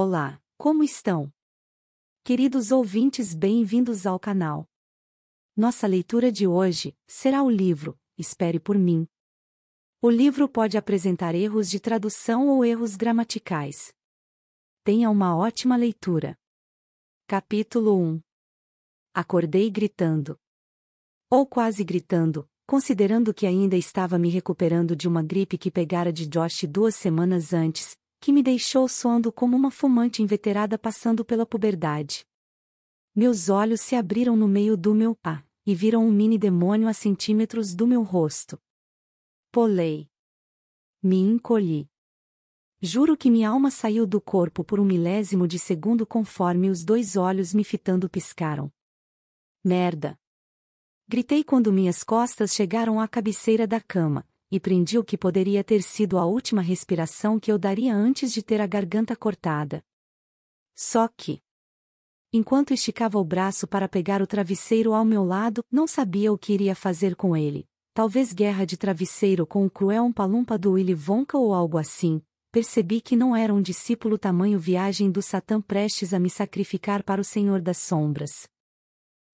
Olá, como estão? Queridos ouvintes, bem-vindos ao canal. Nossa leitura de hoje será o livro Espere por mim. O livro pode apresentar erros de tradução ou erros gramaticais. Tenha uma ótima leitura. Capítulo 1 Acordei gritando. Ou quase gritando, considerando que ainda estava me recuperando de uma gripe que pegara de Josh duas semanas antes, que me deixou soando como uma fumante inveterada passando pela puberdade. Meus olhos se abriram no meio do meu pá, e viram um mini demônio a centímetros do meu rosto. Polei. Me encolhi. Juro que minha alma saiu do corpo por um milésimo de segundo conforme os dois olhos me fitando piscaram. Merda! Gritei quando minhas costas chegaram à cabeceira da cama, e prendi o que poderia ter sido a última respiração que eu daria antes de ter a garganta cortada. Só que. Enquanto esticava o braço para pegar o travesseiro ao meu lado, não sabia o que iria fazer com ele. Talvez guerra de travesseiro com o cruel palumpa do Willy Wonka ou algo assim. Percebi que não era um discípulo tamanho viagem do Satã prestes a me sacrificar para o Senhor das Sombras.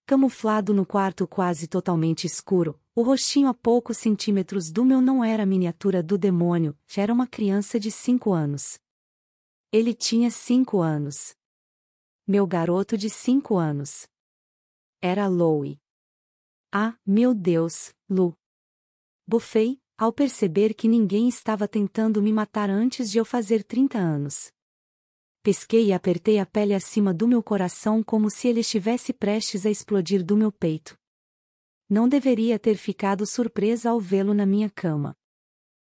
Camuflado no quarto quase totalmente escuro, o rostinho a poucos centímetros do meu não era a miniatura do demônio, era uma criança de cinco anos. Ele tinha cinco anos. Meu garoto de cinco anos. Era Louie. Ah, meu Deus, Lu. Bufei, ao perceber que ninguém estava tentando me matar antes de eu fazer 30 anos pesquei e apertei a pele acima do meu coração como se ele estivesse prestes a explodir do meu peito. Não deveria ter ficado surpresa ao vê-lo na minha cama.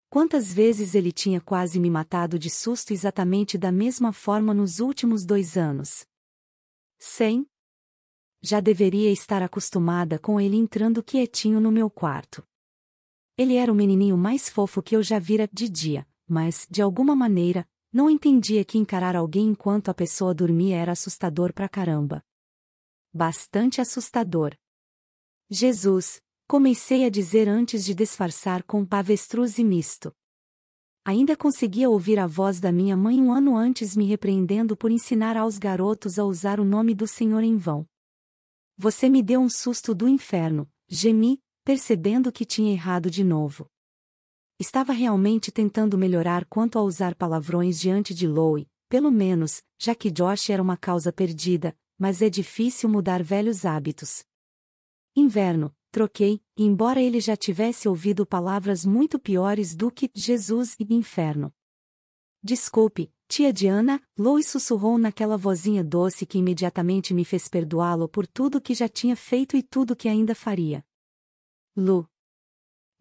Quantas vezes ele tinha quase me matado de susto exatamente da mesma forma nos últimos dois anos? Sem? Já deveria estar acostumada com ele entrando quietinho no meu quarto. Ele era o menininho mais fofo que eu já vira de dia, mas, de alguma maneira, não entendia que encarar alguém enquanto a pessoa dormia era assustador pra caramba. Bastante assustador. Jesus, comecei a dizer antes de disfarçar com pavestruz e misto. Ainda conseguia ouvir a voz da minha mãe um ano antes me repreendendo por ensinar aos garotos a usar o nome do Senhor em vão. Você me deu um susto do inferno, gemi, percebendo que tinha errado de novo. Estava realmente tentando melhorar quanto a usar palavrões diante de Louie, pelo menos, já que Josh era uma causa perdida, mas é difícil mudar velhos hábitos. Inverno, troquei, embora ele já tivesse ouvido palavras muito piores do que Jesus e inferno. Desculpe, tia Diana, Louie sussurrou naquela vozinha doce que imediatamente me fez perdoá-lo por tudo que já tinha feito e tudo que ainda faria. Lu,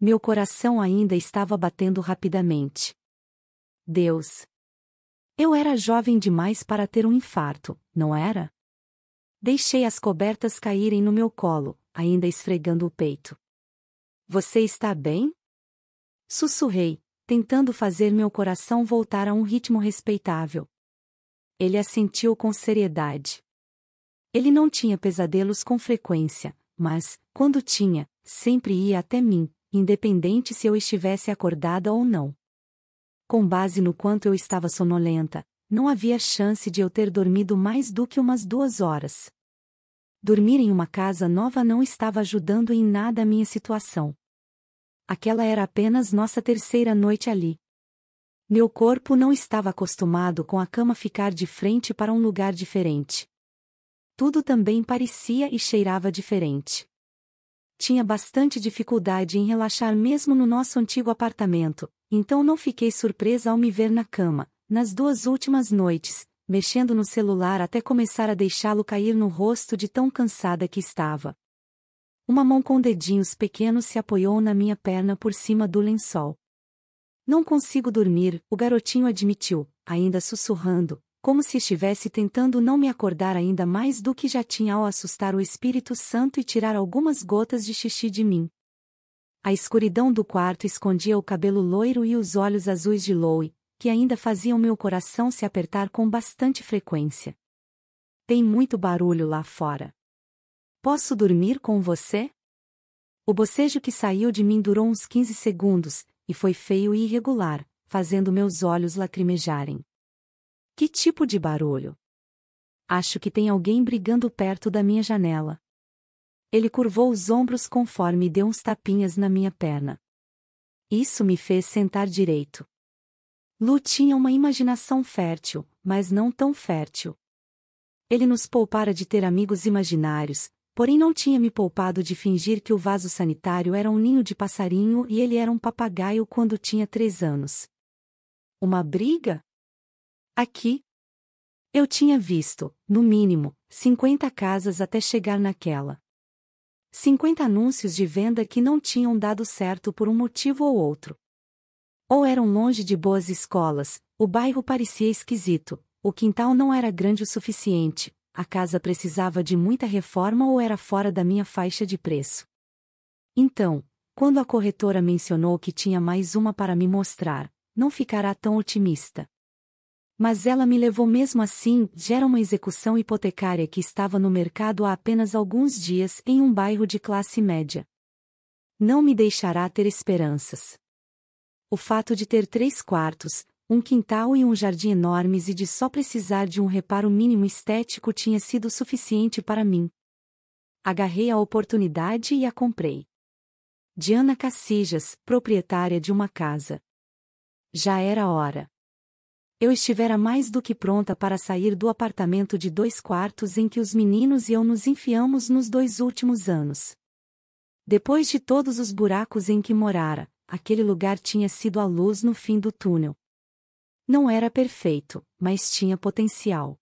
meu coração ainda estava batendo rapidamente. Deus! Eu era jovem demais para ter um infarto, não era? Deixei as cobertas caírem no meu colo, ainda esfregando o peito. Você está bem? Sussurrei, tentando fazer meu coração voltar a um ritmo respeitável. Ele assentiu com seriedade. Ele não tinha pesadelos com frequência, mas, quando tinha, sempre ia até mim, independente se eu estivesse acordada ou não. Com base no quanto eu estava sonolenta, não havia chance de eu ter dormido mais do que umas duas horas. Dormir em uma casa nova não estava ajudando em nada a minha situação. Aquela era apenas nossa terceira noite ali. Meu corpo não estava acostumado com a cama ficar de frente para um lugar diferente. Tudo também parecia e cheirava diferente tinha bastante dificuldade em relaxar mesmo no nosso antigo apartamento, então não fiquei surpresa ao me ver na cama, nas duas últimas noites, mexendo no celular até começar a deixá-lo cair no rosto de tão cansada que estava. Uma mão com dedinhos pequenos se apoiou na minha perna por cima do lençol. Não consigo dormir, o garotinho admitiu, ainda sussurrando, como se estivesse tentando não me acordar ainda mais do que já tinha ao assustar o Espírito Santo e tirar algumas gotas de xixi de mim. A escuridão do quarto escondia o cabelo loiro e os olhos azuis de Louie, que ainda faziam meu coração se apertar com bastante frequência. Tem muito barulho lá fora. Posso dormir com você? O bocejo que saiu de mim durou uns 15 segundos, e foi feio e irregular, fazendo meus olhos lacrimejarem. Que tipo de barulho? Acho que tem alguém brigando perto da minha janela. Ele curvou os ombros conforme deu uns tapinhas na minha perna. Isso me fez sentar direito. Lu tinha uma imaginação fértil, mas não tão fértil. Ele nos poupara de ter amigos imaginários, porém não tinha me poupado de fingir que o vaso sanitário era um ninho de passarinho e ele era um papagaio quando tinha três anos. Uma briga? Aqui. Eu tinha visto, no mínimo, 50 casas até chegar naquela. 50 anúncios de venda que não tinham dado certo por um motivo ou outro. Ou eram longe de boas escolas, o bairro parecia esquisito, o quintal não era grande o suficiente, a casa precisava de muita reforma ou era fora da minha faixa de preço. Então, quando a corretora mencionou que tinha mais uma para me mostrar, não ficará tão otimista. Mas ela me levou mesmo assim, gera uma execução hipotecária que estava no mercado há apenas alguns dias em um bairro de classe média. Não me deixará ter esperanças. O fato de ter três quartos, um quintal e um jardim enormes e de só precisar de um reparo mínimo estético tinha sido suficiente para mim. Agarrei a oportunidade e a comprei. Diana Cassijas, proprietária de uma casa. Já era hora eu estivera mais do que pronta para sair do apartamento de dois quartos em que os meninos e eu nos enfiamos nos dois últimos anos. Depois de todos os buracos em que morara, aquele lugar tinha sido a luz no fim do túnel. Não era perfeito, mas tinha potencial.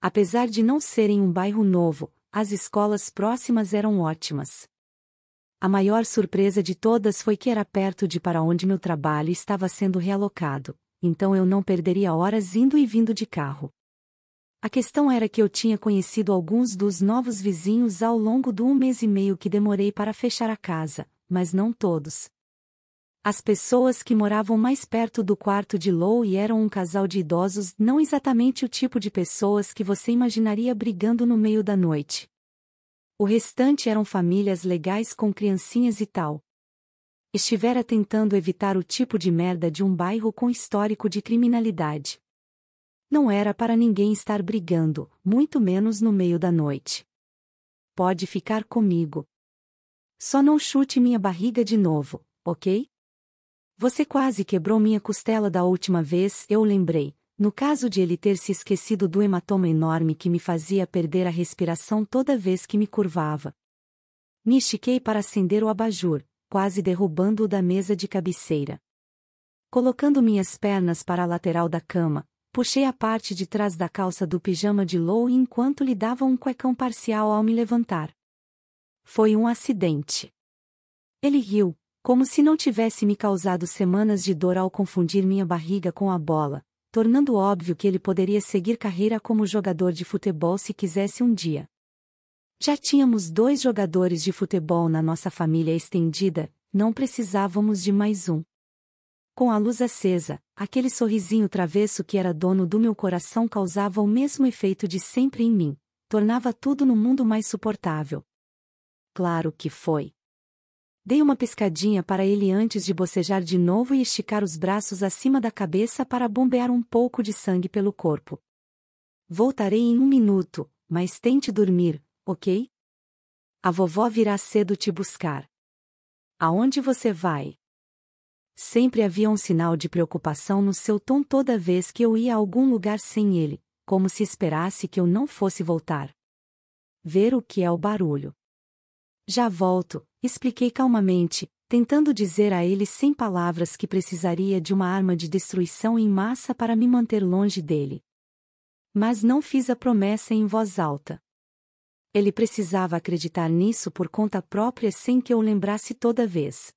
Apesar de não serem um bairro novo, as escolas próximas eram ótimas. A maior surpresa de todas foi que era perto de para onde meu trabalho estava sendo realocado então eu não perderia horas indo e vindo de carro. A questão era que eu tinha conhecido alguns dos novos vizinhos ao longo do um mês e meio que demorei para fechar a casa, mas não todos. As pessoas que moravam mais perto do quarto de Lou e eram um casal de idosos não exatamente o tipo de pessoas que você imaginaria brigando no meio da noite. O restante eram famílias legais com criancinhas e tal, estivera tentando evitar o tipo de merda de um bairro com histórico de criminalidade. Não era para ninguém estar brigando, muito menos no meio da noite. Pode ficar comigo. Só não chute minha barriga de novo, ok? Você quase quebrou minha costela da última vez, eu lembrei, no caso de ele ter se esquecido do hematoma enorme que me fazia perder a respiração toda vez que me curvava. Me estiquei para acender o abajur, quase derrubando-o da mesa de cabeceira. Colocando minhas pernas para a lateral da cama, puxei a parte de trás da calça do pijama de Lou enquanto lhe dava um cuecão parcial ao me levantar. Foi um acidente. Ele riu, como se não tivesse me causado semanas de dor ao confundir minha barriga com a bola, tornando óbvio que ele poderia seguir carreira como jogador de futebol se quisesse um dia. Já tínhamos dois jogadores de futebol na nossa família estendida, não precisávamos de mais um. Com a luz acesa, aquele sorrisinho travesso que era dono do meu coração causava o mesmo efeito de sempre em mim, tornava tudo no mundo mais suportável. Claro que foi. Dei uma piscadinha para ele antes de bocejar de novo e esticar os braços acima da cabeça para bombear um pouco de sangue pelo corpo. Voltarei em um minuto, mas tente dormir, ok? A vovó virá cedo te buscar. Aonde você vai? Sempre havia um sinal de preocupação no seu tom toda vez que eu ia a algum lugar sem ele, como se esperasse que eu não fosse voltar. Ver o que é o barulho. Já volto, expliquei calmamente, tentando dizer a ele sem palavras que precisaria de uma arma de destruição em massa para me manter longe dele. Mas não fiz a promessa em voz alta. Ele precisava acreditar nisso por conta própria sem que eu lembrasse toda vez.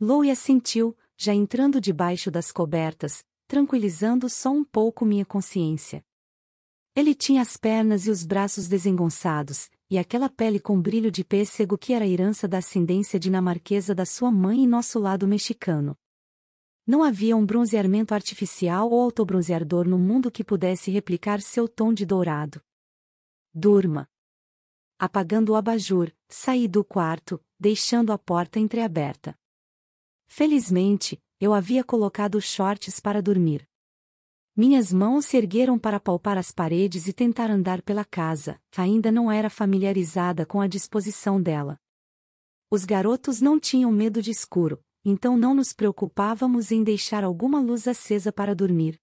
Louia sentiu, já entrando debaixo das cobertas, tranquilizando só um pouco minha consciência. Ele tinha as pernas e os braços desengonçados, e aquela pele com brilho de pêssego que era herança da ascendência dinamarquesa da sua mãe e nosso lado mexicano. Não havia um bronzeamento artificial ou autobronzeador no mundo que pudesse replicar seu tom de dourado. Durma apagando o abajur, saí do quarto, deixando a porta entreaberta. Felizmente, eu havia colocado shorts para dormir. Minhas mãos se ergueram para palpar as paredes e tentar andar pela casa, ainda não era familiarizada com a disposição dela. Os garotos não tinham medo de escuro, então não nos preocupávamos em deixar alguma luz acesa para dormir.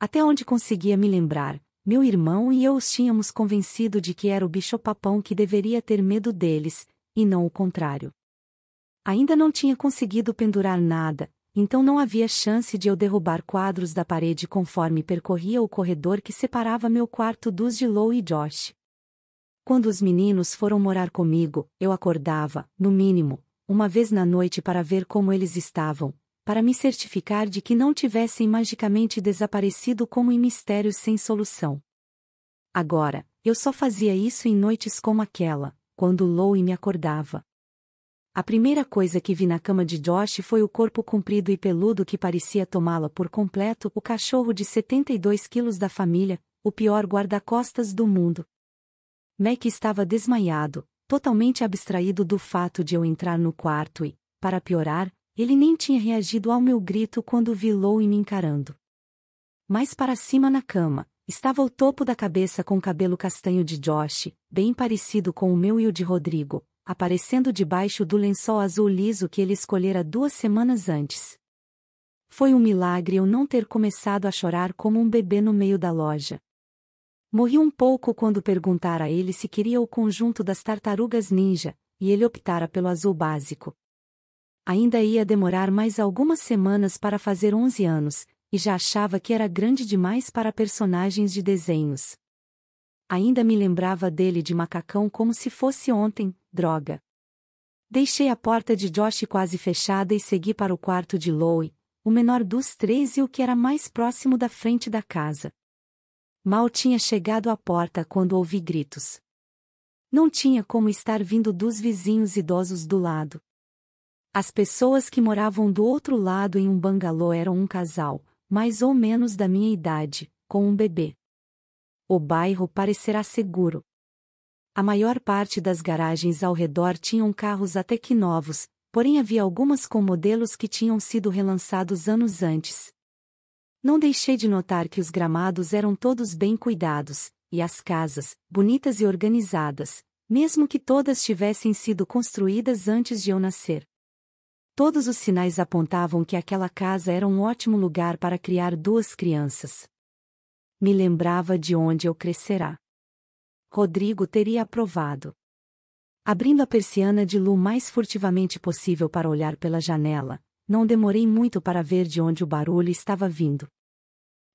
Até onde conseguia me lembrar, meu irmão e eu os tínhamos convencido de que era o bicho-papão que deveria ter medo deles, e não o contrário. Ainda não tinha conseguido pendurar nada, então não havia chance de eu derrubar quadros da parede conforme percorria o corredor que separava meu quarto dos de Lou e Josh. Quando os meninos foram morar comigo, eu acordava, no mínimo, uma vez na noite para ver como eles estavam, para me certificar de que não tivessem magicamente desaparecido como em mistérios sem solução. Agora, eu só fazia isso em noites como aquela, quando Lowe me acordava. A primeira coisa que vi na cama de Josh foi o corpo comprido e peludo que parecia tomá-la por completo, o cachorro de 72 quilos da família, o pior guarda-costas do mundo. Mac estava desmaiado, totalmente abstraído do fato de eu entrar no quarto e, para piorar, ele nem tinha reagido ao meu grito quando vilou e me encarando. Mais para cima na cama, estava o topo da cabeça com o cabelo castanho de Josh, bem parecido com o meu e o de Rodrigo, aparecendo debaixo do lençol azul liso que ele escolhera duas semanas antes. Foi um milagre eu não ter começado a chorar como um bebê no meio da loja. Morri um pouco quando perguntar a ele se queria o conjunto das tartarugas ninja, e ele optara pelo azul básico ainda ia demorar mais algumas semanas para fazer 11 anos, e já achava que era grande demais para personagens de desenhos. Ainda me lembrava dele de macacão como se fosse ontem, droga. Deixei a porta de Josh quase fechada e segui para o quarto de Lowe, o menor dos três e o que era mais próximo da frente da casa. Mal tinha chegado à porta quando ouvi gritos. Não tinha como estar vindo dos vizinhos idosos do lado. As pessoas que moravam do outro lado em um bangalô eram um casal, mais ou menos da minha idade, com um bebê. O bairro parecerá seguro. A maior parte das garagens ao redor tinham carros até que novos, porém havia algumas com modelos que tinham sido relançados anos antes. Não deixei de notar que os gramados eram todos bem cuidados, e as casas, bonitas e organizadas, mesmo que todas tivessem sido construídas antes de eu nascer. Todos os sinais apontavam que aquela casa era um ótimo lugar para criar duas crianças. Me lembrava de onde eu crescerá. Rodrigo teria aprovado. Abrindo a persiana de Lu mais furtivamente possível para olhar pela janela, não demorei muito para ver de onde o barulho estava vindo.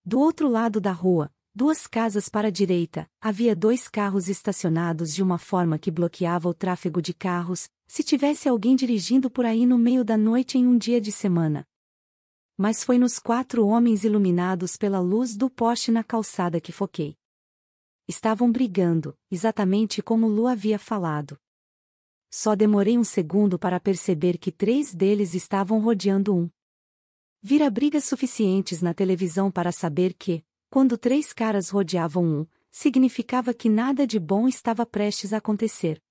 Do outro lado da rua, Duas casas para a direita, havia dois carros estacionados de uma forma que bloqueava o tráfego de carros, se tivesse alguém dirigindo por aí no meio da noite em um dia de semana. Mas foi nos quatro homens iluminados pela luz do poste na calçada que foquei. Estavam brigando, exatamente como Lu havia falado. Só demorei um segundo para perceber que três deles estavam rodeando um. Vira brigas suficientes na televisão para saber que, quando três caras rodeavam um, significava que nada de bom estava prestes a acontecer.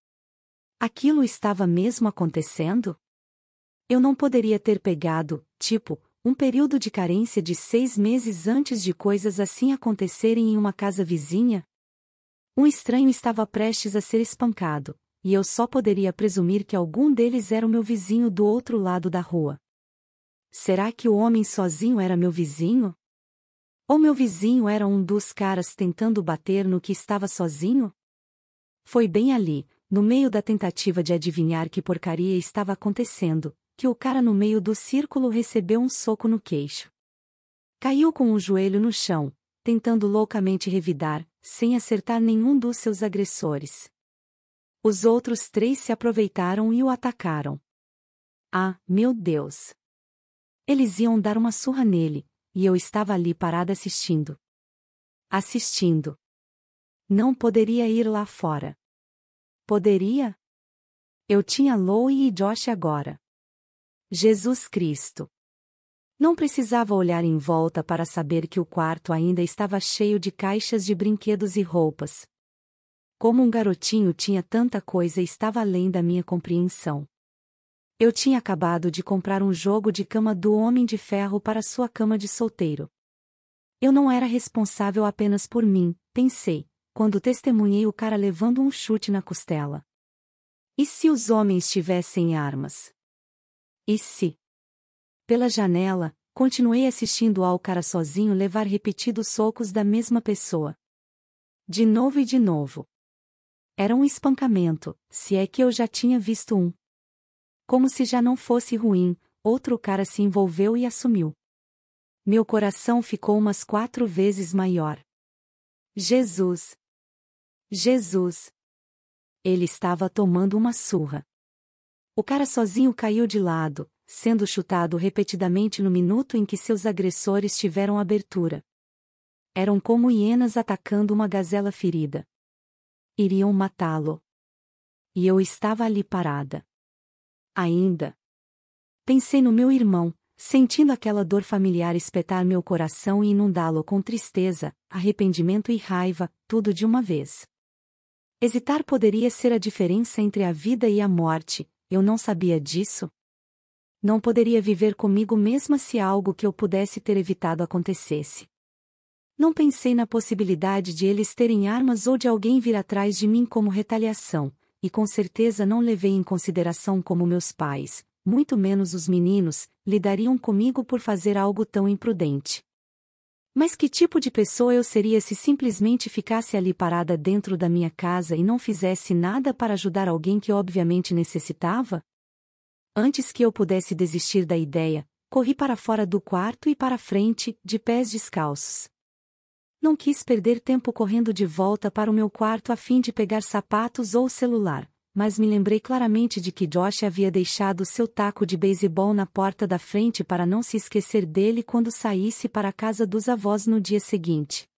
Aquilo estava mesmo acontecendo? Eu não poderia ter pegado, tipo, um período de carência de seis meses antes de coisas assim acontecerem em uma casa vizinha? Um estranho estava prestes a ser espancado, e eu só poderia presumir que algum deles era o meu vizinho do outro lado da rua. Será que o homem sozinho era meu vizinho? Ou meu vizinho era um dos caras tentando bater no que estava sozinho? Foi bem ali, no meio da tentativa de adivinhar que porcaria estava acontecendo, que o cara no meio do círculo recebeu um soco no queixo. Caiu com o um joelho no chão, tentando loucamente revidar, sem acertar nenhum dos seus agressores. Os outros três se aproveitaram e o atacaram. Ah, meu Deus! Eles iam dar uma surra nele, e eu estava ali parada assistindo. Assistindo. Não poderia ir lá fora. Poderia? Eu tinha Louie e Josh agora. Jesus Cristo. Não precisava olhar em volta para saber que o quarto ainda estava cheio de caixas de brinquedos e roupas. Como um garotinho tinha tanta coisa estava além da minha compreensão. Eu tinha acabado de comprar um jogo de cama do Homem de Ferro para sua cama de solteiro. Eu não era responsável apenas por mim, pensei, quando testemunhei o cara levando um chute na costela. E se os homens tivessem armas? E se? Pela janela, continuei assistindo ao cara sozinho levar repetidos socos da mesma pessoa. De novo e de novo. Era um espancamento, se é que eu já tinha visto um. Como se já não fosse ruim, outro cara se envolveu e assumiu. Meu coração ficou umas quatro vezes maior. Jesus! Jesus! Ele estava tomando uma surra. O cara sozinho caiu de lado, sendo chutado repetidamente no minuto em que seus agressores tiveram abertura. Eram como hienas atacando uma gazela ferida. Iriam matá-lo. E eu estava ali parada. Ainda. Pensei no meu irmão, sentindo aquela dor familiar espetar meu coração e inundá-lo com tristeza, arrependimento e raiva, tudo de uma vez. Hesitar poderia ser a diferença entre a vida e a morte, eu não sabia disso? Não poderia viver comigo mesma se algo que eu pudesse ter evitado acontecesse. Não pensei na possibilidade de eles terem armas ou de alguém vir atrás de mim como retaliação, e com certeza não levei em consideração como meus pais, muito menos os meninos, lidariam comigo por fazer algo tão imprudente. Mas que tipo de pessoa eu seria se simplesmente ficasse ali parada dentro da minha casa e não fizesse nada para ajudar alguém que obviamente necessitava? Antes que eu pudesse desistir da ideia, corri para fora do quarto e para frente, de pés descalços. Não quis perder tempo correndo de volta para o meu quarto a fim de pegar sapatos ou celular, mas me lembrei claramente de que Josh havia deixado seu taco de beisebol na porta da frente para não se esquecer dele quando saísse para a casa dos avós no dia seguinte.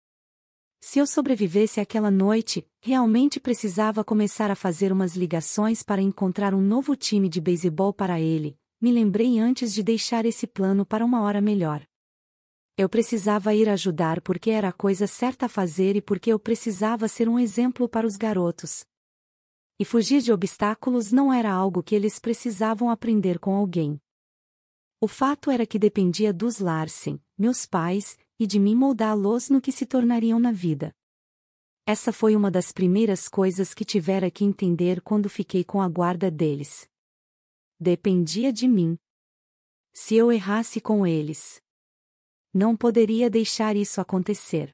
Se eu sobrevivesse àquela noite, realmente precisava começar a fazer umas ligações para encontrar um novo time de beisebol para ele. Me lembrei antes de deixar esse plano para uma hora melhor. Eu precisava ir ajudar porque era a coisa certa a fazer e porque eu precisava ser um exemplo para os garotos. E fugir de obstáculos não era algo que eles precisavam aprender com alguém. O fato era que dependia dos Larsen, meus pais, e de mim moldá-los no que se tornariam na vida. Essa foi uma das primeiras coisas que tivera que entender quando fiquei com a guarda deles. Dependia de mim. Se eu errasse com eles, não poderia deixar isso acontecer.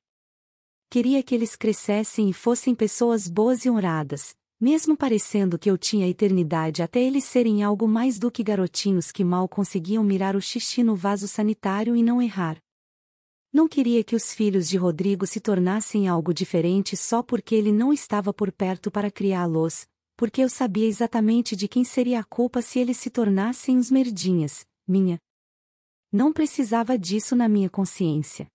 Queria que eles crescessem e fossem pessoas boas e honradas, mesmo parecendo que eu tinha eternidade até eles serem algo mais do que garotinhos que mal conseguiam mirar o xixi no vaso sanitário e não errar. Não queria que os filhos de Rodrigo se tornassem algo diferente só porque ele não estava por perto para criá-los, porque eu sabia exatamente de quem seria a culpa se eles se tornassem os merdinhas, minha, não precisava disso na minha consciência.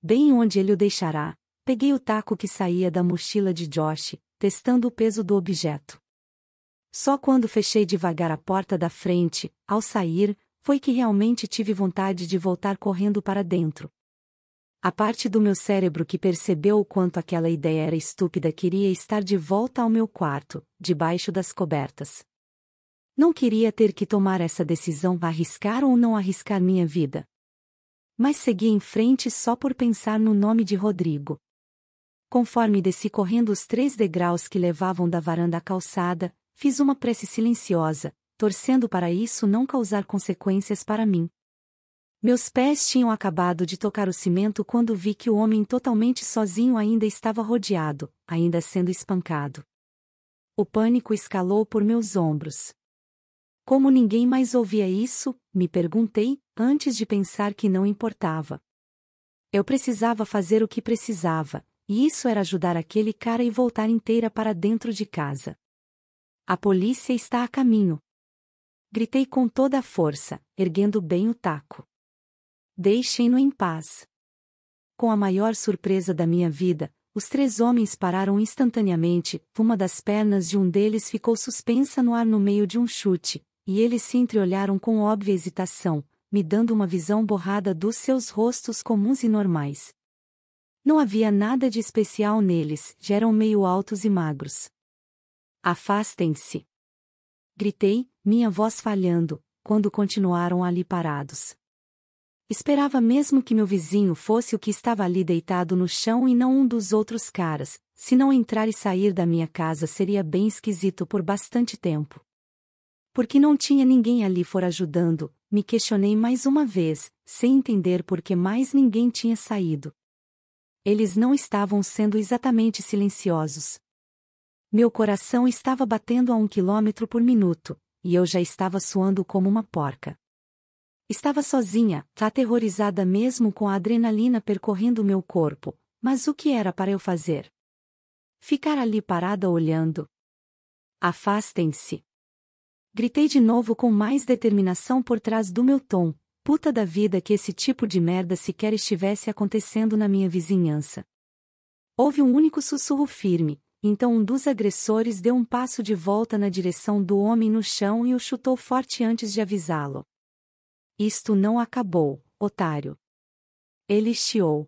Bem onde ele o deixará, peguei o taco que saía da mochila de Josh, testando o peso do objeto. Só quando fechei devagar a porta da frente, ao sair, foi que realmente tive vontade de voltar correndo para dentro. A parte do meu cérebro que percebeu o quanto aquela ideia era estúpida queria estar de volta ao meu quarto, debaixo das cobertas. Não queria ter que tomar essa decisão arriscar ou não arriscar minha vida. Mas segui em frente só por pensar no nome de Rodrigo. Conforme desci correndo os três degraus que levavam da varanda à calçada, fiz uma prece silenciosa, torcendo para isso não causar consequências para mim. Meus pés tinham acabado de tocar o cimento quando vi que o homem totalmente sozinho ainda estava rodeado, ainda sendo espancado. O pânico escalou por meus ombros. Como ninguém mais ouvia isso, me perguntei, antes de pensar que não importava. Eu precisava fazer o que precisava, e isso era ajudar aquele cara e voltar inteira para dentro de casa. A polícia está a caminho. Gritei com toda a força, erguendo bem o taco. Deixem-no em paz. Com a maior surpresa da minha vida, os três homens pararam instantaneamente, uma das pernas de um deles ficou suspensa no ar no meio de um chute, e eles se entreolharam com óbvia hesitação, me dando uma visão borrada dos seus rostos comuns e normais. Não havia nada de especial neles, já eram meio altos e magros. Afastem-se! Gritei, minha voz falhando, quando continuaram ali parados. Esperava mesmo que meu vizinho fosse o que estava ali deitado no chão e não um dos outros caras, se não entrar e sair da minha casa seria bem esquisito por bastante tempo. Porque não tinha ninguém ali fora ajudando, me questionei mais uma vez, sem entender por que mais ninguém tinha saído. Eles não estavam sendo exatamente silenciosos. Meu coração estava batendo a um quilômetro por minuto, e eu já estava suando como uma porca. Estava sozinha, aterrorizada mesmo com a adrenalina percorrendo meu corpo, mas o que era para eu fazer? Ficar ali parada olhando? Afastem-se. Gritei de novo com mais determinação por trás do meu tom, puta da vida que esse tipo de merda sequer estivesse acontecendo na minha vizinhança. Houve um único sussurro firme, então um dos agressores deu um passo de volta na direção do homem no chão e o chutou forte antes de avisá-lo. Isto não acabou, otário. Ele chiou.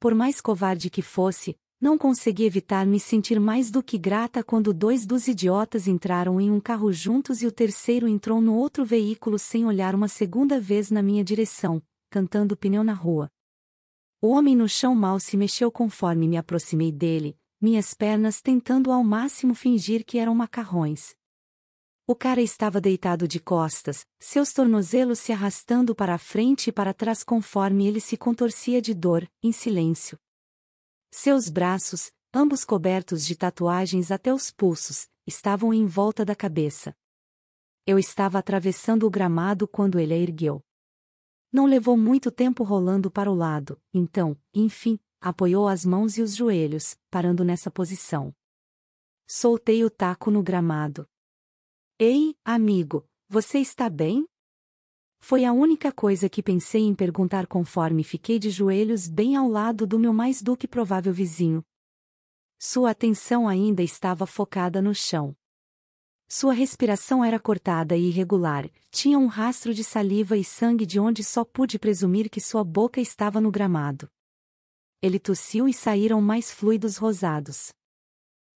Por mais covarde que fosse, não consegui evitar me sentir mais do que grata quando dois dos idiotas entraram em um carro juntos e o terceiro entrou no outro veículo sem olhar uma segunda vez na minha direção, cantando pneu na rua. O homem no chão mal se mexeu conforme me aproximei dele, minhas pernas tentando ao máximo fingir que eram macarrões. O cara estava deitado de costas, seus tornozelos se arrastando para a frente e para trás conforme ele se contorcia de dor, em silêncio. Seus braços, ambos cobertos de tatuagens até os pulsos, estavam em volta da cabeça. Eu estava atravessando o gramado quando ele a ergueu. Não levou muito tempo rolando para o lado, então, enfim, apoiou as mãos e os joelhos, parando nessa posição. Soltei o taco no gramado. Ei, amigo, você está bem? Foi a única coisa que pensei em perguntar conforme fiquei de joelhos bem ao lado do meu mais do que provável vizinho. Sua atenção ainda estava focada no chão. Sua respiração era cortada e irregular, tinha um rastro de saliva e sangue de onde só pude presumir que sua boca estava no gramado. Ele tossiu e saíram mais fluidos rosados.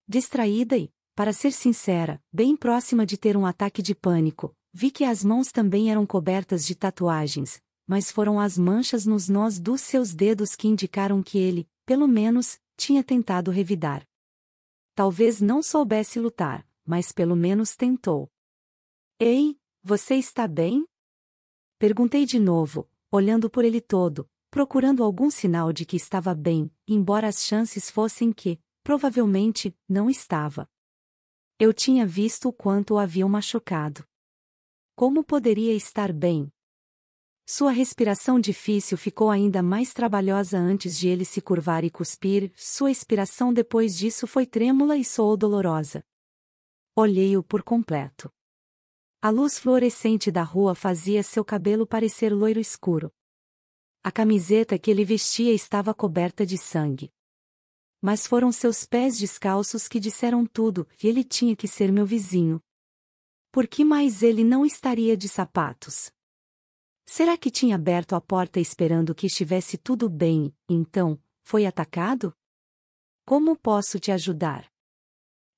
Distraída e, para ser sincera, bem próxima de ter um ataque de pânico, Vi que as mãos também eram cobertas de tatuagens, mas foram as manchas nos nós dos seus dedos que indicaram que ele, pelo menos, tinha tentado revidar. Talvez não soubesse lutar, mas pelo menos tentou. Ei, você está bem? Perguntei de novo, olhando por ele todo, procurando algum sinal de que estava bem, embora as chances fossem que, provavelmente, não estava. Eu tinha visto o quanto o haviam machucado. Como poderia estar bem? Sua respiração difícil ficou ainda mais trabalhosa antes de ele se curvar e cuspir, sua expiração depois disso foi trêmula e soou dolorosa. Olhei-o por completo. A luz fluorescente da rua fazia seu cabelo parecer loiro escuro. A camiseta que ele vestia estava coberta de sangue. Mas foram seus pés descalços que disseram tudo, e ele tinha que ser meu vizinho, por que mais ele não estaria de sapatos? Será que tinha aberto a porta esperando que estivesse tudo bem, então, foi atacado? Como posso te ajudar?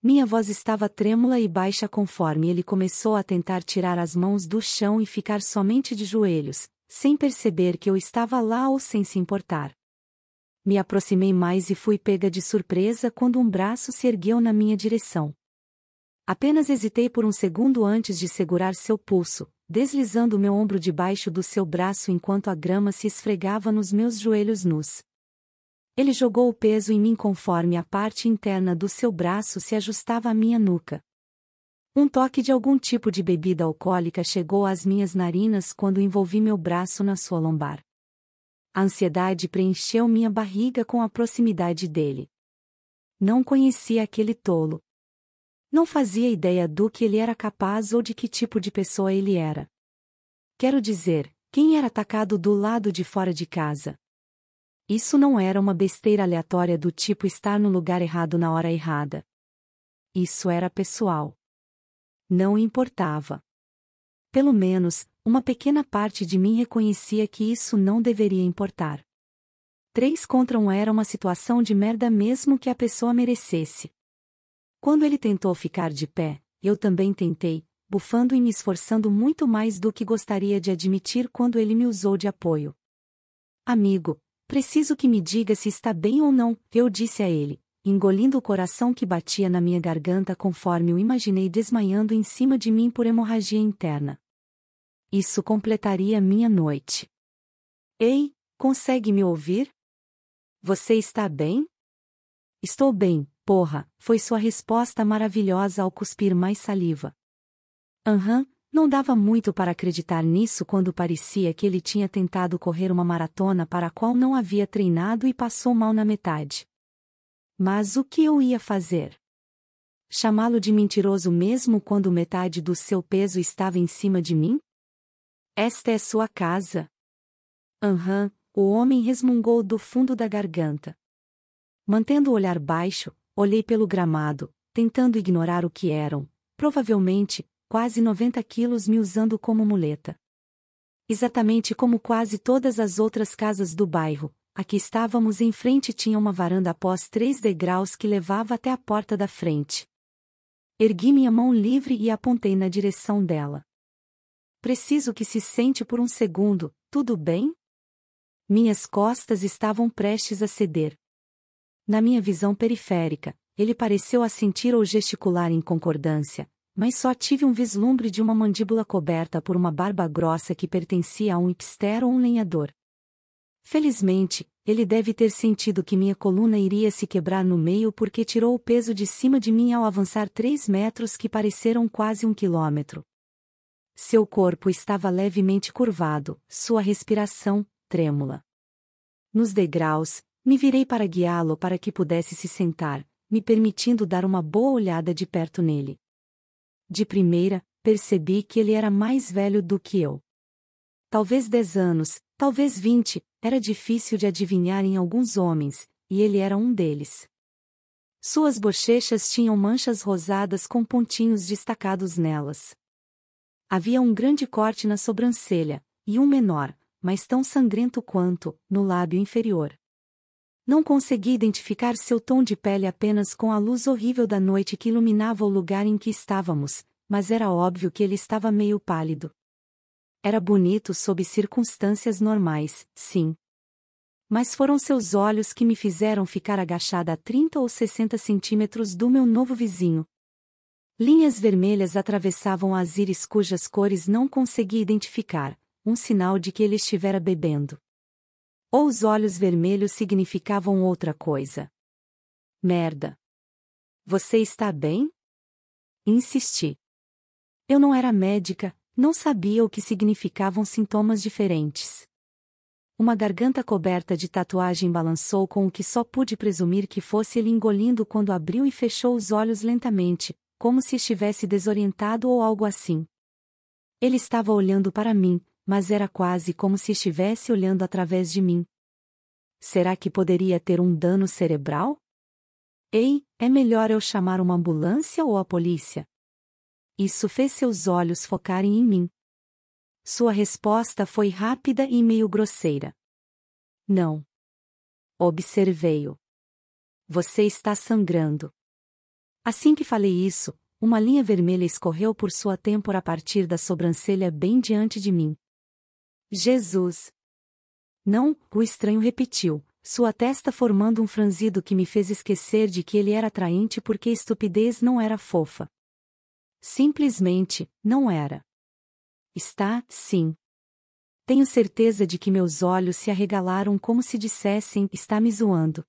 Minha voz estava trêmula e baixa conforme ele começou a tentar tirar as mãos do chão e ficar somente de joelhos, sem perceber que eu estava lá ou sem se importar. Me aproximei mais e fui pega de surpresa quando um braço se ergueu na minha direção. Apenas hesitei por um segundo antes de segurar seu pulso, deslizando meu ombro debaixo do seu braço enquanto a grama se esfregava nos meus joelhos nus. Ele jogou o peso em mim conforme a parte interna do seu braço se ajustava à minha nuca. Um toque de algum tipo de bebida alcoólica chegou às minhas narinas quando envolvi meu braço na sua lombar. A ansiedade preencheu minha barriga com a proximidade dele. Não conhecia aquele tolo. Não fazia ideia do que ele era capaz ou de que tipo de pessoa ele era. Quero dizer, quem era atacado do lado de fora de casa. Isso não era uma besteira aleatória do tipo estar no lugar errado na hora errada. Isso era pessoal. Não importava. Pelo menos, uma pequena parte de mim reconhecia que isso não deveria importar. Três contra um era uma situação de merda mesmo que a pessoa merecesse. Quando ele tentou ficar de pé, eu também tentei, bufando e me esforçando muito mais do que gostaria de admitir quando ele me usou de apoio. Amigo, preciso que me diga se está bem ou não, eu disse a ele, engolindo o coração que batia na minha garganta conforme o imaginei desmaiando em cima de mim por hemorragia interna. Isso completaria minha noite. Ei, consegue me ouvir? Você está bem? Estou bem, Porra, foi sua resposta maravilhosa ao cuspir mais saliva. Aham, uhum, não dava muito para acreditar nisso quando parecia que ele tinha tentado correr uma maratona para a qual não havia treinado e passou mal na metade. Mas o que eu ia fazer? Chamá-lo de mentiroso mesmo quando metade do seu peso estava em cima de mim? Esta é sua casa. Aham, uhum, o homem resmungou do fundo da garganta. Mantendo o olhar baixo, Olhei pelo gramado, tentando ignorar o que eram, provavelmente, quase 90 quilos me usando como muleta. Exatamente como quase todas as outras casas do bairro, aqui estávamos em frente tinha uma varanda após três degraus que levava até a porta da frente. Ergui minha mão livre e apontei na direção dela. Preciso que se sente por um segundo, tudo bem? Minhas costas estavam prestes a ceder, na minha visão periférica, ele pareceu assentir ou gesticular em concordância, mas só tive um vislumbre de uma mandíbula coberta por uma barba grossa que pertencia a um hipster ou um lenhador. Felizmente, ele deve ter sentido que minha coluna iria se quebrar no meio porque tirou o peso de cima de mim ao avançar três metros que pareceram quase um quilômetro. Seu corpo estava levemente curvado, sua respiração, trêmula. Nos degraus, me virei para guiá-lo para que pudesse se sentar, me permitindo dar uma boa olhada de perto nele. De primeira, percebi que ele era mais velho do que eu. Talvez dez anos, talvez vinte, era difícil de adivinhar em alguns homens, e ele era um deles. Suas bochechas tinham manchas rosadas com pontinhos destacados nelas. Havia um grande corte na sobrancelha, e um menor, mas tão sangrento quanto, no lábio inferior. Não consegui identificar seu tom de pele apenas com a luz horrível da noite que iluminava o lugar em que estávamos, mas era óbvio que ele estava meio pálido. Era bonito sob circunstâncias normais, sim. Mas foram seus olhos que me fizeram ficar agachada a 30 ou 60 centímetros do meu novo vizinho. Linhas vermelhas atravessavam as íris cujas cores não consegui identificar, um sinal de que ele estivera bebendo. Ou os olhos vermelhos significavam outra coisa? Merda! Você está bem? Insisti. Eu não era médica, não sabia o que significavam sintomas diferentes. Uma garganta coberta de tatuagem balançou com o que só pude presumir que fosse ele engolindo quando abriu e fechou os olhos lentamente, como se estivesse desorientado ou algo assim. Ele estava olhando para mim, mas era quase como se estivesse olhando através de mim. Será que poderia ter um dano cerebral? Ei, é melhor eu chamar uma ambulância ou a polícia? Isso fez seus olhos focarem em mim. Sua resposta foi rápida e meio grosseira. Não. Observei-o. Você está sangrando. Assim que falei isso, uma linha vermelha escorreu por sua têmpora a partir da sobrancelha bem diante de mim. Jesus! Não, o estranho repetiu, sua testa formando um franzido que me fez esquecer de que ele era atraente porque estupidez não era fofa. Simplesmente, não era. Está, sim. Tenho certeza de que meus olhos se arregalaram como se dissessem: está me zoando.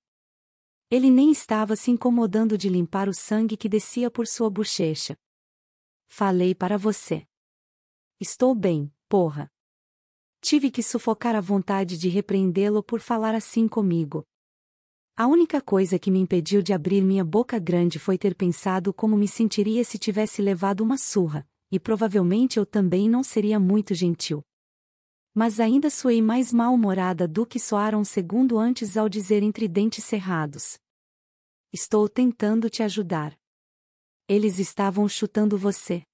Ele nem estava se incomodando de limpar o sangue que descia por sua bochecha. Falei para você. Estou bem, porra. Tive que sufocar a vontade de repreendê-lo por falar assim comigo. A única coisa que me impediu de abrir minha boca grande foi ter pensado como me sentiria se tivesse levado uma surra, e provavelmente eu também não seria muito gentil. Mas ainda suei mais mal-humorada do que soaram um segundo antes ao dizer entre dentes cerrados. Estou tentando te ajudar. Eles estavam chutando você.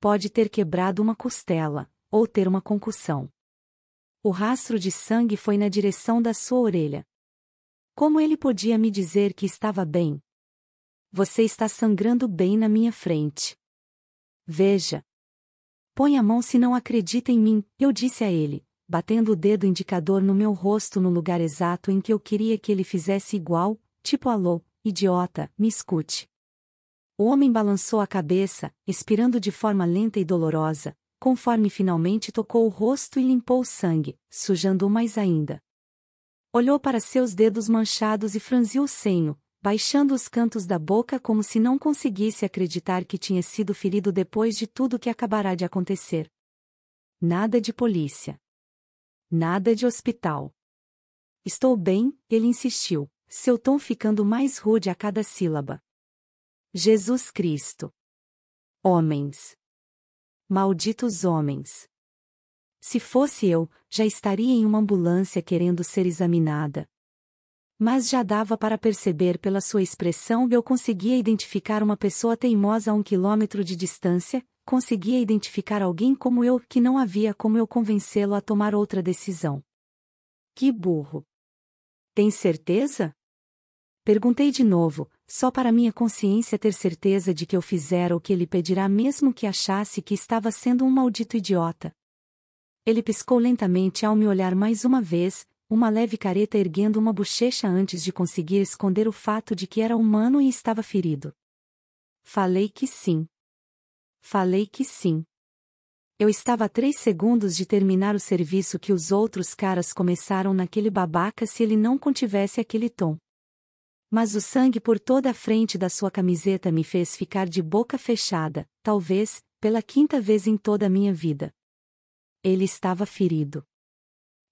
Pode ter quebrado uma costela, ou ter uma concussão. O rastro de sangue foi na direção da sua orelha. Como ele podia me dizer que estava bem? Você está sangrando bem na minha frente. Veja. Põe a mão se não acredita em mim, eu disse a ele, batendo o dedo indicador no meu rosto no lugar exato em que eu queria que ele fizesse igual, tipo alô, idiota, me escute. O homem balançou a cabeça, expirando de forma lenta e dolorosa, conforme finalmente tocou o rosto e limpou o sangue, sujando-o mais ainda. Olhou para seus dedos manchados e franziu o senho, baixando os cantos da boca como se não conseguisse acreditar que tinha sido ferido depois de tudo que acabará de acontecer. Nada de polícia. Nada de hospital. Estou bem, ele insistiu, seu tom ficando mais rude a cada sílaba. Jesus Cristo. Homens. Malditos homens! Se fosse eu, já estaria em uma ambulância querendo ser examinada. Mas já dava para perceber pela sua expressão que eu conseguia identificar uma pessoa teimosa a um quilômetro de distância, conseguia identificar alguém como eu que não havia como eu convencê-lo a tomar outra decisão. Que burro! Tem certeza? Perguntei de novo, só para minha consciência ter certeza de que eu fizera o que ele pedirá mesmo que achasse que estava sendo um maldito idiota. Ele piscou lentamente ao me olhar mais uma vez, uma leve careta erguendo uma bochecha antes de conseguir esconder o fato de que era humano e estava ferido. Falei que sim. Falei que sim. Eu estava a três segundos de terminar o serviço que os outros caras começaram naquele babaca se ele não contivesse aquele tom. Mas o sangue por toda a frente da sua camiseta me fez ficar de boca fechada, talvez, pela quinta vez em toda a minha vida. Ele estava ferido.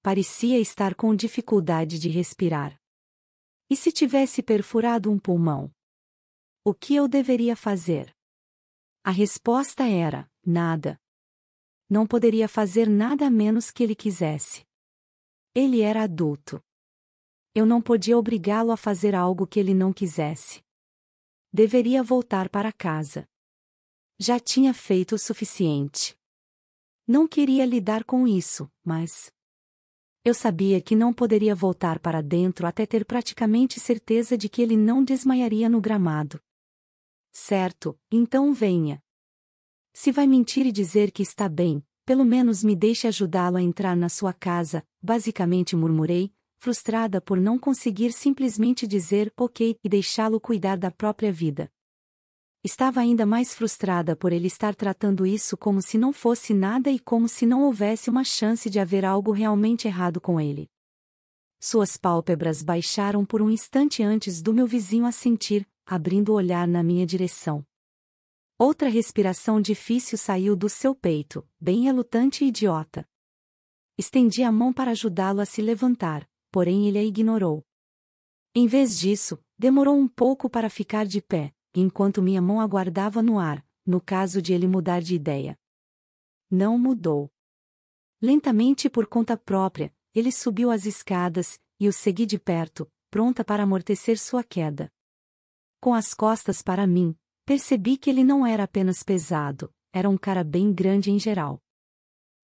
Parecia estar com dificuldade de respirar. E se tivesse perfurado um pulmão? O que eu deveria fazer? A resposta era: nada não poderia fazer nada a menos que ele quisesse. Ele era adulto. Eu não podia obrigá-lo a fazer algo que ele não quisesse. Deveria voltar para casa. Já tinha feito o suficiente. Não queria lidar com isso, mas. Eu sabia que não poderia voltar para dentro até ter praticamente certeza de que ele não desmaiaria no gramado. Certo, então venha. Se vai mentir e dizer que está bem, pelo menos me deixe ajudá-lo a entrar na sua casa, basicamente murmurei, frustrada por não conseguir simplesmente dizer ok e deixá-lo cuidar da própria vida. Estava ainda mais frustrada por ele estar tratando isso como se não fosse nada e como se não houvesse uma chance de haver algo realmente errado com ele. Suas pálpebras baixaram por um instante antes do meu vizinho a sentir abrindo o olhar na minha direção. Outra respiração difícil saiu do seu peito, bem relutante e idiota. Estendi a mão para ajudá-lo a se levantar porém ele a ignorou. Em vez disso, demorou um pouco para ficar de pé, enquanto minha mão aguardava no ar, no caso de ele mudar de ideia. Não mudou. Lentamente por conta própria, ele subiu as escadas, e o segui de perto, pronta para amortecer sua queda. Com as costas para mim, percebi que ele não era apenas pesado, era um cara bem grande em geral.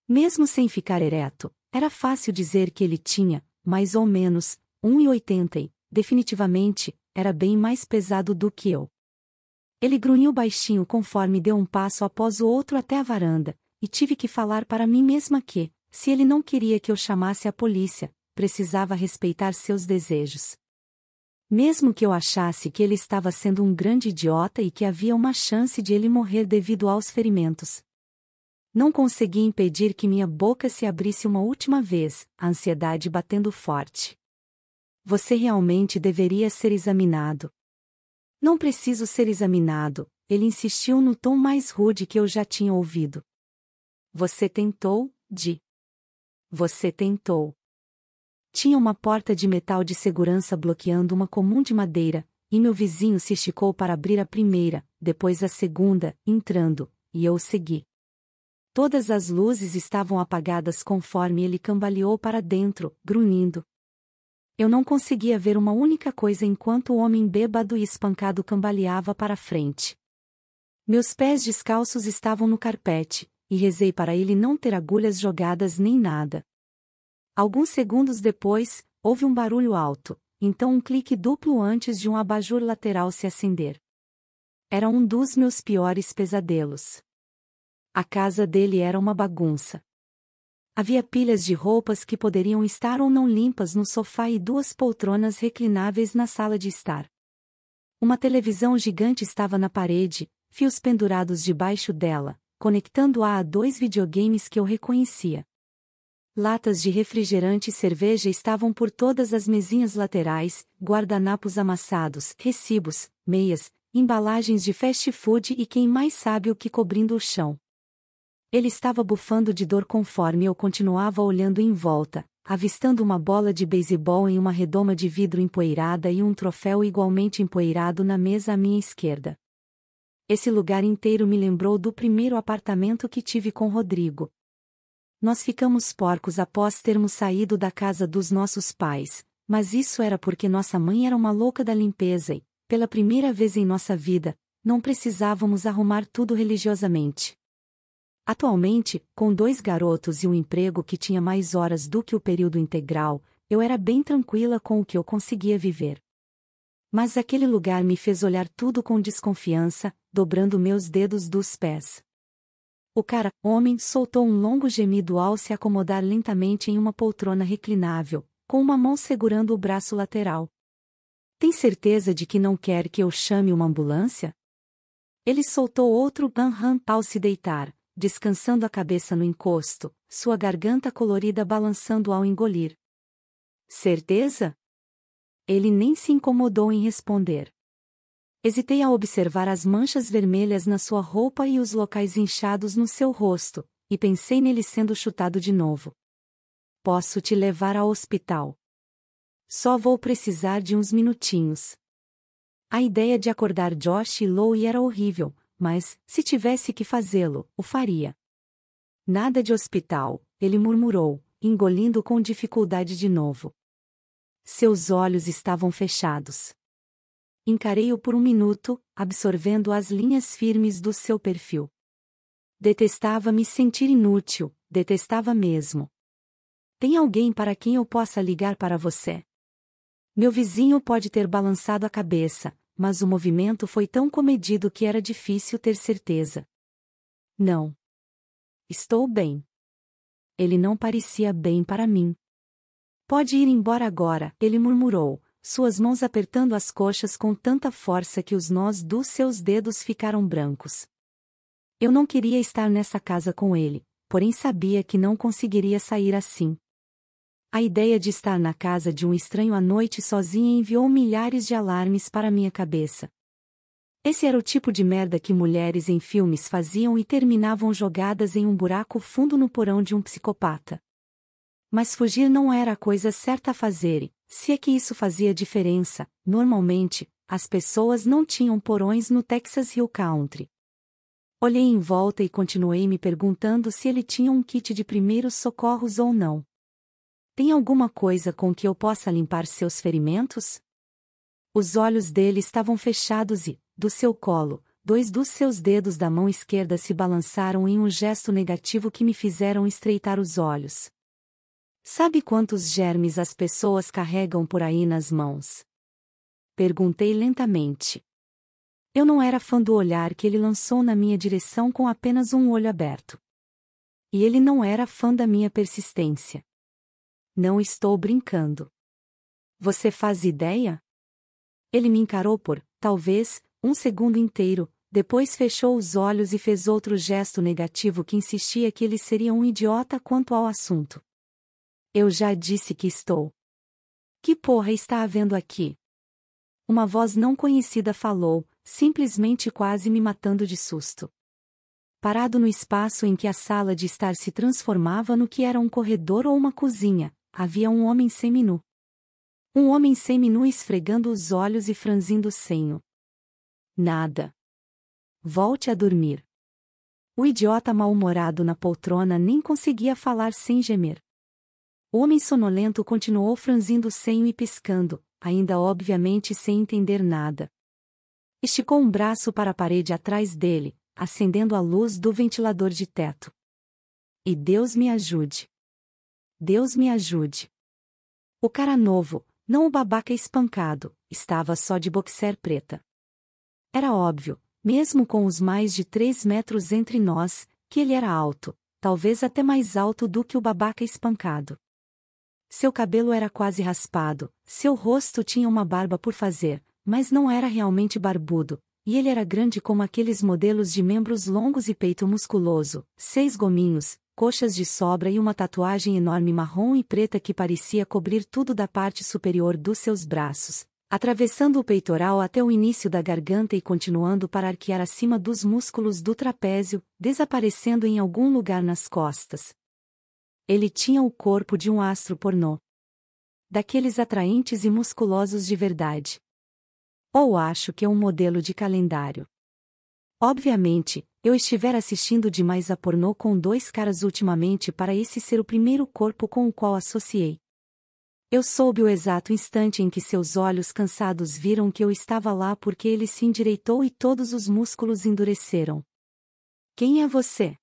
Mesmo sem ficar ereto, era fácil dizer que ele tinha, mais ou menos, 1,80, definitivamente, era bem mais pesado do que eu. Ele grunhiu baixinho conforme deu um passo após o outro até a varanda, e tive que falar para mim mesma que, se ele não queria que eu chamasse a polícia, precisava respeitar seus desejos. Mesmo que eu achasse que ele estava sendo um grande idiota e que havia uma chance de ele morrer devido aos ferimentos, não consegui impedir que minha boca se abrisse uma última vez, a ansiedade batendo forte. Você realmente deveria ser examinado. Não preciso ser examinado, ele insistiu no tom mais rude que eu já tinha ouvido. Você tentou, Di. Você tentou. Tinha uma porta de metal de segurança bloqueando uma comum de madeira, e meu vizinho se esticou para abrir a primeira, depois a segunda, entrando, e eu segui. Todas as luzes estavam apagadas conforme ele cambaleou para dentro, grunhindo. Eu não conseguia ver uma única coisa enquanto o homem bêbado e espancado cambaleava para frente. Meus pés descalços estavam no carpete, e rezei para ele não ter agulhas jogadas nem nada. Alguns segundos depois, houve um barulho alto, então um clique duplo antes de um abajur lateral se acender. Era um dos meus piores pesadelos. A casa dele era uma bagunça. Havia pilhas de roupas que poderiam estar ou não limpas no sofá e duas poltronas reclináveis na sala de estar. Uma televisão gigante estava na parede, fios pendurados debaixo dela, conectando-a a dois videogames que eu reconhecia. Latas de refrigerante e cerveja estavam por todas as mesinhas laterais, guardanapos amassados, recibos, meias, embalagens de fast food e quem mais sabe o que cobrindo o chão. Ele estava bufando de dor conforme eu continuava olhando em volta, avistando uma bola de beisebol em uma redoma de vidro empoeirada e um troféu igualmente empoeirado na mesa à minha esquerda. Esse lugar inteiro me lembrou do primeiro apartamento que tive com Rodrigo. Nós ficamos porcos após termos saído da casa dos nossos pais, mas isso era porque nossa mãe era uma louca da limpeza e, pela primeira vez em nossa vida, não precisávamos arrumar tudo religiosamente. Atualmente, com dois garotos e um emprego que tinha mais horas do que o período integral, eu era bem tranquila com o que eu conseguia viver. Mas aquele lugar me fez olhar tudo com desconfiança, dobrando meus dedos dos pés. O cara, homem, soltou um longo gemido ao se acomodar lentamente em uma poltrona reclinável, com uma mão segurando o braço lateral. Tem certeza de que não quer que eu chame uma ambulância? Ele soltou outro ganhan ao se deitar descansando a cabeça no encosto, sua garganta colorida balançando ao engolir. Certeza? Ele nem se incomodou em responder. Hesitei a observar as manchas vermelhas na sua roupa e os locais inchados no seu rosto, e pensei nele sendo chutado de novo. Posso te levar ao hospital. Só vou precisar de uns minutinhos. A ideia de acordar Josh e Lou era horrível, mas, se tivesse que fazê-lo, o faria. Nada de hospital, ele murmurou, engolindo com dificuldade de novo. Seus olhos estavam fechados. Encarei-o por um minuto, absorvendo as linhas firmes do seu perfil. Detestava me sentir inútil, detestava mesmo. Tem alguém para quem eu possa ligar para você? Meu vizinho pode ter balançado a cabeça, mas o movimento foi tão comedido que era difícil ter certeza. Não. Estou bem. Ele não parecia bem para mim. Pode ir embora agora, ele murmurou, suas mãos apertando as coxas com tanta força que os nós dos seus dedos ficaram brancos. Eu não queria estar nessa casa com ele, porém sabia que não conseguiria sair assim. A ideia de estar na casa de um estranho à noite sozinha enviou milhares de alarmes para minha cabeça. Esse era o tipo de merda que mulheres em filmes faziam e terminavam jogadas em um buraco fundo no porão de um psicopata. Mas fugir não era a coisa certa a fazer, e, se é que isso fazia diferença, normalmente, as pessoas não tinham porões no Texas Hill Country. Olhei em volta e continuei me perguntando se ele tinha um kit de primeiros socorros ou não. Tem alguma coisa com que eu possa limpar seus ferimentos? Os olhos dele estavam fechados e, do seu colo, dois dos seus dedos da mão esquerda se balançaram em um gesto negativo que me fizeram estreitar os olhos. Sabe quantos germes as pessoas carregam por aí nas mãos? Perguntei lentamente. Eu não era fã do olhar que ele lançou na minha direção com apenas um olho aberto. E ele não era fã da minha persistência. Não estou brincando. Você faz ideia? Ele me encarou por, talvez, um segundo inteiro, depois fechou os olhos e fez outro gesto negativo que insistia que ele seria um idiota quanto ao assunto. Eu já disse que estou. Que porra está havendo aqui? Uma voz não conhecida falou, simplesmente quase me matando de susto. Parado no espaço em que a sala de estar se transformava no que era um corredor ou uma cozinha, havia um homem seminu. Um homem seminu esfregando os olhos e franzindo o senho. Nada. Volte a dormir. O idiota mal-humorado na poltrona nem conseguia falar sem gemer. O homem sonolento continuou franzindo o senho e piscando, ainda obviamente sem entender nada. Esticou um braço para a parede atrás dele, acendendo a luz do ventilador de teto. E Deus me ajude. Deus me ajude. O cara novo, não o babaca espancado, estava só de boxer preta. Era óbvio, mesmo com os mais de três metros entre nós, que ele era alto, talvez até mais alto do que o babaca espancado. Seu cabelo era quase raspado, seu rosto tinha uma barba por fazer, mas não era realmente barbudo, e ele era grande como aqueles modelos de membros longos e peito musculoso, seis gominhos, coxas de sobra e uma tatuagem enorme marrom e preta que parecia cobrir tudo da parte superior dos seus braços, atravessando o peitoral até o início da garganta e continuando para arquear acima dos músculos do trapézio, desaparecendo em algum lugar nas costas. Ele tinha o corpo de um astro pornô. Daqueles atraentes e musculosos de verdade. Ou acho que é um modelo de calendário. Obviamente, eu estiver assistindo demais a pornô com dois caras ultimamente para esse ser o primeiro corpo com o qual associei. Eu soube o exato instante em que seus olhos cansados viram que eu estava lá porque ele se endireitou e todos os músculos endureceram. Quem é você?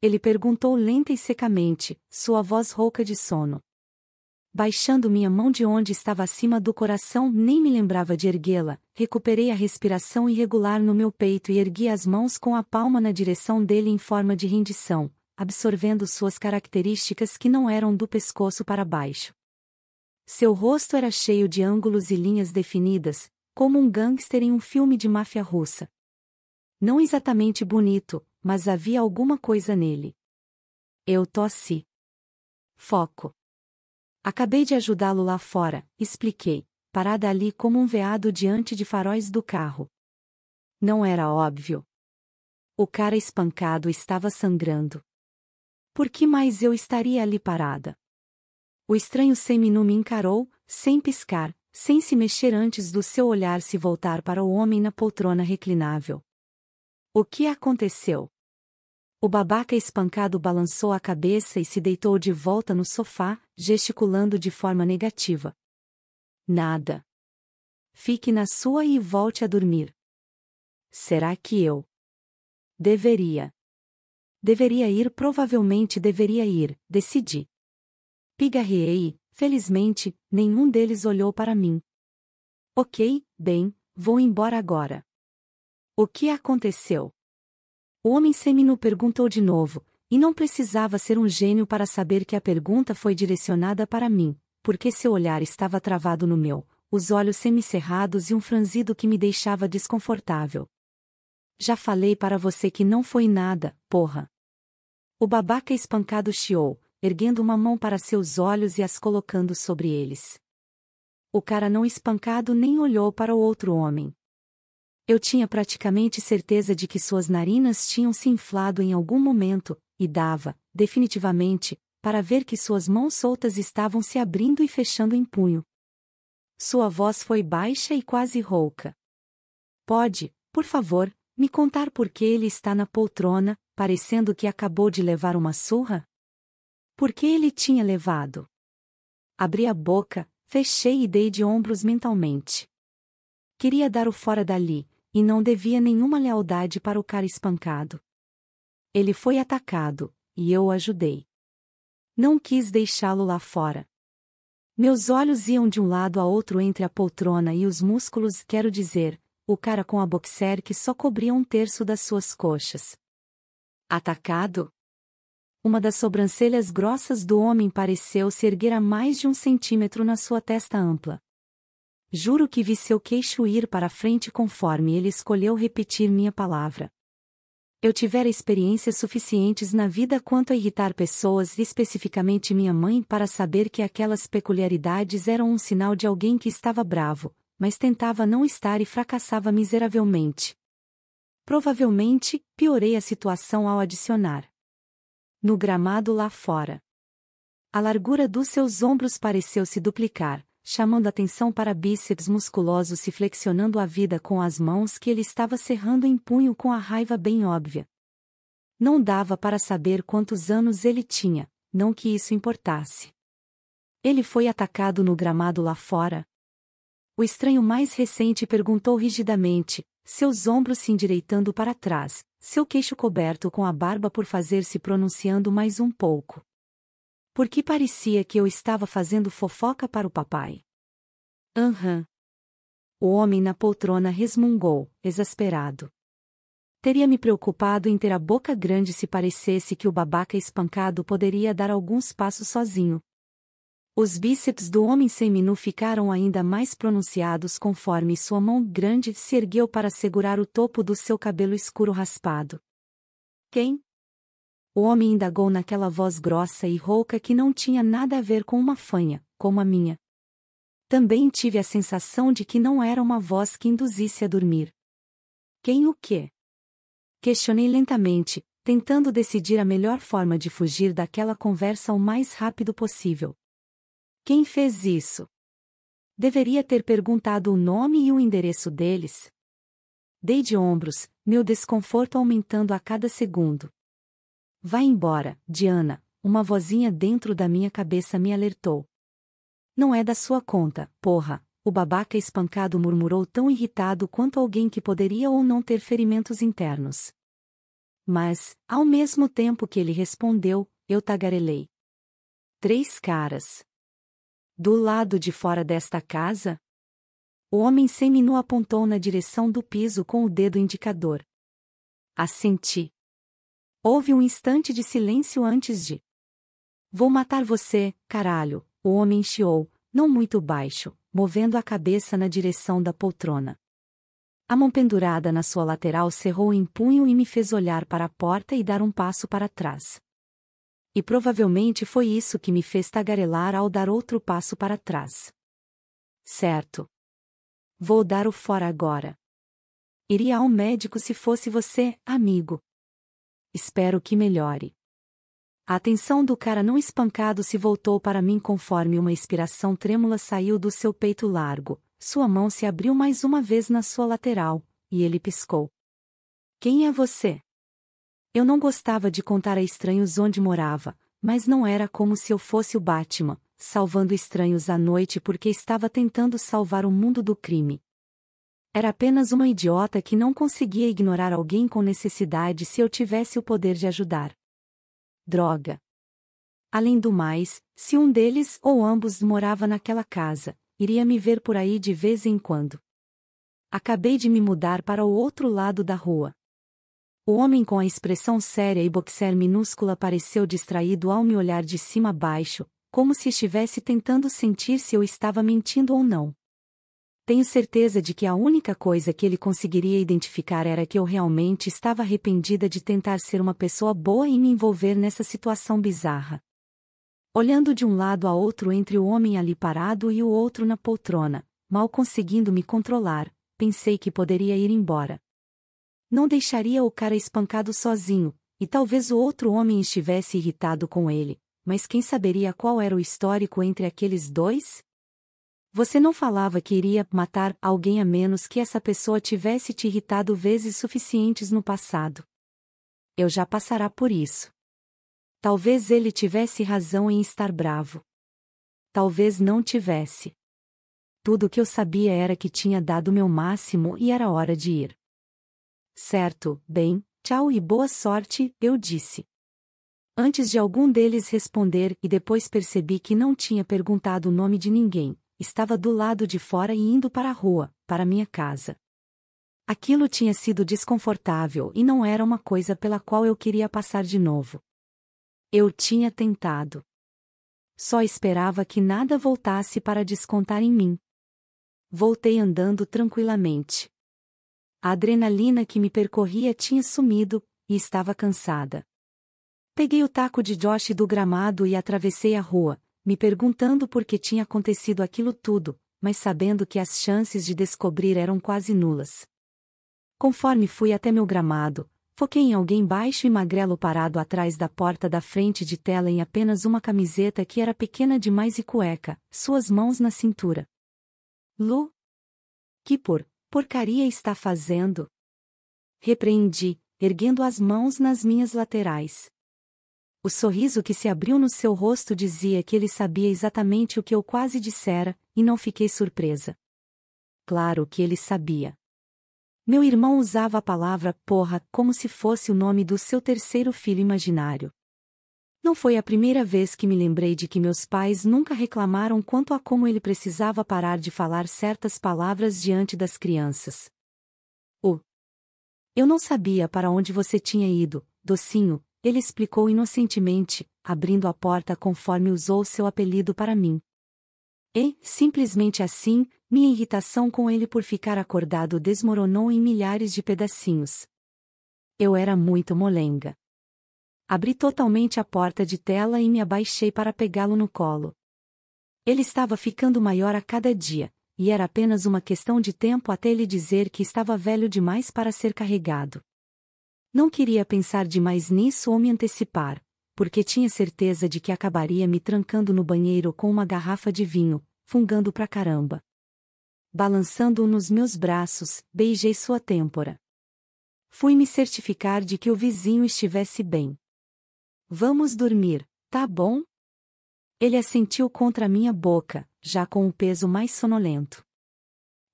Ele perguntou lenta e secamente, sua voz rouca de sono. Baixando minha mão de onde estava acima do coração, nem me lembrava de erguê-la, recuperei a respiração irregular no meu peito e ergui as mãos com a palma na direção dele em forma de rendição, absorvendo suas características que não eram do pescoço para baixo. Seu rosto era cheio de ângulos e linhas definidas, como um gangster em um filme de máfia russa. Não exatamente bonito, mas havia alguma coisa nele. Eu tossi. Foco. Acabei de ajudá-lo lá fora, expliquei, parada ali como um veado diante de faróis do carro. Não era óbvio. O cara espancado estava sangrando. Por que mais eu estaria ali parada? O estranho seminu me encarou, sem piscar, sem se mexer antes do seu olhar se voltar para o homem na poltrona reclinável. O que aconteceu? O babaca espancado balançou a cabeça e se deitou de volta no sofá, gesticulando de forma negativa. Nada. Fique na sua e volte a dormir. Será que eu? Deveria. Deveria ir, provavelmente deveria ir, decidi. Pigarriei, felizmente, nenhum deles olhou para mim. Ok, bem, vou embora agora. O que aconteceu? O homem seminu perguntou de novo, e não precisava ser um gênio para saber que a pergunta foi direcionada para mim, porque seu olhar estava travado no meu, os olhos semicerrados e um franzido que me deixava desconfortável. Já falei para você que não foi nada, porra. O babaca espancado chiou, erguendo uma mão para seus olhos e as colocando sobre eles. O cara não espancado nem olhou para o outro homem. Eu tinha praticamente certeza de que suas narinas tinham se inflado em algum momento, e dava, definitivamente, para ver que suas mãos soltas estavam se abrindo e fechando em punho. Sua voz foi baixa e quase rouca. Pode, por favor, me contar por que ele está na poltrona, parecendo que acabou de levar uma surra? Por que ele tinha levado? Abri a boca, fechei e dei de ombros mentalmente. Queria dar o fora dali, e não devia nenhuma lealdade para o cara espancado. Ele foi atacado, e eu o ajudei. Não quis deixá-lo lá fora. Meus olhos iam de um lado a outro entre a poltrona e os músculos, quero dizer, o cara com a boxer que só cobria um terço das suas coxas. Atacado? Uma das sobrancelhas grossas do homem pareceu se erguer a mais de um centímetro na sua testa ampla. Juro que vi seu queixo ir para frente conforme ele escolheu repetir minha palavra. Eu tivera experiências suficientes na vida quanto a irritar pessoas, especificamente minha mãe, para saber que aquelas peculiaridades eram um sinal de alguém que estava bravo, mas tentava não estar e fracassava miseravelmente. Provavelmente, piorei a situação ao adicionar. No gramado lá fora. A largura dos seus ombros pareceu se duplicar chamando atenção para bíceps musculosos e flexionando a vida com as mãos que ele estava cerrando em punho com a raiva bem óbvia. Não dava para saber quantos anos ele tinha, não que isso importasse. Ele foi atacado no gramado lá fora? O estranho mais recente perguntou rigidamente, seus ombros se endireitando para trás, seu queixo coberto com a barba por fazer-se pronunciando mais um pouco. Porque parecia que eu estava fazendo fofoca para o papai. Aham. Uhum. O homem na poltrona resmungou, exasperado. Teria me preocupado em ter a boca grande se parecesse que o babaca espancado poderia dar alguns passos sozinho. Os bíceps do homem seminu ficaram ainda mais pronunciados conforme sua mão grande se ergueu para segurar o topo do seu cabelo escuro raspado. Quem? O homem indagou naquela voz grossa e rouca que não tinha nada a ver com uma fanha, como a minha. Também tive a sensação de que não era uma voz que induzisse a dormir. Quem o quê? Questionei lentamente, tentando decidir a melhor forma de fugir daquela conversa o mais rápido possível. Quem fez isso? Deveria ter perguntado o nome e o endereço deles. Dei de ombros, meu desconforto aumentando a cada segundo. Vai embora, Diana, uma vozinha dentro da minha cabeça me alertou. Não é da sua conta, porra, o babaca espancado murmurou tão irritado quanto alguém que poderia ou não ter ferimentos internos. Mas, ao mesmo tempo que ele respondeu, eu tagarelei. Três caras. Do lado de fora desta casa? O homem seminu apontou na direção do piso com o dedo indicador. Assenti. Houve um instante de silêncio antes de. Vou matar você, caralho, o homem chiou, não muito baixo, movendo a cabeça na direção da poltrona. A mão pendurada na sua lateral cerrou em punho e me fez olhar para a porta e dar um passo para trás. E provavelmente foi isso que me fez tagarelar ao dar outro passo para trás. Certo. Vou dar o fora agora. Iria ao médico se fosse você, amigo. Espero que melhore. A atenção do cara não espancado se voltou para mim conforme uma inspiração trêmula saiu do seu peito largo. Sua mão se abriu mais uma vez na sua lateral, e ele piscou. Quem é você? Eu não gostava de contar a estranhos onde morava, mas não era como se eu fosse o Batman, salvando estranhos à noite porque estava tentando salvar o mundo do crime. Era apenas uma idiota que não conseguia ignorar alguém com necessidade se eu tivesse o poder de ajudar. Droga! Além do mais, se um deles ou ambos morava naquela casa, iria me ver por aí de vez em quando. Acabei de me mudar para o outro lado da rua. O homem com a expressão séria e boxer minúscula pareceu distraído ao me olhar de cima a baixo, como se estivesse tentando sentir se eu estava mentindo ou não tenho certeza de que a única coisa que ele conseguiria identificar era que eu realmente estava arrependida de tentar ser uma pessoa boa e me envolver nessa situação bizarra. Olhando de um lado a outro entre o homem ali parado e o outro na poltrona, mal conseguindo me controlar, pensei que poderia ir embora. Não deixaria o cara espancado sozinho, e talvez o outro homem estivesse irritado com ele, mas quem saberia qual era o histórico entre aqueles dois? Você não falava que iria matar alguém a menos que essa pessoa tivesse te irritado vezes suficientes no passado. Eu já passará por isso. Talvez ele tivesse razão em estar bravo. Talvez não tivesse. Tudo o que eu sabia era que tinha dado meu máximo e era hora de ir. Certo, bem, tchau e boa sorte, eu disse. Antes de algum deles responder e depois percebi que não tinha perguntado o nome de ninguém, Estava do lado de fora e indo para a rua, para minha casa. Aquilo tinha sido desconfortável e não era uma coisa pela qual eu queria passar de novo. Eu tinha tentado. Só esperava que nada voltasse para descontar em mim. Voltei andando tranquilamente. A adrenalina que me percorria tinha sumido, e estava cansada. Peguei o taco de Josh do gramado e atravessei a rua, me perguntando por que tinha acontecido aquilo tudo, mas sabendo que as chances de descobrir eram quase nulas. Conforme fui até meu gramado, foquei em alguém baixo e magrelo parado atrás da porta da frente de tela em apenas uma camiseta que era pequena demais e cueca, suas mãos na cintura. Lu? Que por porcaria está fazendo? Repreendi, erguendo as mãos nas minhas laterais. O sorriso que se abriu no seu rosto dizia que ele sabia exatamente o que eu quase dissera, e não fiquei surpresa. Claro que ele sabia. Meu irmão usava a palavra porra como se fosse o nome do seu terceiro filho imaginário. Não foi a primeira vez que me lembrei de que meus pais nunca reclamaram quanto a como ele precisava parar de falar certas palavras diante das crianças. O. Oh. Eu não sabia para onde você tinha ido, docinho, ele explicou inocentemente, abrindo a porta conforme usou seu apelido para mim. E, simplesmente assim, minha irritação com ele por ficar acordado desmoronou em milhares de pedacinhos. Eu era muito molenga. Abri totalmente a porta de tela e me abaixei para pegá-lo no colo. Ele estava ficando maior a cada dia, e era apenas uma questão de tempo até ele dizer que estava velho demais para ser carregado. Não queria pensar demais nisso ou me antecipar, porque tinha certeza de que acabaria me trancando no banheiro com uma garrafa de vinho, fungando pra caramba. Balançando-o nos meus braços, beijei sua têmpora. Fui me certificar de que o vizinho estivesse bem. Vamos dormir, tá bom? Ele assentiu contra minha boca, já com um peso mais sonolento.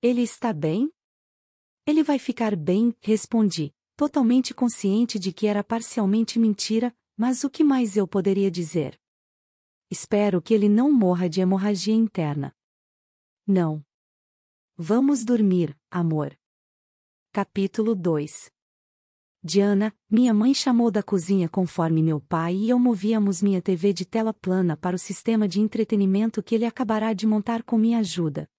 Ele está bem? Ele vai ficar bem, respondi, totalmente consciente de que era parcialmente mentira, mas o que mais eu poderia dizer? Espero que ele não morra de hemorragia interna. Não. Vamos dormir, amor. Capítulo 2 Diana, minha mãe chamou da cozinha conforme meu pai e eu movíamos minha TV de tela plana para o sistema de entretenimento que ele acabará de montar com minha ajuda.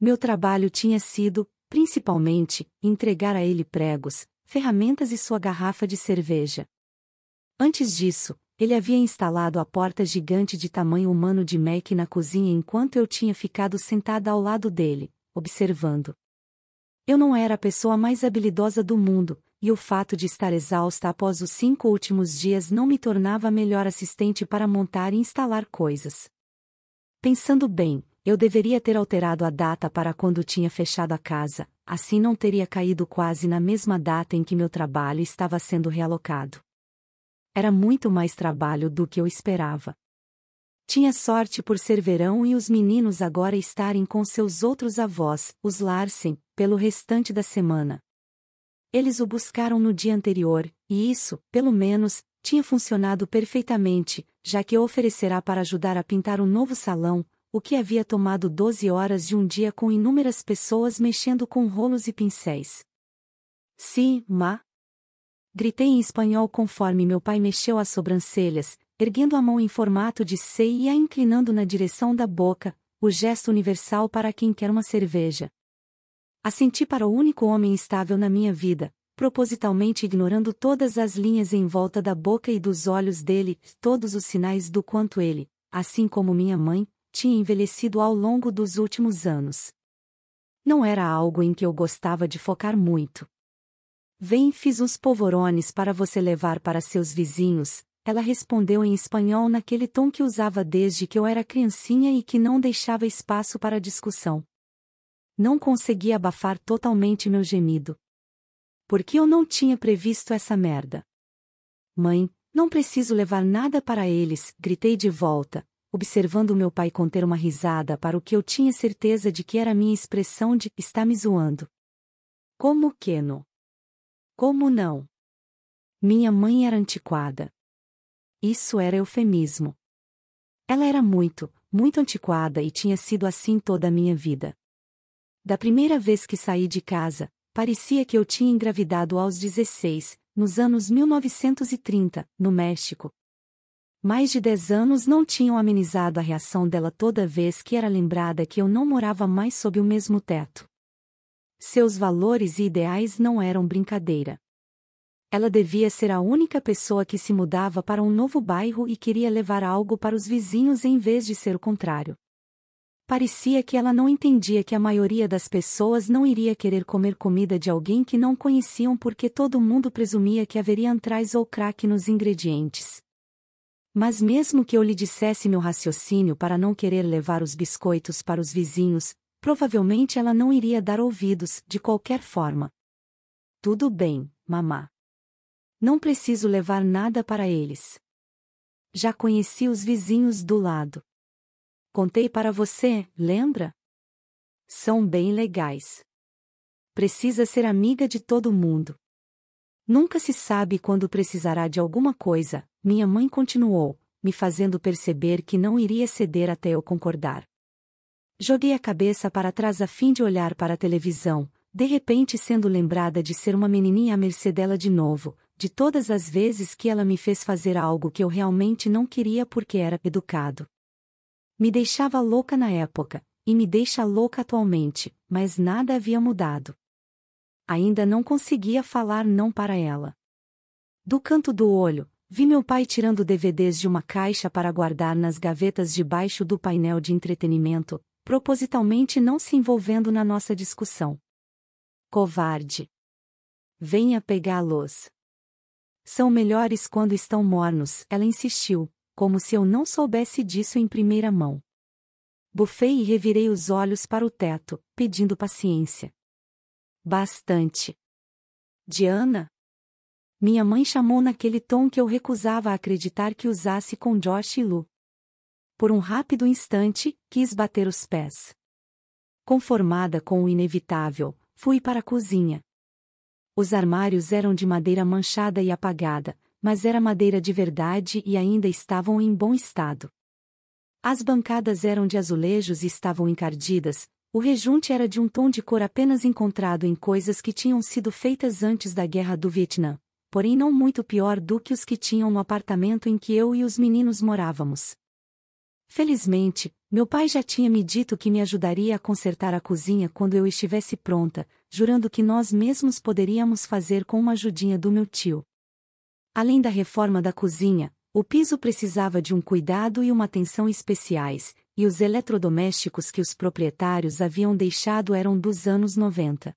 Meu trabalho tinha sido, principalmente, entregar a ele pregos, ferramentas e sua garrafa de cerveja. Antes disso, ele havia instalado a porta gigante de tamanho humano de Mac na cozinha enquanto eu tinha ficado sentada ao lado dele, observando. Eu não era a pessoa mais habilidosa do mundo, e o fato de estar exausta após os cinco últimos dias não me tornava a melhor assistente para montar e instalar coisas. Pensando bem, eu deveria ter alterado a data para quando tinha fechado a casa, assim não teria caído quase na mesma data em que meu trabalho estava sendo realocado. Era muito mais trabalho do que eu esperava. Tinha sorte por ser verão e os meninos agora estarem com seus outros avós, os Larsen, pelo restante da semana. Eles o buscaram no dia anterior, e isso, pelo menos, tinha funcionado perfeitamente, já que oferecerá para ajudar a pintar o um novo salão, o que havia tomado 12 horas de um dia com inúmeras pessoas mexendo com rolos e pincéis. Sim, ma? Gritei em espanhol conforme meu pai mexeu as sobrancelhas, erguendo a mão em formato de C e a inclinando na direção da boca, o gesto universal para quem quer uma cerveja. Assenti para o único homem estável na minha vida, propositalmente ignorando todas as linhas em volta da boca e dos olhos dele, todos os sinais do quanto ele, assim como minha mãe, tinha envelhecido ao longo dos últimos anos. Não era algo em que eu gostava de focar muito. Vem, fiz uns polvorones para você levar para seus vizinhos, ela respondeu em espanhol naquele tom que usava desde que eu era criancinha e que não deixava espaço para discussão. Não consegui abafar totalmente meu gemido. Porque eu não tinha previsto essa merda. Mãe, não preciso levar nada para eles, gritei de volta, observando meu pai conter uma risada para o que eu tinha certeza de que era minha expressão de está me zoando. Como que não? Como não? Minha mãe era antiquada. Isso era eufemismo. Ela era muito, muito antiquada e tinha sido assim toda a minha vida. Da primeira vez que saí de casa, parecia que eu tinha engravidado aos 16, nos anos 1930, no México, mais de dez anos não tinham amenizado a reação dela toda vez que era lembrada que eu não morava mais sob o mesmo teto. Seus valores e ideais não eram brincadeira. Ela devia ser a única pessoa que se mudava para um novo bairro e queria levar algo para os vizinhos em vez de ser o contrário. Parecia que ela não entendia que a maioria das pessoas não iria querer comer comida de alguém que não conheciam porque todo mundo presumia que haveria antraz ou craque nos ingredientes. Mas mesmo que eu lhe dissesse meu raciocínio para não querer levar os biscoitos para os vizinhos, provavelmente ela não iria dar ouvidos, de qualquer forma. Tudo bem, mamá. Não preciso levar nada para eles. Já conheci os vizinhos do lado. Contei para você, lembra? São bem legais. Precisa ser amiga de todo mundo. Nunca se sabe quando precisará de alguma coisa, minha mãe continuou, me fazendo perceber que não iria ceder até eu concordar. Joguei a cabeça para trás a fim de olhar para a televisão, de repente sendo lembrada de ser uma menininha à mercê dela de novo, de todas as vezes que ela me fez fazer algo que eu realmente não queria porque era educado. Me deixava louca na época, e me deixa louca atualmente, mas nada havia mudado. Ainda não conseguia falar não para ela. Do canto do olho, vi meu pai tirando DVDs de uma caixa para guardar nas gavetas debaixo do painel de entretenimento, propositalmente não se envolvendo na nossa discussão. Covarde. Venha pegá-los. São melhores quando estão mornos, ela insistiu, como se eu não soubesse disso em primeira mão. Bufei e revirei os olhos para o teto, pedindo paciência. Bastante. Diana? Minha mãe chamou naquele tom que eu recusava acreditar que usasse com Josh e Lu. Por um rápido instante, quis bater os pés. Conformada com o inevitável, fui para a cozinha. Os armários eram de madeira manchada e apagada, mas era madeira de verdade e ainda estavam em bom estado. As bancadas eram de azulejos e estavam encardidas, o rejunte era de um tom de cor apenas encontrado em coisas que tinham sido feitas antes da Guerra do Vietnã, porém não muito pior do que os que tinham no apartamento em que eu e os meninos morávamos. Felizmente, meu pai já tinha me dito que me ajudaria a consertar a cozinha quando eu estivesse pronta, jurando que nós mesmos poderíamos fazer com uma ajudinha do meu tio. Além da reforma da cozinha, o piso precisava de um cuidado e uma atenção especiais, e os eletrodomésticos que os proprietários haviam deixado eram dos anos 90.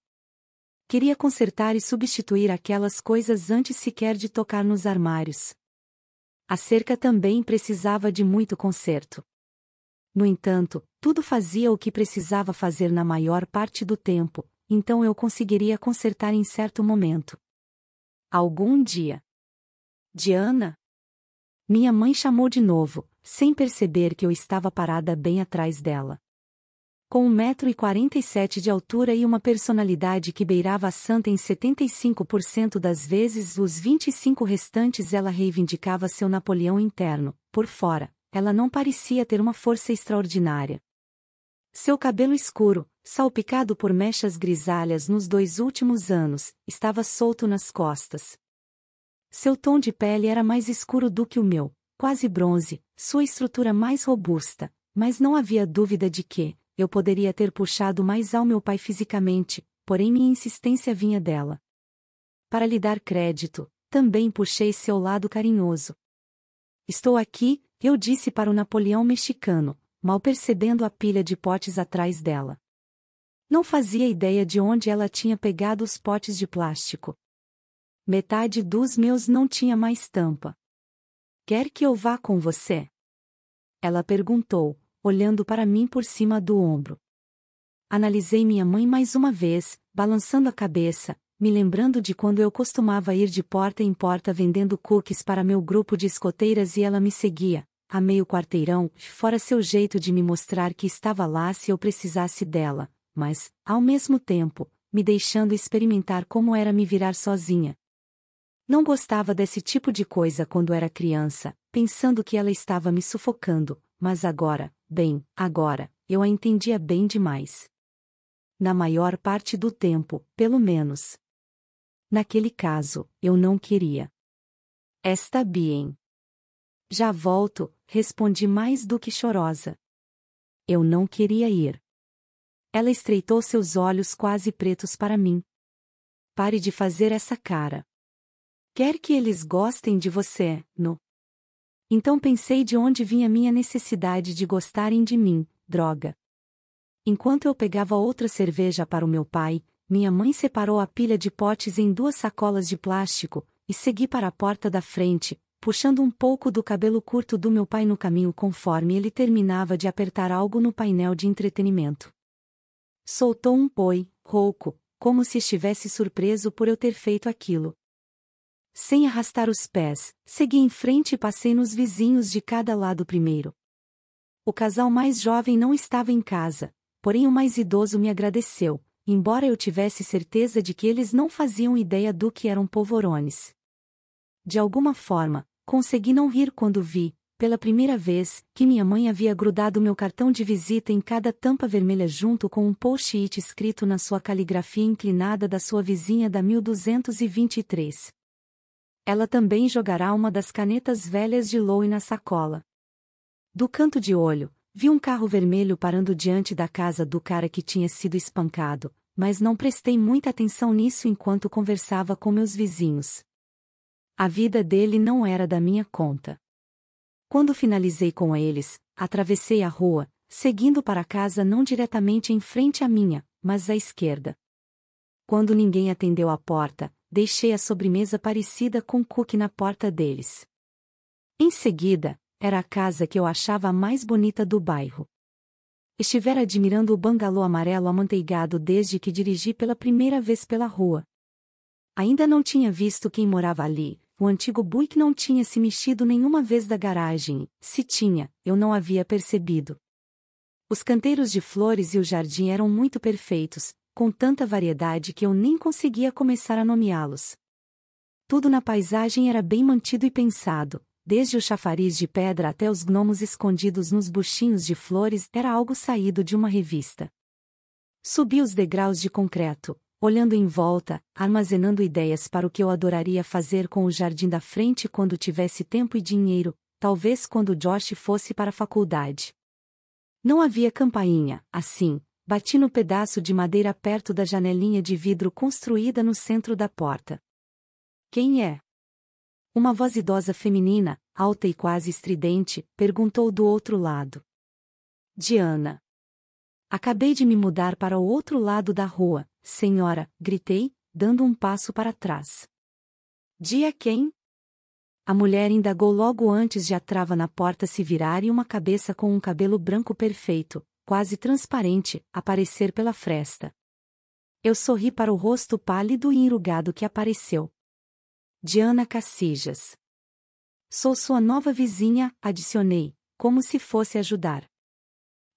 Queria consertar e substituir aquelas coisas antes sequer de tocar nos armários. A cerca também precisava de muito conserto. No entanto, tudo fazia o que precisava fazer na maior parte do tempo, então eu conseguiria consertar em certo momento. Algum dia. Diana? Minha mãe chamou de novo, sem perceber que eu estava parada bem atrás dela. Com 1,47m de altura e uma personalidade que beirava a santa em 75% das vezes, os 25 restantes ela reivindicava seu Napoleão interno, por fora, ela não parecia ter uma força extraordinária. Seu cabelo escuro, salpicado por mechas grisalhas nos dois últimos anos, estava solto nas costas. Seu tom de pele era mais escuro do que o meu, quase bronze, sua estrutura mais robusta, mas não havia dúvida de que, eu poderia ter puxado mais ao meu pai fisicamente, porém minha insistência vinha dela. Para lhe dar crédito, também puxei seu lado carinhoso. Estou aqui, eu disse para o Napoleão mexicano, mal percebendo a pilha de potes atrás dela. Não fazia ideia de onde ela tinha pegado os potes de plástico. Metade dos meus não tinha mais tampa. Quer que eu vá com você? Ela perguntou, olhando para mim por cima do ombro. Analisei minha mãe mais uma vez, balançando a cabeça, me lembrando de quando eu costumava ir de porta em porta vendendo cookies para meu grupo de escoteiras e ela me seguia, a meio quarteirão, fora seu jeito de me mostrar que estava lá se eu precisasse dela, mas, ao mesmo tempo, me deixando experimentar como era me virar sozinha, não gostava desse tipo de coisa quando era criança, pensando que ela estava me sufocando, mas agora, bem, agora, eu a entendia bem demais. Na maior parte do tempo, pelo menos. Naquele caso, eu não queria. É Está bem. Já volto, respondi mais do que chorosa. Eu não queria ir. Ela estreitou seus olhos quase pretos para mim. Pare de fazer essa cara. Quer que eles gostem de você, no. Então pensei de onde vinha minha necessidade de gostarem de mim, droga. Enquanto eu pegava outra cerveja para o meu pai, minha mãe separou a pilha de potes em duas sacolas de plástico, e segui para a porta da frente, puxando um pouco do cabelo curto do meu pai no caminho conforme ele terminava de apertar algo no painel de entretenimento. Soltou um poi, rouco, como se estivesse surpreso por eu ter feito aquilo, sem arrastar os pés, segui em frente e passei nos vizinhos de cada lado primeiro. O casal mais jovem não estava em casa, porém o mais idoso me agradeceu, embora eu tivesse certeza de que eles não faziam ideia do que eram polvorones. De alguma forma, consegui não rir quando vi, pela primeira vez, que minha mãe havia grudado meu cartão de visita em cada tampa vermelha junto com um post-it escrito na sua caligrafia inclinada da sua vizinha da 1223. Ela também jogará uma das canetas velhas de Lowe na sacola. Do canto de olho, vi um carro vermelho parando diante da casa do cara que tinha sido espancado, mas não prestei muita atenção nisso enquanto conversava com meus vizinhos. A vida dele não era da minha conta. Quando finalizei com eles, atravessei a rua, seguindo para casa não diretamente em frente à minha, mas à esquerda. Quando ninguém atendeu à porta, deixei a sobremesa parecida com cookie na porta deles. Em seguida, era a casa que eu achava a mais bonita do bairro. Estivera admirando o bangalô amarelo amanteigado desde que dirigi pela primeira vez pela rua. Ainda não tinha visto quem morava ali, o antigo Buick não tinha se mexido nenhuma vez da garagem, se tinha, eu não havia percebido. Os canteiros de flores e o jardim eram muito perfeitos, com tanta variedade que eu nem conseguia começar a nomeá-los. Tudo na paisagem era bem mantido e pensado, desde o chafariz de pedra até os gnomos escondidos nos buchinhos de flores era algo saído de uma revista. Subi os degraus de concreto, olhando em volta, armazenando ideias para o que eu adoraria fazer com o jardim da frente quando tivesse tempo e dinheiro, talvez quando Josh fosse para a faculdade. Não havia campainha, assim, bati no pedaço de madeira perto da janelinha de vidro construída no centro da porta. Quem é? Uma voz idosa feminina, alta e quase estridente, perguntou do outro lado. Diana. Acabei de me mudar para o outro lado da rua, senhora, gritei, dando um passo para trás. Dia quem? A mulher indagou logo antes de a trava na porta se virar e uma cabeça com um cabelo branco perfeito, quase transparente, aparecer pela fresta. Eu sorri para o rosto pálido e enrugado que apareceu. Diana Cassijas. Sou sua nova vizinha, adicionei, como se fosse ajudar.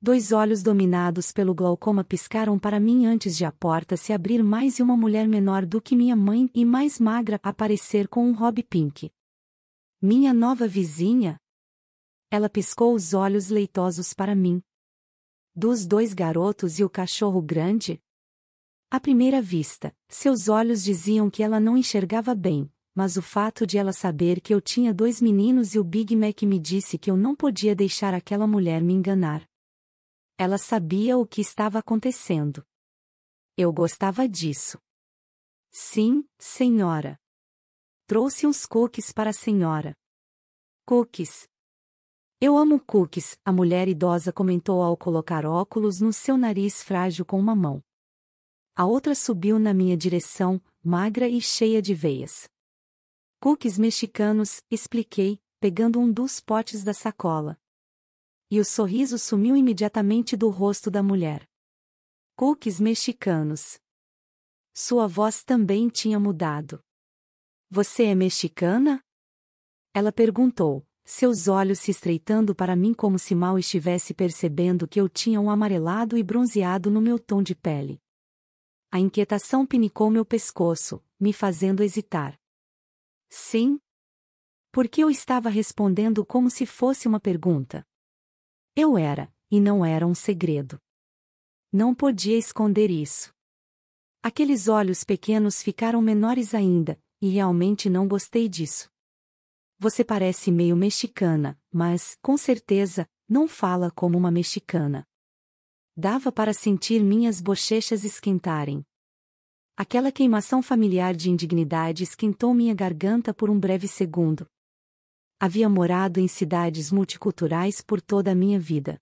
Dois olhos dominados pelo glaucoma piscaram para mim antes de a porta se abrir mais e uma mulher menor do que minha mãe e mais magra aparecer com um hobby pink. Minha nova vizinha? Ela piscou os olhos leitosos para mim, dos dois garotos e o cachorro grande? À primeira vista, seus olhos diziam que ela não enxergava bem, mas o fato de ela saber que eu tinha dois meninos e o Big Mac me disse que eu não podia deixar aquela mulher me enganar. Ela sabia o que estava acontecendo. Eu gostava disso. Sim, senhora. Trouxe uns cookies para a senhora. Cookies, eu amo cookies, a mulher idosa comentou ao colocar óculos no seu nariz frágil com uma mão. A outra subiu na minha direção, magra e cheia de veias. Cookies mexicanos, expliquei, pegando um dos potes da sacola. E o sorriso sumiu imediatamente do rosto da mulher. Cookies mexicanos. Sua voz também tinha mudado. Você é mexicana? Ela perguntou. Seus olhos se estreitando para mim como se mal estivesse percebendo que eu tinha um amarelado e bronzeado no meu tom de pele. A inquietação pinicou meu pescoço, me fazendo hesitar. Sim? Porque eu estava respondendo como se fosse uma pergunta. Eu era, e não era um segredo. Não podia esconder isso. Aqueles olhos pequenos ficaram menores ainda, e realmente não gostei disso. Você parece meio mexicana, mas, com certeza, não fala como uma mexicana. Dava para sentir minhas bochechas esquentarem. Aquela queimação familiar de indignidade esquentou minha garganta por um breve segundo. Havia morado em cidades multiculturais por toda a minha vida.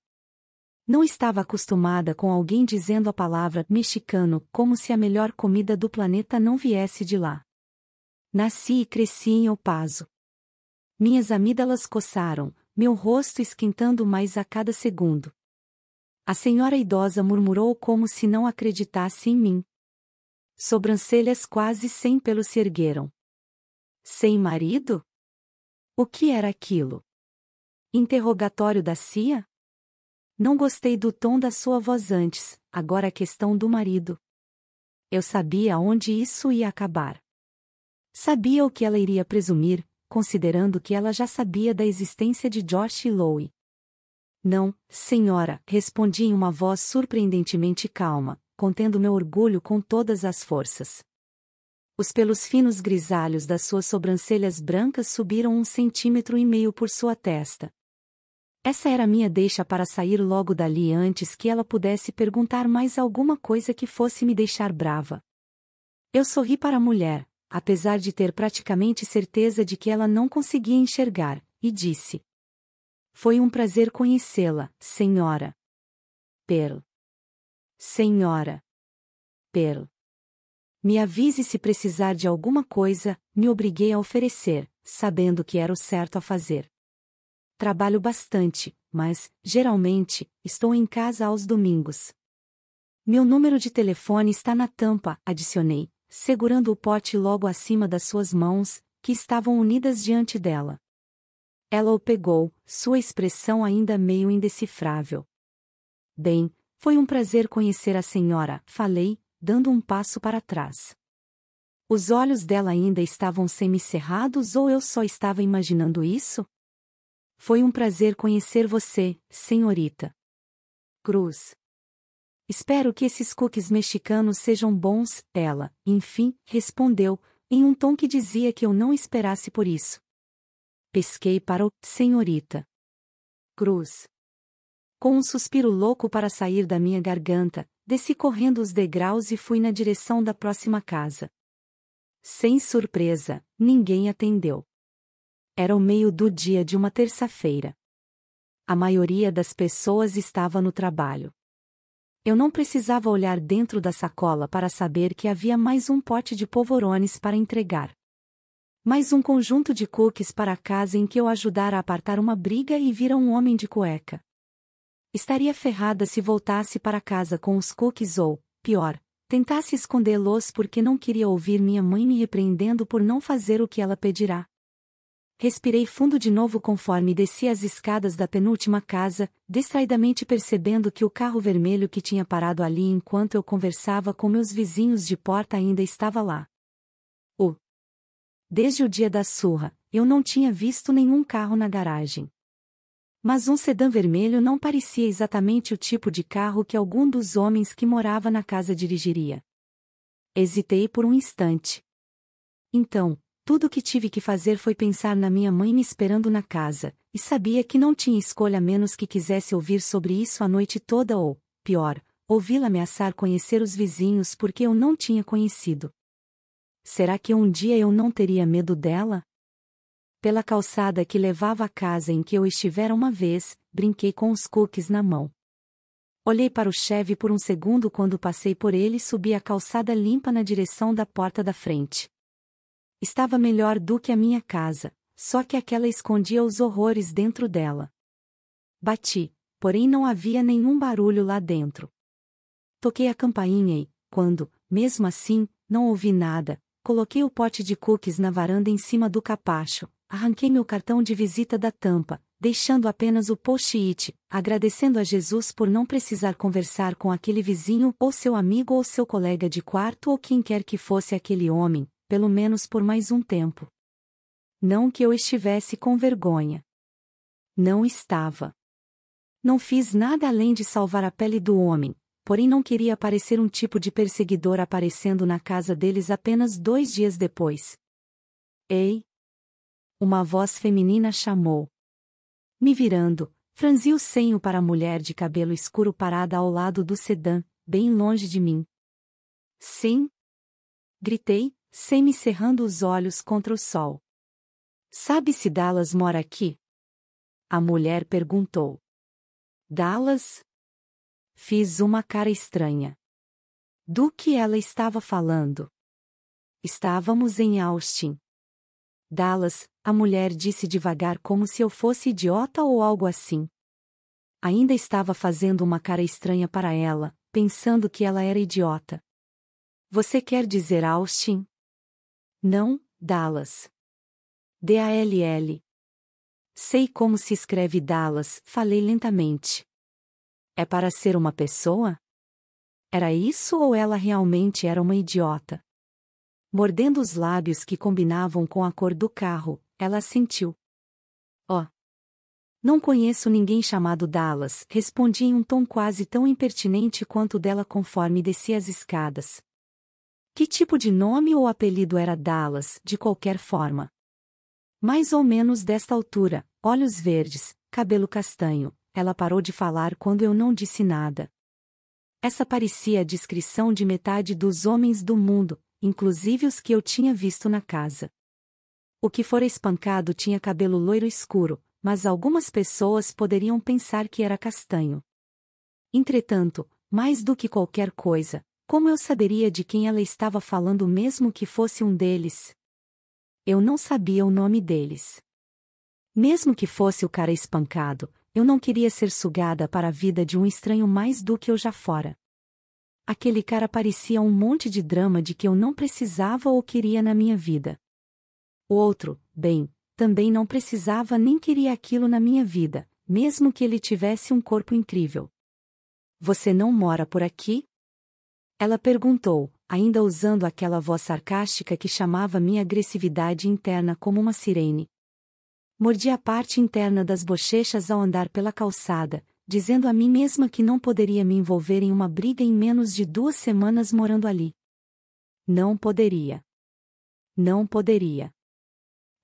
Não estava acostumada com alguém dizendo a palavra mexicano como se a melhor comida do planeta não viesse de lá. Nasci e cresci em El Paso. Minhas amígdalas coçaram, meu rosto esquentando mais a cada segundo. A senhora idosa murmurou como se não acreditasse em mim. Sobrancelhas quase sem pelo se ergueram. Sem marido? O que era aquilo? Interrogatório da CIA? Não gostei do tom da sua voz antes, agora a questão do marido. Eu sabia onde isso ia acabar. Sabia o que ela iria presumir, considerando que ela já sabia da existência de George e Louie. Não, senhora, respondi em uma voz surpreendentemente calma, contendo meu orgulho com todas as forças. Os pelos finos grisalhos das suas sobrancelhas brancas subiram um centímetro e meio por sua testa. Essa era minha deixa para sair logo dali antes que ela pudesse perguntar mais alguma coisa que fosse me deixar brava. Eu sorri para a mulher, apesar de ter praticamente certeza de que ela não conseguia enxergar, e disse: Foi um prazer conhecê-la, senhora. Pearl. Senhora. Pearl. Me avise se precisar de alguma coisa, me obriguei a oferecer, sabendo que era o certo a fazer. Trabalho bastante, mas, geralmente, estou em casa aos domingos. Meu número de telefone está na tampa, adicionei, segurando o pote logo acima das suas mãos, que estavam unidas diante dela. Ela o pegou, sua expressão ainda meio indecifrável. Bem, foi um prazer conhecer a senhora, falei, dando um passo para trás. Os olhos dela ainda estavam semicerrados ou eu só estava imaginando isso? Foi um prazer conhecer você, senhorita. Cruz. Espero que esses cookies mexicanos sejam bons, ela, enfim, respondeu, em um tom que dizia que eu não esperasse por isso. Pesquei para o senhorita. Cruz. Com um suspiro louco para sair da minha garganta, desci correndo os degraus e fui na direção da próxima casa. Sem surpresa, ninguém atendeu. Era o meio do dia de uma terça-feira. A maioria das pessoas estava no trabalho. Eu não precisava olhar dentro da sacola para saber que havia mais um pote de polvorones para entregar. Mais um conjunto de cookies para a casa em que eu ajudara a apartar uma briga e vira um homem de cueca. Estaria ferrada se voltasse para casa com os cookies ou, pior, tentasse escondê-los porque não queria ouvir minha mãe me repreendendo por não fazer o que ela pedirá. Respirei fundo de novo conforme desci as escadas da penúltima casa, distraidamente percebendo que o carro vermelho que tinha parado ali enquanto eu conversava com meus vizinhos de porta ainda estava lá. Oh! Desde o dia da surra, eu não tinha visto nenhum carro na garagem. Mas um sedã vermelho não parecia exatamente o tipo de carro que algum dos homens que morava na casa dirigiria. Hesitei por um instante. Então, tudo o que tive que fazer foi pensar na minha mãe me esperando na casa, e sabia que não tinha escolha a menos que quisesse ouvir sobre isso a noite toda ou, pior, ouvi-la ameaçar conhecer os vizinhos porque eu não tinha conhecido. Será que um dia eu não teria medo dela? Pela calçada que levava à casa em que eu estivera uma vez, brinquei com os cookies na mão. Olhei para o chefe por um segundo quando passei por ele e subi a calçada limpa na direção da porta da frente. Estava melhor do que a minha casa, só que aquela escondia os horrores dentro dela. Bati, porém não havia nenhum barulho lá dentro. Toquei a campainha e, quando, mesmo assim, não ouvi nada, coloquei o pote de cookies na varanda em cima do capacho, arranquei meu cartão de visita da tampa, deixando apenas o post-it, agradecendo a Jesus por não precisar conversar com aquele vizinho ou seu amigo ou seu colega de quarto ou quem quer que fosse aquele homem, pelo menos por mais um tempo. Não que eu estivesse com vergonha. Não estava. Não fiz nada além de salvar a pele do homem, porém não queria parecer um tipo de perseguidor aparecendo na casa deles apenas dois dias depois. Ei! Uma voz feminina chamou. Me virando, franzi o senho para a mulher de cabelo escuro parada ao lado do sedã, bem longe de mim. Sim? Gritei, semicerrando os olhos contra o sol. Sabe se Dallas mora aqui? A mulher perguntou. Dallas? Fiz uma cara estranha. Do que ela estava falando? Estávamos em Austin. Dallas, a mulher disse devagar como se eu fosse idiota ou algo assim. Ainda estava fazendo uma cara estranha para ela, pensando que ela era idiota. Você quer dizer Austin? Não, Dallas. D-A-L-L. Sei como se escreve Dallas, falei lentamente. É para ser uma pessoa? Era isso ou ela realmente era uma idiota? Mordendo os lábios que combinavam com a cor do carro, ela sentiu. Oh. Não conheço ninguém chamado Dallas, respondi em um tom quase tão impertinente quanto dela conforme descia as escadas. Que tipo de nome ou apelido era Dallas, de qualquer forma? Mais ou menos desta altura, olhos verdes, cabelo castanho, ela parou de falar quando eu não disse nada. Essa parecia a descrição de metade dos homens do mundo, inclusive os que eu tinha visto na casa. O que fora espancado tinha cabelo loiro escuro, mas algumas pessoas poderiam pensar que era castanho. Entretanto, mais do que qualquer coisa, como eu saberia de quem ela estava falando mesmo que fosse um deles? Eu não sabia o nome deles. Mesmo que fosse o cara espancado, eu não queria ser sugada para a vida de um estranho mais do que eu já fora. Aquele cara parecia um monte de drama de que eu não precisava ou queria na minha vida. O outro, bem, também não precisava nem queria aquilo na minha vida, mesmo que ele tivesse um corpo incrível. Você não mora por aqui? Ela perguntou, ainda usando aquela voz sarcástica que chamava minha agressividade interna como uma sirene. Mordi a parte interna das bochechas ao andar pela calçada, dizendo a mim mesma que não poderia me envolver em uma briga em menos de duas semanas morando ali. Não poderia. Não poderia.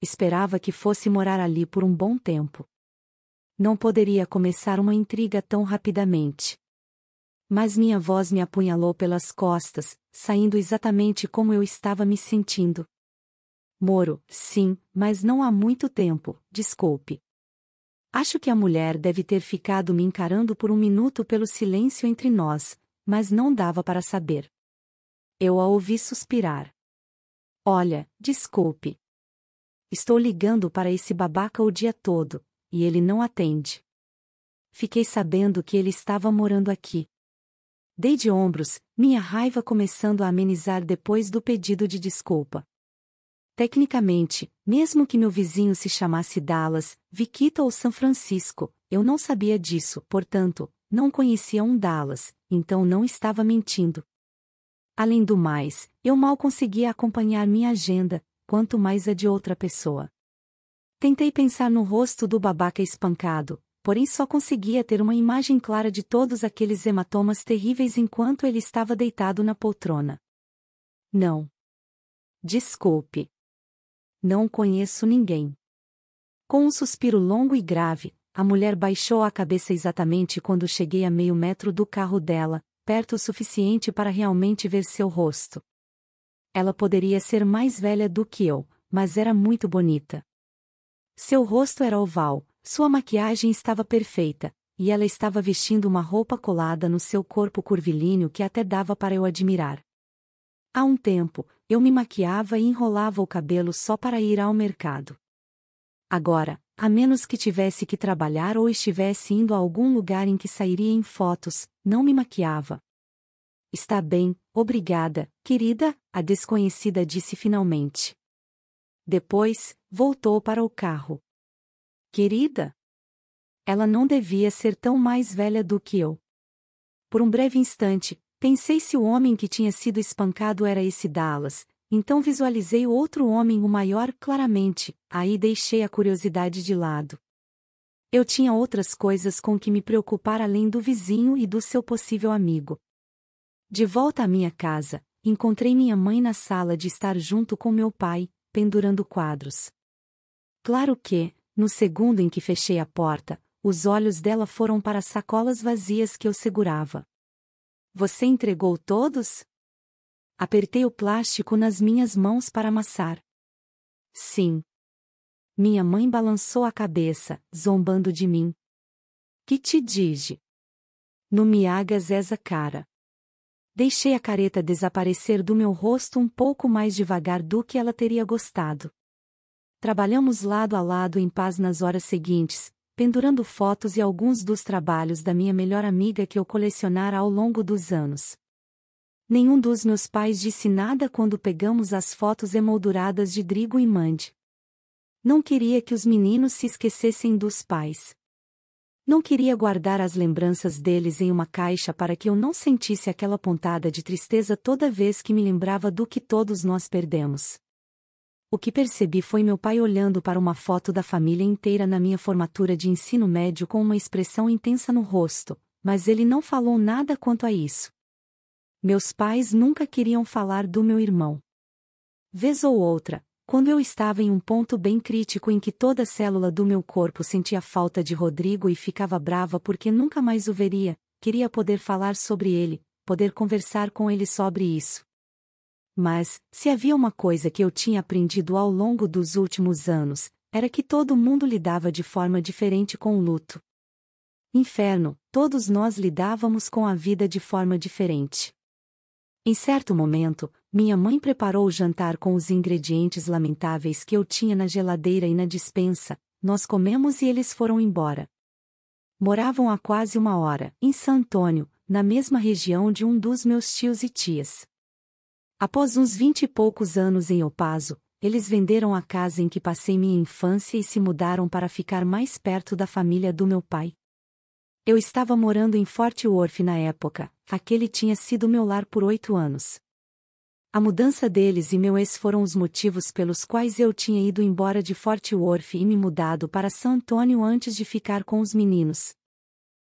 Esperava que fosse morar ali por um bom tempo. Não poderia começar uma intriga tão rapidamente. Mas minha voz me apunhalou pelas costas, saindo exatamente como eu estava me sentindo. Moro, sim, mas não há muito tempo, desculpe. Acho que a mulher deve ter ficado me encarando por um minuto pelo silêncio entre nós, mas não dava para saber. Eu a ouvi suspirar. Olha, desculpe. Estou ligando para esse babaca o dia todo, e ele não atende. Fiquei sabendo que ele estava morando aqui. Dei de ombros, minha raiva começando a amenizar depois do pedido de desculpa. Tecnicamente, mesmo que meu vizinho se chamasse Dallas, Viquita ou São Francisco, eu não sabia disso, portanto, não conhecia um Dallas, então não estava mentindo. Além do mais, eu mal conseguia acompanhar minha agenda, quanto mais a de outra pessoa. Tentei pensar no rosto do babaca espancado, porém só conseguia ter uma imagem clara de todos aqueles hematomas terríveis enquanto ele estava deitado na poltrona. Não. Desculpe. Não conheço ninguém. Com um suspiro longo e grave, a mulher baixou a cabeça exatamente quando cheguei a meio metro do carro dela, perto o suficiente para realmente ver seu rosto. Ela poderia ser mais velha do que eu, mas era muito bonita. Seu rosto era oval, sua maquiagem estava perfeita, e ela estava vestindo uma roupa colada no seu corpo curvilíneo que até dava para eu admirar. Há um tempo, eu me maquiava e enrolava o cabelo só para ir ao mercado. Agora, a menos que tivesse que trabalhar ou estivesse indo a algum lugar em que sairia em fotos, não me maquiava. Está bem, obrigada, querida, a desconhecida disse finalmente. Depois, voltou para o carro. Querida? Ela não devia ser tão mais velha do que eu. Por um breve instante, pensei se o homem que tinha sido espancado era esse Dallas, então visualizei o outro homem o maior claramente, aí deixei a curiosidade de lado. Eu tinha outras coisas com que me preocupar além do vizinho e do seu possível amigo. De volta à minha casa, encontrei minha mãe na sala de estar junto com meu pai, pendurando quadros. Claro que, no segundo em que fechei a porta, os olhos dela foram para as sacolas vazias que eu segurava. Você entregou todos? Apertei o plástico nas minhas mãos para amassar. Sim. Minha mãe balançou a cabeça, zombando de mim. Que te dige? No miagas essa cara. Deixei a careta desaparecer do meu rosto um pouco mais devagar do que ela teria gostado. Trabalhamos lado a lado em paz nas horas seguintes, pendurando fotos e alguns dos trabalhos da minha melhor amiga que eu colecionara ao longo dos anos. Nenhum dos meus pais disse nada quando pegamos as fotos emolduradas de Drigo e Mande. Não queria que os meninos se esquecessem dos pais. Não queria guardar as lembranças deles em uma caixa para que eu não sentisse aquela pontada de tristeza toda vez que me lembrava do que todos nós perdemos. O que percebi foi meu pai olhando para uma foto da família inteira na minha formatura de ensino médio com uma expressão intensa no rosto, mas ele não falou nada quanto a isso. Meus pais nunca queriam falar do meu irmão. Vez ou outra, quando eu estava em um ponto bem crítico em que toda célula do meu corpo sentia falta de Rodrigo e ficava brava porque nunca mais o veria, queria poder falar sobre ele, poder conversar com ele sobre isso. Mas, se havia uma coisa que eu tinha aprendido ao longo dos últimos anos, era que todo mundo lidava de forma diferente com o luto. Inferno, todos nós lidávamos com a vida de forma diferente. Em certo momento, minha mãe preparou o jantar com os ingredientes lamentáveis que eu tinha na geladeira e na dispensa, nós comemos e eles foram embora. Moravam há quase uma hora, em San Antônio, na mesma região de um dos meus tios e tias. Após uns vinte e poucos anos em Opaso, eles venderam a casa em que passei minha infância e se mudaram para ficar mais perto da família do meu pai. Eu estava morando em Fort Worth na época, aquele tinha sido meu lar por oito anos. A mudança deles e meu ex foram os motivos pelos quais eu tinha ido embora de Fort Worth e me mudado para San Antonio antes de ficar com os meninos.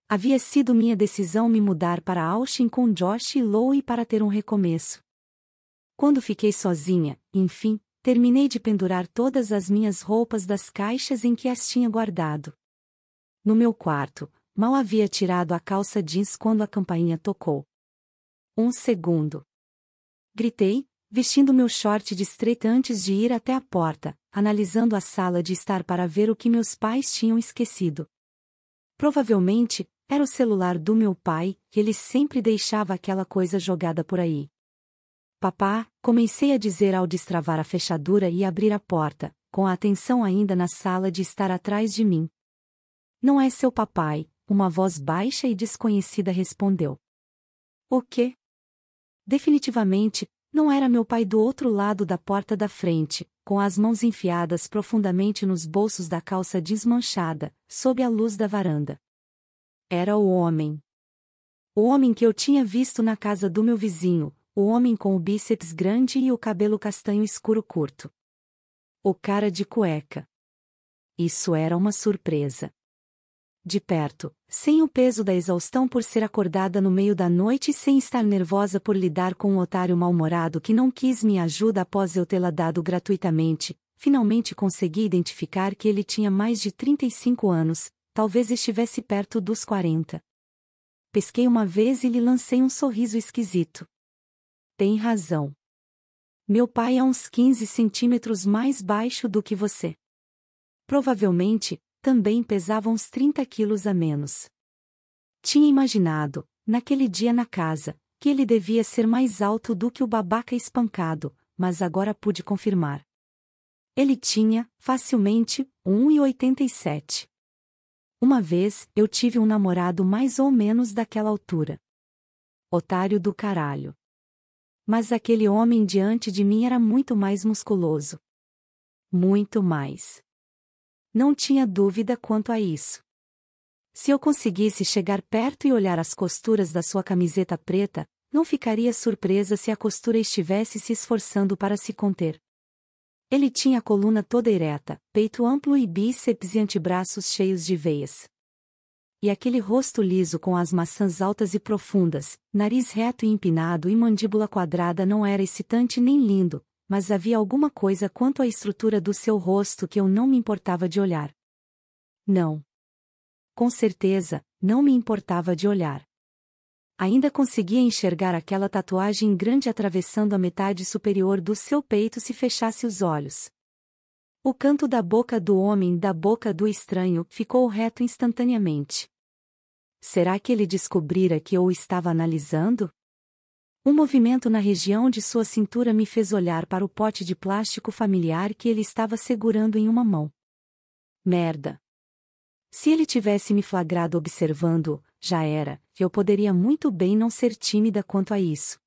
Havia sido minha decisão me mudar para Austin com Josh e Louie para ter um recomeço. Quando fiquei sozinha, enfim, terminei de pendurar todas as minhas roupas das caixas em que as tinha guardado. No meu quarto, mal havia tirado a calça jeans quando a campainha tocou. Um segundo. Gritei, vestindo meu short de estreita antes de ir até a porta, analisando a sala de estar para ver o que meus pais tinham esquecido. Provavelmente, era o celular do meu pai, que ele sempre deixava aquela coisa jogada por aí. Papá, comecei a dizer ao destravar a fechadura e abrir a porta, com a atenção ainda na sala de estar atrás de mim. Não é seu papai, uma voz baixa e desconhecida respondeu. O quê? Definitivamente, não era meu pai do outro lado da porta da frente, com as mãos enfiadas profundamente nos bolsos da calça desmanchada, sob a luz da varanda. Era o homem. O homem que eu tinha visto na casa do meu vizinho, o homem com o bíceps grande e o cabelo castanho escuro curto. O cara de cueca. Isso era uma surpresa. De perto, sem o peso da exaustão por ser acordada no meio da noite e sem estar nervosa por lidar com um otário mal-humorado que não quis minha ajuda após eu tê-la dado gratuitamente, finalmente consegui identificar que ele tinha mais de 35 anos, talvez estivesse perto dos 40. Pesquei uma vez e lhe lancei um sorriso esquisito tem razão. Meu pai é uns 15 centímetros mais baixo do que você. Provavelmente, também pesava uns 30 quilos a menos. Tinha imaginado, naquele dia na casa, que ele devia ser mais alto do que o babaca espancado, mas agora pude confirmar. Ele tinha, facilmente, 1,87. Uma vez, eu tive um namorado mais ou menos daquela altura. Otário do caralho. Mas aquele homem diante de mim era muito mais musculoso. Muito mais. Não tinha dúvida quanto a isso. Se eu conseguisse chegar perto e olhar as costuras da sua camiseta preta, não ficaria surpresa se a costura estivesse se esforçando para se conter. Ele tinha a coluna toda ereta, peito amplo e bíceps e antebraços cheios de veias. E aquele rosto liso com as maçãs altas e profundas, nariz reto e empinado e mandíbula quadrada não era excitante nem lindo, mas havia alguma coisa quanto à estrutura do seu rosto que eu não me importava de olhar. Não. Com certeza, não me importava de olhar. Ainda conseguia enxergar aquela tatuagem grande atravessando a metade superior do seu peito se fechasse os olhos. O canto da boca do homem da boca do estranho ficou reto instantaneamente. Será que ele descobrira que eu o estava analisando? Um movimento na região de sua cintura me fez olhar para o pote de plástico familiar que ele estava segurando em uma mão. Merda! Se ele tivesse me flagrado observando, já era, eu poderia muito bem não ser tímida quanto a isso.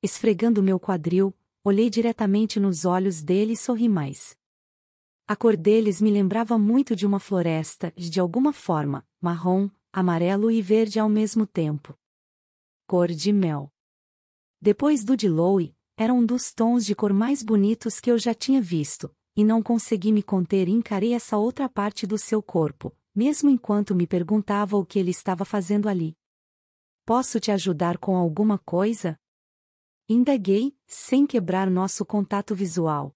Esfregando meu quadril, olhei diretamente nos olhos dele e sorri mais. A cor deles me lembrava muito de uma floresta, de alguma forma, marrom, amarelo e verde ao mesmo tempo. Cor de mel. Depois do de Lowe, era um dos tons de cor mais bonitos que eu já tinha visto, e não consegui me conter e encarei essa outra parte do seu corpo, mesmo enquanto me perguntava o que ele estava fazendo ali. Posso te ajudar com alguma coisa? Indaguei, sem quebrar nosso contato visual.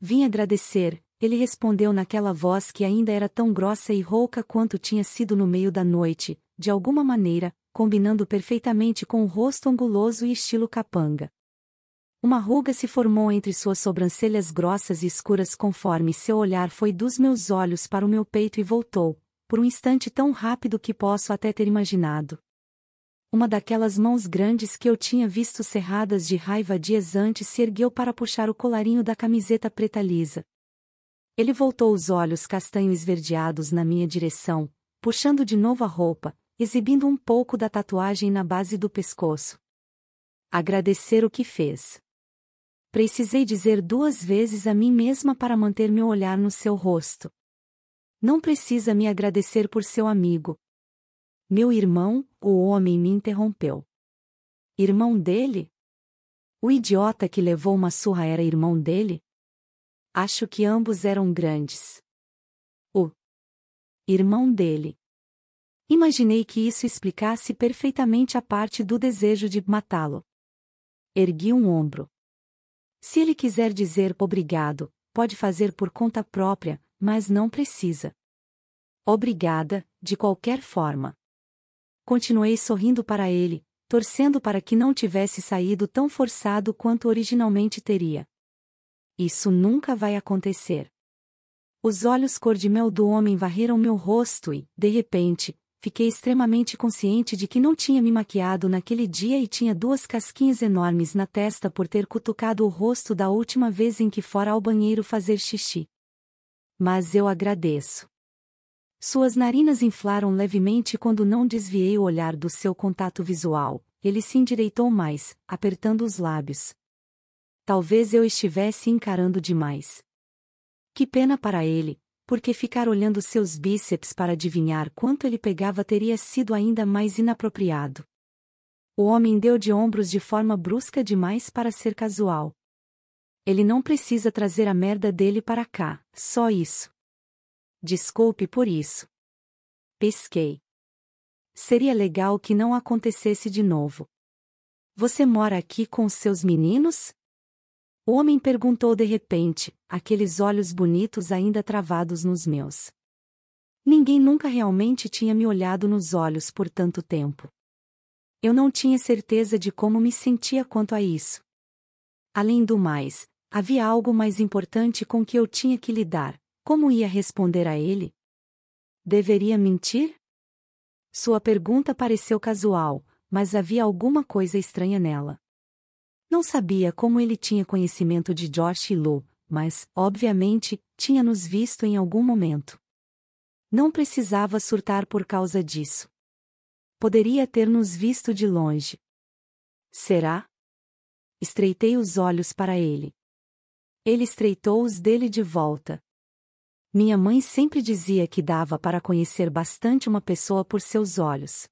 Vim agradecer, ele respondeu naquela voz que ainda era tão grossa e rouca quanto tinha sido no meio da noite, de alguma maneira, combinando perfeitamente com o rosto anguloso e estilo capanga. Uma ruga se formou entre suas sobrancelhas grossas e escuras conforme seu olhar foi dos meus olhos para o meu peito e voltou, por um instante tão rápido que posso até ter imaginado. Uma daquelas mãos grandes que eu tinha visto cerradas de raiva dias antes se ergueu para puxar o colarinho da camiseta preta lisa, ele voltou os olhos castanho esverdeados na minha direção, puxando de novo a roupa, exibindo um pouco da tatuagem na base do pescoço. Agradecer o que fez. Precisei dizer duas vezes a mim mesma para manter meu olhar no seu rosto. Não precisa me agradecer por seu amigo. Meu irmão, o homem me interrompeu. Irmão dele? O idiota que levou uma surra era irmão dele? Acho que ambos eram grandes. O irmão dele. Imaginei que isso explicasse perfeitamente a parte do desejo de matá-lo. Ergui um ombro. Se ele quiser dizer obrigado, pode fazer por conta própria, mas não precisa. Obrigada, de qualquer forma. Continuei sorrindo para ele, torcendo para que não tivesse saído tão forçado quanto originalmente teria. Isso nunca vai acontecer. Os olhos cor-de-mel do homem varreram meu rosto e, de repente, fiquei extremamente consciente de que não tinha me maquiado naquele dia e tinha duas casquinhas enormes na testa por ter cutucado o rosto da última vez em que fora ao banheiro fazer xixi. Mas eu agradeço. Suas narinas inflaram levemente quando não desviei o olhar do seu contato visual. Ele se endireitou mais, apertando os lábios, Talvez eu estivesse encarando demais. Que pena para ele, porque ficar olhando seus bíceps para adivinhar quanto ele pegava teria sido ainda mais inapropriado. O homem deu de ombros de forma brusca demais para ser casual. Ele não precisa trazer a merda dele para cá, só isso. Desculpe por isso. pesquei Seria legal que não acontecesse de novo. Você mora aqui com seus meninos? O homem perguntou de repente, aqueles olhos bonitos ainda travados nos meus. Ninguém nunca realmente tinha me olhado nos olhos por tanto tempo. Eu não tinha certeza de como me sentia quanto a isso. Além do mais, havia algo mais importante com que eu tinha que lidar. Como ia responder a ele? Deveria mentir? Sua pergunta pareceu casual, mas havia alguma coisa estranha nela. Não sabia como ele tinha conhecimento de Josh e Lou, mas, obviamente, tinha nos visto em algum momento. Não precisava surtar por causa disso. Poderia ter nos visto de longe. Será? Estreitei os olhos para ele. Ele estreitou os dele de volta. Minha mãe sempre dizia que dava para conhecer bastante uma pessoa por seus olhos.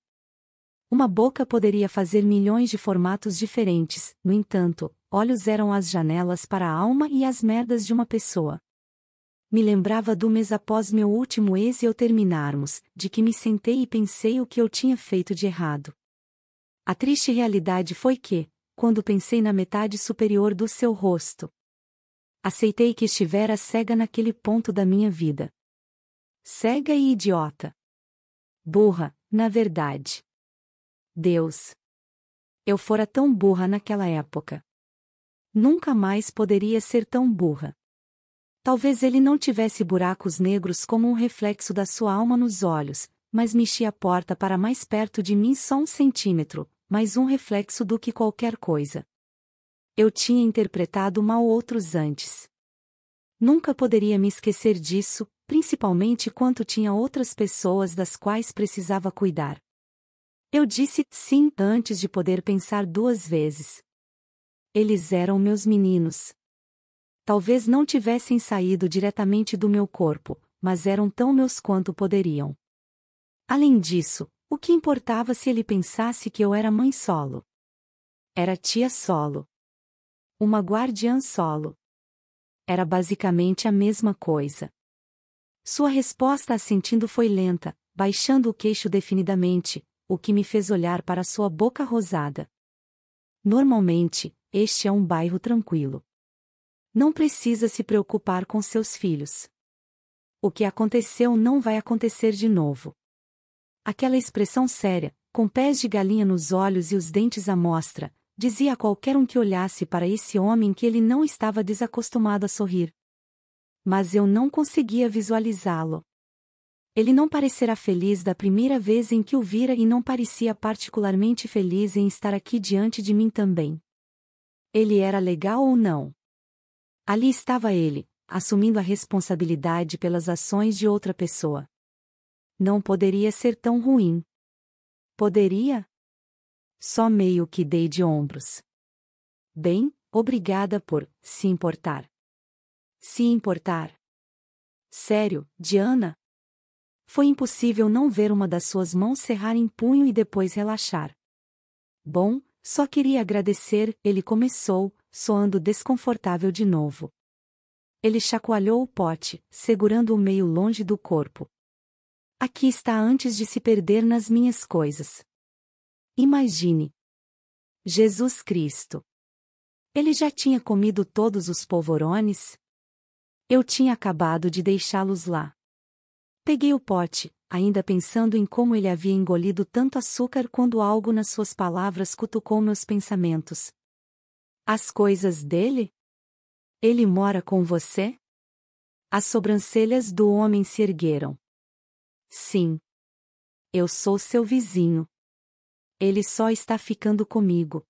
Uma boca poderia fazer milhões de formatos diferentes, no entanto, olhos eram as janelas para a alma e as merdas de uma pessoa. Me lembrava do mês após meu último ex e eu terminarmos, de que me sentei e pensei o que eu tinha feito de errado. A triste realidade foi que, quando pensei na metade superior do seu rosto, aceitei que estivera cega naquele ponto da minha vida. Cega e idiota. Burra, na verdade. Deus! Eu fora tão burra naquela época. Nunca mais poderia ser tão burra. Talvez ele não tivesse buracos negros como um reflexo da sua alma nos olhos, mas mexia a porta para mais perto de mim só um centímetro, mais um reflexo do que qualquer coisa. Eu tinha interpretado mal outros antes. Nunca poderia me esquecer disso, principalmente quanto tinha outras pessoas das quais precisava cuidar. Eu disse sim antes de poder pensar duas vezes. Eles eram meus meninos. Talvez não tivessem saído diretamente do meu corpo, mas eram tão meus quanto poderiam. Além disso, o que importava se ele pensasse que eu era mãe solo? Era tia solo. Uma guardiã solo. Era basicamente a mesma coisa. Sua resposta assentindo foi lenta, baixando o queixo definidamente, o que me fez olhar para sua boca rosada. Normalmente, este é um bairro tranquilo. Não precisa se preocupar com seus filhos. O que aconteceu não vai acontecer de novo. Aquela expressão séria, com pés de galinha nos olhos e os dentes à mostra, dizia a qualquer um que olhasse para esse homem que ele não estava desacostumado a sorrir. Mas eu não conseguia visualizá-lo. Ele não parecerá feliz da primeira vez em que o vira e não parecia particularmente feliz em estar aqui diante de mim também. Ele era legal ou não? Ali estava ele, assumindo a responsabilidade pelas ações de outra pessoa. Não poderia ser tão ruim. Poderia? Só meio que dei de ombros. Bem, obrigada por se importar. Se importar. Sério, Diana, foi impossível não ver uma das suas mãos cerrar em punho e depois relaxar. Bom, só queria agradecer, ele começou, soando desconfortável de novo. Ele chacoalhou o pote, segurando-o meio longe do corpo. Aqui está antes de se perder nas minhas coisas. Imagine. Jesus Cristo. Ele já tinha comido todos os polvorones? Eu tinha acabado de deixá-los lá. Peguei o pote, ainda pensando em como ele havia engolido tanto açúcar quando algo nas suas palavras cutucou meus pensamentos. As coisas dele? Ele mora com você? As sobrancelhas do homem se ergueram. Sim. Eu sou seu vizinho. Ele só está ficando comigo.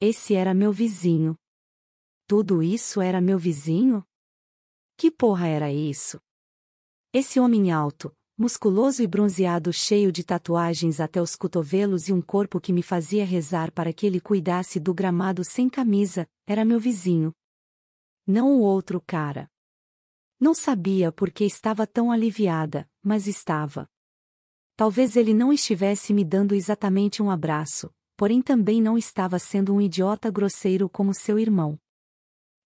Esse era meu vizinho. Tudo isso era meu vizinho? Que porra era isso? Esse homem alto, musculoso e bronzeado, cheio de tatuagens até os cotovelos e um corpo que me fazia rezar para que ele cuidasse do gramado sem camisa, era meu vizinho. Não o outro cara. Não sabia por que estava tão aliviada, mas estava. Talvez ele não estivesse me dando exatamente um abraço, porém também não estava sendo um idiota grosseiro como seu irmão.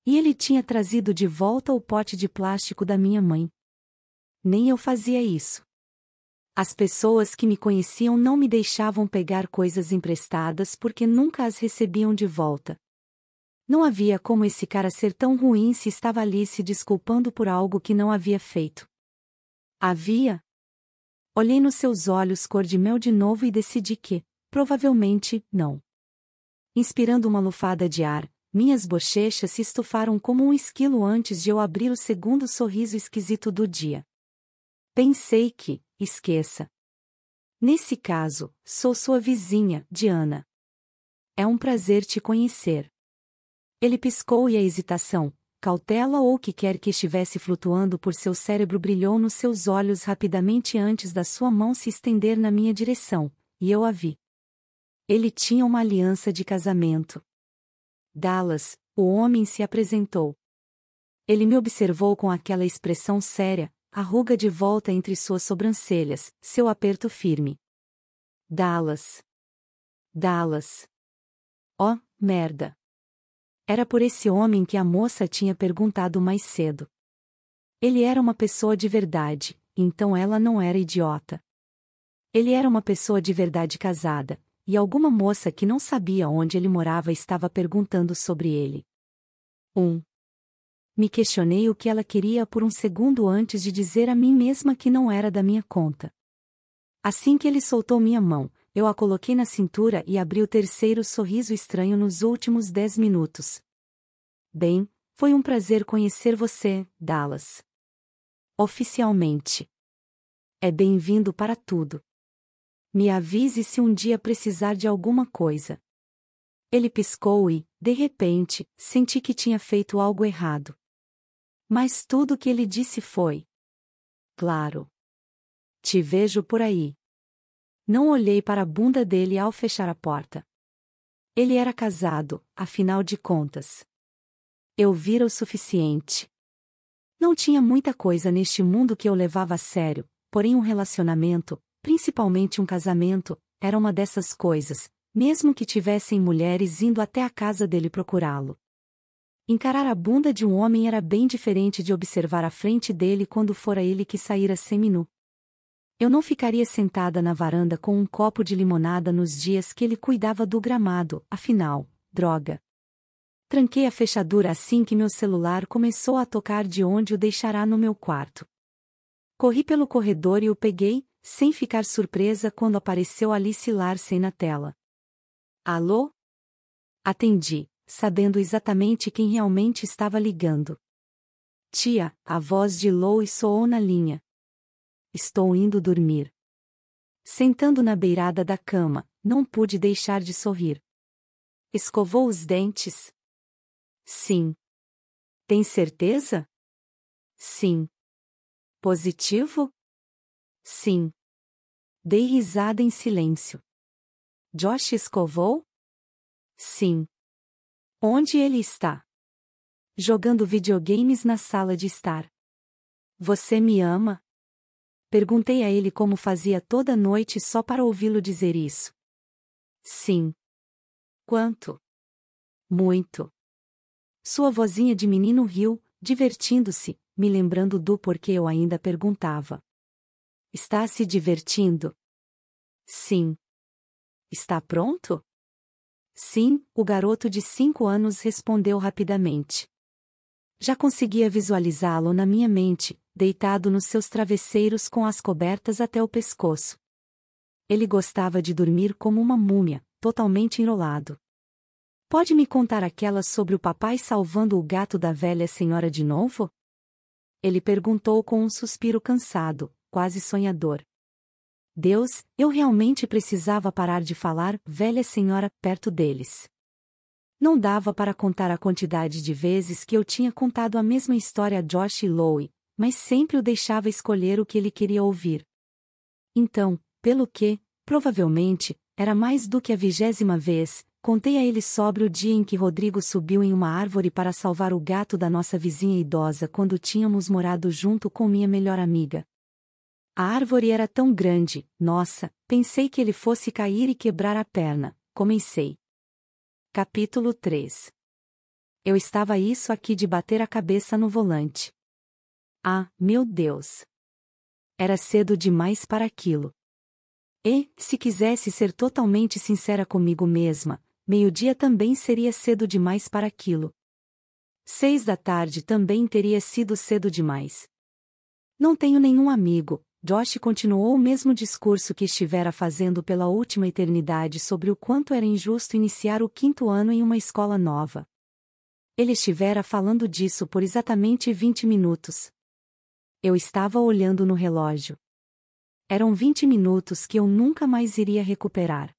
E ele tinha trazido de volta o pote de plástico da minha mãe, nem eu fazia isso. As pessoas que me conheciam não me deixavam pegar coisas emprestadas porque nunca as recebiam de volta. Não havia como esse cara ser tão ruim se estava ali se desculpando por algo que não havia feito. Havia? Olhei nos seus olhos cor de mel de novo e decidi que, provavelmente, não. Inspirando uma lufada de ar, minhas bochechas se estufaram como um esquilo antes de eu abrir o segundo sorriso esquisito do dia. Pensei que, esqueça. Nesse caso, sou sua vizinha, Diana. É um prazer te conhecer. Ele piscou e a hesitação, cautela ou o que quer que estivesse flutuando por seu cérebro brilhou nos seus olhos rapidamente antes da sua mão se estender na minha direção, e eu a vi. Ele tinha uma aliança de casamento. Dallas, o homem se apresentou. Ele me observou com aquela expressão séria, a ruga de volta entre suas sobrancelhas, seu aperto firme. Dallas. Dallas. Oh, merda. Era por esse homem que a moça tinha perguntado mais cedo. Ele era uma pessoa de verdade, então ela não era idiota. Ele era uma pessoa de verdade casada, e alguma moça que não sabia onde ele morava estava perguntando sobre ele. 1. Um. Me questionei o que ela queria por um segundo antes de dizer a mim mesma que não era da minha conta. Assim que ele soltou minha mão, eu a coloquei na cintura e abri o terceiro sorriso estranho nos últimos dez minutos. Bem, foi um prazer conhecer você, Dallas. Oficialmente. É bem-vindo para tudo. Me avise se um dia precisar de alguma coisa. Ele piscou e, de repente, senti que tinha feito algo errado. Mas tudo o que ele disse foi: Claro. Te vejo por aí. Não olhei para a bunda dele ao fechar a porta. Ele era casado, afinal de contas. Eu vira o suficiente. Não tinha muita coisa neste mundo que eu levava a sério, porém um relacionamento, principalmente um casamento, era uma dessas coisas, mesmo que tivessem mulheres indo até a casa dele procurá-lo. Encarar a bunda de um homem era bem diferente de observar a frente dele quando fora ele que saíra seminu. Eu não ficaria sentada na varanda com um copo de limonada nos dias que ele cuidava do gramado, afinal, droga. Tranquei a fechadura assim que meu celular começou a tocar de onde o deixará no meu quarto. Corri pelo corredor e o peguei, sem ficar surpresa quando apareceu Alice Larsen na tela. Alô? Atendi sabendo exatamente quem realmente estava ligando. Tia, a voz de Louis soou na linha. Estou indo dormir. Sentando na beirada da cama, não pude deixar de sorrir. Escovou os dentes? Sim. Tem certeza? Sim. Positivo? Sim. Dei risada em silêncio. Josh escovou? Sim. Onde ele está? Jogando videogames na sala de estar. Você me ama? Perguntei a ele como fazia toda noite só para ouvi-lo dizer isso. Sim. Quanto? Muito. Sua vozinha de menino riu, divertindo-se, me lembrando do porquê eu ainda perguntava. Está se divertindo? Sim. Está pronto? Sim, o garoto de cinco anos respondeu rapidamente. Já conseguia visualizá-lo na minha mente, deitado nos seus travesseiros com as cobertas até o pescoço. Ele gostava de dormir como uma múmia, totalmente enrolado. Pode me contar aquela sobre o papai salvando o gato da velha senhora de novo? Ele perguntou com um suspiro cansado, quase sonhador. Deus, eu realmente precisava parar de falar, velha senhora, perto deles. Não dava para contar a quantidade de vezes que eu tinha contado a mesma história a Josh e Lowe, mas sempre o deixava escolher o que ele queria ouvir. Então, pelo que, provavelmente, era mais do que a vigésima vez, contei a ele sobre o dia em que Rodrigo subiu em uma árvore para salvar o gato da nossa vizinha idosa quando tínhamos morado junto com minha melhor amiga. A árvore era tão grande, nossa, pensei que ele fosse cair e quebrar a perna, comecei. Capítulo 3 Eu estava isso aqui de bater a cabeça no volante. Ah, meu Deus! Era cedo demais para aquilo. E, se quisesse ser totalmente sincera comigo mesma, meio-dia também seria cedo demais para aquilo. Seis da tarde também teria sido cedo demais. Não tenho nenhum amigo, Josh continuou o mesmo discurso que estivera fazendo pela última eternidade sobre o quanto era injusto iniciar o quinto ano em uma escola nova. Ele estivera falando disso por exatamente 20 minutos. Eu estava olhando no relógio. Eram 20 minutos que eu nunca mais iria recuperar.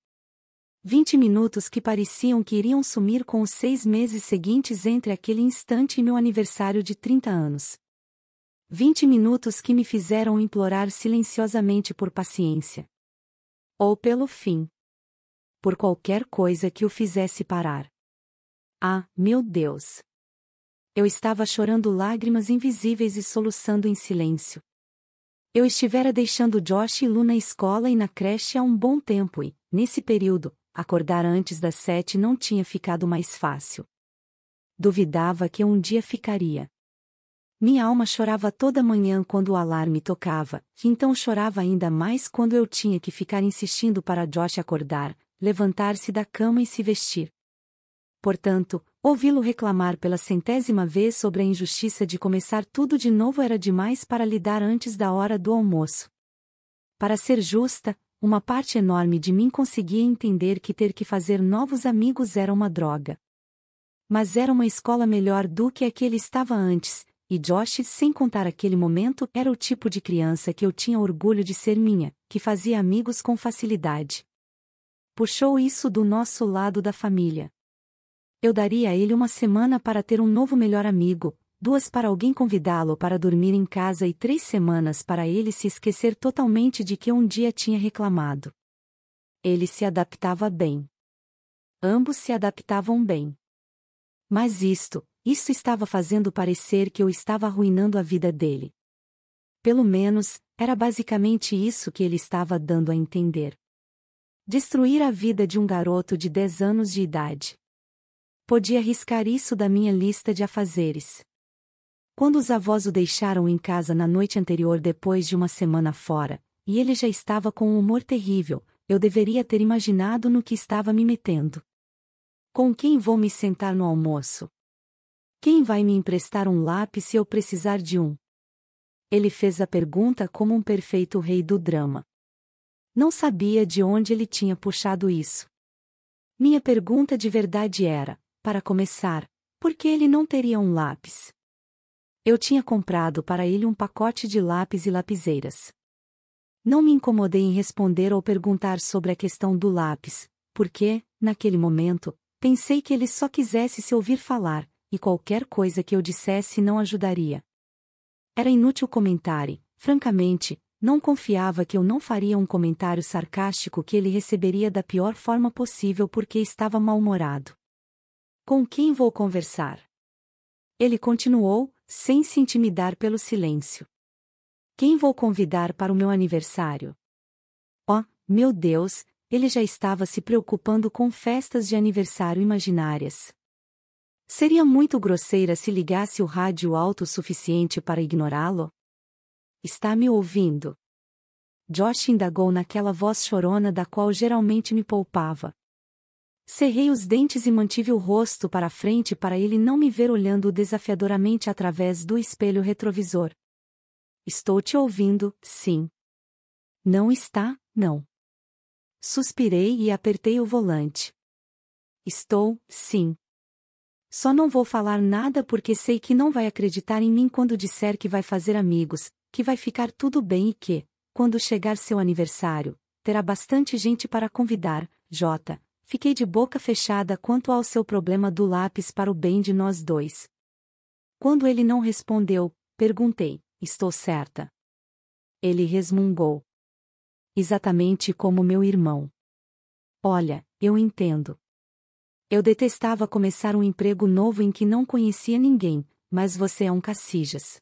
20 minutos que pareciam que iriam sumir com os seis meses seguintes entre aquele instante e meu aniversário de 30 anos vinte minutos que me fizeram implorar silenciosamente por paciência. Ou pelo fim. Por qualquer coisa que o fizesse parar. Ah, meu Deus! Eu estava chorando lágrimas invisíveis e soluçando em silêncio. Eu estivera deixando Josh e Lu na escola e na creche há um bom tempo e, nesse período, acordar antes das sete não tinha ficado mais fácil. Duvidava que um dia ficaria. Minha alma chorava toda manhã quando o alarme tocava, então chorava ainda mais quando eu tinha que ficar insistindo para Josh acordar, levantar-se da cama e se vestir. Portanto, ouvi-lo reclamar pela centésima vez sobre a injustiça de começar tudo de novo era demais para lhe dar antes da hora do almoço. Para ser justa, uma parte enorme de mim conseguia entender que ter que fazer novos amigos era uma droga. Mas era uma escola melhor do que a que ele estava antes, e Josh, sem contar aquele momento, era o tipo de criança que eu tinha orgulho de ser minha, que fazia amigos com facilidade. Puxou isso do nosso lado da família. Eu daria a ele uma semana para ter um novo melhor amigo, duas para alguém convidá-lo para dormir em casa e três semanas para ele se esquecer totalmente de que um dia tinha reclamado. Ele se adaptava bem. Ambos se adaptavam bem. Mas isto, isso estava fazendo parecer que eu estava arruinando a vida dele. Pelo menos, era basicamente isso que ele estava dando a entender. Destruir a vida de um garoto de 10 anos de idade. Podia riscar isso da minha lista de afazeres. Quando os avós o deixaram em casa na noite anterior depois de uma semana fora, e ele já estava com um humor terrível, eu deveria ter imaginado no que estava me metendo. Com quem vou me sentar no almoço? Quem vai me emprestar um lápis se eu precisar de um? Ele fez a pergunta como um perfeito rei do drama. Não sabia de onde ele tinha puxado isso. Minha pergunta de verdade era, para começar, por que ele não teria um lápis? Eu tinha comprado para ele um pacote de lápis e lapiseiras. Não me incomodei em responder ou perguntar sobre a questão do lápis, porque, naquele momento, pensei que ele só quisesse se ouvir falar, e qualquer coisa que eu dissesse não ajudaria. Era inútil comentar e, francamente, não confiava que eu não faria um comentário sarcástico que ele receberia da pior forma possível porque estava mal-humorado. Com quem vou conversar? Ele continuou, sem se intimidar pelo silêncio. Quem vou convidar para o meu aniversário? Oh, meu Deus, ele já estava se preocupando com festas de aniversário imaginárias. Seria muito grosseira se ligasse o rádio alto o suficiente para ignorá-lo? Está me ouvindo? Josh indagou naquela voz chorona da qual geralmente me poupava. Cerrei os dentes e mantive o rosto para frente para ele não me ver olhando desafiadoramente através do espelho retrovisor. Estou te ouvindo, sim. Não está, não. Suspirei e apertei o volante. Estou, sim. Só não vou falar nada porque sei que não vai acreditar em mim quando disser que vai fazer amigos, que vai ficar tudo bem e que, quando chegar seu aniversário, terá bastante gente para convidar. J. Fiquei de boca fechada quanto ao seu problema do lápis para o bem de nós dois. Quando ele não respondeu, perguntei: Estou certa? Ele resmungou. Exatamente como meu irmão. Olha, eu entendo. Eu detestava começar um emprego novo em que não conhecia ninguém, mas você é um cacijas.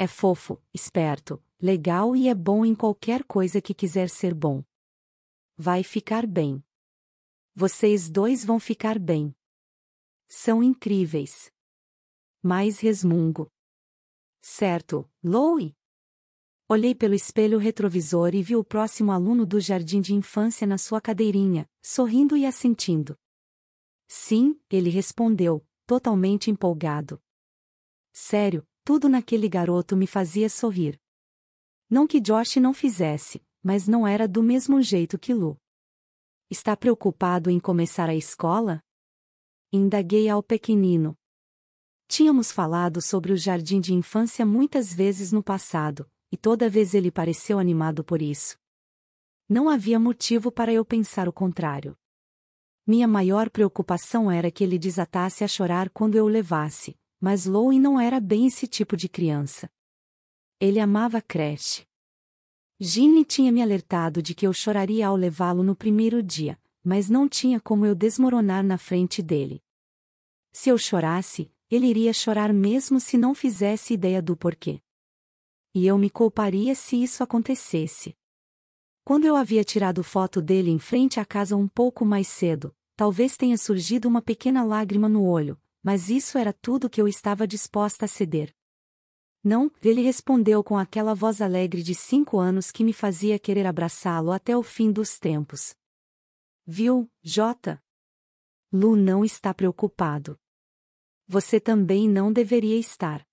É fofo, esperto, legal e é bom em qualquer coisa que quiser ser bom. Vai ficar bem. Vocês dois vão ficar bem. São incríveis. Mais resmungo. Certo, Louie? Olhei pelo espelho retrovisor e vi o próximo aluno do jardim de infância na sua cadeirinha, sorrindo e assentindo. Sim, ele respondeu, totalmente empolgado. Sério, tudo naquele garoto me fazia sorrir. Não que Josh não fizesse, mas não era do mesmo jeito que Lu. Está preocupado em começar a escola? Indaguei ao pequenino. Tínhamos falado sobre o jardim de infância muitas vezes no passado, e toda vez ele pareceu animado por isso. Não havia motivo para eu pensar o contrário. Minha maior preocupação era que ele desatasse a chorar quando eu o levasse, mas Lowen não era bem esse tipo de criança. Ele amava a creche. Ginny tinha me alertado de que eu choraria ao levá-lo no primeiro dia, mas não tinha como eu desmoronar na frente dele. Se eu chorasse, ele iria chorar mesmo se não fizesse ideia do porquê. E eu me culparia se isso acontecesse. Quando eu havia tirado foto dele em frente à casa um pouco mais cedo, Talvez tenha surgido uma pequena lágrima no olho, mas isso era tudo que eu estava disposta a ceder. Não, ele respondeu com aquela voz alegre de cinco anos que me fazia querer abraçá-lo até o fim dos tempos. Viu, Jota? Lu não está preocupado. Você também não deveria estar.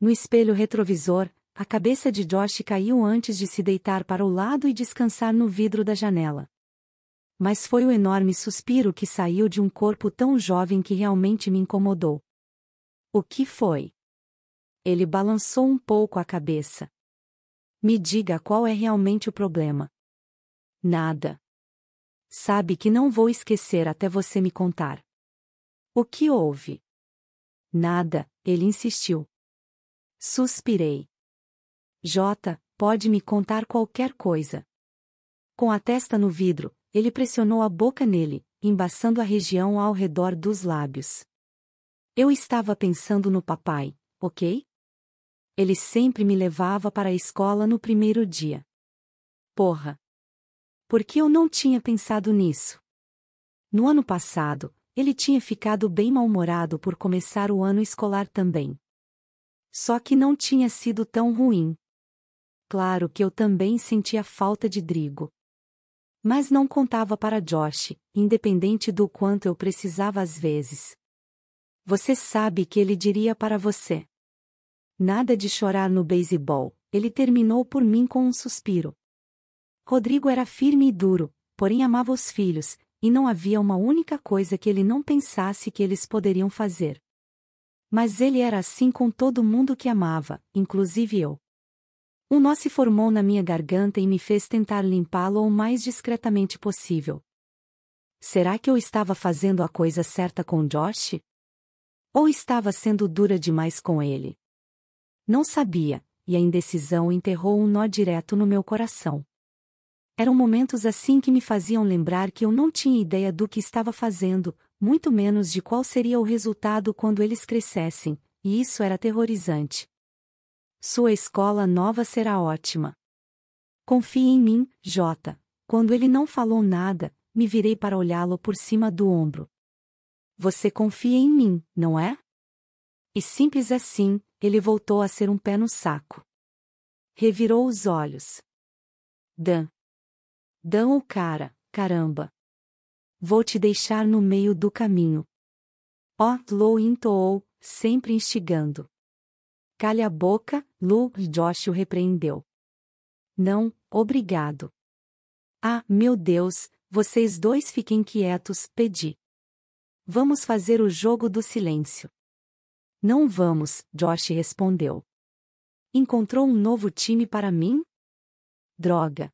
No espelho retrovisor, a cabeça de Josh caiu antes de se deitar para o lado e descansar no vidro da janela mas foi o enorme suspiro que saiu de um corpo tão jovem que realmente me incomodou. O que foi? Ele balançou um pouco a cabeça. Me diga qual é realmente o problema. Nada. Sabe que não vou esquecer até você me contar. O que houve? Nada, ele insistiu. Suspirei. Jota, pode me contar qualquer coisa. Com a testa no vidro, ele pressionou a boca nele, embaçando a região ao redor dos lábios. Eu estava pensando no papai, ok? Ele sempre me levava para a escola no primeiro dia. Porra! Por que eu não tinha pensado nisso? No ano passado, ele tinha ficado bem mal-humorado por começar o ano escolar também. Só que não tinha sido tão ruim. Claro que eu também sentia falta de Drigo. Mas não contava para Josh, independente do quanto eu precisava às vezes. Você sabe que ele diria para você. Nada de chorar no beisebol, ele terminou por mim com um suspiro. Rodrigo era firme e duro, porém amava os filhos, e não havia uma única coisa que ele não pensasse que eles poderiam fazer. Mas ele era assim com todo mundo que amava, inclusive eu. Um nó se formou na minha garganta e me fez tentar limpá-lo o mais discretamente possível. Será que eu estava fazendo a coisa certa com Josh? Ou estava sendo dura demais com ele? Não sabia, e a indecisão enterrou um nó direto no meu coração. Eram momentos assim que me faziam lembrar que eu não tinha ideia do que estava fazendo, muito menos de qual seria o resultado quando eles crescessem, e isso era aterrorizante. Sua escola nova será ótima. Confie em mim, Jota. Quando ele não falou nada, me virei para olhá-lo por cima do ombro. Você confia em mim, não é? E simples assim, ele voltou a ser um pé no saco. Revirou os olhos. Dan. Dan o cara, caramba. Vou te deixar no meio do caminho. Otlow entoou, sempre instigando. Calha a boca, Lu e Josh o repreendeu. Não, obrigado. Ah, meu Deus, vocês dois fiquem quietos, pedi. Vamos fazer o jogo do silêncio. Não vamos, Josh respondeu. Encontrou um novo time para mim? Droga.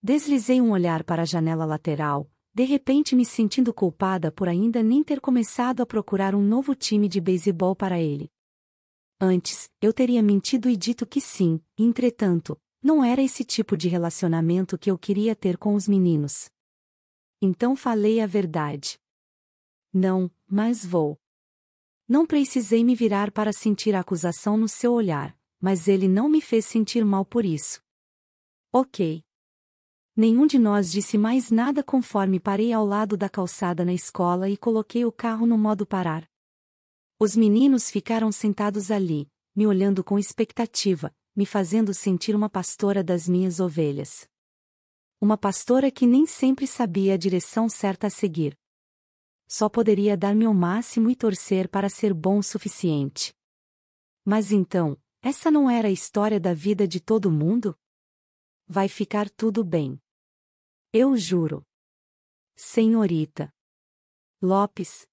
Deslizei um olhar para a janela lateral, de repente me sentindo culpada por ainda nem ter começado a procurar um novo time de beisebol para ele. Antes, eu teria mentido e dito que sim, entretanto, não era esse tipo de relacionamento que eu queria ter com os meninos. Então falei a verdade. Não, mas vou. Não precisei me virar para sentir a acusação no seu olhar, mas ele não me fez sentir mal por isso. Ok. Nenhum de nós disse mais nada conforme parei ao lado da calçada na escola e coloquei o carro no modo parar. Os meninos ficaram sentados ali, me olhando com expectativa, me fazendo sentir uma pastora das minhas ovelhas. Uma pastora que nem sempre sabia a direção certa a seguir. Só poderia dar meu máximo e torcer para ser bom o suficiente. Mas então, essa não era a história da vida de todo mundo? Vai ficar tudo bem. Eu juro. Senhorita. Lopes,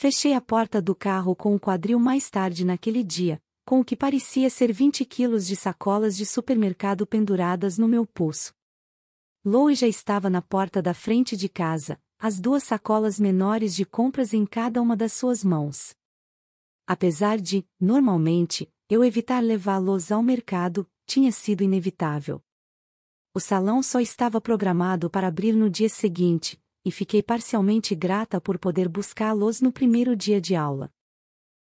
Fechei a porta do carro com o quadril mais tarde naquele dia, com o que parecia ser 20 quilos de sacolas de supermercado penduradas no meu pulso. Lou já estava na porta da frente de casa, as duas sacolas menores de compras em cada uma das suas mãos. Apesar de, normalmente, eu evitar levá-los ao mercado, tinha sido inevitável. O salão só estava programado para abrir no dia seguinte, e fiquei parcialmente grata por poder buscá-los no primeiro dia de aula.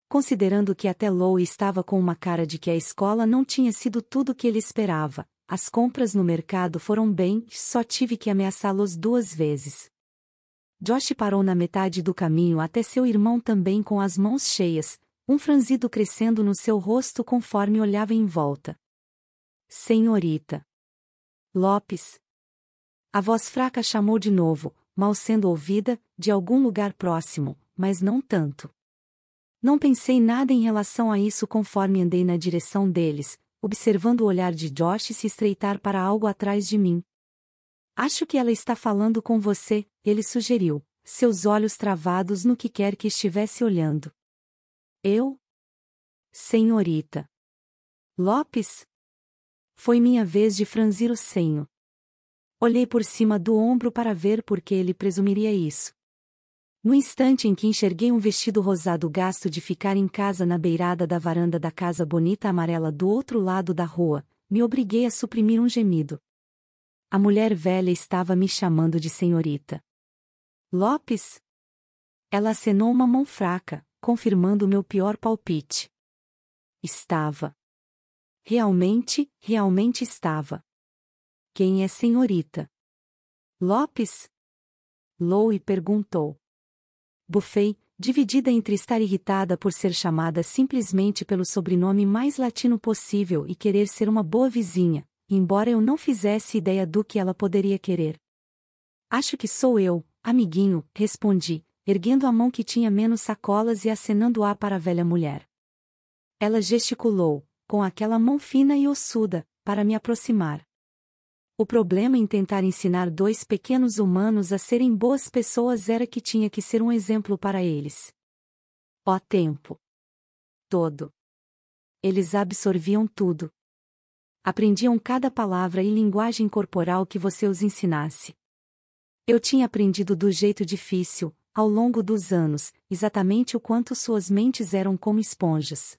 Considerando que até Lou estava com uma cara de que a escola não tinha sido tudo o que ele esperava, as compras no mercado foram bem, só tive que ameaçá-los duas vezes. Josh parou na metade do caminho até seu irmão também com as mãos cheias, um franzido crescendo no seu rosto conforme olhava em volta. Senhorita. Lopes. A voz fraca chamou de novo, mal sendo ouvida, de algum lugar próximo, mas não tanto. Não pensei nada em relação a isso conforme andei na direção deles, observando o olhar de Josh se estreitar para algo atrás de mim. Acho que ela está falando com você, ele sugeriu, seus olhos travados no que quer que estivesse olhando. Eu? Senhorita. Lopes? Foi minha vez de franzir o senho. Olhei por cima do ombro para ver por que ele presumiria isso. No instante em que enxerguei um vestido rosado gasto de ficar em casa na beirada da varanda da casa bonita amarela do outro lado da rua, me obriguei a suprimir um gemido. A mulher velha estava me chamando de senhorita. Lopes? Ela acenou uma mão fraca, confirmando o meu pior palpite. Estava. Realmente, realmente estava. Quem é senhorita? Lopes? Louie perguntou. Buffet, dividida entre estar irritada por ser chamada simplesmente pelo sobrenome mais latino possível e querer ser uma boa vizinha, embora eu não fizesse ideia do que ela poderia querer. Acho que sou eu, amiguinho, respondi, erguendo a mão que tinha menos sacolas e acenando-a para a velha mulher. Ela gesticulou, com aquela mão fina e ossuda, para me aproximar. O problema em tentar ensinar dois pequenos humanos a serem boas pessoas era que tinha que ser um exemplo para eles. Ó tempo! Todo! Eles absorviam tudo. Aprendiam cada palavra e linguagem corporal que você os ensinasse. Eu tinha aprendido do jeito difícil, ao longo dos anos, exatamente o quanto suas mentes eram como esponjas.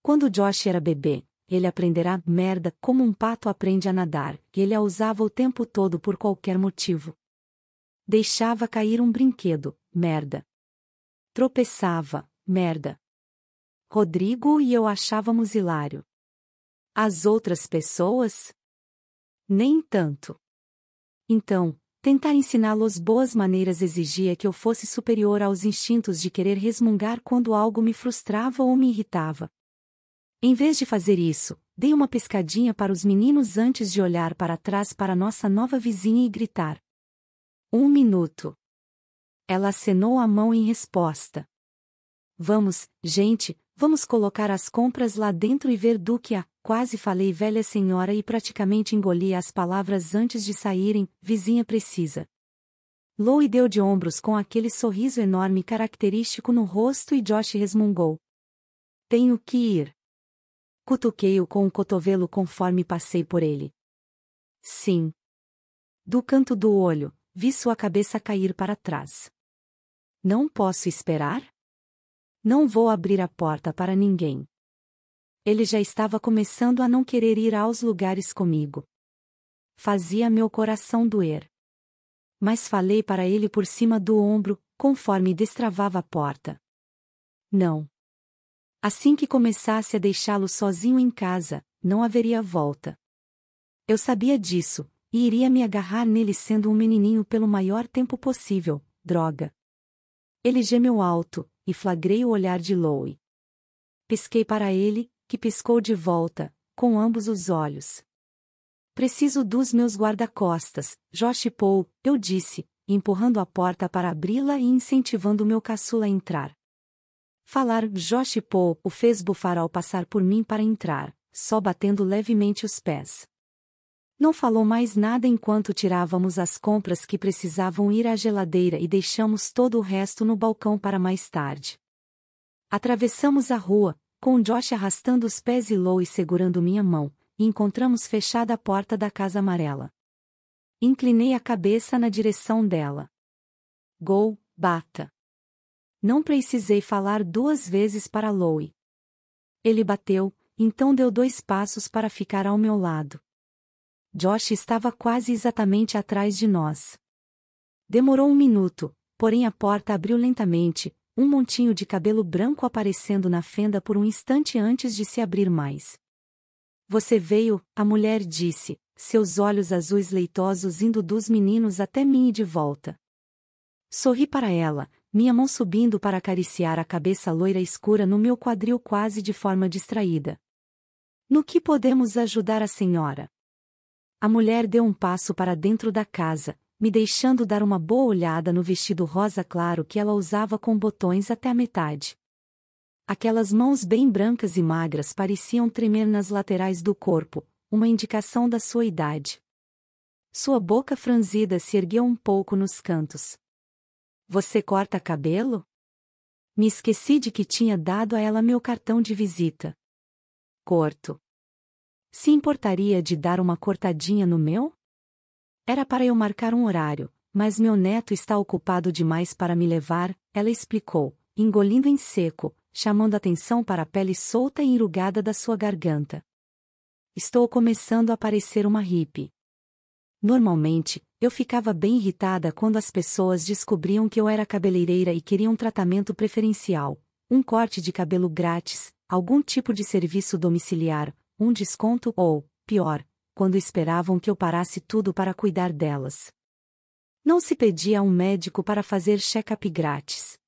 Quando Josh era bebê, ele aprenderá merda como um pato aprende a nadar, ele a usava o tempo todo por qualquer motivo. Deixava cair um brinquedo, merda. Tropeçava, merda. Rodrigo e eu achávamos hilário. As outras pessoas? Nem tanto. Então, tentar ensiná-los boas maneiras exigia que eu fosse superior aos instintos de querer resmungar quando algo me frustrava ou me irritava, em vez de fazer isso, dei uma pescadinha para os meninos antes de olhar para trás para nossa nova vizinha e gritar. Um minuto. Ela acenou a mão em resposta. Vamos, gente, vamos colocar as compras lá dentro e ver Duque A Quase falei velha senhora e praticamente engoli as palavras antes de saírem, vizinha precisa. Lou deu de ombros com aquele sorriso enorme característico no rosto e Josh resmungou. Tenho que ir. Cutuquei-o com o cotovelo conforme passei por ele. Sim. Do canto do olho, vi sua cabeça cair para trás. Não posso esperar? Não vou abrir a porta para ninguém. Ele já estava começando a não querer ir aos lugares comigo. Fazia meu coração doer. Mas falei para ele por cima do ombro, conforme destravava a porta. Não. Assim que começasse a deixá-lo sozinho em casa, não haveria volta. Eu sabia disso, e iria me agarrar nele sendo um menininho pelo maior tempo possível, droga. Ele gemeu alto, e flagrei o olhar de Louie. Pisquei para ele, que piscou de volta, com ambos os olhos. Preciso dos meus guarda-costas, Josh Paul, eu disse, empurrando a porta para abri-la e incentivando meu caçula a entrar. Falar Josh Paul o fez bufar ao passar por mim para entrar, só batendo levemente os pés. Não falou mais nada enquanto tirávamos as compras que precisavam ir à geladeira e deixamos todo o resto no balcão para mais tarde. Atravessamos a rua, com Josh arrastando os pés e Lou segurando minha mão, e encontramos fechada a porta da casa amarela. Inclinei a cabeça na direção dela. Gol, bata. Não precisei falar duas vezes para Lowe. Ele bateu, então deu dois passos para ficar ao meu lado. Josh estava quase exatamente atrás de nós. Demorou um minuto, porém a porta abriu lentamente, um montinho de cabelo branco aparecendo na fenda por um instante antes de se abrir mais. Você veio, a mulher disse, seus olhos azuis leitosos indo dos meninos até mim e de volta. Sorri para ela, minha mão subindo para acariciar a cabeça loira escura no meu quadril quase de forma distraída. No que podemos ajudar a senhora? A mulher deu um passo para dentro da casa, me deixando dar uma boa olhada no vestido rosa claro que ela usava com botões até a metade. Aquelas mãos bem brancas e magras pareciam tremer nas laterais do corpo, uma indicação da sua idade. Sua boca franzida se ergueu um pouco nos cantos. Você corta cabelo? Me esqueci de que tinha dado a ela meu cartão de visita. Corto. Se importaria de dar uma cortadinha no meu? Era para eu marcar um horário, mas meu neto está ocupado demais para me levar, ela explicou, engolindo em seco, chamando atenção para a pele solta e enrugada da sua garganta. Estou começando a parecer uma hippie. Normalmente, eu ficava bem irritada quando as pessoas descobriam que eu era cabeleireira e queriam tratamento preferencial, um corte de cabelo grátis, algum tipo de serviço domiciliar, um desconto ou, pior, quando esperavam que eu parasse tudo para cuidar delas. Não se pedia a um médico para fazer check-up grátis.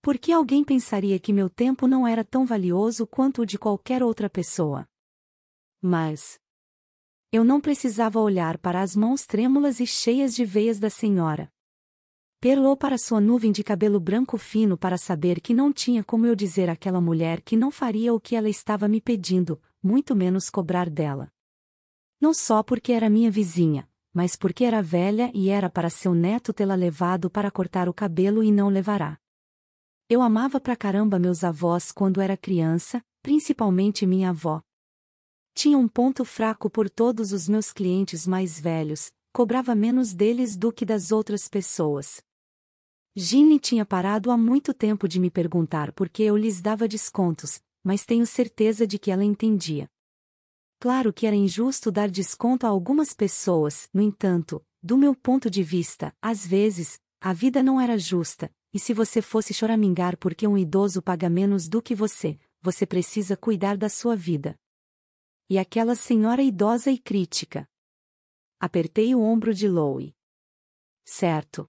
Por que alguém pensaria que meu tempo não era tão valioso quanto o de qualquer outra pessoa? Mas, eu não precisava olhar para as mãos trêmulas e cheias de veias da senhora. Perlou para sua nuvem de cabelo branco fino para saber que não tinha como eu dizer àquela mulher que não faria o que ela estava me pedindo, muito menos cobrar dela. Não só porque era minha vizinha, mas porque era velha e era para seu neto tê-la levado para cortar o cabelo e não levará. Eu amava pra caramba meus avós quando era criança, principalmente minha avó, tinha um ponto fraco por todos os meus clientes mais velhos, cobrava menos deles do que das outras pessoas. Ginny tinha parado há muito tempo de me perguntar por que eu lhes dava descontos, mas tenho certeza de que ela entendia. Claro que era injusto dar desconto a algumas pessoas, no entanto, do meu ponto de vista, às vezes, a vida não era justa, e se você fosse choramingar porque um idoso paga menos do que você, você precisa cuidar da sua vida. E aquela senhora idosa e crítica. Apertei o ombro de Louie. Certo.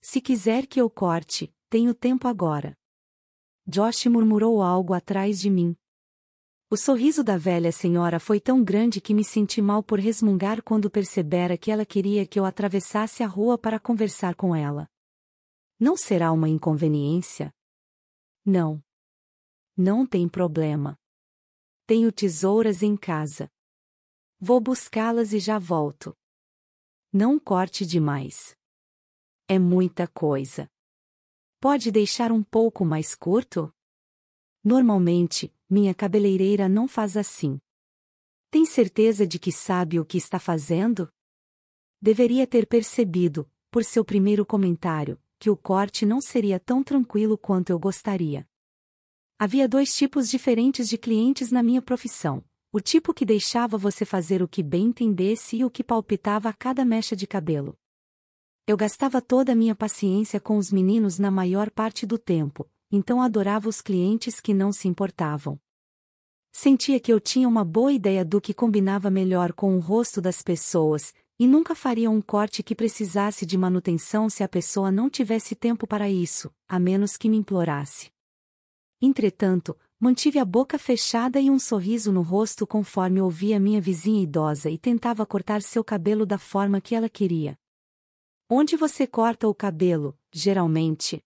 Se quiser que eu corte, tenho tempo agora. Josh murmurou algo atrás de mim. O sorriso da velha senhora foi tão grande que me senti mal por resmungar quando percebera que ela queria que eu atravessasse a rua para conversar com ela. Não será uma inconveniência? Não. Não tem problema. Tenho tesouras em casa. Vou buscá-las e já volto. Não corte demais. É muita coisa. Pode deixar um pouco mais curto? Normalmente, minha cabeleireira não faz assim. Tem certeza de que sabe o que está fazendo? Deveria ter percebido, por seu primeiro comentário, que o corte não seria tão tranquilo quanto eu gostaria. Havia dois tipos diferentes de clientes na minha profissão: o tipo que deixava você fazer o que bem entendesse e o que palpitava a cada mecha de cabelo. Eu gastava toda a minha paciência com os meninos na maior parte do tempo, então adorava os clientes que não se importavam. Sentia que eu tinha uma boa ideia do que combinava melhor com o rosto das pessoas, e nunca faria um corte que precisasse de manutenção se a pessoa não tivesse tempo para isso, a menos que me implorasse. Entretanto, mantive a boca fechada e um sorriso no rosto conforme ouvia minha vizinha idosa e tentava cortar seu cabelo da forma que ela queria. Onde você corta o cabelo, geralmente?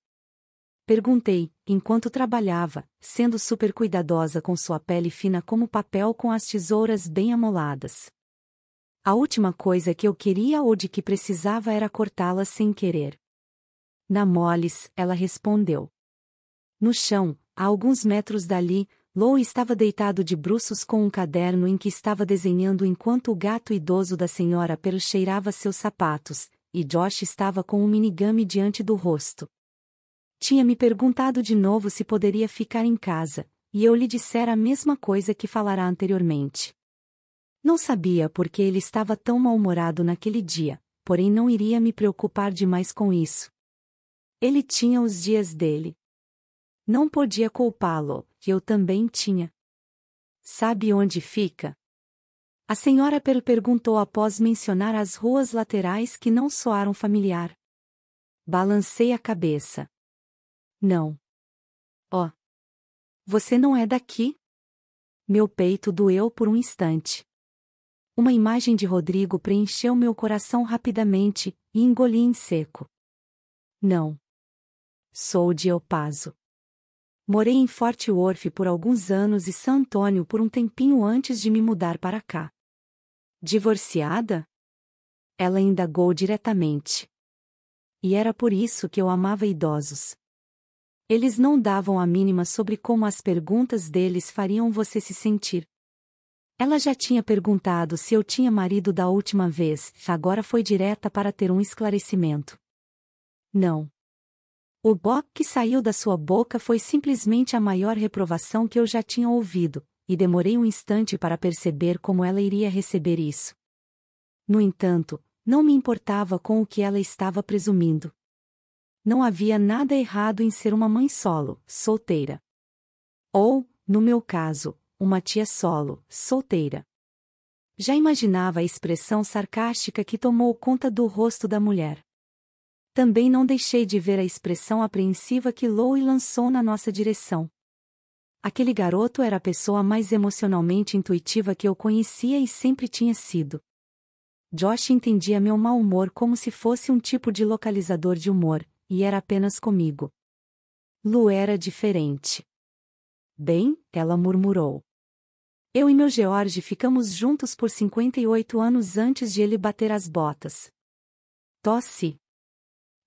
Perguntei, enquanto trabalhava, sendo super cuidadosa com sua pele fina como papel com as tesouras bem amoladas. A última coisa que eu queria ou de que precisava era cortá-la sem querer. Na moles, ela respondeu. No chão, a alguns metros dali, Lou estava deitado de bruços com um caderno em que estava desenhando enquanto o gato idoso da senhora Pearl cheirava seus sapatos, e Josh estava com um minigame diante do rosto. Tinha me perguntado de novo se poderia ficar em casa, e eu lhe dissera a mesma coisa que falara anteriormente. Não sabia por que ele estava tão mal-humorado naquele dia, porém não iria me preocupar demais com isso. Ele tinha os dias dele, não podia culpá-lo, eu também tinha. Sabe onde fica? A senhora Pearl perguntou após mencionar as ruas laterais que não soaram familiar. Balancei a cabeça. Não. Oh. Você não é daqui? Meu peito doeu por um instante. Uma imagem de Rodrigo preencheu meu coração rapidamente e engoli em seco. Não. Sou de Elpazo. Morei em Fort Worth por alguns anos e São Antônio por um tempinho antes de me mudar para cá. Divorciada? Ela indagou diretamente. E era por isso que eu amava idosos. Eles não davam a mínima sobre como as perguntas deles fariam você se sentir. Ela já tinha perguntado se eu tinha marido da última vez, agora foi direta para ter um esclarecimento. Não. O boc que saiu da sua boca foi simplesmente a maior reprovação que eu já tinha ouvido, e demorei um instante para perceber como ela iria receber isso. No entanto, não me importava com o que ela estava presumindo. Não havia nada errado em ser uma mãe solo, solteira. Ou, no meu caso, uma tia solo, solteira. Já imaginava a expressão sarcástica que tomou conta do rosto da mulher também não deixei de ver a expressão apreensiva que Louie lançou na nossa direção. Aquele garoto era a pessoa mais emocionalmente intuitiva que eu conhecia e sempre tinha sido. Josh entendia meu mau humor como se fosse um tipo de localizador de humor, e era apenas comigo. Lu era diferente. Bem, ela murmurou. Eu e meu George ficamos juntos por 58 anos antes de ele bater as botas. Tosse,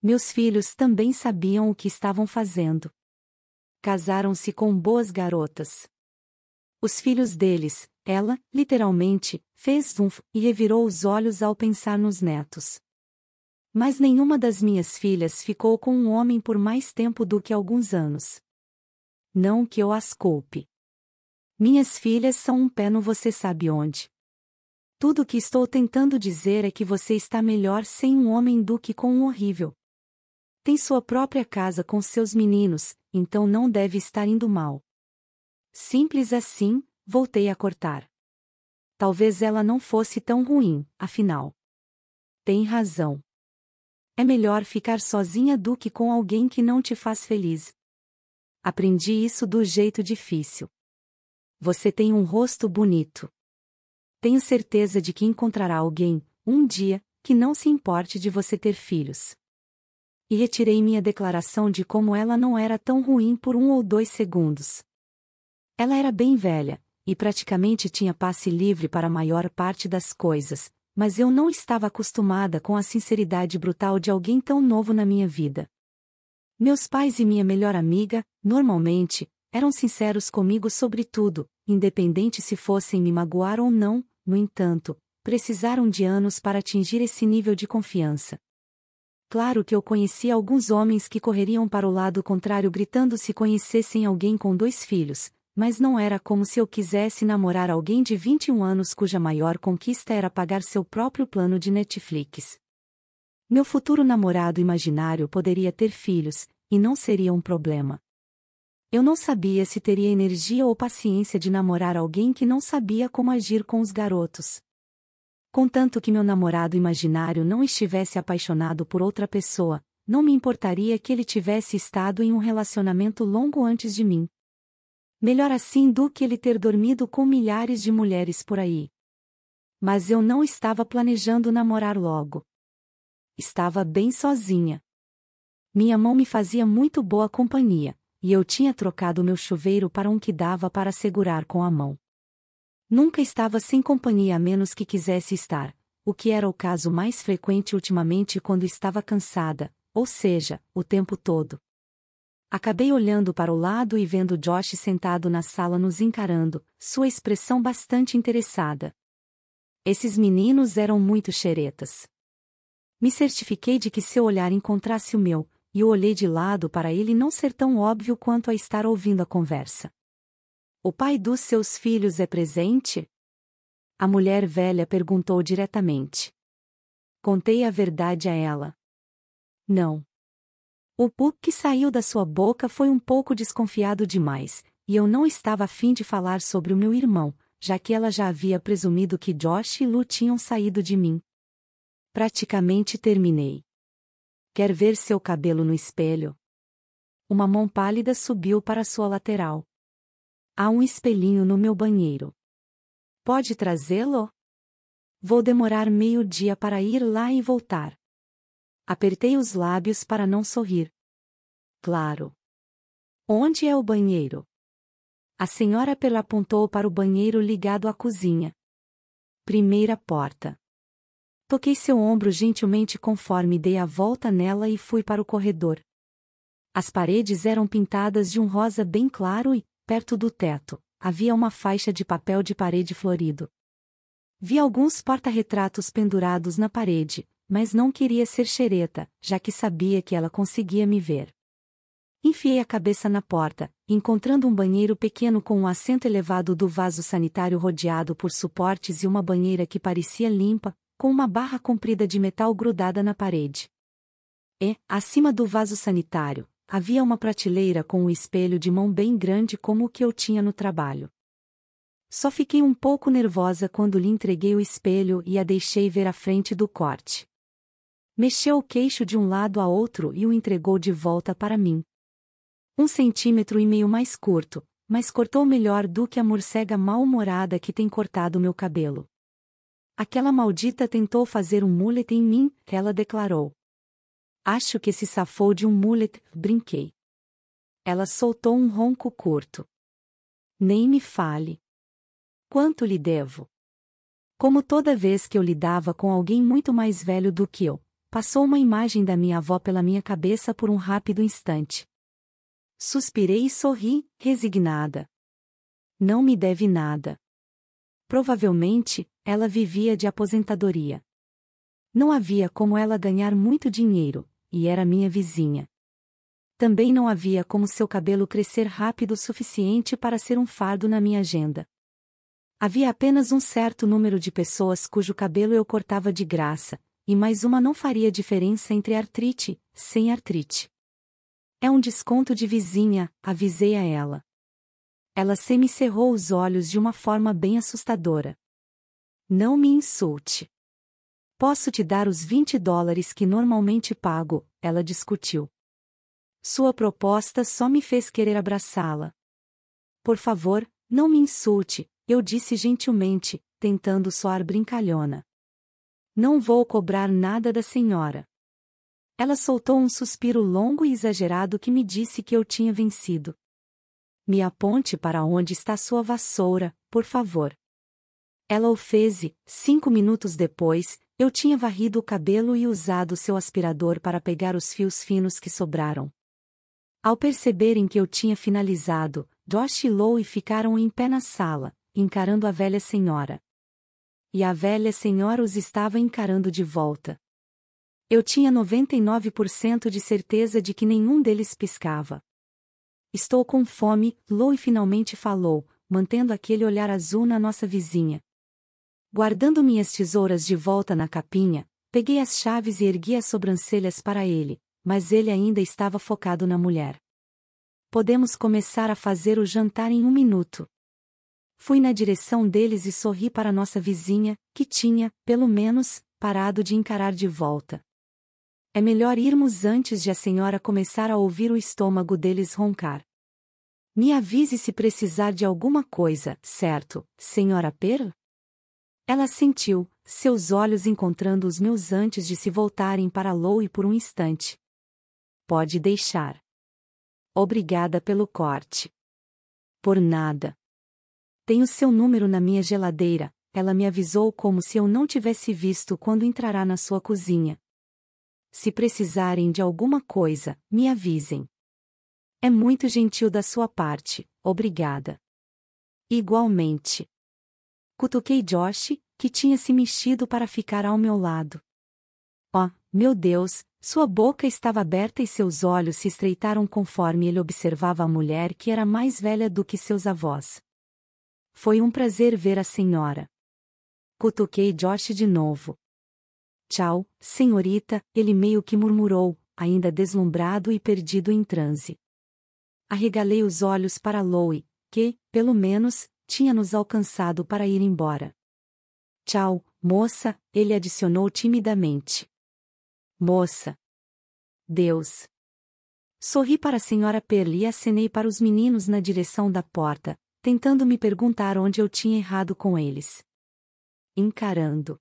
meus filhos também sabiam o que estavam fazendo. Casaram-se com boas garotas. Os filhos deles, ela, literalmente, fez um e revirou os olhos ao pensar nos netos. Mas nenhuma das minhas filhas ficou com um homem por mais tempo do que alguns anos. Não que eu as culpe. Minhas filhas são um pé no você sabe onde. Tudo o que estou tentando dizer é que você está melhor sem um homem do que com um horrível. Tem sua própria casa com seus meninos, então não deve estar indo mal. Simples assim, voltei a cortar. Talvez ela não fosse tão ruim, afinal. Tem razão. É melhor ficar sozinha do que com alguém que não te faz feliz. Aprendi isso do jeito difícil. Você tem um rosto bonito. Tenho certeza de que encontrará alguém, um dia, que não se importe de você ter filhos e retirei minha declaração de como ela não era tão ruim por um ou dois segundos. Ela era bem velha, e praticamente tinha passe livre para a maior parte das coisas, mas eu não estava acostumada com a sinceridade brutal de alguém tão novo na minha vida. Meus pais e minha melhor amiga, normalmente, eram sinceros comigo sobre tudo, independente se fossem me magoar ou não, no entanto, precisaram de anos para atingir esse nível de confiança. Claro que eu conhecia alguns homens que correriam para o lado contrário gritando se conhecessem alguém com dois filhos, mas não era como se eu quisesse namorar alguém de 21 anos cuja maior conquista era pagar seu próprio plano de Netflix. Meu futuro namorado imaginário poderia ter filhos, e não seria um problema. Eu não sabia se teria energia ou paciência de namorar alguém que não sabia como agir com os garotos. Contanto que meu namorado imaginário não estivesse apaixonado por outra pessoa, não me importaria que ele tivesse estado em um relacionamento longo antes de mim. Melhor assim do que ele ter dormido com milhares de mulheres por aí. Mas eu não estava planejando namorar logo. Estava bem sozinha. Minha mão me fazia muito boa companhia, e eu tinha trocado meu chuveiro para um que dava para segurar com a mão. Nunca estava sem companhia a menos que quisesse estar, o que era o caso mais frequente ultimamente quando estava cansada, ou seja, o tempo todo. Acabei olhando para o lado e vendo Josh sentado na sala nos encarando, sua expressão bastante interessada. Esses meninos eram muito xeretas. Me certifiquei de que seu olhar encontrasse o meu, e o olhei de lado para ele não ser tão óbvio quanto a estar ouvindo a conversa. O pai dos seus filhos é presente? A mulher velha perguntou diretamente. Contei a verdade a ela. Não. O puk que saiu da sua boca foi um pouco desconfiado demais, e eu não estava afim de falar sobre o meu irmão, já que ela já havia presumido que Josh e Lu tinham saído de mim. Praticamente terminei. Quer ver seu cabelo no espelho? Uma mão pálida subiu para sua lateral. Há um espelhinho no meu banheiro. Pode trazê-lo? Vou demorar meio dia para ir lá e voltar. Apertei os lábios para não sorrir. Claro. Onde é o banheiro? A senhora Pela apontou para o banheiro ligado à cozinha. Primeira porta. Toquei seu ombro gentilmente conforme dei a volta nela e fui para o corredor. As paredes eram pintadas de um rosa bem claro e, Perto do teto, havia uma faixa de papel de parede florido. Vi alguns porta-retratos pendurados na parede, mas não queria ser xereta, já que sabia que ela conseguia me ver. Enfiei a cabeça na porta, encontrando um banheiro pequeno com um assento elevado do vaso sanitário rodeado por suportes e uma banheira que parecia limpa, com uma barra comprida de metal grudada na parede. E, acima do vaso sanitário, Havia uma prateleira com um espelho de mão bem grande como o que eu tinha no trabalho. Só fiquei um pouco nervosa quando lhe entreguei o espelho e a deixei ver a frente do corte. Mexeu o queixo de um lado a outro e o entregou de volta para mim. Um centímetro e meio mais curto, mas cortou melhor do que a morcega mal-humorada que tem cortado meu cabelo. Aquela maldita tentou fazer um mullet em mim, ela declarou. Acho que se safou de um mullet, brinquei. Ela soltou um ronco curto. Nem me fale. Quanto lhe devo? Como toda vez que eu lidava com alguém muito mais velho do que eu, passou uma imagem da minha avó pela minha cabeça por um rápido instante. Suspirei e sorri, resignada. Não me deve nada. Provavelmente, ela vivia de aposentadoria. Não havia como ela ganhar muito dinheiro, e era minha vizinha. Também não havia como seu cabelo crescer rápido o suficiente para ser um fardo na minha agenda. Havia apenas um certo número de pessoas cujo cabelo eu cortava de graça, e mais uma não faria diferença entre artrite, sem artrite. É um desconto de vizinha, avisei a ela. Ela semicerrou os olhos de uma forma bem assustadora. Não me insulte. Posso te dar os 20 dólares que normalmente pago, ela discutiu. Sua proposta só me fez querer abraçá-la. Por favor, não me insulte, eu disse gentilmente, tentando soar brincalhona. Não vou cobrar nada da senhora. Ela soltou um suspiro longo e exagerado que me disse que eu tinha vencido. Me aponte para onde está sua vassoura, por favor. Ela o fez e, cinco minutos depois, eu tinha varrido o cabelo e usado seu aspirador para pegar os fios finos que sobraram. Ao perceberem que eu tinha finalizado, Josh e Lowe ficaram em pé na sala, encarando a velha senhora. E a velha senhora os estava encarando de volta. Eu tinha 99% de certeza de que nenhum deles piscava. Estou com fome, Lowe finalmente falou, mantendo aquele olhar azul na nossa vizinha, Guardando minhas tesouras de volta na capinha, peguei as chaves e ergui as sobrancelhas para ele, mas ele ainda estava focado na mulher. Podemos começar a fazer o jantar em um minuto. Fui na direção deles e sorri para nossa vizinha, que tinha, pelo menos, parado de encarar de volta. É melhor irmos antes de a senhora começar a ouvir o estômago deles roncar. Me avise se precisar de alguma coisa, certo, senhora Per? Ela sentiu, seus olhos encontrando os meus antes de se voltarem para Lou e por um instante. Pode deixar. Obrigada pelo corte. Por nada. Tenho seu número na minha geladeira, ela me avisou como se eu não tivesse visto quando entrará na sua cozinha. Se precisarem de alguma coisa, me avisem. É muito gentil da sua parte, obrigada. Igualmente. Cutuquei Josh, que tinha se mexido para ficar ao meu lado. Oh, meu Deus, sua boca estava aberta e seus olhos se estreitaram conforme ele observava a mulher que era mais velha do que seus avós. Foi um prazer ver a senhora. Cutuquei Josh de novo. Tchau, senhorita, ele meio que murmurou, ainda deslumbrado e perdido em transe. Arregalei os olhos para Louie, que, pelo menos, tinha nos alcançado para ir embora. Tchau, moça, ele adicionou timidamente. Moça. Deus. Sorri para a senhora Perli e acenei para os meninos na direção da porta, tentando me perguntar onde eu tinha errado com eles. Encarando.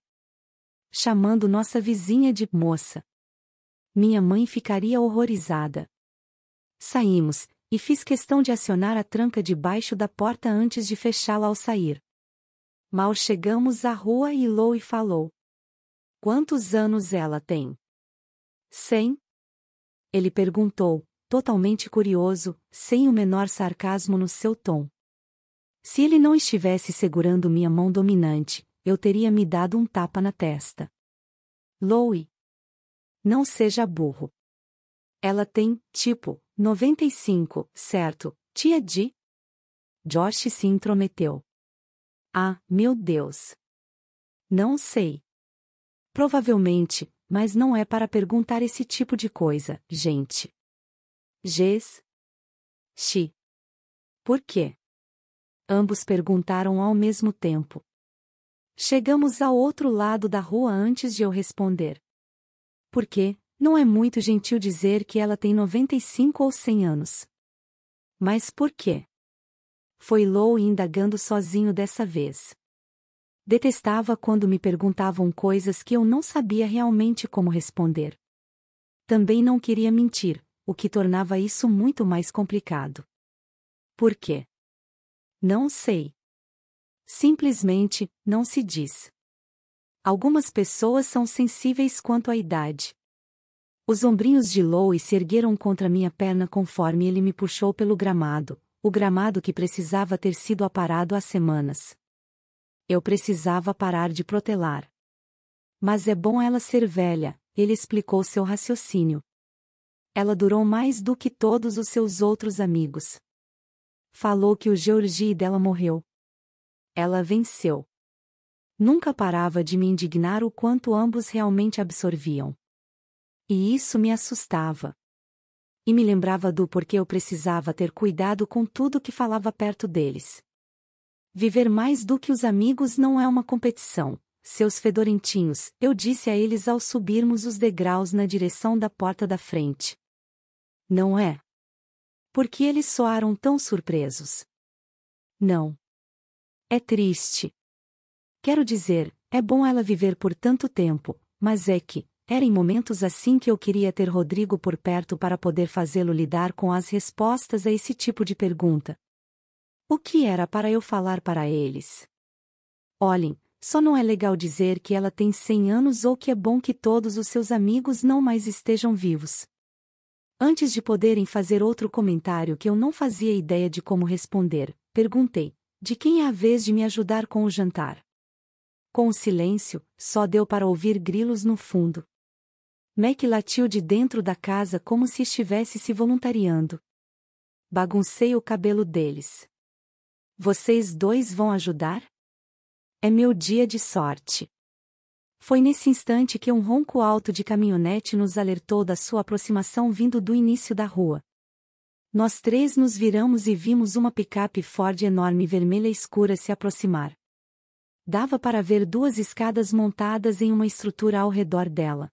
Chamando nossa vizinha de moça. Minha mãe ficaria horrorizada. Saímos, e fiz questão de acionar a tranca debaixo da porta antes de fechá-la ao sair. Mal chegamos à rua e Lou falou. Quantos anos ela tem? Cem? Ele perguntou, totalmente curioso, sem o menor sarcasmo no seu tom. Se ele não estivesse segurando minha mão dominante, eu teria me dado um tapa na testa. Louie. Não seja burro. Ela tem, tipo, 95, certo, tia de? Josh se intrometeu. Ah, meu Deus! Não sei. Provavelmente, mas não é para perguntar esse tipo de coisa, gente. Gs. Xi. Por quê? Ambos perguntaram ao mesmo tempo. Chegamos ao outro lado da rua antes de eu responder. Porque, não é muito gentil dizer que ela tem 95 ou 100 anos. Mas por quê? foi Lou indagando sozinho dessa vez. Detestava quando me perguntavam coisas que eu não sabia realmente como responder. Também não queria mentir, o que tornava isso muito mais complicado. Por quê? Não sei. Simplesmente, não se diz. Algumas pessoas são sensíveis quanto à idade. Os ombrinhos de Lois se ergueram contra minha perna conforme ele me puxou pelo gramado, o gramado que precisava ter sido aparado há semanas. Eu precisava parar de protelar. Mas é bom ela ser velha, ele explicou seu raciocínio. Ela durou mais do que todos os seus outros amigos. Falou que o Georgie dela morreu. Ela venceu. Nunca parava de me indignar o quanto ambos realmente absorviam. E isso me assustava e me lembrava do porquê eu precisava ter cuidado com tudo que falava perto deles. Viver mais do que os amigos não é uma competição. Seus fedorentinhos, eu disse a eles ao subirmos os degraus na direção da porta da frente. Não é? Porque eles soaram tão surpresos. Não. É triste. Quero dizer, é bom ela viver por tanto tempo, mas é que, era em momentos assim que eu queria ter Rodrigo por perto para poder fazê-lo lidar com as respostas a esse tipo de pergunta. O que era para eu falar para eles? Olhem, só não é legal dizer que ela tem 100 anos ou que é bom que todos os seus amigos não mais estejam vivos. Antes de poderem fazer outro comentário que eu não fazia ideia de como responder, perguntei: de quem é a vez de me ajudar com o jantar? Com o silêncio, só deu para ouvir grilos no fundo. Mac latiu de dentro da casa como se estivesse se voluntariando. Baguncei o cabelo deles. Vocês dois vão ajudar? É meu dia de sorte. Foi nesse instante que um ronco alto de caminhonete nos alertou da sua aproximação vindo do início da rua. Nós três nos viramos e vimos uma picape Ford enorme vermelha escura se aproximar. Dava para ver duas escadas montadas em uma estrutura ao redor dela.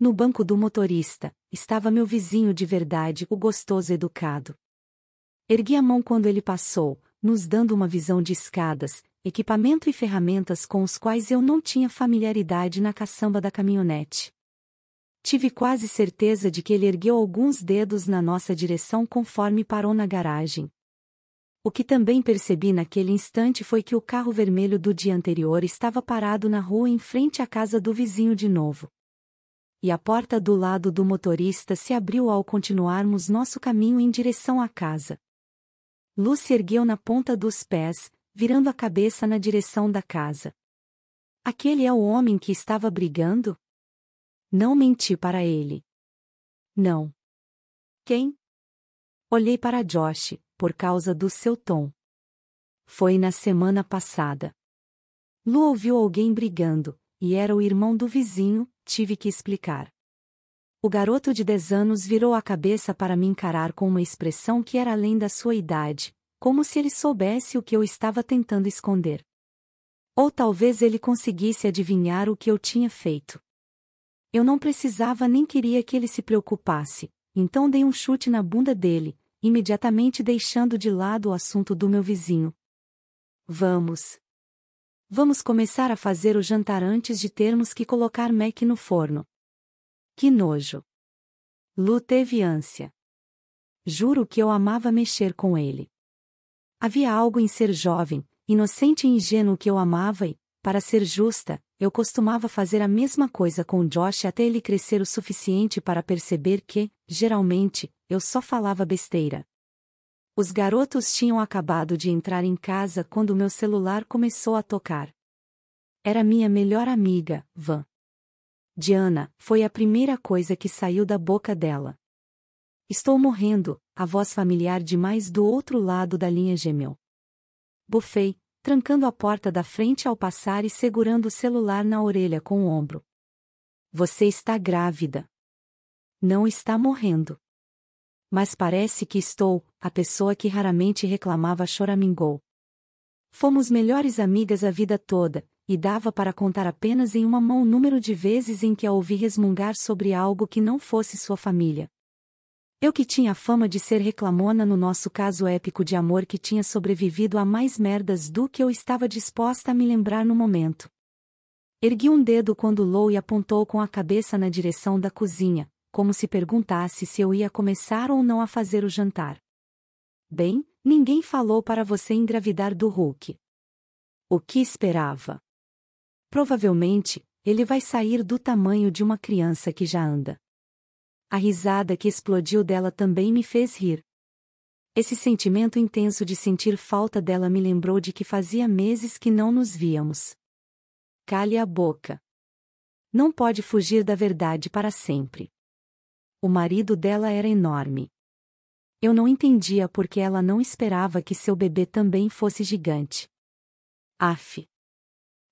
No banco do motorista, estava meu vizinho de verdade, o gostoso educado. Ergui a mão quando ele passou, nos dando uma visão de escadas, equipamento e ferramentas com os quais eu não tinha familiaridade na caçamba da caminhonete. Tive quase certeza de que ele ergueu alguns dedos na nossa direção conforme parou na garagem. O que também percebi naquele instante foi que o carro vermelho do dia anterior estava parado na rua em frente à casa do vizinho de novo e a porta do lado do motorista se abriu ao continuarmos nosso caminho em direção à casa. Lu se ergueu na ponta dos pés, virando a cabeça na direção da casa. Aquele é o homem que estava brigando? Não menti para ele. Não. Quem? Olhei para Josh, por causa do seu tom. Foi na semana passada. Lu ouviu alguém brigando, e era o irmão do vizinho, tive que explicar. O garoto de 10 anos virou a cabeça para me encarar com uma expressão que era além da sua idade, como se ele soubesse o que eu estava tentando esconder. Ou talvez ele conseguisse adivinhar o que eu tinha feito. Eu não precisava nem queria que ele se preocupasse, então dei um chute na bunda dele, imediatamente deixando de lado o assunto do meu vizinho. Vamos. Vamos começar a fazer o jantar antes de termos que colocar Mac no forno. Que nojo! Lu teve ânsia. Juro que eu amava mexer com ele. Havia algo em ser jovem, inocente e ingênuo que eu amava e, para ser justa, eu costumava fazer a mesma coisa com Josh até ele crescer o suficiente para perceber que, geralmente, eu só falava besteira. Os garotos tinham acabado de entrar em casa quando meu celular começou a tocar. Era minha melhor amiga, Van. Diana, foi a primeira coisa que saiu da boca dela. Estou morrendo, a voz familiar demais do outro lado da linha gemeu. Bufei, trancando a porta da frente ao passar e segurando o celular na orelha com o ombro. Você está grávida. Não está morrendo. Mas parece que estou, a pessoa que raramente reclamava choramingou. Fomos melhores amigas a vida toda, e dava para contar apenas em uma mão o número de vezes em que a ouvi resmungar sobre algo que não fosse sua família. Eu que tinha a fama de ser reclamona no nosso caso épico de amor que tinha sobrevivido a mais merdas do que eu estava disposta a me lembrar no momento. Ergui um dedo quando Lou e apontou com a cabeça na direção da cozinha, como se perguntasse se eu ia começar ou não a fazer o jantar. Bem, ninguém falou para você engravidar do Hulk. O que esperava? Provavelmente, ele vai sair do tamanho de uma criança que já anda. A risada que explodiu dela também me fez rir. Esse sentimento intenso de sentir falta dela me lembrou de que fazia meses que não nos víamos. Cale a boca. Não pode fugir da verdade para sempre. O marido dela era enorme. Eu não entendia porque ela não esperava que seu bebê também fosse gigante. Af.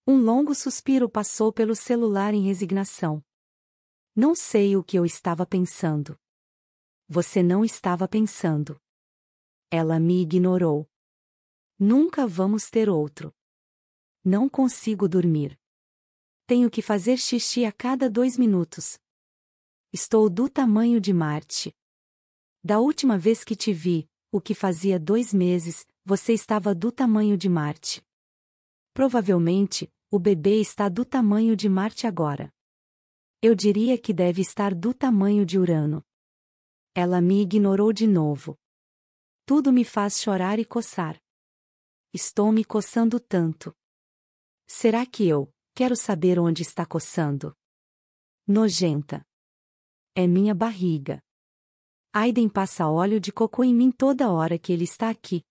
Um longo suspiro passou pelo celular em resignação. Não sei o que eu estava pensando. Você não estava pensando. Ela me ignorou. Nunca vamos ter outro. Não consigo dormir. Tenho que fazer xixi a cada dois minutos. Estou do tamanho de Marte. Da última vez que te vi, o que fazia dois meses, você estava do tamanho de Marte. Provavelmente, o bebê está do tamanho de Marte agora. Eu diria que deve estar do tamanho de Urano. Ela me ignorou de novo. Tudo me faz chorar e coçar. Estou me coçando tanto. Será que eu quero saber onde está coçando? Nojenta. É minha barriga. Aiden passa óleo de coco em mim toda hora que ele está aqui.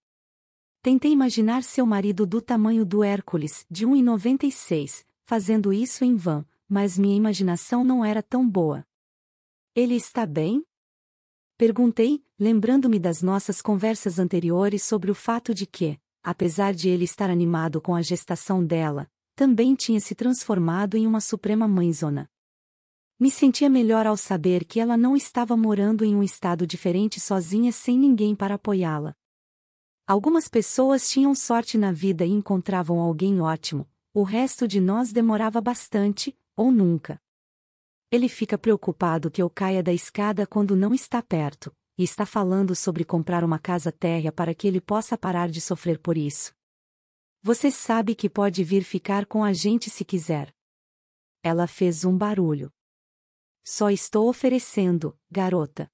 Tentei imaginar seu marido do tamanho do Hércules, de 1,96, fazendo isso em vão, mas minha imaginação não era tão boa. Ele está bem? Perguntei, lembrando-me das nossas conversas anteriores sobre o fato de que, apesar de ele estar animado com a gestação dela, também tinha se transformado em uma suprema mãezona. Me sentia melhor ao saber que ela não estava morando em um estado diferente sozinha sem ninguém para apoiá-la. Algumas pessoas tinham sorte na vida e encontravam alguém ótimo, o resto de nós demorava bastante, ou nunca. Ele fica preocupado que eu caia da escada quando não está perto, e está falando sobre comprar uma casa térrea para que ele possa parar de sofrer por isso. Você sabe que pode vir ficar com a gente se quiser. Ela fez um barulho. Só estou oferecendo, garota.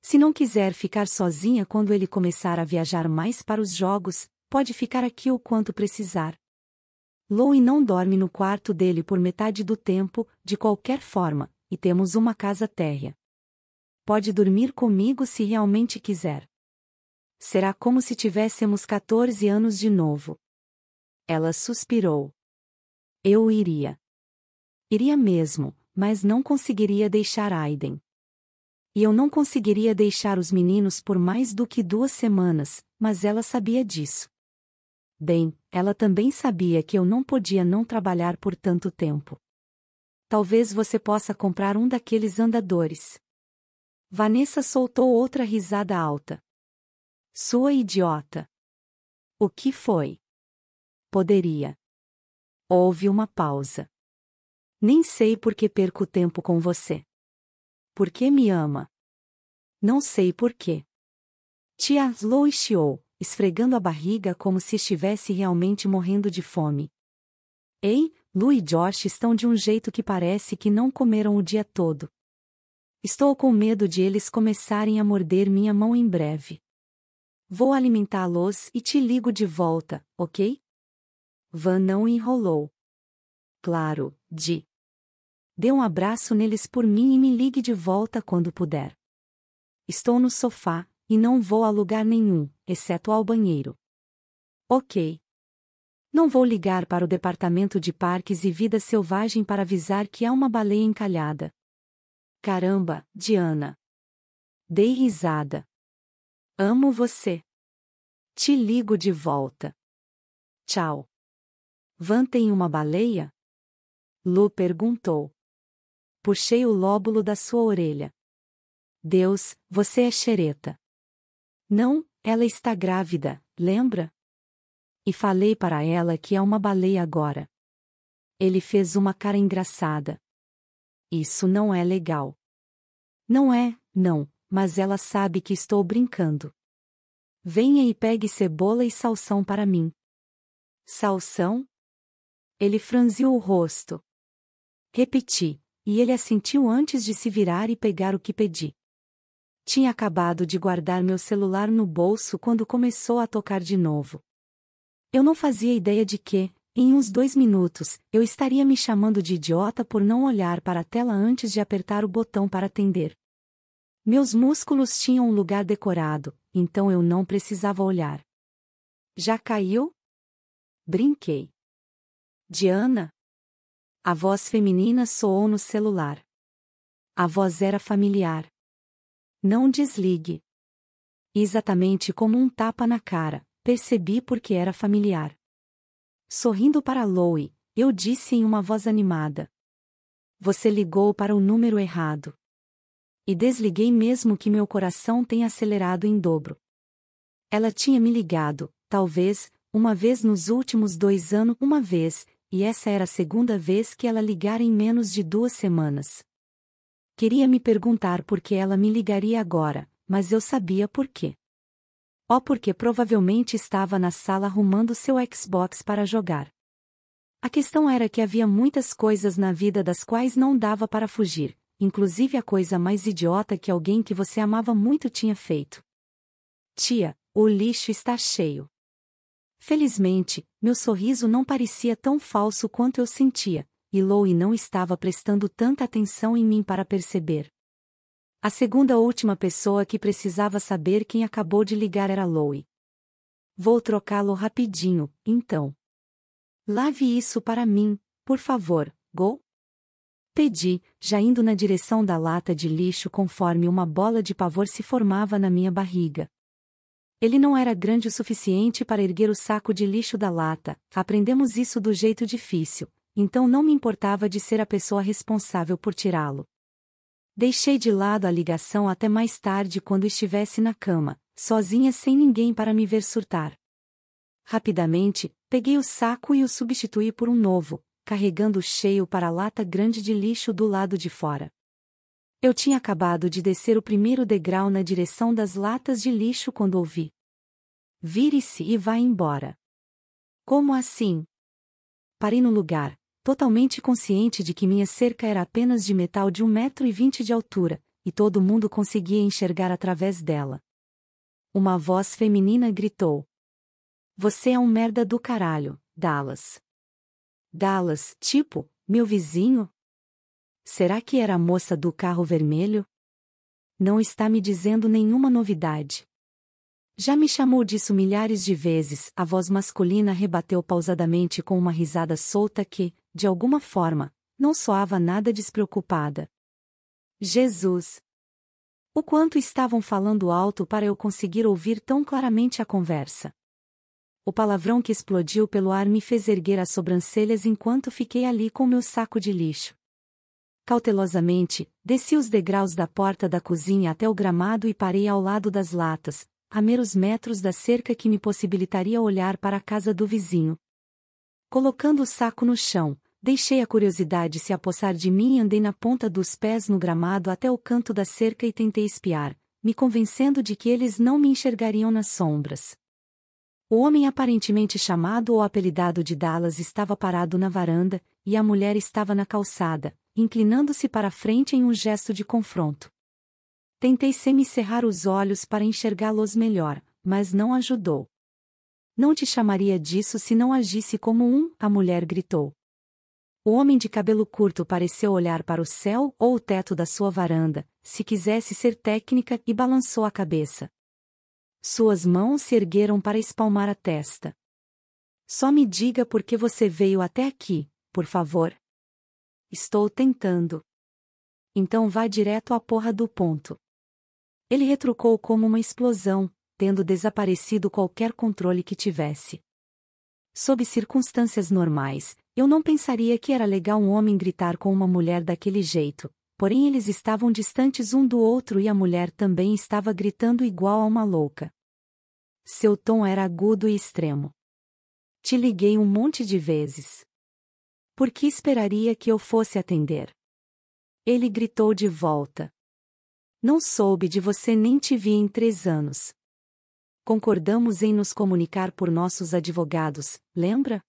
Se não quiser ficar sozinha quando ele começar a viajar mais para os jogos, pode ficar aqui o quanto precisar. Louie não dorme no quarto dele por metade do tempo, de qualquer forma, e temos uma casa térrea. Pode dormir comigo se realmente quiser. Será como se tivéssemos 14 anos de novo. Ela suspirou. Eu iria. Iria mesmo, mas não conseguiria deixar Aiden. E eu não conseguiria deixar os meninos por mais do que duas semanas, mas ela sabia disso. Bem, ela também sabia que eu não podia não trabalhar por tanto tempo. Talvez você possa comprar um daqueles andadores. Vanessa soltou outra risada alta. Sua idiota. O que foi? Poderia. Houve uma pausa. Nem sei por que perco tempo com você. Por que me ama? Não sei por quê. Tia Lou chiou, esfregando a barriga como se estivesse realmente morrendo de fome. Ei, Lu e Josh estão de um jeito que parece que não comeram o dia todo. Estou com medo de eles começarem a morder minha mão em breve. Vou alimentá-los e te ligo de volta, ok? Van não enrolou. Claro, de. Dê um abraço neles por mim e me ligue de volta quando puder. Estou no sofá, e não vou a lugar nenhum, exceto ao banheiro. Ok. Não vou ligar para o Departamento de Parques e Vida Selvagem para avisar que há uma baleia encalhada. Caramba, Diana. Dei risada. Amo você. Te ligo de volta. Tchau. Van tem uma baleia? Lu perguntou. Puxei o lóbulo da sua orelha. Deus, você é xereta. Não, ela está grávida, lembra? E falei para ela que é uma baleia agora. Ele fez uma cara engraçada. Isso não é legal. Não é, não, mas ela sabe que estou brincando. Venha e pegue cebola e salsão para mim. Salsão? Ele franziu o rosto. Repeti, e ele assentiu antes de se virar e pegar o que pedi. Tinha acabado de guardar meu celular no bolso quando começou a tocar de novo. Eu não fazia ideia de que, em uns dois minutos, eu estaria me chamando de idiota por não olhar para a tela antes de apertar o botão para atender. Meus músculos tinham um lugar decorado, então eu não precisava olhar. Já caiu? Brinquei. Diana? A voz feminina soou no celular. A voz era familiar. Não desligue. Exatamente como um tapa na cara, percebi porque era familiar. Sorrindo para Louie, eu disse em uma voz animada. Você ligou para o número errado. E desliguei mesmo que meu coração tenha acelerado em dobro. Ela tinha me ligado, talvez, uma vez nos últimos dois anos, uma vez, e essa era a segunda vez que ela ligara em menos de duas semanas. Queria me perguntar por que ela me ligaria agora, mas eu sabia por quê. Ó oh, porque provavelmente estava na sala arrumando seu Xbox para jogar. A questão era que havia muitas coisas na vida das quais não dava para fugir, inclusive a coisa mais idiota que alguém que você amava muito tinha feito. Tia, o lixo está cheio. Felizmente, meu sorriso não parecia tão falso quanto eu sentia, e Louie não estava prestando tanta atenção em mim para perceber. A segunda última pessoa que precisava saber quem acabou de ligar era Louie. Vou trocá-lo rapidinho, então. Lave isso para mim, por favor, Go? Pedi, já indo na direção da lata de lixo conforme uma bola de pavor se formava na minha barriga. Ele não era grande o suficiente para erguer o saco de lixo da lata, aprendemos isso do jeito difícil, então não me importava de ser a pessoa responsável por tirá-lo. Deixei de lado a ligação até mais tarde quando estivesse na cama, sozinha sem ninguém para me ver surtar. Rapidamente, peguei o saco e o substituí por um novo, carregando o cheio para a lata grande de lixo do lado de fora. Eu tinha acabado de descer o primeiro degrau na direção das latas de lixo quando ouvi. Vire-se e vá embora. Como assim? Parei no lugar, totalmente consciente de que minha cerca era apenas de metal de um metro e vinte de altura, e todo mundo conseguia enxergar através dela. Uma voz feminina gritou. Você é um merda do caralho, Dallas. Dallas, tipo, meu vizinho, Será que era a moça do carro vermelho? Não está me dizendo nenhuma novidade. Já me chamou disso milhares de vezes, a voz masculina rebateu pausadamente com uma risada solta que, de alguma forma, não soava nada despreocupada. Jesus! O quanto estavam falando alto para eu conseguir ouvir tão claramente a conversa. O palavrão que explodiu pelo ar me fez erguer as sobrancelhas enquanto fiquei ali com meu saco de lixo. Cautelosamente, desci os degraus da porta da cozinha até o gramado e parei ao lado das latas, a meros metros da cerca que me possibilitaria olhar para a casa do vizinho. Colocando o saco no chão, deixei a curiosidade se apossar de mim e andei na ponta dos pés no gramado até o canto da cerca e tentei espiar, me convencendo de que eles não me enxergariam nas sombras. O homem aparentemente chamado ou apelidado de Dallas estava parado na varanda, e a mulher estava na calçada, inclinando-se para frente em um gesto de confronto. Tentei semicerrar os olhos para enxergá-los melhor, mas não ajudou. Não te chamaria disso se não agisse como um, a mulher gritou. O homem de cabelo curto pareceu olhar para o céu ou o teto da sua varanda, se quisesse ser técnica, e balançou a cabeça. Suas mãos se ergueram para espalmar a testa. Só me diga por que você veio até aqui, por favor. Estou tentando. Então vá direto à porra do ponto. Ele retrucou como uma explosão, tendo desaparecido qualquer controle que tivesse. Sob circunstâncias normais, eu não pensaria que era legal um homem gritar com uma mulher daquele jeito, porém eles estavam distantes um do outro e a mulher também estava gritando igual a uma louca. Seu tom era agudo e extremo. Te liguei um monte de vezes. Por que esperaria que eu fosse atender? Ele gritou de volta. Não soube de você nem te vi em três anos. Concordamos em nos comunicar por nossos advogados, lembra?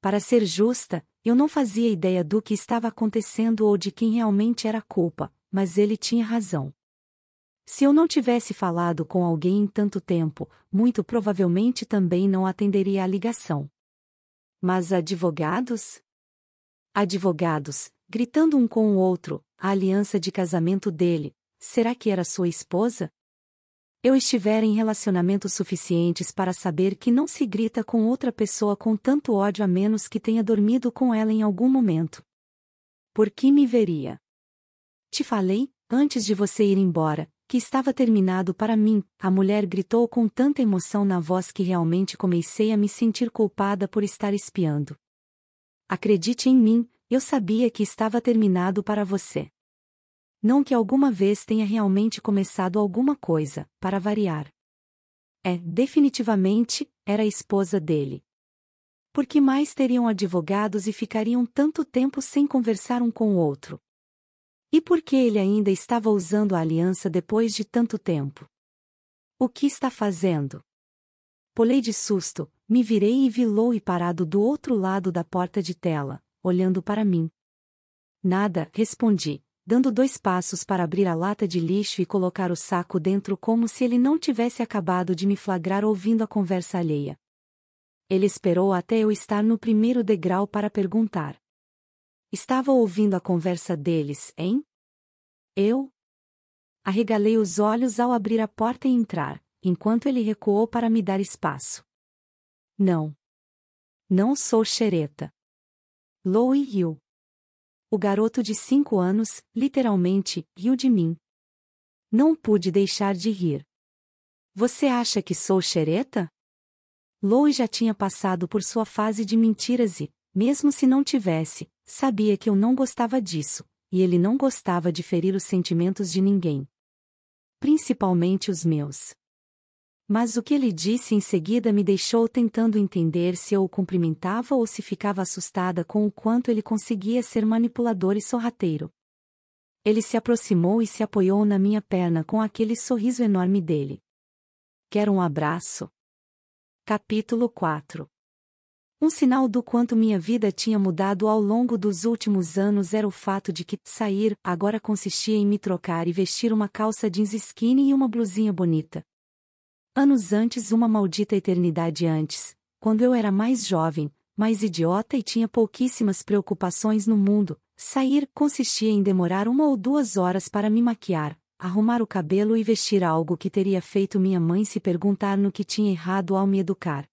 Para ser justa, eu não fazia ideia do que estava acontecendo ou de quem realmente era a culpa, mas ele tinha razão. Se eu não tivesse falado com alguém em tanto tempo, muito provavelmente também não atenderia à ligação. Mas advogados? Advogados, gritando um com o outro, a aliança de casamento dele, será que era sua esposa? Eu estiver em relacionamentos suficientes para saber que não se grita com outra pessoa com tanto ódio a menos que tenha dormido com ela em algum momento. Por que me veria? Te falei, antes de você ir embora, que estava terminado para mim, a mulher gritou com tanta emoção na voz que realmente comecei a me sentir culpada por estar espiando. Acredite em mim, eu sabia que estava terminado para você. Não que alguma vez tenha realmente começado alguma coisa, para variar. É, definitivamente, era a esposa dele. Por que mais teriam advogados e ficariam tanto tempo sem conversar um com o outro? E por que ele ainda estava usando a aliança depois de tanto tempo? O que está fazendo? Polei de susto, me virei e vi e parado do outro lado da porta de tela, olhando para mim. Nada, respondi, dando dois passos para abrir a lata de lixo e colocar o saco dentro como se ele não tivesse acabado de me flagrar ouvindo a conversa alheia. Ele esperou até eu estar no primeiro degrau para perguntar. Estava ouvindo a conversa deles, hein? Eu? Arregalei os olhos ao abrir a porta e entrar enquanto ele recuou para me dar espaço. Não. Não sou xereta. Lou riu. O garoto de cinco anos, literalmente, riu de mim. Não pude deixar de rir. Você acha que sou xereta? Lou já tinha passado por sua fase de mentiras e, mesmo se não tivesse, sabia que eu não gostava disso, e ele não gostava de ferir os sentimentos de ninguém. Principalmente os meus. Mas o que ele disse em seguida me deixou tentando entender se eu o cumprimentava ou se ficava assustada com o quanto ele conseguia ser manipulador e sorrateiro. Ele se aproximou e se apoiou na minha perna com aquele sorriso enorme dele. Quero um abraço? Capítulo 4 Um sinal do quanto minha vida tinha mudado ao longo dos últimos anos era o fato de que sair agora consistia em me trocar e vestir uma calça jeans skinny e uma blusinha bonita, Anos antes, uma maldita eternidade antes, quando eu era mais jovem, mais idiota e tinha pouquíssimas preocupações no mundo, sair consistia em demorar uma ou duas horas para me maquiar, arrumar o cabelo e vestir algo que teria feito minha mãe se perguntar no que tinha errado ao me educar.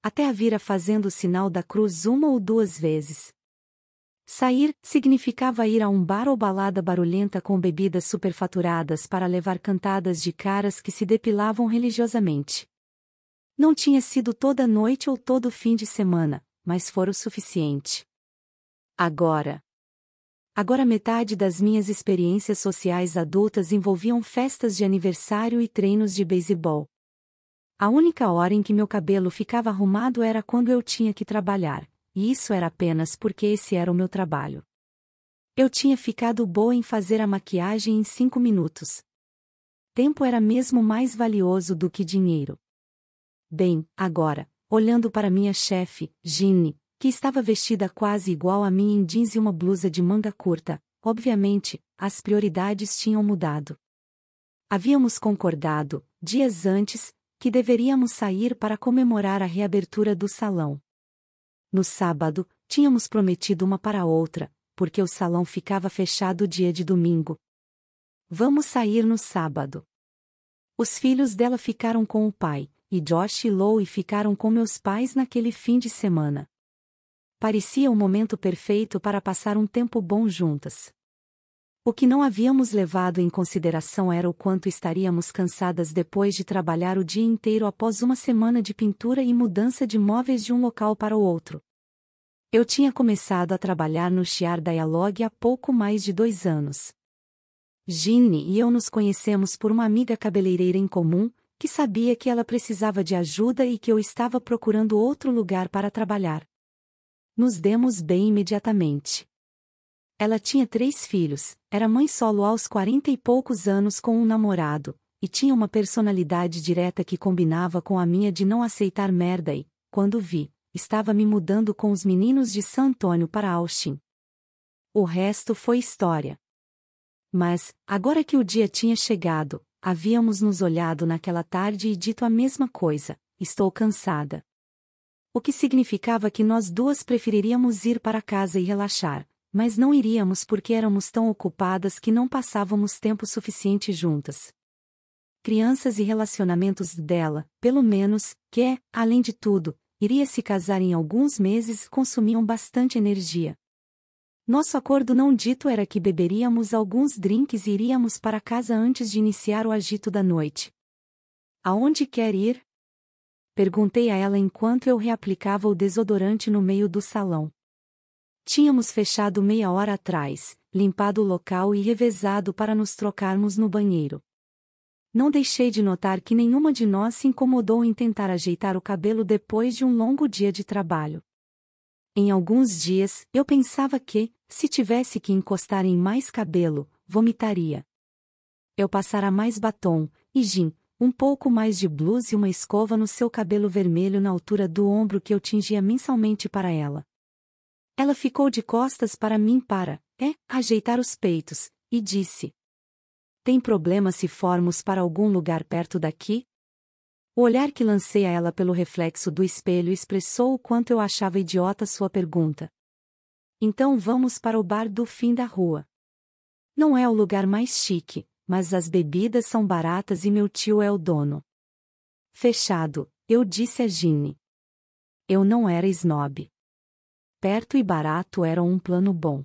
Até a vira fazendo o sinal da cruz uma ou duas vezes, Sair significava ir a um bar ou balada barulhenta com bebidas superfaturadas para levar cantadas de caras que se depilavam religiosamente. Não tinha sido toda noite ou todo fim de semana, mas fora o suficiente. Agora. Agora metade das minhas experiências sociais adultas envolviam festas de aniversário e treinos de beisebol. A única hora em que meu cabelo ficava arrumado era quando eu tinha que trabalhar e isso era apenas porque esse era o meu trabalho. Eu tinha ficado boa em fazer a maquiagem em cinco minutos. Tempo era mesmo mais valioso do que dinheiro. Bem, agora, olhando para minha chefe, Ginny, que estava vestida quase igual a mim em jeans e uma blusa de manga curta, obviamente, as prioridades tinham mudado. Havíamos concordado, dias antes, que deveríamos sair para comemorar a reabertura do salão. No sábado, tínhamos prometido uma para outra, porque o salão ficava fechado dia de domingo. Vamos sair no sábado. Os filhos dela ficaram com o pai, e Josh e Lou ficaram com meus pais naquele fim de semana. Parecia o um momento perfeito para passar um tempo bom juntas. O que não havíamos levado em consideração era o quanto estaríamos cansadas depois de trabalhar o dia inteiro após uma semana de pintura e mudança de móveis de um local para o outro. Eu tinha começado a trabalhar no Chiar Dialogue há pouco mais de dois anos. Ginny e eu nos conhecemos por uma amiga cabeleireira em comum, que sabia que ela precisava de ajuda e que eu estava procurando outro lugar para trabalhar. Nos demos bem imediatamente. Ela tinha três filhos, era mãe solo aos quarenta e poucos anos com um namorado, e tinha uma personalidade direta que combinava com a minha de não aceitar merda e, quando vi, estava me mudando com os meninos de San Antônio para Austin. O resto foi história. Mas, agora que o dia tinha chegado, havíamos nos olhado naquela tarde e dito a mesma coisa: estou cansada. O que significava que nós duas preferiríamos ir para casa e relaxar, mas não iríamos porque éramos tão ocupadas que não passávamos tempo suficiente juntas. Crianças e relacionamentos dela, pelo menos, que, além de tudo, iria se casar em alguns meses consumiam bastante energia. Nosso acordo não dito era que beberíamos alguns drinks e iríamos para casa antes de iniciar o agito da noite. Aonde quer ir? Perguntei a ela enquanto eu reaplicava o desodorante no meio do salão. Tínhamos fechado meia hora atrás, limpado o local e revezado para nos trocarmos no banheiro. Não deixei de notar que nenhuma de nós se incomodou em tentar ajeitar o cabelo depois de um longo dia de trabalho. Em alguns dias, eu pensava que, se tivesse que encostar em mais cabelo, vomitaria. Eu passara mais batom, e gin, um pouco mais de blues e uma escova no seu cabelo vermelho na altura do ombro que eu tingia mensalmente para ela. Ela ficou de costas para mim para, é, ajeitar os peitos, e disse: Tem problema se formos para algum lugar perto daqui? O olhar que lancei a ela pelo reflexo do espelho expressou o quanto eu achava idiota sua pergunta. Então vamos para o bar do fim da rua. Não é o lugar mais chique, mas as bebidas são baratas e meu tio é o dono. Fechado, eu disse a Gine. Eu não era snob perto e barato eram um plano bom.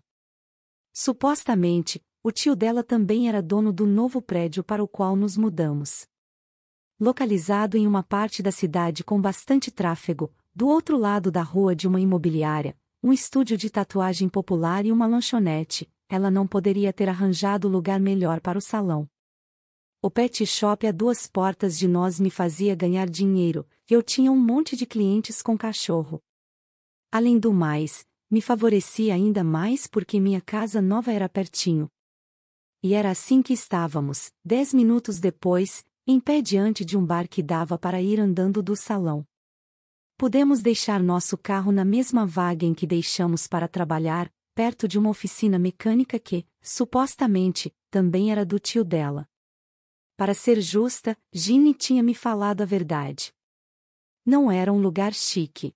Supostamente, o tio dela também era dono do novo prédio para o qual nos mudamos. Localizado em uma parte da cidade com bastante tráfego, do outro lado da rua de uma imobiliária, um estúdio de tatuagem popular e uma lanchonete, ela não poderia ter arranjado lugar melhor para o salão. O pet shop a duas portas de nós me fazia ganhar dinheiro, eu tinha um monte de clientes com cachorro. Além do mais, me favorecia ainda mais porque minha casa nova era pertinho. E era assim que estávamos, dez minutos depois, em pé diante de um bar que dava para ir andando do salão. Podemos deixar nosso carro na mesma vaga em que deixamos para trabalhar, perto de uma oficina mecânica que, supostamente, também era do tio dela. Para ser justa, Ginny tinha me falado a verdade. Não era um lugar chique.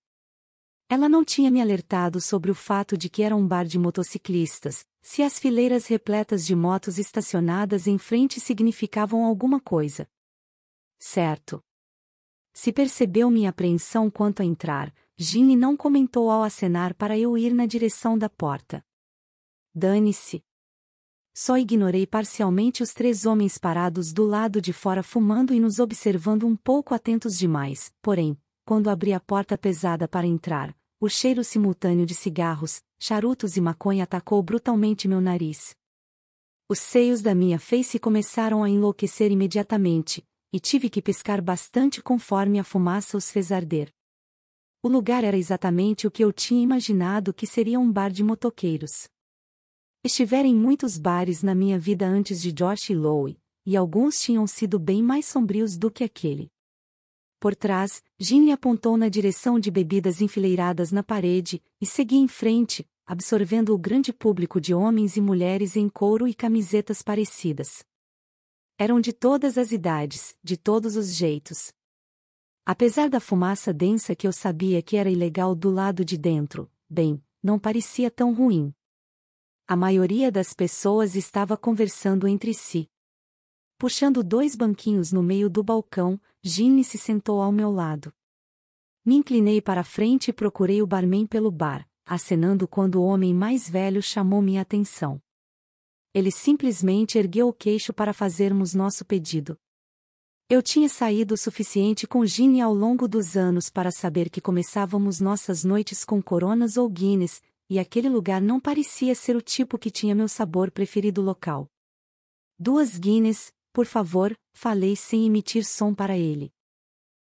Ela não tinha me alertado sobre o fato de que era um bar de motociclistas, se as fileiras repletas de motos estacionadas em frente significavam alguma coisa. Certo. Se percebeu minha apreensão quanto a entrar, Ginny não comentou ao acenar para eu ir na direção da porta. Dane-se. Só ignorei parcialmente os três homens parados do lado de fora fumando e nos observando um pouco atentos demais, porém, quando abri a porta pesada para entrar, o cheiro simultâneo de cigarros, charutos e maconha atacou brutalmente meu nariz. Os seios da minha face começaram a enlouquecer imediatamente, e tive que piscar bastante conforme a fumaça os fez arder. O lugar era exatamente o que eu tinha imaginado que seria um bar de motoqueiros. Estiveram muitos bares na minha vida antes de Josh e Lowe, e alguns tinham sido bem mais sombrios do que aquele. Por trás, Jim lhe apontou na direção de bebidas enfileiradas na parede, e segui em frente, absorvendo o grande público de homens e mulheres em couro e camisetas parecidas. Eram de todas as idades, de todos os jeitos. Apesar da fumaça densa que eu sabia que era ilegal do lado de dentro, bem, não parecia tão ruim. A maioria das pessoas estava conversando entre si. Puxando dois banquinhos no meio do balcão, Ginny se sentou ao meu lado. Me inclinei para frente e procurei o barman pelo bar, acenando quando o homem mais velho chamou minha atenção. Ele simplesmente ergueu o queixo para fazermos nosso pedido. Eu tinha saído o suficiente com Ginny ao longo dos anos para saber que começávamos nossas noites com coronas ou guinness, e aquele lugar não parecia ser o tipo que tinha meu sabor preferido local. Duas guinness, por favor, falei sem emitir som para ele.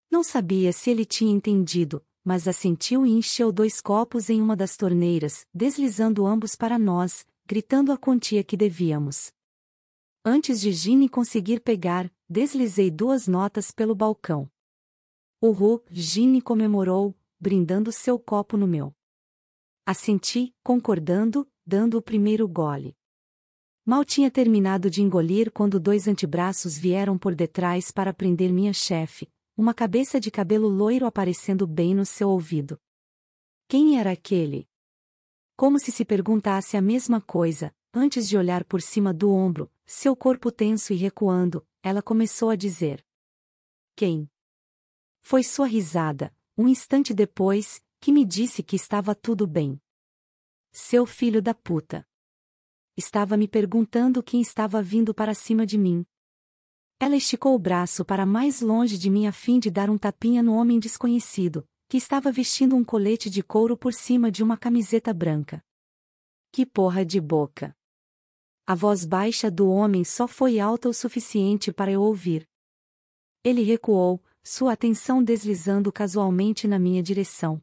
Não sabia se ele tinha entendido, mas assentiu e encheu dois copos em uma das torneiras, deslizando ambos para nós, gritando a quantia que devíamos. Antes de Gine conseguir pegar, deslizei duas notas pelo balcão. Uhul, Gine comemorou, brindando seu copo no meu. Assenti, concordando, dando o primeiro gole. Mal tinha terminado de engolir quando dois antebraços vieram por detrás para prender minha chefe, uma cabeça de cabelo loiro aparecendo bem no seu ouvido. Quem era aquele? Como se se perguntasse a mesma coisa, antes de olhar por cima do ombro, seu corpo tenso e recuando, ela começou a dizer: Quem? Foi sua risada, um instante depois, que me disse que estava tudo bem. Seu filho da puta estava me perguntando quem estava vindo para cima de mim. Ela esticou o braço para mais longe de mim a fim de dar um tapinha no homem desconhecido, que estava vestindo um colete de couro por cima de uma camiseta branca. Que porra de boca! A voz baixa do homem só foi alta o suficiente para eu ouvir. Ele recuou, sua atenção deslizando casualmente na minha direção.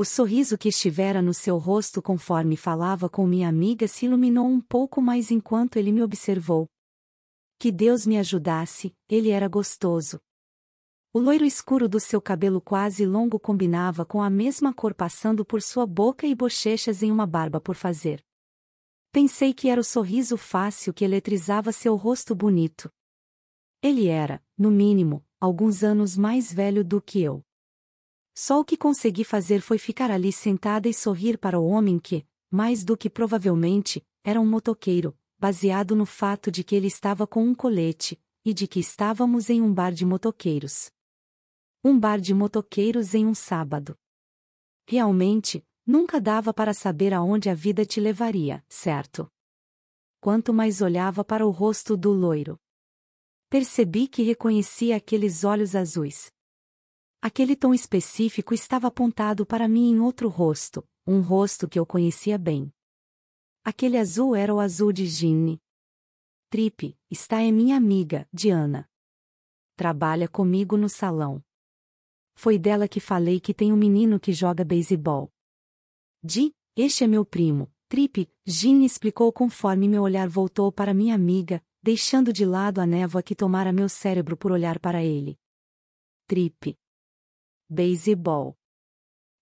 O sorriso que estivera no seu rosto conforme falava com minha amiga se iluminou um pouco mais enquanto ele me observou. Que Deus me ajudasse, ele era gostoso. O loiro escuro do seu cabelo quase longo combinava com a mesma cor passando por sua boca e bochechas em uma barba por fazer. Pensei que era o sorriso fácil que eletrizava seu rosto bonito. Ele era, no mínimo, alguns anos mais velho do que eu. Só o que consegui fazer foi ficar ali sentada e sorrir para o homem que, mais do que provavelmente, era um motoqueiro, baseado no fato de que ele estava com um colete, e de que estávamos em um bar de motoqueiros. Um bar de motoqueiros em um sábado. Realmente, nunca dava para saber aonde a vida te levaria, certo? Quanto mais olhava para o rosto do loiro. Percebi que reconhecia aqueles olhos azuis, Aquele tom específico estava apontado para mim em outro rosto, um rosto que eu conhecia bem. Aquele azul era o azul de Ginny. Trip, está é minha amiga, Diana. Trabalha comigo no salão. Foi dela que falei que tem um menino que joga beisebol. Di, este é meu primo, Trip, Ginny explicou conforme meu olhar voltou para minha amiga, deixando de lado a névoa que tomara meu cérebro por olhar para ele. Trip beisebol.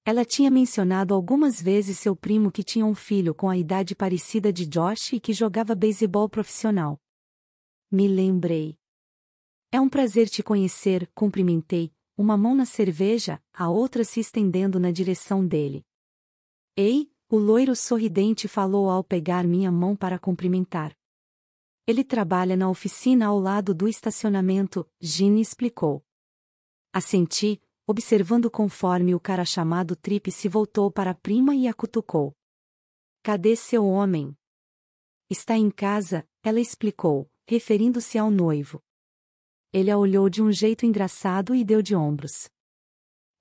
Ela tinha mencionado algumas vezes seu primo que tinha um filho com a idade parecida de Josh e que jogava beisebol profissional. Me lembrei. É um prazer te conhecer, cumprimentei, uma mão na cerveja, a outra se estendendo na direção dele. Ei, o loiro sorridente falou ao pegar minha mão para cumprimentar. Ele trabalha na oficina ao lado do estacionamento, Gina explicou. Assenti, observando conforme o cara chamado Trip se voltou para a prima e a cutucou. Cadê seu homem? Está em casa, ela explicou, referindo-se ao noivo. Ele a olhou de um jeito engraçado e deu de ombros.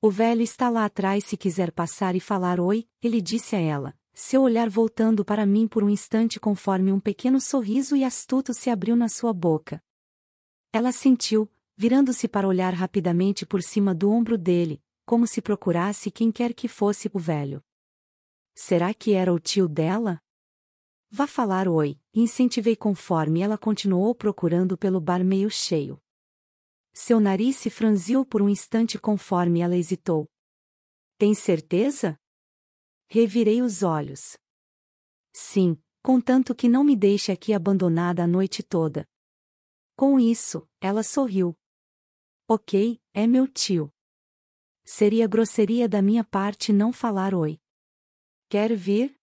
O velho está lá atrás se quiser passar e falar oi, ele disse a ela, seu olhar voltando para mim por um instante conforme um pequeno sorriso e astuto se abriu na sua boca. Ela sentiu, virando-se para olhar rapidamente por cima do ombro dele, como se procurasse quem quer que fosse o velho. Será que era o tio dela? Vá falar oi, incentivei conforme ela continuou procurando pelo bar meio cheio. Seu nariz se franziu por um instante conforme ela hesitou. Tem certeza? Revirei os olhos. Sim, contanto que não me deixe aqui abandonada a noite toda. Com isso, ela sorriu, Ok, é meu tio. Seria grosseria da minha parte não falar oi. Quer vir?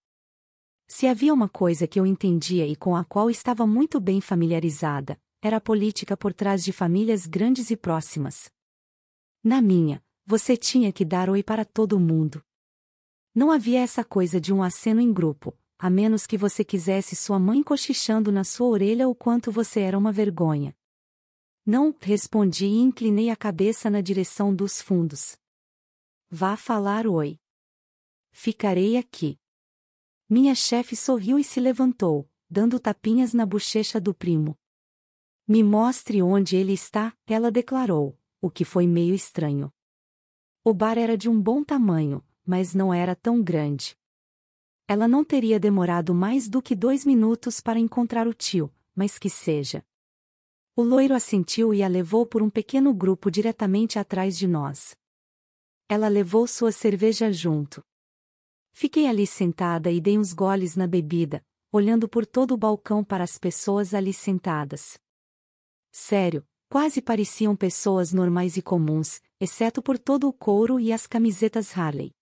Se havia uma coisa que eu entendia e com a qual estava muito bem familiarizada, era a política por trás de famílias grandes e próximas. Na minha, você tinha que dar oi para todo mundo. Não havia essa coisa de um aceno em grupo, a menos que você quisesse sua mãe cochichando na sua orelha o quanto você era uma vergonha. Não, respondi e inclinei a cabeça na direção dos fundos. Vá falar oi. Ficarei aqui. Minha chefe sorriu e se levantou, dando tapinhas na bochecha do primo. Me mostre onde ele está, ela declarou, o que foi meio estranho. O bar era de um bom tamanho, mas não era tão grande. Ela não teria demorado mais do que dois minutos para encontrar o tio, mas que seja. O loiro assentiu e a levou por um pequeno grupo diretamente atrás de nós. Ela levou sua cerveja junto. Fiquei ali sentada e dei uns goles na bebida, olhando por todo o balcão para as pessoas ali sentadas. Sério, quase pareciam pessoas normais e comuns, exceto por todo o couro e as camisetas Harley.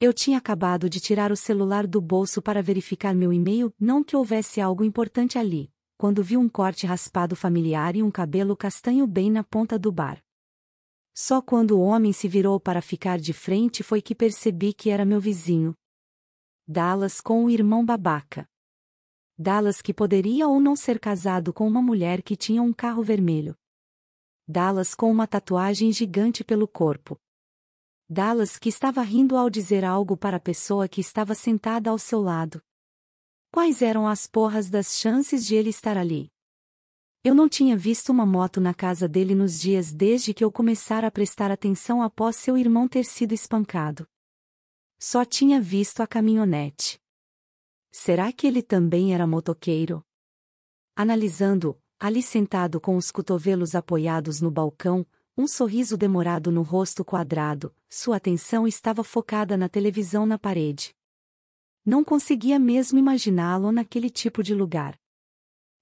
Eu tinha acabado de tirar o celular do bolso para verificar meu e-mail, não que houvesse algo importante ali quando viu um corte raspado familiar e um cabelo castanho bem na ponta do bar. Só quando o homem se virou para ficar de frente foi que percebi que era meu vizinho. Dallas com o irmão babaca. Dallas que poderia ou não ser casado com uma mulher que tinha um carro vermelho. Dallas com uma tatuagem gigante pelo corpo. Dallas que estava rindo ao dizer algo para a pessoa que estava sentada ao seu lado. Quais eram as porras das chances de ele estar ali? Eu não tinha visto uma moto na casa dele nos dias desde que eu começara a prestar atenção após seu irmão ter sido espancado. Só tinha visto a caminhonete. Será que ele também era motoqueiro? Analisando, ali sentado com os cotovelos apoiados no balcão, um sorriso demorado no rosto quadrado, sua atenção estava focada na televisão na parede. Não conseguia mesmo imaginá-lo naquele tipo de lugar.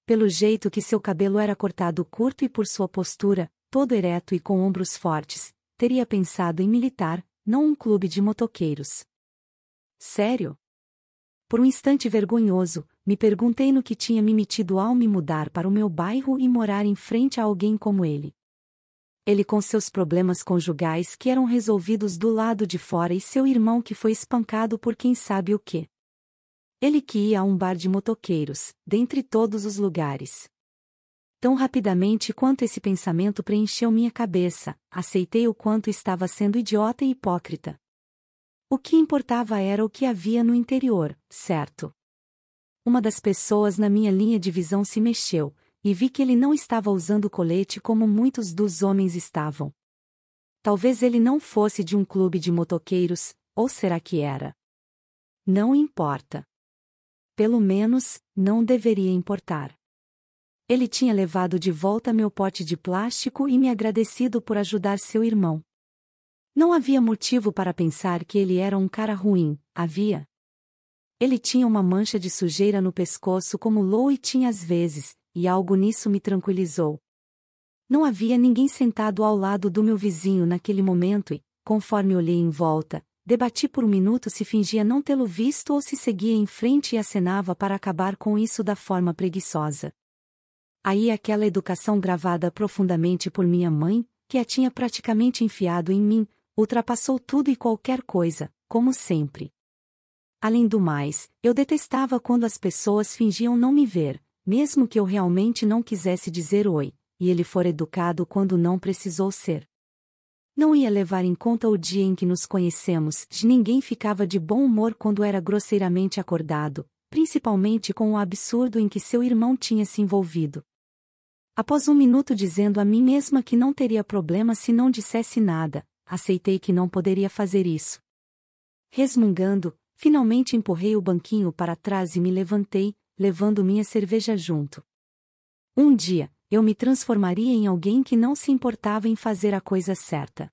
Pelo jeito que seu cabelo era cortado curto e por sua postura, todo ereto e com ombros fortes, teria pensado em militar, não um clube de motoqueiros. Sério? Por um instante vergonhoso, me perguntei no que tinha me metido ao me mudar para o meu bairro e morar em frente a alguém como ele. Ele com seus problemas conjugais que eram resolvidos do lado de fora e seu irmão que foi espancado por quem sabe o que. Ele que ia a um bar de motoqueiros, dentre todos os lugares. Tão rapidamente quanto esse pensamento preencheu minha cabeça, aceitei o quanto estava sendo idiota e hipócrita. O que importava era o que havia no interior, certo? Uma das pessoas na minha linha de visão se mexeu, e vi que ele não estava usando colete como muitos dos homens estavam. Talvez ele não fosse de um clube de motoqueiros, ou será que era? Não importa pelo menos, não deveria importar. Ele tinha levado de volta meu pote de plástico e me agradecido por ajudar seu irmão. Não havia motivo para pensar que ele era um cara ruim, havia? Ele tinha uma mancha de sujeira no pescoço como Louie tinha às vezes, e algo nisso me tranquilizou. Não havia ninguém sentado ao lado do meu vizinho naquele momento e, conforme olhei em volta, debati por um minuto se fingia não tê-lo visto ou se seguia em frente e acenava para acabar com isso da forma preguiçosa. Aí aquela educação gravada profundamente por minha mãe, que a tinha praticamente enfiado em mim, ultrapassou tudo e qualquer coisa, como sempre. Além do mais, eu detestava quando as pessoas fingiam não me ver, mesmo que eu realmente não quisesse dizer oi, e ele for educado quando não precisou ser. Não ia levar em conta o dia em que nos conhecemos, ninguém ficava de bom humor quando era grosseiramente acordado, principalmente com o absurdo em que seu irmão tinha se envolvido. Após um minuto dizendo a mim mesma que não teria problema se não dissesse nada, aceitei que não poderia fazer isso. Resmungando, finalmente empurrei o banquinho para trás e me levantei, levando minha cerveja junto. Um dia, eu me transformaria em alguém que não se importava em fazer a coisa certa.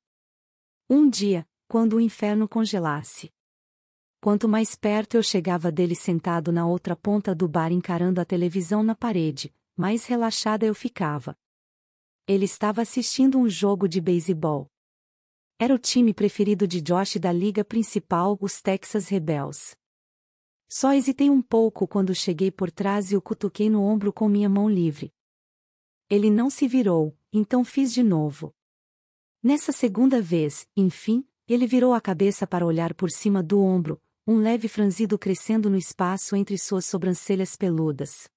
Um dia, quando o inferno congelasse. Quanto mais perto eu chegava dele sentado na outra ponta do bar encarando a televisão na parede, mais relaxada eu ficava. Ele estava assistindo um jogo de beisebol. Era o time preferido de Josh da liga principal, os Texas Rebels. Só hesitei um pouco quando cheguei por trás e o cutuquei no ombro com minha mão livre. Ele não se virou, então fiz de novo. Nessa segunda vez, enfim, ele virou a cabeça para olhar por cima do ombro, um leve franzido crescendo no espaço entre suas sobrancelhas peludas.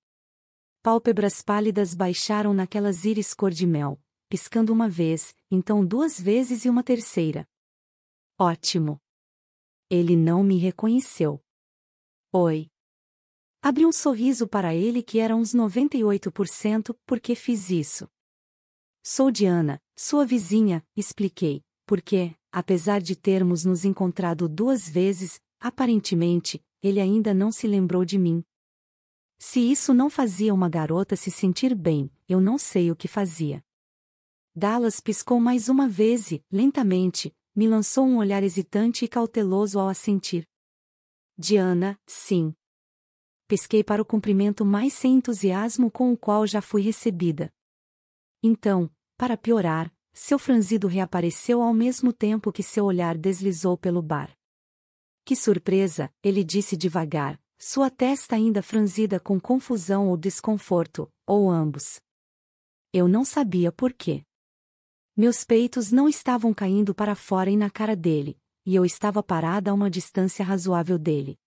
Pálpebras pálidas baixaram naquelas íris cor de mel, piscando uma vez, então duas vezes e uma terceira. Ótimo! Ele não me reconheceu. Oi! Abri um sorriso para ele que era uns 98%, porque fiz isso. Sou Diana, sua vizinha, expliquei, porque, apesar de termos nos encontrado duas vezes, aparentemente, ele ainda não se lembrou de mim. Se isso não fazia uma garota se sentir bem, eu não sei o que fazia. Dallas piscou mais uma vez e, lentamente, me lançou um olhar hesitante e cauteloso ao assentir. Diana, sim, pesquei para o cumprimento mais sem entusiasmo com o qual já fui recebida. Então, para piorar, seu franzido reapareceu ao mesmo tempo que seu olhar deslizou pelo bar. Que surpresa, ele disse devagar, sua testa ainda franzida com confusão ou desconforto, ou ambos. Eu não sabia por quê. Meus peitos não estavam caindo para fora e na cara dele, e eu estava parada a uma distância razoável dele.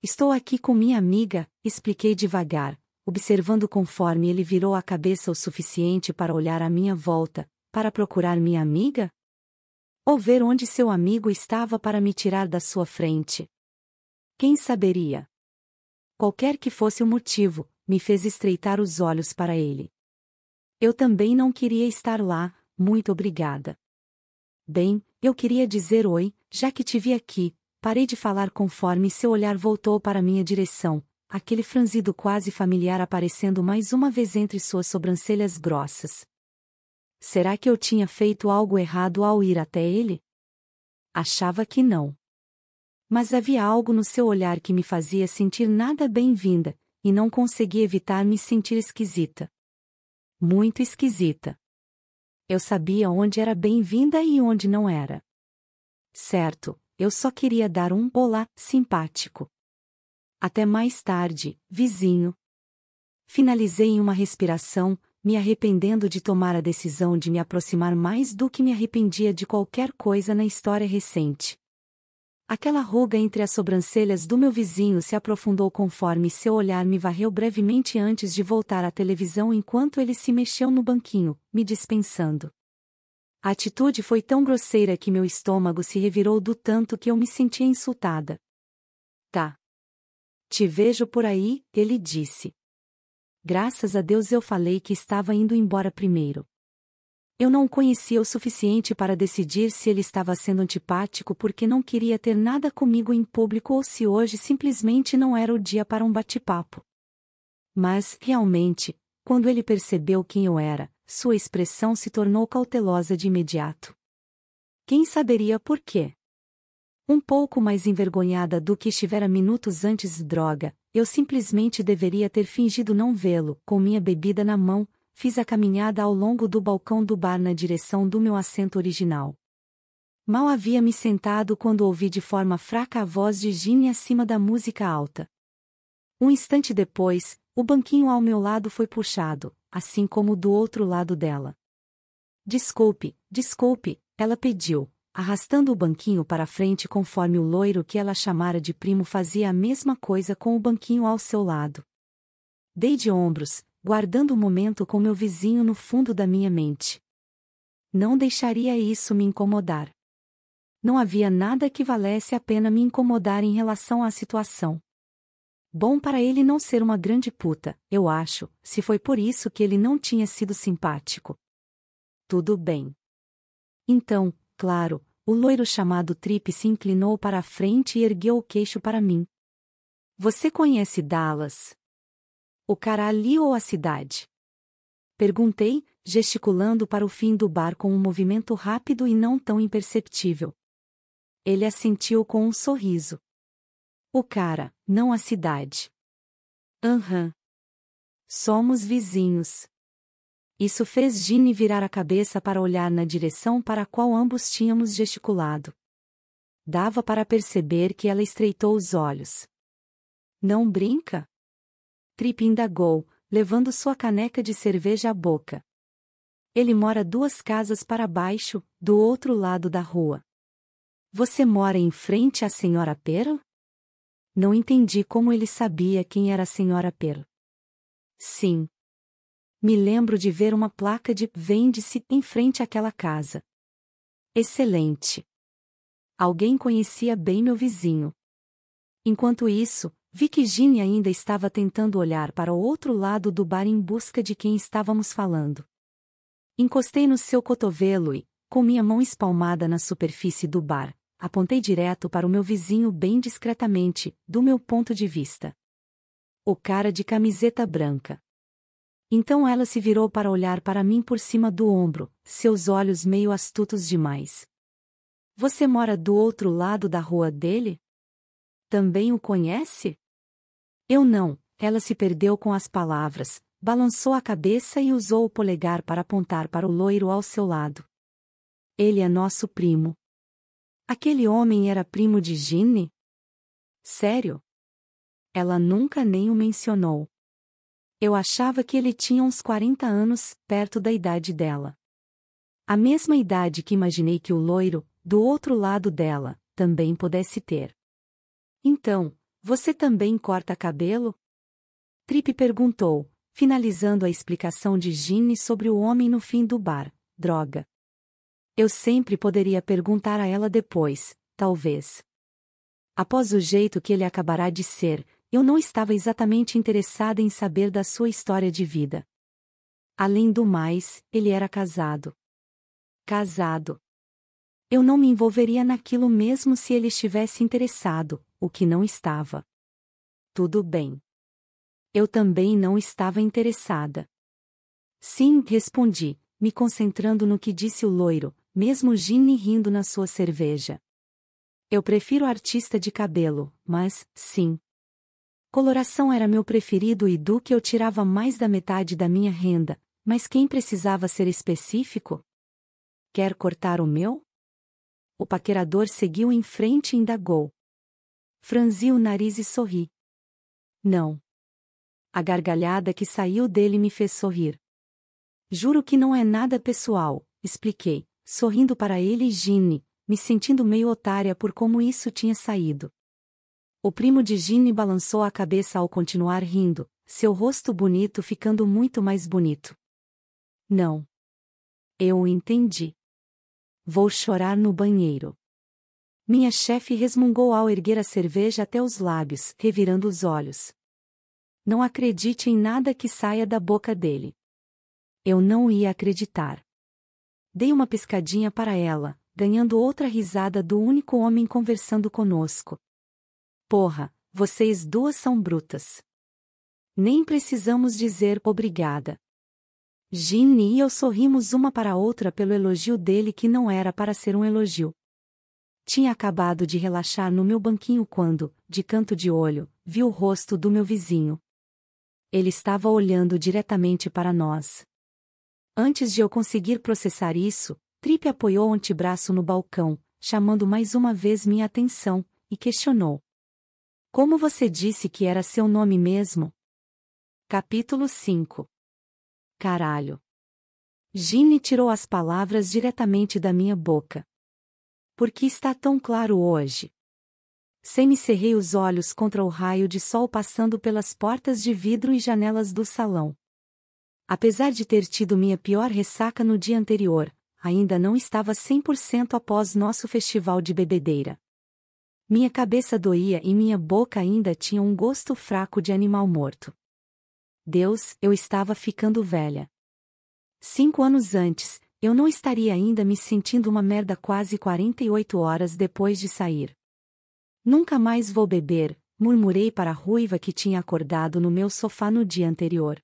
Estou aqui com minha amiga, expliquei devagar, observando conforme ele virou a cabeça o suficiente para olhar à minha volta, para procurar minha amiga? Ou ver onde seu amigo estava para me tirar da sua frente? Quem saberia? Qualquer que fosse o motivo, me fez estreitar os olhos para ele. Eu também não queria estar lá, muito obrigada. Bem, eu queria dizer oi, já que te vi aqui, Parei de falar conforme seu olhar voltou para minha direção, aquele franzido quase familiar aparecendo mais uma vez entre suas sobrancelhas grossas. Será que eu tinha feito algo errado ao ir até ele? Achava que não. Mas havia algo no seu olhar que me fazia sentir nada bem-vinda, e não conseguia evitar me sentir esquisita. Muito esquisita. Eu sabia onde era bem-vinda e onde não era. Certo, eu só queria dar um olá simpático. Até mais tarde, vizinho. Finalizei em uma respiração, me arrependendo de tomar a decisão de me aproximar mais do que me arrependia de qualquer coisa na história recente. Aquela ruga entre as sobrancelhas do meu vizinho se aprofundou conforme seu olhar me varreu brevemente antes de voltar à televisão enquanto ele se mexeu no banquinho, me dispensando. A atitude foi tão grosseira que meu estômago se revirou do tanto que eu me sentia insultada. Tá. Te vejo por aí, ele disse. Graças a Deus eu falei que estava indo embora primeiro. Eu não conhecia o suficiente para decidir se ele estava sendo antipático porque não queria ter nada comigo em público ou se hoje simplesmente não era o dia para um bate-papo. Mas, realmente, quando ele percebeu quem eu era, sua expressão se tornou cautelosa de imediato. Quem saberia por quê? Um pouco mais envergonhada do que estivera minutos antes droga, eu simplesmente deveria ter fingido não vê-lo, com minha bebida na mão, fiz a caminhada ao longo do balcão do bar na direção do meu assento original. Mal havia me sentado quando ouvi de forma fraca a voz de Ginny acima da música alta. Um instante depois, o banquinho ao meu lado foi puxado, assim como do outro lado dela. Desculpe, desculpe, ela pediu, arrastando o banquinho para frente conforme o loiro que ela chamara de primo fazia a mesma coisa com o banquinho ao seu lado. Dei de ombros, guardando o momento com meu vizinho no fundo da minha mente. Não deixaria isso me incomodar. Não havia nada que valesse a pena me incomodar em relação à situação. Bom para ele não ser uma grande puta, eu acho, se foi por isso que ele não tinha sido simpático. Tudo bem. Então, claro, o loiro chamado Trip se inclinou para a frente e ergueu o queixo para mim. Você conhece Dallas? O cara ali ou a cidade? Perguntei, gesticulando para o fim do bar com um movimento rápido e não tão imperceptível. Ele assentiu com um sorriso. O cara, não a cidade. Aham. Uhum. Somos vizinhos. Isso fez Ginny virar a cabeça para olhar na direção para a qual ambos tínhamos gesticulado. Dava para perceber que ela estreitou os olhos. Não brinca? Trip indagou, levando sua caneca de cerveja à boca. Ele mora duas casas para baixo, do outro lado da rua. Você mora em frente à senhora Pearl? Não entendi como ele sabia quem era a senhora Pelo. Sim. Me lembro de ver uma placa de vende-se em frente àquela casa. Excelente. Alguém conhecia bem meu vizinho. Enquanto isso, vi que Gine ainda estava tentando olhar para o outro lado do bar em busca de quem estávamos falando. Encostei no seu cotovelo e, com minha mão espalmada na superfície do bar, apontei direto para o meu vizinho bem discretamente, do meu ponto de vista. O cara de camiseta branca. Então ela se virou para olhar para mim por cima do ombro, seus olhos meio astutos demais. Você mora do outro lado da rua dele? Também o conhece? Eu não, ela se perdeu com as palavras, balançou a cabeça e usou o polegar para apontar para o loiro ao seu lado. Ele é nosso primo. Aquele homem era primo de Ginny? Sério? Ela nunca nem o mencionou. Eu achava que ele tinha uns 40 anos, perto da idade dela. A mesma idade que imaginei que o loiro, do outro lado dela, também pudesse ter. Então, você também corta cabelo? Trip perguntou, finalizando a explicação de Ginny sobre o homem no fim do bar. Droga, eu sempre poderia perguntar a ela depois, talvez. Após o jeito que ele acabará de ser, eu não estava exatamente interessada em saber da sua história de vida. Além do mais, ele era casado. Casado. Eu não me envolveria naquilo mesmo se ele estivesse interessado, o que não estava. Tudo bem. Eu também não estava interessada. Sim, respondi, me concentrando no que disse o loiro, mesmo Ginny rindo na sua cerveja. Eu prefiro artista de cabelo, mas, sim. Coloração era meu preferido e do que eu tirava mais da metade da minha renda, mas quem precisava ser específico? Quer cortar o meu? O paquerador seguiu em frente e indagou. Franzi o nariz e sorri. Não. A gargalhada que saiu dele me fez sorrir. Juro que não é nada pessoal, expliquei sorrindo para ele e Ginny, me sentindo meio otária por como isso tinha saído. O primo de Ginny balançou a cabeça ao continuar rindo, seu rosto bonito ficando muito mais bonito. Não. Eu entendi. Vou chorar no banheiro. Minha chefe resmungou ao erguer a cerveja até os lábios, revirando os olhos. Não acredite em nada que saia da boca dele. Eu não ia acreditar. Dei uma piscadinha para ela, ganhando outra risada do único homem conversando conosco. Porra, vocês duas são brutas. Nem precisamos dizer obrigada. Ginny e eu sorrimos uma para a outra pelo elogio dele que não era para ser um elogio. Tinha acabado de relaxar no meu banquinho quando, de canto de olho, vi o rosto do meu vizinho. Ele estava olhando diretamente para nós. Antes de eu conseguir processar isso, Tripp apoiou o antebraço no balcão, chamando mais uma vez minha atenção, e questionou. Como você disse que era seu nome mesmo? Capítulo 5 Caralho. Ginny tirou as palavras diretamente da minha boca. Por que está tão claro hoje? Sem me cerrei os olhos contra o raio de sol passando pelas portas de vidro e janelas do salão. Apesar de ter tido minha pior ressaca no dia anterior, ainda não estava 100% após nosso festival de bebedeira. Minha cabeça doía e minha boca ainda tinha um gosto fraco de animal morto. Deus, eu estava ficando velha. Cinco anos antes, eu não estaria ainda me sentindo uma merda quase 48 horas depois de sair. Nunca mais vou beber, murmurei para a ruiva que tinha acordado no meu sofá no dia anterior.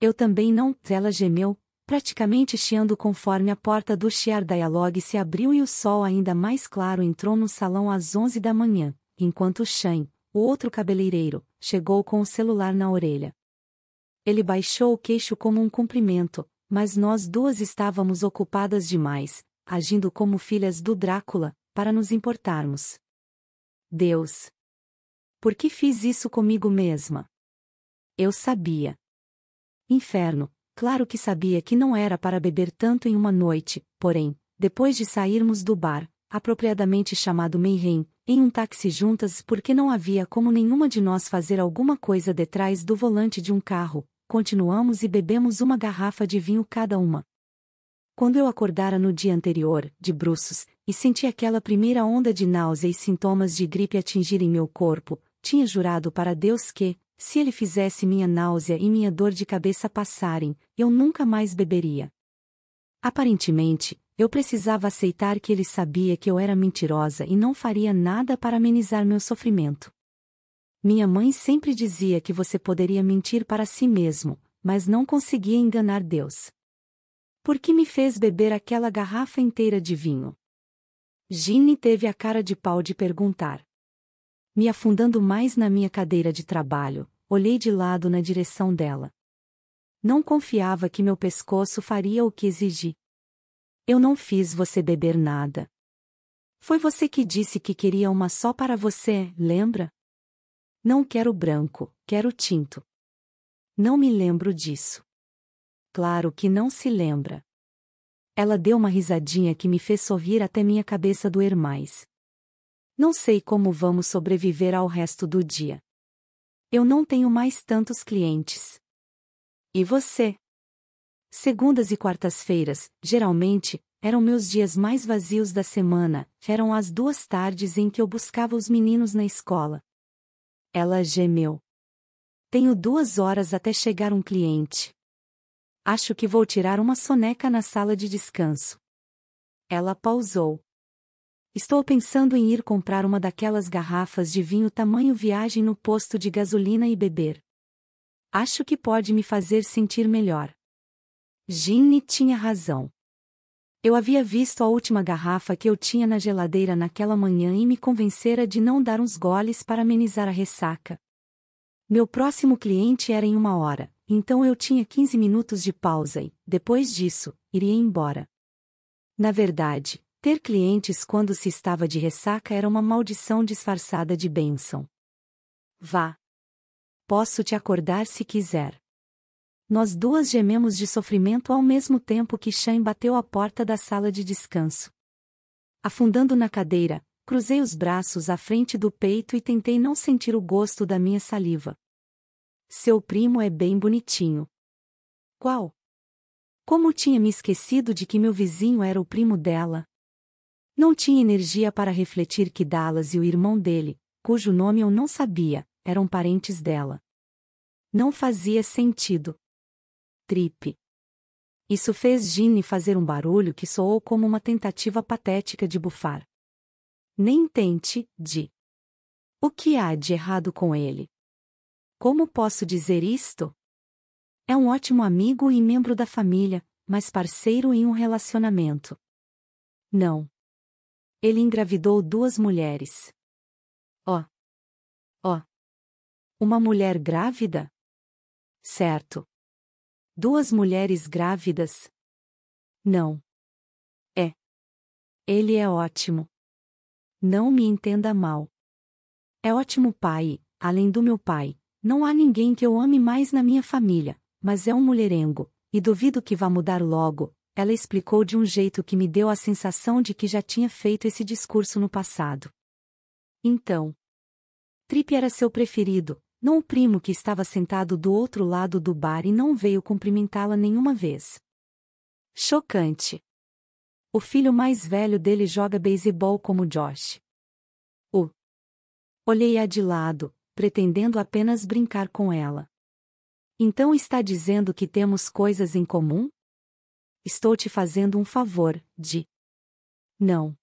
Eu também não, ela gemeu, praticamente chiando conforme a porta do Share Dialogue se abriu e o sol ainda mais claro entrou no salão às 11 da manhã, enquanto Shen, o outro cabeleireiro, chegou com o celular na orelha. Ele baixou o queixo como um cumprimento, mas nós duas estávamos ocupadas demais, agindo como filhas do Drácula, para nos importarmos. Deus! Por que fiz isso comigo mesma? Eu sabia. Inferno, claro que sabia que não era para beber tanto em uma noite, porém, depois de sairmos do bar, apropriadamente chamado Meirem, em um táxi juntas porque não havia como nenhuma de nós fazer alguma coisa detrás do volante de um carro, continuamos e bebemos uma garrafa de vinho cada uma. Quando eu acordara no dia anterior, de bruços, e senti aquela primeira onda de náusea e sintomas de gripe atingirem meu corpo, tinha jurado para Deus que, se ele fizesse minha náusea e minha dor de cabeça passarem, eu nunca mais beberia. Aparentemente, eu precisava aceitar que ele sabia que eu era mentirosa e não faria nada para amenizar meu sofrimento. Minha mãe sempre dizia que você poderia mentir para si mesmo, mas não conseguia enganar Deus. Por que me fez beber aquela garrafa inteira de vinho? Ginny teve a cara de pau de perguntar. Me afundando mais na minha cadeira de trabalho, olhei de lado na direção dela. Não confiava que meu pescoço faria o que exigi. Eu não fiz você beber nada. Foi você que disse que queria uma só para você, lembra? Não quero branco, quero tinto. Não me lembro disso. Claro que não se lembra. Ela deu uma risadinha que me fez sorrir até minha cabeça doer mais. Não sei como vamos sobreviver ao resto do dia. Eu não tenho mais tantos clientes. E você? Segundas e quartas-feiras, geralmente, eram meus dias mais vazios da semana, eram as duas tardes em que eu buscava os meninos na escola. Ela gemeu. Tenho duas horas até chegar um cliente. Acho que vou tirar uma soneca na sala de descanso. Ela pausou. Estou pensando em ir comprar uma daquelas garrafas de vinho tamanho viagem no posto de gasolina e beber. Acho que pode me fazer sentir melhor. Ginny tinha razão. Eu havia visto a última garrafa que eu tinha na geladeira naquela manhã e me convencera de não dar uns goles para amenizar a ressaca. Meu próximo cliente era em uma hora, então eu tinha 15 minutos de pausa e, depois disso, iria embora. Na verdade, ter clientes quando se estava de ressaca era uma maldição disfarçada de bênção. Vá. Posso te acordar se quiser. Nós duas gememos de sofrimento ao mesmo tempo que Shan bateu a porta da sala de descanso. Afundando na cadeira, cruzei os braços à frente do peito e tentei não sentir o gosto da minha saliva. Seu primo é bem bonitinho. Qual? Como tinha me esquecido de que meu vizinho era o primo dela, não tinha energia para refletir que Dallas e o irmão dele, cujo nome eu não sabia, eram parentes dela. Não fazia sentido. Trip. Isso fez Ginny fazer um barulho que soou como uma tentativa patética de bufar. Nem tente, Di. O que há de errado com ele? Como posso dizer isto? É um ótimo amigo e membro da família, mas parceiro em um relacionamento. Não. Ele engravidou duas mulheres. Ó! Oh. Ó! Oh. Uma mulher grávida? Certo. Duas mulheres grávidas? Não. É. Ele é ótimo. Não me entenda mal. É ótimo pai, além do meu pai. Não há ninguém que eu ame mais na minha família, mas é um mulherengo, e duvido que vá mudar logo, ela explicou de um jeito que me deu a sensação de que já tinha feito esse discurso no passado. Então. Tripp era seu preferido, não o primo que estava sentado do outro lado do bar e não veio cumprimentá-la nenhuma vez. Chocante. O filho mais velho dele joga beisebol como Josh. O. Olhei-a de lado, pretendendo apenas brincar com ela. Então está dizendo que temos coisas em comum? estou te fazendo um favor, de. Não.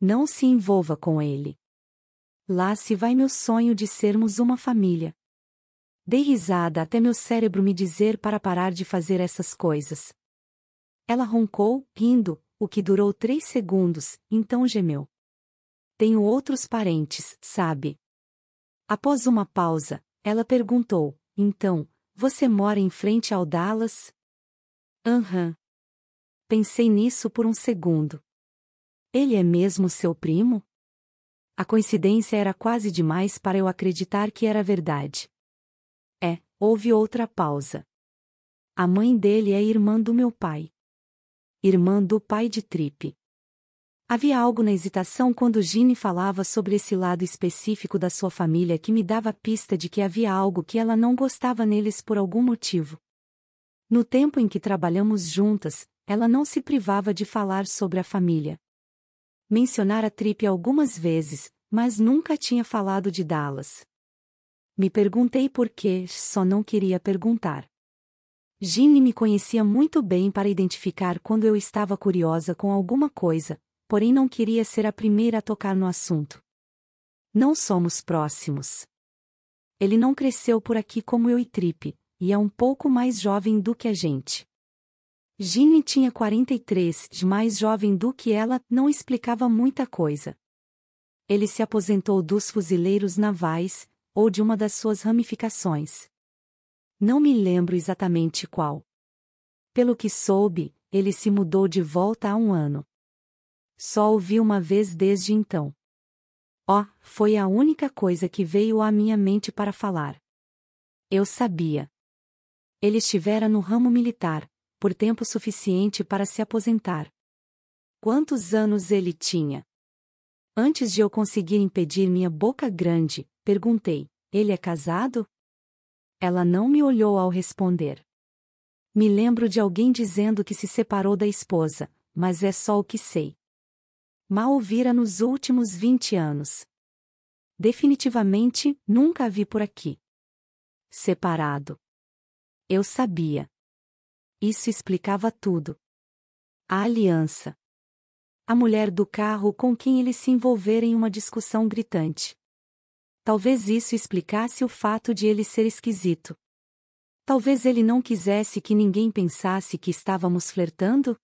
Não se envolva com ele. Lá se vai meu sonho de sermos uma família. Dei risada até meu cérebro me dizer para parar de fazer essas coisas. Ela roncou, rindo, o que durou três segundos, então gemeu. Tenho outros parentes, sabe? Após uma pausa, ela perguntou: Então, você mora em frente ao Dallas? Aham. Uhum. Pensei nisso por um segundo. Ele é mesmo seu primo? A coincidência era quase demais para eu acreditar que era verdade. É, houve outra pausa. A mãe dele é irmã do meu pai. Irmã do pai de Tripe. Havia algo na hesitação quando Gine falava sobre esse lado específico da sua família que me dava pista de que havia algo que ela não gostava neles por algum motivo. No tempo em que trabalhamos juntas, ela não se privava de falar sobre a família. Mencionara Tripp algumas vezes, mas nunca tinha falado de Dallas. Me perguntei por que, só não queria perguntar. Ginny me conhecia muito bem para identificar quando eu estava curiosa com alguma coisa, porém não queria ser a primeira a tocar no assunto. Não somos próximos. Ele não cresceu por aqui como eu e Tripe, e é um pouco mais jovem do que a gente. Ginny tinha 43, mais jovem do que ela, não explicava muita coisa. Ele se aposentou dos fuzileiros navais, ou de uma das suas ramificações. Não me lembro exatamente qual. Pelo que soube, ele se mudou de volta há um ano. Só o vi uma vez desde então. oh, foi a única coisa que veio à minha mente para falar. Eu sabia. Ele estivera no ramo militar, por tempo suficiente para se aposentar. Quantos anos ele tinha? Antes de eu conseguir impedir minha boca grande, perguntei: Ele é casado? Ela não me olhou ao responder. Me lembro de alguém dizendo que se separou da esposa, mas é só o que sei. Mal ouvira nos últimos vinte anos. Definitivamente, nunca a vi por aqui. Separado. Eu sabia. Isso explicava tudo. A aliança. A mulher do carro com quem ele se envolvera em uma discussão gritante. Talvez isso explicasse o fato de ele ser esquisito. Talvez ele não quisesse que ninguém pensasse que estávamos flertando?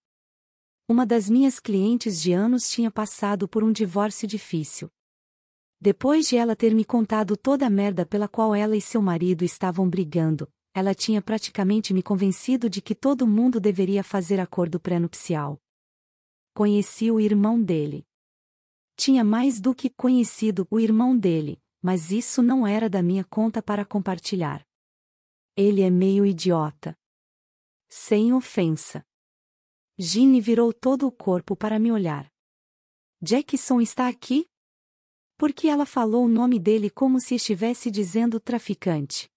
Uma das minhas clientes de anos tinha passado por um divórcio difícil. Depois de ela ter me contado toda a merda pela qual ela e seu marido estavam brigando, ela tinha praticamente me convencido de que todo mundo deveria fazer acordo pré-nupcial. Conheci o irmão dele. Tinha mais do que conhecido o irmão dele, mas isso não era da minha conta para compartilhar. Ele é meio idiota. Sem ofensa. Ginny virou todo o corpo para me olhar. Jackson está aqui? Porque ela falou o nome dele como se estivesse dizendo traficante.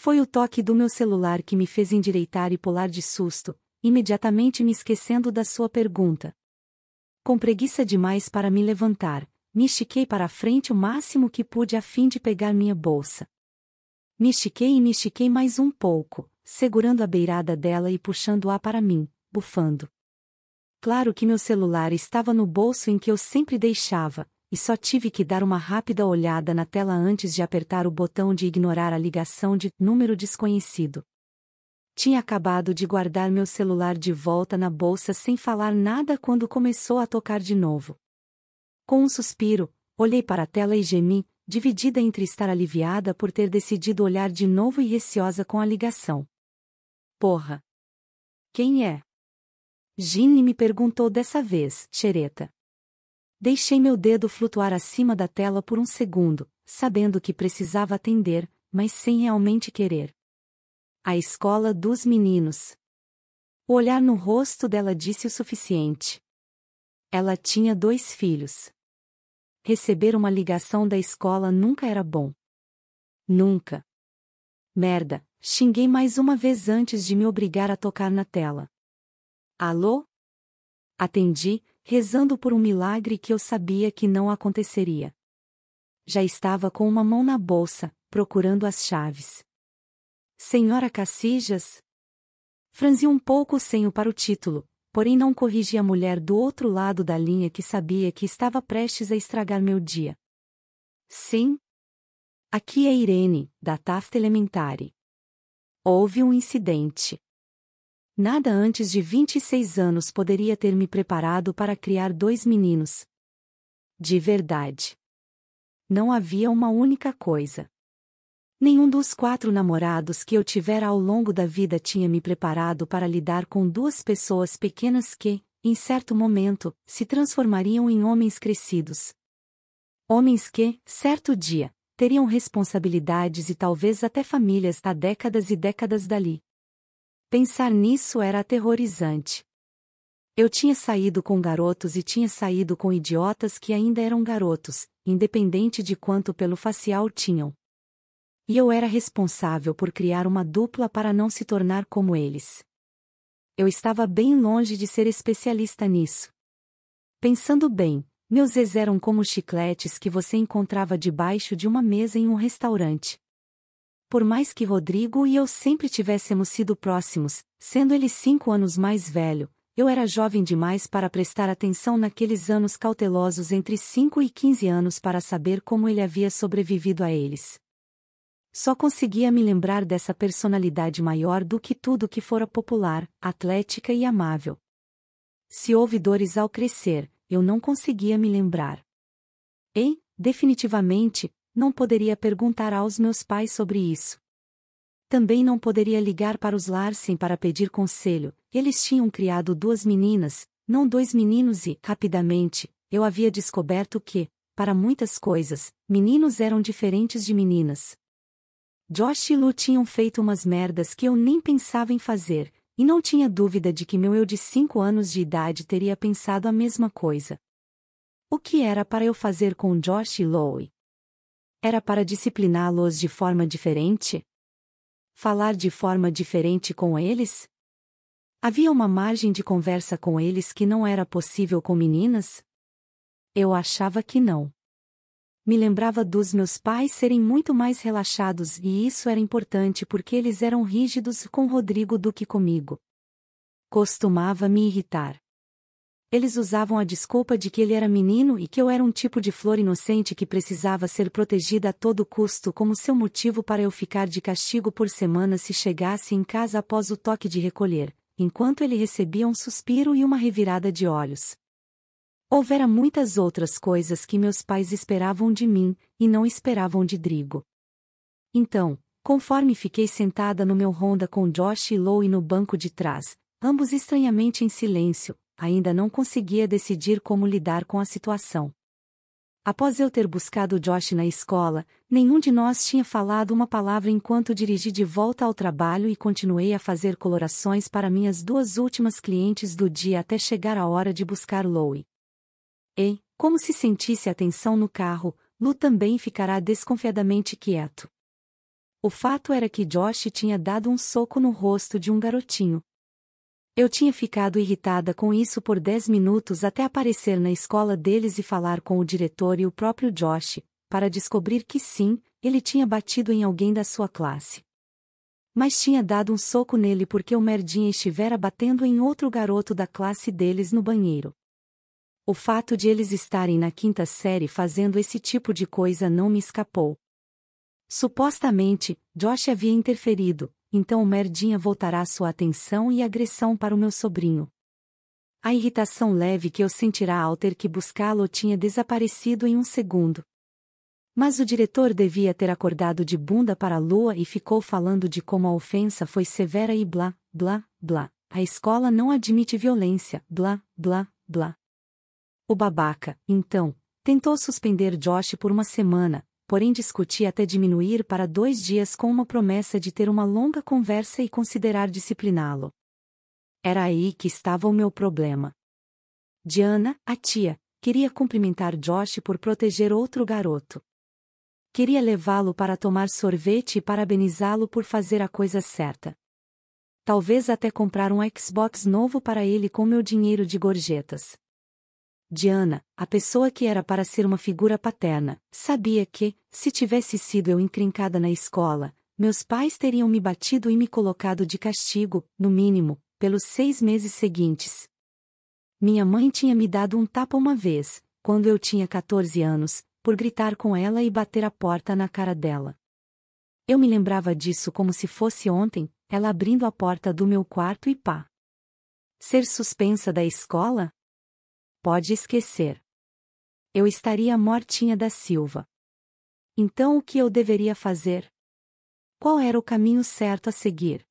Foi o toque do meu celular que me fez endireitar e pular de susto, imediatamente me esquecendo da sua pergunta. Com preguiça demais para me levantar, me estiquei para a frente o máximo que pude a fim de pegar minha bolsa. Me estiquei e me estiquei mais um pouco, segurando a beirada dela e puxando-a para mim, bufando. Claro que meu celular estava no bolso em que eu sempre deixava, e só tive que dar uma rápida olhada na tela antes de apertar o botão de ignorar a ligação de número desconhecido. Tinha acabado de guardar meu celular de volta na bolsa sem falar nada quando começou a tocar de novo. Com um suspiro, olhei para a tela e gemi, dividida entre estar aliviada por ter decidido olhar de novo e receosa com a ligação. Porra! Quem é? Ginny me perguntou dessa vez, xereta. Deixei meu dedo flutuar acima da tela por um segundo, sabendo que precisava atender, mas sem realmente querer. A escola dos meninos. O olhar no rosto dela disse o suficiente. Ela tinha dois filhos. Receber uma ligação da escola nunca era bom. Nunca. Merda, xinguei mais uma vez antes de me obrigar a tocar na tela. Alô? Atendi, rezando por um milagre que eu sabia que não aconteceria. Já estava com uma mão na bolsa, procurando as chaves. Senhora Cacijas? Franzi um pouco o senho para o título, porém não corrigi a mulher do outro lado da linha que sabia que estava prestes a estragar meu dia. Sim? Aqui é Irene, da Taft Elementari. Houve um incidente. Nada antes de 26 anos poderia ter me preparado para criar dois meninos. De verdade. Não havia uma única coisa. Nenhum dos quatro namorados que eu tivera ao longo da vida tinha me preparado para lidar com duas pessoas pequenas que, em certo momento, se transformariam em homens crescidos. Homens que, certo dia, teriam responsabilidades e talvez até famílias há décadas e décadas dali. Pensar nisso era aterrorizante. Eu tinha saído com garotos e tinha saído com idiotas que ainda eram garotos, independente de quanto pelo facial tinham. E eu era responsável por criar uma dupla para não se tornar como eles. Eu estava bem longe de ser especialista nisso. Pensando bem, meus ex eram como chicletes que você encontrava debaixo de uma mesa em um restaurante, por mais que Rodrigo e eu sempre tivéssemos sido próximos, sendo ele cinco anos mais velho, eu era jovem demais para prestar atenção naqueles anos cautelosos entre 5 e 15 anos para saber como ele havia sobrevivido a eles. Só conseguia me lembrar dessa personalidade maior do que tudo que fora popular, atlética e amável. Se houve dores ao crescer, eu não conseguia me lembrar. E, definitivamente, não poderia perguntar aos meus pais sobre isso. Também não poderia ligar para os Larsen para pedir conselho, eles tinham criado duas meninas, não dois meninos e, rapidamente, eu havia descoberto que, para muitas coisas, meninos eram diferentes de meninas. Josh e Lu tinham feito umas merdas que eu nem pensava em fazer, e não tinha dúvida de que meu eu de cinco anos de idade teria pensado a mesma coisa. O que era para eu fazer com Josh e Louie? Era para discipliná-los de forma diferente? Falar de forma diferente com eles? Havia uma margem de conversa com eles que não era possível com meninas? Eu achava que não. Me lembrava dos meus pais serem muito mais relaxados e isso era importante porque eles eram rígidos com Rodrigo do que comigo. Costumava me irritar. Eles usavam a desculpa de que ele era menino e que eu era um tipo de flor inocente que precisava ser protegida a todo custo como seu motivo para eu ficar de castigo por semana se chegasse em casa após o toque de recolher, enquanto ele recebia um suspiro e uma revirada de olhos. Houvera muitas outras coisas que meus pais esperavam de mim, e não esperavam de Drigo. Então, conforme fiquei sentada no meu Honda com Josh e Lou no banco de trás, ambos estranhamente em silêncio, ainda não conseguia decidir como lidar com a situação. Após eu ter buscado Josh na escola, nenhum de nós tinha falado uma palavra enquanto dirigi de volta ao trabalho e continuei a fazer colorações para minhas duas últimas clientes do dia até chegar a hora de buscar Louie. E, como se sentisse a tensão no carro, Lu também ficará desconfiadamente quieto. O fato era que Josh tinha dado um soco no rosto de um garotinho. Eu tinha ficado irritada com isso por dez minutos até aparecer na escola deles e falar com o diretor e o próprio Josh, para descobrir que sim, ele tinha batido em alguém da sua classe. Mas tinha dado um soco nele porque o merdinha estivera batendo em outro garoto da classe deles no banheiro. O fato de eles estarem na quinta série fazendo esse tipo de coisa não me escapou. Supostamente, Josh havia interferido, então o merdinha voltará sua atenção e agressão para o meu sobrinho. A irritação leve que eu sentirá ao ter que buscá-lo tinha desaparecido em um segundo. Mas o diretor devia ter acordado de bunda para a lua e ficou falando de como a ofensa foi severa e blá, blá, blá. A escola não admite violência, blá, blá, blá. O babaca, então, tentou suspender Josh por uma semana, porém discuti até diminuir para dois dias com uma promessa de ter uma longa conversa e considerar discipliná-lo. Era aí que estava o meu problema. Diana, a tia, queria cumprimentar Josh por proteger outro garoto. Queria levá-lo para tomar sorvete e parabenizá-lo por fazer a coisa certa. Talvez até comprar um Xbox novo para ele com meu dinheiro de gorjetas. Diana, a pessoa que era para ser uma figura paterna, sabia que, se tivesse sido eu encrencada na escola, meus pais teriam me batido e me colocado de castigo, no mínimo, pelos seis meses seguintes. Minha mãe tinha me dado um tapa uma vez, quando eu tinha 14 anos, por gritar com ela e bater a porta na cara dela. Eu me lembrava disso como se fosse ontem, ela abrindo a porta do meu quarto e pá. Ser suspensa da escola? Pode esquecer. Eu estaria mortinha da Silva. Então o que eu deveria fazer? Qual era o caminho certo a seguir?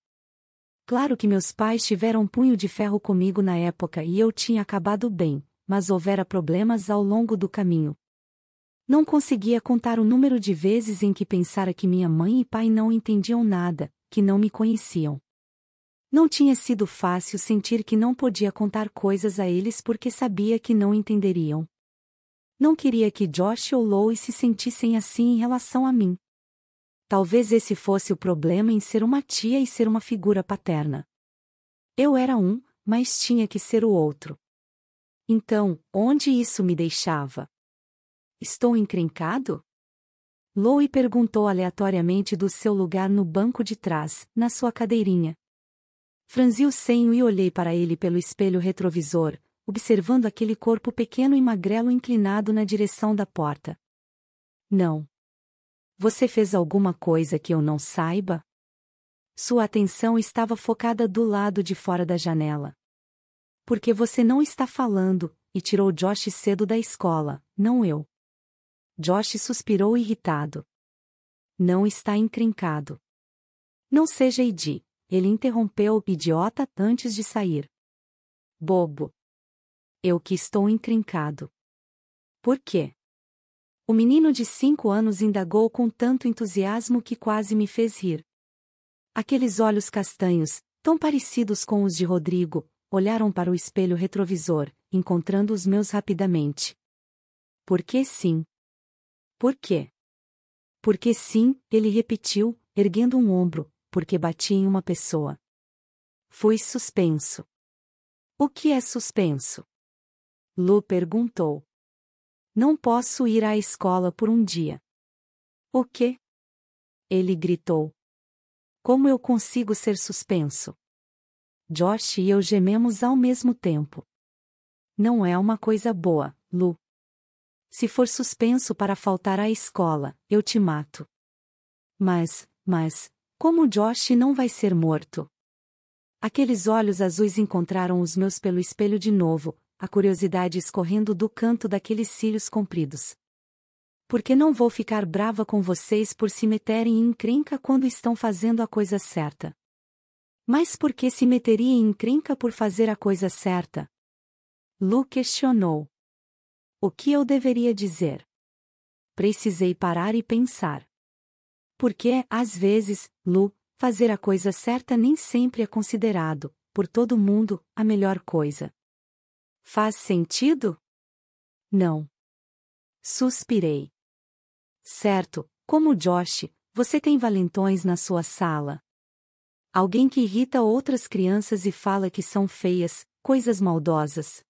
Claro que meus pais tiveram um punho de ferro comigo na época e eu tinha acabado bem, mas houvera problemas ao longo do caminho. Não conseguia contar o número de vezes em que pensara que minha mãe e pai não entendiam nada, que não me conheciam. Não tinha sido fácil sentir que não podia contar coisas a eles porque sabia que não entenderiam. Não queria que Josh ou Louie se sentissem assim em relação a mim. Talvez esse fosse o problema em ser uma tia e ser uma figura paterna. Eu era um, mas tinha que ser o outro. Então, onde isso me deixava? Estou encrencado? Louie perguntou aleatoriamente do seu lugar no banco de trás, na sua cadeirinha, Franzi o senho e olhei para ele pelo espelho retrovisor, observando aquele corpo pequeno e magrelo inclinado na direção da porta. Não. Você fez alguma coisa que eu não saiba? Sua atenção estava focada do lado de fora da janela. Porque você não está falando, e tirou Josh cedo da escola, não eu. Josh suspirou irritado. Não está encrencado. Não seja Edi. Ele interrompeu o idiota antes de sair. Bobo. Eu que estou intrincado. Por quê? O menino de cinco anos indagou com tanto entusiasmo que quase me fez rir. Aqueles olhos castanhos, tão parecidos com os de Rodrigo, olharam para o espelho retrovisor, encontrando os meus rapidamente. Por que sim? Por quê? Porque sim, ele repetiu, erguendo um ombro, porque bati em uma pessoa. Fui suspenso. O que é suspenso? Lu perguntou. Não posso ir à escola por um dia. O quê? Ele gritou. Como eu consigo ser suspenso? Josh e eu gememos ao mesmo tempo. Não é uma coisa boa, Lu. Se for suspenso para faltar à escola, eu te mato. Mas, mas, como Josh não vai ser morto? Aqueles olhos azuis encontraram os meus pelo espelho de novo, a curiosidade escorrendo do canto daqueles cílios compridos. Porque não vou ficar brava com vocês por se meterem em encrenca quando estão fazendo a coisa certa. Mas por que se meteria em encrenca por fazer a coisa certa? Lu questionou. O que eu deveria dizer? Precisei parar e pensar. Porque, às vezes, Lu, fazer a coisa certa nem sempre é considerado, por todo mundo, a melhor coisa. Faz sentido? Não. Suspirei. Certo, como Josh, você tem valentões na sua sala. Alguém que irrita outras crianças e fala que são feias, coisas maldosas.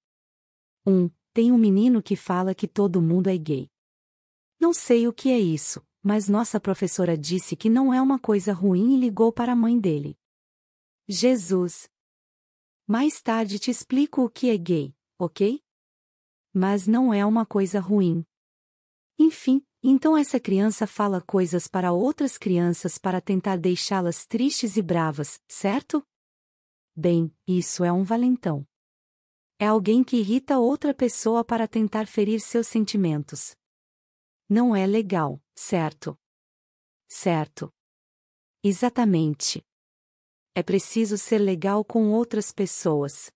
1. Um, tem um menino que fala que todo mundo é gay. Não sei o que é isso, mas nossa professora disse que não é uma coisa ruim e ligou para a mãe dele. Jesus. Mais tarde te explico o que é gay, ok? Mas não é uma coisa ruim. Enfim, então essa criança fala coisas para outras crianças para tentar deixá-las tristes e bravas, certo? Bem, isso é um valentão. É alguém que irrita outra pessoa para tentar ferir seus sentimentos. Não é legal, certo? Certo. Exatamente. É preciso ser legal com outras pessoas.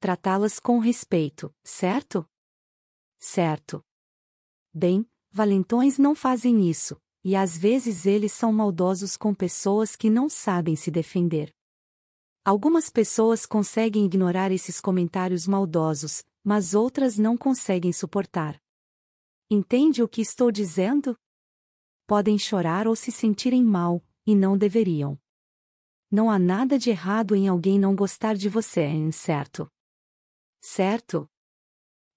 Tratá-las com respeito, certo? Certo. Bem, valentões não fazem isso, e às vezes eles são maldosos com pessoas que não sabem se defender. Algumas pessoas conseguem ignorar esses comentários maldosos, mas outras não conseguem suportar. Entende o que estou dizendo? Podem chorar ou se sentirem mal, e não deveriam. Não há nada de errado em alguém não gostar de você, é certo? Certo?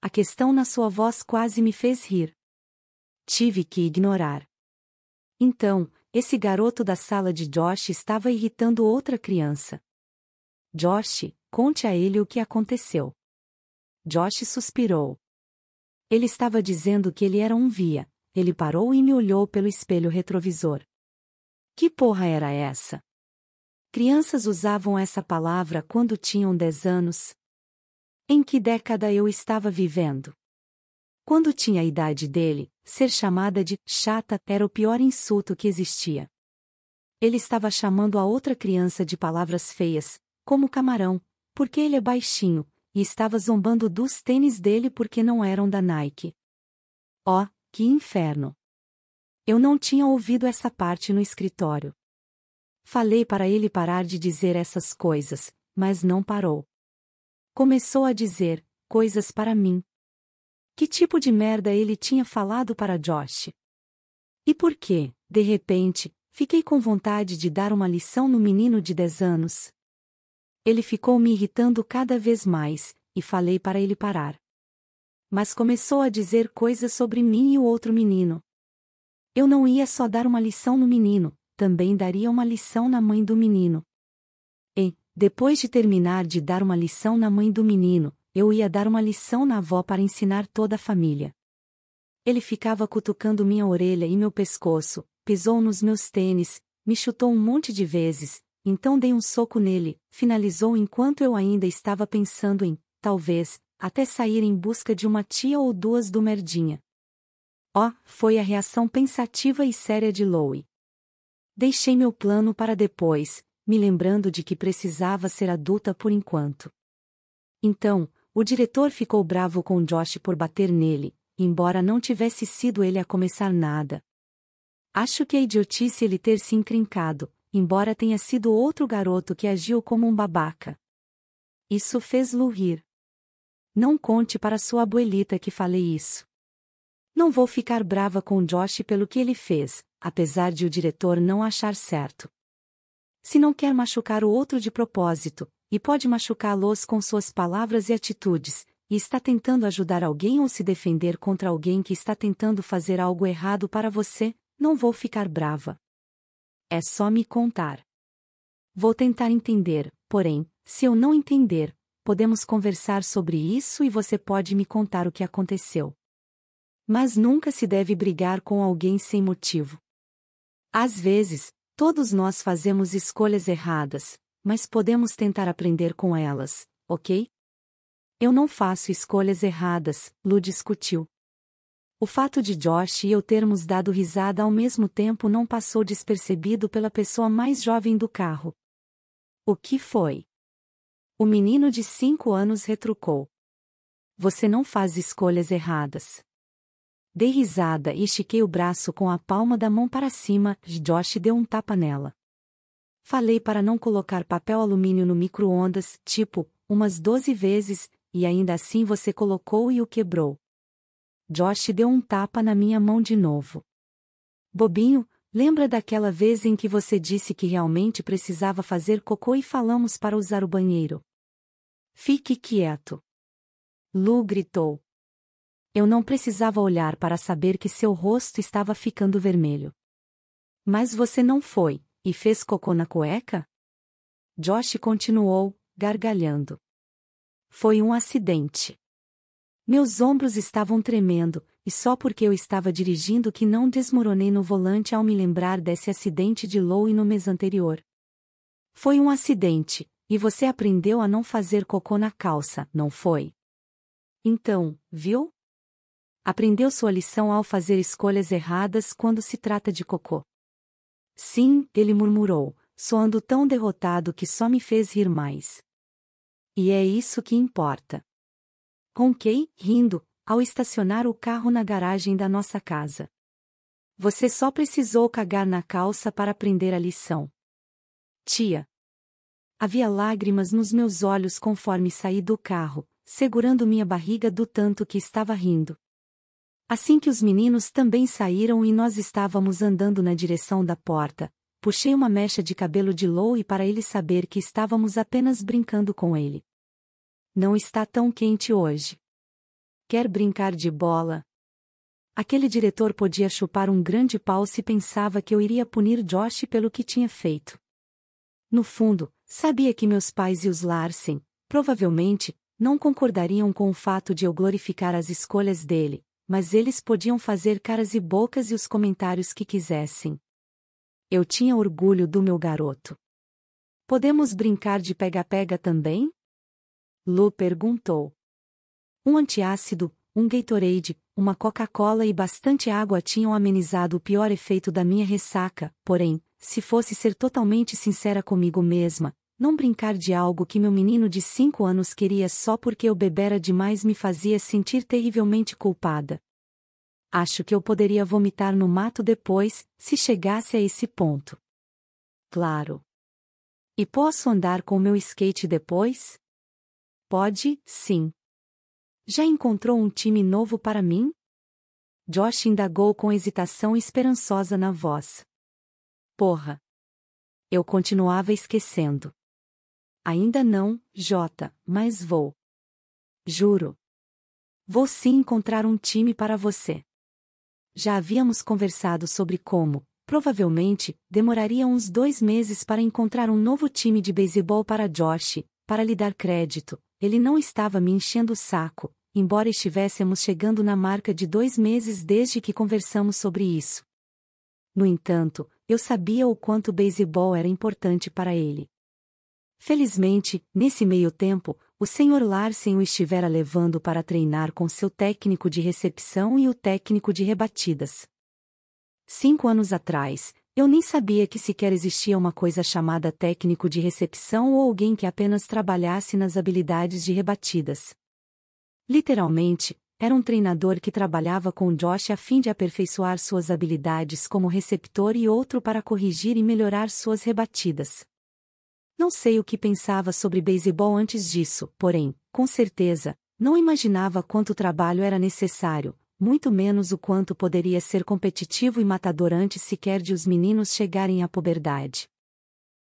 A questão na sua voz quase me fez rir. Tive que ignorar. Então, esse garoto da sala de Josh estava irritando outra criança. Josh, conte a ele o que aconteceu. Josh suspirou. Ele estava dizendo que ele era um via. Ele parou e me olhou pelo espelho retrovisor. Que porra era essa? Crianças usavam essa palavra quando tinham dez anos. Em que década eu estava vivendo? Quando tinha a idade dele, ser chamada de chata era o pior insulto que existia. Ele estava chamando a outra criança de palavras feias, como camarão, porque ele é baixinho, e estava zombando dos tênis dele porque não eram da Nike. Oh, que inferno! Eu não tinha ouvido essa parte no escritório. Falei para ele parar de dizer essas coisas, mas não parou. Começou a dizer coisas para mim. Que tipo de merda ele tinha falado para Josh? E por que, de repente, fiquei com vontade de dar uma lição no menino de 10 anos? Ele ficou me irritando cada vez mais, e falei para ele parar. Mas começou a dizer coisas sobre mim e o outro menino. Eu não ia só dar uma lição no menino, também daria uma lição na mãe do menino. E, depois de terminar de dar uma lição na mãe do menino, eu ia dar uma lição na avó para ensinar toda a família. Ele ficava cutucando minha orelha e meu pescoço, pisou nos meus tênis, me chutou um monte de vezes, então dei um soco nele, finalizou enquanto eu ainda estava pensando em, talvez, até sair em busca de uma tia ou duas do merdinha. Ó, oh, foi a reação pensativa e séria de Lowe. Deixei meu plano para depois, me lembrando de que precisava ser adulta por enquanto. Então, o diretor ficou bravo com Josh por bater nele, embora não tivesse sido ele a começar nada. Acho que é idiotice ele ter se encrencado, embora tenha sido outro garoto que agiu como um babaca. Isso fez Lu rir. Não conte para sua abuelita que falei isso. Não vou ficar brava com Josh pelo que ele fez, apesar de o diretor não achar certo. Se não quer machucar o outro de propósito, e pode machucá-los com suas palavras e atitudes, e está tentando ajudar alguém ou se defender contra alguém que está tentando fazer algo errado para você, não vou ficar brava. É só me contar. Vou tentar entender, porém, se eu não entender, podemos conversar sobre isso e você pode me contar o que aconteceu. Mas nunca se deve brigar com alguém sem motivo. Às vezes, todos nós fazemos escolhas erradas, mas podemos tentar aprender com elas, ok? Eu não faço escolhas erradas, Lu discutiu. O fato de Josh e eu termos dado risada ao mesmo tempo não passou despercebido pela pessoa mais jovem do carro. O que foi? O menino de cinco anos retrucou. Você não faz escolhas erradas. Dei risada e estiquei o braço com a palma da mão para cima, Josh deu um tapa nela. Falei para não colocar papel alumínio no micro-ondas, tipo, umas doze vezes, e ainda assim você colocou e o quebrou. Josh deu um tapa na minha mão de novo. Bobinho, lembra daquela vez em que você disse que realmente precisava fazer cocô e falamos para usar o banheiro? Fique quieto. Lu gritou. Eu não precisava olhar para saber que seu rosto estava ficando vermelho. Mas você não foi, e fez cocô na cueca? Josh continuou, gargalhando. Foi um acidente. Meus ombros estavam tremendo, e só porque eu estava dirigindo que não desmoronei no volante ao me lembrar desse acidente de Lowe no mês anterior. Foi um acidente, e você aprendeu a não fazer cocô na calça, não foi? Então, viu? Aprendeu sua lição ao fazer escolhas erradas quando se trata de cocô. Sim, ele murmurou, soando tão derrotado que só me fez rir mais. E é isso que importa. Conquei, rindo, ao estacionar o carro na garagem da nossa casa. Você só precisou cagar na calça para aprender a lição. Tia. Havia lágrimas nos meus olhos conforme saí do carro, segurando minha barriga do tanto que estava rindo. Assim que os meninos também saíram e nós estávamos andando na direção da porta, puxei uma mecha de cabelo de Lou e para ele saber que estávamos apenas brincando com ele. Não está tão quente hoje. Quer brincar de bola? Aquele diretor podia chupar um grande pau se pensava que eu iria punir Josh pelo que tinha feito. No fundo, sabia que meus pais e os Larsen, provavelmente, não concordariam com o fato de eu glorificar as escolhas dele, mas eles podiam fazer caras e bocas e os comentários que quisessem. Eu tinha orgulho do meu garoto. Podemos brincar de pega-pega também? Lu perguntou. Um antiácido, um Gatorade, uma Coca-Cola e bastante água tinham amenizado o pior efeito da minha ressaca, porém, se fosse ser totalmente sincera comigo mesma, não brincar de algo que meu menino de cinco anos queria só porque eu bebera demais me fazia sentir terrivelmente culpada. Acho que eu poderia vomitar no mato depois, se chegasse a esse ponto. Claro. E posso andar com meu skate depois? Pode, sim. Já encontrou um time novo para mim? Josh indagou com hesitação esperançosa na voz. Porra! Eu continuava esquecendo. Ainda não, Jota, mas vou. Juro. Vou sim encontrar um time para você. Já havíamos conversado sobre como, provavelmente, demoraria uns dois meses para encontrar um novo time de beisebol para Josh, para lhe dar crédito, ele não estava me enchendo o saco, embora estivéssemos chegando na marca de dois meses desde que conversamos sobre isso. No entanto, eu sabia o quanto o beisebol era importante para ele. Felizmente, nesse meio tempo, o Sr. Larsen o estivera levando para treinar com seu técnico de recepção e o técnico de rebatidas. Cinco anos atrás, eu nem sabia que sequer existia uma coisa chamada técnico de recepção ou alguém que apenas trabalhasse nas habilidades de rebatidas. Literalmente, era um treinador que trabalhava com Josh a fim de aperfeiçoar suas habilidades como receptor e outro para corrigir e melhorar suas rebatidas. Não sei o que pensava sobre beisebol antes disso, porém, com certeza, não imaginava quanto trabalho era necessário, muito menos o quanto poderia ser competitivo e matador antes sequer de os meninos chegarem à puberdade.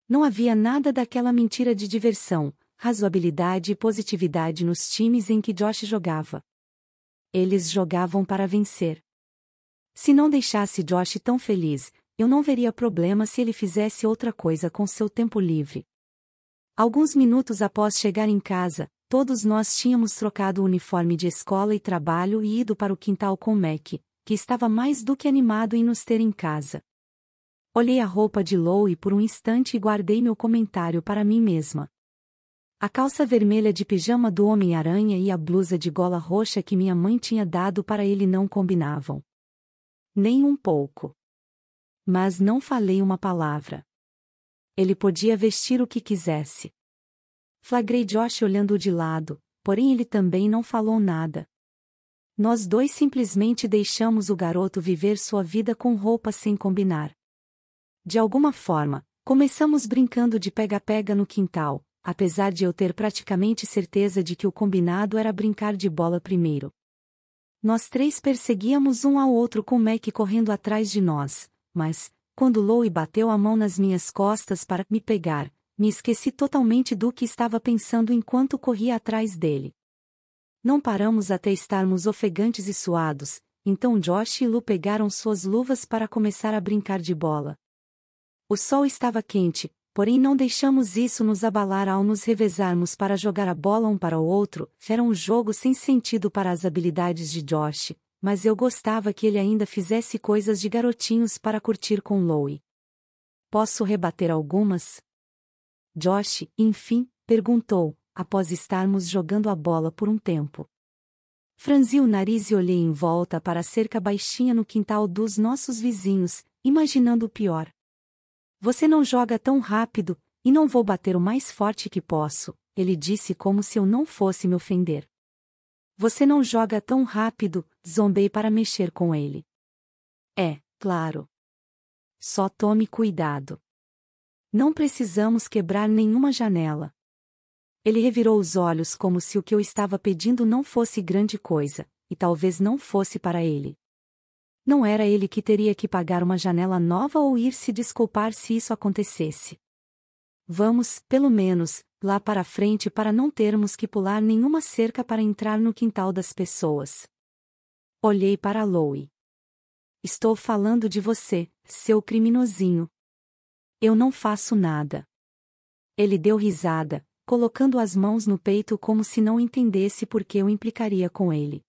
Não havia nada daquela mentira de diversão, razoabilidade e positividade nos times em que Josh jogava. Eles jogavam para vencer. Se não deixasse Josh tão feliz, eu não veria problema se ele fizesse outra coisa com seu tempo livre. Alguns minutos após chegar em casa, Todos nós tínhamos trocado o uniforme de escola e trabalho e ido para o quintal com Mac, que estava mais do que animado em nos ter em casa. Olhei a roupa de Lou e por um instante guardei meu comentário para mim mesma. A calça vermelha de pijama do Homem-Aranha e a blusa de gola roxa que minha mãe tinha dado para ele não combinavam. Nem um pouco. Mas não falei uma palavra. Ele podia vestir o que quisesse. Flagrei Josh olhando de lado, porém ele também não falou nada. Nós dois simplesmente deixamos o garoto viver sua vida com roupas sem combinar. De alguma forma, começamos brincando de pega-pega no quintal, apesar de eu ter praticamente certeza de que o combinado era brincar de bola primeiro. Nós três perseguíamos um ao outro com Mac correndo atrás de nós, mas, quando Louie bateu a mão nas minhas costas para me pegar, me esqueci totalmente do que estava pensando enquanto corria atrás dele. Não paramos até estarmos ofegantes e suados, então Josh e Lu pegaram suas luvas para começar a brincar de bola. O sol estava quente, porém não deixamos isso nos abalar ao nos revezarmos para jogar a bola um para o outro, era um jogo sem sentido para as habilidades de Josh, mas eu gostava que ele ainda fizesse coisas de garotinhos para curtir com Louie. Posso rebater algumas? Josh, enfim, perguntou, após estarmos jogando a bola por um tempo. Franzi o nariz e olhei em volta para a cerca baixinha no quintal dos nossos vizinhos, imaginando o pior. Você não joga tão rápido, e não vou bater o mais forte que posso, ele disse como se eu não fosse me ofender. Você não joga tão rápido, zombei para mexer com ele. É, claro. Só tome cuidado. Não precisamos quebrar nenhuma janela. Ele revirou os olhos como se o que eu estava pedindo não fosse grande coisa, e talvez não fosse para ele. Não era ele que teria que pagar uma janela nova ou ir se desculpar se isso acontecesse. Vamos, pelo menos, lá para frente para não termos que pular nenhuma cerca para entrar no quintal das pessoas. Olhei para Louie. Estou falando de você, seu criminosinho, eu não faço nada. Ele deu risada, colocando as mãos no peito como se não entendesse por que eu implicaria com ele.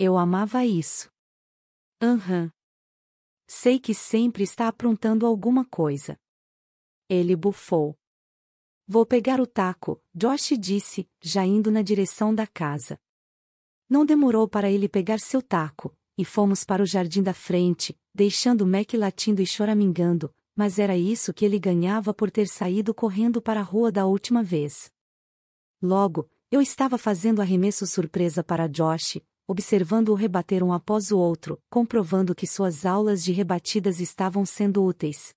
Eu amava isso. Aham. Uhum. Sei que sempre está aprontando alguma coisa. Ele bufou. Vou pegar o taco, Josh disse, já indo na direção da casa. Não demorou para ele pegar seu taco, e fomos para o jardim da frente, deixando Mac latindo e choramingando, mas era isso que ele ganhava por ter saído correndo para a rua da última vez. Logo, eu estava fazendo arremesso surpresa para Josh, observando-o rebater um após o outro, comprovando que suas aulas de rebatidas estavam sendo úteis.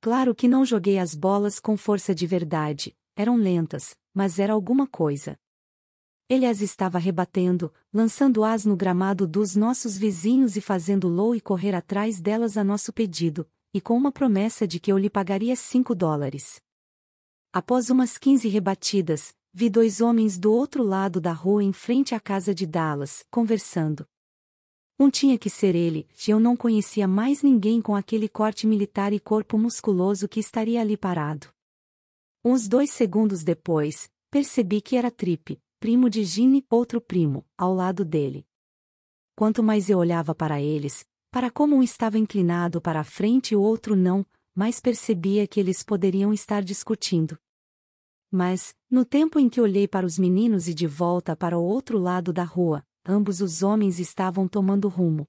Claro que não joguei as bolas com força de verdade, eram lentas, mas era alguma coisa. Ele as estava rebatendo, lançando-as no gramado dos nossos vizinhos e fazendo Lou e correr atrás delas a nosso pedido, e com uma promessa de que eu lhe pagaria cinco dólares. Após umas quinze rebatidas, vi dois homens do outro lado da rua em frente à casa de Dallas, conversando. Um tinha que ser ele, e eu não conhecia mais ninguém com aquele corte militar e corpo musculoso que estaria ali parado. Uns dois segundos depois, percebi que era Tripe, primo de Gine, outro primo, ao lado dele. Quanto mais eu olhava para eles, para como um estava inclinado para a frente e o outro não, mas percebia que eles poderiam estar discutindo. Mas, no tempo em que olhei para os meninos e de volta para o outro lado da rua, ambos os homens estavam tomando rumo.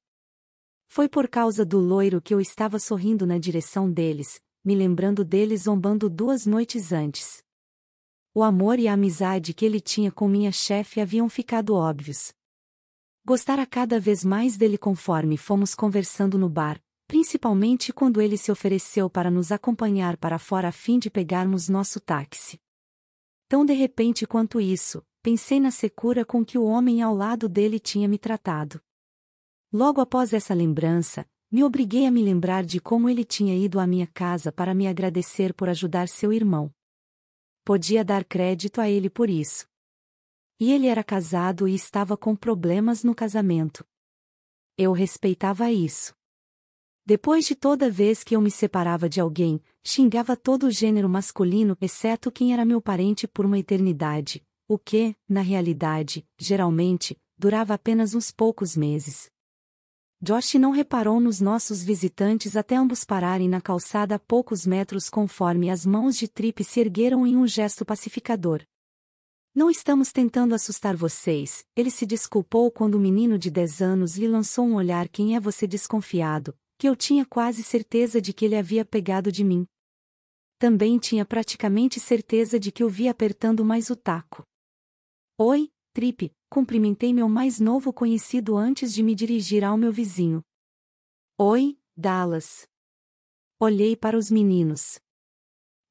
Foi por causa do loiro que eu estava sorrindo na direção deles, me lembrando dele zombando duas noites antes. O amor e a amizade que ele tinha com minha chefe haviam ficado óbvios. Gostara cada vez mais dele conforme fomos conversando no bar, principalmente quando ele se ofereceu para nos acompanhar para fora a fim de pegarmos nosso táxi. Tão de repente quanto isso, pensei na secura com que o homem ao lado dele tinha me tratado. Logo após essa lembrança, me obriguei a me lembrar de como ele tinha ido à minha casa para me agradecer por ajudar seu irmão. Podia dar crédito a ele por isso. E ele era casado e estava com problemas no casamento. Eu respeitava isso. Depois de toda vez que eu me separava de alguém, xingava todo o gênero masculino exceto quem era meu parente por uma eternidade, o que, na realidade, geralmente, durava apenas uns poucos meses. Josh não reparou nos nossos visitantes até ambos pararem na calçada a poucos metros conforme as mãos de Trip se ergueram em um gesto pacificador. Não estamos tentando assustar vocês, ele se desculpou quando o menino de 10 anos lhe lançou um olhar quem é você desconfiado, que eu tinha quase certeza de que ele havia pegado de mim. Também tinha praticamente certeza de que o vi apertando mais o taco. Oi, Tripe, cumprimentei meu mais novo conhecido antes de me dirigir ao meu vizinho. Oi, Dallas. Olhei para os meninos.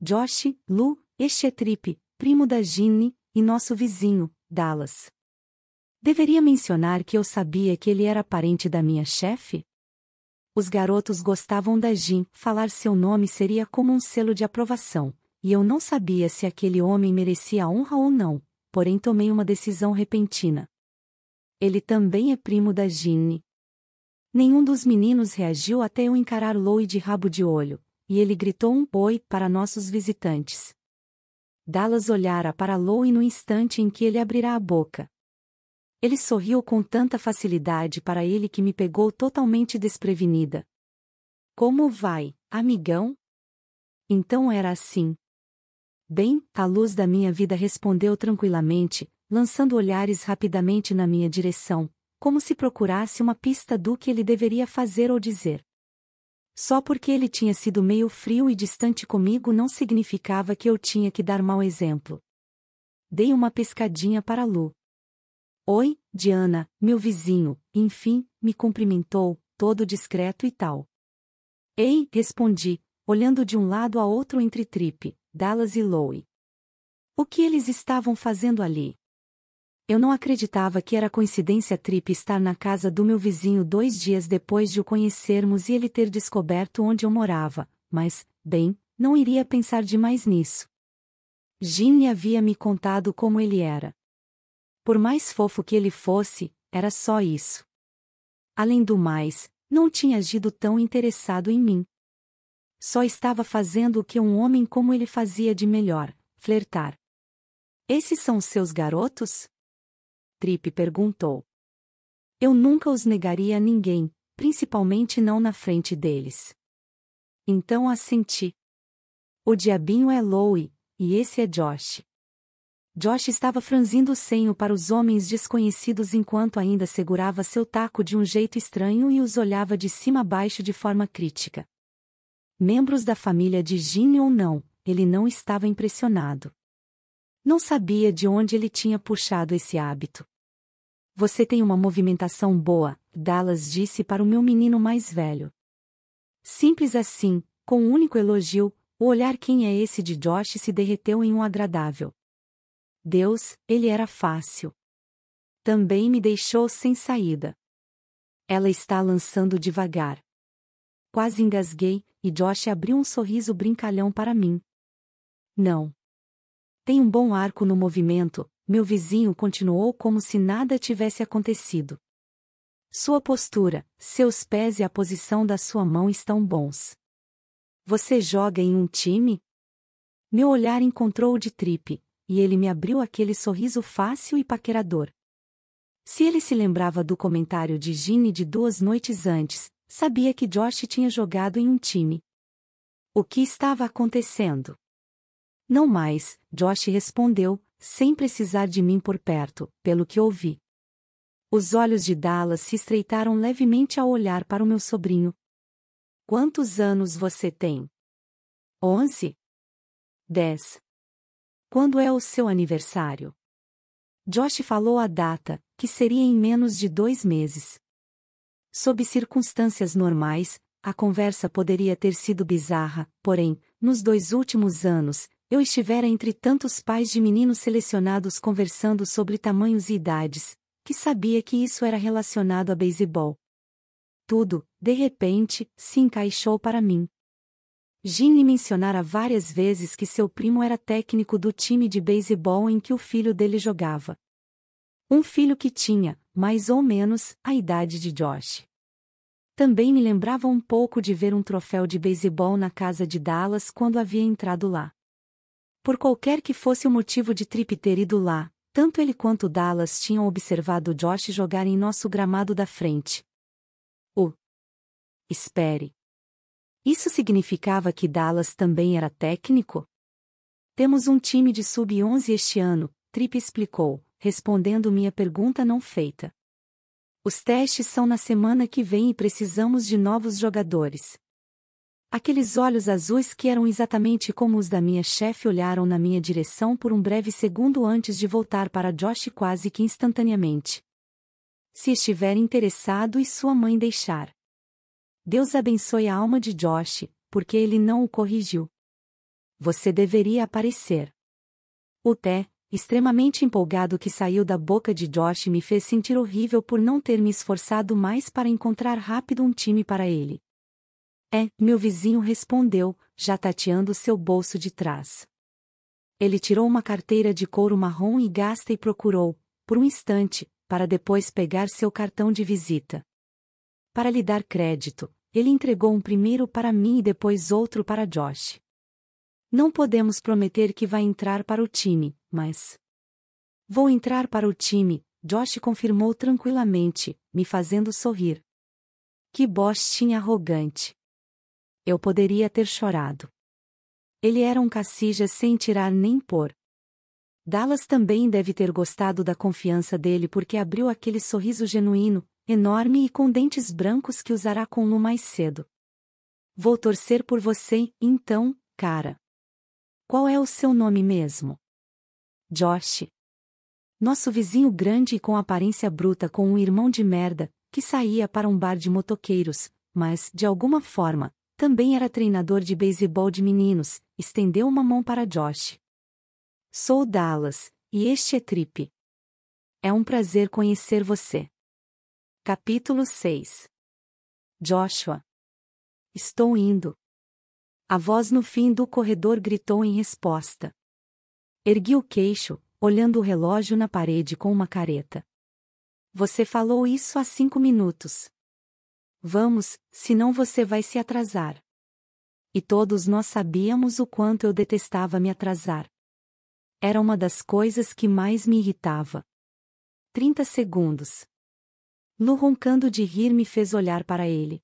Josh, Lu, este é Tripe, primo da Ginny, e nosso vizinho, Dallas. Deveria mencionar que eu sabia que ele era parente da minha chefe? Os garotos gostavam da Jim, falar seu nome seria como um selo de aprovação, e eu não sabia se aquele homem merecia a honra ou não, porém tomei uma decisão repentina. Ele também é primo da Ginny. Nenhum dos meninos reagiu até eu encarar Loi de rabo de olho, e ele gritou um boi para nossos visitantes. Dallas olhara para e no instante em que ele abrirá a boca. Ele sorriu com tanta facilidade para ele que me pegou totalmente desprevenida. Como vai, amigão? Então era assim. Bem, a luz da minha vida respondeu tranquilamente, lançando olhares rapidamente na minha direção, como se procurasse uma pista do que ele deveria fazer ou dizer. Só porque ele tinha sido meio frio e distante comigo não significava que eu tinha que dar mau exemplo. Dei uma pescadinha para Lu. Oi, Diana, meu vizinho, enfim, me cumprimentou, todo discreto e tal. Ei, respondi, olhando de um lado a outro entre Trip, Dallas e Louie. O que eles estavam fazendo ali? Eu não acreditava que era coincidência Trip estar na casa do meu vizinho dois dias depois de o conhecermos e ele ter descoberto onde eu morava, mas, bem, não iria pensar demais nisso. Ginny havia me contado como ele era. Por mais fofo que ele fosse, era só isso. Além do mais, não tinha agido tão interessado em mim. Só estava fazendo o que um homem como ele fazia de melhor, flertar. Esses são seus garotos? Trip perguntou. Eu nunca os negaria a ninguém, principalmente não na frente deles. Então assenti. O diabinho é Louie e esse é Josh. Josh estava franzindo o senho para os homens desconhecidos enquanto ainda segurava seu taco de um jeito estranho e os olhava de cima a baixo de forma crítica. Membros da família de Gene ou não, ele não estava impressionado. Não sabia de onde ele tinha puxado esse hábito. Você tem uma movimentação boa, Dallas disse para o meu menino mais velho. Simples assim, com um único elogio, o olhar quem é esse de Josh se derreteu em um agradável. Deus, ele era fácil. Também me deixou sem saída. Ela está lançando devagar. Quase engasguei, e Josh abriu um sorriso brincalhão para mim. Não. Tem um bom arco no movimento, meu vizinho continuou como se nada tivesse acontecido. Sua postura, seus pés e a posição da sua mão estão bons. Você joga em um time? Meu olhar encontrou o de Tripe, e ele me abriu aquele sorriso fácil e paquerador. Se ele se lembrava do comentário de Gine de duas noites antes, sabia que Josh tinha jogado em um time. O que estava acontecendo? Não mais, Josh respondeu, sem precisar de mim por perto, pelo que ouvi. Os olhos de Dallas se estreitaram levemente ao olhar para o meu sobrinho. Quantos anos você tem? Onze? Dez. Quando é o seu aniversário? Josh falou a data, que seria em menos de dois meses. Sob circunstâncias normais, a conversa poderia ter sido bizarra, porém, nos dois últimos anos, eu estivera entre tantos pais de meninos selecionados conversando sobre tamanhos e idades, que sabia que isso era relacionado a beisebol. Tudo, de repente, se encaixou para mim. Jim lhe mencionara várias vezes que seu primo era técnico do time de beisebol em que o filho dele jogava. Um filho que tinha, mais ou menos, a idade de Josh. Também me lembrava um pouco de ver um troféu de beisebol na casa de Dallas quando havia entrado lá. Por qualquer que fosse o motivo de Tripp ter ido lá, tanto ele quanto Dallas tinham observado Josh jogar em nosso gramado da frente. O. Espere. Isso significava que Dallas também era técnico? Temos um time de sub-11 este ano, Tripp explicou, respondendo minha pergunta não feita. Os testes são na semana que vem e precisamos de novos jogadores. Aqueles olhos azuis que eram exatamente como os da minha chefe olharam na minha direção por um breve segundo antes de voltar para Josh quase que instantaneamente. Se estiver interessado e sua mãe deixar. Deus abençoe a alma de Josh, porque ele não o corrigiu. Você deveria aparecer. O té, extremamente empolgado que saiu da boca de Josh me fez sentir horrível por não ter me esforçado mais para encontrar rápido um time para ele. É, meu vizinho respondeu, já tateando seu bolso de trás. Ele tirou uma carteira de couro marrom e gasta e procurou, por um instante, para depois pegar seu cartão de visita. Para lhe dar crédito, ele entregou um primeiro para mim e depois outro para Josh. Não podemos prometer que vai entrar para o time, mas. Vou entrar para o time, Josh confirmou tranquilamente, me fazendo sorrir. Que Bosch tinha arrogante. Eu poderia ter chorado. Ele era um Cassijas sem tirar nem pôr. Dallas também deve ter gostado da confiança dele porque abriu aquele sorriso genuíno, enorme e com dentes brancos que usará com Lu mais cedo. Vou torcer por você, então, cara. Qual é o seu nome mesmo? Josh. Nosso vizinho grande e com aparência bruta com um irmão de merda, que saía para um bar de motoqueiros, mas, de alguma forma, também era treinador de beisebol de meninos, estendeu uma mão para Josh. Sou Dallas, e este é Trip. É um prazer conhecer você. Capítulo 6 Joshua. Estou indo. A voz no fim do corredor gritou em resposta. Ergui o queixo, olhando o relógio na parede com uma careta. Você falou isso há cinco minutos. Vamos, senão você vai se atrasar. E todos nós sabíamos o quanto eu detestava me atrasar. Era uma das coisas que mais me irritava. 30 segundos. No roncando de rir me fez olhar para ele.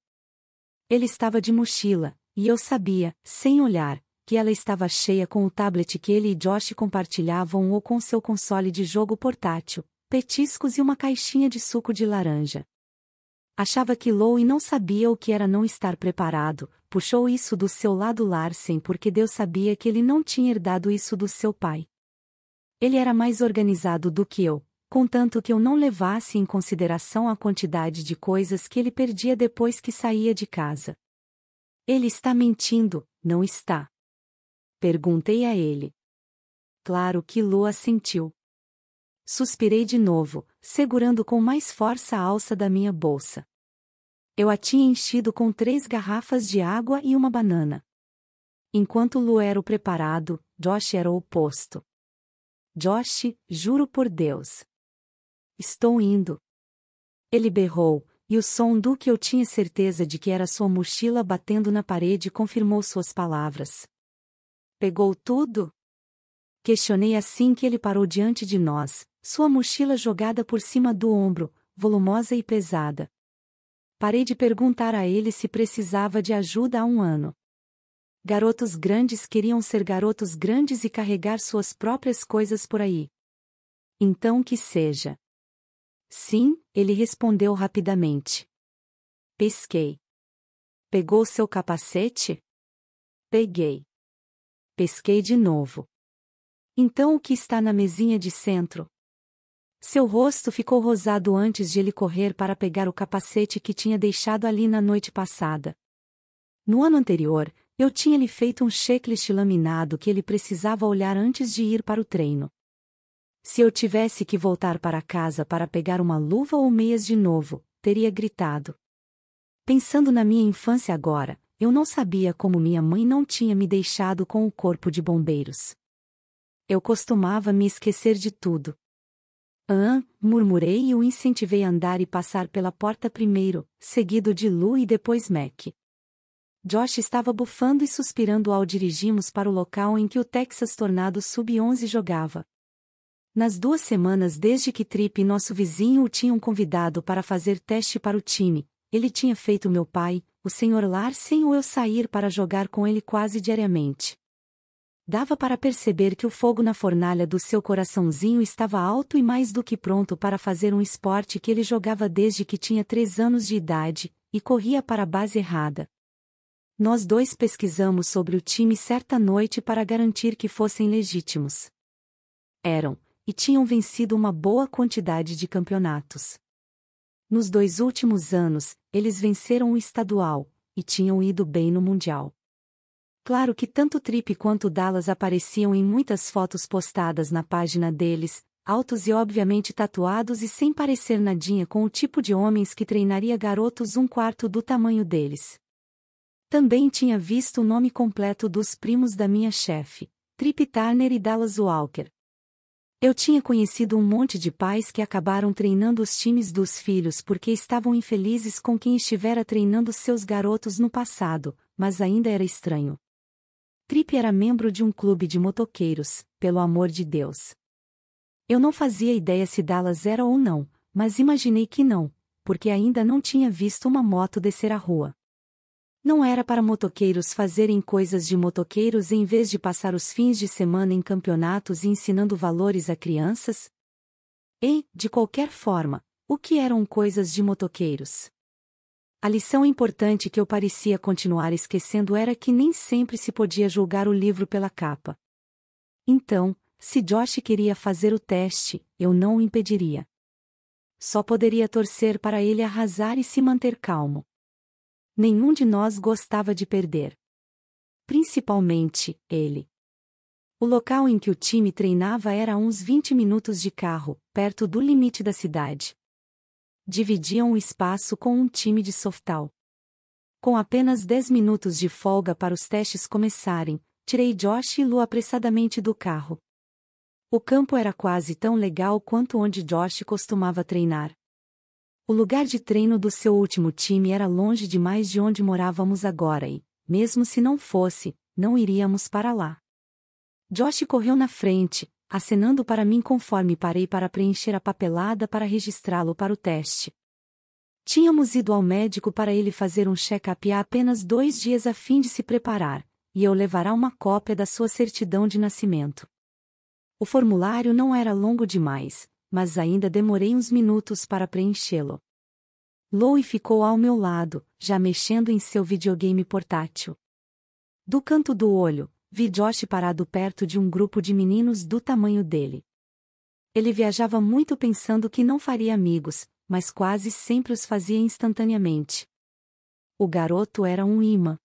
Ele estava de mochila, e eu sabia, sem olhar, que ela estava cheia com o tablet que ele e Josh compartilhavam ou com seu console de jogo portátil, petiscos e uma caixinha de suco de laranja. Achava que e não sabia o que era não estar preparado, puxou isso do seu lado Larsen porque Deus sabia que ele não tinha herdado isso do seu pai. Ele era mais organizado do que eu, contanto que eu não levasse em consideração a quantidade de coisas que ele perdia depois que saía de casa. Ele está mentindo, não está? Perguntei a ele. Claro que Lua sentiu. Suspirei de novo, segurando com mais força a alça da minha bolsa. Eu a tinha enchido com três garrafas de água e uma banana. Enquanto Lu era o preparado, Josh era o oposto. Josh, juro por Deus. Estou indo. Ele berrou, e o som do que eu tinha certeza de que era sua mochila batendo na parede confirmou suas palavras. Pegou tudo? Questionei assim que ele parou diante de nós, sua mochila jogada por cima do ombro, volumosa e pesada. Parei de perguntar a ele se precisava de ajuda há um ano. Garotos grandes queriam ser garotos grandes e carregar suas próprias coisas por aí. Então que seja. Sim, ele respondeu rapidamente. Pesquei. Pegou seu capacete? Peguei. Pesquei de novo. Então o que está na mesinha de centro? Seu rosto ficou rosado antes de ele correr para pegar o capacete que tinha deixado ali na noite passada. No ano anterior, eu tinha lhe feito um checklist laminado que ele precisava olhar antes de ir para o treino. Se eu tivesse que voltar para casa para pegar uma luva ou meias de novo, teria gritado. Pensando na minha infância agora, eu não sabia como minha mãe não tinha me deixado com o corpo de bombeiros. Eu costumava me esquecer de tudo. Ah, murmurei e o incentivei a andar e passar pela porta primeiro, seguido de Lu e depois Mac. Josh estava bufando e suspirando ao dirigirmos para o local em que o Texas Tornado Sub-11 jogava. Nas duas semanas desde que Trip, e nosso vizinho o tinham convidado para fazer teste para o time, ele tinha feito meu pai, o Sr. Larsen ou eu sair para jogar com ele quase diariamente. Dava para perceber que o fogo na fornalha do seu coraçãozinho estava alto e mais do que pronto para fazer um esporte que ele jogava desde que tinha três anos de idade, e corria para a base errada. Nós dois pesquisamos sobre o time certa noite para garantir que fossem legítimos. Eram, e tinham vencido uma boa quantidade de campeonatos. Nos dois últimos anos, eles venceram o estadual, e tinham ido bem no Mundial. Claro que tanto Tripp quanto Dallas apareciam em muitas fotos postadas na página deles, altos e obviamente tatuados e sem parecer nadinha com o tipo de homens que treinaria garotos um quarto do tamanho deles. Também tinha visto o nome completo dos primos da minha chefe, Tripp Turner e Dallas Walker. Eu tinha conhecido um monte de pais que acabaram treinando os times dos filhos porque estavam infelizes com quem estivera treinando seus garotos no passado, mas ainda era estranho. Tripp era membro de um clube de motoqueiros, pelo amor de Deus. Eu não fazia ideia se Dallas era ou não, mas imaginei que não, porque ainda não tinha visto uma moto descer a rua. Não era para motoqueiros fazerem coisas de motoqueiros em vez de passar os fins de semana em campeonatos e ensinando valores a crianças? E, de qualquer forma, o que eram coisas de motoqueiros? A lição importante que eu parecia continuar esquecendo era que nem sempre se podia julgar o livro pela capa. Então, se Josh queria fazer o teste, eu não o impediria. Só poderia torcer para ele arrasar e se manter calmo. Nenhum de nós gostava de perder. Principalmente, ele. O local em que o time treinava era a uns 20 minutos de carro, perto do limite da cidade dividiam o espaço com um time de softal. Com apenas 10 minutos de folga para os testes começarem, tirei Josh e Lu apressadamente do carro. O campo era quase tão legal quanto onde Josh costumava treinar. O lugar de treino do seu último time era longe demais de onde morávamos agora e, mesmo se não fosse, não iríamos para lá. Josh correu na frente, acenando para mim conforme parei para preencher a papelada para registrá-lo para o teste. Tínhamos ido ao médico para ele fazer um check-up há apenas dois dias a fim de se preparar, e eu levará uma cópia da sua certidão de nascimento. O formulário não era longo demais, mas ainda demorei uns minutos para preenchê-lo. Louie ficou ao meu lado, já mexendo em seu videogame portátil. Do canto do olho, vi Josh parado perto de um grupo de meninos do tamanho dele. Ele viajava muito pensando que não faria amigos, mas quase sempre os fazia instantaneamente. O garoto era um imã.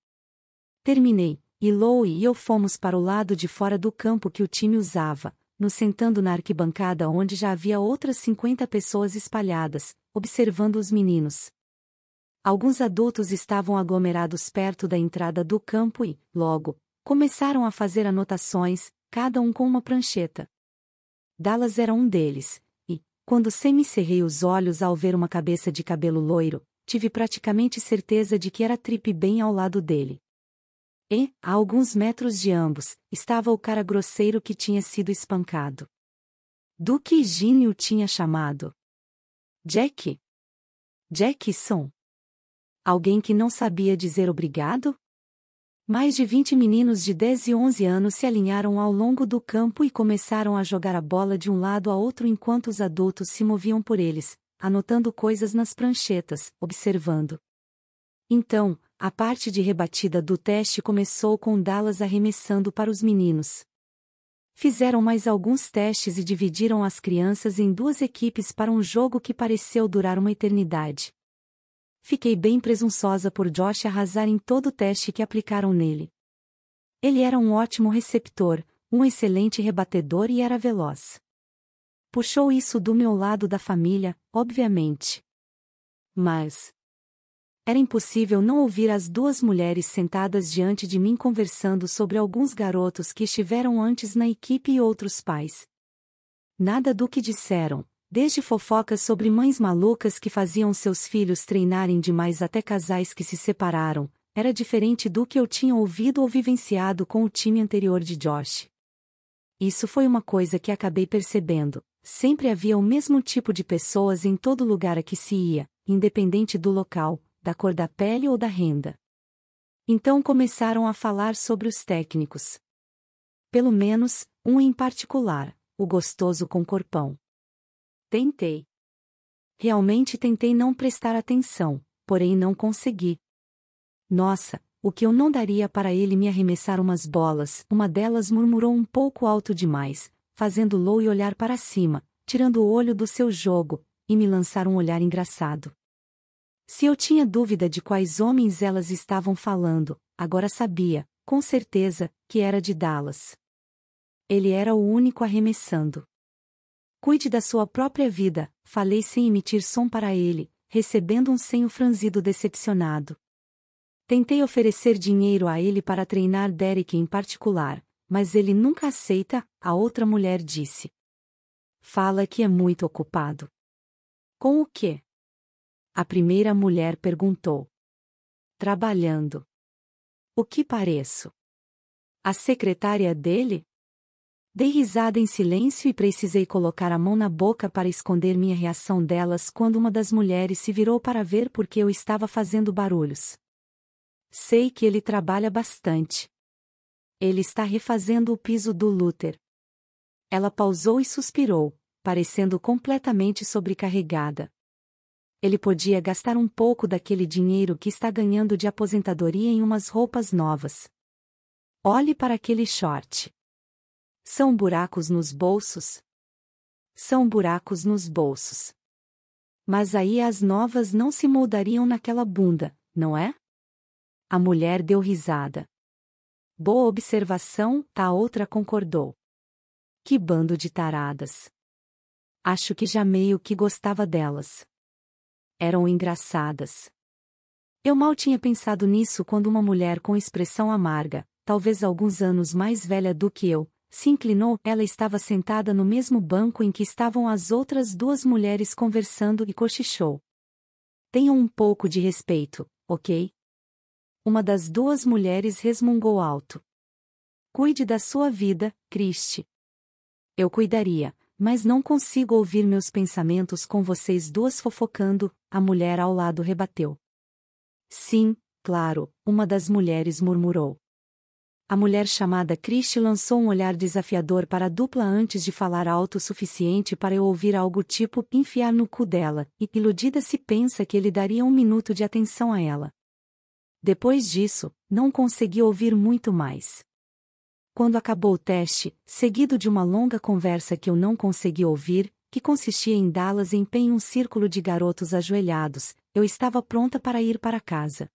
Terminei, e Lou e eu fomos para o lado de fora do campo que o time usava, nos sentando na arquibancada onde já havia outras 50 pessoas espalhadas, observando os meninos. Alguns adultos estavam aglomerados perto da entrada do campo e, logo, Começaram a fazer anotações, cada um com uma prancheta. Dallas era um deles, e, quando Semi cerrei os olhos ao ver uma cabeça de cabelo loiro, tive praticamente certeza de que era Trip bem ao lado dele. E, a alguns metros de ambos, estava o cara grosseiro que tinha sido espancado. Duke Gene o tinha chamado. Jack? Jackson. Alguém que não sabia dizer obrigado? Mais de 20 meninos de 10 e 11 anos se alinharam ao longo do campo e começaram a jogar a bola de um lado a outro enquanto os adultos se moviam por eles, anotando coisas nas pranchetas, observando. Então, a parte de rebatida do teste começou com Dallas arremessando para os meninos. Fizeram mais alguns testes e dividiram as crianças em duas equipes para um jogo que pareceu durar uma eternidade. Fiquei bem presunçosa por Josh arrasar em todo o teste que aplicaram nele. Ele era um ótimo receptor, um excelente rebatedor e era veloz. Puxou isso do meu lado da família, obviamente. Mas. Era impossível não ouvir as duas mulheres sentadas diante de mim conversando sobre alguns garotos que estiveram antes na equipe e outros pais. Nada do que disseram desde fofocas sobre mães malucas que faziam seus filhos treinarem demais até casais que se separaram, era diferente do que eu tinha ouvido ou vivenciado com o time anterior de Josh. Isso foi uma coisa que acabei percebendo. Sempre havia o mesmo tipo de pessoas em todo lugar a que se ia, independente do local, da cor da pele ou da renda. Então começaram a falar sobre os técnicos. Pelo menos, um em particular, o gostoso com corpão. Tentei. Realmente tentei não prestar atenção, porém não consegui. Nossa, o que eu não daria para ele me arremessar umas bolas, uma delas murmurou um pouco alto demais, fazendo Lou olhar para cima, tirando o olho do seu jogo, e me lançar um olhar engraçado. Se eu tinha dúvida de quais homens elas estavam falando, agora sabia, com certeza, que era de Dallas. Ele era o único arremessando. Cuide da sua própria vida, falei sem emitir som para ele, recebendo um senho franzido decepcionado. Tentei oferecer dinheiro a ele para treinar Derek em particular, mas ele nunca aceita, a outra mulher disse. Fala que é muito ocupado. Com o quê? A primeira mulher perguntou. Trabalhando. O que pareço? A secretária dele? Dei risada em silêncio e precisei colocar a mão na boca para esconder minha reação delas quando uma das mulheres se virou para ver por que eu estava fazendo barulhos. Sei que ele trabalha bastante. Ele está refazendo o piso do Luther. Ela pausou e suspirou, parecendo completamente sobrecarregada. Ele podia gastar um pouco daquele dinheiro que está ganhando de aposentadoria em umas roupas novas. Olhe para aquele short. São buracos nos bolsos? São buracos nos bolsos. Mas aí as novas não se moldariam naquela bunda, não é? A mulher deu risada. Boa observação, a outra concordou. Que bando de taradas. Acho que já meio que gostava delas. Eram engraçadas. Eu mal tinha pensado nisso quando uma mulher com expressão amarga, talvez alguns anos mais velha do que eu, se inclinou, ela estava sentada no mesmo banco em que estavam as outras duas mulheres conversando e cochichou. Tenham um pouco de respeito, ok? Uma das duas mulheres resmungou alto. Cuide da sua vida, Christie. Eu cuidaria, mas não consigo ouvir meus pensamentos com vocês duas fofocando, a mulher ao lado rebateu. Sim, claro, uma das mulheres murmurou. A mulher chamada Christie lançou um olhar desafiador para a dupla antes de falar alto o suficiente para eu ouvir algo tipo enfiar no cu dela, e iludida se pensa que ele daria um minuto de atenção a ela. Depois disso, não consegui ouvir muito mais. Quando acabou o teste, seguido de uma longa conversa que eu não consegui ouvir, que consistia em dá-las em pé em um círculo de garotos ajoelhados, eu estava pronta para ir para casa.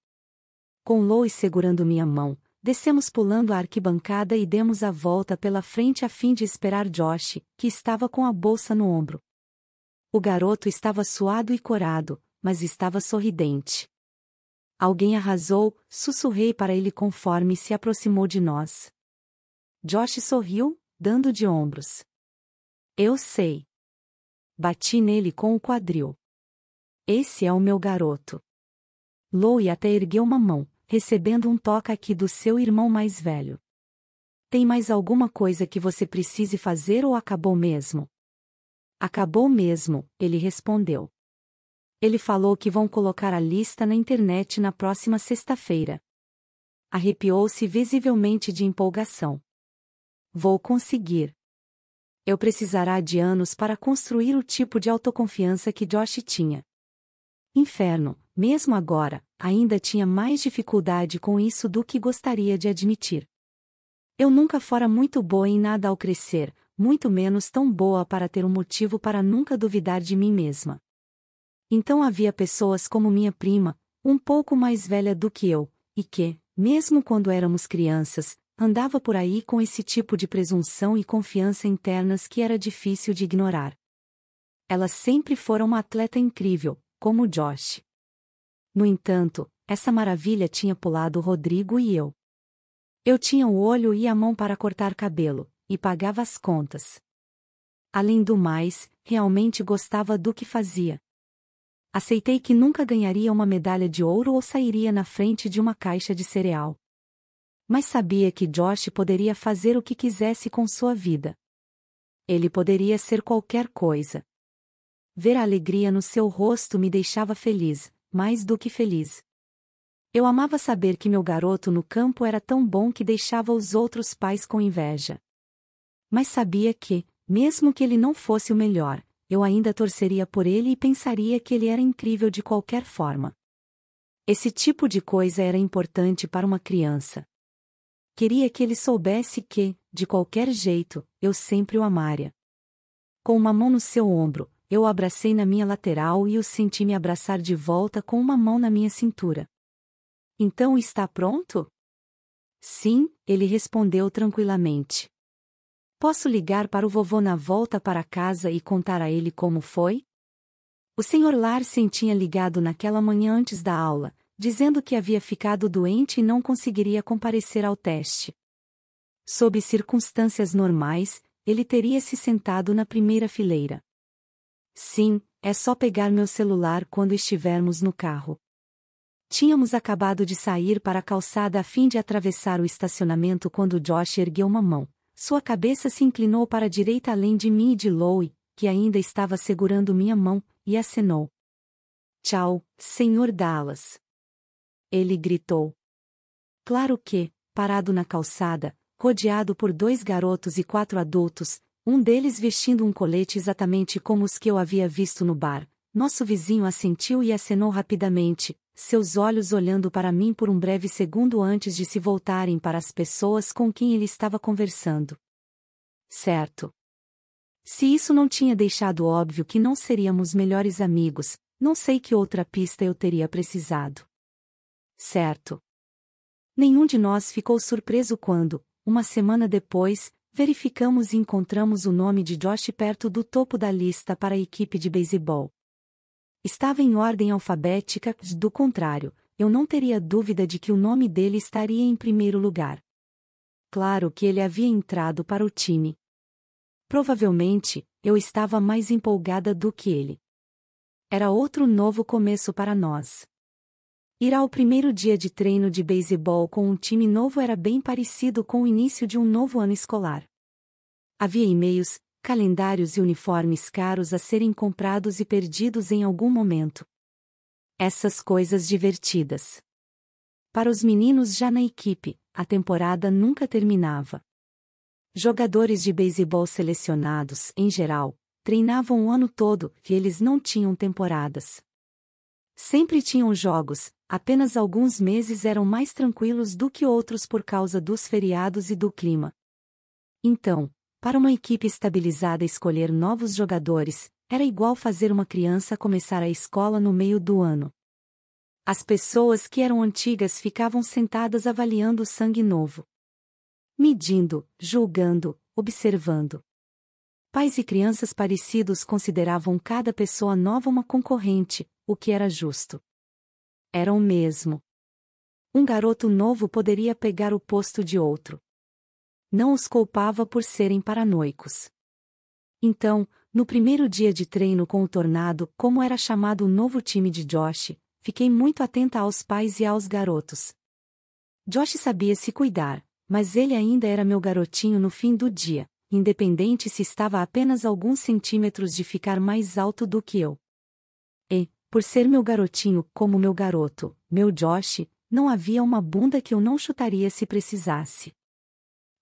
Com Lois segurando minha mão, Descemos pulando a arquibancada e demos a volta pela frente a fim de esperar Josh, que estava com a bolsa no ombro. O garoto estava suado e corado, mas estava sorridente. Alguém arrasou, sussurrei para ele conforme se aproximou de nós. Josh sorriu, dando de ombros. Eu sei. Bati nele com o quadril. Esse é o meu garoto. Louie até ergueu uma mão, recebendo um toque aqui do seu irmão mais velho. Tem mais alguma coisa que você precise fazer ou acabou mesmo? Acabou mesmo, ele respondeu. Ele falou que vão colocar a lista na internet na próxima sexta-feira. Arrepiou-se visivelmente de empolgação. Vou conseguir. Eu precisará de anos para construir o tipo de autoconfiança que Josh tinha. Inferno, mesmo agora, ainda tinha mais dificuldade com isso do que gostaria de admitir. Eu nunca fora muito boa em nada ao crescer, muito menos tão boa para ter um motivo para nunca duvidar de mim mesma. Então havia pessoas como minha prima, um pouco mais velha do que eu, e que, mesmo quando éramos crianças, andava por aí com esse tipo de presunção e confiança internas que era difícil de ignorar. Elas sempre foram uma atleta incrível, como Josh. No entanto, essa maravilha tinha pulado Rodrigo e eu. Eu tinha o olho e a mão para cortar cabelo, e pagava as contas. Além do mais, realmente gostava do que fazia. Aceitei que nunca ganharia uma medalha de ouro ou sairia na frente de uma caixa de cereal. Mas sabia que Josh poderia fazer o que quisesse com sua vida. Ele poderia ser qualquer coisa. Ver a alegria no seu rosto me deixava feliz, mais do que feliz. Eu amava saber que meu garoto no campo era tão bom que deixava os outros pais com inveja. Mas sabia que, mesmo que ele não fosse o melhor, eu ainda torceria por ele e pensaria que ele era incrível de qualquer forma. Esse tipo de coisa era importante para uma criança. Queria que ele soubesse que, de qualquer jeito, eu sempre o amaria. Com uma mão no seu ombro, eu abracei na minha lateral e o senti me abraçar de volta com uma mão na minha cintura. Então está pronto? Sim, ele respondeu tranquilamente. Posso ligar para o vovô na volta para casa e contar a ele como foi? O Sr. Larsen tinha ligado naquela manhã antes da aula, dizendo que havia ficado doente e não conseguiria comparecer ao teste. Sob circunstâncias normais, ele teria se sentado na primeira fileira. Sim, é só pegar meu celular quando estivermos no carro. Tínhamos acabado de sair para a calçada a fim de atravessar o estacionamento quando Josh ergueu uma mão. Sua cabeça se inclinou para a direita além de mim e de Lowe, que ainda estava segurando minha mão, e acenou. Tchau, Senhor Dallas. Ele gritou. Claro que, parado na calçada, rodeado por dois garotos e quatro adultos, um deles vestindo um colete exatamente como os que eu havia visto no bar. Nosso vizinho assentiu e acenou rapidamente, seus olhos olhando para mim por um breve segundo antes de se voltarem para as pessoas com quem ele estava conversando. Certo. Se isso não tinha deixado óbvio que não seríamos melhores amigos, não sei que outra pista eu teria precisado. Certo. Nenhum de nós ficou surpreso quando, uma semana depois, verificamos e encontramos o nome de Josh perto do topo da lista para a equipe de beisebol. Estava em ordem alfabética, do contrário, eu não teria dúvida de que o nome dele estaria em primeiro lugar. Claro que ele havia entrado para o time. Provavelmente, eu estava mais empolgada do que ele. Era outro novo começo para nós. Ir ao primeiro dia de treino de beisebol com um time novo era bem parecido com o início de um novo ano escolar. Havia e-mails, calendários e uniformes caros a serem comprados e perdidos em algum momento. Essas coisas divertidas. Para os meninos já na equipe, a temporada nunca terminava. Jogadores de beisebol selecionados, em geral, treinavam o ano todo e eles não tinham temporadas. Sempre tinham jogos, apenas alguns meses eram mais tranquilos do que outros por causa dos feriados e do clima. Então, para uma equipe estabilizada escolher novos jogadores, era igual fazer uma criança começar a escola no meio do ano. As pessoas que eram antigas ficavam sentadas avaliando o sangue novo. Medindo, julgando, observando. Pais e crianças parecidos consideravam cada pessoa nova uma concorrente, o que era justo. Era o mesmo. Um garoto novo poderia pegar o posto de outro. Não os culpava por serem paranoicos. Então, no primeiro dia de treino com o Tornado, como era chamado o novo time de Josh, fiquei muito atenta aos pais e aos garotos. Josh sabia se cuidar, mas ele ainda era meu garotinho no fim do dia independente se estava a apenas alguns centímetros de ficar mais alto do que eu. E, por ser meu garotinho como meu garoto, meu Josh, não havia uma bunda que eu não chutaria se precisasse.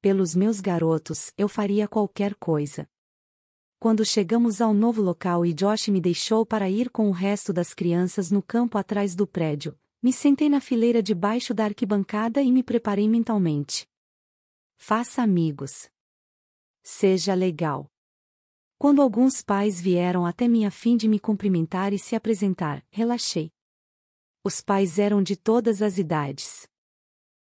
Pelos meus garotos eu faria qualquer coisa. Quando chegamos ao novo local e Josh me deixou para ir com o resto das crianças no campo atrás do prédio, me sentei na fileira debaixo da arquibancada e me preparei mentalmente. Faça amigos. Seja legal. Quando alguns pais vieram até mim a fim de me cumprimentar e se apresentar, relaxei. Os pais eram de todas as idades.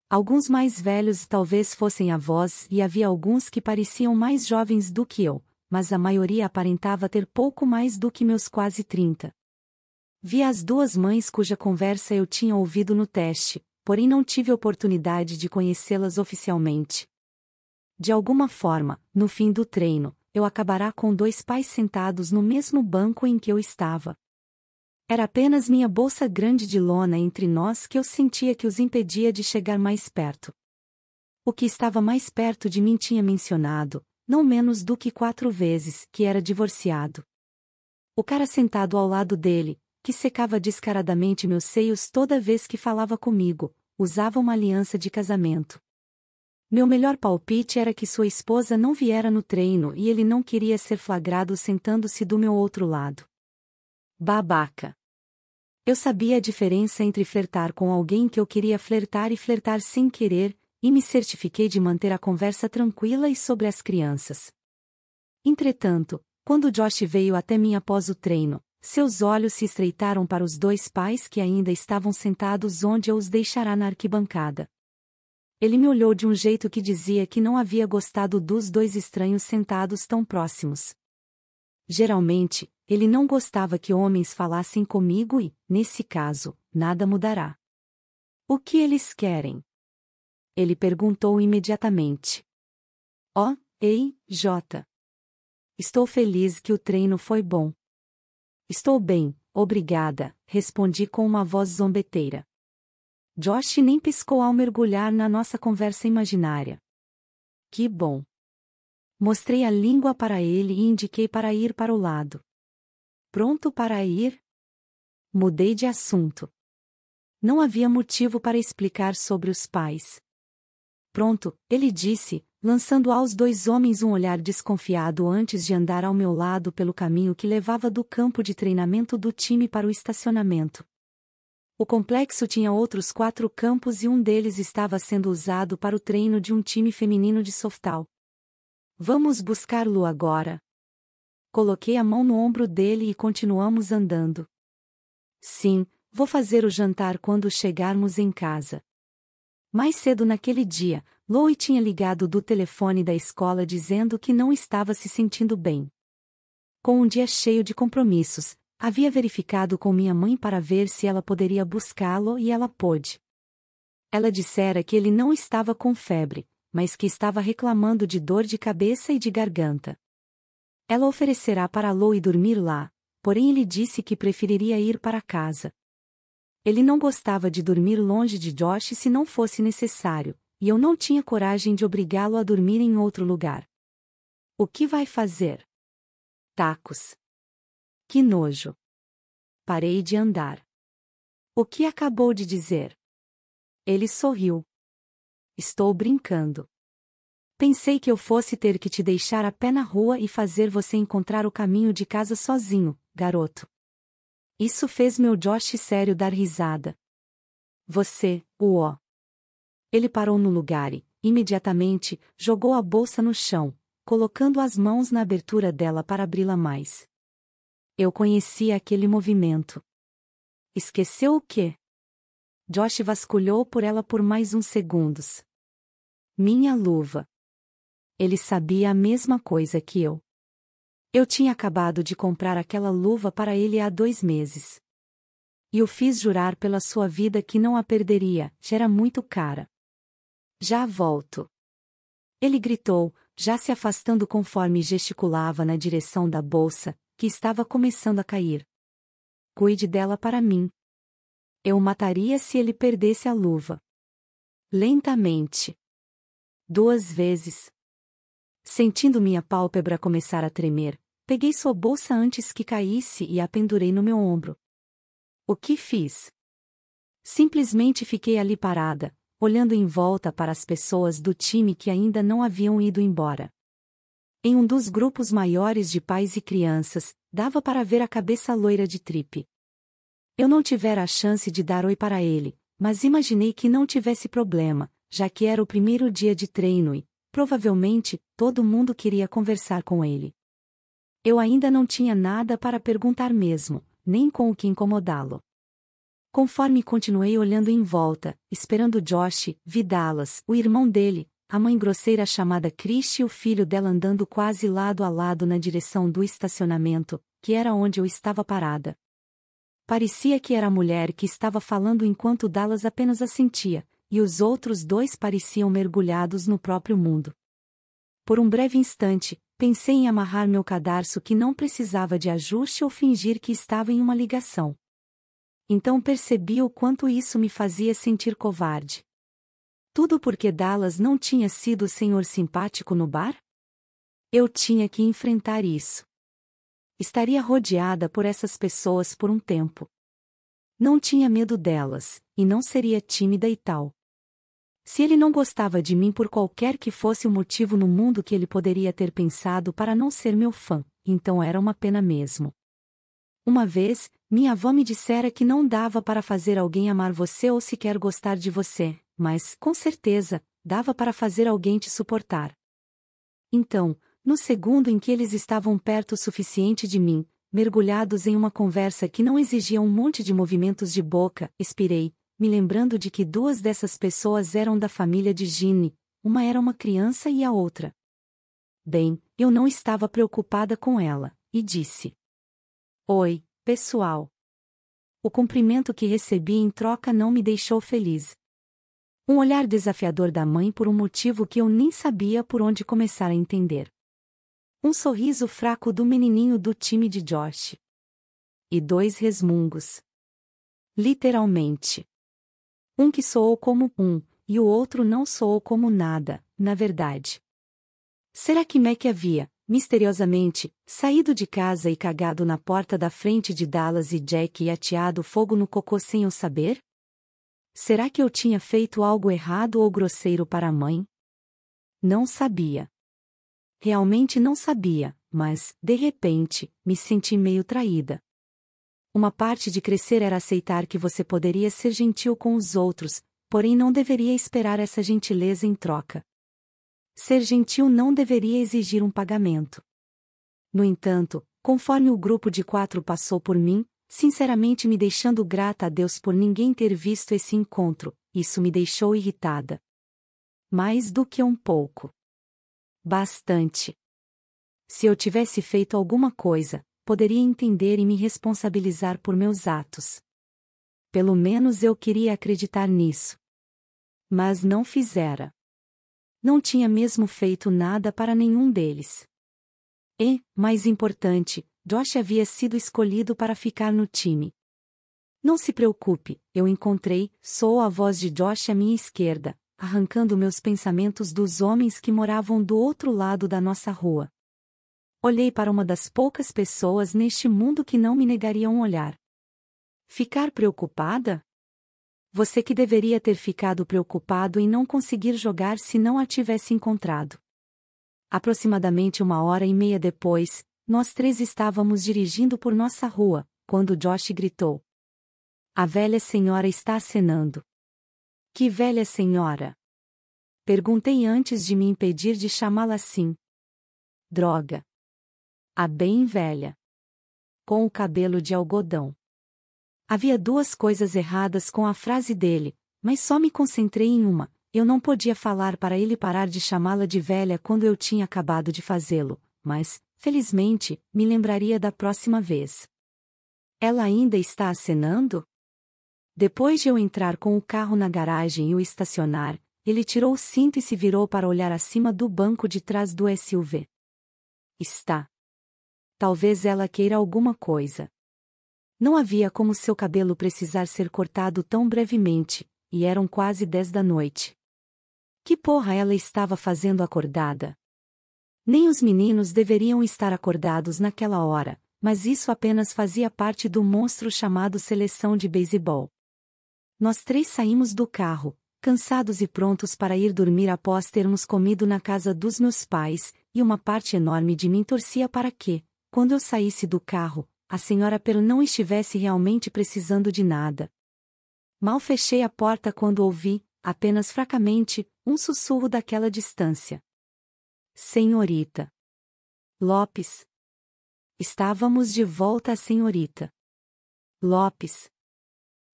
Alguns mais velhos talvez fossem avós e havia alguns que pareciam mais jovens do que eu, mas a maioria aparentava ter pouco mais do que meus quase 30. Vi as duas mães cuja conversa eu tinha ouvido no teste, porém não tive oportunidade de conhecê-las oficialmente, de alguma forma, no fim do treino, eu acabará com dois pais sentados no mesmo banco em que eu estava. Era apenas minha bolsa grande de lona entre nós que eu sentia que os impedia de chegar mais perto. O que estava mais perto de mim tinha mencionado, não menos do que quatro vezes, que era divorciado. O cara sentado ao lado dele, que secava descaradamente meus seios toda vez que falava comigo, usava uma aliança de casamento. Meu melhor palpite era que sua esposa não viera no treino e ele não queria ser flagrado sentando-se do meu outro lado. Babaca. Eu sabia a diferença entre flertar com alguém que eu queria flertar e flertar sem querer, e me certifiquei de manter a conversa tranquila e sobre as crianças. Entretanto, quando Josh veio até mim após o treino, seus olhos se estreitaram para os dois pais que ainda estavam sentados onde eu os deixara na arquibancada, ele me olhou de um jeito que dizia que não havia gostado dos dois estranhos sentados tão próximos. Geralmente, ele não gostava que homens falassem comigo e, nesse caso, nada mudará. O que eles querem? Ele perguntou imediatamente. Oh, ei, Jota. Estou feliz que o treino foi bom. Estou bem, obrigada, respondi com uma voz zombeteira. Josh nem piscou ao mergulhar na nossa conversa imaginária. Que bom! Mostrei a língua para ele e indiquei para ir para o lado. Pronto para ir? Mudei de assunto. Não havia motivo para explicar sobre os pais. Pronto, ele disse, lançando aos dois homens um olhar desconfiado antes de andar ao meu lado pelo caminho que levava do campo de treinamento do time para o estacionamento. O complexo tinha outros quatro campos e um deles estava sendo usado para o treino de um time feminino de softal. Vamos buscá-lo agora. Coloquei a mão no ombro dele e continuamos andando. Sim, vou fazer o jantar quando chegarmos em casa. Mais cedo naquele dia, Louie tinha ligado do telefone da escola dizendo que não estava se sentindo bem. Com um dia cheio de compromissos, Havia verificado com minha mãe para ver se ela poderia buscá-lo e ela pôde. Ela dissera que ele não estava com febre, mas que estava reclamando de dor de cabeça e de garganta. Ela oferecerá para Lou e dormir lá, porém ele disse que preferiria ir para casa. Ele não gostava de dormir longe de Josh se não fosse necessário, e eu não tinha coragem de obrigá-lo a dormir em outro lugar. O que vai fazer? Tacos. Que nojo! Parei de andar. O que acabou de dizer? Ele sorriu. Estou brincando. Pensei que eu fosse ter que te deixar a pé na rua e fazer você encontrar o caminho de casa sozinho, garoto. Isso fez meu Josh sério dar risada. Você, uó. Ele parou no lugar e, imediatamente, jogou a bolsa no chão, colocando as mãos na abertura dela para abri-la mais. Eu conhecia aquele movimento. Esqueceu o quê? Josh vasculhou por ela por mais uns segundos. Minha luva. Ele sabia a mesma coisa que eu. Eu tinha acabado de comprar aquela luva para ele há dois meses. E o fiz jurar pela sua vida que não a perderia, já era muito cara. Já volto. Ele gritou, já se afastando conforme gesticulava na direção da bolsa, que estava começando a cair. Cuide dela para mim. Eu o mataria se ele perdesse a luva. Lentamente. Duas vezes. Sentindo minha pálpebra começar a tremer, peguei sua bolsa antes que caísse e a pendurei no meu ombro. O que fiz? Simplesmente fiquei ali parada, olhando em volta para as pessoas do time que ainda não haviam ido embora. Em um dos grupos maiores de pais e crianças, dava para ver a cabeça loira de Tripe. Eu não tivera a chance de dar oi para ele, mas imaginei que não tivesse problema, já que era o primeiro dia de treino e, provavelmente, todo mundo queria conversar com ele. Eu ainda não tinha nada para perguntar mesmo, nem com o que incomodá-lo. Conforme continuei olhando em volta, esperando Josh, Vidalas, o irmão dele, a mãe grosseira chamada Chris e o filho dela andando quase lado a lado na direção do estacionamento, que era onde eu estava parada. Parecia que era a mulher que estava falando enquanto Dallas apenas assentia, e os outros dois pareciam mergulhados no próprio mundo. Por um breve instante, pensei em amarrar meu cadarço que não precisava de ajuste ou fingir que estava em uma ligação. Então percebi o quanto isso me fazia sentir covarde. Tudo porque Dallas não tinha sido o senhor simpático no bar? Eu tinha que enfrentar isso. Estaria rodeada por essas pessoas por um tempo. Não tinha medo delas, e não seria tímida e tal. Se ele não gostava de mim por qualquer que fosse o motivo no mundo que ele poderia ter pensado para não ser meu fã, então era uma pena mesmo. Uma vez, minha avó me dissera que não dava para fazer alguém amar você ou sequer gostar de você, mas, com certeza, dava para fazer alguém te suportar. Então, no segundo em que eles estavam perto o suficiente de mim, mergulhados em uma conversa que não exigia um monte de movimentos de boca, expirei, me lembrando de que duas dessas pessoas eram da família de Gine, uma era uma criança e a outra. Bem, eu não estava preocupada com ela, e disse: Oi, pessoal. O cumprimento que recebi em troca não me deixou feliz. Um olhar desafiador da mãe por um motivo que eu nem sabia por onde começar a entender. Um sorriso fraco do menininho do time de Josh. E dois resmungos. Literalmente. Um que soou como um, e o outro não soou como nada, na verdade. Será que Mac havia, misteriosamente, saído de casa e cagado na porta da frente de Dallas e Jack e ateado fogo no cocô sem o saber? Será que eu tinha feito algo errado ou grosseiro para a mãe? Não sabia. Realmente não sabia, mas, de repente, me senti meio traída. Uma parte de crescer era aceitar que você poderia ser gentil com os outros, porém não deveria esperar essa gentileza em troca. Ser gentil não deveria exigir um pagamento. No entanto, conforme o grupo de quatro passou por mim, sinceramente me deixando grata a Deus por ninguém ter visto esse encontro, isso me deixou irritada. Mais do que um pouco. Bastante. Se eu tivesse feito alguma coisa, poderia entender e me responsabilizar por meus atos. Pelo menos eu queria acreditar nisso. Mas não fizera. Não tinha mesmo feito nada para nenhum deles. E, mais importante, Josh havia sido escolhido para ficar no time. Não se preocupe, eu encontrei, sou a voz de Josh à minha esquerda, arrancando meus pensamentos dos homens que moravam do outro lado da nossa rua. Olhei para uma das poucas pessoas neste mundo que não me negaria um olhar. Ficar preocupada? Você que deveria ter ficado preocupado em não conseguir jogar se não a tivesse encontrado. Aproximadamente uma hora e meia depois, nós três estávamos dirigindo por nossa rua, quando Josh gritou. A velha senhora está acenando. Que velha senhora? Perguntei antes de me impedir de chamá-la assim. Droga! A bem velha. Com o cabelo de algodão. Havia duas coisas erradas com a frase dele, mas só me concentrei em uma. Eu não podia falar para ele parar de chamá-la de velha quando eu tinha acabado de fazê-lo, mas, Felizmente, me lembraria da próxima vez. Ela ainda está acenando? Depois de eu entrar com o carro na garagem e o estacionar, ele tirou o cinto e se virou para olhar acima do banco de trás do SUV. Está. Talvez ela queira alguma coisa. Não havia como seu cabelo precisar ser cortado tão brevemente, e eram quase dez da noite. Que porra ela estava fazendo acordada? Nem os meninos deveriam estar acordados naquela hora, mas isso apenas fazia parte do monstro chamado seleção de beisebol. Nós três saímos do carro, cansados e prontos para ir dormir após termos comido na casa dos meus pais, e uma parte enorme de mim torcia para que, quando eu saísse do carro, a senhora Pero não estivesse realmente precisando de nada. Mal fechei a porta quando ouvi, apenas fracamente, um sussurro daquela distância. Senhorita Lopes. Estávamos de volta à senhorita Lopes.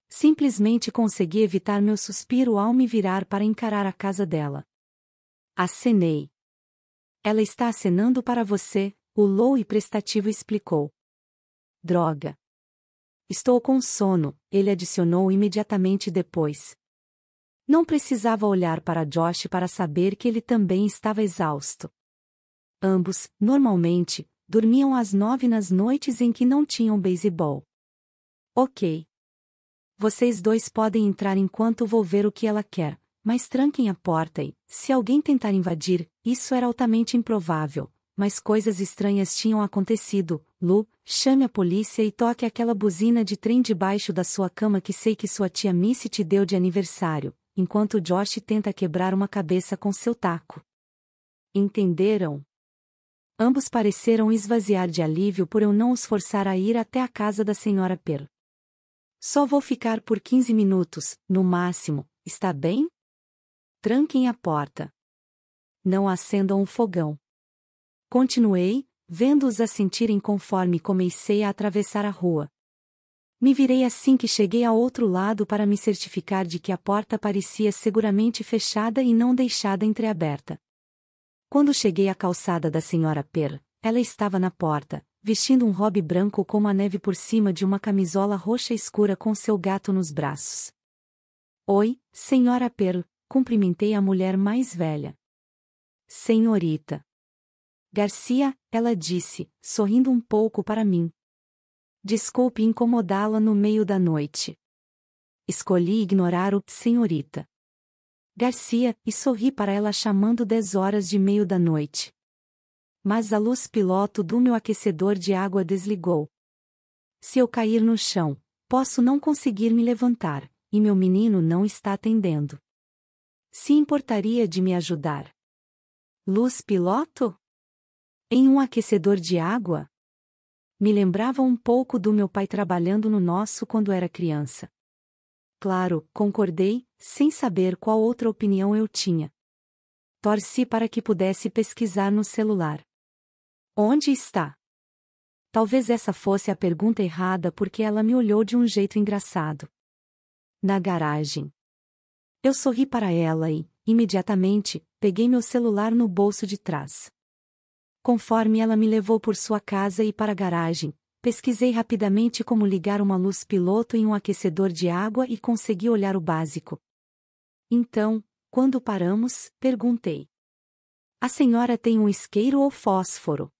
Simplesmente consegui evitar meu suspiro ao me virar para encarar a casa dela. Acenei. Ela está acenando para você, o lou e prestativo explicou. Droga. Estou com sono, ele adicionou imediatamente depois. Não precisava olhar para Josh para saber que ele também estava exausto. Ambos, normalmente, dormiam às nove nas noites em que não tinham beisebol. Ok. Vocês dois podem entrar enquanto vou ver o que ela quer, mas tranquem a porta e, se alguém tentar invadir, isso era altamente improvável, mas coisas estranhas tinham acontecido. Lu, chame a polícia e toque aquela buzina de trem debaixo da sua cama que sei que sua tia Missy te deu de aniversário, enquanto Josh tenta quebrar uma cabeça com seu taco. Entenderam? Ambos pareceram esvaziar de alívio por eu não os forçar a ir até a casa da senhora Per. Só vou ficar por 15 minutos, no máximo, está bem? Tranquem a porta. Não acendam o um fogão. Continuei, vendo-os a sentirem conforme comecei a atravessar a rua. Me virei assim que cheguei a outro lado para me certificar de que a porta parecia seguramente fechada e não deixada entreaberta. Quando cheguei à calçada da senhora Per, ela estava na porta, vestindo um robe branco como a neve por cima de uma camisola roxa escura com seu gato nos braços. Oi, senhora Per, cumprimentei a mulher mais velha. Senhorita. Garcia, ela disse, sorrindo um pouco para mim. Desculpe incomodá-la no meio da noite. Escolhi ignorar o senhorita. Garcia, e sorri para ela chamando dez horas de meio da noite. Mas a luz piloto do meu aquecedor de água desligou. Se eu cair no chão, posso não conseguir me levantar, e meu menino não está atendendo. Se importaria de me ajudar. Luz piloto? Em um aquecedor de água? Me lembrava um pouco do meu pai trabalhando no nosso quando era criança. Claro, concordei, sem saber qual outra opinião eu tinha. Torci para que pudesse pesquisar no celular. Onde está? Talvez essa fosse a pergunta errada porque ela me olhou de um jeito engraçado. Na garagem. Eu sorri para ela e, imediatamente, peguei meu celular no bolso de trás. Conforme ela me levou por sua casa e para a garagem, Pesquisei rapidamente como ligar uma luz piloto em um aquecedor de água e consegui olhar o básico. Então, quando paramos, perguntei: A senhora tem um isqueiro ou fósforo?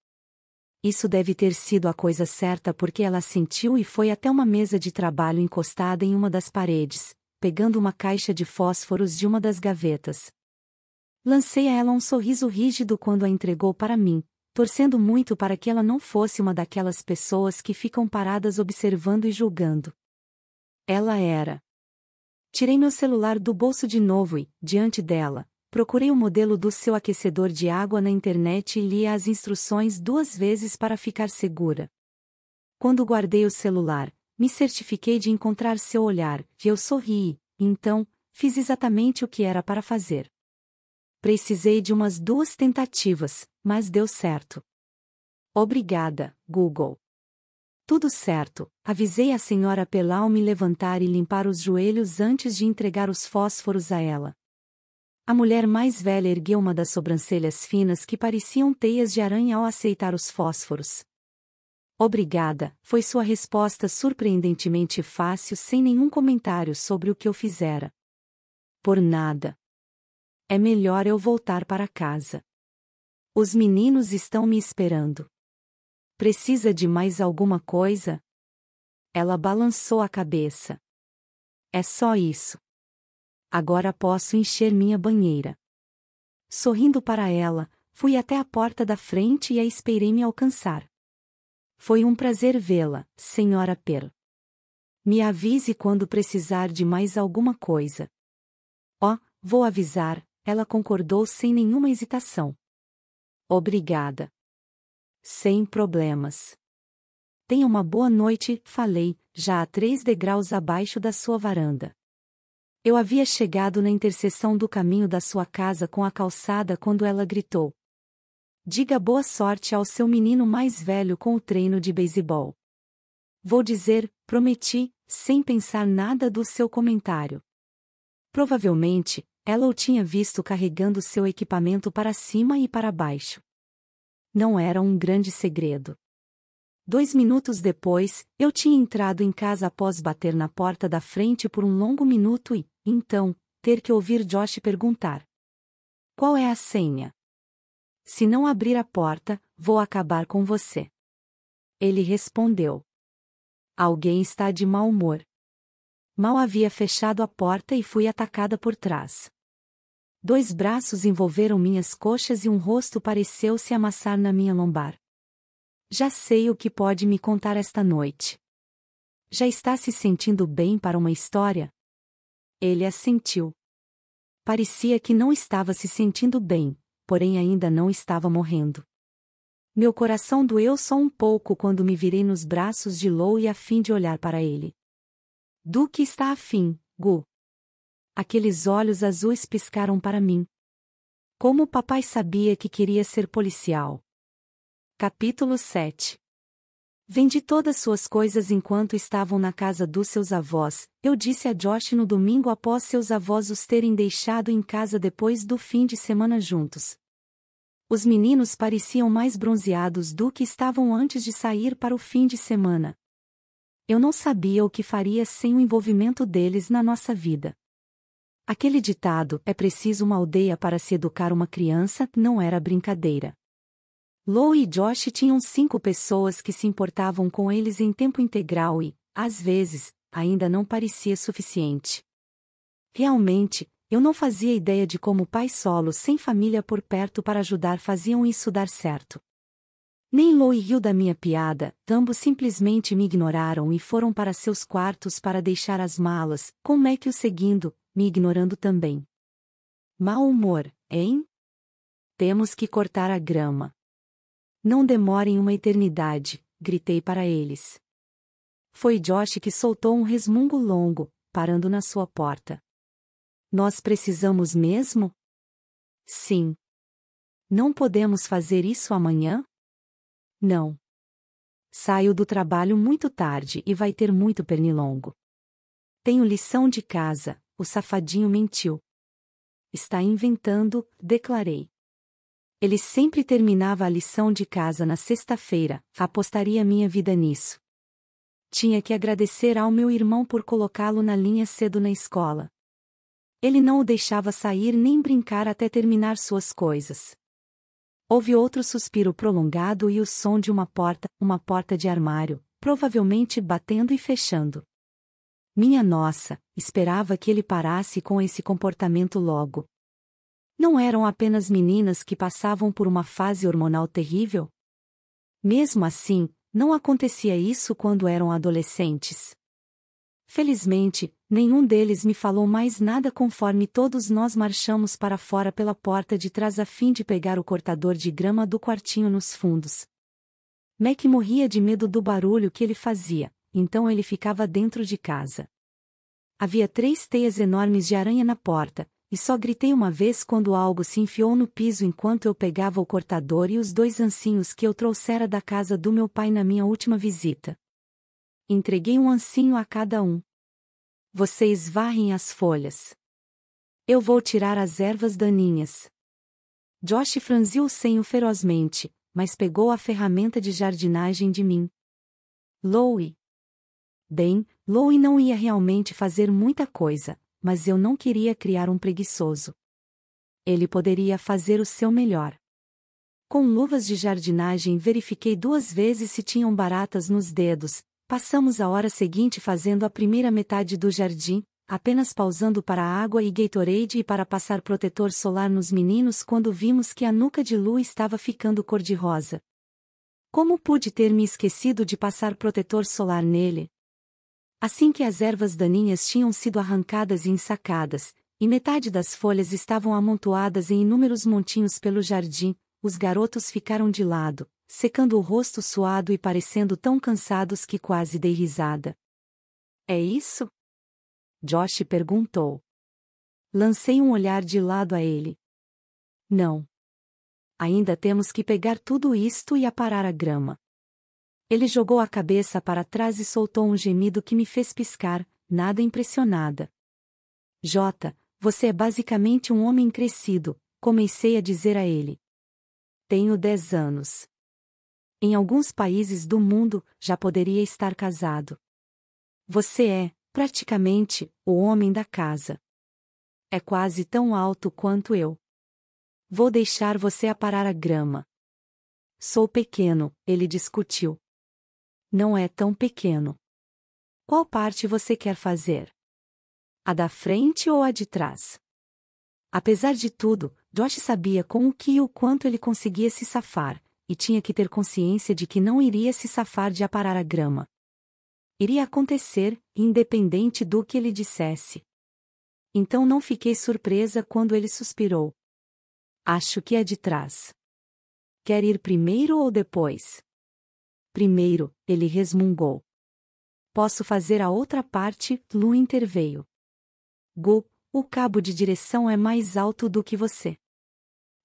Isso deve ter sido a coisa certa porque ela sentiu e foi até uma mesa de trabalho encostada em uma das paredes, pegando uma caixa de fósforos de uma das gavetas. Lancei a ela um sorriso rígido quando a entregou para mim, torcendo muito para que ela não fosse uma daquelas pessoas que ficam paradas observando e julgando. Ela era. Tirei meu celular do bolso de novo e, diante dela, procurei o modelo do seu aquecedor de água na internet e li as instruções duas vezes para ficar segura. Quando guardei o celular, me certifiquei de encontrar seu olhar, e eu sorri, então, fiz exatamente o que era para fazer. Precisei de umas duas tentativas, mas deu certo. Obrigada, Google. Tudo certo, avisei a senhora Pelau me levantar e limpar os joelhos antes de entregar os fósforos a ela. A mulher mais velha ergueu uma das sobrancelhas finas que pareciam teias de aranha ao aceitar os fósforos. Obrigada, foi sua resposta surpreendentemente fácil sem nenhum comentário sobre o que eu fizera. Por nada. É melhor eu voltar para casa. Os meninos estão me esperando. Precisa de mais alguma coisa? Ela balançou a cabeça. É só isso. Agora posso encher minha banheira. Sorrindo para ela, fui até a porta da frente e a esperei me alcançar. Foi um prazer vê-la, senhora Per. Me avise quando precisar de mais alguma coisa. Oh, vou avisar, ela concordou sem nenhuma hesitação. Obrigada. Sem problemas. Tenha uma boa noite, falei, já a três degraus abaixo da sua varanda. Eu havia chegado na interseção do caminho da sua casa com a calçada quando ela gritou. Diga boa sorte ao seu menino mais velho com o treino de beisebol. Vou dizer, prometi, sem pensar nada do seu comentário. Provavelmente, ela o tinha visto carregando seu equipamento para cima e para baixo. Não era um grande segredo. Dois minutos depois, eu tinha entrado em casa após bater na porta da frente por um longo minuto e, então, ter que ouvir Josh perguntar: Qual é a senha? Se não abrir a porta, vou acabar com você. Ele respondeu: Alguém está de mau humor. Mal havia fechado a porta e fui atacada por trás. Dois braços envolveram minhas coxas e um rosto pareceu se amassar na minha lombar. Já sei o que pode me contar esta noite. Já está se sentindo bem para uma história? Ele assentiu. Parecia que não estava se sentindo bem, porém ainda não estava morrendo. Meu coração doeu só um pouco quando me virei nos braços de Lou e a fim de olhar para ele. Do que está afim, Gu. Aqueles olhos azuis piscaram para mim. Como o papai sabia que queria ser policial. Capítulo 7 Vendi todas suas coisas enquanto estavam na casa dos seus avós, eu disse a Josh no domingo após seus avós os terem deixado em casa depois do fim de semana juntos. Os meninos pareciam mais bronzeados do que estavam antes de sair para o fim de semana. Eu não sabia o que faria sem o envolvimento deles na nossa vida. Aquele ditado, é preciso uma aldeia para se educar uma criança, não era brincadeira. Lou e Josh tinham cinco pessoas que se importavam com eles em tempo integral e, às vezes, ainda não parecia suficiente. Realmente, eu não fazia ideia de como pais solos sem família por perto para ajudar faziam isso dar certo. Nem Lou e riu da minha piada, ambos simplesmente me ignoraram e foram para seus quartos para deixar as malas, com que o seguindo, me ignorando também. Mau humor, hein? Temos que cortar a grama. Não demorem uma eternidade, gritei para eles. Foi Josh que soltou um resmungo longo, parando na sua porta. Nós precisamos mesmo? Sim. Não podemos fazer isso amanhã? Não. Saio do trabalho muito tarde e vai ter muito pernilongo. Tenho lição de casa, o safadinho mentiu. Está inventando, declarei. Ele sempre terminava a lição de casa na sexta-feira, apostaria minha vida nisso. Tinha que agradecer ao meu irmão por colocá-lo na linha cedo na escola. Ele não o deixava sair nem brincar até terminar suas coisas. Houve outro suspiro prolongado e o som de uma porta, uma porta de armário, provavelmente batendo e fechando. Minha nossa, esperava que ele parasse com esse comportamento logo. Não eram apenas meninas que passavam por uma fase hormonal terrível? Mesmo assim, não acontecia isso quando eram adolescentes. Felizmente, nenhum deles me falou mais nada conforme todos nós marchamos para fora pela porta de trás a fim de pegar o cortador de grama do quartinho nos fundos. Mac morria de medo do barulho que ele fazia então ele ficava dentro de casa. Havia três teias enormes de aranha na porta, e só gritei uma vez quando algo se enfiou no piso enquanto eu pegava o cortador e os dois ancinhos que eu trouxera da casa do meu pai na minha última visita. Entreguei um ancinho a cada um. Vocês varrem as folhas. Eu vou tirar as ervas daninhas. Josh franziu o senho ferozmente, mas pegou a ferramenta de jardinagem de mim. Louie, Bem, Louie não ia realmente fazer muita coisa, mas eu não queria criar um preguiçoso. Ele poderia fazer o seu melhor. Com luvas de jardinagem verifiquei duas vezes se tinham baratas nos dedos, passamos a hora seguinte fazendo a primeira metade do jardim, apenas pausando para a água e Gatorade e para passar protetor solar nos meninos quando vimos que a nuca de Lu estava ficando cor-de-rosa. Como pude ter me esquecido de passar protetor solar nele? Assim que as ervas daninhas tinham sido arrancadas e ensacadas, e metade das folhas estavam amontoadas em inúmeros montinhos pelo jardim, os garotos ficaram de lado, secando o rosto suado e parecendo tão cansados que quase dei risada. É isso? Josh perguntou. Lancei um olhar de lado a ele. Não. Ainda temos que pegar tudo isto e aparar a grama. Ele jogou a cabeça para trás e soltou um gemido que me fez piscar, nada impressionada. Jota, você é basicamente um homem crescido, comecei a dizer a ele. Tenho dez anos. Em alguns países do mundo, já poderia estar casado. Você é, praticamente, o homem da casa. É quase tão alto quanto eu. Vou deixar você aparar a grama. Sou pequeno, ele discutiu. Não é tão pequeno. Qual parte você quer fazer? A da frente ou a de trás? Apesar de tudo, Josh sabia com o que e o quanto ele conseguia se safar, e tinha que ter consciência de que não iria se safar de aparar a grama. Iria acontecer, independente do que ele dissesse. Então não fiquei surpresa quando ele suspirou. Acho que é de trás. Quer ir primeiro ou depois? Primeiro, ele resmungou. Posso fazer a outra parte, Lu interveio. Gu, o cabo de direção é mais alto do que você.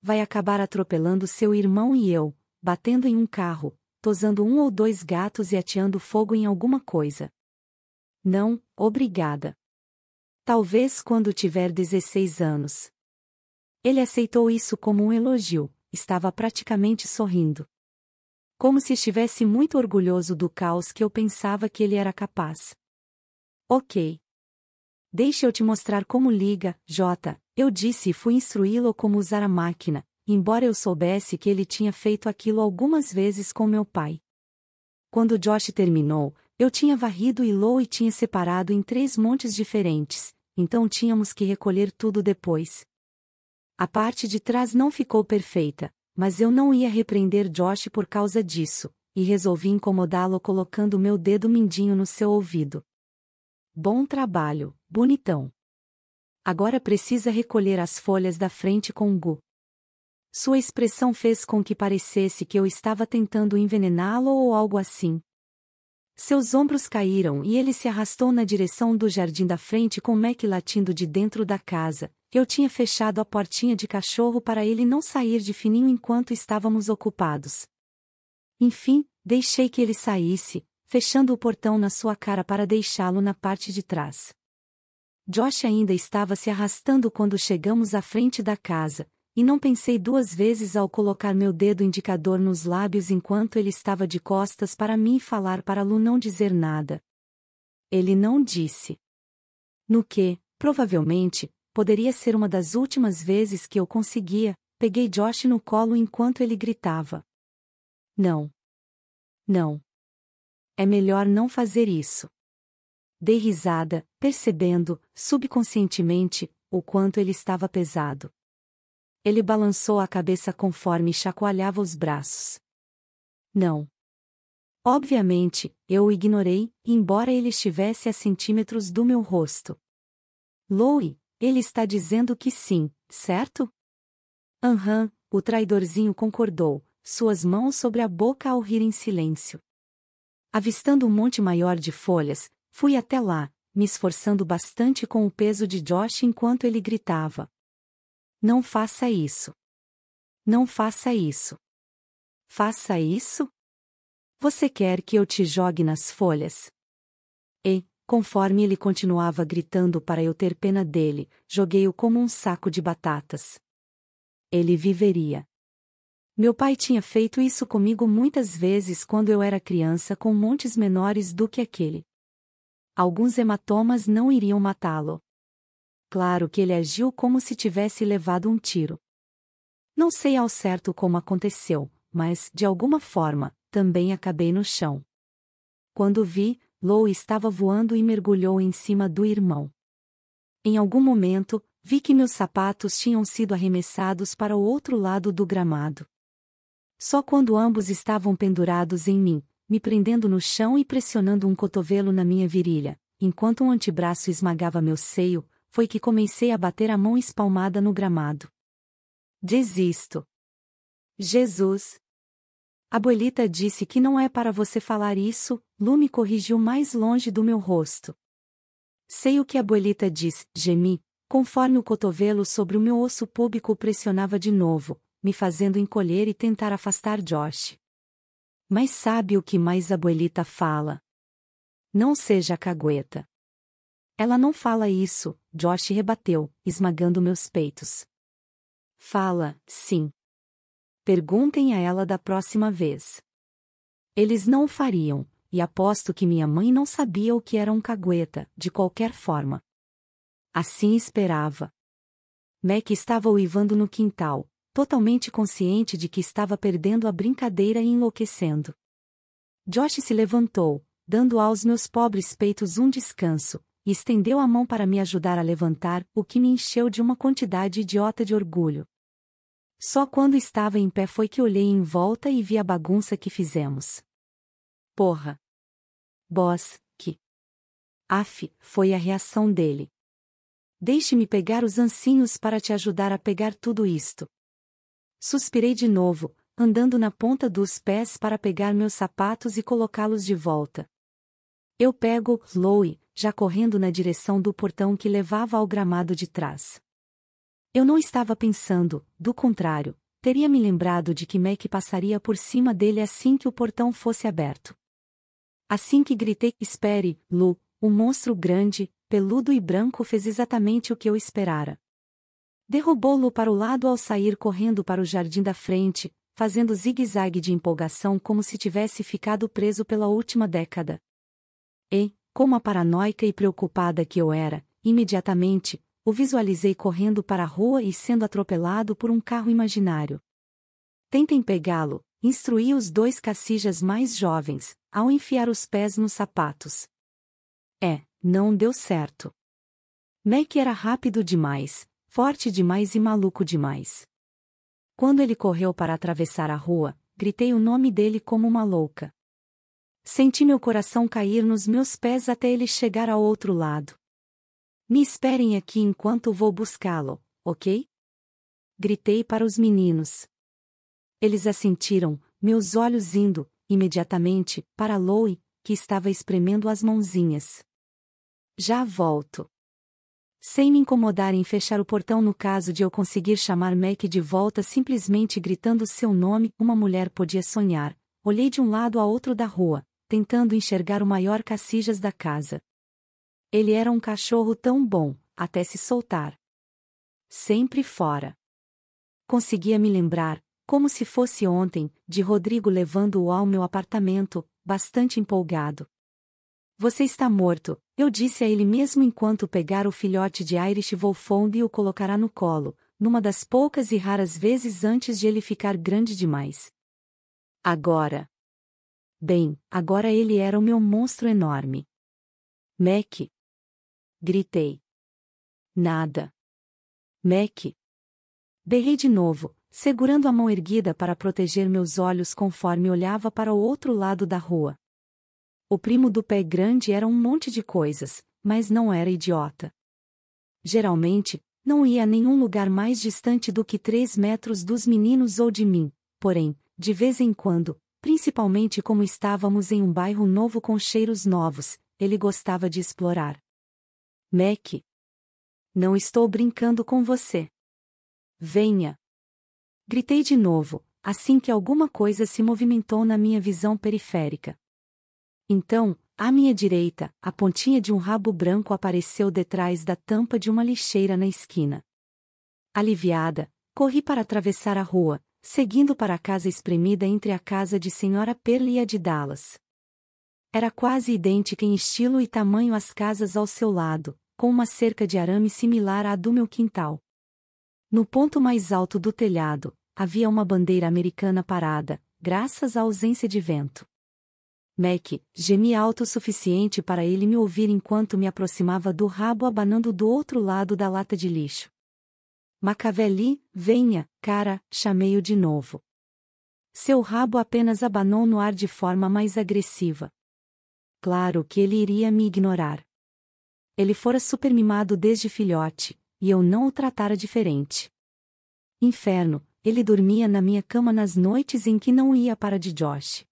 Vai acabar atropelando seu irmão e eu, batendo em um carro, tosando um ou dois gatos e ateando fogo em alguma coisa. Não, obrigada. Talvez quando tiver 16 anos. Ele aceitou isso como um elogio, estava praticamente sorrindo como se estivesse muito orgulhoso do caos que eu pensava que ele era capaz. Ok. Deixa eu te mostrar como liga, Jota, eu disse e fui instruí-lo como usar a máquina, embora eu soubesse que ele tinha feito aquilo algumas vezes com meu pai. Quando Josh terminou, eu tinha varrido e Lou e tinha separado em três montes diferentes, então tínhamos que recolher tudo depois. A parte de trás não ficou perfeita, mas eu não ia repreender Josh por causa disso, e resolvi incomodá-lo colocando meu dedo mindinho no seu ouvido. Bom trabalho, bonitão. Agora precisa recolher as folhas da frente com Gu. Sua expressão fez com que parecesse que eu estava tentando envenená-lo ou algo assim. Seus ombros caíram e ele se arrastou na direção do jardim da frente com Mac latindo de dentro da casa, eu tinha fechado a portinha de cachorro para ele não sair de fininho enquanto estávamos ocupados. Enfim, deixei que ele saísse, fechando o portão na sua cara para deixá-lo na parte de trás. Josh ainda estava se arrastando quando chegamos à frente da casa, e não pensei duas vezes ao colocar meu dedo indicador nos lábios enquanto ele estava de costas para mim e falar para Lu não dizer nada. Ele não disse. No que, provavelmente, poderia ser uma das últimas vezes que eu conseguia, peguei Josh no colo enquanto ele gritava. Não. Não. É melhor não fazer isso. Dei risada, percebendo, subconscientemente, o quanto ele estava pesado. Ele balançou a cabeça conforme chacoalhava os braços. Não. Obviamente, eu o ignorei, embora ele estivesse a centímetros do meu rosto. Louie, ele está dizendo que sim, certo? Aham, uhum, o traidorzinho concordou, suas mãos sobre a boca ao rir em silêncio. Avistando um monte maior de folhas, fui até lá, me esforçando bastante com o peso de Josh enquanto ele gritava. Não faça isso. Não faça isso. Faça isso? Você quer que eu te jogue nas folhas? Ei, Conforme ele continuava gritando para eu ter pena dele, joguei-o como um saco de batatas. Ele viveria. Meu pai tinha feito isso comigo muitas vezes quando eu era criança com montes menores do que aquele. Alguns hematomas não iriam matá-lo. Claro que ele agiu como se tivesse levado um tiro. Não sei ao certo como aconteceu, mas, de alguma forma, também acabei no chão. Quando vi, Lou estava voando e mergulhou em cima do irmão. Em algum momento, vi que meus sapatos tinham sido arremessados para o outro lado do gramado. Só quando ambos estavam pendurados em mim, me prendendo no chão e pressionando um cotovelo na minha virilha, enquanto um antebraço esmagava meu seio, foi que comecei a bater a mão espalmada no gramado. Desisto. Jesus, Abuelita disse que não é para você falar isso, Lu me corrigiu mais longe do meu rosto. Sei o que a abuelita diz, gemi, conforme o cotovelo sobre o meu osso púbico pressionava de novo, me fazendo encolher e tentar afastar Josh. Mas sabe o que mais a abuelita fala? Não seja cagueta. Ela não fala isso, Josh rebateu, esmagando meus peitos. Fala, sim. Perguntem a ela da próxima vez. Eles não o fariam, e aposto que minha mãe não sabia o que era um cagueta, de qualquer forma. Assim esperava. Mac estava uivando no quintal, totalmente consciente de que estava perdendo a brincadeira e enlouquecendo. Josh se levantou, dando aos meus pobres peitos um descanso, e estendeu a mão para me ajudar a levantar, o que me encheu de uma quantidade idiota de orgulho. Só quando estava em pé foi que olhei em volta e vi a bagunça que fizemos. Porra! Boss, que. Af, foi a reação dele. Deixe-me pegar os ancinhos para te ajudar a pegar tudo isto. Suspirei de novo, andando na ponta dos pés para pegar meus sapatos e colocá-los de volta. Eu pego Chloe, já correndo na direção do portão que levava ao gramado de trás. Eu não estava pensando, do contrário, teria me lembrado de que Mac passaria por cima dele assim que o portão fosse aberto. Assim que gritei, espere, Lu, o um monstro grande, peludo e branco fez exatamente o que eu esperara. Derrubou-lo para o lado ao sair correndo para o jardim da frente, fazendo zigue-zague de empolgação como se tivesse ficado preso pela última década. E, como a paranoica e preocupada que eu era, imediatamente, o visualizei correndo para a rua e sendo atropelado por um carro imaginário. Tentem pegá-lo, instruí os dois cacijas mais jovens, ao enfiar os pés nos sapatos. É, não deu certo. Mac era rápido demais, forte demais e maluco demais. Quando ele correu para atravessar a rua, gritei o nome dele como uma louca. Senti meu coração cair nos meus pés até ele chegar ao outro lado. Me esperem aqui enquanto vou buscá-lo, ok? Gritei para os meninos. Eles assentiram, meus olhos indo, imediatamente, para Loi, que estava espremendo as mãozinhas. Já volto. Sem me incomodar em fechar o portão no caso de eu conseguir chamar Mac de volta simplesmente gritando seu nome, uma mulher podia sonhar. Olhei de um lado a outro da rua, tentando enxergar o maior cacijas da casa. Ele era um cachorro tão bom, até se soltar. Sempre fora. Conseguia me lembrar, como se fosse ontem, de Rodrigo levando-o ao meu apartamento, bastante empolgado. Você está morto, eu disse a ele mesmo enquanto pegar o filhote de Irish Wolfhound e o colocará no colo, numa das poucas e raras vezes antes de ele ficar grande demais. Agora. Bem, agora ele era o meu monstro enorme. Mac. Gritei. Nada. Mac. Berrei de novo, segurando a mão erguida para proteger meus olhos conforme olhava para o outro lado da rua. O primo do pé grande era um monte de coisas, mas não era idiota. Geralmente, não ia a nenhum lugar mais distante do que três metros dos meninos ou de mim, porém, de vez em quando, principalmente como estávamos em um bairro novo com cheiros novos, ele gostava de explorar. Mac. Não estou brincando com você. Venha! Gritei de novo, assim que alguma coisa se movimentou na minha visão periférica. Então, à minha direita, a pontinha de um rabo branco apareceu detrás da tampa de uma lixeira na esquina. Aliviada, corri para atravessar a rua, seguindo para a casa espremida entre a casa de Senhora Perle e a de Dallas. Era quase idêntica em estilo e tamanho às casas ao seu lado, com uma cerca de arame similar à do meu quintal. No ponto mais alto do telhado, havia uma bandeira americana parada, graças à ausência de vento. Mac, gemi alto o suficiente para ele me ouvir enquanto me aproximava do rabo abanando do outro lado da lata de lixo. Macaveli, venha, cara, chamei-o de novo. Seu rabo apenas abanou no ar de forma mais agressiva. Claro que ele iria me ignorar. Ele fora super mimado desde filhote, e eu não o tratara diferente. Inferno, ele dormia na minha cama nas noites em que não ia para de Josh.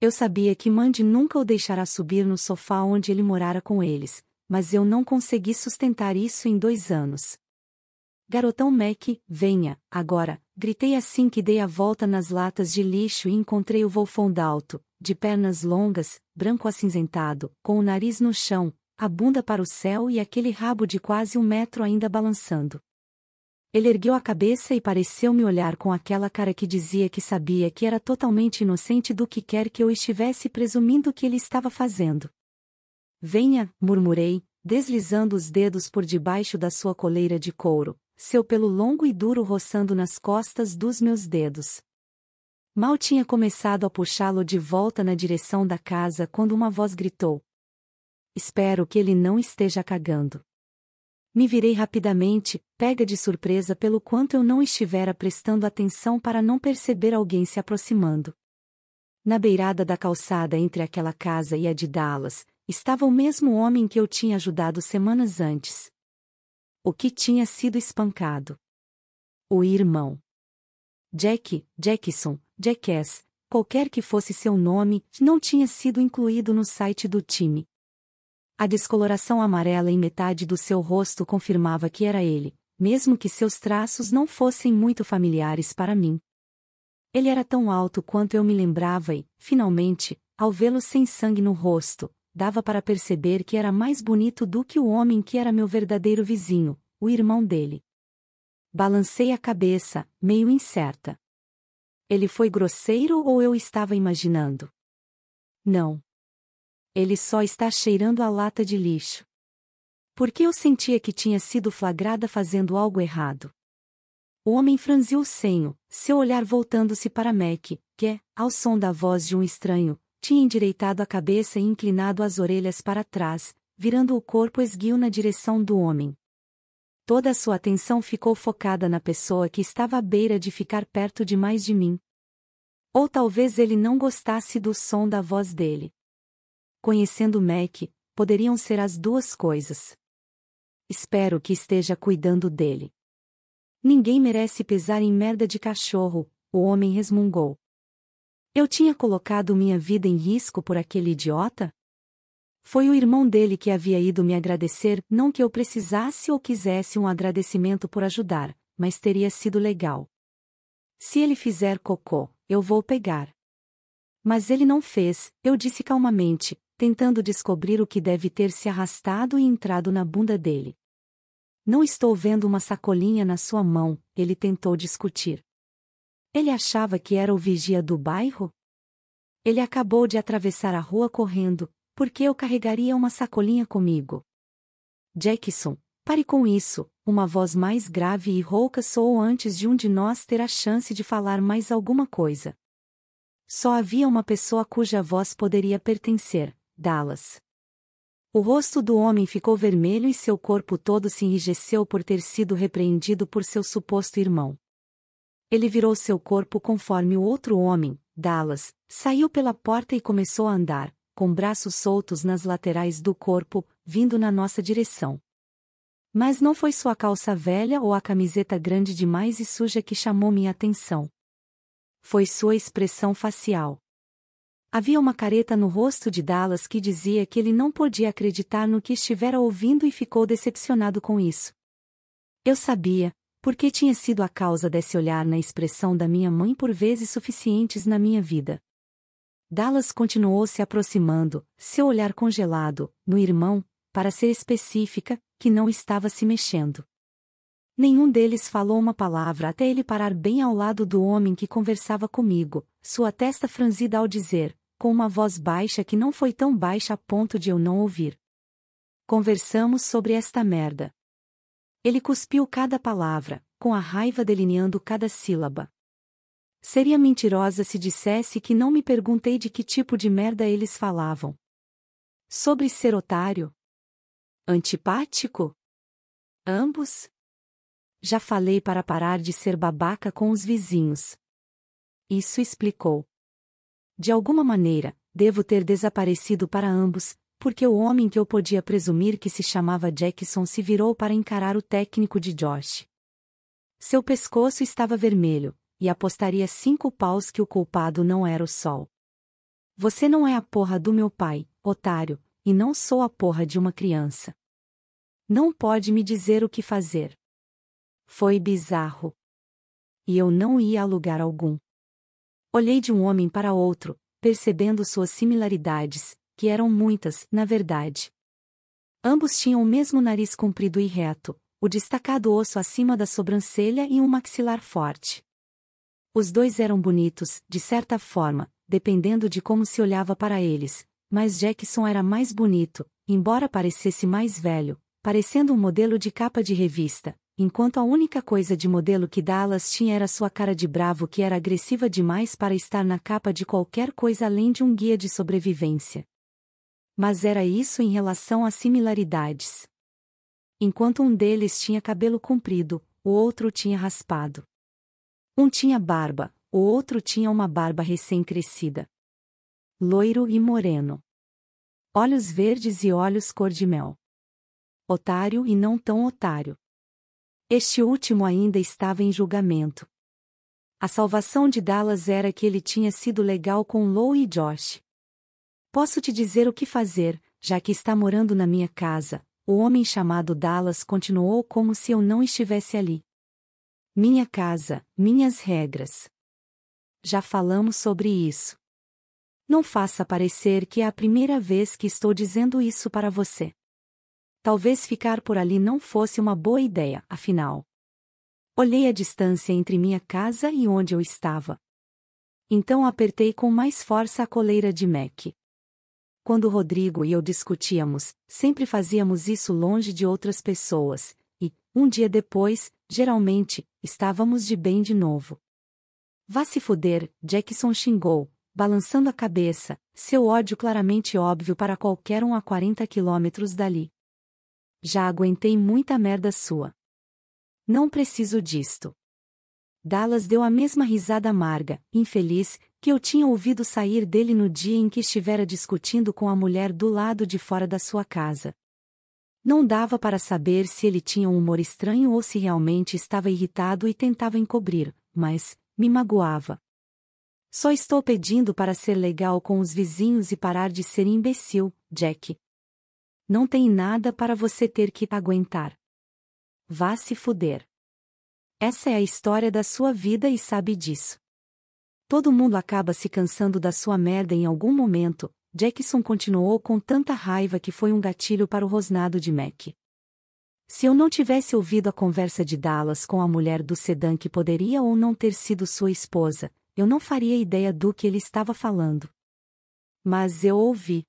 Eu sabia que Mandy nunca o deixará subir no sofá onde ele morara com eles, mas eu não consegui sustentar isso em dois anos. Garotão Mac, venha, agora, gritei assim que dei a volta nas latas de lixo e encontrei o Wolfondalto, de pernas longas, branco acinzentado, com o nariz no chão, a bunda para o céu e aquele rabo de quase um metro ainda balançando. Ele ergueu a cabeça e pareceu-me olhar com aquela cara que dizia que sabia que era totalmente inocente do que quer que eu estivesse presumindo que ele estava fazendo. Venha, murmurei, deslizando os dedos por debaixo da sua coleira de couro, seu pelo longo e duro roçando nas costas dos meus dedos. Mal tinha começado a puxá-lo de volta na direção da casa quando uma voz gritou: espero que ele não esteja cagando. Me virei rapidamente, pega de surpresa pelo quanto eu não estivera prestando atenção para não perceber alguém se aproximando. Na beirada da calçada entre aquela casa e a de Dallas, estava o mesmo homem que eu tinha ajudado semanas antes. O que tinha sido espancado. O irmão. Jack, Jackson, Jackass, qualquer que fosse seu nome, não tinha sido incluído no site do time, a descoloração amarela em metade do seu rosto confirmava que era ele, mesmo que seus traços não fossem muito familiares para mim. Ele era tão alto quanto eu me lembrava e, finalmente, ao vê-lo sem sangue no rosto, dava para perceber que era mais bonito do que o homem que era meu verdadeiro vizinho, o irmão dele. Balancei a cabeça, meio incerta. Ele foi grosseiro ou eu estava imaginando? Não ele só está cheirando a lata de lixo. Porque eu sentia que tinha sido flagrada fazendo algo errado. O homem franziu o senho, seu olhar voltando-se para Mac, que, ao som da voz de um estranho, tinha endireitado a cabeça e inclinado as orelhas para trás, virando o corpo esguio na direção do homem. Toda a sua atenção ficou focada na pessoa que estava à beira de ficar perto demais de mim. Ou talvez ele não gostasse do som da voz dele conhecendo Mac, poderiam ser as duas coisas. Espero que esteja cuidando dele. Ninguém merece pesar em merda de cachorro, o homem resmungou. Eu tinha colocado minha vida em risco por aquele idiota? Foi o irmão dele que havia ido me agradecer, não que eu precisasse ou quisesse um agradecimento por ajudar, mas teria sido legal. Se ele fizer cocô, eu vou pegar. Mas ele não fez, eu disse calmamente, tentando descobrir o que deve ter se arrastado e entrado na bunda dele. Não estou vendo uma sacolinha na sua mão, ele tentou discutir. Ele achava que era o vigia do bairro? Ele acabou de atravessar a rua correndo, porque eu carregaria uma sacolinha comigo. Jackson, pare com isso, uma voz mais grave e rouca soou antes de um de nós ter a chance de falar mais alguma coisa. Só havia uma pessoa cuja voz poderia pertencer, Dallas. O rosto do homem ficou vermelho e seu corpo todo se enrijeceu por ter sido repreendido por seu suposto irmão. Ele virou seu corpo conforme o outro homem, Dallas, saiu pela porta e começou a andar, com braços soltos nas laterais do corpo, vindo na nossa direção. Mas não foi sua calça velha ou a camiseta grande demais e suja que chamou minha atenção. Foi sua expressão facial. Havia uma careta no rosto de Dallas que dizia que ele não podia acreditar no que estivera ouvindo e ficou decepcionado com isso. Eu sabia, porque tinha sido a causa desse olhar na expressão da minha mãe por vezes suficientes na minha vida. Dallas continuou se aproximando, seu olhar congelado, no irmão, para ser específica, que não estava se mexendo. Nenhum deles falou uma palavra até ele parar bem ao lado do homem que conversava comigo, sua testa franzida ao dizer: com uma voz baixa que não foi tão baixa a ponto de eu não ouvir. Conversamos sobre esta merda. Ele cuspiu cada palavra, com a raiva delineando cada sílaba. Seria mentirosa se dissesse que não me perguntei de que tipo de merda eles falavam. Sobre ser otário? Antipático? Ambos? Já falei para parar de ser babaca com os vizinhos. Isso explicou. De alguma maneira, devo ter desaparecido para ambos, porque o homem que eu podia presumir que se chamava Jackson se virou para encarar o técnico de Josh. Seu pescoço estava vermelho, e apostaria cinco paus que o culpado não era o sol. Você não é a porra do meu pai, otário, e não sou a porra de uma criança. Não pode me dizer o que fazer. Foi bizarro. E eu não ia a lugar algum. Olhei de um homem para outro, percebendo suas similaridades, que eram muitas, na verdade. Ambos tinham o mesmo nariz comprido e reto, o destacado osso acima da sobrancelha e um maxilar forte. Os dois eram bonitos, de certa forma, dependendo de como se olhava para eles, mas Jackson era mais bonito, embora parecesse mais velho, parecendo um modelo de capa de revista, enquanto a única coisa de modelo que Dallas tinha era sua cara de bravo que era agressiva demais para estar na capa de qualquer coisa além de um guia de sobrevivência. Mas era isso em relação às similaridades. Enquanto um deles tinha cabelo comprido, o outro tinha raspado. Um tinha barba, o outro tinha uma barba recém-crescida. Loiro e moreno. Olhos verdes e olhos cor de mel. Otário e não tão otário. Este último ainda estava em julgamento. A salvação de Dallas era que ele tinha sido legal com Lou e Josh. Posso te dizer o que fazer, já que está morando na minha casa, o homem chamado Dallas continuou como se eu não estivesse ali. Minha casa, minhas regras. Já falamos sobre isso. Não faça parecer que é a primeira vez que estou dizendo isso para você. Talvez ficar por ali não fosse uma boa ideia, afinal. Olhei a distância entre minha casa e onde eu estava. Então apertei com mais força a coleira de Mac. Quando Rodrigo e eu discutíamos, sempre fazíamos isso longe de outras pessoas, e, um dia depois, geralmente, estávamos de bem de novo. Vá se fuder, Jackson xingou, balançando a cabeça, seu ódio claramente óbvio para qualquer um a 40 quilômetros dali. Já aguentei muita merda sua. Não preciso disto. Dallas deu a mesma risada amarga, infeliz, que eu tinha ouvido sair dele no dia em que estivera discutindo com a mulher do lado de fora da sua casa. Não dava para saber se ele tinha um humor estranho ou se realmente estava irritado e tentava encobrir, mas, me magoava. Só estou pedindo para ser legal com os vizinhos e parar de ser imbecil, Jack. Não tem nada para você ter que aguentar. Vá se fuder. Essa é a história da sua vida e sabe disso. Todo mundo acaba se cansando da sua merda em algum momento, Jackson continuou com tanta raiva que foi um gatilho para o rosnado de Mac. Se eu não tivesse ouvido a conversa de Dallas com a mulher do sedã que poderia ou não ter sido sua esposa, eu não faria ideia do que ele estava falando. Mas eu ouvi.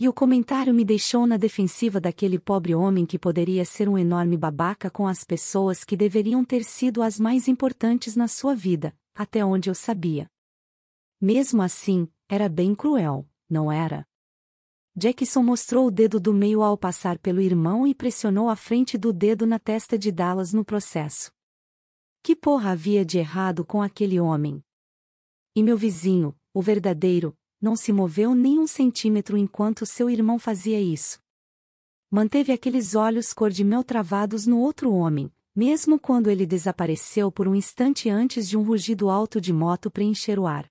E o comentário me deixou na defensiva daquele pobre homem que poderia ser um enorme babaca com as pessoas que deveriam ter sido as mais importantes na sua vida, até onde eu sabia. Mesmo assim, era bem cruel, não era? Jackson mostrou o dedo do meio ao passar pelo irmão e pressionou a frente do dedo na testa de Dallas no processo. Que porra havia de errado com aquele homem? E meu vizinho, o verdadeiro, não se moveu nem um centímetro enquanto seu irmão fazia isso. Manteve aqueles olhos cor de mel travados no outro homem, mesmo quando ele desapareceu por um instante antes de um rugido alto de moto preencher o ar.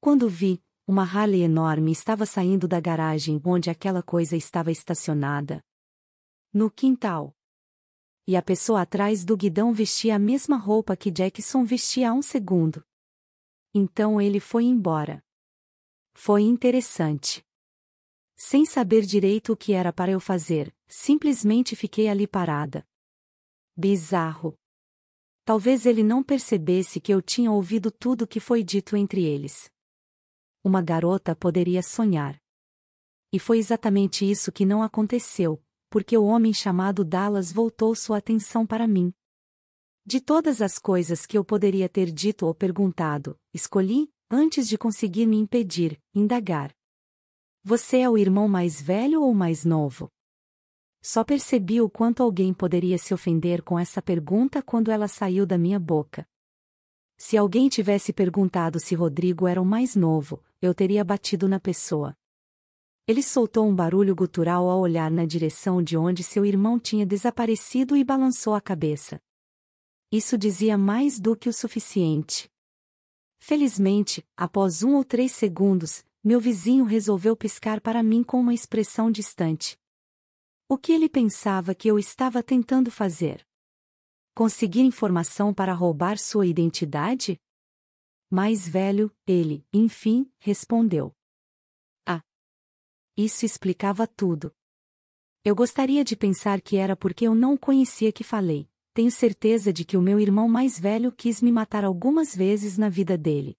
Quando vi, uma Harley enorme estava saindo da garagem onde aquela coisa estava estacionada. No quintal. E a pessoa atrás do guidão vestia a mesma roupa que Jackson vestia há um segundo. Então ele foi embora. Foi interessante. Sem saber direito o que era para eu fazer, simplesmente fiquei ali parada. Bizarro. Talvez ele não percebesse que eu tinha ouvido tudo que foi dito entre eles. Uma garota poderia sonhar. E foi exatamente isso que não aconteceu, porque o homem chamado Dallas voltou sua atenção para mim. De todas as coisas que eu poderia ter dito ou perguntado, escolhi, antes de conseguir me impedir, indagar. Você é o irmão mais velho ou mais novo? Só percebi o quanto alguém poderia se ofender com essa pergunta quando ela saiu da minha boca. Se alguém tivesse perguntado se Rodrigo era o mais novo, eu teria batido na pessoa. Ele soltou um barulho gutural ao olhar na direção de onde seu irmão tinha desaparecido e balançou a cabeça. Isso dizia mais do que o suficiente. Felizmente, após um ou três segundos, meu vizinho resolveu piscar para mim com uma expressão distante. O que ele pensava que eu estava tentando fazer? Conseguir informação para roubar sua identidade? Mais velho, ele, enfim, respondeu. Ah! Isso explicava tudo. Eu gostaria de pensar que era porque eu não conhecia que falei, tenho certeza de que o meu irmão mais velho quis me matar algumas vezes na vida dele.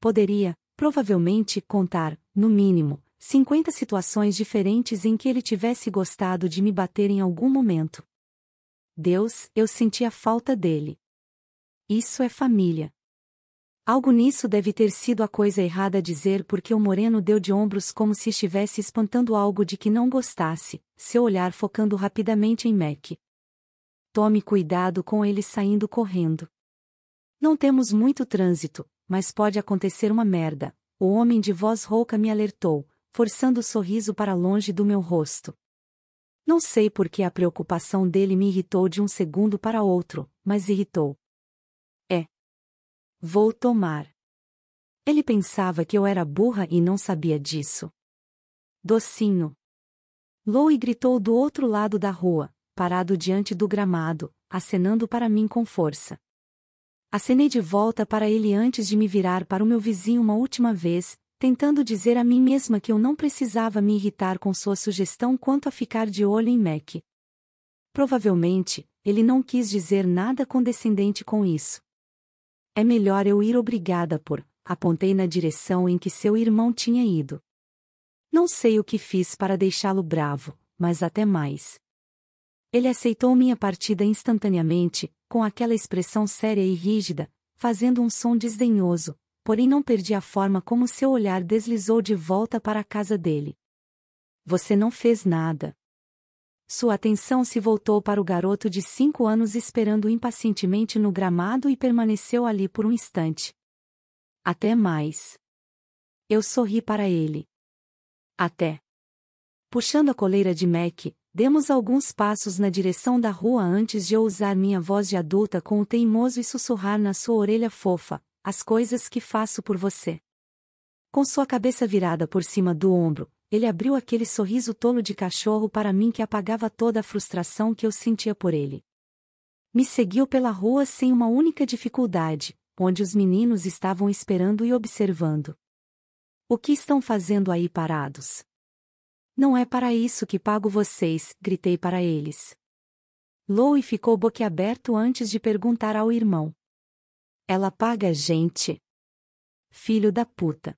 Poderia, provavelmente, contar, no mínimo, 50 situações diferentes em que ele tivesse gostado de me bater em algum momento. Deus, eu senti a falta dele. Isso é família. Algo nisso deve ter sido a coisa errada a dizer porque o moreno deu de ombros como se estivesse espantando algo de que não gostasse, seu olhar focando rapidamente em Mac tome cuidado com eles saindo correndo. Não temos muito trânsito, mas pode acontecer uma merda. O homem de voz rouca me alertou, forçando o sorriso para longe do meu rosto. Não sei por que a preocupação dele me irritou de um segundo para outro, mas irritou. É. Vou tomar. Ele pensava que eu era burra e não sabia disso. Docinho. Louie gritou do outro lado da rua, parado diante do gramado, acenando para mim com força. Acenei de volta para ele antes de me virar para o meu vizinho uma última vez, tentando dizer a mim mesma que eu não precisava me irritar com sua sugestão quanto a ficar de olho em Mac. Provavelmente, ele não quis dizer nada condescendente com isso. É melhor eu ir obrigada por, apontei na direção em que seu irmão tinha ido. Não sei o que fiz para deixá-lo bravo, mas até mais. Ele aceitou minha partida instantaneamente, com aquela expressão séria e rígida, fazendo um som desdenhoso, porém não perdi a forma como seu olhar deslizou de volta para a casa dele. Você não fez nada. Sua atenção se voltou para o garoto de cinco anos esperando impacientemente no gramado e permaneceu ali por um instante. Até mais. Eu sorri para ele. Até. Puxando a coleira de Mac, Demos alguns passos na direção da rua antes de eu usar minha voz de adulta com o teimoso e sussurrar na sua orelha fofa, as coisas que faço por você. Com sua cabeça virada por cima do ombro, ele abriu aquele sorriso tolo de cachorro para mim que apagava toda a frustração que eu sentia por ele. Me seguiu pela rua sem uma única dificuldade, onde os meninos estavam esperando e observando. O que estão fazendo aí parados? Não é para isso que pago vocês, gritei para eles. Louie ficou boquiaberto antes de perguntar ao irmão. Ela paga a gente. Filho da puta.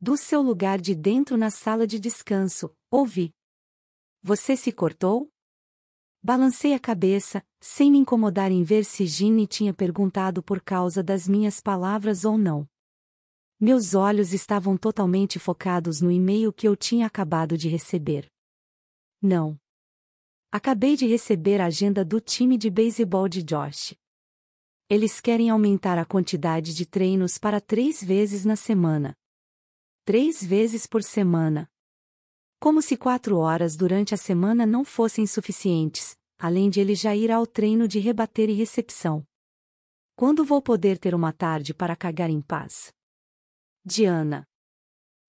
Do seu lugar de dentro na sala de descanso, ouvi. Você se cortou? Balancei a cabeça, sem me incomodar em ver se Ginny tinha perguntado por causa das minhas palavras ou não. Meus olhos estavam totalmente focados no e-mail que eu tinha acabado de receber. Não. Acabei de receber a agenda do time de beisebol de Josh. Eles querem aumentar a quantidade de treinos para três vezes na semana. Três vezes por semana. Como se quatro horas durante a semana não fossem suficientes, além de ele já ir ao treino de rebater e recepção. Quando vou poder ter uma tarde para cagar em paz? Diana.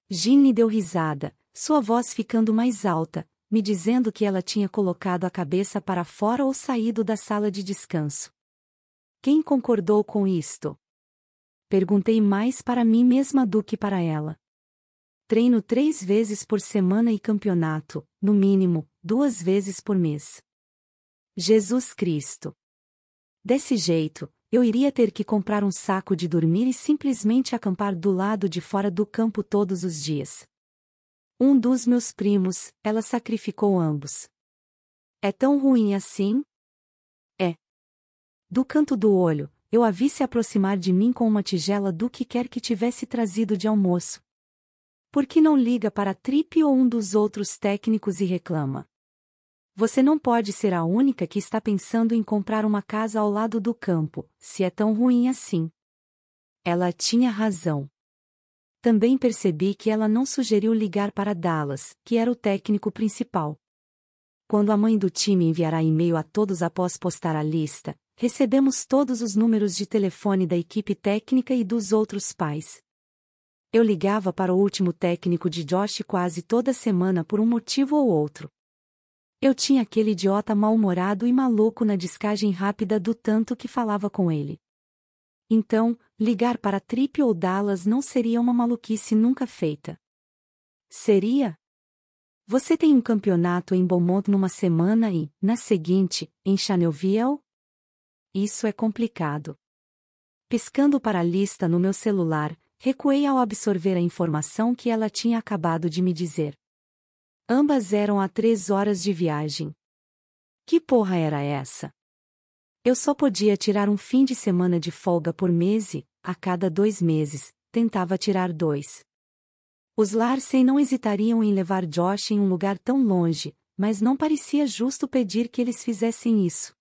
Ginny deu risada, sua voz ficando mais alta, me dizendo que ela tinha colocado a cabeça para fora ou saído da sala de descanso. Quem concordou com isto? Perguntei mais para mim mesma do que para ela. Treino três vezes por semana e campeonato, no mínimo, duas vezes por mês. Jesus Cristo. Desse jeito, eu iria ter que comprar um saco de dormir e simplesmente acampar do lado de fora do campo todos os dias. Um dos meus primos, ela sacrificou ambos. É tão ruim assim? É. Do canto do olho, eu a vi se aproximar de mim com uma tigela do que quer que tivesse trazido de almoço. Por que não liga para a Trip ou um dos outros técnicos e reclama? Você não pode ser a única que está pensando em comprar uma casa ao lado do campo, se é tão ruim assim. Ela tinha razão. Também percebi que ela não sugeriu ligar para Dallas, que era o técnico principal. Quando a mãe do time enviará e-mail a todos após postar a lista, recebemos todos os números de telefone da equipe técnica e dos outros pais. Eu ligava para o último técnico de Josh quase toda semana por um motivo ou outro. Eu tinha aquele idiota mal-humorado e maluco na descagem rápida do tanto que falava com ele. Então, ligar para Trip ou Dallas não seria uma maluquice nunca feita. Seria? Você tem um campeonato em Beaumont numa semana e, na seguinte, em Chanelville? Isso é complicado. Piscando para a lista no meu celular, recuei ao absorver a informação que ela tinha acabado de me dizer. Ambas eram a três horas de viagem. Que porra era essa? Eu só podia tirar um fim de semana de folga por mês e, a cada dois meses, tentava tirar dois. Os Larsen não hesitariam em levar Josh em um lugar tão longe, mas não parecia justo pedir que eles fizessem isso.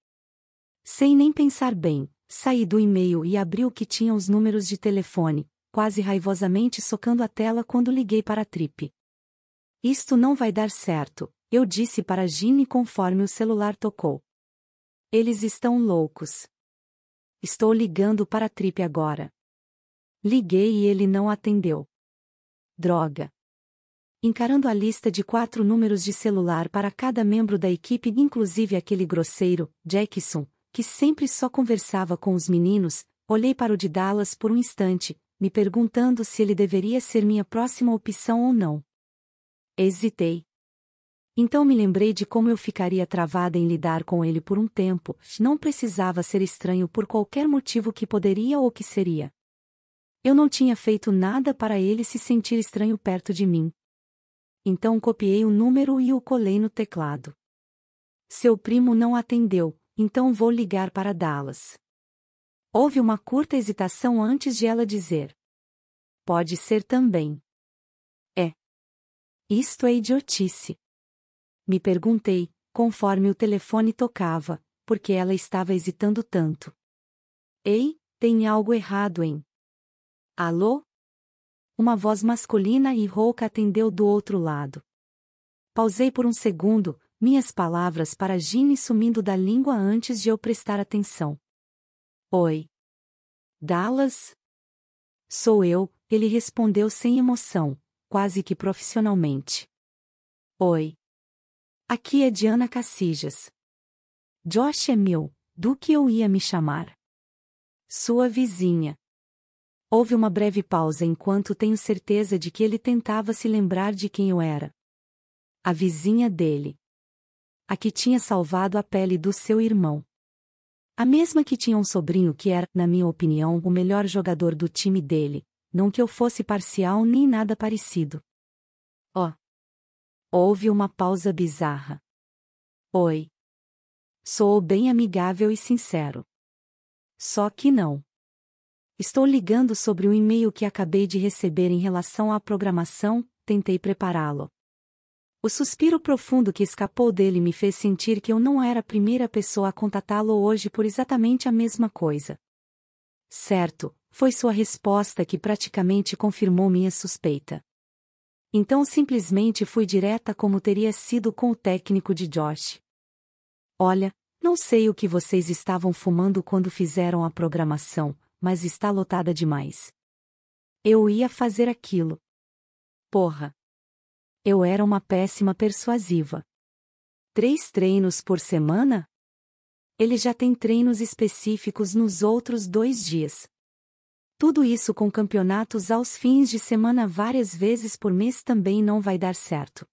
Sem nem pensar bem, saí do e-mail e abri o que tinha os números de telefone, quase raivosamente socando a tela quando liguei para a Trip. Isto não vai dar certo, eu disse para Jimmy conforme o celular tocou. Eles estão loucos. Estou ligando para Trip agora. Liguei e ele não atendeu. Droga. Encarando a lista de quatro números de celular para cada membro da equipe, inclusive aquele grosseiro, Jackson, que sempre só conversava com os meninos, olhei para o de Dallas por um instante, me perguntando se ele deveria ser minha próxima opção ou não. Hesitei. Então me lembrei de como eu ficaria travada em lidar com ele por um tempo, não precisava ser estranho por qualquer motivo que poderia ou que seria. Eu não tinha feito nada para ele se sentir estranho perto de mim. Então copiei o número e o colei no teclado. Seu primo não atendeu, então vou ligar para Dallas. Houve uma curta hesitação antes de ela dizer. Pode ser também. Isto é idiotice. Me perguntei, conforme o telefone tocava, porque ela estava hesitando tanto. Ei, tem algo errado, hein? Alô? Uma voz masculina e rouca atendeu do outro lado. Pausei por um segundo, minhas palavras para Gine sumindo da língua antes de eu prestar atenção. Oi. Dallas? Sou eu, ele respondeu sem emoção, quase que profissionalmente. Oi. Aqui é Diana Cassijas. Josh é meu, do que eu ia me chamar? Sua vizinha. Houve uma breve pausa enquanto tenho certeza de que ele tentava se lembrar de quem eu era. A vizinha dele. A que tinha salvado a pele do seu irmão. A mesma que tinha um sobrinho que era, na minha opinião, o melhor jogador do time dele, não que eu fosse parcial nem nada parecido. Ó. Oh. Houve uma pausa bizarra. Oi. Sou bem amigável e sincero. Só que não. Estou ligando sobre o e-mail que acabei de receber em relação à programação, tentei prepará-lo. O suspiro profundo que escapou dele me fez sentir que eu não era a primeira pessoa a contatá-lo hoje por exatamente a mesma coisa. Certo, foi sua resposta que praticamente confirmou minha suspeita. Então simplesmente fui direta como teria sido com o técnico de Josh. Olha, não sei o que vocês estavam fumando quando fizeram a programação, mas está lotada demais. Eu ia fazer aquilo. Porra! Eu era uma péssima persuasiva. Três treinos por semana? Ele já tem treinos específicos nos outros dois dias. Tudo isso com campeonatos aos fins de semana várias vezes por mês também não vai dar certo.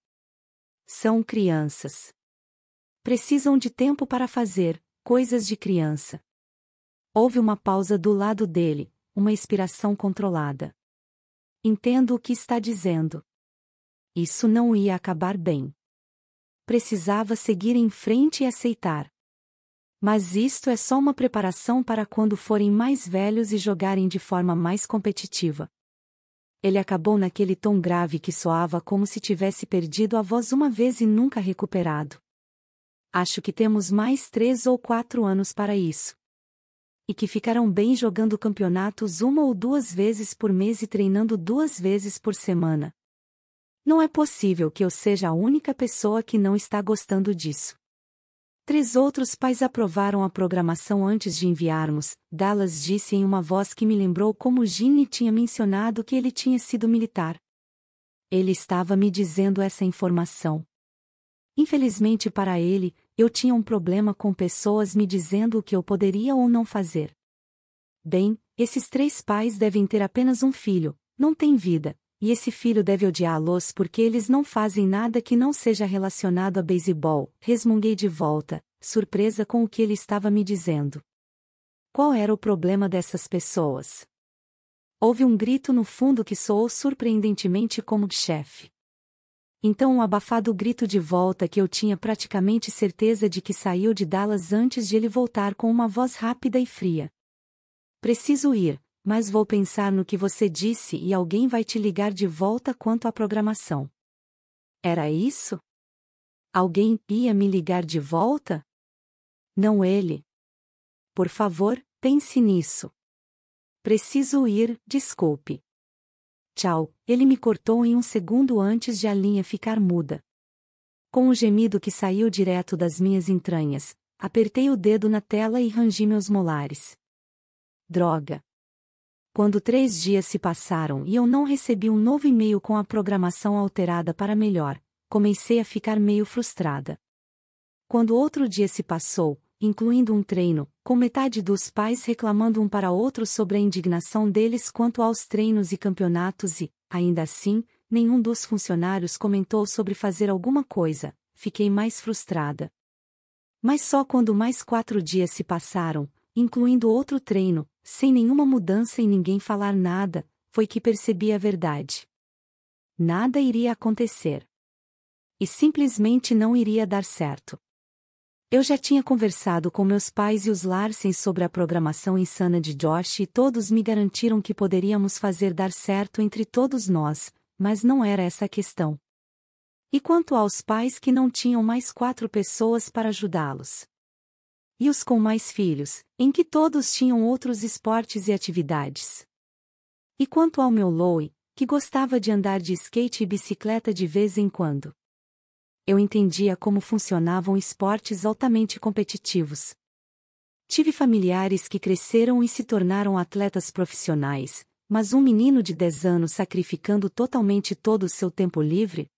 São crianças. Precisam de tempo para fazer coisas de criança. Houve uma pausa do lado dele, uma expiração controlada. Entendo o que está dizendo. Isso não ia acabar bem. Precisava seguir em frente e aceitar. Mas isto é só uma preparação para quando forem mais velhos e jogarem de forma mais competitiva. Ele acabou naquele tom grave que soava como se tivesse perdido a voz uma vez e nunca recuperado. Acho que temos mais três ou quatro anos para isso e que ficarão bem jogando campeonatos uma ou duas vezes por mês e treinando duas vezes por semana. Não é possível que eu seja a única pessoa que não está gostando disso. Três outros pais aprovaram a programação antes de enviarmos, Dallas disse em uma voz que me lembrou como Ginny tinha mencionado que ele tinha sido militar. Ele estava me dizendo essa informação. Infelizmente para ele, eu tinha um problema com pessoas me dizendo o que eu poderia ou não fazer. Bem, esses três pais devem ter apenas um filho, não tem vida, e esse filho deve odiá-los porque eles não fazem nada que não seja relacionado a beisebol, resmunguei de volta, surpresa com o que ele estava me dizendo. Qual era o problema dessas pessoas? Houve um grito no fundo que soou surpreendentemente como chefe. Então um abafado grito de volta que eu tinha praticamente certeza de que saiu de Dallas antes de ele voltar com uma voz rápida e fria. Preciso ir mas vou pensar no que você disse e alguém vai te ligar de volta quanto à programação. Era isso? Alguém ia me ligar de volta? Não ele. Por favor, pense nisso. Preciso ir, desculpe. Tchau, ele me cortou em um segundo antes de a linha ficar muda. Com um gemido que saiu direto das minhas entranhas, apertei o dedo na tela e rangi meus molares. Droga! quando três dias se passaram e eu não recebi um novo e-mail com a programação alterada para melhor, comecei a ficar meio frustrada. Quando outro dia se passou, incluindo um treino, com metade dos pais reclamando um para outro sobre a indignação deles quanto aos treinos e campeonatos e, ainda assim, nenhum dos funcionários comentou sobre fazer alguma coisa, fiquei mais frustrada. Mas só quando mais quatro dias se passaram, incluindo outro treino, sem nenhuma mudança e ninguém falar nada, foi que percebi a verdade. Nada iria acontecer. E simplesmente não iria dar certo. Eu já tinha conversado com meus pais e os Larsen sobre a programação insana de Josh e todos me garantiram que poderíamos fazer dar certo entre todos nós, mas não era essa a questão. E quanto aos pais que não tinham mais quatro pessoas para ajudá-los? e os com mais filhos, em que todos tinham outros esportes e atividades. E quanto ao meu Lowe, que gostava de andar de skate e bicicleta de vez em quando. Eu entendia como funcionavam esportes altamente competitivos. Tive familiares que cresceram e se tornaram atletas profissionais, mas um menino de 10 anos sacrificando totalmente todo o seu tempo livre?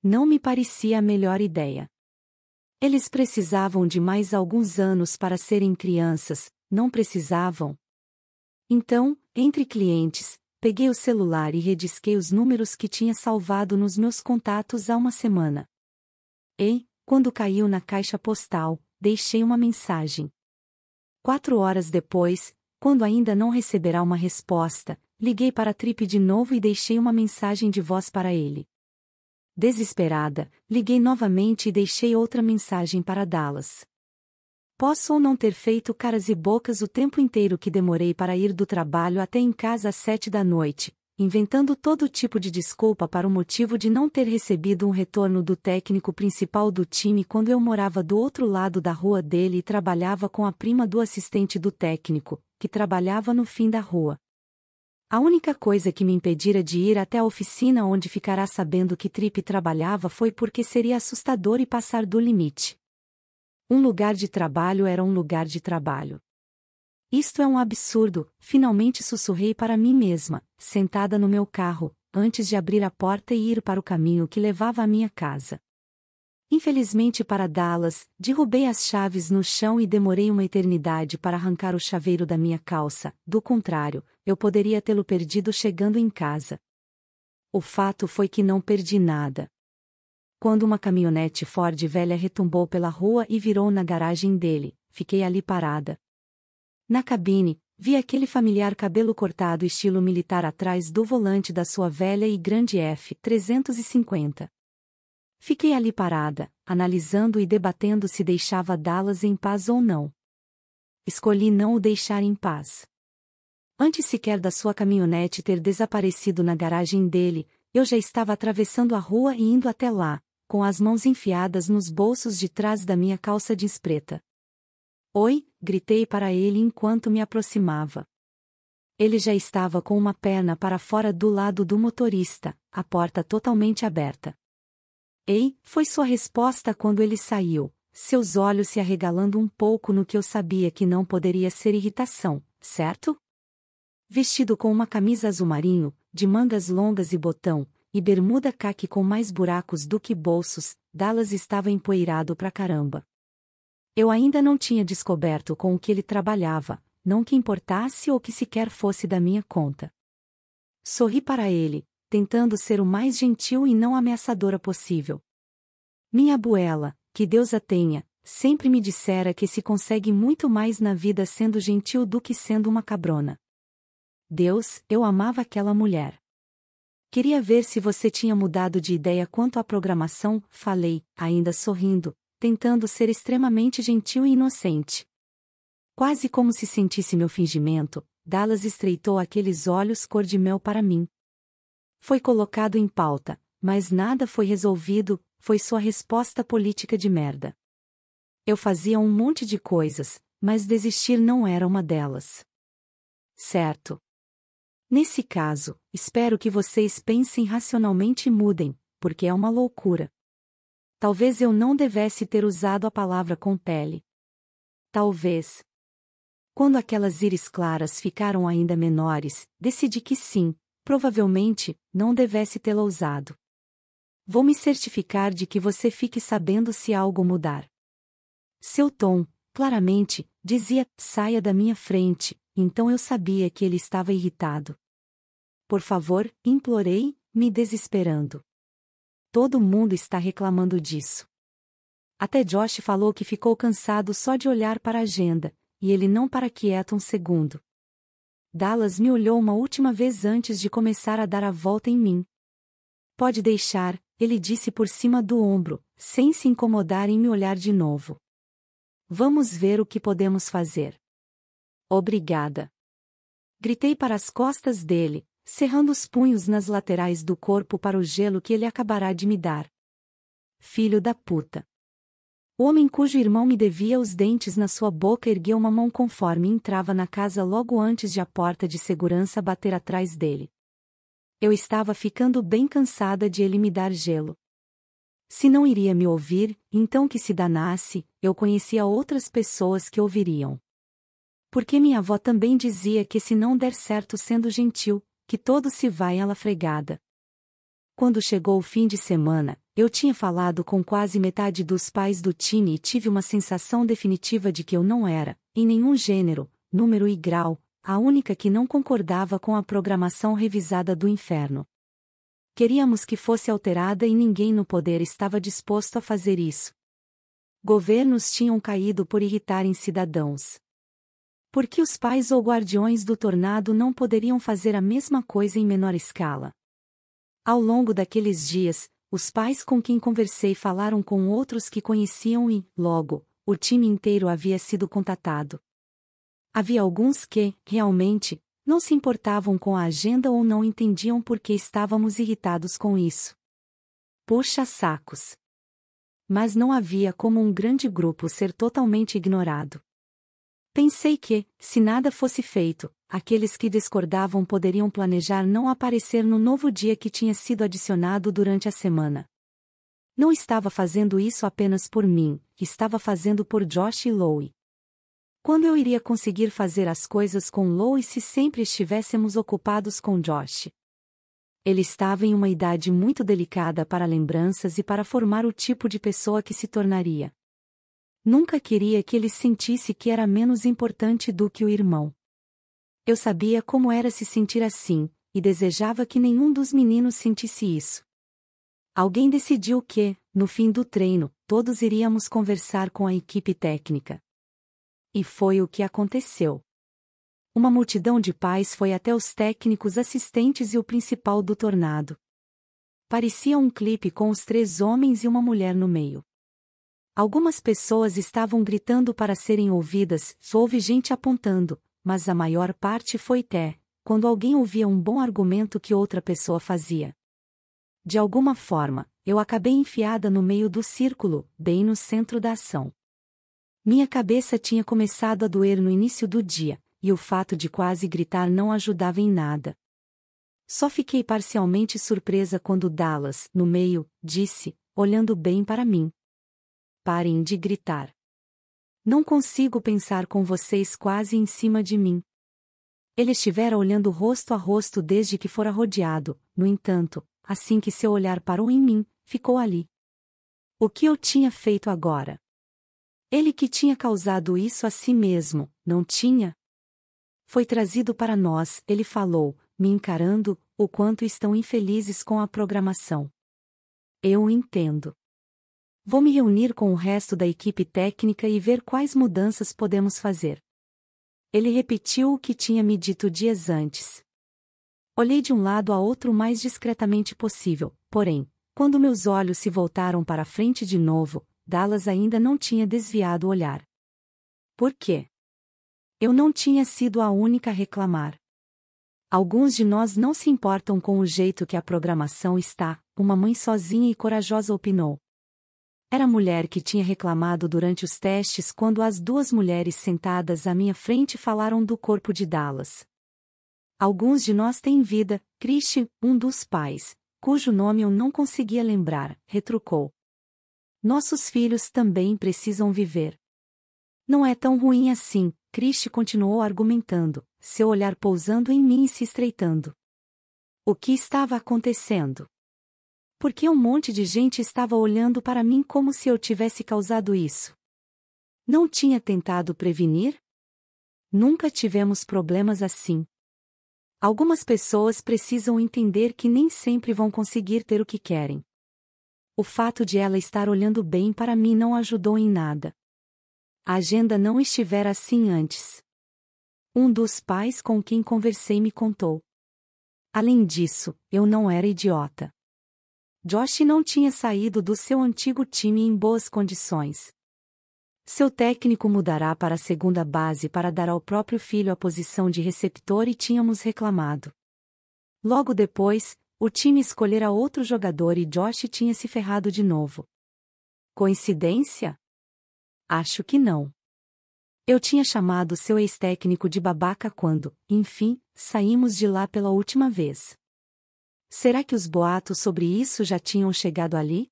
Não me parecia a melhor ideia. Eles precisavam de mais alguns anos para serem crianças, não precisavam? Então, entre clientes, peguei o celular e redisquei os números que tinha salvado nos meus contatos há uma semana. E, quando caiu na caixa postal, deixei uma mensagem. Quatro horas depois, quando ainda não receberá uma resposta, liguei para a Trip de novo e deixei uma mensagem de voz para ele. Desesperada, liguei novamente e deixei outra mensagem para Dallas. Posso ou não ter feito caras e bocas o tempo inteiro que demorei para ir do trabalho até em casa às sete da noite, inventando todo tipo de desculpa para o motivo de não ter recebido um retorno do técnico principal do time quando eu morava do outro lado da rua dele e trabalhava com a prima do assistente do técnico, que trabalhava no fim da rua. A única coisa que me impedira de ir até a oficina onde ficará sabendo que Trip trabalhava foi porque seria assustador e passar do limite. Um lugar de trabalho era um lugar de trabalho. Isto é um absurdo, finalmente sussurrei para mim mesma, sentada no meu carro, antes de abrir a porta e ir para o caminho que levava à minha casa. Infelizmente para Dallas, derrubei as chaves no chão e demorei uma eternidade para arrancar o chaveiro da minha calça, do contrário, eu poderia tê-lo perdido chegando em casa. O fato foi que não perdi nada. Quando uma caminhonete Ford velha retumbou pela rua e virou na garagem dele, fiquei ali parada. Na cabine, vi aquele familiar cabelo cortado estilo militar atrás do volante da sua velha e grande F-350. Fiquei ali parada, analisando e debatendo se deixava Dallas em paz ou não. Escolhi não o deixar em paz. Antes sequer da sua caminhonete ter desaparecido na garagem dele, eu já estava atravessando a rua e indo até lá, com as mãos enfiadas nos bolsos de trás da minha calça jeans preta. Oi, gritei para ele enquanto me aproximava. Ele já estava com uma perna para fora do lado do motorista, a porta totalmente aberta. Ei, foi sua resposta quando ele saiu, seus olhos se arregalando um pouco no que eu sabia que não poderia ser irritação, certo? Vestido com uma camisa azul marinho, de mangas longas e botão, e bermuda caque com mais buracos do que bolsos, Dallas estava empoeirado pra caramba. Eu ainda não tinha descoberto com o que ele trabalhava, não que importasse ou que sequer fosse da minha conta. Sorri para ele, tentando ser o mais gentil e não ameaçadora possível. Minha abuela, que Deus a tenha, sempre me dissera que se consegue muito mais na vida sendo gentil do que sendo uma cabrona. Deus, eu amava aquela mulher. Queria ver se você tinha mudado de ideia quanto à programação, falei, ainda sorrindo, tentando ser extremamente gentil e inocente. Quase como se sentisse meu fingimento, Dallas estreitou aqueles olhos cor de mel para mim, foi colocado em pauta, mas nada foi resolvido, foi sua resposta política de merda. Eu fazia um monte de coisas, mas desistir não era uma delas. Certo. Nesse caso, espero que vocês pensem racionalmente e mudem, porque é uma loucura. Talvez eu não devesse ter usado a palavra com pele. Talvez. Quando aquelas íris claras ficaram ainda menores, decidi que sim, provavelmente, não devesse tê-la usado. Vou me certificar de que você fique sabendo se algo mudar. Seu tom, claramente, dizia: saia da minha frente, então eu sabia que ele estava irritado. Por favor, implorei, me desesperando. Todo mundo está reclamando disso. Até Josh falou que ficou cansado só de olhar para a agenda, e ele não para quieto um segundo. Dallas me olhou uma última vez antes de começar a dar a volta em mim. Pode deixar, ele disse por cima do ombro, sem se incomodar em me olhar de novo. Vamos ver o que podemos fazer. Obrigada. Gritei para as costas dele, cerrando os punhos nas laterais do corpo para o gelo que ele acabará de me dar. Filho da puta. O homem cujo irmão me devia os dentes na sua boca ergueu uma mão conforme entrava na casa logo antes de a porta de segurança bater atrás dele. Eu estava ficando bem cansada de ele me dar gelo. Se não iria me ouvir, então que se danasse, eu conhecia outras pessoas que ouviriam. Porque minha avó também dizia que se não der certo sendo gentil, que todo se vai à lafregada. Quando chegou o fim de semana, eu tinha falado com quase metade dos pais do time e tive uma sensação definitiva de que eu não era, em nenhum gênero, número e grau, a única que não concordava com a programação revisada do inferno. Queríamos que fosse alterada e ninguém no poder estava disposto a fazer isso. Governos tinham caído por irritarem cidadãos. Por que os pais ou guardiões do tornado não poderiam fazer a mesma coisa em menor escala? Ao longo daqueles dias, os pais com quem conversei falaram com outros que conheciam e, logo, o time inteiro havia sido contatado. Havia alguns que, realmente, não se importavam com a agenda ou não entendiam por que estávamos irritados com isso. Poxa sacos! Mas não havia como um grande grupo ser totalmente ignorado. Pensei que, se nada fosse feito, aqueles que discordavam poderiam planejar não aparecer no novo dia que tinha sido adicionado durante a semana. Não estava fazendo isso apenas por mim, estava fazendo por Josh e Louie. Quando eu iria conseguir fazer as coisas com Louie se sempre estivéssemos ocupados com Josh? Ele estava em uma idade muito delicada para lembranças e para formar o tipo de pessoa que se tornaria. Nunca queria que ele sentisse que era menos importante do que o irmão. Eu sabia como era se sentir assim, e desejava que nenhum dos meninos sentisse isso. Alguém decidiu que, no fim do treino, todos iríamos conversar com a equipe técnica. E foi o que aconteceu. Uma multidão de pais foi até os técnicos assistentes e o principal do tornado. Parecia um clipe com os três homens e uma mulher no meio. Algumas pessoas estavam gritando para serem ouvidas, houve gente apontando, mas a maior parte foi té, quando alguém ouvia um bom argumento que outra pessoa fazia. De alguma forma, eu acabei enfiada no meio do círculo, bem no centro da ação. Minha cabeça tinha começado a doer no início do dia, e o fato de quase gritar não ajudava em nada. Só fiquei parcialmente surpresa quando Dallas, no meio, disse, olhando bem para mim, parem de gritar. Não consigo pensar com vocês quase em cima de mim. Ele estivera olhando rosto a rosto desde que fora rodeado, no entanto, assim que seu olhar parou em mim, ficou ali. O que eu tinha feito agora? Ele que tinha causado isso a si mesmo, não tinha? Foi trazido para nós, ele falou, me encarando, o quanto estão infelizes com a programação. Eu entendo vou me reunir com o resto da equipe técnica e ver quais mudanças podemos fazer. Ele repetiu o que tinha me dito dias antes. Olhei de um lado a outro o mais discretamente possível, porém, quando meus olhos se voltaram para a frente de novo, Dallas ainda não tinha desviado o olhar. Por quê? Eu não tinha sido a única a reclamar. Alguns de nós não se importam com o jeito que a programação está, uma mãe sozinha e corajosa opinou. Era a mulher que tinha reclamado durante os testes quando as duas mulheres sentadas à minha frente falaram do corpo de Dallas. Alguns de nós têm vida, Christian, um dos pais, cujo nome eu não conseguia lembrar, retrucou. Nossos filhos também precisam viver. Não é tão ruim assim, Christie continuou argumentando, seu olhar pousando em mim e se estreitando. O que estava acontecendo? porque um monte de gente estava olhando para mim como se eu tivesse causado isso. Não tinha tentado prevenir? Nunca tivemos problemas assim. Algumas pessoas precisam entender que nem sempre vão conseguir ter o que querem. O fato de ela estar olhando bem para mim não ajudou em nada. A agenda não estivera assim antes. Um dos pais com quem conversei me contou. Além disso, eu não era idiota. Josh não tinha saído do seu antigo time em boas condições. Seu técnico mudará para a segunda base para dar ao próprio filho a posição de receptor e tínhamos reclamado. Logo depois, o time escolhera outro jogador e Josh tinha se ferrado de novo. Coincidência? Acho que não. Eu tinha chamado seu ex-técnico de babaca quando, enfim, saímos de lá pela última vez. Será que os boatos sobre isso já tinham chegado ali?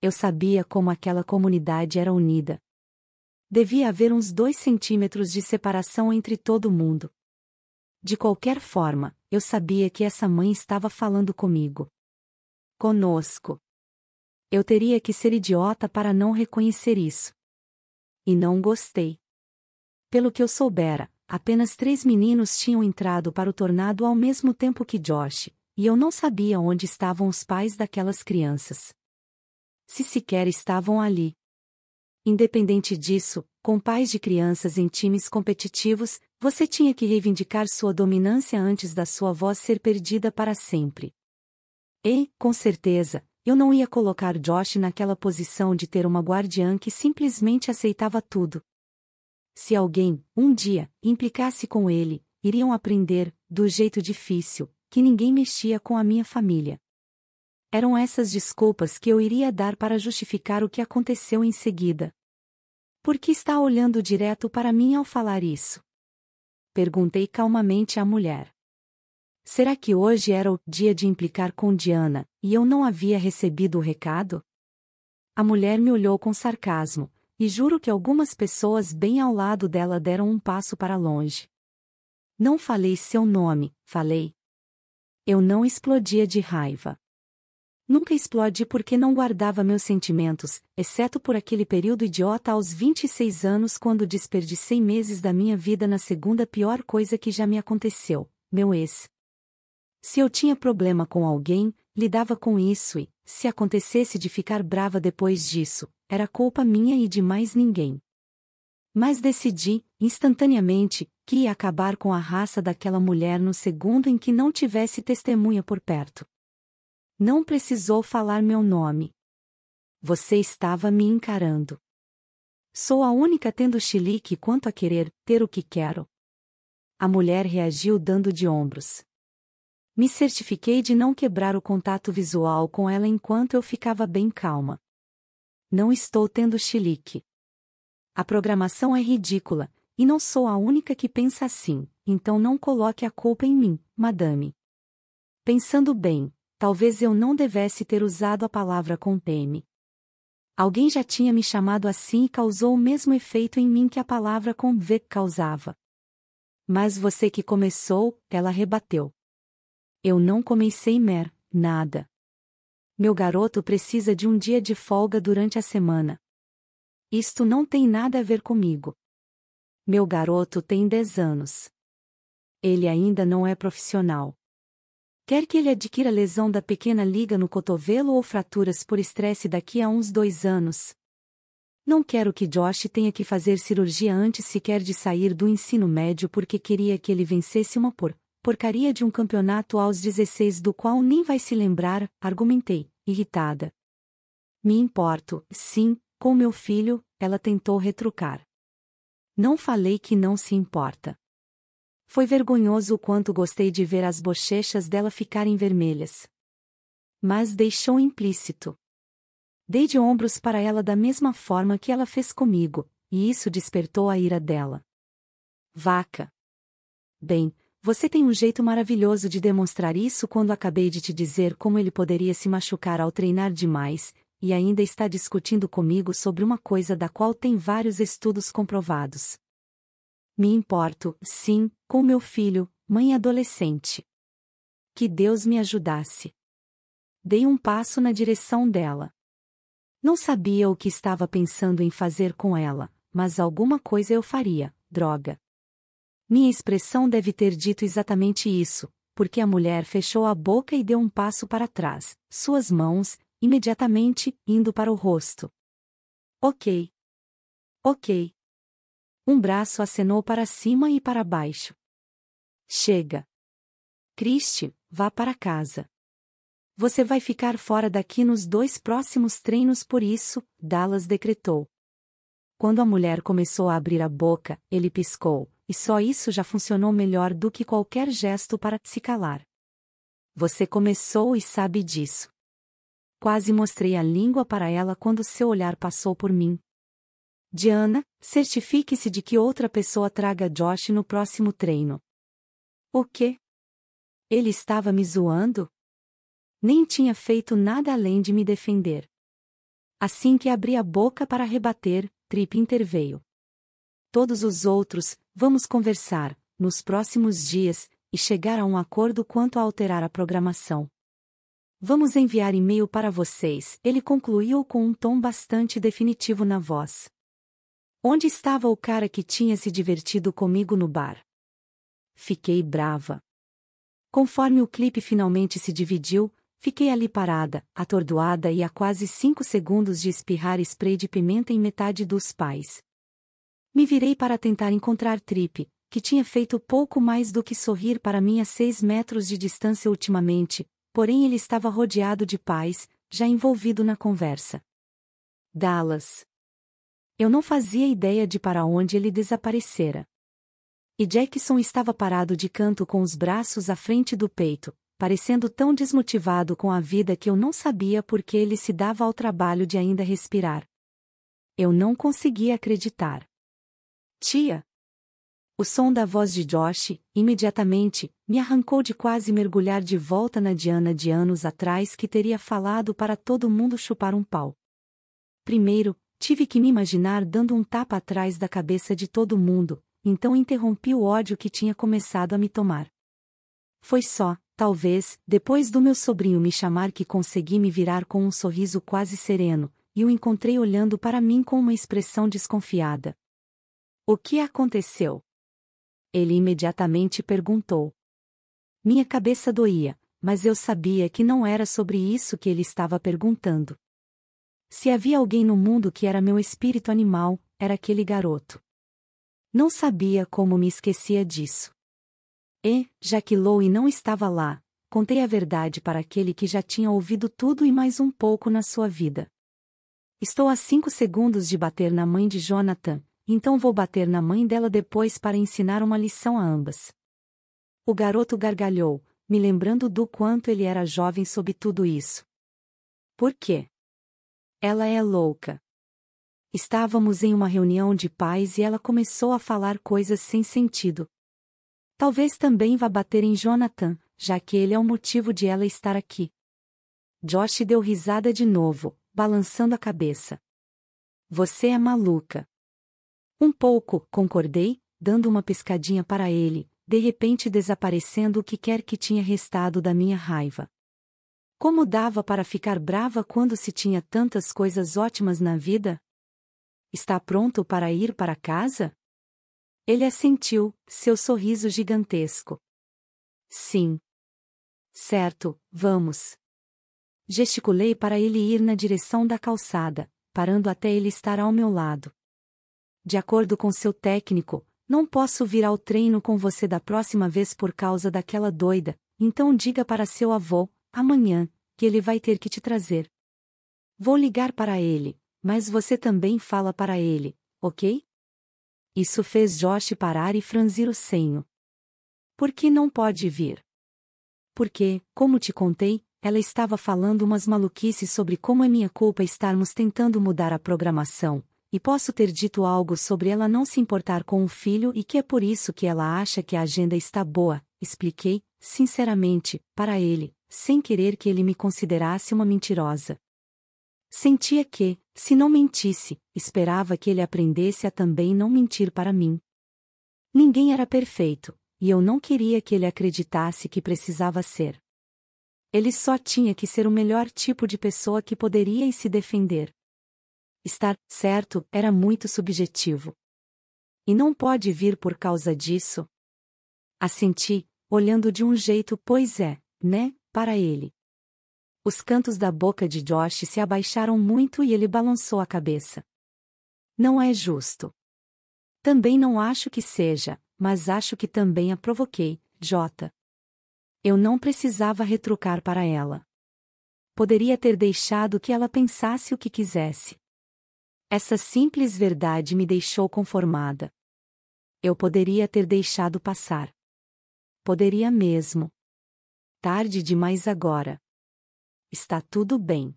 Eu sabia como aquela comunidade era unida. Devia haver uns dois centímetros de separação entre todo mundo. De qualquer forma, eu sabia que essa mãe estava falando comigo. Conosco. Eu teria que ser idiota para não reconhecer isso. E não gostei. Pelo que eu soubera, apenas três meninos tinham entrado para o tornado ao mesmo tempo que Josh, e eu não sabia onde estavam os pais daquelas crianças. Se sequer estavam ali. Independente disso, com pais de crianças em times competitivos, você tinha que reivindicar sua dominância antes da sua voz ser perdida para sempre. E, com certeza, eu não ia colocar Josh naquela posição de ter uma guardiã que simplesmente aceitava tudo. Se alguém, um dia, implicasse com ele, iriam aprender, do jeito difícil, que ninguém mexia com a minha família. Eram essas desculpas que eu iria dar para justificar o que aconteceu em seguida. Por que está olhando direto para mim ao falar isso? Perguntei calmamente à mulher. Será que hoje era o dia de implicar com Diana, e eu não havia recebido o recado? A mulher me olhou com sarcasmo, e juro que algumas pessoas bem ao lado dela deram um passo para longe. Não falei seu nome, falei, eu não explodia de raiva. Nunca explodi porque não guardava meus sentimentos, exceto por aquele período idiota aos 26 anos quando desperdicei meses da minha vida na segunda pior coisa que já me aconteceu, meu ex. Se eu tinha problema com alguém, lidava com isso e, se acontecesse de ficar brava depois disso, era culpa minha e de mais ninguém. Mas decidi, instantaneamente, que ia acabar com a raça daquela mulher no segundo em que não tivesse testemunha por perto. Não precisou falar meu nome. Você estava me encarando. Sou a única tendo chilique quanto a querer ter o que quero. A mulher reagiu dando de ombros. Me certifiquei de não quebrar o contato visual com ela enquanto eu ficava bem calma. Não estou tendo chilique. A programação é ridícula, e não sou a única que pensa assim, então não coloque a culpa em mim, madame. Pensando bem, talvez eu não devesse ter usado a palavra conteme. Alguém já tinha me chamado assim e causou o mesmo efeito em mim que a palavra conve causava. Mas você que começou, ela rebateu. Eu não comecei mer, nada. Meu garoto precisa de um dia de folga durante a semana. Isto não tem nada a ver comigo. Meu garoto tem 10 anos. Ele ainda não é profissional. Quer que ele adquira lesão da pequena liga no cotovelo ou fraturas por estresse daqui a uns dois anos. Não quero que Josh tenha que fazer cirurgia antes sequer de sair do ensino médio porque queria que ele vencesse uma por porcaria de um campeonato aos 16 do qual nem vai se lembrar, argumentei, irritada. Me importo, sim, com meu filho, ela tentou retrucar. Não falei que não se importa. Foi vergonhoso o quanto gostei de ver as bochechas dela ficarem vermelhas. Mas deixou implícito. Dei de ombros para ela da mesma forma que ela fez comigo, e isso despertou a ira dela. Vaca. Bem, você tem um jeito maravilhoso de demonstrar isso quando acabei de te dizer como ele poderia se machucar ao treinar demais, e ainda está discutindo comigo sobre uma coisa da qual tem vários estudos comprovados. Me importo, sim, com meu filho, mãe adolescente. Que Deus me ajudasse. Dei um passo na direção dela. Não sabia o que estava pensando em fazer com ela, mas alguma coisa eu faria, droga. Minha expressão deve ter dito exatamente isso, porque a mulher fechou a boca e deu um passo para trás, suas mãos, imediatamente, indo para o rosto. Ok. Ok. Um braço acenou para cima e para baixo. Chega. Christie, vá para casa. Você vai ficar fora daqui nos dois próximos treinos por isso, Dallas decretou. Quando a mulher começou a abrir a boca, ele piscou, e só isso já funcionou melhor do que qualquer gesto para se calar. Você começou e sabe disso. Quase mostrei a língua para ela quando seu olhar passou por mim. Diana, certifique-se de que outra pessoa traga Josh no próximo treino. O quê? Ele estava me zoando? Nem tinha feito nada além de me defender. Assim que abri a boca para rebater, Trip interveio. Todos os outros, vamos conversar, nos próximos dias, e chegar a um acordo quanto a alterar a programação. Vamos enviar e-mail para vocês, ele concluiu com um tom bastante definitivo na voz. Onde estava o cara que tinha se divertido comigo no bar? Fiquei brava. Conforme o clipe finalmente se dividiu, fiquei ali parada, atordoada e a quase cinco segundos de espirrar spray de pimenta em metade dos pais. Me virei para tentar encontrar Tripe, que tinha feito pouco mais do que sorrir para mim a seis metros de distância ultimamente, porém ele estava rodeado de pais, já envolvido na conversa. Dallas. Eu não fazia ideia de para onde ele desaparecera. E Jackson estava parado de canto com os braços à frente do peito, parecendo tão desmotivado com a vida que eu não sabia por que ele se dava ao trabalho de ainda respirar. Eu não conseguia acreditar. Tia, o som da voz de Josh, imediatamente, me arrancou de quase mergulhar de volta na Diana de anos atrás que teria falado para todo mundo chupar um pau. Primeiro, tive que me imaginar dando um tapa atrás da cabeça de todo mundo, então interrompi o ódio que tinha começado a me tomar. Foi só, talvez, depois do meu sobrinho me chamar que consegui me virar com um sorriso quase sereno, e o encontrei olhando para mim com uma expressão desconfiada. O que aconteceu? Ele imediatamente perguntou. Minha cabeça doía, mas eu sabia que não era sobre isso que ele estava perguntando. Se havia alguém no mundo que era meu espírito animal, era aquele garoto. Não sabia como me esquecia disso. E, já que Louie não estava lá, contei a verdade para aquele que já tinha ouvido tudo e mais um pouco na sua vida. Estou a cinco segundos de bater na mãe de Jonathan, então vou bater na mãe dela depois para ensinar uma lição a ambas. O garoto gargalhou, me lembrando do quanto ele era jovem sob tudo isso. Por quê? Ela é louca. Estávamos em uma reunião de pais e ela começou a falar coisas sem sentido. Talvez também vá bater em Jonathan, já que ele é o motivo de ela estar aqui. Josh deu risada de novo, balançando a cabeça. Você é maluca. Um pouco, concordei, dando uma piscadinha para ele, de repente desaparecendo o que quer que tinha restado da minha raiva. Como dava para ficar brava quando se tinha tantas coisas ótimas na vida? Está pronto para ir para casa? Ele assentiu, seu sorriso gigantesco. Sim. Certo, vamos. Gesticulei para ele ir na direção da calçada, parando até ele estar ao meu lado de acordo com seu técnico, não posso vir ao treino com você da próxima vez por causa daquela doida, então diga para seu avô, amanhã, que ele vai ter que te trazer. Vou ligar para ele, mas você também fala para ele, ok? Isso fez Josh parar e franzir o senho. Por que não pode vir? Porque, como te contei, ela estava falando umas maluquices sobre como é minha culpa estarmos tentando mudar a programação, e posso ter dito algo sobre ela não se importar com o filho e que é por isso que ela acha que a agenda está boa, expliquei, sinceramente, para ele, sem querer que ele me considerasse uma mentirosa. Sentia que, se não mentisse, esperava que ele aprendesse a também não mentir para mim. Ninguém era perfeito, e eu não queria que ele acreditasse que precisava ser. Ele só tinha que ser o melhor tipo de pessoa que poderia e se defender estar certo era muito subjetivo. E não pode vir por causa disso? Assenti, olhando de um jeito, pois é, né, para ele. Os cantos da boca de Josh se abaixaram muito e ele balançou a cabeça. Não é justo. Também não acho que seja, mas acho que também a provoquei, Jota. Eu não precisava retrucar para ela. Poderia ter deixado que ela pensasse o que quisesse. Essa simples verdade me deixou conformada. Eu poderia ter deixado passar. Poderia mesmo. Tarde demais agora. Está tudo bem.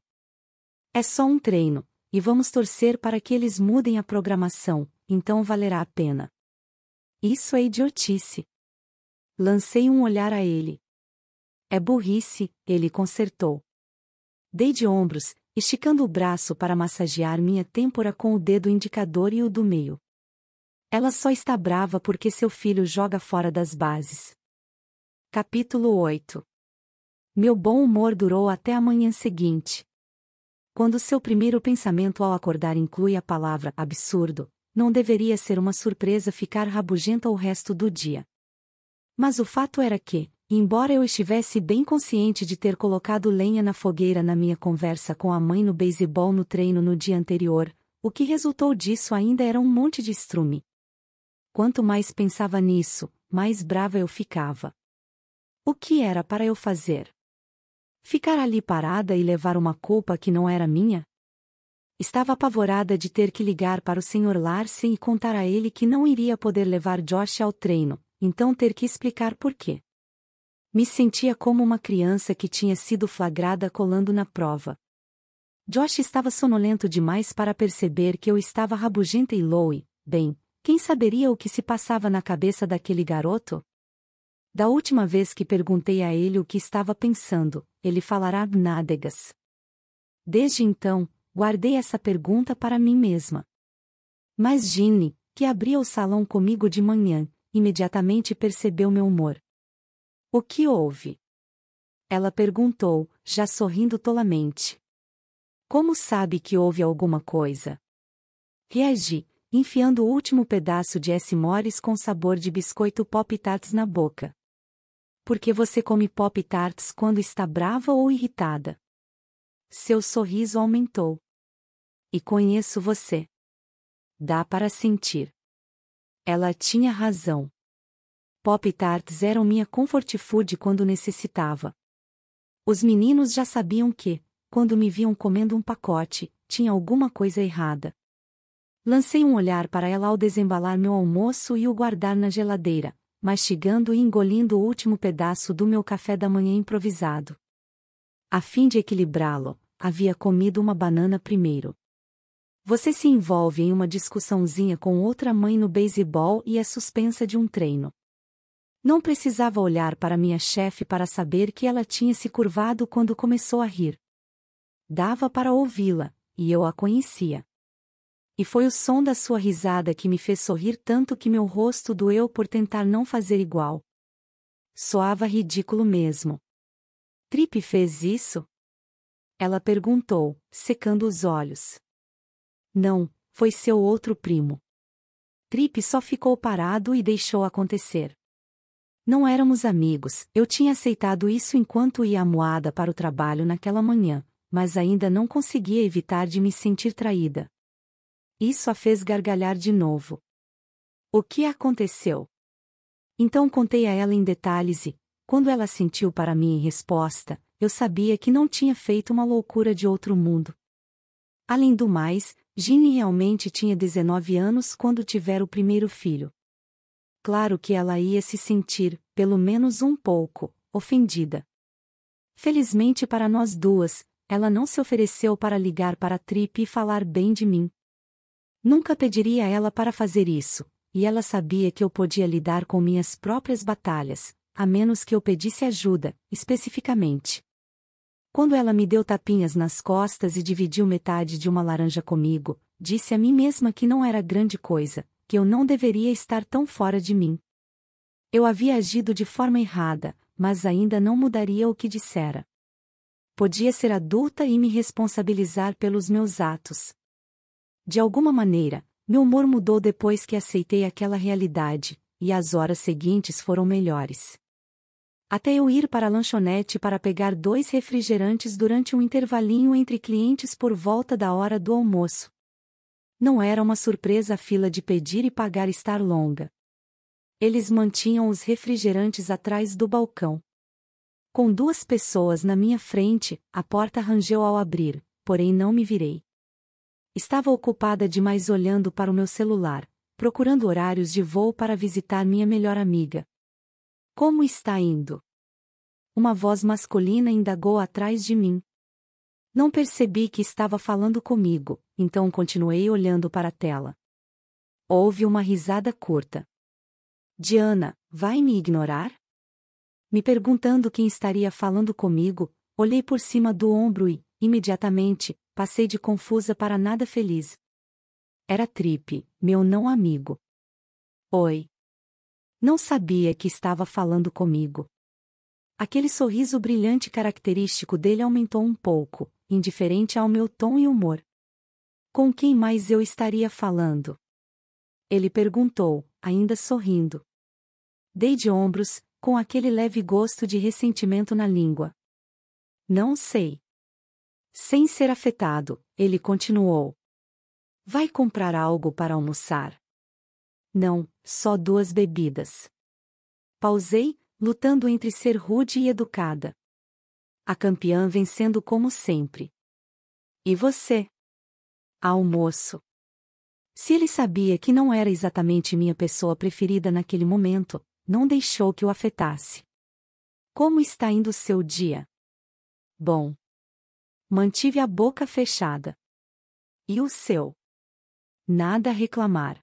É só um treino, e vamos torcer para que eles mudem a programação, então valerá a pena. Isso é idiotice. Lancei um olhar a ele. É burrice, ele consertou. Dei de ombros, esticando o braço para massagear minha têmpora com o dedo indicador e o do meio. Ela só está brava porque seu filho joga fora das bases. Capítulo 8 Meu bom humor durou até a manhã seguinte. Quando seu primeiro pensamento ao acordar inclui a palavra absurdo, não deveria ser uma surpresa ficar rabugenta o resto do dia. Mas o fato era que, Embora eu estivesse bem consciente de ter colocado lenha na fogueira na minha conversa com a mãe no beisebol no treino no dia anterior, o que resultou disso ainda era um monte de estrume. Quanto mais pensava nisso, mais brava eu ficava. O que era para eu fazer? Ficar ali parada e levar uma culpa que não era minha? Estava apavorada de ter que ligar para o Sr. Larsen e contar a ele que não iria poder levar Josh ao treino, então ter que explicar por quê. Me sentia como uma criança que tinha sido flagrada colando na prova. Josh estava sonolento demais para perceber que eu estava rabugenta e Lowe, bem, quem saberia o que se passava na cabeça daquele garoto? Da última vez que perguntei a ele o que estava pensando, ele falará nádegas. Desde então, guardei essa pergunta para mim mesma. Mas Ginny, que abria o salão comigo de manhã, imediatamente percebeu meu humor. O que houve? Ela perguntou, já sorrindo tolamente. Como sabe que houve alguma coisa? Reagi, enfiando o último pedaço de S-Mores com sabor de biscoito Pop Tarts na boca. Porque você come Pop Tarts quando está brava ou irritada? Seu sorriso aumentou. E conheço você. Dá para sentir. Ela tinha razão. Pop Tarts eram minha comfort food quando necessitava. Os meninos já sabiam que, quando me viam comendo um pacote, tinha alguma coisa errada. Lancei um olhar para ela ao desembalar meu almoço e o guardar na geladeira, mastigando e engolindo o último pedaço do meu café da manhã improvisado. A fim de equilibrá-lo, havia comido uma banana primeiro. Você se envolve em uma discussãozinha com outra mãe no beisebol e é suspensa de um treino. Não precisava olhar para minha chefe para saber que ela tinha se curvado quando começou a rir. Dava para ouvi-la, e eu a conhecia. E foi o som da sua risada que me fez sorrir tanto que meu rosto doeu por tentar não fazer igual. Soava ridículo mesmo. Tripe fez isso? Ela perguntou, secando os olhos. Não, foi seu outro primo. Tripe só ficou parado e deixou acontecer. Não éramos amigos, eu tinha aceitado isso enquanto ia moada para o trabalho naquela manhã, mas ainda não conseguia evitar de me sentir traída. Isso a fez gargalhar de novo. O que aconteceu? Então contei a ela em detalhes e, quando ela sentiu para mim em resposta, eu sabia que não tinha feito uma loucura de outro mundo. Além do mais, Ginny realmente tinha 19 anos quando tiver o primeiro filho. Claro que ela ia se sentir, pelo menos um pouco, ofendida. Felizmente para nós duas, ela não se ofereceu para ligar para a Trip e falar bem de mim. Nunca pediria a ela para fazer isso, e ela sabia que eu podia lidar com minhas próprias batalhas, a menos que eu pedisse ajuda, especificamente. Quando ela me deu tapinhas nas costas e dividiu metade de uma laranja comigo, disse a mim mesma que não era grande coisa, que eu não deveria estar tão fora de mim. Eu havia agido de forma errada, mas ainda não mudaria o que dissera. Podia ser adulta e me responsabilizar pelos meus atos. De alguma maneira, meu humor mudou depois que aceitei aquela realidade, e as horas seguintes foram melhores. Até eu ir para a lanchonete para pegar dois refrigerantes durante um intervalinho entre clientes por volta da hora do almoço. Não era uma surpresa a fila de pedir e pagar estar longa. Eles mantinham os refrigerantes atrás do balcão. Com duas pessoas na minha frente, a porta rangeu ao abrir, porém não me virei. Estava ocupada demais olhando para o meu celular, procurando horários de voo para visitar minha melhor amiga. Como está indo? Uma voz masculina indagou atrás de mim. Não percebi que estava falando comigo, então continuei olhando para a tela. Houve uma risada curta. Diana, vai me ignorar? Me perguntando quem estaria falando comigo, olhei por cima do ombro e, imediatamente, passei de confusa para nada feliz. Era Tripe, meu não amigo. Oi. Não sabia que estava falando comigo. Aquele sorriso brilhante característico dele aumentou um pouco, indiferente ao meu tom e humor. Com quem mais eu estaria falando? Ele perguntou, ainda sorrindo. Dei de ombros, com aquele leve gosto de ressentimento na língua. Não sei. Sem ser afetado, ele continuou. Vai comprar algo para almoçar? Não, só duas bebidas. Pausei, lutando entre ser rude e educada a campeã vencendo como sempre. E você? Almoço. Se ele sabia que não era exatamente minha pessoa preferida naquele momento, não deixou que o afetasse. Como está indo o seu dia? Bom. Mantive a boca fechada. E o seu? Nada a reclamar.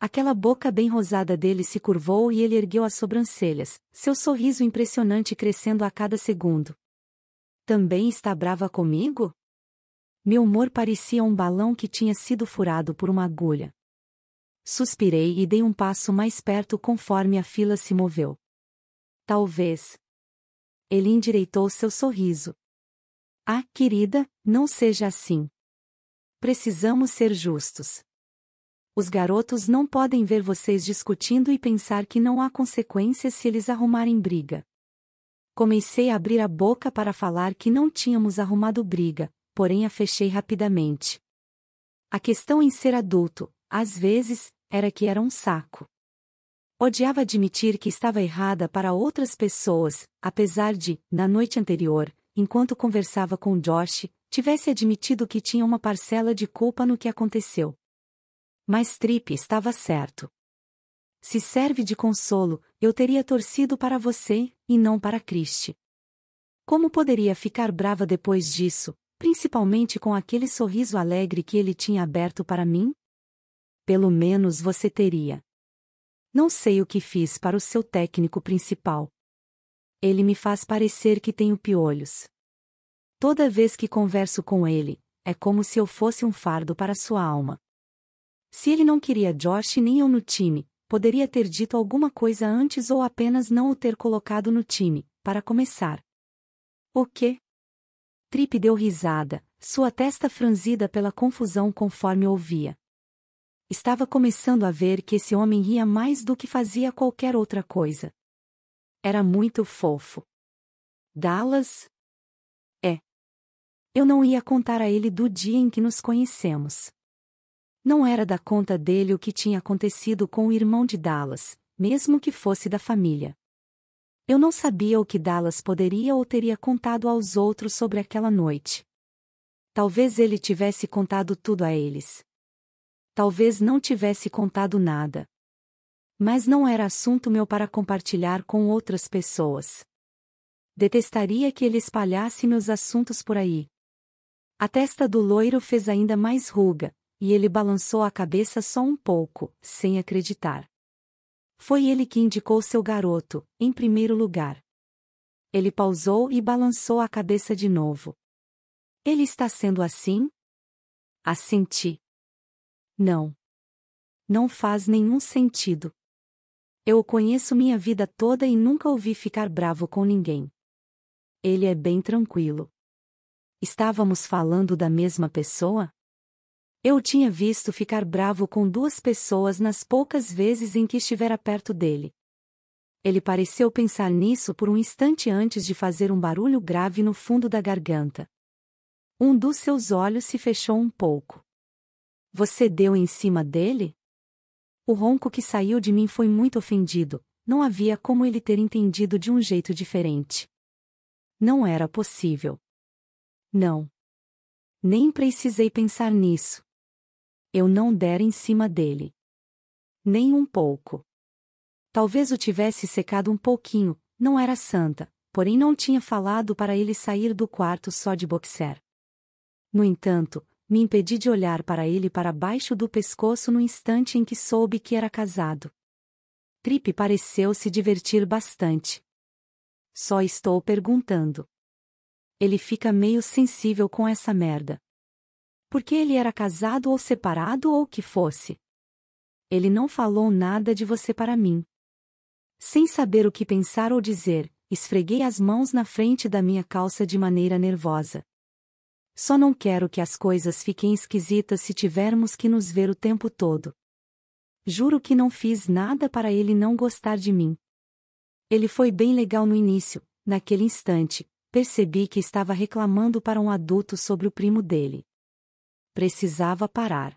Aquela boca bem rosada dele se curvou e ele ergueu as sobrancelhas, seu sorriso impressionante crescendo a cada segundo. Também está brava comigo? Meu humor parecia um balão que tinha sido furado por uma agulha. Suspirei e dei um passo mais perto conforme a fila se moveu. Talvez. Ele endireitou seu sorriso. Ah, querida, não seja assim. Precisamos ser justos. Os garotos não podem ver vocês discutindo e pensar que não há consequências se eles arrumarem briga. Comecei a abrir a boca para falar que não tínhamos arrumado briga, porém a fechei rapidamente. A questão em ser adulto, às vezes, era que era um saco. Odiava admitir que estava errada para outras pessoas, apesar de, na noite anterior, enquanto conversava com Josh, tivesse admitido que tinha uma parcela de culpa no que aconteceu. Mas Tripp estava certo. Se serve de consolo, eu teria torcido para você, e não para Cristi. Como poderia ficar brava depois disso, principalmente com aquele sorriso alegre que ele tinha aberto para mim? Pelo menos você teria. Não sei o que fiz para o seu técnico principal. Ele me faz parecer que tenho piolhos. Toda vez que converso com ele, é como se eu fosse um fardo para sua alma. Se ele não queria Josh nem eu no time, poderia ter dito alguma coisa antes ou apenas não o ter colocado no time, para começar. O quê? Trip deu risada, sua testa franzida pela confusão conforme ouvia. Estava começando a ver que esse homem ria mais do que fazia qualquer outra coisa. Era muito fofo. Dallas? É. Eu não ia contar a ele do dia em que nos conhecemos. Não era da conta dele o que tinha acontecido com o irmão de Dallas, mesmo que fosse da família. Eu não sabia o que Dallas poderia ou teria contado aos outros sobre aquela noite. Talvez ele tivesse contado tudo a eles. Talvez não tivesse contado nada. Mas não era assunto meu para compartilhar com outras pessoas. Detestaria que ele espalhasse meus assuntos por aí. A testa do loiro fez ainda mais ruga, e ele balançou a cabeça só um pouco, sem acreditar. Foi ele que indicou seu garoto, em primeiro lugar. Ele pausou e balançou a cabeça de novo. Ele está sendo assim? Assenti. Não. Não faz nenhum sentido. Eu o conheço minha vida toda e nunca ouvi ficar bravo com ninguém. Ele é bem tranquilo. Estávamos falando da mesma pessoa? Eu o tinha visto ficar bravo com duas pessoas nas poucas vezes em que estivera perto dele. Ele pareceu pensar nisso por um instante antes de fazer um barulho grave no fundo da garganta. Um dos seus olhos se fechou um pouco. Você deu em cima dele? O ronco que saiu de mim foi muito ofendido, não havia como ele ter entendido de um jeito diferente. Não era possível. Não. Nem precisei pensar nisso eu não dera em cima dele. Nem um pouco. Talvez o tivesse secado um pouquinho, não era santa, porém não tinha falado para ele sair do quarto só de boxer. No entanto, me impedi de olhar para ele para baixo do pescoço no instante em que soube que era casado. Tripe pareceu se divertir bastante. Só estou perguntando. Ele fica meio sensível com essa merda porque ele era casado ou separado ou o que fosse. Ele não falou nada de você para mim. Sem saber o que pensar ou dizer, esfreguei as mãos na frente da minha calça de maneira nervosa. Só não quero que as coisas fiquem esquisitas se tivermos que nos ver o tempo todo. Juro que não fiz nada para ele não gostar de mim. Ele foi bem legal no início, naquele instante, percebi que estava reclamando para um adulto sobre o primo dele precisava parar.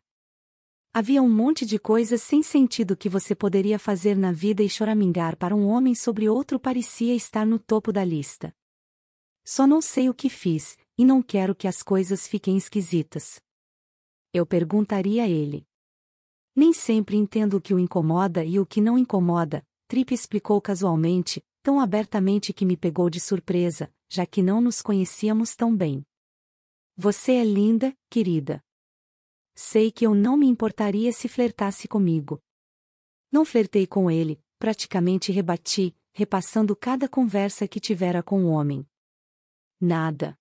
Havia um monte de coisas sem sentido que você poderia fazer na vida e choramingar para um homem sobre outro parecia estar no topo da lista. Só não sei o que fiz, e não quero que as coisas fiquem esquisitas. Eu perguntaria a ele. Nem sempre entendo o que o incomoda e o que não incomoda, Tripp explicou casualmente, tão abertamente que me pegou de surpresa, já que não nos conhecíamos tão bem. Você é linda, querida. Sei que eu não me importaria se flertasse comigo. Não flertei com ele, praticamente rebati, repassando cada conversa que tivera com o homem. Nada.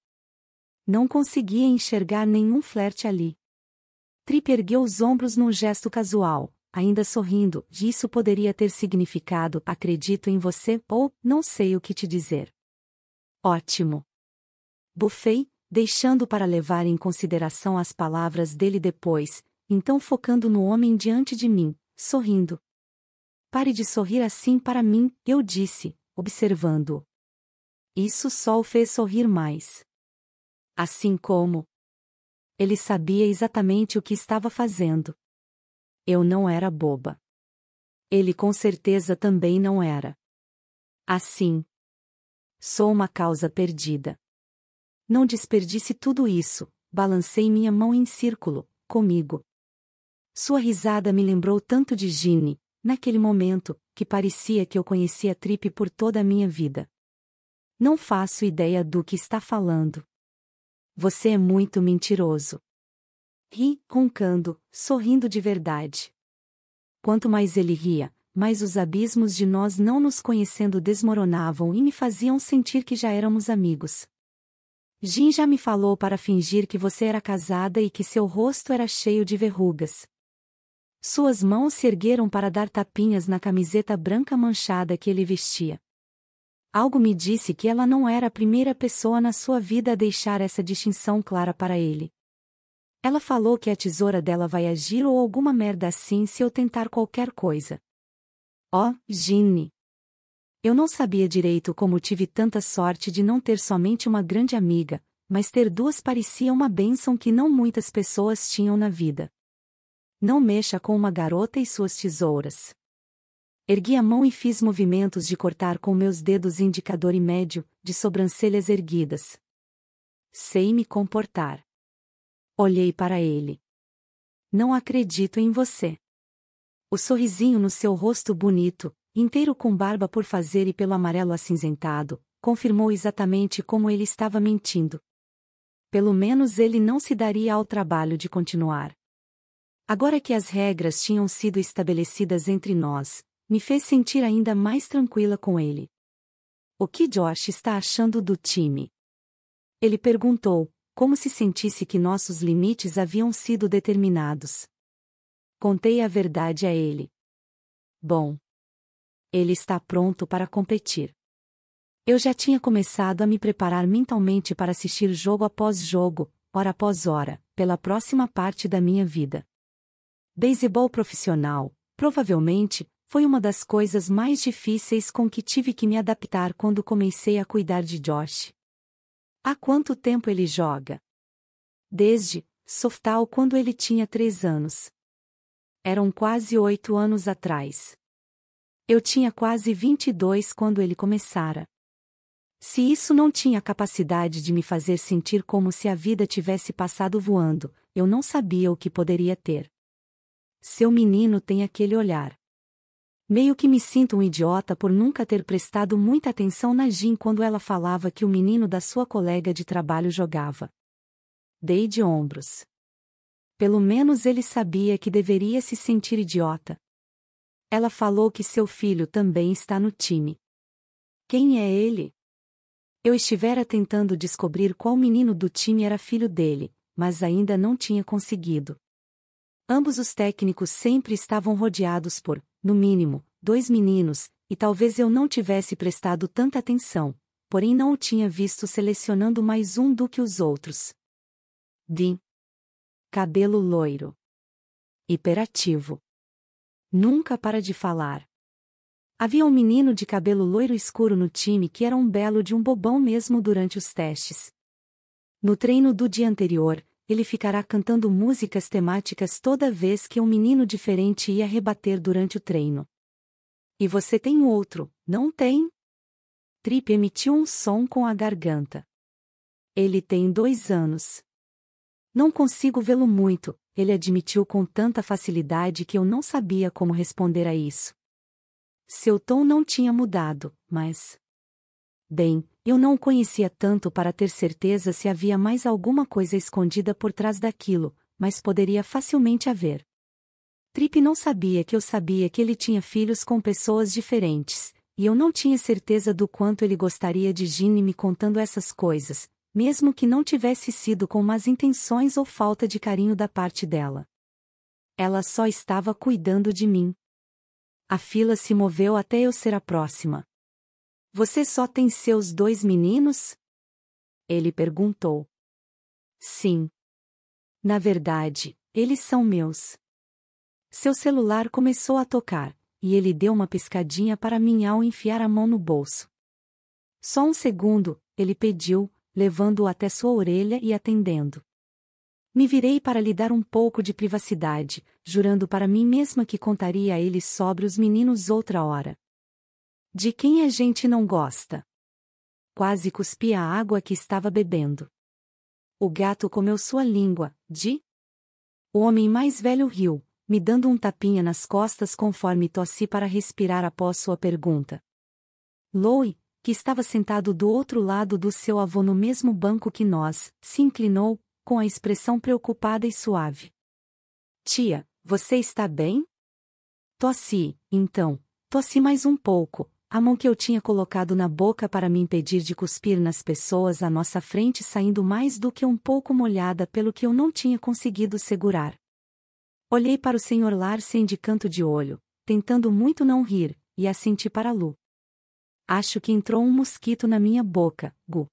Não conseguia enxergar nenhum flerte ali. Trip ergueu os ombros num gesto casual, ainda sorrindo, isso poderia ter significado acredito em você ou não sei o que te dizer. Ótimo. Bufei, deixando para levar em consideração as palavras dele depois, então focando no homem diante de mim, sorrindo. Pare de sorrir assim para mim, eu disse, observando. -o. Isso só o fez sorrir mais. Assim como. Ele sabia exatamente o que estava fazendo. Eu não era boba. Ele com certeza também não era. Assim. Sou uma causa perdida. Não desperdice tudo isso, balancei minha mão em círculo, comigo. Sua risada me lembrou tanto de Ginny, naquele momento, que parecia que eu conhecia Trip por toda a minha vida. Não faço ideia do que está falando. Você é muito mentiroso. Ri, roncando, sorrindo de verdade. Quanto mais ele ria, mais os abismos de nós não nos conhecendo desmoronavam e me faziam sentir que já éramos amigos. Jin já me falou para fingir que você era casada e que seu rosto era cheio de verrugas. Suas mãos se ergueram para dar tapinhas na camiseta branca manchada que ele vestia. Algo me disse que ela não era a primeira pessoa na sua vida a deixar essa distinção clara para ele. Ela falou que a tesoura dela vai agir ou alguma merda assim se eu tentar qualquer coisa. Oh, Ginny! Eu não sabia direito como tive tanta sorte de não ter somente uma grande amiga, mas ter duas parecia uma bênção que não muitas pessoas tinham na vida. Não mexa com uma garota e suas tesouras. Ergui a mão e fiz movimentos de cortar com meus dedos indicador e médio, de sobrancelhas erguidas. Sei me comportar. Olhei para ele. Não acredito em você. O sorrisinho no seu rosto bonito, inteiro com barba por fazer e pelo amarelo acinzentado, confirmou exatamente como ele estava mentindo. Pelo menos ele não se daria ao trabalho de continuar. Agora que as regras tinham sido estabelecidas entre nós, me fez sentir ainda mais tranquila com ele. O que Josh está achando do time? Ele perguntou, como se sentisse que nossos limites haviam sido determinados. Contei a verdade a ele. Bom, ele está pronto para competir. Eu já tinha começado a me preparar mentalmente para assistir jogo após jogo, hora após hora, pela próxima parte da minha vida. Beisebol profissional, provavelmente, foi uma das coisas mais difíceis com que tive que me adaptar quando comecei a cuidar de Josh. Há quanto tempo ele joga? Desde, Softball quando ele tinha três anos. Eram quase oito anos atrás. Eu tinha quase 22 quando ele começara. Se isso não tinha capacidade de me fazer sentir como se a vida tivesse passado voando, eu não sabia o que poderia ter. Seu menino tem aquele olhar. Meio que me sinto um idiota por nunca ter prestado muita atenção na Jim quando ela falava que o menino da sua colega de trabalho jogava. Dei de ombros. Pelo menos ele sabia que deveria se sentir idiota. Ela falou que seu filho também está no time. Quem é ele? Eu estivera tentando descobrir qual menino do time era filho dele, mas ainda não tinha conseguido. Ambos os técnicos sempre estavam rodeados por, no mínimo, dois meninos, e talvez eu não tivesse prestado tanta atenção, porém não o tinha visto selecionando mais um do que os outros. Din. Cabelo loiro. Hiperativo. Nunca para de falar. Havia um menino de cabelo loiro escuro no time que era um belo de um bobão mesmo durante os testes. No treino do dia anterior, ele ficará cantando músicas temáticas toda vez que um menino diferente ia rebater durante o treino. E você tem outro, não tem? Trip emitiu um som com a garganta. Ele tem dois anos. Não consigo vê-lo muito, ele admitiu com tanta facilidade que eu não sabia como responder a isso. Seu tom não tinha mudado, mas. Bem, eu não o conhecia tanto para ter certeza se havia mais alguma coisa escondida por trás daquilo, mas poderia facilmente haver. Trip não sabia que eu sabia que ele tinha filhos com pessoas diferentes, e eu não tinha certeza do quanto ele gostaria de Ginny me contando essas coisas, mesmo que não tivesse sido com más intenções ou falta de carinho da parte dela. Ela só estava cuidando de mim. A fila se moveu até eu ser a próxima. Você só tem seus dois meninos? Ele perguntou. Sim. Na verdade, eles são meus. Seu celular começou a tocar, e ele deu uma piscadinha para mim ao enfiar a mão no bolso. Só um segundo, ele pediu, levando-o até sua orelha e atendendo. Me virei para lhe dar um pouco de privacidade, jurando para mim mesma que contaria a ele sobre os meninos outra hora. De quem a gente não gosta? Quase cuspi a água que estava bebendo. O gato comeu sua língua, de? O homem mais velho riu, me dando um tapinha nas costas conforme tossi para respirar após sua pergunta. Louie, que estava sentado do outro lado do seu avô no mesmo banco que nós, se inclinou, com a expressão preocupada e suave. Tia, você está bem? Tossi, então, tossi mais um pouco, a mão que eu tinha colocado na boca para me impedir de cuspir nas pessoas à nossa frente saindo mais do que um pouco molhada pelo que eu não tinha conseguido segurar. Olhei para o Sr. Larsen de canto de olho, tentando muito não rir, e assenti para Lu. Acho que entrou um mosquito na minha boca, Gu.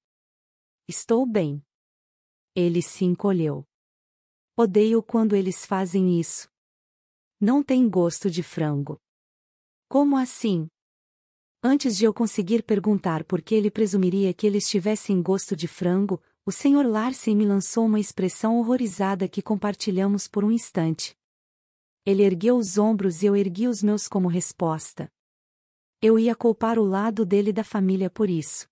Estou bem. Ele se encolheu. Odeio quando eles fazem isso. Não tem gosto de frango. Como assim? Antes de eu conseguir perguntar por que ele presumiria que eles tivessem gosto de frango, o Sr. Larsen me lançou uma expressão horrorizada que compartilhamos por um instante. Ele ergueu os ombros e eu ergui os meus como resposta. Eu ia culpar o lado dele da família por isso.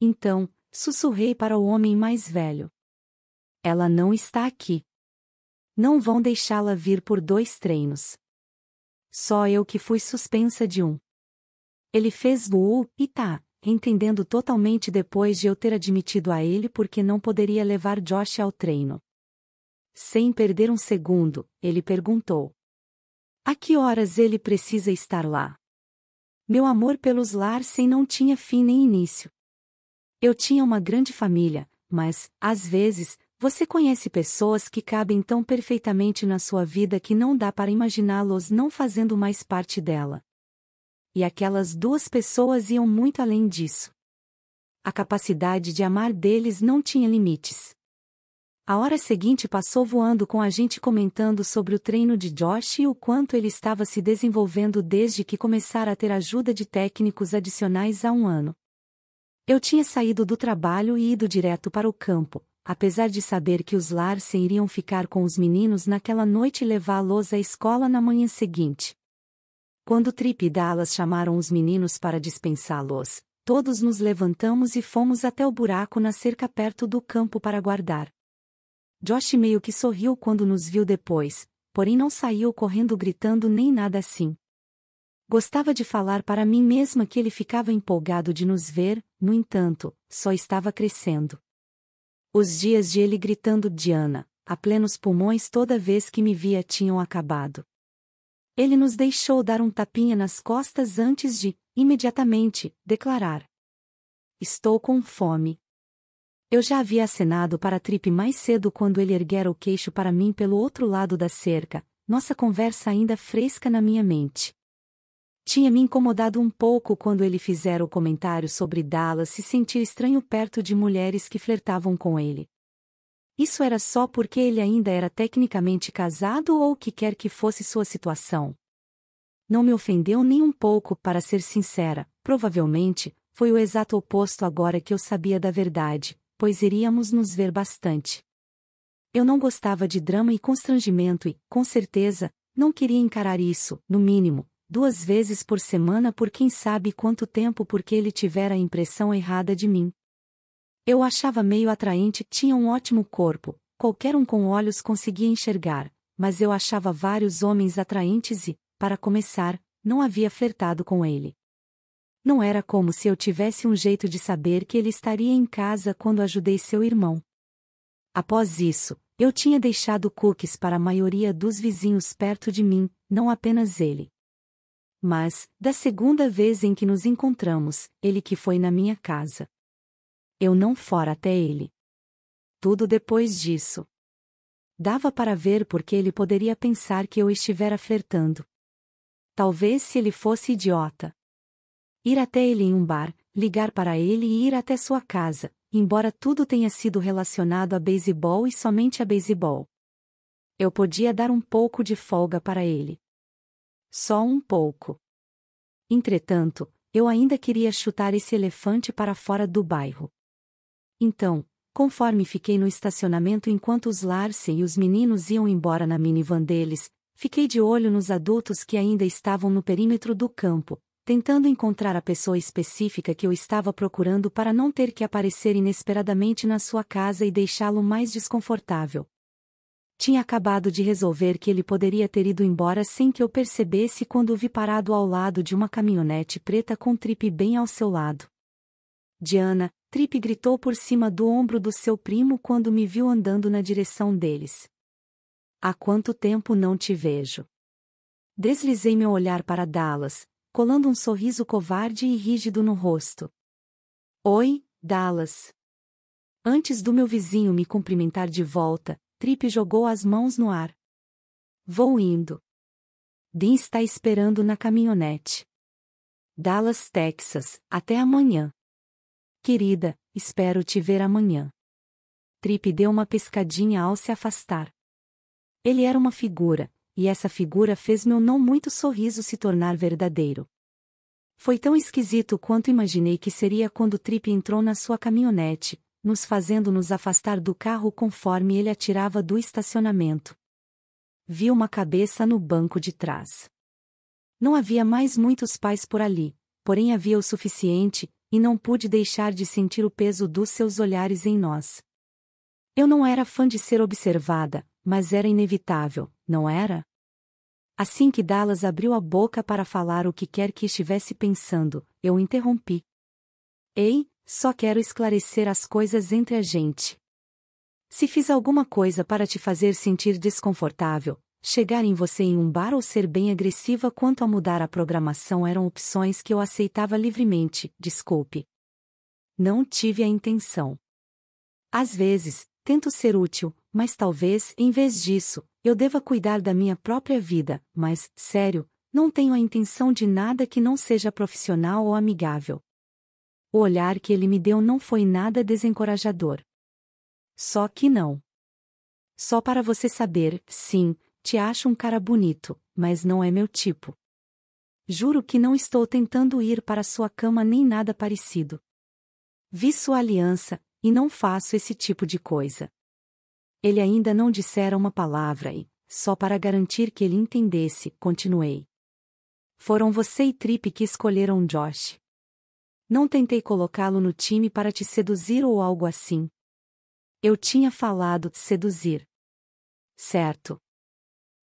Então, sussurrei para o homem mais velho. Ela não está aqui. Não vão deixá-la vir por dois treinos. Só eu que fui suspensa de um. Ele fez buú e tá, entendendo totalmente depois de eu ter admitido a ele porque não poderia levar Josh ao treino. Sem perder um segundo, ele perguntou. A que horas ele precisa estar lá? Meu amor pelos Larsen não tinha fim nem início. Eu tinha uma grande família, mas, às vezes, você conhece pessoas que cabem tão perfeitamente na sua vida que não dá para imaginá-los não fazendo mais parte dela. E aquelas duas pessoas iam muito além disso. A capacidade de amar deles não tinha limites. A hora seguinte passou voando com a gente comentando sobre o treino de Josh e o quanto ele estava se desenvolvendo desde que começara a ter ajuda de técnicos adicionais há um ano. Eu tinha saído do trabalho e ido direto para o campo, apesar de saber que os Larsen iriam ficar com os meninos naquela noite e levá-los à escola na manhã seguinte. Quando Trip e Dallas chamaram os meninos para dispensá-los, todos nos levantamos e fomos até o buraco na cerca perto do campo para guardar. Josh meio que sorriu quando nos viu depois, porém não saiu correndo gritando nem nada assim. Gostava de falar para mim mesma que ele ficava empolgado de nos ver, no entanto, só estava crescendo. Os dias de ele gritando Diana, a plenos pulmões toda vez que me via tinham acabado. Ele nos deixou dar um tapinha nas costas antes de, imediatamente, declarar: Estou com fome. Eu já havia acenado para Trip mais cedo quando ele erguera o queixo para mim pelo outro lado da cerca, nossa conversa ainda fresca na minha mente. Tinha me incomodado um pouco quando ele fizera o comentário sobre Dallas se sentir estranho perto de mulheres que flertavam com ele. Isso era só porque ele ainda era tecnicamente casado ou o que quer que fosse sua situação. Não me ofendeu nem um pouco, para ser sincera, provavelmente, foi o exato oposto agora que eu sabia da verdade, pois iríamos nos ver bastante. Eu não gostava de drama e constrangimento e, com certeza, não queria encarar isso, no mínimo, duas vezes por semana por quem sabe quanto tempo porque ele tivera a impressão errada de mim. Eu achava meio atraente, tinha um ótimo corpo, qualquer um com olhos conseguia enxergar, mas eu achava vários homens atraentes e, para começar, não havia flertado com ele. Não era como se eu tivesse um jeito de saber que ele estaria em casa quando ajudei seu irmão. Após isso, eu tinha deixado cookies para a maioria dos vizinhos perto de mim, não apenas ele. Mas, da segunda vez em que nos encontramos, ele que foi na minha casa. Eu não fora até ele. Tudo depois disso. Dava para ver porque ele poderia pensar que eu estivera flertando. Talvez se ele fosse idiota ir até ele em um bar, ligar para ele e ir até sua casa, embora tudo tenha sido relacionado a beisebol e somente a beisebol. Eu podia dar um pouco de folga para ele. Só um pouco. Entretanto, eu ainda queria chutar esse elefante para fora do bairro. Então, conforme fiquei no estacionamento enquanto os Larsen e os meninos iam embora na minivan deles, fiquei de olho nos adultos que ainda estavam no perímetro do campo, tentando encontrar a pessoa específica que eu estava procurando para não ter que aparecer inesperadamente na sua casa e deixá-lo mais desconfortável. Tinha acabado de resolver que ele poderia ter ido embora sem que eu percebesse quando o vi parado ao lado de uma caminhonete preta com Trip bem ao seu lado. Diana, Trip gritou por cima do ombro do seu primo quando me viu andando na direção deles. Há quanto tempo não te vejo? Deslizei meu olhar para Dallas, colando um sorriso covarde e rígido no rosto. Oi, Dallas. Antes do meu vizinho me cumprimentar de volta, Trip jogou as mãos no ar. Vou indo. Dean está esperando na caminhonete. Dallas, Texas, até amanhã. Querida, espero te ver amanhã. Trip deu uma pescadinha ao se afastar. Ele era uma figura, e essa figura fez meu não muito sorriso se tornar verdadeiro. Foi tão esquisito quanto imaginei que seria quando Tripp entrou na sua caminhonete, nos fazendo nos afastar do carro conforme ele atirava do estacionamento. Vi uma cabeça no banco de trás. Não havia mais muitos pais por ali, porém havia o suficiente, e não pude deixar de sentir o peso dos seus olhares em nós. Eu não era fã de ser observada, mas era inevitável, não era? Assim que Dallas abriu a boca para falar o que quer que estivesse pensando, eu interrompi. Ei, só quero esclarecer as coisas entre a gente. Se fiz alguma coisa para te fazer sentir desconfortável, chegar em você em um bar ou ser bem agressiva quanto a mudar a programação eram opções que eu aceitava livremente, desculpe. Não tive a intenção. Às vezes, tento ser útil, mas talvez, em vez disso, eu deva cuidar da minha própria vida, mas, sério, não tenho a intenção de nada que não seja profissional ou amigável. O olhar que ele me deu não foi nada desencorajador. Só que não. Só para você saber, sim, te acho um cara bonito, mas não é meu tipo. Juro que não estou tentando ir para sua cama nem nada parecido. Vi sua aliança, e não faço esse tipo de coisa. Ele ainda não dissera uma palavra e, só para garantir que ele entendesse, continuei. Foram você e Trip que escolheram Josh. Não tentei colocá-lo no time para te seduzir ou algo assim. Eu tinha falado seduzir. Certo.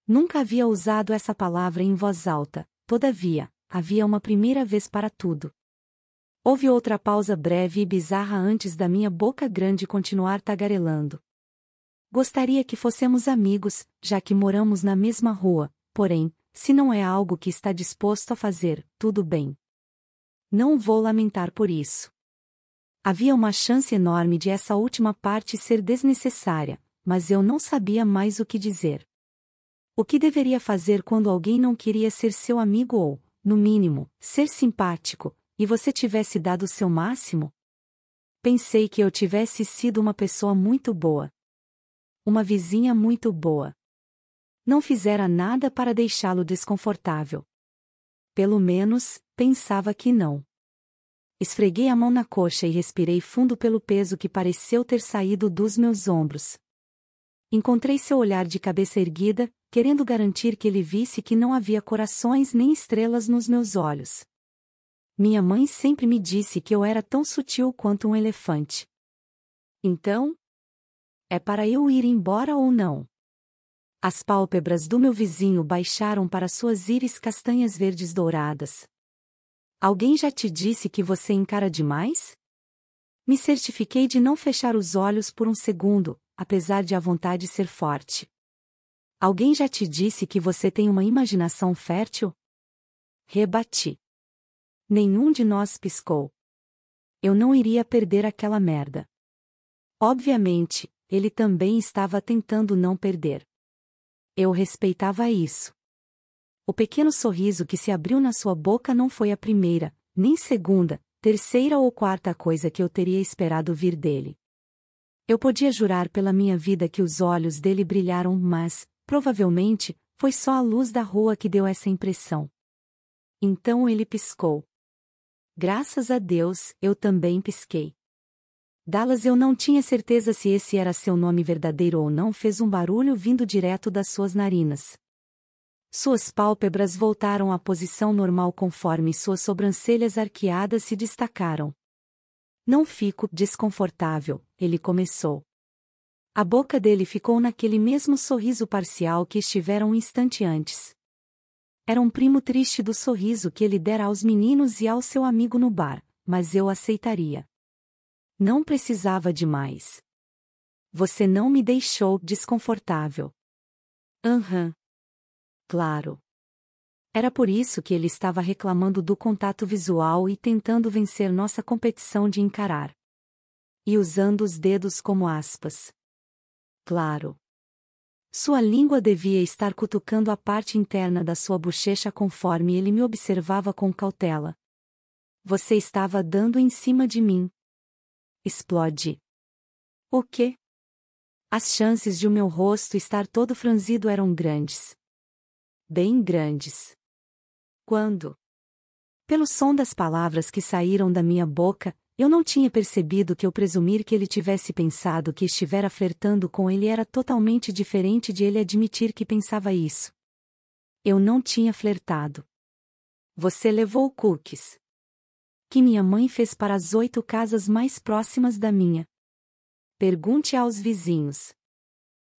Nunca havia usado essa palavra em voz alta, todavia, havia uma primeira vez para tudo. Houve outra pausa breve e bizarra antes da minha boca grande continuar tagarelando. Gostaria que fossemos amigos, já que moramos na mesma rua, porém, se não é algo que está disposto a fazer, tudo bem. Não vou lamentar por isso. Havia uma chance enorme de essa última parte ser desnecessária, mas eu não sabia mais o que dizer. O que deveria fazer quando alguém não queria ser seu amigo ou, no mínimo, ser simpático, e você tivesse dado o seu máximo? Pensei que eu tivesse sido uma pessoa muito boa uma vizinha muito boa. Não fizera nada para deixá-lo desconfortável. Pelo menos, pensava que não. Esfreguei a mão na coxa e respirei fundo pelo peso que pareceu ter saído dos meus ombros. Encontrei seu olhar de cabeça erguida, querendo garantir que ele visse que não havia corações nem estrelas nos meus olhos. Minha mãe sempre me disse que eu era tão sutil quanto um elefante. Então, é para eu ir embora ou não? As pálpebras do meu vizinho baixaram para suas íris castanhas verdes douradas. Alguém já te disse que você encara demais? Me certifiquei de não fechar os olhos por um segundo, apesar de a vontade ser forte. Alguém já te disse que você tem uma imaginação fértil? Rebati. Nenhum de nós piscou. Eu não iria perder aquela merda. Obviamente, ele também estava tentando não perder. Eu respeitava isso. O pequeno sorriso que se abriu na sua boca não foi a primeira, nem segunda, terceira ou quarta coisa que eu teria esperado vir dele. Eu podia jurar pela minha vida que os olhos dele brilharam, mas, provavelmente, foi só a luz da rua que deu essa impressão. Então ele piscou. Graças a Deus, eu também pisquei. Dallas eu não tinha certeza se esse era seu nome verdadeiro ou não fez um barulho vindo direto das suas narinas. Suas pálpebras voltaram à posição normal conforme suas sobrancelhas arqueadas se destacaram. Não fico desconfortável, ele começou. A boca dele ficou naquele mesmo sorriso parcial que estivera um instante antes. Era um primo triste do sorriso que ele dera aos meninos e ao seu amigo no bar, mas eu aceitaria. Não precisava de mais. Você não me deixou desconfortável. Aham. Uhum. Claro. Era por isso que ele estava reclamando do contato visual e tentando vencer nossa competição de encarar. E usando os dedos como aspas. Claro. Sua língua devia estar cutucando a parte interna da sua bochecha conforme ele me observava com cautela. Você estava dando em cima de mim, Explode. O que? As chances de o meu rosto estar todo franzido eram grandes. Bem grandes. Quando? Pelo som das palavras que saíram da minha boca, eu não tinha percebido que eu presumir que ele tivesse pensado que estivera flertando com ele era totalmente diferente de ele admitir que pensava isso. Eu não tinha flertado. Você levou cookies que minha mãe fez para as oito casas mais próximas da minha. Pergunte aos vizinhos.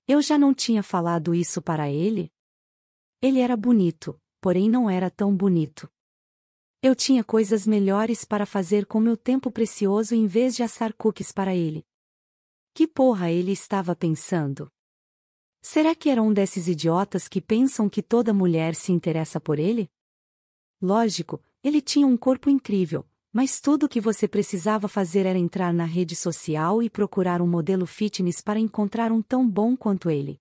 Eu já não tinha falado isso para ele? Ele era bonito, porém não era tão bonito. Eu tinha coisas melhores para fazer com meu tempo precioso em vez de assar cookies para ele. Que porra ele estava pensando? Será que era um desses idiotas que pensam que toda mulher se interessa por ele? Lógico, ele tinha um corpo incrível, mas tudo o que você precisava fazer era entrar na rede social e procurar um modelo fitness para encontrar um tão bom quanto ele.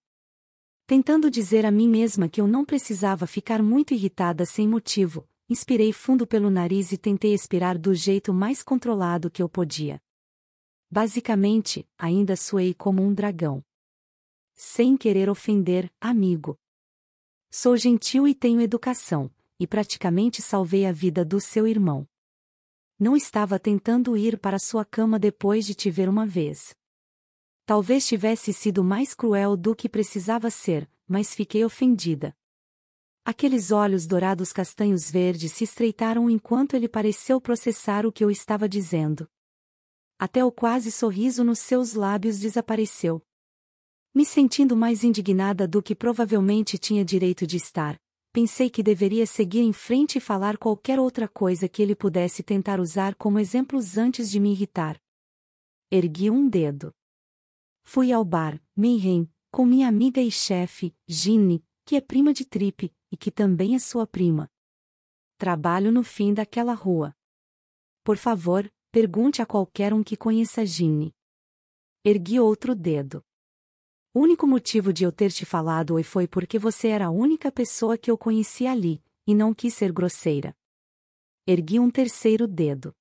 Tentando dizer a mim mesma que eu não precisava ficar muito irritada sem motivo, inspirei fundo pelo nariz e tentei expirar do jeito mais controlado que eu podia. Basicamente, ainda suei como um dragão. Sem querer ofender, amigo. Sou gentil e tenho educação, e praticamente salvei a vida do seu irmão. Não estava tentando ir para sua cama depois de te ver uma vez. Talvez tivesse sido mais cruel do que precisava ser, mas fiquei ofendida. Aqueles olhos dourados castanhos verdes se estreitaram enquanto ele pareceu processar o que eu estava dizendo. Até o quase sorriso nos seus lábios desapareceu. Me sentindo mais indignada do que provavelmente tinha direito de estar, pensei que deveria seguir em frente e falar qualquer outra coisa que ele pudesse tentar usar como exemplos antes de me irritar. Ergui um dedo. Fui ao bar, Meiren, com minha amiga e chefe, Ginny, que é prima de Tripe, e que também é sua prima. Trabalho no fim daquela rua. Por favor, pergunte a qualquer um que conheça Ginny. Ergui outro dedo. O único motivo de eu ter te falado hoje foi porque você era a única pessoa que eu conhecia ali, e não quis ser grosseira. Ergui um terceiro dedo.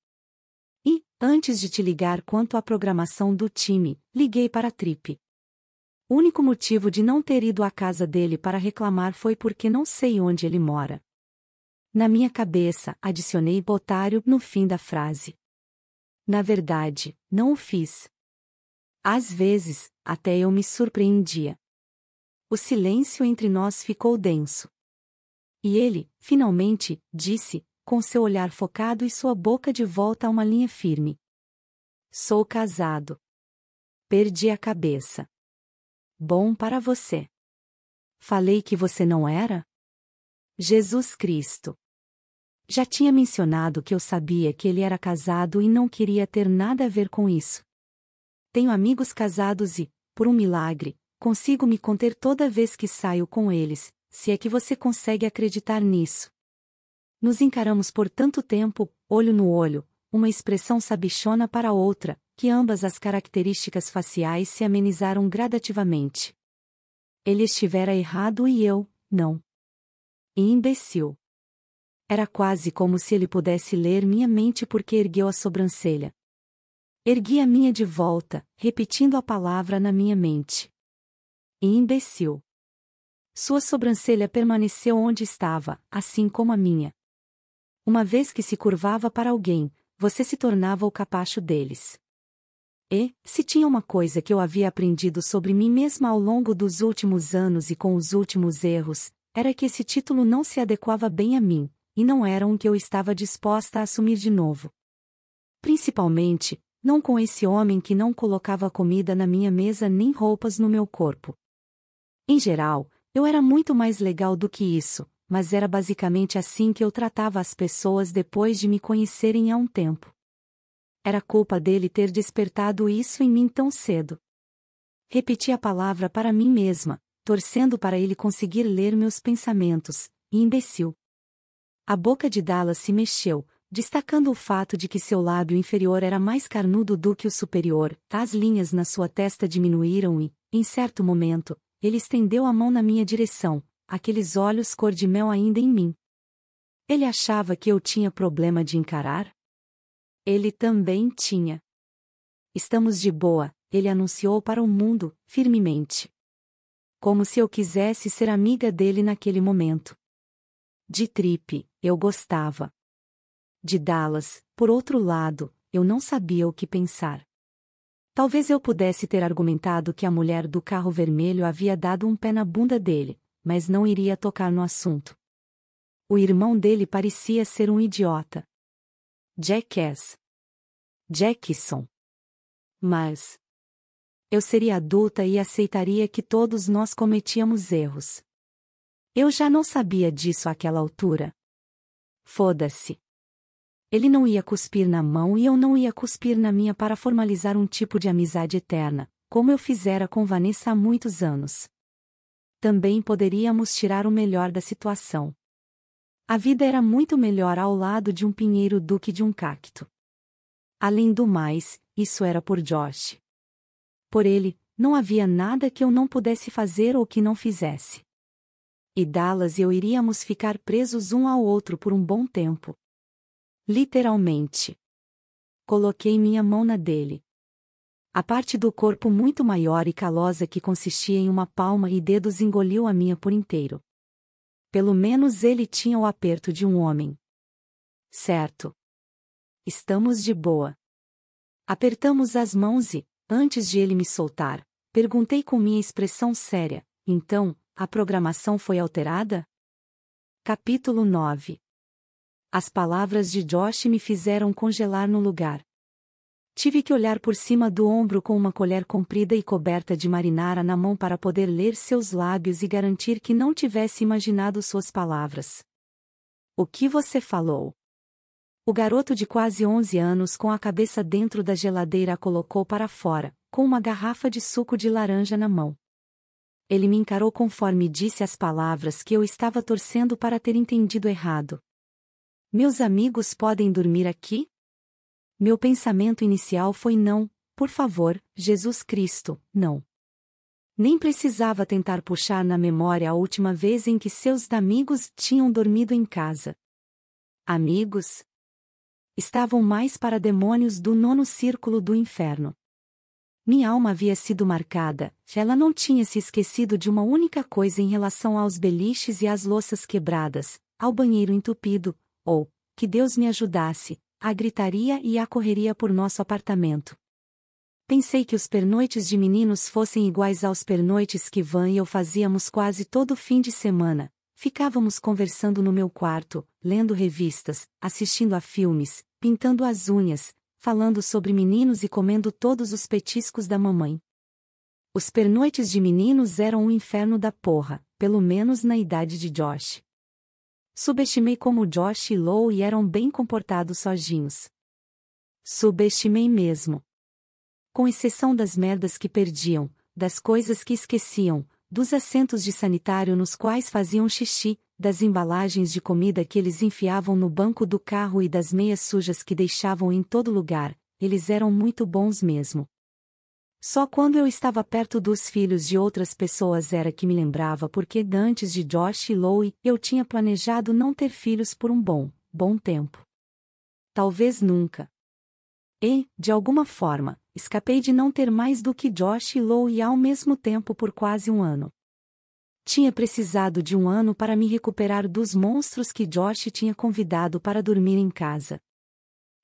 E, antes de te ligar quanto à programação do time, liguei para a Tripe. O único motivo de não ter ido à casa dele para reclamar foi porque não sei onde ele mora. Na minha cabeça, adicionei Botário no fim da frase. Na verdade, não o fiz, às vezes, até eu me surpreendia. O silêncio entre nós ficou denso. E ele, finalmente, disse, com seu olhar focado e sua boca de volta a uma linha firme: Sou casado. Perdi a cabeça. Bom para você. Falei que você não era? Jesus Cristo. Já tinha mencionado que eu sabia que ele era casado e não queria ter nada a ver com isso tenho amigos casados e, por um milagre, consigo me conter toda vez que saio com eles, se é que você consegue acreditar nisso. Nos encaramos por tanto tempo, olho no olho, uma expressão sabichona para outra, que ambas as características faciais se amenizaram gradativamente. Ele estivera errado e eu, não. E imbecil. Era quase como se ele pudesse ler minha mente porque ergueu a sobrancelha, Ergui a minha de volta, repetindo a palavra na minha mente. E imbecil. Sua sobrancelha permaneceu onde estava, assim como a minha. Uma vez que se curvava para alguém, você se tornava o capacho deles. E, se tinha uma coisa que eu havia aprendido sobre mim mesma ao longo dos últimos anos e com os últimos erros, era que esse título não se adequava bem a mim, e não era um que eu estava disposta a assumir de novo. Principalmente, não com esse homem que não colocava comida na minha mesa nem roupas no meu corpo. Em geral, eu era muito mais legal do que isso, mas era basicamente assim que eu tratava as pessoas depois de me conhecerem há um tempo. Era culpa dele ter despertado isso em mim tão cedo. Repeti a palavra para mim mesma, torcendo para ele conseguir ler meus pensamentos, imbecil. A boca de Dallas se mexeu, destacando o fato de que seu lábio inferior era mais carnudo do que o superior, as linhas na sua testa diminuíram e, em certo momento, ele estendeu a mão na minha direção, aqueles olhos cor de mel ainda em mim. Ele achava que eu tinha problema de encarar? Ele também tinha. Estamos de boa, ele anunciou para o mundo, firmemente. Como se eu quisesse ser amiga dele naquele momento. De tripe, eu gostava de Dallas, por outro lado, eu não sabia o que pensar. Talvez eu pudesse ter argumentado que a mulher do carro vermelho havia dado um pé na bunda dele, mas não iria tocar no assunto. O irmão dele parecia ser um idiota. Jackass. Jackson. Mas. Eu seria adulta e aceitaria que todos nós cometíamos erros. Eu já não sabia disso àquela altura. Foda-se. Ele não ia cuspir na mão e eu não ia cuspir na minha para formalizar um tipo de amizade eterna, como eu fizera com Vanessa há muitos anos. Também poderíamos tirar o melhor da situação. A vida era muito melhor ao lado de um pinheiro do que de um cacto. Além do mais, isso era por Josh. Por ele, não havia nada que eu não pudesse fazer ou que não fizesse. E Dallas e eu iríamos ficar presos um ao outro por um bom tempo, Literalmente. Coloquei minha mão na dele. A parte do corpo muito maior e calosa que consistia em uma palma e dedos engoliu a minha por inteiro. Pelo menos ele tinha o aperto de um homem. Certo. Estamos de boa. Apertamos as mãos e, antes de ele me soltar, perguntei com minha expressão séria: então, a programação foi alterada? Capítulo 9 as palavras de Josh me fizeram congelar no lugar. Tive que olhar por cima do ombro com uma colher comprida e coberta de marinara na mão para poder ler seus lábios e garantir que não tivesse imaginado suas palavras. O que você falou? O garoto de quase 11 anos com a cabeça dentro da geladeira a colocou para fora, com uma garrafa de suco de laranja na mão. Ele me encarou conforme disse as palavras que eu estava torcendo para ter entendido errado. Meus amigos podem dormir aqui? Meu pensamento inicial foi não, por favor, Jesus Cristo, não. Nem precisava tentar puxar na memória a última vez em que seus amigos tinham dormido em casa. Amigos? Estavam mais para demônios do nono círculo do inferno. Minha alma havia sido marcada, ela não tinha se esquecido de uma única coisa em relação aos beliches e às louças quebradas, ao banheiro entupido, ou, que Deus me ajudasse, a gritaria e a correria por nosso apartamento. Pensei que os pernoites de meninos fossem iguais aos pernoites que Van e eu fazíamos quase todo fim de semana. Ficávamos conversando no meu quarto, lendo revistas, assistindo a filmes, pintando as unhas, falando sobre meninos e comendo todos os petiscos da mamãe. Os pernoites de meninos eram um inferno da porra, pelo menos na idade de Josh. Subestimei como Josh e Lowe eram bem comportados sozinhos. Subestimei mesmo. Com exceção das merdas que perdiam, das coisas que esqueciam, dos assentos de sanitário nos quais faziam xixi, das embalagens de comida que eles enfiavam no banco do carro e das meias sujas que deixavam em todo lugar, eles eram muito bons mesmo. Só quando eu estava perto dos filhos de outras pessoas era que me lembrava porque antes de Josh e Lowe, eu tinha planejado não ter filhos por um bom, bom tempo. Talvez nunca. E, de alguma forma, escapei de não ter mais do que Josh e Lowe ao mesmo tempo por quase um ano. Tinha precisado de um ano para me recuperar dos monstros que Josh tinha convidado para dormir em casa.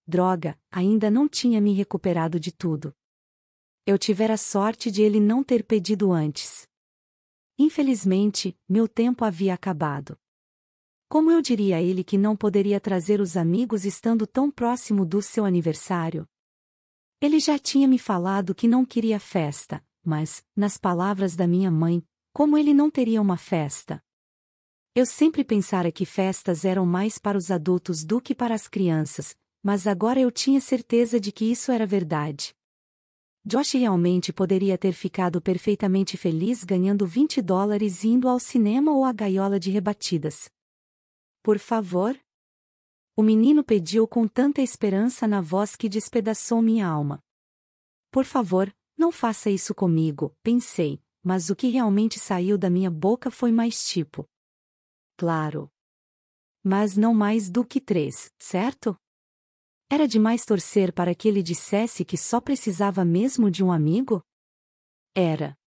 Droga, ainda não tinha me recuperado de tudo. Eu tivera sorte de ele não ter pedido antes. Infelizmente, meu tempo havia acabado. Como eu diria a ele que não poderia trazer os amigos estando tão próximo do seu aniversário? Ele já tinha me falado que não queria festa, mas, nas palavras da minha mãe, como ele não teria uma festa? Eu sempre pensara que festas eram mais para os adultos do que para as crianças, mas agora eu tinha certeza de que isso era verdade. Josh realmente poderia ter ficado perfeitamente feliz ganhando 20 dólares indo ao cinema ou à gaiola de rebatidas. Por favor? O menino pediu com tanta esperança na voz que despedaçou minha alma. Por favor, não faça isso comigo, pensei, mas o que realmente saiu da minha boca foi mais tipo. Claro. Mas não mais do que três, certo? Era demais torcer para que ele dissesse que só precisava mesmo de um amigo? Era.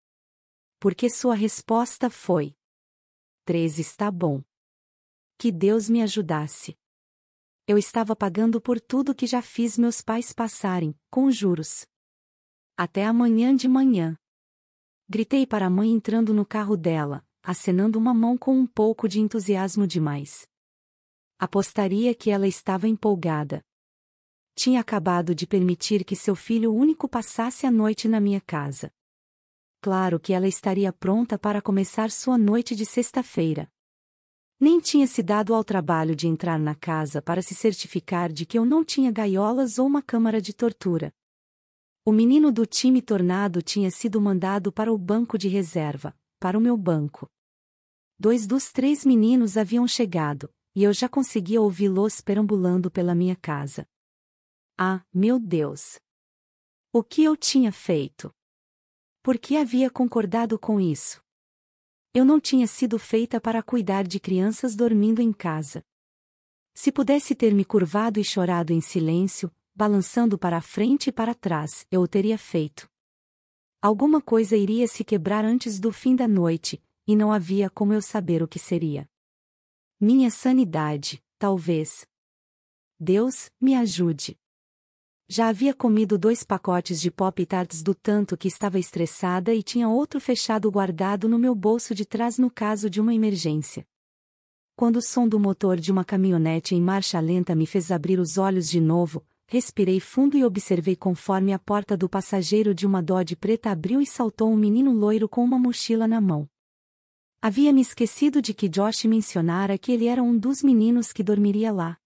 Porque sua resposta foi: Três está bom. Que Deus me ajudasse. Eu estava pagando por tudo que já fiz meus pais passarem, com juros. Até amanhã de manhã. Gritei para a mãe entrando no carro dela, acenando uma mão com um pouco de entusiasmo demais. Apostaria que ela estava empolgada, tinha acabado de permitir que seu filho único passasse a noite na minha casa. Claro que ela estaria pronta para começar sua noite de sexta-feira. Nem tinha se dado ao trabalho de entrar na casa para se certificar de que eu não tinha gaiolas ou uma câmara de tortura. O menino do time Tornado tinha sido mandado para o banco de reserva, para o meu banco. Dois dos três meninos haviam chegado, e eu já conseguia ouvi-los perambulando pela minha casa. Ah, meu Deus! O que eu tinha feito? Por que havia concordado com isso? Eu não tinha sido feita para cuidar de crianças dormindo em casa. Se pudesse ter me curvado e chorado em silêncio, balançando para a frente e para trás, eu o teria feito. Alguma coisa iria se quebrar antes do fim da noite, e não havia como eu saber o que seria. Minha sanidade, talvez. Deus, me ajude. Já havia comido dois pacotes de pop tarts do tanto que estava estressada e tinha outro fechado guardado no meu bolso de trás no caso de uma emergência. Quando o som do motor de uma caminhonete em marcha lenta me fez abrir os olhos de novo, respirei fundo e observei conforme a porta do passageiro de uma Dodge preta abriu e saltou um menino loiro com uma mochila na mão. Havia me esquecido de que Josh mencionara que ele era um dos meninos que dormiria lá.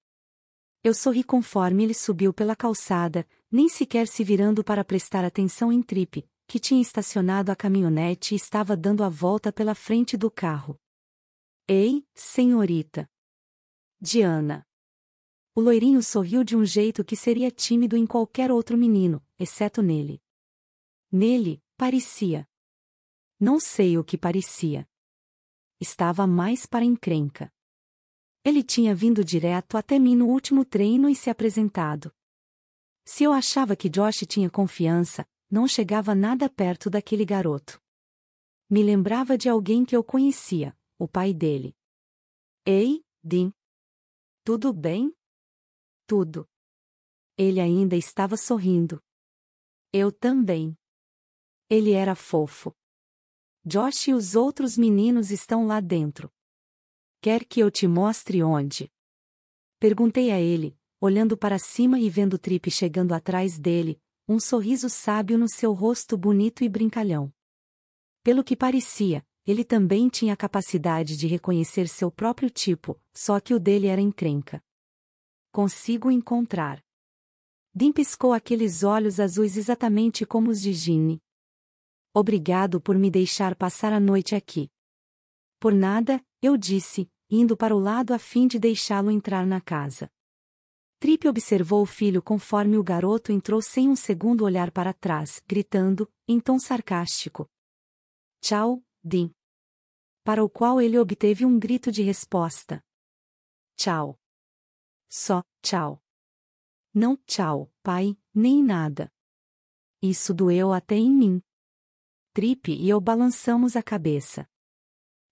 Eu sorri conforme ele subiu pela calçada, nem sequer se virando para prestar atenção em Tripe, que tinha estacionado a caminhonete e estava dando a volta pela frente do carro. Ei, senhorita! Diana! O loirinho sorriu de um jeito que seria tímido em qualquer outro menino, exceto nele. Nele, parecia. Não sei o que parecia. Estava mais para encrenca. Ele tinha vindo direto até mim no último treino e se apresentado. Se eu achava que Josh tinha confiança, não chegava nada perto daquele garoto. Me lembrava de alguém que eu conhecia, o pai dele. Ei, Dean. Tudo bem? Tudo. Ele ainda estava sorrindo. Eu também. Ele era fofo. Josh e os outros meninos estão lá dentro. Quer que eu te mostre onde? Perguntei a ele, olhando para cima e vendo Tripe chegando atrás dele, um sorriso sábio no seu rosto bonito e brincalhão. Pelo que parecia, ele também tinha a capacidade de reconhecer seu próprio tipo, só que o dele era encrenca. Consigo encontrar. Dim piscou aqueles olhos azuis exatamente como os de Ginny. Obrigado por me deixar passar a noite aqui. Por nada, eu disse, indo para o lado a fim de deixá-lo entrar na casa. Tripe observou o filho conforme o garoto entrou sem um segundo olhar para trás, gritando, em tom sarcástico. Tchau, Din. Para o qual ele obteve um grito de resposta. Tchau. Só, tchau. Não, tchau, pai, nem nada. Isso doeu até em mim. Tripe e eu balançamos a cabeça.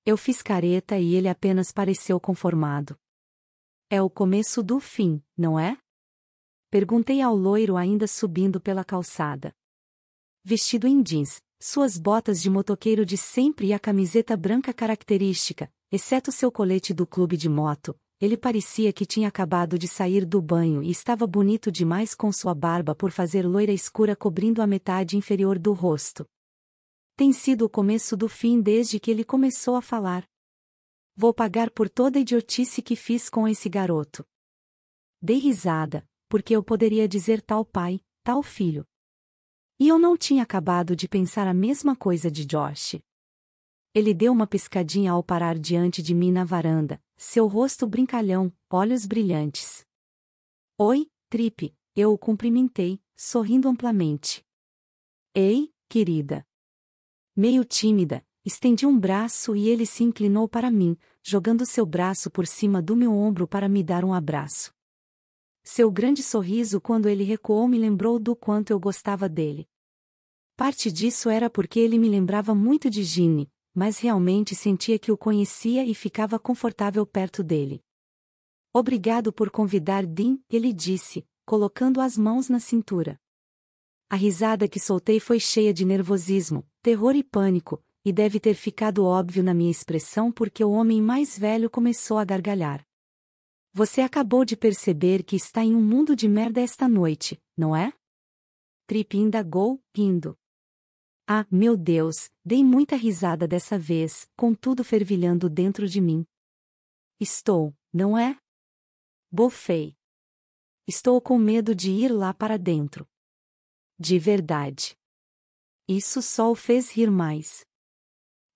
Eu fiz careta e ele apenas pareceu conformado. É o começo do fim, não é? Perguntei ao loiro ainda subindo pela calçada. Vestido em jeans, suas botas de motoqueiro de sempre e a camiseta branca característica, exceto seu colete do clube de moto, ele parecia que tinha acabado de sair do banho e estava bonito demais com sua barba por fazer loira escura cobrindo a metade inferior do rosto tem sido o começo do fim desde que ele começou a falar. Vou pagar por toda a idiotice que fiz com esse garoto. Dei risada, porque eu poderia dizer tal pai, tal filho. E eu não tinha acabado de pensar a mesma coisa de Josh. Ele deu uma piscadinha ao parar diante de mim na varanda, seu rosto brincalhão, olhos brilhantes. Oi, Tripe, eu o cumprimentei, sorrindo amplamente. Ei, querida. Meio tímida, estendi um braço e ele se inclinou para mim, jogando seu braço por cima do meu ombro para me dar um abraço. Seu grande sorriso quando ele recuou me lembrou do quanto eu gostava dele. Parte disso era porque ele me lembrava muito de Gine, mas realmente sentia que o conhecia e ficava confortável perto dele. Obrigado por convidar Dean, ele disse, colocando as mãos na cintura. A risada que soltei foi cheia de nervosismo, terror e pânico, e deve ter ficado óbvio na minha expressão porque o homem mais velho começou a gargalhar. Você acabou de perceber que está em um mundo de merda esta noite, não é? Trip indagou, rindo. Ah, meu Deus, dei muita risada dessa vez, com tudo fervilhando dentro de mim. Estou, não é? Bofei. Estou com medo de ir lá para dentro. De verdade. Isso só o fez rir mais.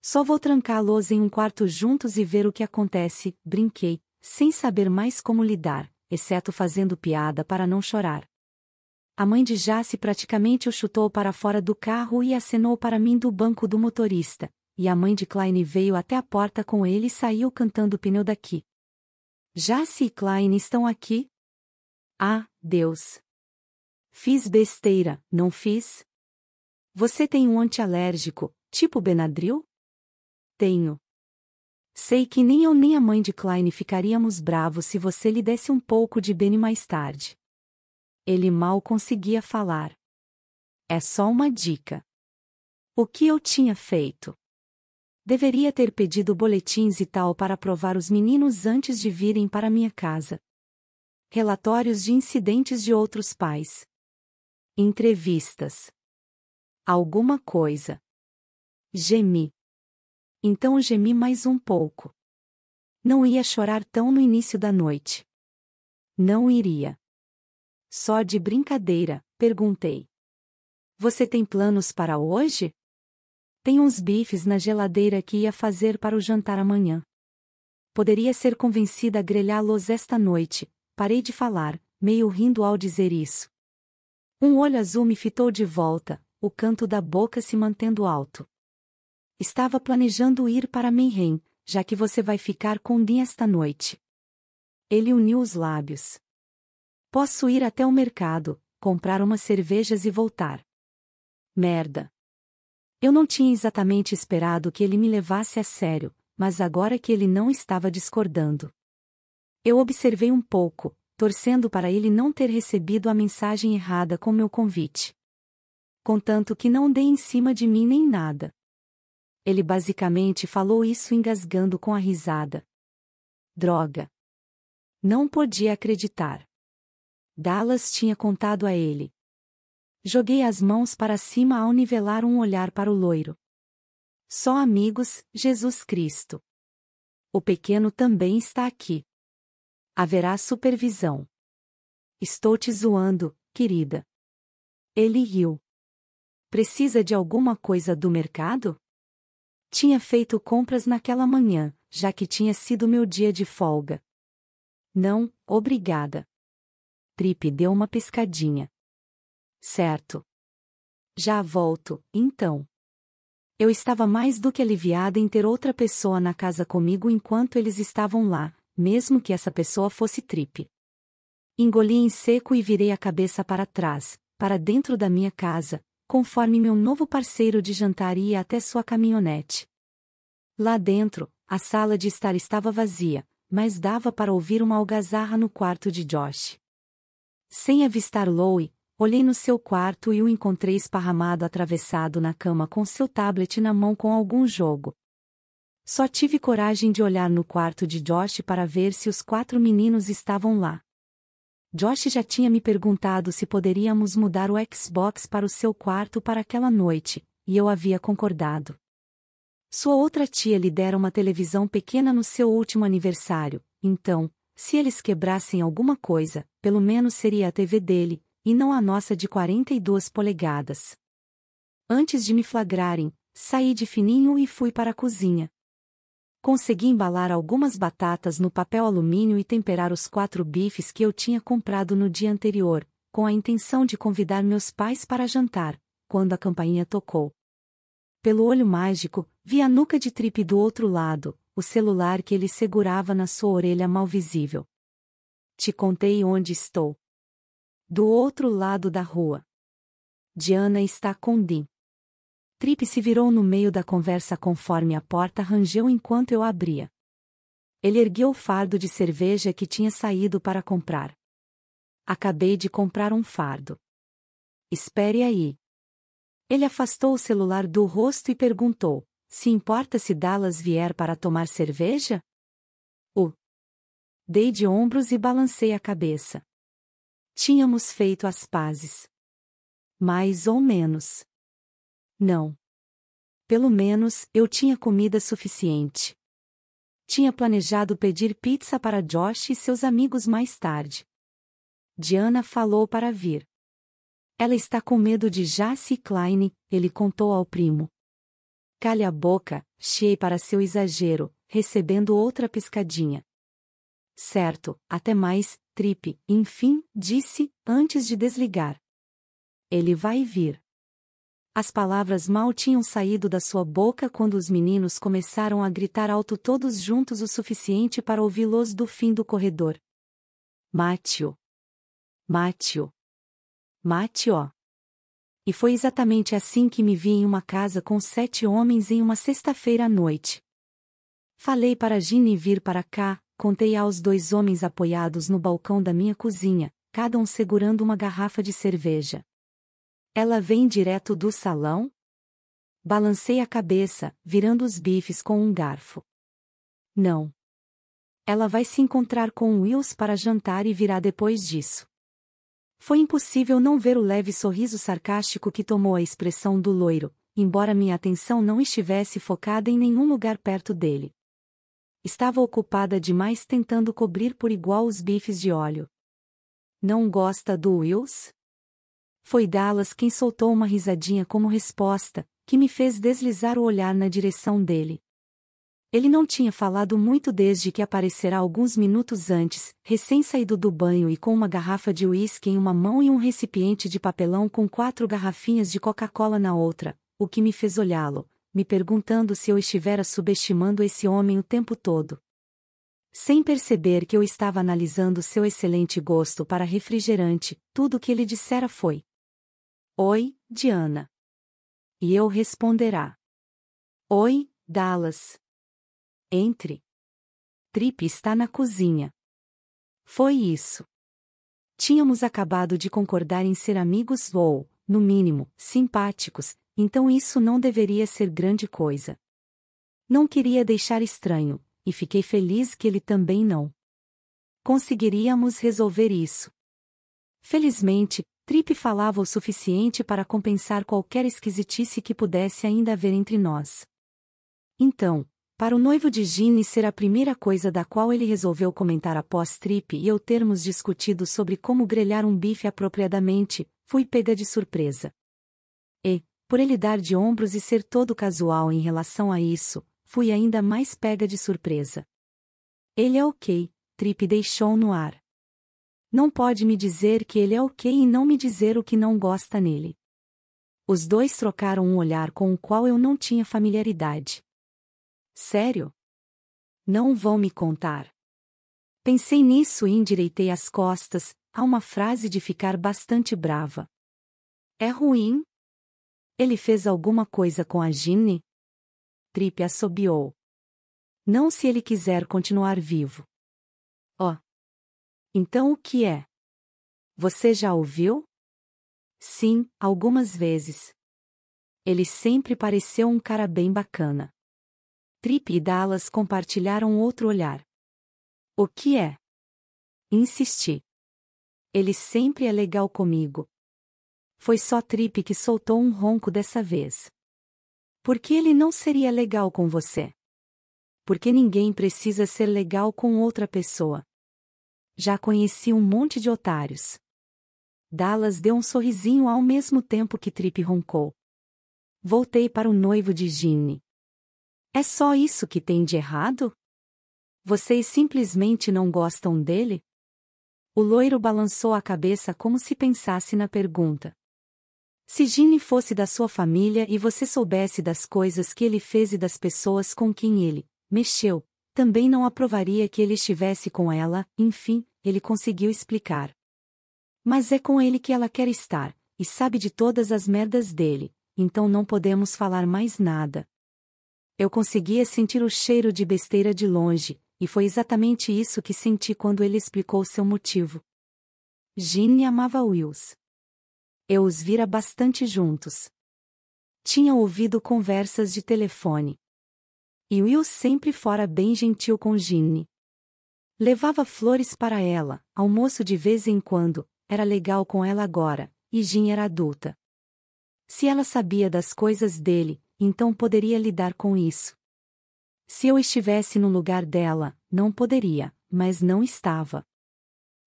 Só vou trancá-los em um quarto juntos e ver o que acontece, brinquei, sem saber mais como lidar, exceto fazendo piada para não chorar. A mãe de Jace praticamente o chutou para fora do carro e acenou para mim do banco do motorista, e a mãe de Klein veio até a porta com ele e saiu cantando o pneu daqui. Jace e Klein estão aqui? Ah, Deus! Fiz besteira, não fiz? Você tem um antialérgico, tipo Benadryl? Tenho. Sei que nem eu nem a mãe de Klein ficaríamos bravos se você lhe desse um pouco de Benny mais tarde. Ele mal conseguia falar. É só uma dica. O que eu tinha feito? Deveria ter pedido boletins e tal para provar os meninos antes de virem para minha casa. Relatórios de incidentes de outros pais. Entrevistas. Alguma coisa. Gemi. Então gemi mais um pouco. Não ia chorar tão no início da noite. Não iria. Só de brincadeira, perguntei. Você tem planos para hoje? Tem uns bifes na geladeira que ia fazer para o jantar amanhã. Poderia ser convencida a grelhá-los esta noite, parei de falar, meio rindo ao dizer isso. Um olho azul me fitou de volta, o canto da boca se mantendo alto. Estava planejando ir para Menhem, já que você vai ficar com Din esta noite. Ele uniu os lábios. Posso ir até o mercado, comprar umas cervejas e voltar. Merda. Eu não tinha exatamente esperado que ele me levasse a sério, mas agora que ele não estava discordando. Eu observei um pouco, torcendo para ele não ter recebido a mensagem errada com meu convite. Contanto que não dê em cima de mim nem nada. Ele basicamente falou isso engasgando com a risada. Droga! Não podia acreditar. Dallas tinha contado a ele. Joguei as mãos para cima ao nivelar um olhar para o loiro. Só amigos, Jesus Cristo. O pequeno também está aqui. Haverá supervisão. Estou te zoando, querida. Ele riu. Precisa de alguma coisa do mercado? Tinha feito compras naquela manhã, já que tinha sido meu dia de folga. Não, obrigada. Trip deu uma pescadinha. Certo. Já volto, então. Eu estava mais do que aliviada em ter outra pessoa na casa comigo enquanto eles estavam lá, mesmo que essa pessoa fosse tripe. Engoli em seco e virei a cabeça para trás, para dentro da minha casa, conforme meu novo parceiro de jantar ia até sua caminhonete. Lá dentro, a sala de estar estava vazia, mas dava para ouvir uma algazarra no quarto de Josh. Sem avistar Lowe, olhei no seu quarto e o encontrei esparramado atravessado na cama com seu tablet na mão com algum jogo, só tive coragem de olhar no quarto de Josh para ver se os quatro meninos estavam lá. Josh já tinha me perguntado se poderíamos mudar o Xbox para o seu quarto para aquela noite, e eu havia concordado. Sua outra tia lhe dera uma televisão pequena no seu último aniversário, então, se eles quebrassem alguma coisa, pelo menos seria a TV dele, e não a nossa de 42 polegadas. Antes de me flagrarem, saí de fininho e fui para a cozinha, Consegui embalar algumas batatas no papel alumínio e temperar os quatro bifes que eu tinha comprado no dia anterior, com a intenção de convidar meus pais para jantar, quando a campainha tocou. Pelo olho mágico, vi a nuca de Tripe do outro lado, o celular que ele segurava na sua orelha mal visível. Te contei onde estou. Do outro lado da rua. Diana está com Dean. Trip se virou no meio da conversa conforme a porta rangeu enquanto eu abria. Ele ergueu o fardo de cerveja que tinha saído para comprar. Acabei de comprar um fardo. Espere aí. Ele afastou o celular do rosto e perguntou: Se importa se Dallas vier para tomar cerveja? O. Uh. Dei de ombros e balancei a cabeça. Tínhamos feito as pazes. Mais ou menos. Não. Pelo menos, eu tinha comida suficiente. Tinha planejado pedir pizza para Josh e seus amigos mais tarde. Diana falou para vir. Ela está com medo de Jace Klein, ele contou ao primo. Calha a boca, chiei para seu exagero, recebendo outra piscadinha. Certo, até mais, Tripe, enfim, disse, antes de desligar. Ele vai vir. As palavras mal tinham saído da sua boca quando os meninos começaram a gritar alto todos juntos o suficiente para ouvi-los do fim do corredor. Mátio. Mátio. Mátio. E foi exatamente assim que me vi em uma casa com sete homens em uma sexta-feira à noite. Falei para Gine vir para cá, contei aos dois homens apoiados no balcão da minha cozinha, cada um segurando uma garrafa de cerveja. Ela vem direto do salão? Balancei a cabeça, virando os bifes com um garfo. Não. Ela vai se encontrar com Wills para jantar e virá depois disso. Foi impossível não ver o leve sorriso sarcástico que tomou a expressão do loiro, embora minha atenção não estivesse focada em nenhum lugar perto dele. Estava ocupada demais tentando cobrir por igual os bifes de óleo. Não gosta do Wills? Foi Dallas quem soltou uma risadinha como resposta, que me fez deslizar o olhar na direção dele. Ele não tinha falado muito desde que aparecera alguns minutos antes, recém-saído do banho e com uma garrafa de uísque em uma mão e um recipiente de papelão com quatro garrafinhas de Coca-Cola na outra, o que me fez olhá-lo, me perguntando se eu estivera subestimando esse homem o tempo todo. Sem perceber que eu estava analisando seu excelente gosto para refrigerante, tudo o que ele dissera foi: Oi, Diana. E eu responderá. Oi, Dallas. Entre. Trip está na cozinha. Foi isso. Tínhamos acabado de concordar em ser amigos ou, no mínimo, simpáticos, então isso não deveria ser grande coisa. Não queria deixar estranho, e fiquei feliz que ele também não. Conseguiríamos resolver isso. Felizmente, Trip falava o suficiente para compensar qualquer esquisitice que pudesse ainda haver entre nós. Então, para o noivo de Ginny ser a primeira coisa da qual ele resolveu comentar após Trip e eu termos discutido sobre como grelhar um bife apropriadamente, fui pega de surpresa. E, por ele dar de ombros e ser todo casual em relação a isso, fui ainda mais pega de surpresa. Ele é ok, Trip deixou no ar. Não pode me dizer que ele é ok e não me dizer o que não gosta nele. Os dois trocaram um olhar com o qual eu não tinha familiaridade. Sério? Não vão me contar. Pensei nisso e endireitei as costas, a uma frase de ficar bastante brava. É ruim? Ele fez alguma coisa com a Ginny? Tripe assobiou. Não se ele quiser continuar vivo. Então o que é? Você já ouviu? Sim, algumas vezes. Ele sempre pareceu um cara bem bacana. Trip e Dallas compartilharam outro olhar. O que é? Insisti. Ele sempre é legal comigo. Foi só Trip que soltou um ronco dessa vez. Por que ele não seria legal com você? Porque ninguém precisa ser legal com outra pessoa. Já conheci um monte de otários. Dallas deu um sorrisinho ao mesmo tempo que Trip roncou. Voltei para o noivo de Ginny. É só isso que tem de errado? Vocês simplesmente não gostam dele? O loiro balançou a cabeça como se pensasse na pergunta. Se Ginny fosse da sua família e você soubesse das coisas que ele fez e das pessoas com quem ele mexeu, também não aprovaria que ele estivesse com ela, enfim, ele conseguiu explicar. Mas é com ele que ela quer estar, e sabe de todas as merdas dele, então não podemos falar mais nada. Eu conseguia sentir o cheiro de besteira de longe, e foi exatamente isso que senti quando ele explicou seu motivo. Ginny amava Wills. Eu os vira bastante juntos. Tinha ouvido conversas de telefone. E Will sempre fora bem gentil com Ginny. Levava flores para ela, almoço de vez em quando, era legal com ela agora, e Jin era adulta. Se ela sabia das coisas dele, então poderia lidar com isso. Se eu estivesse no lugar dela, não poderia, mas não estava.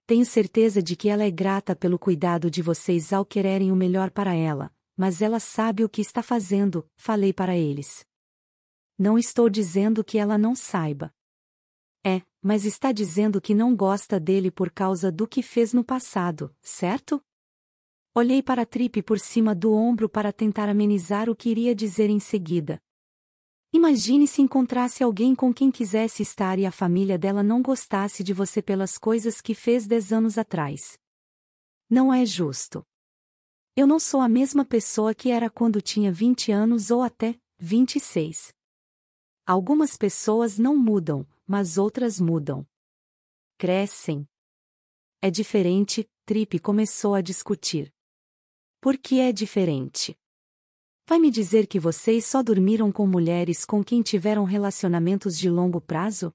Tenho certeza de que ela é grata pelo cuidado de vocês ao quererem o melhor para ela, mas ela sabe o que está fazendo, falei para eles. Não estou dizendo que ela não saiba. É, mas está dizendo que não gosta dele por causa do que fez no passado, certo? Olhei para Tripe por cima do ombro para tentar amenizar o que iria dizer em seguida. Imagine se encontrasse alguém com quem quisesse estar e a família dela não gostasse de você pelas coisas que fez dez anos atrás. Não é justo. Eu não sou a mesma pessoa que era quando tinha 20 anos ou até 26. Algumas pessoas não mudam, mas outras mudam. Crescem. É diferente, Tripp começou a discutir. Por que é diferente? Vai me dizer que vocês só dormiram com mulheres com quem tiveram relacionamentos de longo prazo?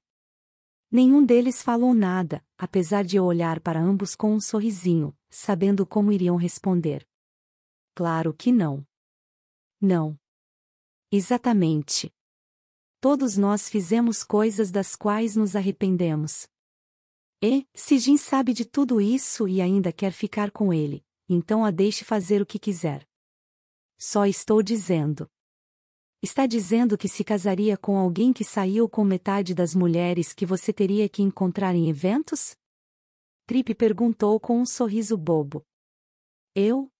Nenhum deles falou nada, apesar de eu olhar para ambos com um sorrisinho, sabendo como iriam responder. Claro que não. Não. Exatamente todos nós fizemos coisas das quais nos arrependemos. E, se Jim sabe de tudo isso e ainda quer ficar com ele, então a deixe fazer o que quiser. Só estou dizendo. Está dizendo que se casaria com alguém que saiu com metade das mulheres que você teria que encontrar em eventos? Trip perguntou com um sorriso bobo. Eu?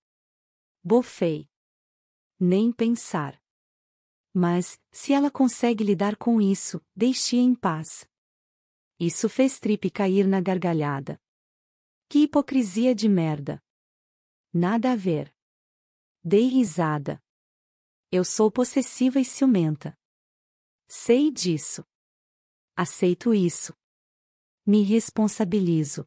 Bofei. Nem pensar. Mas, se ela consegue lidar com isso, deixe-a em paz. Isso fez Trip cair na gargalhada. Que hipocrisia de merda! Nada a ver. Dei risada. Eu sou possessiva e ciumenta. Sei disso. Aceito isso. Me responsabilizo.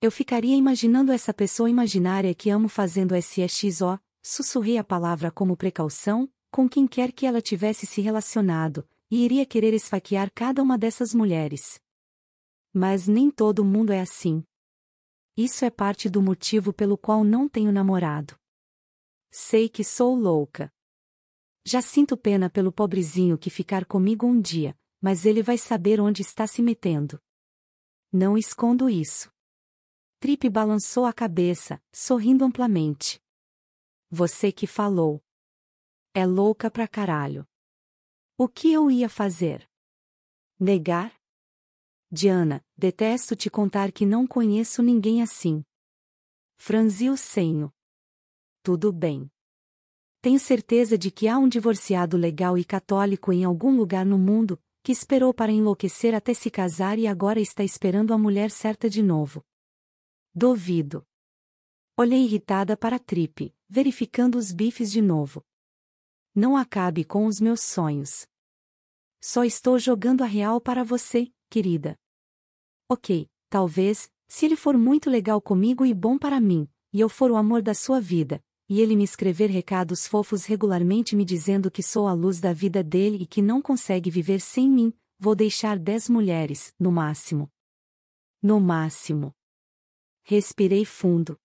Eu ficaria imaginando essa pessoa imaginária que amo fazendo SXO, sussurrei a palavra como precaução, com quem quer que ela tivesse se relacionado, e iria querer esfaquear cada uma dessas mulheres. Mas nem todo mundo é assim. Isso é parte do motivo pelo qual não tenho namorado. Sei que sou louca. Já sinto pena pelo pobrezinho que ficar comigo um dia, mas ele vai saber onde está se metendo. Não escondo isso. Trip balançou a cabeça, sorrindo amplamente. Você que falou. É louca pra caralho. O que eu ia fazer? Negar? Diana, detesto te contar que não conheço ninguém assim. Franzi o senho. Tudo bem. Tenho certeza de que há um divorciado legal e católico em algum lugar no mundo, que esperou para enlouquecer até se casar e agora está esperando a mulher certa de novo. Duvido. Olhei irritada para a Tripe, verificando os bifes de novo. Não acabe com os meus sonhos. Só estou jogando a real para você, querida. Ok, talvez, se ele for muito legal comigo e bom para mim, e eu for o amor da sua vida, e ele me escrever recados fofos regularmente me dizendo que sou a luz da vida dele e que não consegue viver sem mim, vou deixar dez mulheres, no máximo. No máximo. Respirei fundo.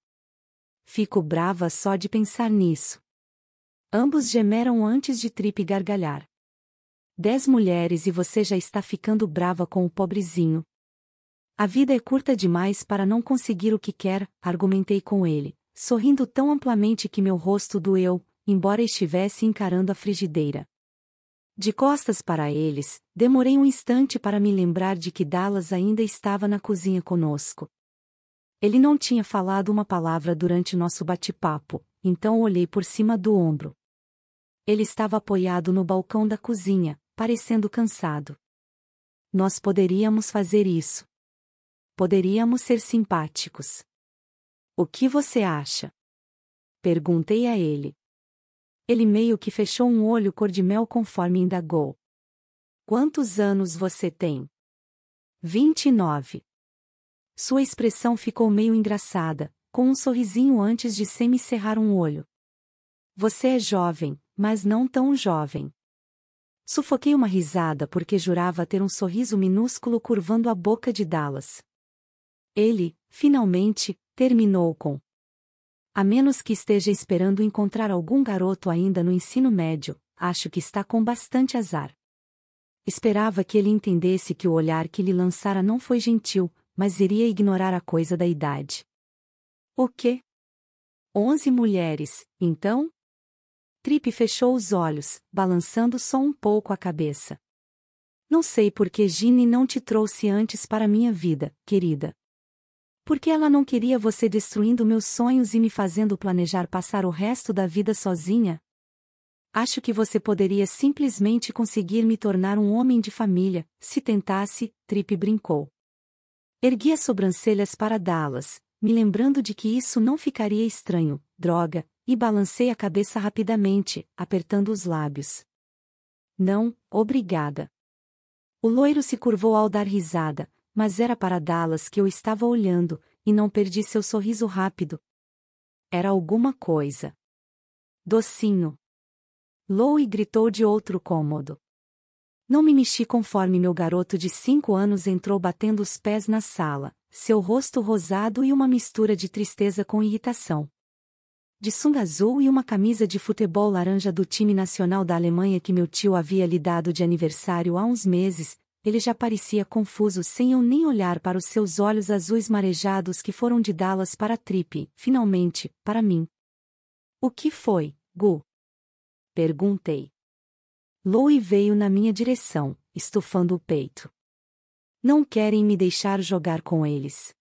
Fico brava só de pensar nisso. Ambos gemeram antes de Trip gargalhar. Dez mulheres e você já está ficando brava com o pobrezinho. A vida é curta demais para não conseguir o que quer, argumentei com ele, sorrindo tão amplamente que meu rosto doeu, embora estivesse encarando a frigideira. De costas para eles, demorei um instante para me lembrar de que Dallas ainda estava na cozinha conosco. Ele não tinha falado uma palavra durante nosso bate-papo, então olhei por cima do ombro. Ele estava apoiado no balcão da cozinha, parecendo cansado. Nós poderíamos fazer isso. Poderíamos ser simpáticos. O que você acha? Perguntei a ele. Ele meio que fechou um olho cor-de-mel conforme indagou. Quantos anos você tem? 29. Sua expressão ficou meio engraçada, com um sorrisinho antes de semi-cerrar um olho. Você é jovem, mas não tão jovem. Sufoquei uma risada porque jurava ter um sorriso minúsculo curvando a boca de Dallas. Ele, finalmente, terminou com. A menos que esteja esperando encontrar algum garoto ainda no ensino médio, acho que está com bastante azar. Esperava que ele entendesse que o olhar que lhe lançara não foi gentil, mas iria ignorar a coisa da idade. O quê? Onze mulheres, então? Tripe fechou os olhos, balançando só um pouco a cabeça. Não sei por que Ginny não te trouxe antes para minha vida, querida. Porque ela não queria você destruindo meus sonhos e me fazendo planejar passar o resto da vida sozinha? Acho que você poderia simplesmente conseguir me tornar um homem de família, se tentasse, Tripe brincou. Ergui as sobrancelhas para dá-las, me lembrando de que isso não ficaria estranho, droga, e balancei a cabeça rapidamente, apertando os lábios. Não, obrigada. O loiro se curvou ao dar risada, mas era para Dallas que eu estava olhando, e não perdi seu sorriso rápido. Era alguma coisa. Docinho. Louie gritou de outro cômodo. Não me mexi conforme meu garoto de cinco anos entrou batendo os pés na sala, seu rosto rosado e uma mistura de tristeza com irritação de sunga azul e uma camisa de futebol laranja do time nacional da Alemanha que meu tio havia lhe dado de aniversário há uns meses, ele já parecia confuso sem eu nem olhar para os seus olhos azuis marejados que foram de Dallas para Tripe, finalmente, para mim. O que foi, Gu? Perguntei. Louie veio na minha direção, estufando o peito. Não querem me deixar jogar com eles.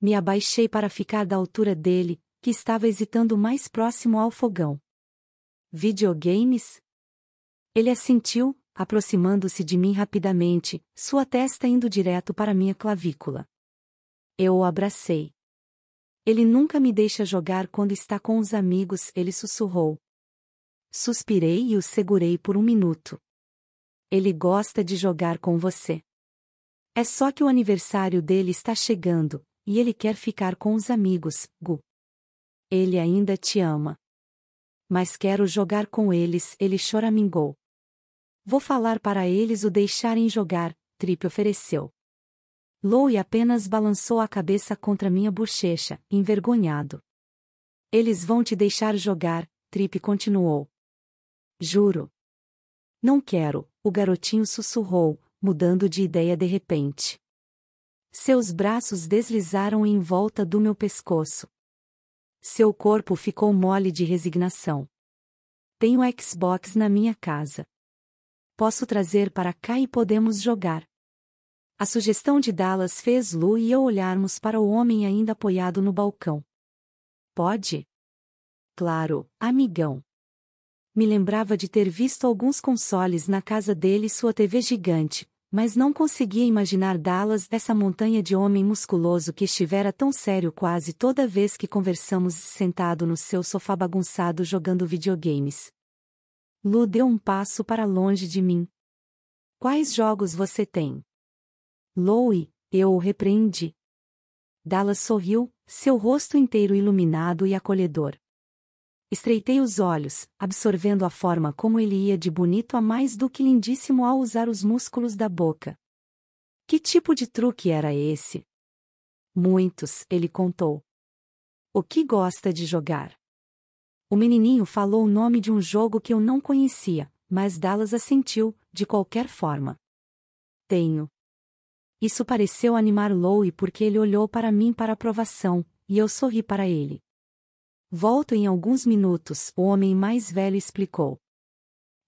Me abaixei para ficar da altura dele, que estava hesitando mais próximo ao fogão. Videogames? Ele assentiu, aproximando-se de mim rapidamente, sua testa indo direto para minha clavícula. Eu o abracei. Ele nunca me deixa jogar quando está com os amigos, ele sussurrou. Suspirei e o segurei por um minuto. Ele gosta de jogar com você. É só que o aniversário dele está chegando, e ele quer ficar com os amigos, Gu ele ainda te ama. Mas quero jogar com eles, ele choramingou. Vou falar para eles o deixarem jogar, Trip ofereceu. Louie apenas balançou a cabeça contra minha bochecha, envergonhado. Eles vão te deixar jogar, Trip continuou. Juro. Não quero, o garotinho sussurrou, mudando de ideia de repente. Seus braços deslizaram em volta do meu pescoço. Seu corpo ficou mole de resignação. Tenho Xbox na minha casa. Posso trazer para cá e podemos jogar. A sugestão de Dallas fez Lu e eu olharmos para o homem ainda apoiado no balcão. Pode? Claro, amigão. Me lembrava de ter visto alguns consoles na casa dele e sua TV gigante, mas não conseguia imaginar Dallas essa montanha de homem musculoso que estivera tão sério quase toda vez que conversamos sentado no seu sofá bagunçado jogando videogames. Lu deu um passo para longe de mim. Quais jogos você tem? Louie, eu o repreendi. Dallas sorriu, seu rosto inteiro iluminado e acolhedor. Estreitei os olhos, absorvendo a forma como ele ia de bonito a mais do que lindíssimo ao usar os músculos da boca. Que tipo de truque era esse? Muitos, ele contou. O que gosta de jogar? O menininho falou o nome de um jogo que eu não conhecia, mas Dallas assentiu, de qualquer forma. Tenho. Isso pareceu animar Lou e porque ele olhou para mim para aprovação, e eu sorri para ele. Volto em alguns minutos, o homem mais velho explicou.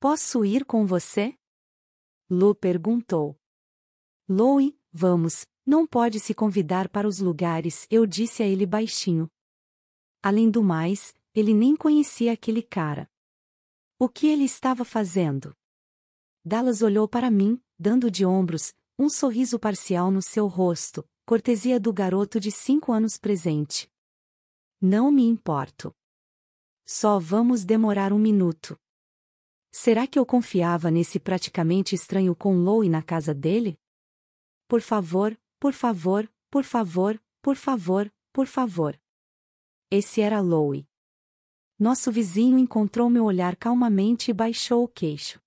Posso ir com você? Lu perguntou. Louie, vamos, não pode se convidar para os lugares, eu disse a ele baixinho. Além do mais, ele nem conhecia aquele cara. O que ele estava fazendo? Dallas olhou para mim, dando de ombros, um sorriso parcial no seu rosto, cortesia do garoto de cinco anos presente. Não me importo. Só vamos demorar um minuto. Será que eu confiava nesse praticamente estranho com e na casa dele? Por favor, por favor, por favor, por favor, por favor. Esse era Lowe. Nosso vizinho encontrou meu olhar calmamente e baixou o queixo.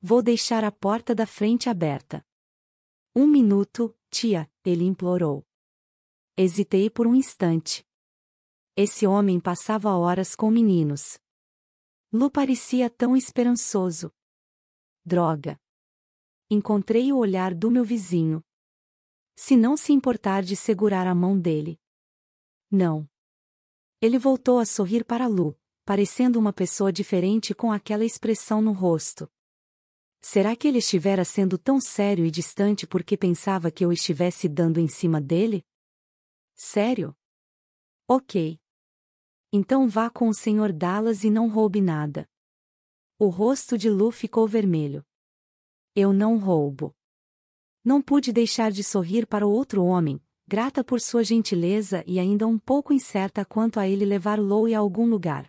Vou deixar a porta da frente aberta. Um minuto, tia, ele implorou. Hesitei por um instante. Esse homem passava horas com meninos. Lu parecia tão esperançoso. Droga! Encontrei o olhar do meu vizinho. Se não se importar de segurar a mão dele. Não. Ele voltou a sorrir para Lu, parecendo uma pessoa diferente com aquela expressão no rosto. Será que ele estivera sendo tão sério e distante porque pensava que eu estivesse dando em cima dele? Sério? Ok. Então vá com o senhor Dallas e não roube nada. O rosto de Lu ficou vermelho. Eu não roubo. Não pude deixar de sorrir para o outro homem, grata por sua gentileza e ainda um pouco incerta quanto a ele levar Lou a algum lugar.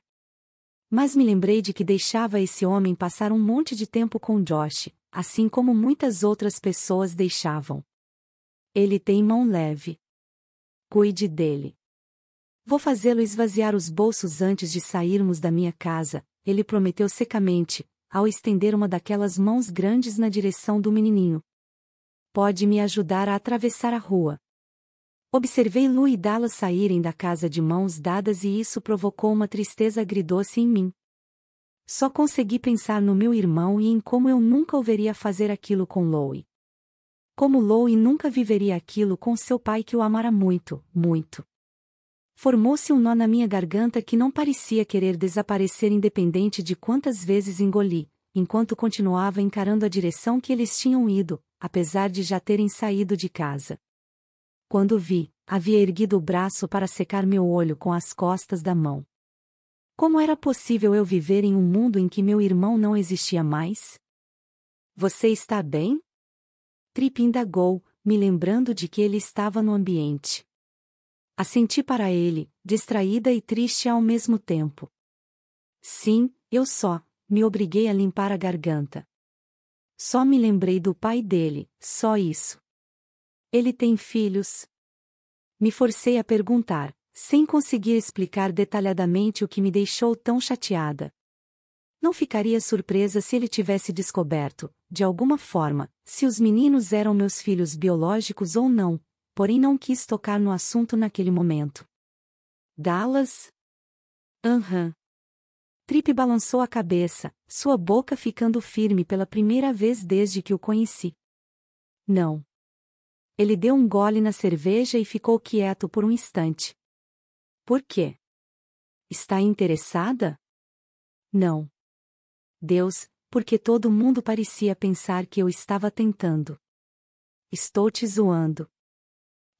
Mas me lembrei de que deixava esse homem passar um monte de tempo com Josh, assim como muitas outras pessoas deixavam. Ele tem mão leve. Cuide dele. Vou fazê-lo esvaziar os bolsos antes de sairmos da minha casa, ele prometeu secamente, ao estender uma daquelas mãos grandes na direção do menininho. Pode me ajudar a atravessar a rua. Observei Lu e Dallas saírem da casa de mãos dadas e isso provocou uma tristeza agridoce em mim. Só consegui pensar no meu irmão e em como eu nunca o veria fazer aquilo com Louie. Como Louie nunca viveria aquilo com seu pai que o amara muito, muito. Formou-se um nó na minha garganta que não parecia querer desaparecer independente de quantas vezes engoli, enquanto continuava encarando a direção que eles tinham ido, apesar de já terem saído de casa. Quando vi, havia erguido o braço para secar meu olho com as costas da mão. Como era possível eu viver em um mundo em que meu irmão não existia mais? Você está bem? Trip indagou, me lembrando de que ele estava no ambiente. Assenti para ele, distraída e triste ao mesmo tempo. Sim, eu só, me obriguei a limpar a garganta. Só me lembrei do pai dele, só isso. Ele tem filhos? Me forcei a perguntar, sem conseguir explicar detalhadamente o que me deixou tão chateada. Não ficaria surpresa se ele tivesse descoberto, de alguma forma, se os meninos eram meus filhos biológicos ou não, porém não quis tocar no assunto naquele momento. Dallas? Aham. Uhum. Tripp balançou a cabeça, sua boca ficando firme pela primeira vez desde que o conheci. Não. Ele deu um gole na cerveja e ficou quieto por um instante. Por quê? Está interessada? Não. Deus, porque todo mundo parecia pensar que eu estava tentando. Estou te zoando.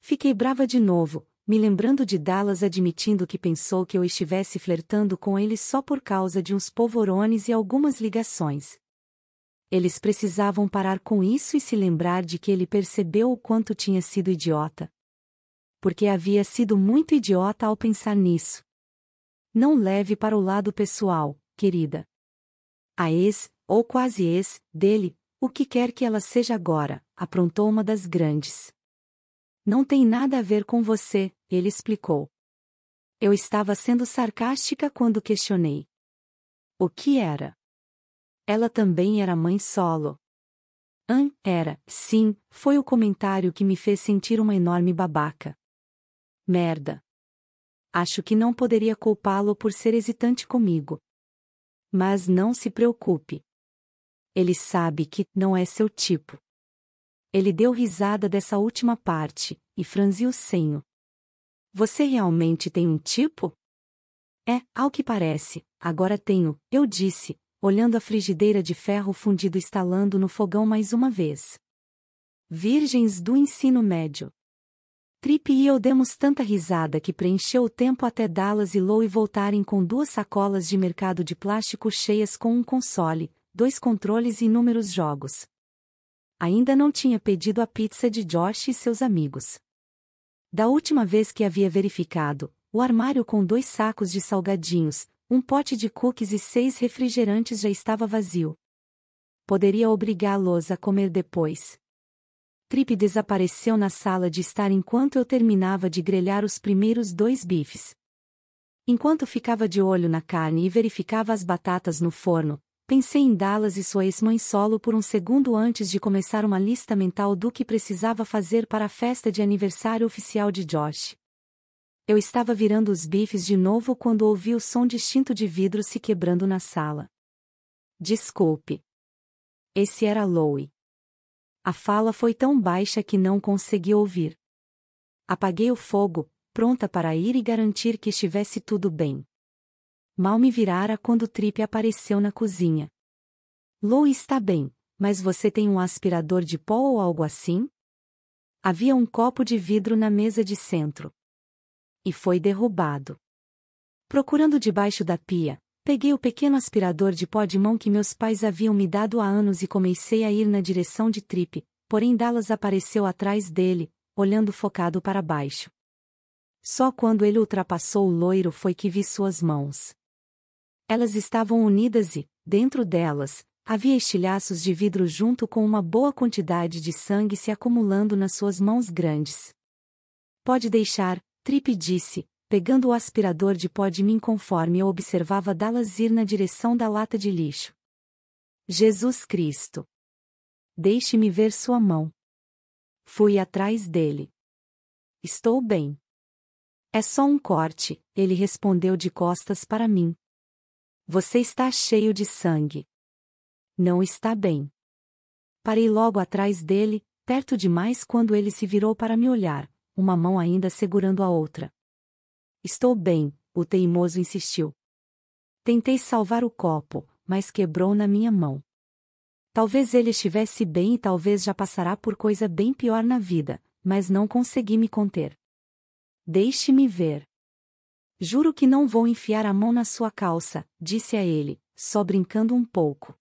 Fiquei brava de novo, me lembrando de Dallas admitindo que pensou que eu estivesse flertando com ele só por causa de uns polvorones e algumas ligações. Eles precisavam parar com isso e se lembrar de que ele percebeu o quanto tinha sido idiota. Porque havia sido muito idiota ao pensar nisso. Não leve para o lado pessoal, querida. A ex, ou quase ex, dele, o que quer que ela seja agora, aprontou uma das grandes. Não tem nada a ver com você, ele explicou. Eu estava sendo sarcástica quando questionei. O que era? Ela também era mãe solo. Ah, era, sim, foi o comentário que me fez sentir uma enorme babaca. Merda. Acho que não poderia culpá-lo por ser hesitante comigo. Mas não se preocupe. Ele sabe que não é seu tipo. Ele deu risada dessa última parte, e franziu o senho. Você realmente tem um tipo? É, ao que parece, agora tenho, eu disse, olhando a frigideira de ferro fundido estalando no fogão mais uma vez. Virgens do ensino médio. Tripe e eu demos tanta risada que preencheu o tempo até Dallas e Lou voltarem com duas sacolas de mercado de plástico cheias com um console, dois controles e inúmeros jogos. Ainda não tinha pedido a pizza de Josh e seus amigos. Da última vez que havia verificado, o armário com dois sacos de salgadinhos, um pote de cookies e seis refrigerantes já estava vazio. Poderia obrigá-los a comer depois. Trip desapareceu na sala de estar enquanto eu terminava de grelhar os primeiros dois bifes. Enquanto ficava de olho na carne e verificava as batatas no forno, pensei em Dallas e sua ex-mãe solo por um segundo antes de começar uma lista mental do que precisava fazer para a festa de aniversário oficial de Josh. Eu estava virando os bifes de novo quando ouvi o som distinto de vidro se quebrando na sala. Desculpe. Esse era Louie. A fala foi tão baixa que não consegui ouvir. Apaguei o fogo, pronta para ir e garantir que estivesse tudo bem. Mal me virara quando Tripe apareceu na cozinha. Lou está bem, mas você tem um aspirador de pó ou algo assim? Havia um copo de vidro na mesa de centro. E foi derrubado. Procurando debaixo da pia, peguei o pequeno aspirador de pó de mão que meus pais haviam me dado há anos e comecei a ir na direção de Tripe, porém Dallas apareceu atrás dele, olhando focado para baixo. Só quando ele ultrapassou o loiro foi que vi suas mãos. Elas estavam unidas e, dentro delas, havia estilhaços de vidro junto com uma boa quantidade de sangue se acumulando nas suas mãos grandes. Pode deixar, Trip disse, pegando o aspirador de pó de mim conforme eu observava Dallas ir na direção da lata de lixo. Jesus Cristo. Deixe-me ver sua mão. Fui atrás dele. Estou bem. É só um corte, ele respondeu de costas para mim. Você está cheio de sangue. Não está bem. Parei logo atrás dele, perto demais quando ele se virou para me olhar, uma mão ainda segurando a outra. Estou bem, o teimoso insistiu. Tentei salvar o copo, mas quebrou na minha mão. Talvez ele estivesse bem e talvez já passará por coisa bem pior na vida, mas não consegui me conter. Deixe-me ver. Juro que não vou enfiar a mão na sua calça, disse a ele, só brincando um pouco.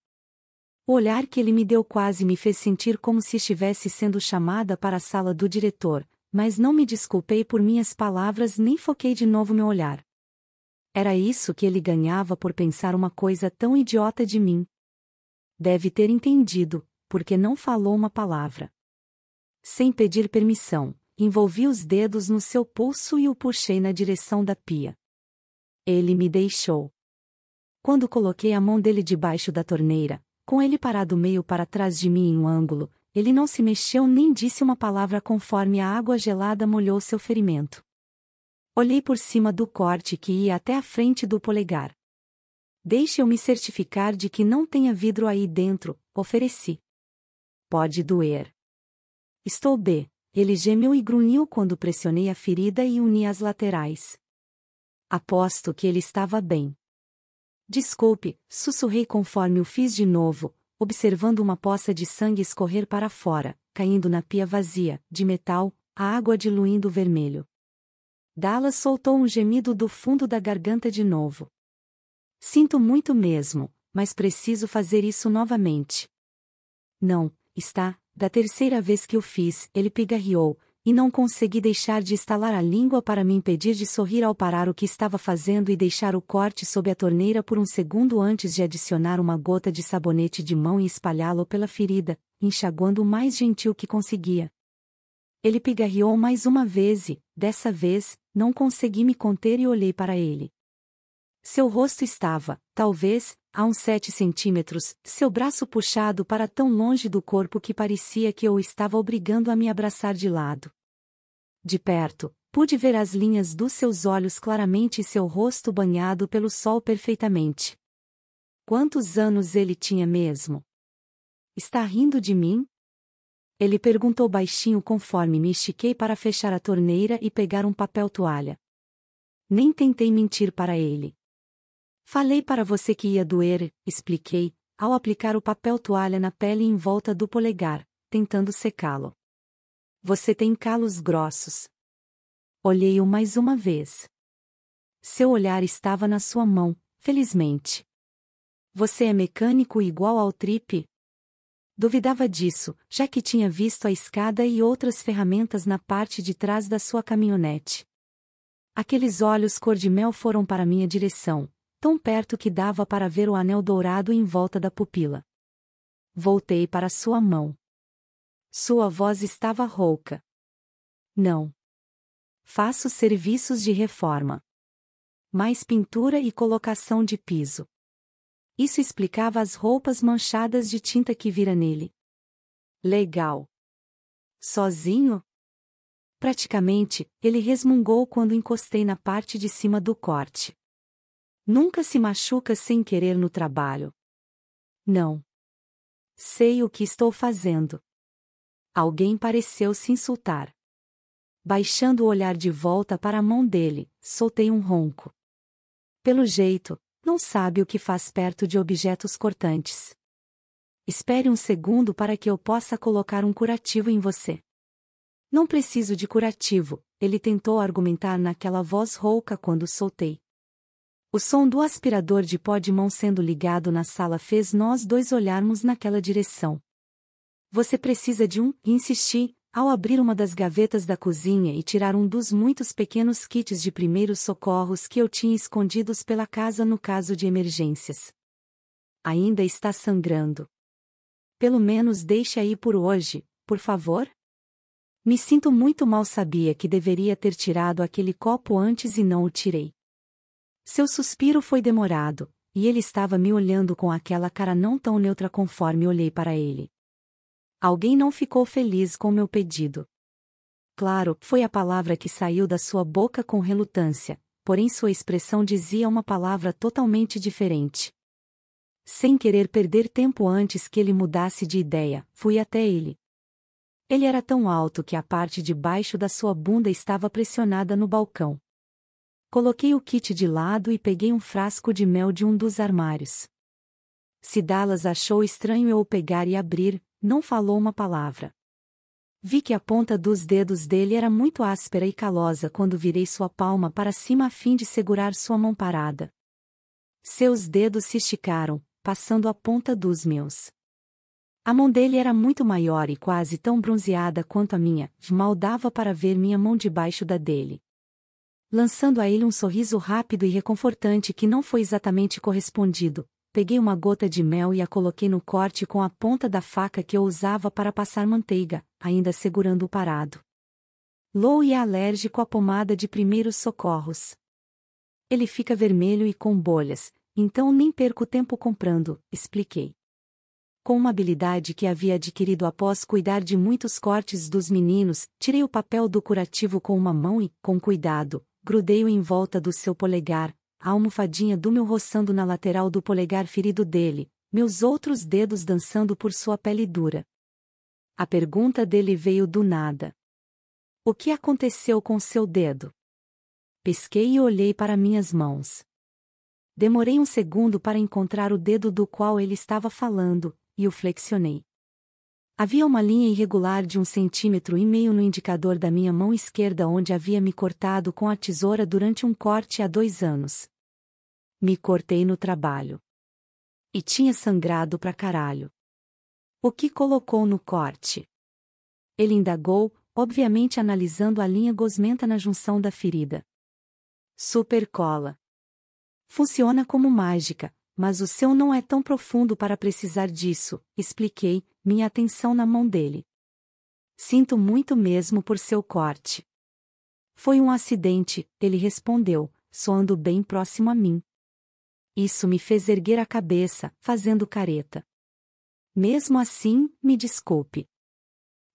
O olhar que ele me deu quase me fez sentir como se estivesse sendo chamada para a sala do diretor, mas não me desculpei por minhas palavras nem foquei de novo meu olhar. Era isso que ele ganhava por pensar uma coisa tão idiota de mim. Deve ter entendido, porque não falou uma palavra. Sem pedir permissão, envolvi os dedos no seu pulso e o puxei na direção da pia. Ele me deixou. Quando coloquei a mão dele debaixo da torneira, com ele parado meio para trás de mim em um ângulo, ele não se mexeu nem disse uma palavra conforme a água gelada molhou seu ferimento. Olhei por cima do corte que ia até a frente do polegar. Deixe eu me certificar de que não tenha vidro aí dentro, ofereci. Pode doer. Estou bem. Ele gemeu e grunhiu quando pressionei a ferida e uni as laterais. Aposto que ele estava bem. Desculpe, sussurrei conforme o fiz de novo, observando uma poça de sangue escorrer para fora, caindo na pia vazia, de metal, a água diluindo o vermelho. Dallas soltou um gemido do fundo da garganta de novo. Sinto muito mesmo, mas preciso fazer isso novamente. Não, está, da terceira vez que o fiz, ele pigarreou, e não consegui deixar de estalar a língua para me impedir de sorrir ao parar o que estava fazendo e deixar o corte sob a torneira por um segundo antes de adicionar uma gota de sabonete de mão e espalhá-lo pela ferida, enxaguando o mais gentil que conseguia. Ele pigarreou mais uma vez e, dessa vez, não consegui me conter e olhei para ele. Seu rosto estava, talvez, a uns sete centímetros, seu braço puxado para tão longe do corpo que parecia que eu estava obrigando a me abraçar de lado. De perto, pude ver as linhas dos seus olhos claramente e seu rosto banhado pelo sol perfeitamente. Quantos anos ele tinha mesmo? Está rindo de mim? Ele perguntou baixinho conforme me estiquei para fechar a torneira e pegar um papel toalha. Nem tentei mentir para ele. Falei para você que ia doer, expliquei, ao aplicar o papel toalha na pele em volta do polegar, tentando secá-lo. Você tem calos grossos. Olhei-o mais uma vez. Seu olhar estava na sua mão, felizmente. Você é mecânico igual ao Trip? Duvidava disso, já que tinha visto a escada e outras ferramentas na parte de trás da sua caminhonete. Aqueles olhos cor de mel foram para minha direção, tão perto que dava para ver o anel dourado em volta da pupila. Voltei para sua mão. Sua voz estava rouca. Não. Faço serviços de reforma. Mais pintura e colocação de piso. Isso explicava as roupas manchadas de tinta que vira nele. Legal. Sozinho? Praticamente, ele resmungou quando encostei na parte de cima do corte. Nunca se machuca sem querer no trabalho. Não. Sei o que estou fazendo. Alguém pareceu se insultar. Baixando o olhar de volta para a mão dele, soltei um ronco. Pelo jeito, não sabe o que faz perto de objetos cortantes. Espere um segundo para que eu possa colocar um curativo em você. Não preciso de curativo, ele tentou argumentar naquela voz rouca quando soltei. O som do aspirador de pó de mão sendo ligado na sala fez nós dois olharmos naquela direção. Você precisa de um, insisti, ao abrir uma das gavetas da cozinha e tirar um dos muitos pequenos kits de primeiros socorros que eu tinha escondidos pela casa no caso de emergências. Ainda está sangrando. Pelo menos deixe aí por hoje, por favor? Me sinto muito mal sabia que deveria ter tirado aquele copo antes e não o tirei. Seu suspiro foi demorado, e ele estava me olhando com aquela cara não tão neutra conforme olhei para ele. Alguém não ficou feliz com meu pedido. Claro, foi a palavra que saiu da sua boca com relutância, porém sua expressão dizia uma palavra totalmente diferente. Sem querer perder tempo antes que ele mudasse de ideia, fui até ele. Ele era tão alto que a parte de baixo da sua bunda estava pressionada no balcão. Coloquei o kit de lado e peguei um frasco de mel de um dos armários. Se Dallas achou estranho eu o pegar e abrir, não falou uma palavra. Vi que a ponta dos dedos dele era muito áspera e calosa quando virei sua palma para cima a fim de segurar sua mão parada. Seus dedos se esticaram, passando a ponta dos meus. A mão dele era muito maior e quase tão bronzeada quanto a minha, mal dava para ver minha mão debaixo da dele lançando a ele um sorriso rápido e reconfortante que não foi exatamente correspondido. Peguei uma gota de mel e a coloquei no corte com a ponta da faca que eu usava para passar manteiga, ainda segurando o parado. Lou é alérgico à pomada de primeiros socorros. Ele fica vermelho e com bolhas, então nem perco tempo comprando, expliquei. Com uma habilidade que havia adquirido após cuidar de muitos cortes dos meninos, tirei o papel do curativo com uma mão e, com cuidado, grudei-o em volta do seu polegar, a almofadinha do meu roçando na lateral do polegar ferido dele, meus outros dedos dançando por sua pele dura. A pergunta dele veio do nada. O que aconteceu com seu dedo? Pesquei e olhei para minhas mãos. Demorei um segundo para encontrar o dedo do qual ele estava falando, e o flexionei. Havia uma linha irregular de um centímetro e meio no indicador da minha mão esquerda onde havia me cortado com a tesoura durante um corte há dois anos. Me cortei no trabalho. E tinha sangrado pra caralho. O que colocou no corte? Ele indagou, obviamente analisando a linha gosmenta na junção da ferida. Supercola. Funciona como mágica, mas o seu não é tão profundo para precisar disso, expliquei, minha atenção na mão dele. Sinto muito mesmo por seu corte. Foi um acidente, ele respondeu, soando bem próximo a mim. Isso me fez erguer a cabeça, fazendo careta. Mesmo assim, me desculpe.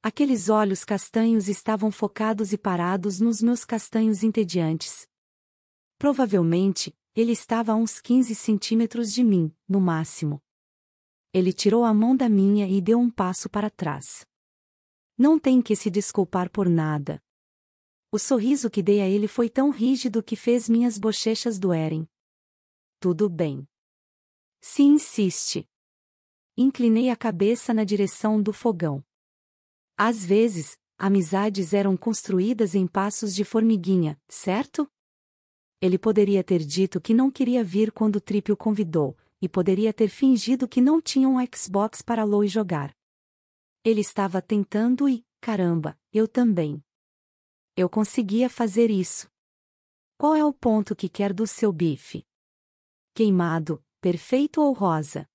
Aqueles olhos castanhos estavam focados e parados nos meus castanhos entediantes. Provavelmente, ele estava a uns 15 centímetros de mim, no máximo. Ele tirou a mão da minha e deu um passo para trás. Não tem que se desculpar por nada. O sorriso que dei a ele foi tão rígido que fez minhas bochechas doerem. Tudo bem. Se insiste. Inclinei a cabeça na direção do fogão. Às vezes, amizades eram construídas em passos de formiguinha, certo? Ele poderia ter dito que não queria vir quando o o convidou, e poderia ter fingido que não tinha um Xbox para Lou jogar. Ele estava tentando e, caramba, eu também. Eu conseguia fazer isso. Qual é o ponto que quer do seu bife? Queimado, perfeito ou rosa?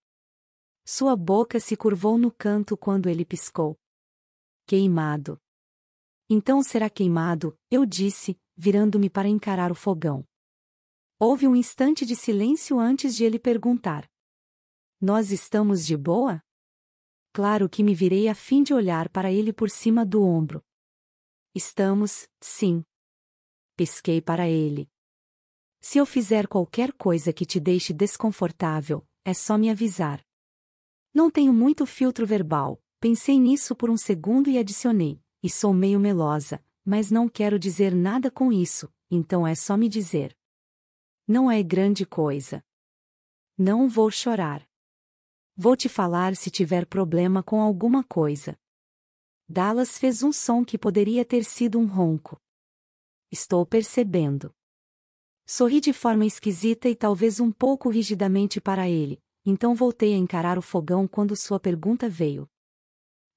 Sua boca se curvou no canto quando ele piscou. Queimado. Então será queimado, eu disse, virando-me para encarar o fogão. Houve um instante de silêncio antes de ele perguntar: Nós estamos de boa? Claro que me virei a fim de olhar para ele por cima do ombro. Estamos, sim. Pisquei para ele. Se eu fizer qualquer coisa que te deixe desconfortável, é só me avisar. Não tenho muito filtro verbal, pensei nisso por um segundo e adicionei, e sou meio melosa, mas não quero dizer nada com isso, então é só me dizer. Não é grande coisa. Não vou chorar. Vou te falar se tiver problema com alguma coisa. Dallas fez um som que poderia ter sido um ronco. Estou percebendo. Sorri de forma esquisita e talvez um pouco rigidamente para ele, então voltei a encarar o fogão quando sua pergunta veio.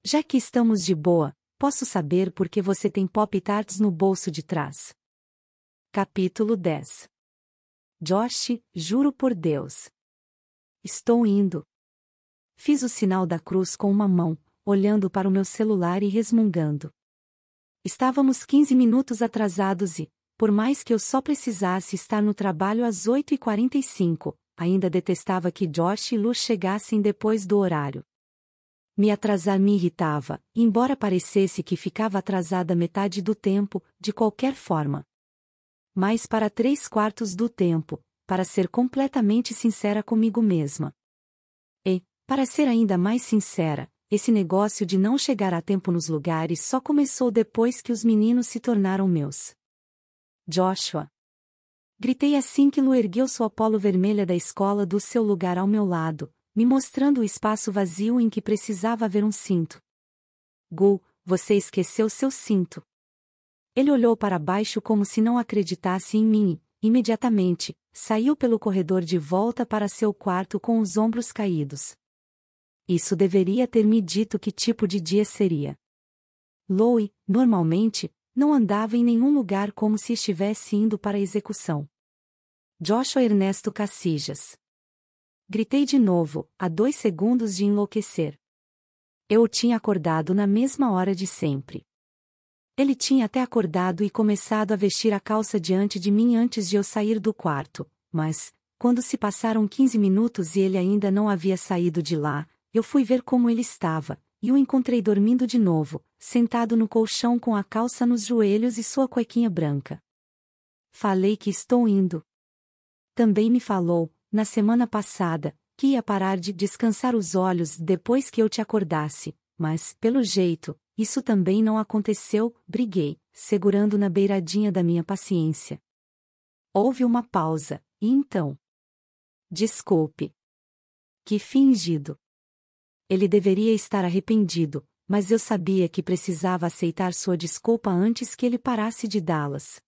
Já que estamos de boa, posso saber por que você tem pop tarts no bolso de trás. Capítulo 10 Josh, juro por Deus. Estou indo. Fiz o sinal da cruz com uma mão, olhando para o meu celular e resmungando. Estávamos 15 minutos atrasados e, por mais que eu só precisasse estar no trabalho às 8h45, ainda detestava que Josh e Lu chegassem depois do horário. Me atrasar me irritava, embora parecesse que ficava atrasada metade do tempo, de qualquer forma mas para três quartos do tempo, para ser completamente sincera comigo mesma. E, para ser ainda mais sincera, esse negócio de não chegar a tempo nos lugares só começou depois que os meninos se tornaram meus. Joshua. Gritei assim que Lu ergueu sua polo vermelha da escola do seu lugar ao meu lado, me mostrando o espaço vazio em que precisava haver um cinto. Gu, você esqueceu seu cinto. Ele olhou para baixo como se não acreditasse em mim, imediatamente, saiu pelo corredor de volta para seu quarto com os ombros caídos. Isso deveria ter me dito que tipo de dia seria. Louie, normalmente, não andava em nenhum lugar como se estivesse indo para a execução. Joshua Ernesto Cassijas. Gritei de novo, a dois segundos de enlouquecer. Eu o tinha acordado na mesma hora de sempre. Ele tinha até acordado e começado a vestir a calça diante de mim antes de eu sair do quarto, mas, quando se passaram 15 minutos e ele ainda não havia saído de lá, eu fui ver como ele estava, e o encontrei dormindo de novo, sentado no colchão com a calça nos joelhos e sua cuequinha branca. Falei que estou indo. Também me falou, na semana passada, que ia parar de descansar os olhos depois que eu te acordasse, mas, pelo jeito, isso também não aconteceu, briguei, segurando na beiradinha da minha paciência. Houve uma pausa, e então. Desculpe. Que fingido. Ele deveria estar arrependido, mas eu sabia que precisava aceitar sua desculpa antes que ele parasse de dá-las.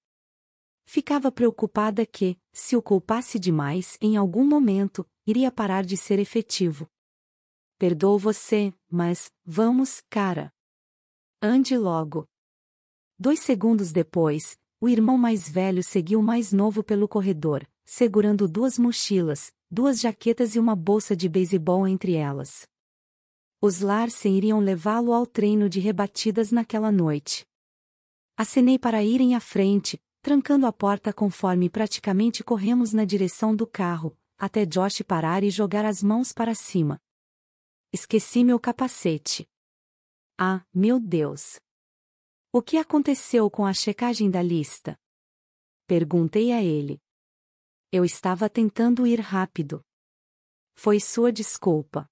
Ficava preocupada que, se o culpasse demais em algum momento, iria parar de ser efetivo. Perdoou você, mas, vamos, cara. Ande logo. Dois segundos depois, o irmão mais velho seguiu o mais novo pelo corredor, segurando duas mochilas, duas jaquetas e uma bolsa de beisebol entre elas. Os Larsen iriam levá-lo ao treino de rebatidas naquela noite. Acenei para irem à frente, trancando a porta conforme praticamente corremos na direção do carro, até Josh parar e jogar as mãos para cima. Esqueci meu capacete. Ah, meu Deus! O que aconteceu com a checagem da lista? Perguntei a ele. Eu estava tentando ir rápido. Foi sua desculpa.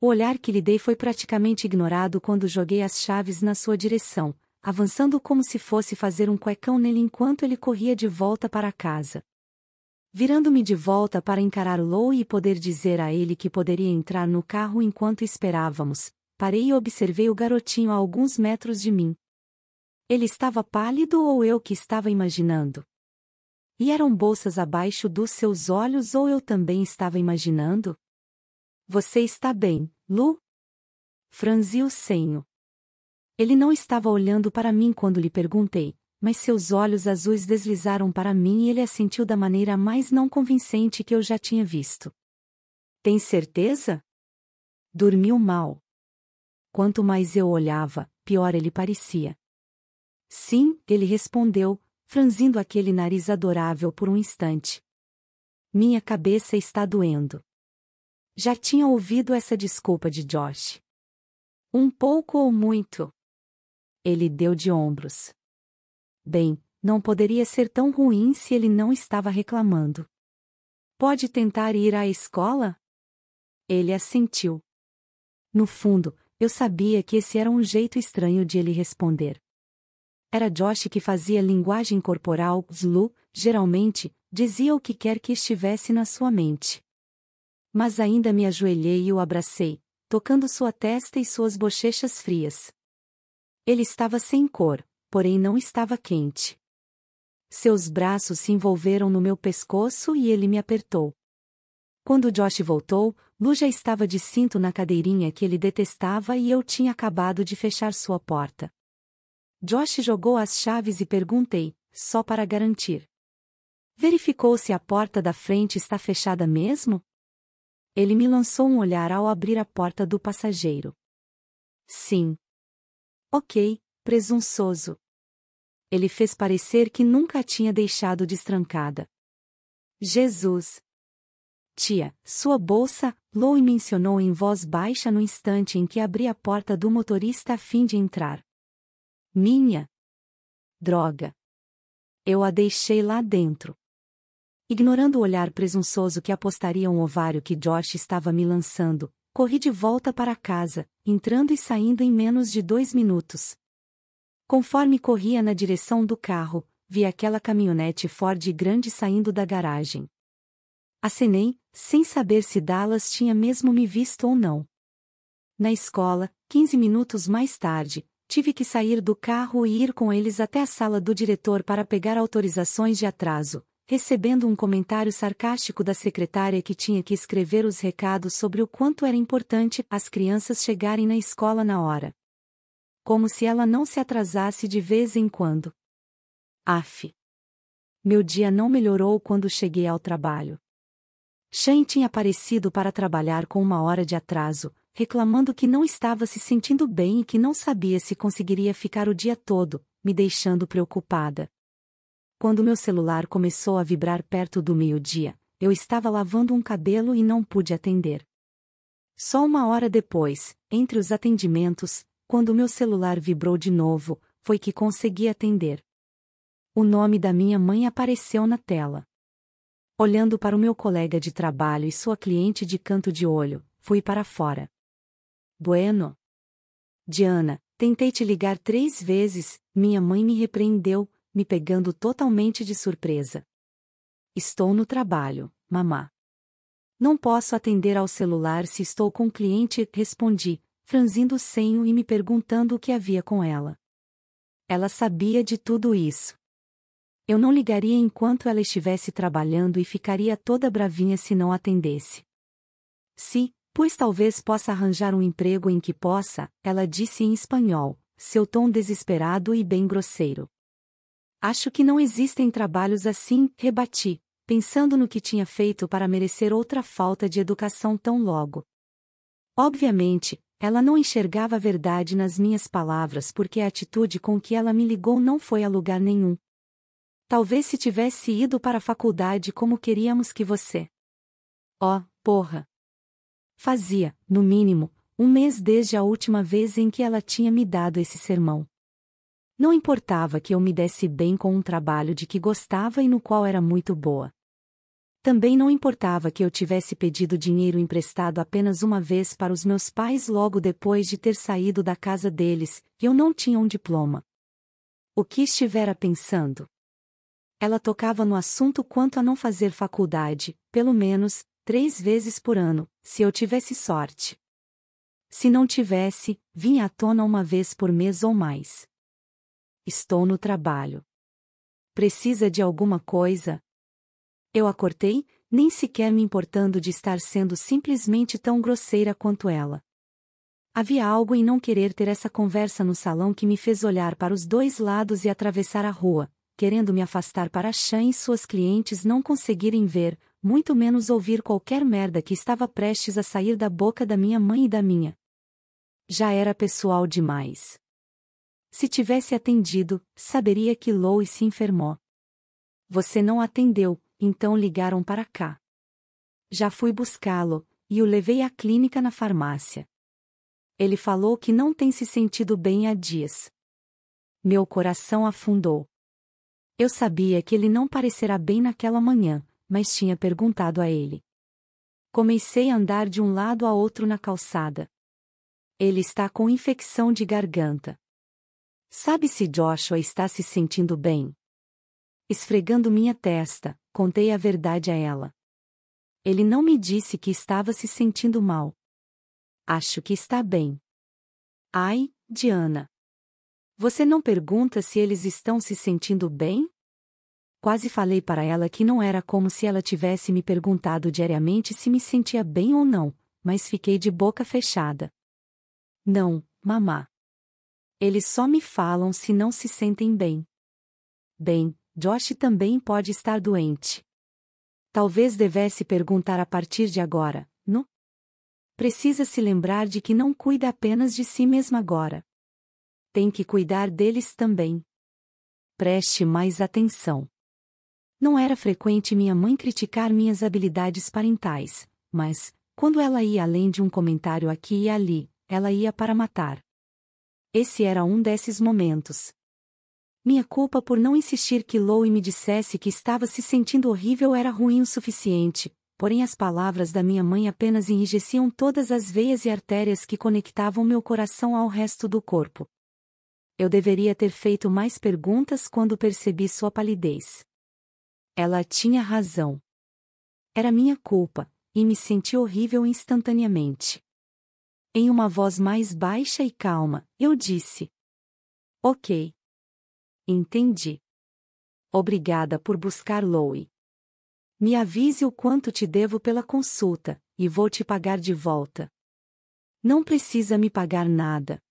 O olhar que lhe dei foi praticamente ignorado quando joguei as chaves na sua direção, avançando como se fosse fazer um cuecão nele enquanto ele corria de volta para casa. Virando-me de volta para encarar Lou e poder dizer a ele que poderia entrar no carro enquanto esperávamos, parei e observei o garotinho a alguns metros de mim. Ele estava pálido ou eu que estava imaginando? E eram bolsas abaixo dos seus olhos ou eu também estava imaginando? Você está bem, Lu? Franzi o senho. Ele não estava olhando para mim quando lhe perguntei, mas seus olhos azuis deslizaram para mim e ele assentiu da maneira mais não convincente que eu já tinha visto. Tem certeza? Dormiu mal. Quanto mais eu olhava, pior ele parecia. Sim, ele respondeu, franzindo aquele nariz adorável por um instante. Minha cabeça está doendo. Já tinha ouvido essa desculpa de Josh. Um pouco ou muito? Ele deu de ombros. Bem, não poderia ser tão ruim se ele não estava reclamando. Pode tentar ir à escola? Ele assentiu. No fundo, eu sabia que esse era um jeito estranho de ele responder. Era Josh que fazia linguagem corporal, Zlu, geralmente, dizia o que quer que estivesse na sua mente. Mas ainda me ajoelhei e o abracei, tocando sua testa e suas bochechas frias. Ele estava sem cor, porém não estava quente. Seus braços se envolveram no meu pescoço e ele me apertou. Quando Josh voltou, Lu já estava de cinto na cadeirinha que ele detestava e eu tinha acabado de fechar sua porta. Josh jogou as chaves e perguntei, só para garantir. Verificou se a porta da frente está fechada mesmo? Ele me lançou um olhar ao abrir a porta do passageiro. Sim. Ok, presunçoso. Ele fez parecer que nunca a tinha deixado destrancada. Jesus, Tia, sua bolsa, Lou mencionou em voz baixa no instante em que abri a porta do motorista a fim de entrar. Minha. Droga. Eu a deixei lá dentro. Ignorando o olhar presunçoso que apostaria um ovário que Josh estava me lançando, corri de volta para casa, entrando e saindo em menos de dois minutos. Conforme corria na direção do carro, vi aquela caminhonete Ford grande saindo da garagem. Acenei, sem saber se Dallas tinha mesmo me visto ou não. Na escola, quinze minutos mais tarde, tive que sair do carro e ir com eles até a sala do diretor para pegar autorizações de atraso, recebendo um comentário sarcástico da secretária que tinha que escrever os recados sobre o quanto era importante as crianças chegarem na escola na hora. Como se ela não se atrasasse de vez em quando. Af. Meu dia não melhorou quando cheguei ao trabalho. Shane tinha aparecido para trabalhar com uma hora de atraso, reclamando que não estava se sentindo bem e que não sabia se conseguiria ficar o dia todo, me deixando preocupada. Quando meu celular começou a vibrar perto do meio-dia, eu estava lavando um cabelo e não pude atender. Só uma hora depois, entre os atendimentos, quando meu celular vibrou de novo, foi que consegui atender. O nome da minha mãe apareceu na tela. Olhando para o meu colega de trabalho e sua cliente de canto de olho, fui para fora. Bueno. Diana, tentei te ligar três vezes, minha mãe me repreendeu, me pegando totalmente de surpresa. Estou no trabalho, mamá. Não posso atender ao celular se estou com cliente, respondi, franzindo o senho e me perguntando o que havia com ela. Ela sabia de tudo isso. Eu não ligaria enquanto ela estivesse trabalhando e ficaria toda bravinha se não atendesse. Se, pois talvez possa arranjar um emprego em que possa, ela disse em espanhol, seu tom desesperado e bem grosseiro. Acho que não existem trabalhos assim, rebati, pensando no que tinha feito para merecer outra falta de educação tão logo. Obviamente, ela não enxergava a verdade nas minhas palavras porque a atitude com que ela me ligou não foi a lugar nenhum, Talvez se tivesse ido para a faculdade como queríamos que você. Oh, porra! Fazia, no mínimo, um mês desde a última vez em que ela tinha me dado esse sermão. Não importava que eu me desse bem com um trabalho de que gostava e no qual era muito boa. Também não importava que eu tivesse pedido dinheiro emprestado apenas uma vez para os meus pais logo depois de ter saído da casa deles, e eu não tinha um diploma. O que estivera pensando? Ela tocava no assunto quanto a não fazer faculdade, pelo menos, três vezes por ano, se eu tivesse sorte. Se não tivesse, vinha à tona uma vez por mês ou mais. Estou no trabalho. Precisa de alguma coisa? Eu acortei, nem sequer me importando de estar sendo simplesmente tão grosseira quanto ela. Havia algo em não querer ter essa conversa no salão que me fez olhar para os dois lados e atravessar a rua, querendo me afastar para Xã e suas clientes não conseguirem ver, muito menos ouvir qualquer merda que estava prestes a sair da boca da minha mãe e da minha. Já era pessoal demais. Se tivesse atendido, saberia que Louis se enfermou. Você não atendeu, então ligaram para cá. Já fui buscá-lo, e o levei à clínica na farmácia. Ele falou que não tem se sentido bem há dias. Meu coração afundou. Eu sabia que ele não parecerá bem naquela manhã, mas tinha perguntado a ele. Comecei a andar de um lado a outro na calçada. Ele está com infecção de garganta. Sabe se Joshua está se sentindo bem? Esfregando minha testa, contei a verdade a ela. Ele não me disse que estava se sentindo mal. Acho que está bem. Ai, Diana. Você não pergunta se eles estão se sentindo bem? Quase falei para ela que não era como se ela tivesse me perguntado diariamente se me sentia bem ou não, mas fiquei de boca fechada. Não, mamá. Eles só me falam se não se sentem bem. Bem, Josh também pode estar doente. Talvez devesse perguntar a partir de agora, não? Precisa se lembrar de que não cuida apenas de si mesma agora. Tem que cuidar deles também. Preste mais atenção. Não era frequente minha mãe criticar minhas habilidades parentais, mas, quando ela ia além de um comentário aqui e ali, ela ia para matar. Esse era um desses momentos. Minha culpa por não insistir que Lowe me dissesse que estava se sentindo horrível era ruim o suficiente, porém as palavras da minha mãe apenas enrijeciam todas as veias e artérias que conectavam meu coração ao resto do corpo. Eu deveria ter feito mais perguntas quando percebi sua palidez. Ela tinha razão. Era minha culpa, e me senti horrível instantaneamente. Em uma voz mais baixa e calma, eu disse: Ok. Entendi. Obrigada por buscar Louie. Me avise o quanto te devo pela consulta, e vou te pagar de volta. Não precisa me pagar nada.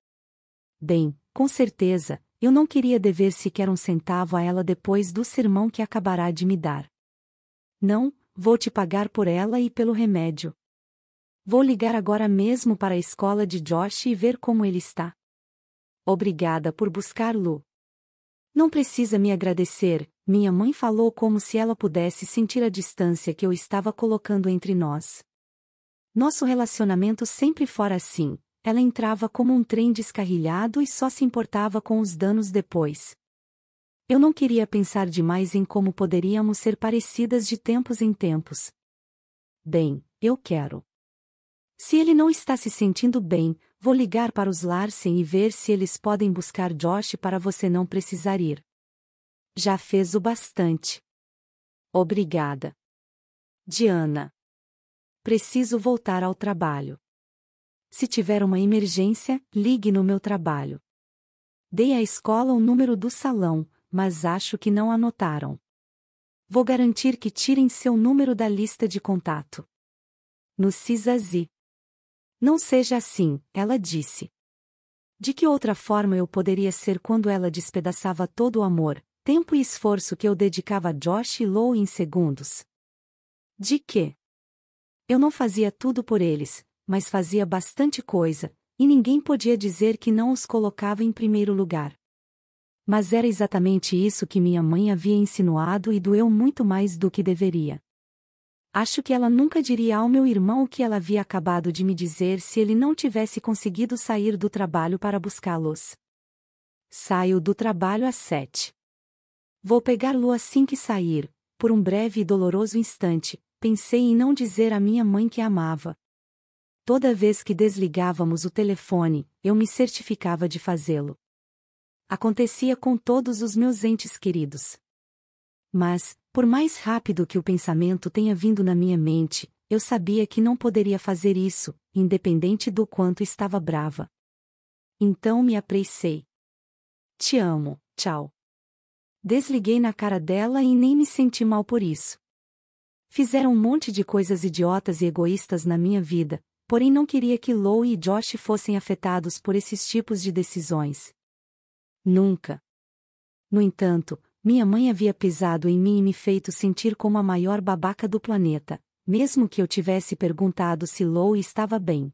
Bem, com certeza, eu não queria dever sequer um centavo a ela depois do sermão que acabará de me dar. Não, vou te pagar por ela e pelo remédio. Vou ligar agora mesmo para a escola de Josh e ver como ele está. Obrigada por buscá-lo. Não precisa me agradecer, minha mãe falou como se ela pudesse sentir a distância que eu estava colocando entre nós. Nosso relacionamento sempre fora assim, ela entrava como um trem descarrilhado e só se importava com os danos depois. Eu não queria pensar demais em como poderíamos ser parecidas de tempos em tempos. Bem, eu quero. Se ele não está se sentindo bem, vou ligar para os Larsen e ver se eles podem buscar Josh para você não precisar ir. Já fez o bastante. Obrigada. Diana. Preciso voltar ao trabalho. Se tiver uma emergência, ligue no meu trabalho. Dei à escola o número do salão, mas acho que não anotaram. Vou garantir que tirem seu número da lista de contato. No CISAZI. Não seja assim, ela disse. De que outra forma eu poderia ser quando ela despedaçava todo o amor, tempo e esforço que eu dedicava a Josh e Lou em segundos? De que? Eu não fazia tudo por eles, mas fazia bastante coisa, e ninguém podia dizer que não os colocava em primeiro lugar. Mas era exatamente isso que minha mãe havia insinuado e doeu muito mais do que deveria. Acho que ela nunca diria ao meu irmão o que ela havia acabado de me dizer se ele não tivesse conseguido sair do trabalho para buscá-los. Saio do trabalho às sete. Vou pegá-lo assim que sair, por um breve e doloroso instante, pensei em não dizer à minha mãe que a amava, Toda vez que desligávamos o telefone, eu me certificava de fazê-lo. Acontecia com todos os meus entes queridos. Mas, por mais rápido que o pensamento tenha vindo na minha mente, eu sabia que não poderia fazer isso, independente do quanto estava brava. Então me apressei. Te amo, tchau. Desliguei na cara dela e nem me senti mal por isso. Fizeram um monte de coisas idiotas e egoístas na minha vida, porém não queria que Lou e Josh fossem afetados por esses tipos de decisões. Nunca. No entanto, minha mãe havia pisado em mim e me feito sentir como a maior babaca do planeta, mesmo que eu tivesse perguntado se Lou estava bem.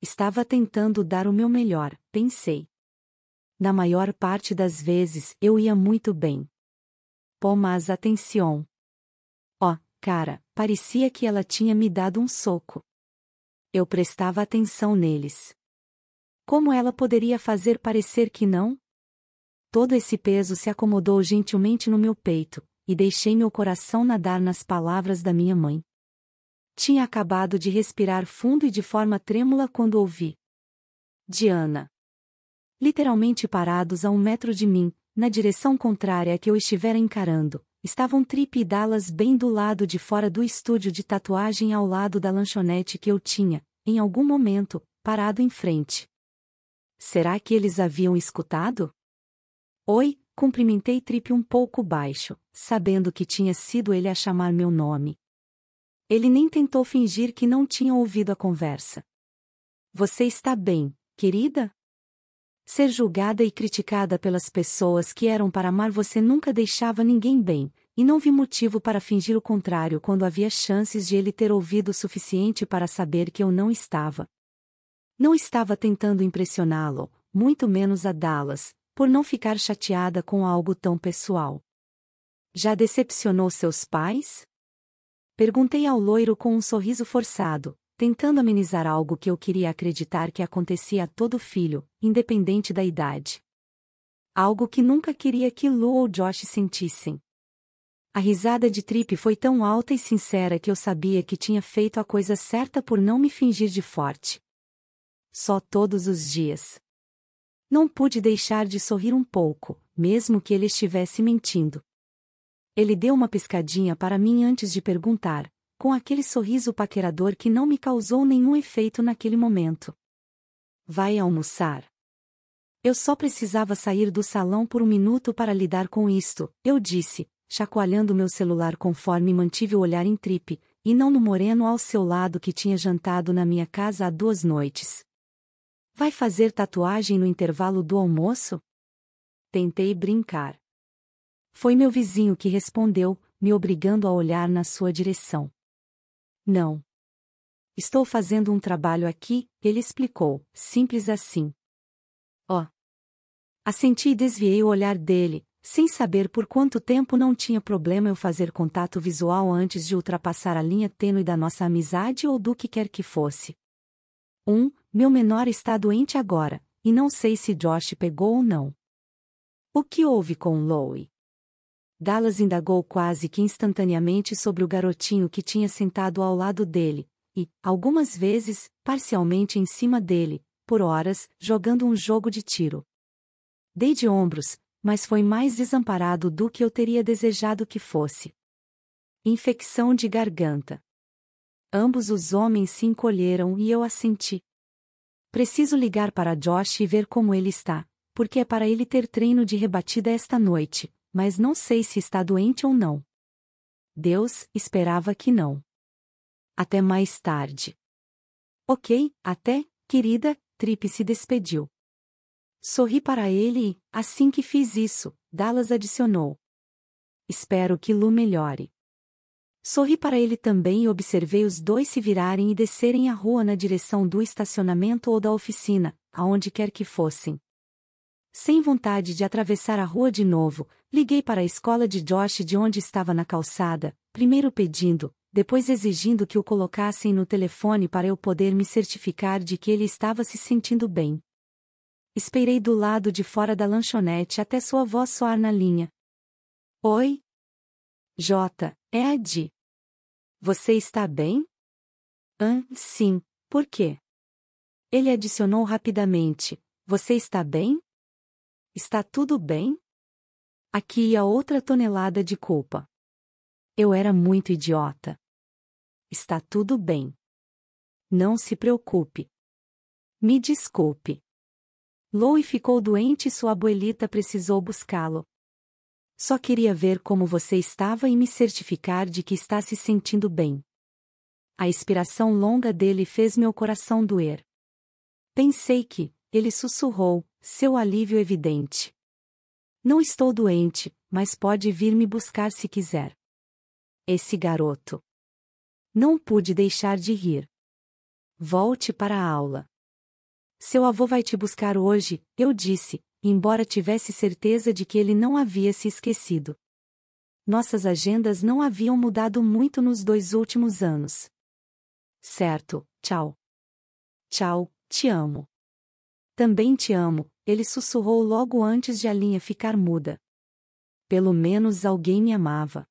Estava tentando dar o meu melhor, pensei. Na maior parte das vezes eu ia muito bem. Pô, atenção. oh, cara, parecia que ela tinha me dado um soco eu prestava atenção neles. Como ela poderia fazer parecer que não? Todo esse peso se acomodou gentilmente no meu peito, e deixei meu coração nadar nas palavras da minha mãe. Tinha acabado de respirar fundo e de forma trêmula quando ouvi. Diana. Literalmente parados a um metro de mim, na direção contrária a que eu estivera encarando, estavam Trip e Dallas bem do lado de fora do estúdio de tatuagem ao lado da lanchonete que eu tinha, em algum momento, parado em frente. Será que eles haviam escutado? Oi, cumprimentei Trip um pouco baixo, sabendo que tinha sido ele a chamar meu nome. Ele nem tentou fingir que não tinha ouvido a conversa. Você está bem, querida? Ser julgada e criticada pelas pessoas que eram para amar você nunca deixava ninguém bem, e não vi motivo para fingir o contrário quando havia chances de ele ter ouvido o suficiente para saber que eu não estava. Não estava tentando impressioná-lo, muito menos a Dallas, por não ficar chateada com algo tão pessoal. Já decepcionou seus pais? Perguntei ao loiro com um sorriso forçado, tentando amenizar algo que eu queria acreditar que acontecia a todo filho, independente da idade. Algo que nunca queria que Lu ou Josh sentissem. A risada de Trip foi tão alta e sincera que eu sabia que tinha feito a coisa certa por não me fingir de forte. Só todos os dias. Não pude deixar de sorrir um pouco, mesmo que ele estivesse mentindo. Ele deu uma piscadinha para mim antes de perguntar, com aquele sorriso paquerador que não me causou nenhum efeito naquele momento. Vai almoçar. Eu só precisava sair do salão por um minuto para lidar com isto, eu disse, chacoalhando meu celular conforme mantive o olhar em tripe, e não no moreno ao seu lado que tinha jantado na minha casa há duas noites. Vai fazer tatuagem no intervalo do almoço? Tentei brincar. Foi meu vizinho que respondeu, me obrigando a olhar na sua direção. Não. Estou fazendo um trabalho aqui, ele explicou, simples assim. Ó. Oh. Assenti e desviei o olhar dele, sem saber por quanto tempo não tinha problema eu fazer contato visual antes de ultrapassar a linha tênue da nossa amizade ou do que quer que fosse. 1. Um, meu menor está doente agora, e não sei se Josh pegou ou não. O que houve com Lowe? Dallas indagou quase que instantaneamente sobre o garotinho que tinha sentado ao lado dele, e, algumas vezes, parcialmente em cima dele, por horas, jogando um jogo de tiro. Dei de ombros, mas foi mais desamparado do que eu teria desejado que fosse. Infecção de garganta. Ambos os homens se encolheram e eu assenti. Preciso ligar para Josh e ver como ele está, porque é para ele ter treino de rebatida esta noite, mas não sei se está doente ou não. Deus esperava que não. Até mais tarde. Ok, até, querida, Trip se despediu. Sorri para ele e, assim que fiz isso, Dallas adicionou. Espero que Lu melhore. Sorri para ele também e observei os dois se virarem e descerem a rua na direção do estacionamento ou da oficina, aonde quer que fossem. Sem vontade de atravessar a rua de novo, liguei para a escola de Josh de onde estava na calçada, primeiro pedindo, depois exigindo que o colocassem no telefone para eu poder me certificar de que ele estava se sentindo bem. Esperei do lado de fora da lanchonete até sua voz soar na linha. Oi? J. É a Di. Você está bem? Ah, sim. Por quê? Ele adicionou rapidamente. Você está bem? Está tudo bem? Aqui ia outra tonelada de culpa. Eu era muito idiota. Está tudo bem. Não se preocupe. Me desculpe. Louie ficou doente e sua abuelita precisou buscá-lo. Só queria ver como você estava e me certificar de que está se sentindo bem. A expiração longa dele fez meu coração doer. Pensei que, ele sussurrou, seu alívio evidente. Não estou doente, mas pode vir me buscar se quiser. Esse garoto. Não pude deixar de rir. Volte para a aula. Seu avô vai te buscar hoje, eu disse, embora tivesse certeza de que ele não havia se esquecido. Nossas agendas não haviam mudado muito nos dois últimos anos. Certo, tchau. Tchau, te amo. Também te amo, ele sussurrou logo antes de a linha ficar muda. Pelo menos alguém me amava.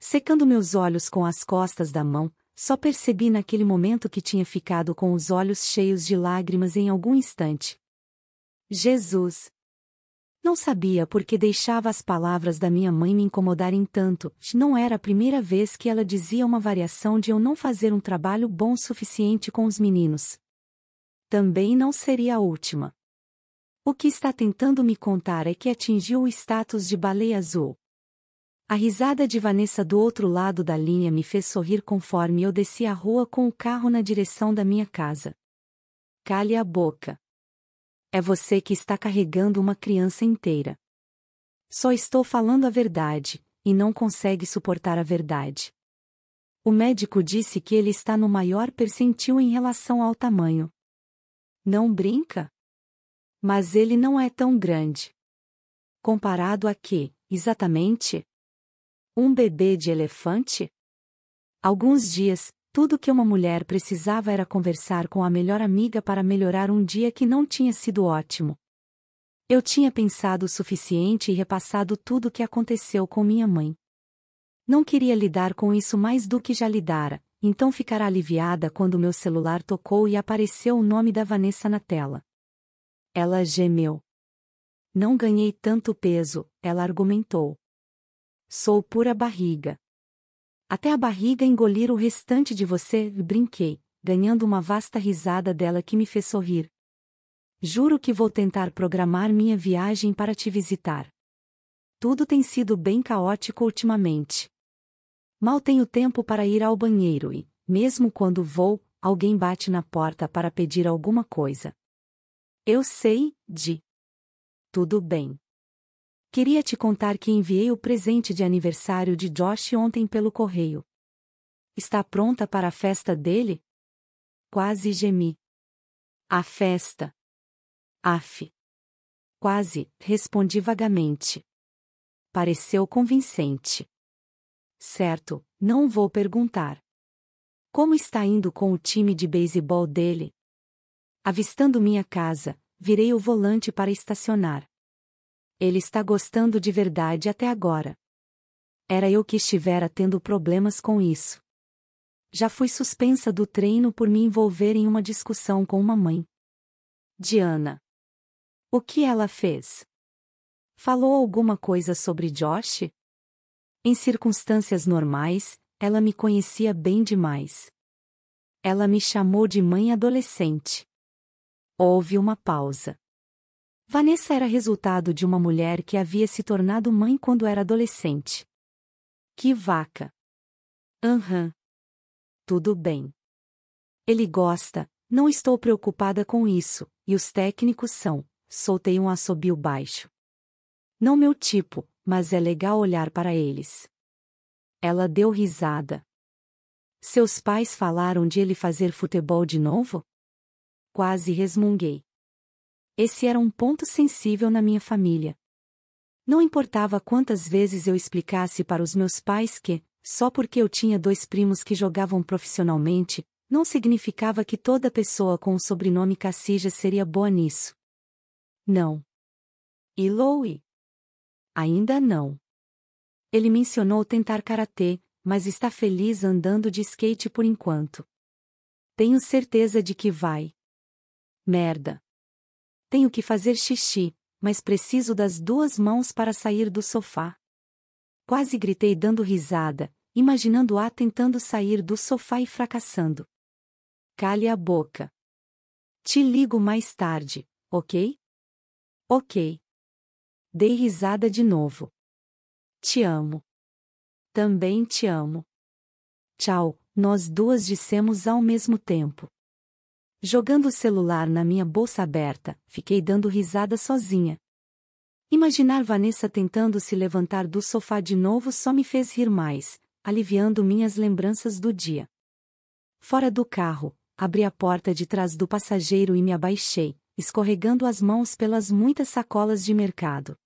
Secando meus olhos com as costas da mão, só percebi naquele momento que tinha ficado com os olhos cheios de lágrimas em algum instante. Jesus! Não sabia por que deixava as palavras da minha mãe me incomodarem tanto, não era a primeira vez que ela dizia uma variação de eu não fazer um trabalho bom suficiente com os meninos. Também não seria a última. O que está tentando me contar é que atingiu o status de baleia azul. A risada de Vanessa do outro lado da linha me fez sorrir conforme eu desci a rua com o carro na direção da minha casa. Cale a boca. É você que está carregando uma criança inteira. Só estou falando a verdade, e não consegue suportar a verdade. O médico disse que ele está no maior percentil em relação ao tamanho. Não brinca? Mas ele não é tão grande. Comparado a que, exatamente? Um bebê de elefante? Alguns dias, tudo que uma mulher precisava era conversar com a melhor amiga para melhorar um dia que não tinha sido ótimo. Eu tinha pensado o suficiente e repassado tudo o que aconteceu com minha mãe. Não queria lidar com isso mais do que já lidara, então ficara aliviada quando meu celular tocou e apareceu o nome da Vanessa na tela. Ela gemeu. Não ganhei tanto peso, ela argumentou. Sou pura barriga. Até a barriga engolir o restante de você, brinquei, ganhando uma vasta risada dela que me fez sorrir. Juro que vou tentar programar minha viagem para te visitar. Tudo tem sido bem caótico ultimamente. Mal tenho tempo para ir ao banheiro e, mesmo quando vou, alguém bate na porta para pedir alguma coisa. Eu sei, Di. Tudo bem. Queria te contar que enviei o presente de aniversário de Josh ontem pelo correio. Está pronta para a festa dele? Quase gemi. A festa. Af. Quase, respondi vagamente. Pareceu convincente. Certo, não vou perguntar. Como está indo com o time de beisebol dele? Avistando minha casa, virei o volante para estacionar. Ele está gostando de verdade até agora. Era eu que estivera tendo problemas com isso. Já fui suspensa do treino por me envolver em uma discussão com uma mãe. Diana. O que ela fez? Falou alguma coisa sobre Josh? Em circunstâncias normais, ela me conhecia bem demais. Ela me chamou de mãe adolescente. Houve uma pausa. Vanessa era resultado de uma mulher que havia se tornado mãe quando era adolescente. Que vaca! Aham. Uhum. Tudo bem. Ele gosta, não estou preocupada com isso, e os técnicos são, soltei um assobio baixo. Não meu tipo, mas é legal olhar para eles. Ela deu risada. Seus pais falaram de ele fazer futebol de novo? Quase resmunguei. Esse era um ponto sensível na minha família. Não importava quantas vezes eu explicasse para os meus pais que, só porque eu tinha dois primos que jogavam profissionalmente, não significava que toda pessoa com o sobrenome Cassija seria boa nisso. Não. E Louie? Ainda não. Ele mencionou tentar karatê, mas está feliz andando de skate por enquanto. Tenho certeza de que vai. Merda. Tenho que fazer xixi, mas preciso das duas mãos para sair do sofá. Quase gritei dando risada, imaginando-a tentando sair do sofá e fracassando. Cale a boca. Te ligo mais tarde, ok? Ok. Dei risada de novo. Te amo. Também te amo. Tchau, nós duas dissemos ao mesmo tempo. Jogando o celular na minha bolsa aberta, fiquei dando risada sozinha. Imaginar Vanessa tentando se levantar do sofá de novo só me fez rir mais, aliviando minhas lembranças do dia. Fora do carro, abri a porta de trás do passageiro e me abaixei, escorregando as mãos pelas muitas sacolas de mercado.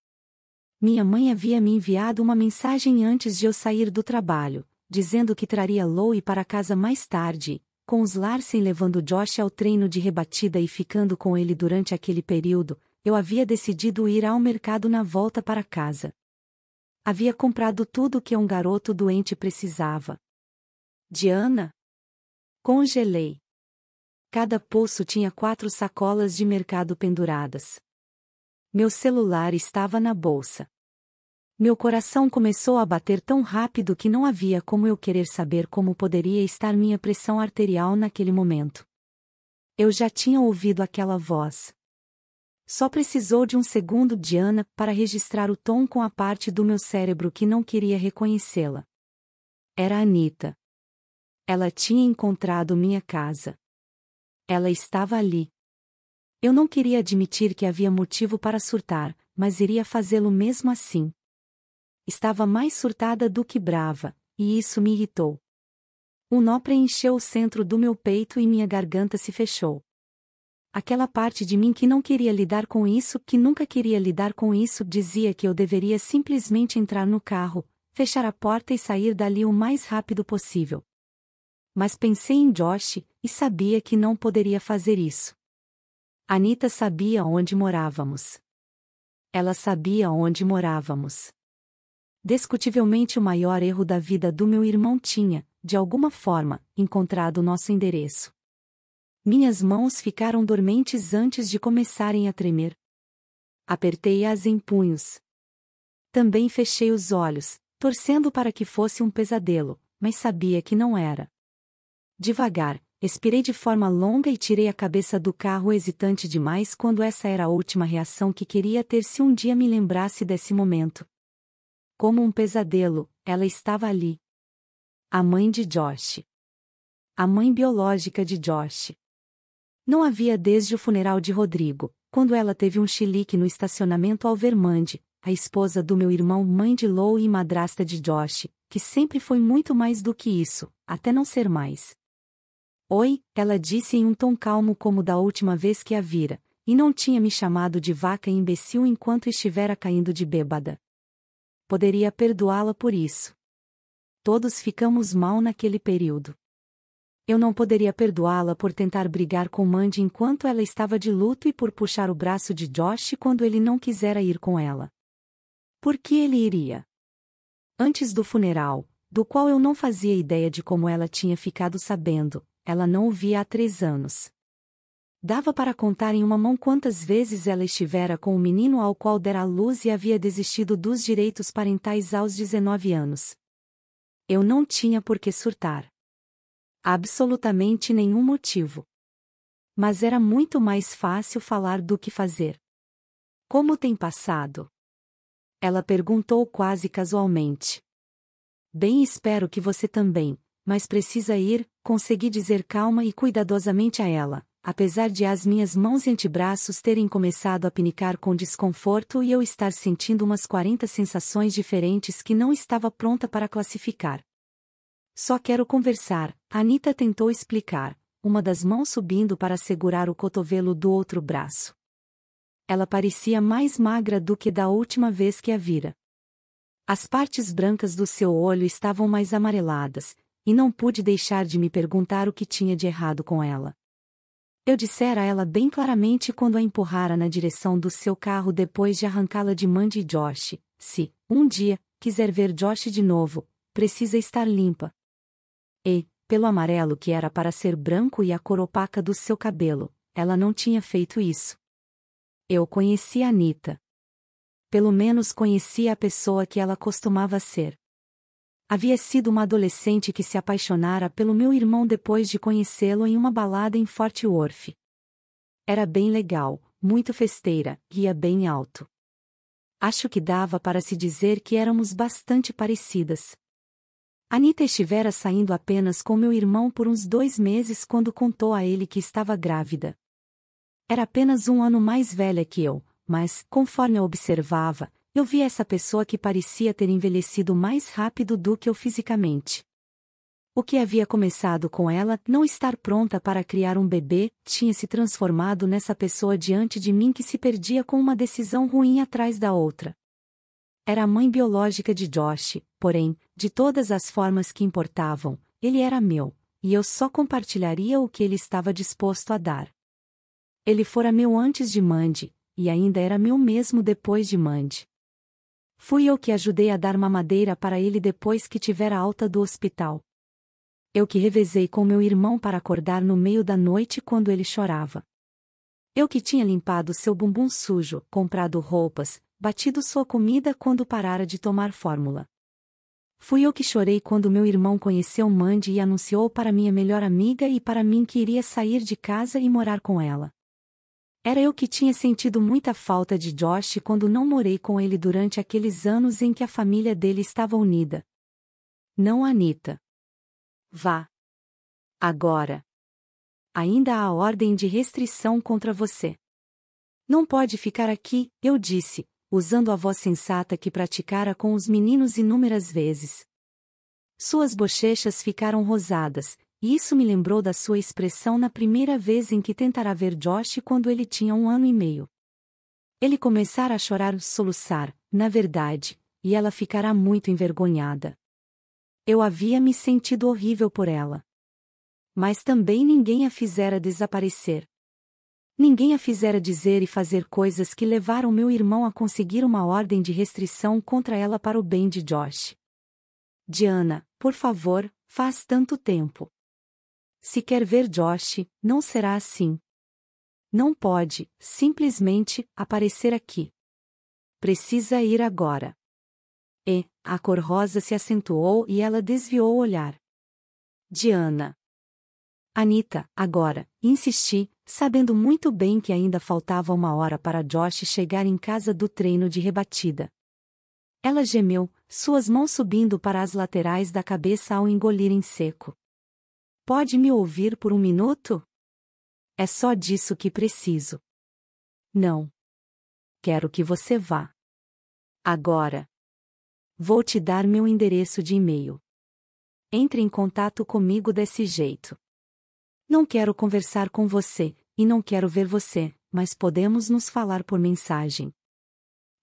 Minha mãe havia me enviado uma mensagem antes de eu sair do trabalho, dizendo que traria Louie para casa mais tarde, com os Larsen levando Josh ao treino de rebatida e ficando com ele durante aquele período, eu havia decidido ir ao mercado na volta para casa. Havia comprado tudo o que um garoto doente precisava. Diana? Congelei. Cada poço tinha quatro sacolas de mercado penduradas. Meu celular estava na bolsa. Meu coração começou a bater tão rápido que não havia como eu querer saber como poderia estar minha pressão arterial naquele momento. Eu já tinha ouvido aquela voz. Só precisou de um segundo Diana para registrar o tom com a parte do meu cérebro que não queria reconhecê-la. Era Anita. Ela tinha encontrado minha casa. Ela estava ali. Eu não queria admitir que havia motivo para surtar, mas iria fazê-lo mesmo assim. Estava mais surtada do que brava, e isso me irritou. O nó preencheu o centro do meu peito e minha garganta se fechou. Aquela parte de mim que não queria lidar com isso, que nunca queria lidar com isso, dizia que eu deveria simplesmente entrar no carro, fechar a porta e sair dali o mais rápido possível. Mas pensei em Josh e sabia que não poderia fazer isso. Anita sabia onde morávamos. Ela sabia onde morávamos. Discutivelmente o maior erro da vida do meu irmão tinha, de alguma forma, encontrado nosso endereço. Minhas mãos ficaram dormentes antes de começarem a tremer. Apertei-as em punhos. Também fechei os olhos, torcendo para que fosse um pesadelo, mas sabia que não era. Devagar, expirei de forma longa e tirei a cabeça do carro hesitante demais quando essa era a última reação que queria ter se um dia me lembrasse desse momento. Como um pesadelo, ela estava ali. A mãe de Josh. A mãe biológica de Josh. Não havia desde o funeral de Rodrigo, quando ela teve um chilique no estacionamento Alvermande, a esposa do meu irmão, mãe de Lou e madrasta de Josh, que sempre foi muito mais do que isso, até não ser mais. Oi, ela disse em um tom calmo como da última vez que a vira, e não tinha me chamado de vaca imbecil enquanto estivera caindo de bêbada poderia perdoá-la por isso. Todos ficamos mal naquele período. Eu não poderia perdoá-la por tentar brigar com Mandy enquanto ela estava de luto e por puxar o braço de Josh quando ele não quisera ir com ela. Por que ele iria? Antes do funeral, do qual eu não fazia ideia de como ela tinha ficado sabendo, ela não o via há três anos. Dava para contar em uma mão quantas vezes ela estivera com o menino ao qual dera luz e havia desistido dos direitos parentais aos 19 anos. Eu não tinha por que surtar. Absolutamente nenhum motivo. Mas era muito mais fácil falar do que fazer. Como tem passado? Ela perguntou quase casualmente. Bem, espero que você também, mas precisa ir, consegui dizer calma e cuidadosamente a ela, apesar de as minhas mãos e antebraços terem começado a pinicar com desconforto e eu estar sentindo umas 40 sensações diferentes que não estava pronta para classificar. Só quero conversar, Anita tentou explicar, uma das mãos subindo para segurar o cotovelo do outro braço. Ela parecia mais magra do que da última vez que a vira. As partes brancas do seu olho estavam mais amareladas, e não pude deixar de me perguntar o que tinha de errado com ela. Eu dissera a ela bem claramente quando a empurrara na direção do seu carro depois de arrancá-la de Mandy e Josh. Se, um dia, quiser ver Josh de novo, precisa estar limpa. E, pelo amarelo que era para ser branco e a cor opaca do seu cabelo, ela não tinha feito isso. Eu conhecia Anita. Pelo menos conhecia a pessoa que ela costumava ser. Havia sido uma adolescente que se apaixonara pelo meu irmão depois de conhecê-lo em uma balada em Fort Worth. Era bem legal, muito festeira, ria bem alto. Acho que dava para se dizer que éramos bastante parecidas. Anita estivera saindo apenas com meu irmão por uns dois meses quando contou a ele que estava grávida. Era apenas um ano mais velha que eu, mas, conforme a observava, eu vi essa pessoa que parecia ter envelhecido mais rápido do que eu fisicamente. O que havia começado com ela, não estar pronta para criar um bebê, tinha se transformado nessa pessoa diante de mim que se perdia com uma decisão ruim atrás da outra. Era a mãe biológica de Josh, porém, de todas as formas que importavam, ele era meu, e eu só compartilharia o que ele estava disposto a dar. Ele fora meu antes de Mandy, e ainda era meu mesmo depois de Mandy. Fui eu que ajudei a dar mamadeira para ele depois que tivera alta do hospital. Eu que revezei com meu irmão para acordar no meio da noite quando ele chorava. Eu que tinha limpado seu bumbum sujo, comprado roupas, batido sua comida quando parara de tomar fórmula. Fui eu que chorei quando meu irmão conheceu Mandy e anunciou para minha melhor amiga e para mim que iria sair de casa e morar com ela. Era eu que tinha sentido muita falta de Josh quando não morei com ele durante aqueles anos em que a família dele estava unida. Não Anita. Vá. Agora. Ainda há ordem de restrição contra você. Não pode ficar aqui, eu disse, usando a voz sensata que praticara com os meninos inúmeras vezes. Suas bochechas ficaram rosadas, e isso me lembrou da sua expressão na primeira vez em que tentara ver Josh quando ele tinha um ano e meio. Ele começara a chorar, soluçar, na verdade, e ela ficará muito envergonhada. Eu havia me sentido horrível por ela. Mas também ninguém a fizera desaparecer. Ninguém a fizera dizer e fazer coisas que levaram meu irmão a conseguir uma ordem de restrição contra ela para o bem de Josh. Diana, por favor, faz tanto tempo. Se quer ver Josh, não será assim. Não pode, simplesmente, aparecer aqui. Precisa ir agora. E, a cor rosa se acentuou e ela desviou o olhar. Diana. Anita, agora, insisti, sabendo muito bem que ainda faltava uma hora para Josh chegar em casa do treino de rebatida. Ela gemeu, suas mãos subindo para as laterais da cabeça ao engolir em seco. Pode me ouvir por um minuto? É só disso que preciso. Não. Quero que você vá. Agora. Vou te dar meu endereço de e-mail. Entre em contato comigo desse jeito. Não quero conversar com você, e não quero ver você, mas podemos nos falar por mensagem.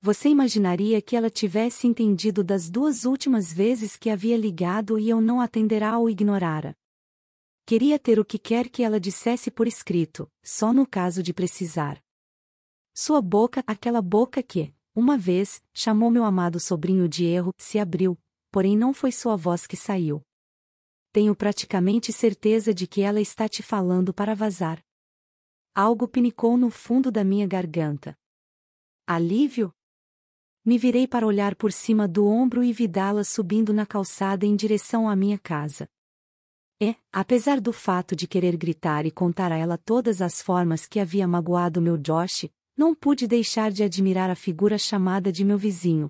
Você imaginaria que ela tivesse entendido das duas últimas vezes que havia ligado e eu não atenderá ou ignorara. Queria ter o que quer que ela dissesse por escrito, só no caso de precisar. Sua boca, aquela boca que, uma vez, chamou meu amado sobrinho de erro, se abriu, porém não foi sua voz que saiu. Tenho praticamente certeza de que ela está te falando para vazar. Algo pinicou no fundo da minha garganta. Alívio? Me virei para olhar por cima do ombro e vidá-la subindo na calçada em direção à minha casa. E, é, apesar do fato de querer gritar e contar a ela todas as formas que havia magoado meu Josh, não pude deixar de admirar a figura chamada de meu vizinho.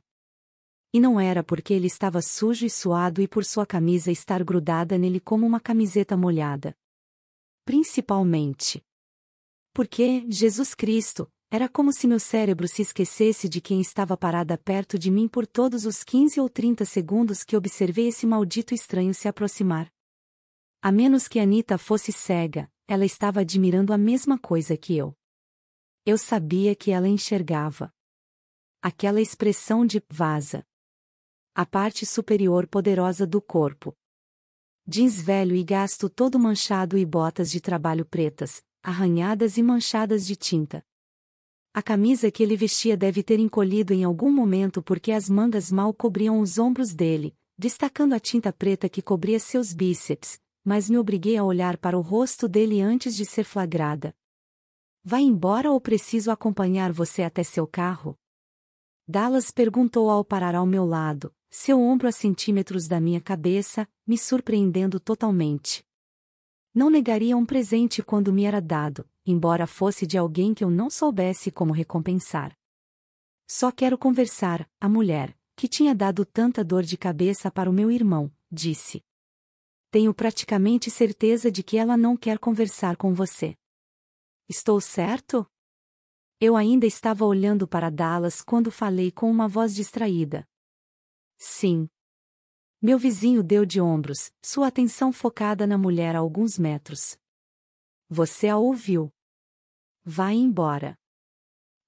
E não era porque ele estava sujo e suado e por sua camisa estar grudada nele como uma camiseta molhada. Principalmente. Porque, Jesus Cristo, era como se meu cérebro se esquecesse de quem estava parada perto de mim por todos os 15 ou 30 segundos que observei esse maldito estranho se aproximar. A menos que Anita fosse cega, ela estava admirando a mesma coisa que eu. Eu sabia que ela enxergava. Aquela expressão de vaza. A parte superior poderosa do corpo. Jeans velho e gasto todo manchado e botas de trabalho pretas, arranhadas e manchadas de tinta. A camisa que ele vestia deve ter encolhido em algum momento porque as mangas mal cobriam os ombros dele, destacando a tinta preta que cobria seus bíceps, mas me obriguei a olhar para o rosto dele antes de ser flagrada. Vai embora ou preciso acompanhar você até seu carro? Dallas perguntou ao parar ao meu lado, seu ombro a centímetros da minha cabeça, me surpreendendo totalmente. Não negaria um presente quando me era dado, embora fosse de alguém que eu não soubesse como recompensar. Só quero conversar, a mulher, que tinha dado tanta dor de cabeça para o meu irmão, disse. Tenho praticamente certeza de que ela não quer conversar com você. Estou certo? Eu ainda estava olhando para Dallas quando falei com uma voz distraída. Sim. Meu vizinho deu de ombros, sua atenção focada na mulher a alguns metros. Você a ouviu. Vai embora.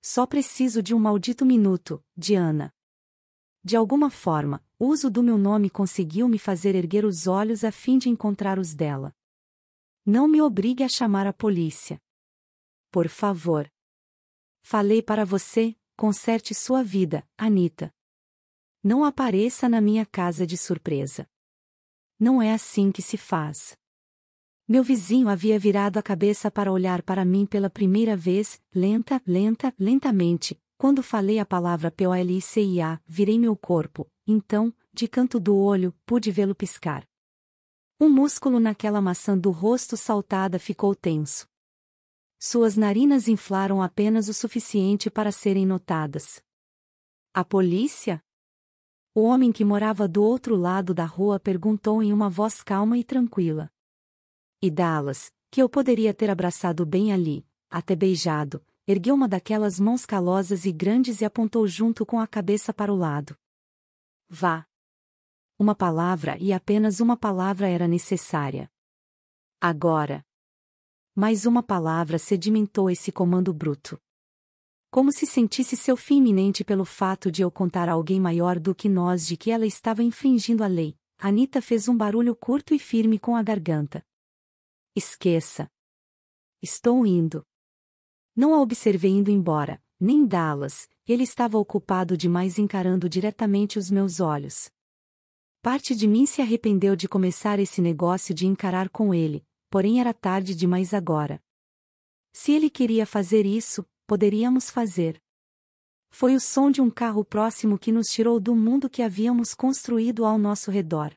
Só preciso de um maldito minuto, Diana. De alguma forma, o uso do meu nome conseguiu me fazer erguer os olhos a fim de encontrar os dela. Não me obrigue a chamar a polícia. Por favor. Falei para você, conserte sua vida, Anita. Não apareça na minha casa de surpresa. Não é assim que se faz. Meu vizinho havia virado a cabeça para olhar para mim pela primeira vez, lenta, lenta, lentamente. Quando falei a palavra POLICIA, virei meu corpo, então, de canto do olho, pude vê-lo piscar. Um músculo naquela maçã do rosto saltada ficou tenso. Suas narinas inflaram apenas o suficiente para serem notadas. A polícia? O homem que morava do outro lado da rua perguntou em uma voz calma e tranquila. E Dallas, que eu poderia ter abraçado bem ali, até beijado, ergueu uma daquelas mãos calosas e grandes e apontou junto com a cabeça para o lado. Vá. Uma palavra e apenas uma palavra era necessária. Agora. Mais uma palavra sedimentou esse comando bruto. Como se sentisse seu fim iminente pelo fato de eu contar a alguém maior do que nós de que ela estava infringindo a lei, Anita fez um barulho curto e firme com a garganta. Esqueça. Estou indo. Não a observei indo embora, nem dallas, ele estava ocupado demais encarando diretamente os meus olhos. Parte de mim se arrependeu de começar esse negócio de encarar com ele, porém era tarde demais agora. Se ele queria fazer isso, poderíamos fazer. Foi o som de um carro próximo que nos tirou do mundo que havíamos construído ao nosso redor.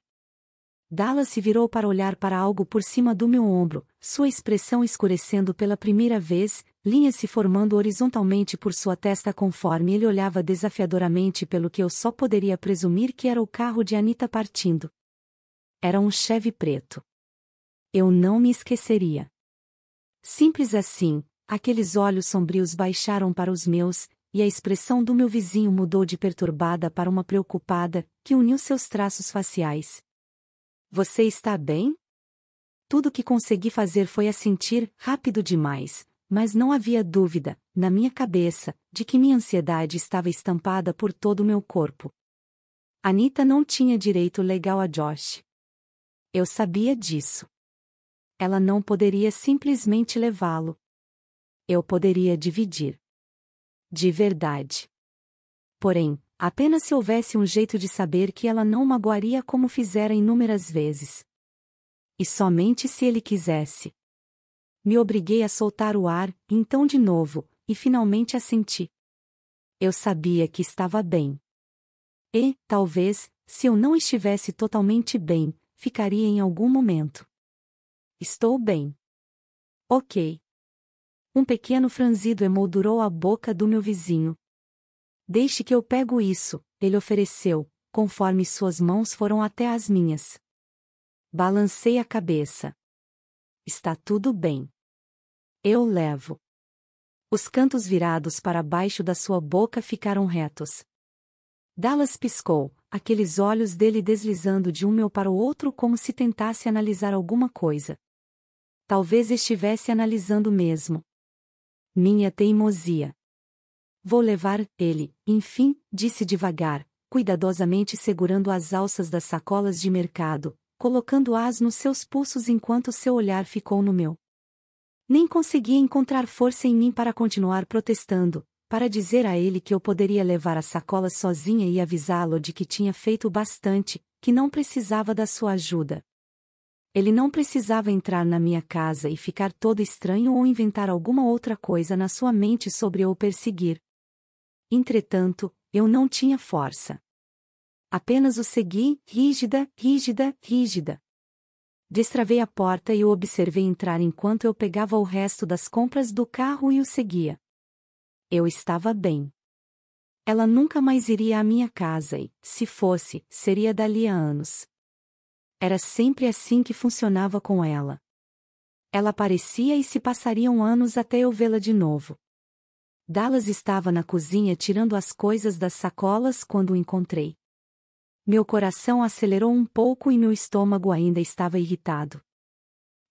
Dallas se virou para olhar para algo por cima do meu ombro, sua expressão escurecendo pela primeira vez, linhas se formando horizontalmente por sua testa conforme ele olhava desafiadoramente pelo que eu só poderia presumir que era o carro de Anita partindo. Era um Chevy preto. Eu não me esqueceria. Simples assim, aqueles olhos sombrios baixaram para os meus, e a expressão do meu vizinho mudou de perturbada para uma preocupada, que uniu seus traços faciais. Você está bem? Tudo que consegui fazer foi assentir, rápido demais, mas não havia dúvida, na minha cabeça, de que minha ansiedade estava estampada por todo o meu corpo. Anita não tinha direito legal a Josh. Eu sabia disso. Ela não poderia simplesmente levá-lo. Eu poderia dividir. De verdade. Porém, apenas se houvesse um jeito de saber que ela não magoaria como fizera inúmeras vezes. E somente se ele quisesse me obriguei a soltar o ar, então de novo, e finalmente assenti. Eu sabia que estava bem. E, talvez, se eu não estivesse totalmente bem, ficaria em algum momento. Estou bem. Ok. Um pequeno franzido emoldurou a boca do meu vizinho. Deixe que eu pego isso, ele ofereceu, conforme suas mãos foram até as minhas. Balancei a cabeça. Está tudo bem. Eu levo. Os cantos virados para baixo da sua boca ficaram retos. Dallas piscou, aqueles olhos dele deslizando de um meu para o outro como se tentasse analisar alguma coisa. Talvez estivesse analisando mesmo. Minha teimosia. Vou levar ele, enfim, disse devagar, cuidadosamente segurando as alças das sacolas de mercado, colocando-as nos seus pulsos enquanto seu olhar ficou no meu. Nem conseguia encontrar força em mim para continuar protestando, para dizer a ele que eu poderia levar a sacola sozinha e avisá-lo de que tinha feito bastante, que não precisava da sua ajuda. Ele não precisava entrar na minha casa e ficar todo estranho ou inventar alguma outra coisa na sua mente sobre eu perseguir. Entretanto, eu não tinha força. Apenas o segui, rígida, rígida, rígida. Destravei a porta e o observei entrar enquanto eu pegava o resto das compras do carro e o seguia. Eu estava bem. Ela nunca mais iria à minha casa e, se fosse, seria dali a anos. Era sempre assim que funcionava com ela. Ela aparecia e se passariam anos até eu vê-la de novo. Dallas estava na cozinha tirando as coisas das sacolas quando o encontrei. Meu coração acelerou um pouco e meu estômago ainda estava irritado.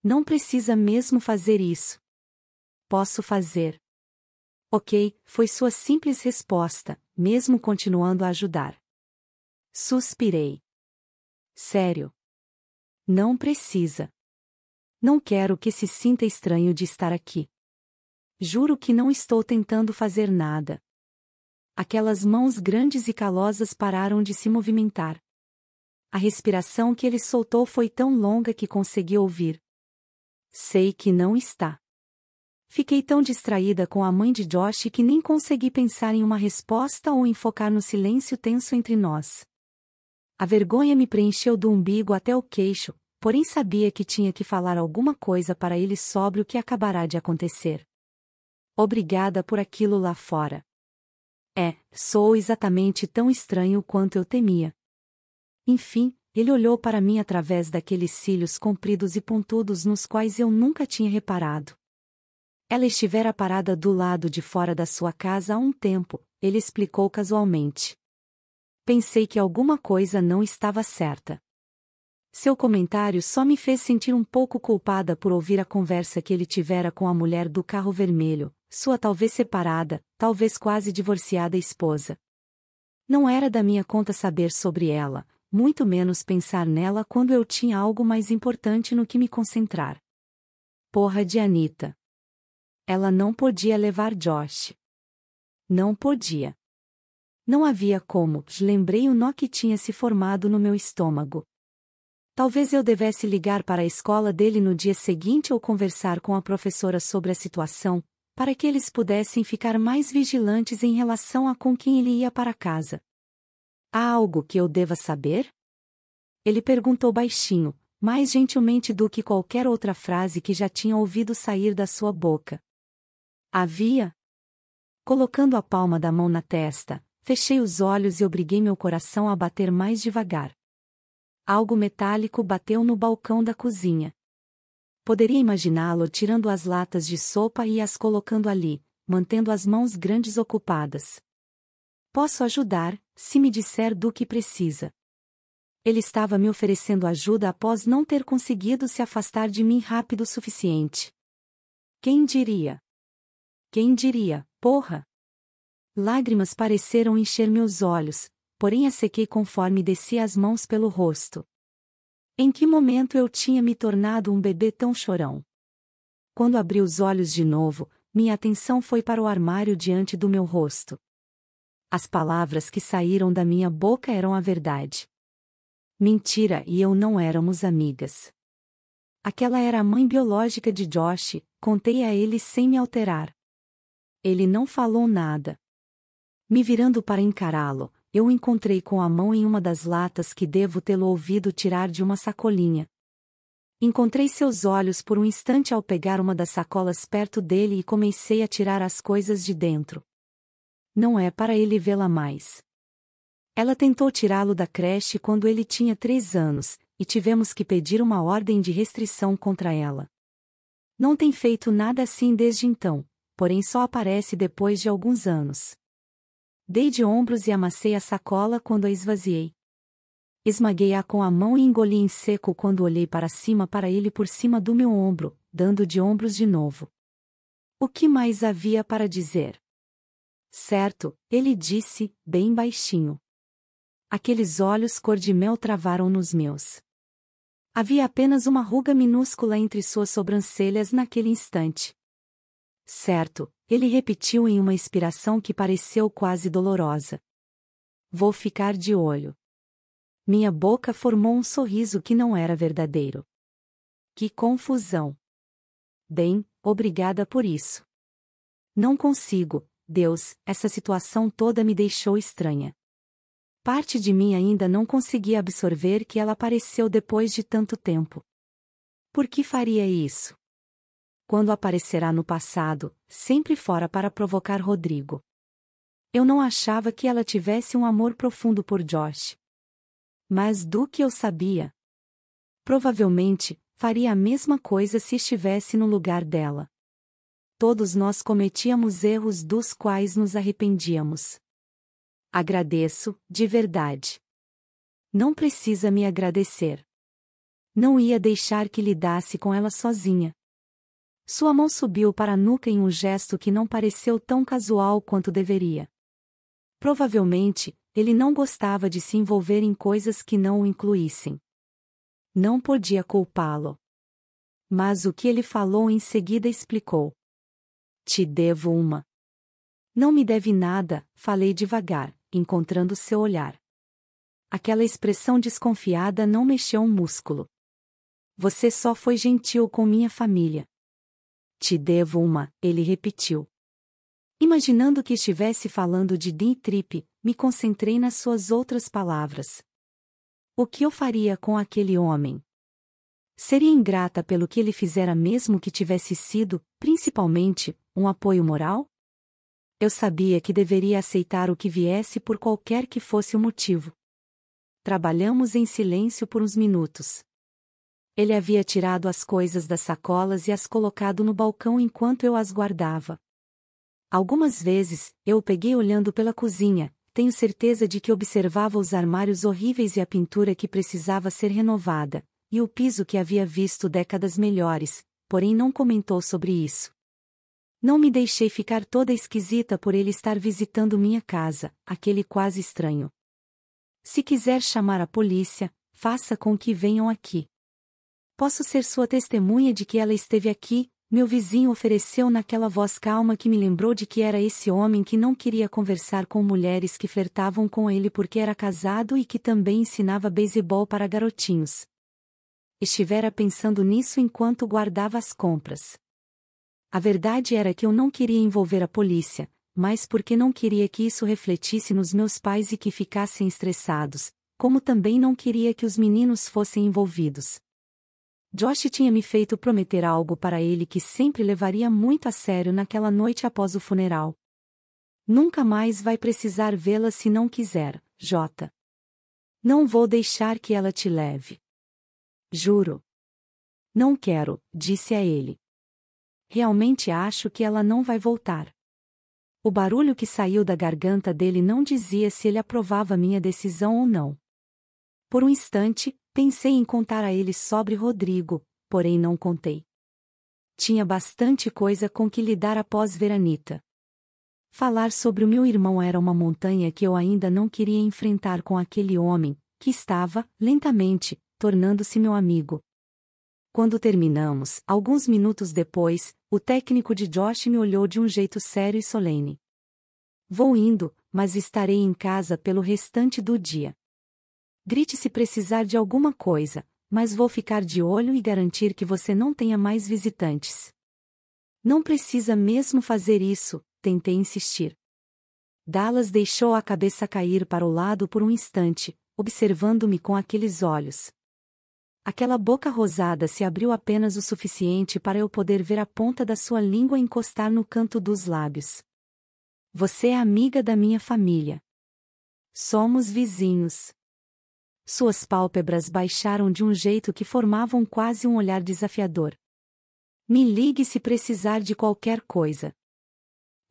Não precisa mesmo fazer isso. Posso fazer. Ok, foi sua simples resposta, mesmo continuando a ajudar. Suspirei. Sério. Não precisa. Não quero que se sinta estranho de estar aqui. Juro que não estou tentando fazer nada, Aquelas mãos grandes e calosas pararam de se movimentar. A respiração que ele soltou foi tão longa que consegui ouvir. Sei que não está. Fiquei tão distraída com a mãe de Josh que nem consegui pensar em uma resposta ou em focar no silêncio tenso entre nós. A vergonha me preencheu do umbigo até o queixo, porém sabia que tinha que falar alguma coisa para ele sobre o que acabará de acontecer. Obrigada por aquilo lá fora. É, sou exatamente tão estranho quanto eu temia. Enfim, ele olhou para mim através daqueles cílios compridos e pontudos nos quais eu nunca tinha reparado. Ela estivera parada do lado de fora da sua casa há um tempo, ele explicou casualmente. Pensei que alguma coisa não estava certa. Seu comentário só me fez sentir um pouco culpada por ouvir a conversa que ele tivera com a mulher do carro vermelho, sua talvez separada, talvez quase divorciada esposa. Não era da minha conta saber sobre ela, muito menos pensar nela quando eu tinha algo mais importante no que me concentrar. Porra de Anita. Ela não podia levar Josh. Não podia. Não havia como, lembrei o nó que tinha se formado no meu estômago. Talvez eu devesse ligar para a escola dele no dia seguinte ou conversar com a professora sobre a situação, para que eles pudessem ficar mais vigilantes em relação a com quem ele ia para casa. Há algo que eu deva saber? Ele perguntou baixinho, mais gentilmente do que qualquer outra frase que já tinha ouvido sair da sua boca. Havia? Colocando a palma da mão na testa, fechei os olhos e obriguei meu coração a bater mais devagar. Algo metálico bateu no balcão da cozinha. Poderia imaginá-lo tirando as latas de sopa e as colocando ali, mantendo as mãos grandes ocupadas. Posso ajudar, se me disser do que precisa. Ele estava me oferecendo ajuda após não ter conseguido se afastar de mim rápido o suficiente. Quem diria? Quem diria, porra? Lágrimas pareceram encher meus olhos, porém a sequei conforme descia as mãos pelo rosto. Em que momento eu tinha me tornado um bebê tão chorão? Quando abri os olhos de novo, minha atenção foi para o armário diante do meu rosto. As palavras que saíram da minha boca eram a verdade. Mentira e eu não éramos amigas. Aquela era a mãe biológica de Josh, contei a ele sem me alterar. Ele não falou nada. Me virando para encará-lo, eu encontrei com a mão em uma das latas que devo tê-lo ouvido tirar de uma sacolinha. Encontrei seus olhos por um instante ao pegar uma das sacolas perto dele e comecei a tirar as coisas de dentro. Não é para ele vê-la mais. Ela tentou tirá-lo da creche quando ele tinha três anos, e tivemos que pedir uma ordem de restrição contra ela. Não tem feito nada assim desde então, porém só aparece depois de alguns anos. Dei de ombros e amassei a sacola quando a esvaziei. Esmaguei-a com a mão e engoli em seco quando olhei para cima para ele por cima do meu ombro, dando de ombros de novo. O que mais havia para dizer? Certo, ele disse, bem baixinho. Aqueles olhos cor de mel travaram nos meus. Havia apenas uma ruga minúscula entre suas sobrancelhas naquele instante. Certo, ele repetiu em uma inspiração que pareceu quase dolorosa. Vou ficar de olho. Minha boca formou um sorriso que não era verdadeiro. Que confusão! Bem, obrigada por isso. Não consigo, Deus, essa situação toda me deixou estranha. Parte de mim ainda não conseguia absorver que ela apareceu depois de tanto tempo. Por que faria isso? quando aparecerá no passado, sempre fora para provocar Rodrigo. Eu não achava que ela tivesse um amor profundo por Josh. Mas do que eu sabia? Provavelmente, faria a mesma coisa se estivesse no lugar dela. Todos nós cometíamos erros dos quais nos arrependíamos. Agradeço, de verdade. Não precisa me agradecer. Não ia deixar que lidasse com ela sozinha, sua mão subiu para a nuca em um gesto que não pareceu tão casual quanto deveria. Provavelmente, ele não gostava de se envolver em coisas que não o incluíssem. Não podia culpá-lo. Mas o que ele falou em seguida explicou. Te devo uma. Não me deve nada, falei devagar, encontrando seu olhar. Aquela expressão desconfiada não mexeu um músculo. Você só foi gentil com minha família. Te devo uma, ele repetiu. Imaginando que estivesse falando de Dean Trip, me concentrei nas suas outras palavras. O que eu faria com aquele homem? Seria ingrata pelo que ele fizera mesmo que tivesse sido, principalmente, um apoio moral? Eu sabia que deveria aceitar o que viesse por qualquer que fosse o motivo. Trabalhamos em silêncio por uns minutos. Ele havia tirado as coisas das sacolas e as colocado no balcão enquanto eu as guardava. Algumas vezes, eu o peguei olhando pela cozinha, tenho certeza de que observava os armários horríveis e a pintura que precisava ser renovada, e o piso que havia visto décadas melhores, porém não comentou sobre isso. Não me deixei ficar toda esquisita por ele estar visitando minha casa, aquele quase estranho. Se quiser chamar a polícia, faça com que venham aqui. Posso ser sua testemunha de que ela esteve aqui, meu vizinho ofereceu naquela voz calma que me lembrou de que era esse homem que não queria conversar com mulheres que flertavam com ele porque era casado e que também ensinava beisebol para garotinhos. Estivera pensando nisso enquanto guardava as compras. A verdade era que eu não queria envolver a polícia, mas porque não queria que isso refletisse nos meus pais e que ficassem estressados, como também não queria que os meninos fossem envolvidos. Josh tinha me feito prometer algo para ele que sempre levaria muito a sério naquela noite após o funeral. Nunca mais vai precisar vê-la se não quiser, Jota. Não vou deixar que ela te leve. Juro. Não quero, disse a ele. Realmente acho que ela não vai voltar. O barulho que saiu da garganta dele não dizia se ele aprovava minha decisão ou não. Por um instante, Pensei em contar a eles sobre Rodrigo, porém não contei. Tinha bastante coisa com que lidar após ver Anitta. Falar sobre o meu irmão era uma montanha que eu ainda não queria enfrentar com aquele homem, que estava, lentamente, tornando-se meu amigo. Quando terminamos, alguns minutos depois, o técnico de Josh me olhou de um jeito sério e solene. Vou indo, mas estarei em casa pelo restante do dia. Grite se precisar de alguma coisa, mas vou ficar de olho e garantir que você não tenha mais visitantes. Não precisa mesmo fazer isso, tentei insistir. Dallas deixou a cabeça cair para o lado por um instante, observando-me com aqueles olhos. Aquela boca rosada se abriu apenas o suficiente para eu poder ver a ponta da sua língua encostar no canto dos lábios. Você é amiga da minha família. Somos vizinhos. Suas pálpebras baixaram de um jeito que formavam quase um olhar desafiador. Me ligue se precisar de qualquer coisa.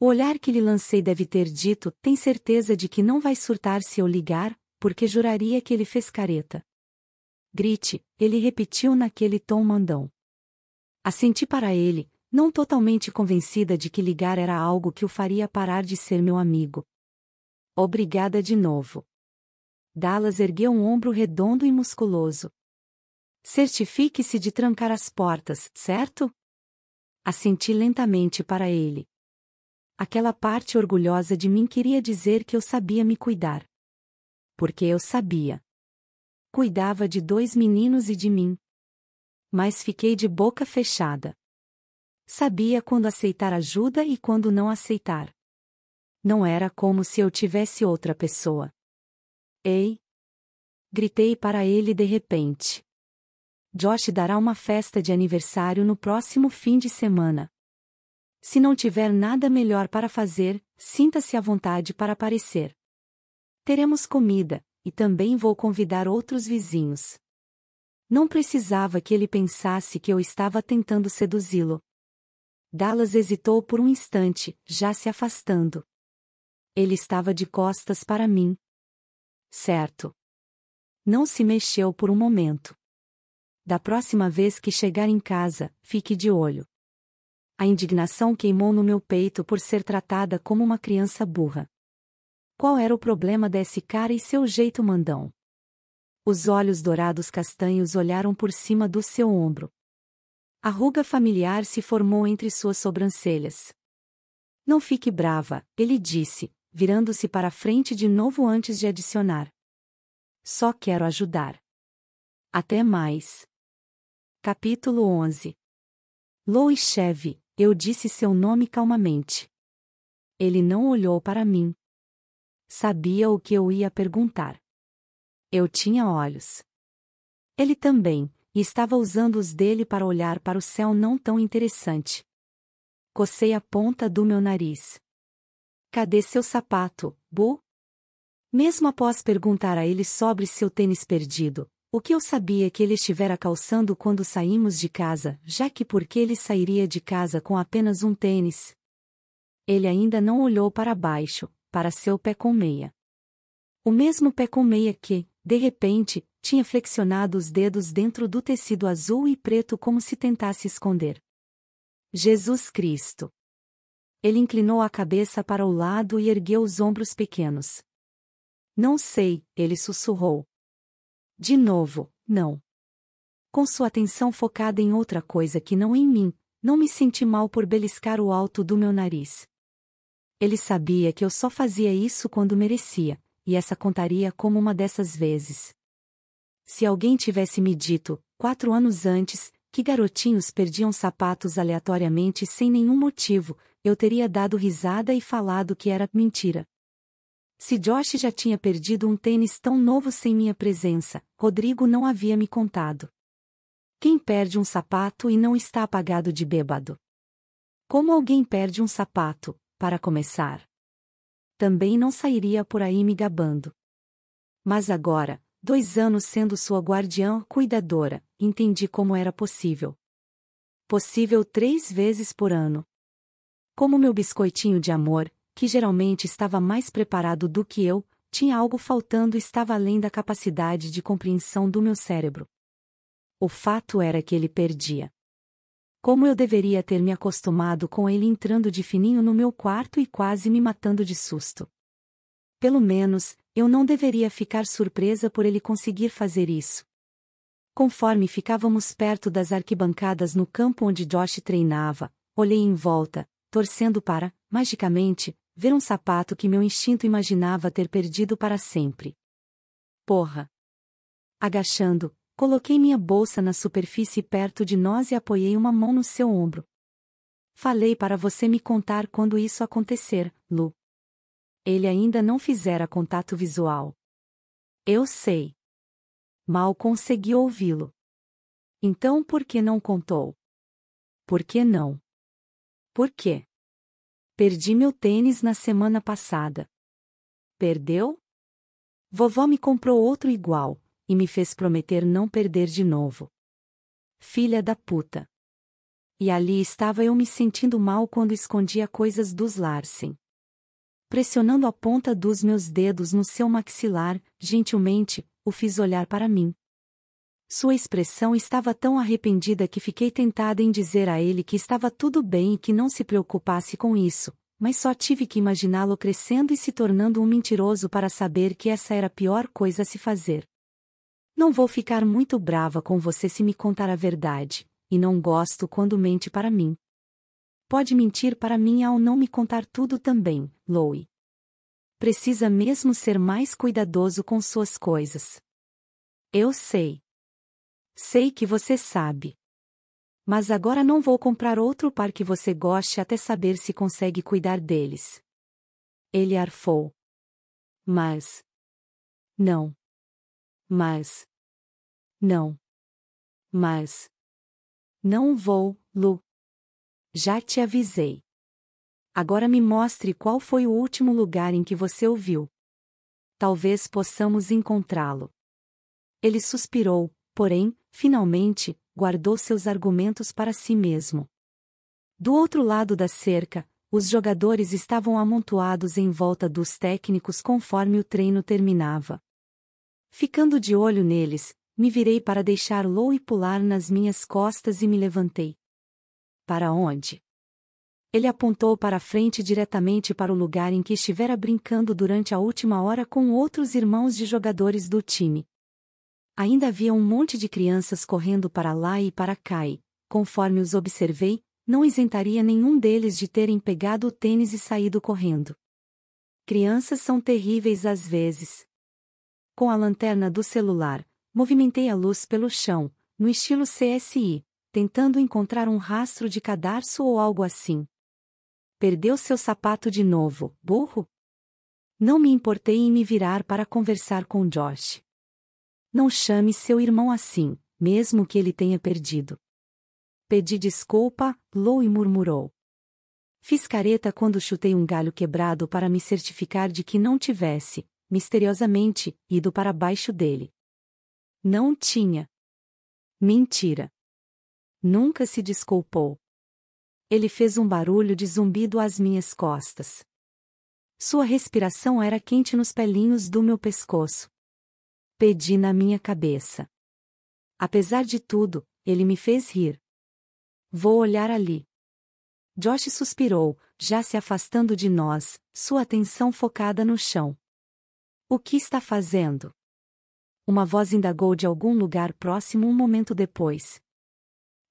O olhar que lhe lancei deve ter dito: tem certeza de que não vai surtar se eu ligar, porque juraria que ele fez careta. Grite, ele repetiu naquele tom mandão. Assenti para ele, não totalmente convencida de que ligar era algo que o faria parar de ser meu amigo. Obrigada de novo. Dallas ergueu um ombro redondo e musculoso. Certifique-se de trancar as portas, certo? Assenti lentamente para ele. Aquela parte orgulhosa de mim queria dizer que eu sabia me cuidar. Porque eu sabia. Cuidava de dois meninos e de mim. Mas fiquei de boca fechada. Sabia quando aceitar ajuda e quando não aceitar. Não era como se eu tivesse outra pessoa. Ei! Gritei para ele de repente. Josh dará uma festa de aniversário no próximo fim de semana. Se não tiver nada melhor para fazer, sinta-se à vontade para aparecer. Teremos comida, e também vou convidar outros vizinhos. Não precisava que ele pensasse que eu estava tentando seduzi-lo. Dallas hesitou por um instante, já se afastando. Ele estava de costas para mim, Certo. Não se mexeu por um momento. Da próxima vez que chegar em casa, fique de olho. A indignação queimou no meu peito por ser tratada como uma criança burra. Qual era o problema desse cara e seu jeito mandão? Os olhos dourados castanhos olharam por cima do seu ombro. A ruga familiar se formou entre suas sobrancelhas. Não fique brava, ele disse, virando-se para a frente de novo antes de adicionar. Só quero ajudar. Até mais. Capítulo 11 Louis Cheve, eu disse seu nome calmamente. Ele não olhou para mim. Sabia o que eu ia perguntar. Eu tinha olhos. Ele também, e estava usando os dele para olhar para o céu não tão interessante. Cocei a ponta do meu nariz. Cadê seu sapato, Bu? Mesmo após perguntar a ele sobre seu tênis perdido, o que eu sabia é que ele estivera calçando quando saímos de casa, já que por que ele sairia de casa com apenas um tênis? Ele ainda não olhou para baixo, para seu pé com meia. O mesmo pé com meia que, de repente, tinha flexionado os dedos dentro do tecido azul e preto como se tentasse esconder. Jesus Cristo. Ele inclinou a cabeça para o lado e ergueu os ombros pequenos. Não sei, ele sussurrou. De novo, não. Com sua atenção focada em outra coisa que não em mim, não me senti mal por beliscar o alto do meu nariz. Ele sabia que eu só fazia isso quando merecia, e essa contaria como uma dessas vezes. Se alguém tivesse me dito, quatro anos antes, que garotinhos perdiam sapatos aleatoriamente sem nenhum motivo, eu teria dado risada e falado que era mentira. Se Josh já tinha perdido um tênis tão novo sem minha presença, Rodrigo não havia me contado. Quem perde um sapato e não está apagado de bêbado? Como alguém perde um sapato, para começar? Também não sairia por aí me gabando. Mas agora, dois anos sendo sua guardiã cuidadora, entendi como era possível. Possível três vezes por ano. Como meu biscoitinho de amor, que geralmente estava mais preparado do que eu, tinha algo faltando e estava além da capacidade de compreensão do meu cérebro. O fato era que ele perdia. Como eu deveria ter me acostumado com ele entrando de fininho no meu quarto e quase me matando de susto. Pelo menos, eu não deveria ficar surpresa por ele conseguir fazer isso. Conforme ficávamos perto das arquibancadas no campo onde Josh treinava, olhei em volta, torcendo para, magicamente, ver um sapato que meu instinto imaginava ter perdido para sempre. Porra! Agachando, coloquei minha bolsa na superfície perto de nós e apoiei uma mão no seu ombro. Falei para você me contar quando isso acontecer, Lu. Ele ainda não fizera contato visual. Eu sei. Mal consegui ouvi-lo. Então por que não contou? Por que não? Por quê? Perdi meu tênis na semana passada. Perdeu? Vovó me comprou outro igual, e me fez prometer não perder de novo. Filha da puta. E ali estava eu me sentindo mal quando escondia coisas dos Larsen. Pressionando a ponta dos meus dedos no seu maxilar, gentilmente, o fiz olhar para mim. Sua expressão estava tão arrependida que fiquei tentada em dizer a ele que estava tudo bem e que não se preocupasse com isso, mas só tive que imaginá-lo crescendo e se tornando um mentiroso para saber que essa era a pior coisa a se fazer. Não vou ficar muito brava com você se me contar a verdade, e não gosto quando mente para mim. Pode mentir para mim ao não me contar tudo também, Louie precisa mesmo ser mais cuidadoso com suas coisas. Eu sei. Sei que você sabe. Mas agora não vou comprar outro par que você goste até saber se consegue cuidar deles. Ele arfou. Mas. Não. Mas. Não. Mas. Não vou, Lu. Já te avisei. Agora me mostre qual foi o último lugar em que você o viu. Talvez possamos encontrá-lo. Ele suspirou, porém, finalmente, guardou seus argumentos para si mesmo. Do outro lado da cerca, os jogadores estavam amontoados em volta dos técnicos conforme o treino terminava. Ficando de olho neles, me virei para deixar Lou e pular nas minhas costas e me levantei. Para onde? Ele apontou para a frente diretamente para o lugar em que estivera brincando durante a última hora com outros irmãos de jogadores do time. Ainda havia um monte de crianças correndo para lá e para cá e, conforme os observei, não isentaria nenhum deles de terem pegado o tênis e saído correndo. Crianças são terríveis às vezes. Com a lanterna do celular, movimentei a luz pelo chão, no estilo CSI, tentando encontrar um rastro de cadarço ou algo assim. Perdeu seu sapato de novo, burro? Não me importei em me virar para conversar com Josh. Não chame seu irmão assim, mesmo que ele tenha perdido. Pedi desculpa, Lou e murmurou. Fiz careta quando chutei um galho quebrado para me certificar de que não tivesse, misteriosamente, ido para baixo dele. Não tinha. Mentira. Nunca se desculpou. Ele fez um barulho de zumbido às minhas costas. Sua respiração era quente nos pelinhos do meu pescoço. Pedi na minha cabeça. Apesar de tudo, ele me fez rir. Vou olhar ali. Josh suspirou, já se afastando de nós, sua atenção focada no chão. O que está fazendo? Uma voz indagou de algum lugar próximo um momento depois.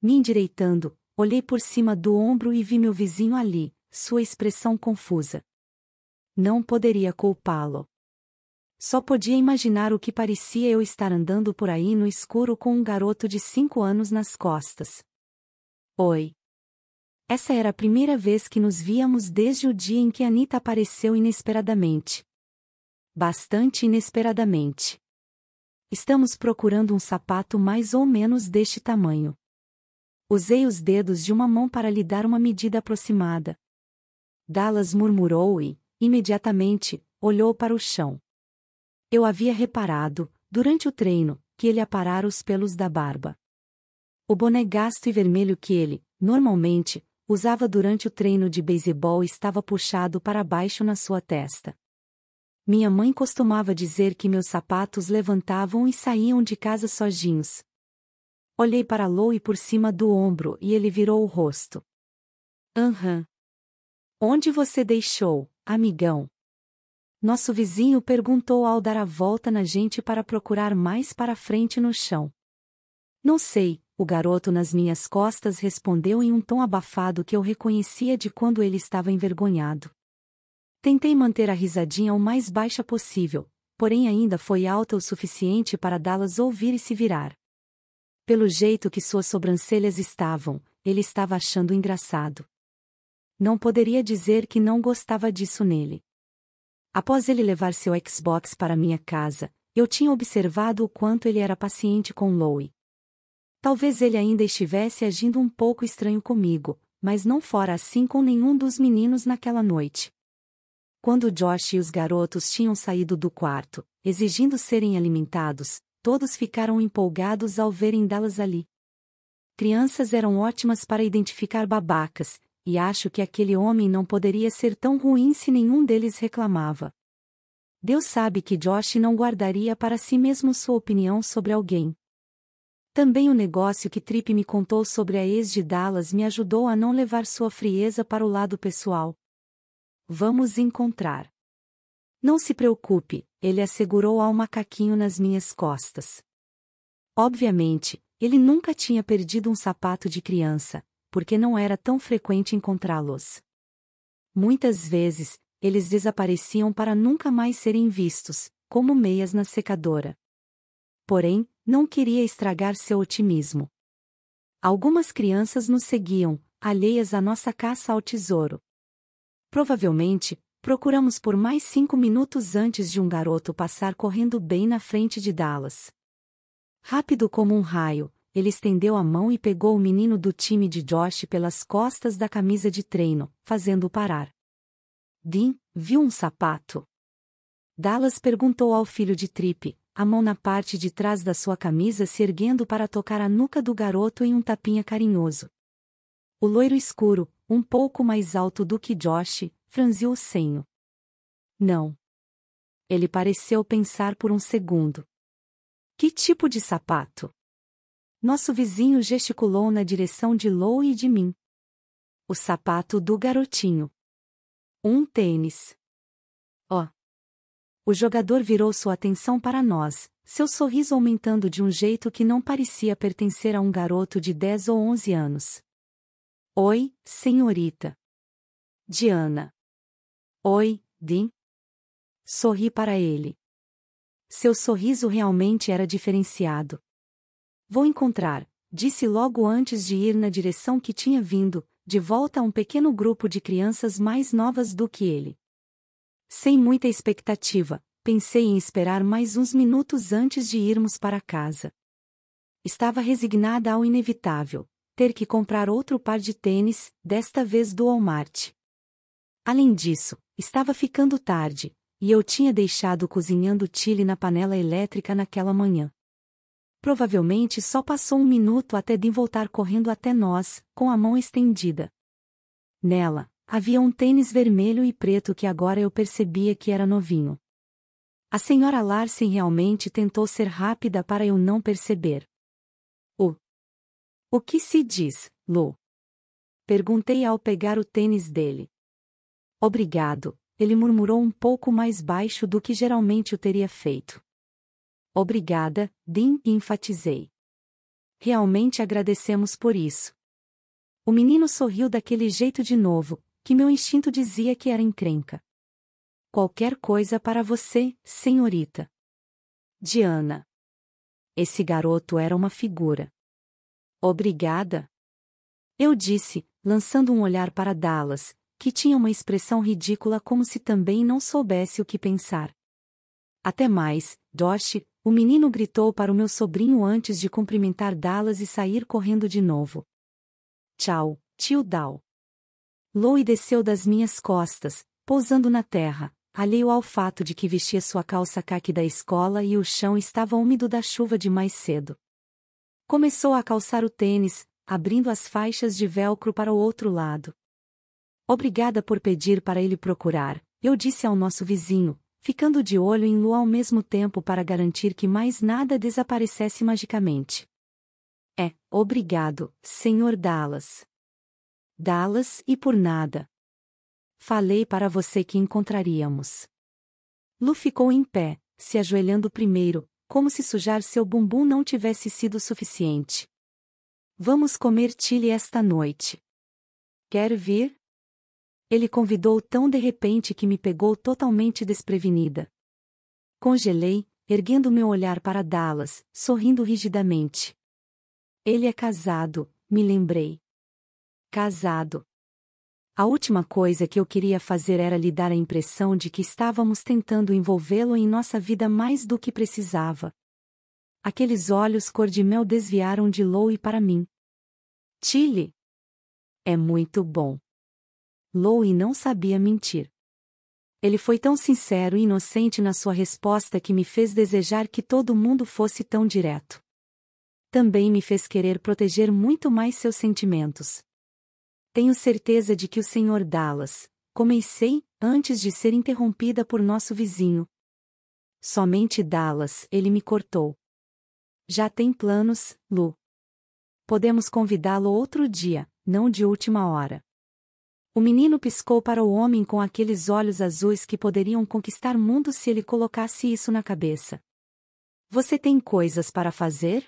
Me endireitando, Olhei por cima do ombro e vi meu vizinho ali, sua expressão confusa. Não poderia culpá-lo. Só podia imaginar o que parecia eu estar andando por aí no escuro com um garoto de cinco anos nas costas. Oi. Essa era a primeira vez que nos víamos desde o dia em que Anita apareceu inesperadamente. Bastante inesperadamente. Estamos procurando um sapato mais ou menos deste tamanho. Usei os dedos de uma mão para lhe dar uma medida aproximada. Dallas murmurou e, imediatamente, olhou para o chão. Eu havia reparado, durante o treino, que ele aparara os pelos da barba. O boné gasto e vermelho que ele, normalmente, usava durante o treino de beisebol estava puxado para baixo na sua testa. Minha mãe costumava dizer que meus sapatos levantavam e saíam de casa sozinhos, Olhei para Lou e por cima do ombro e ele virou o rosto. Aham. Uhum. Onde você deixou, amigão? Nosso vizinho perguntou ao dar a volta na gente para procurar mais para frente no chão. Não sei, o garoto nas minhas costas respondeu em um tom abafado que eu reconhecia de quando ele estava envergonhado. Tentei manter a risadinha o mais baixa possível, porém ainda foi alta o suficiente para dá-las ouvir e se virar. Pelo jeito que suas sobrancelhas estavam, ele estava achando engraçado. Não poderia dizer que não gostava disso nele. Após ele levar seu Xbox para minha casa, eu tinha observado o quanto ele era paciente com Lowe. Talvez ele ainda estivesse agindo um pouco estranho comigo, mas não fora assim com nenhum dos meninos naquela noite. Quando Josh e os garotos tinham saído do quarto, exigindo serem alimentados, todos ficaram empolgados ao verem Dallas ali. Crianças eram ótimas para identificar babacas, e acho que aquele homem não poderia ser tão ruim se nenhum deles reclamava. Deus sabe que Josh não guardaria para si mesmo sua opinião sobre alguém. Também o negócio que Trip me contou sobre a ex de Dallas me ajudou a não levar sua frieza para o lado pessoal. Vamos encontrar. Não se preocupe, ele assegurou ao macaquinho nas minhas costas. Obviamente, ele nunca tinha perdido um sapato de criança, porque não era tão frequente encontrá-los. Muitas vezes, eles desapareciam para nunca mais serem vistos, como meias na secadora. Porém, não queria estragar seu otimismo. Algumas crianças nos seguiam, alheias à nossa caça ao tesouro. Provavelmente, Procuramos por mais cinco minutos antes de um garoto passar correndo bem na frente de Dallas. Rápido como um raio, ele estendeu a mão e pegou o menino do time de Josh pelas costas da camisa de treino, fazendo-o parar. Dean viu um sapato. Dallas perguntou ao filho de Tripp, a mão na parte de trás da sua camisa se erguendo para tocar a nuca do garoto em um tapinha carinhoso. O loiro escuro, um pouco mais alto do que Josh, franziu o senho. Não. Ele pareceu pensar por um segundo. Que tipo de sapato? Nosso vizinho gesticulou na direção de Lou e de mim. O sapato do garotinho. Um tênis. Ó. Oh. O jogador virou sua atenção para nós, seu sorriso aumentando de um jeito que não parecia pertencer a um garoto de 10 ou 11 anos. Oi, senhorita. Diana. Oi, Dean? Sorri para ele. Seu sorriso realmente era diferenciado. Vou encontrar, disse logo antes de ir na direção que tinha vindo, de volta a um pequeno grupo de crianças mais novas do que ele. Sem muita expectativa, pensei em esperar mais uns minutos antes de irmos para casa. Estava resignada ao inevitável, ter que comprar outro par de tênis, desta vez do Walmart. Além disso, estava ficando tarde, e eu tinha deixado cozinhando chile na panela elétrica naquela manhã. Provavelmente só passou um minuto até Dean voltar correndo até nós, com a mão estendida. Nela, havia um tênis vermelho e preto que agora eu percebia que era novinho. A senhora Larsen realmente tentou ser rápida para eu não perceber. O. O que se diz, Lou? Perguntei ao pegar o tênis dele. Obrigado, ele murmurou um pouco mais baixo do que geralmente o teria feito. Obrigada, Dean, enfatizei. Realmente agradecemos por isso. O menino sorriu daquele jeito de novo, que meu instinto dizia que era encrenca. Qualquer coisa para você, senhorita. Diana. Esse garoto era uma figura. Obrigada. Eu disse, lançando um olhar para Dallas, que tinha uma expressão ridícula como se também não soubesse o que pensar. Até mais, Dosh, o menino gritou para o meu sobrinho antes de cumprimentar Dallas e sair correndo de novo. Tchau, tio Dal. Louie desceu das minhas costas, pousando na terra, alheio ao fato de que vestia sua calça caque da escola e o chão estava úmido da chuva de mais cedo. Começou a calçar o tênis, abrindo as faixas de velcro para o outro lado. Obrigada por pedir para ele procurar, eu disse ao nosso vizinho, ficando de olho em Lu ao mesmo tempo para garantir que mais nada desaparecesse magicamente. É, obrigado, senhor Dallas. Dallas e por nada. Falei para você que encontraríamos. Lu ficou em pé, se ajoelhando primeiro, como se sujar seu bumbum não tivesse sido suficiente. Vamos comer chile esta noite. Quer vir? Ele convidou tão de repente que me pegou totalmente desprevenida. Congelei, erguendo meu olhar para Dallas, sorrindo rigidamente. Ele é casado, me lembrei. Casado. A última coisa que eu queria fazer era lhe dar a impressão de que estávamos tentando envolvê-lo em nossa vida mais do que precisava. Aqueles olhos cor-de-mel desviaram de Lou e para mim. Chile? É muito bom. Louie não sabia mentir. Ele foi tão sincero e inocente na sua resposta que me fez desejar que todo mundo fosse tão direto. Também me fez querer proteger muito mais seus sentimentos. Tenho certeza de que o Sr. Dallas, comecei, antes de ser interrompida por nosso vizinho. Somente Dallas, ele me cortou. Já tem planos, Lu. Podemos convidá-lo outro dia, não de última hora. O menino piscou para o homem com aqueles olhos azuis que poderiam conquistar mundos se ele colocasse isso na cabeça. Você tem coisas para fazer?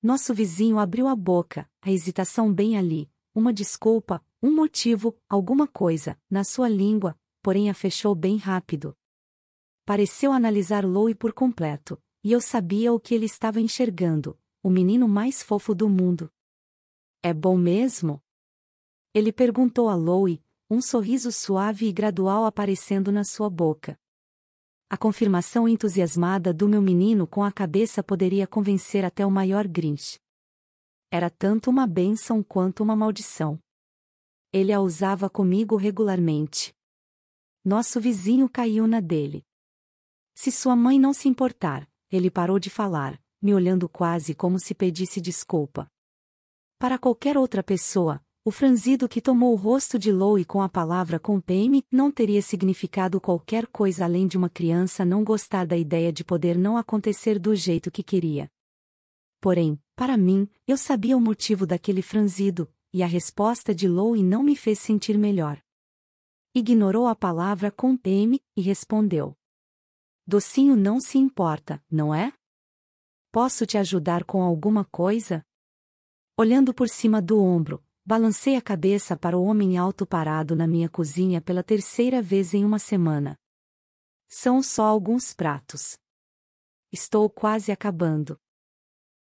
Nosso vizinho abriu a boca, a hesitação bem ali, uma desculpa, um motivo, alguma coisa, na sua língua, porém a fechou bem rápido. Pareceu analisar Louie por completo, e eu sabia o que ele estava enxergando, o menino mais fofo do mundo. É bom mesmo? Ele perguntou a Louie, um sorriso suave e gradual aparecendo na sua boca. A confirmação entusiasmada do meu menino com a cabeça poderia convencer até o maior Grinch. Era tanto uma bênção quanto uma maldição. Ele a usava comigo regularmente. Nosso vizinho caiu na dele. Se sua mãe não se importar, ele parou de falar, me olhando quase como se pedisse desculpa. Para qualquer outra pessoa, o franzido que tomou o rosto de Lou com a palavra compeme não teria significado qualquer coisa além de uma criança não gostar da ideia de poder não acontecer do jeito que queria. Porém, para mim, eu sabia o motivo daquele franzido, e a resposta de Lou não me fez sentir melhor. Ignorou a palavra compeme e respondeu. Docinho não se importa, não é? Posso te ajudar com alguma coisa? Olhando por cima do ombro, Balancei a cabeça para o homem alto parado na minha cozinha pela terceira vez em uma semana. São só alguns pratos. Estou quase acabando.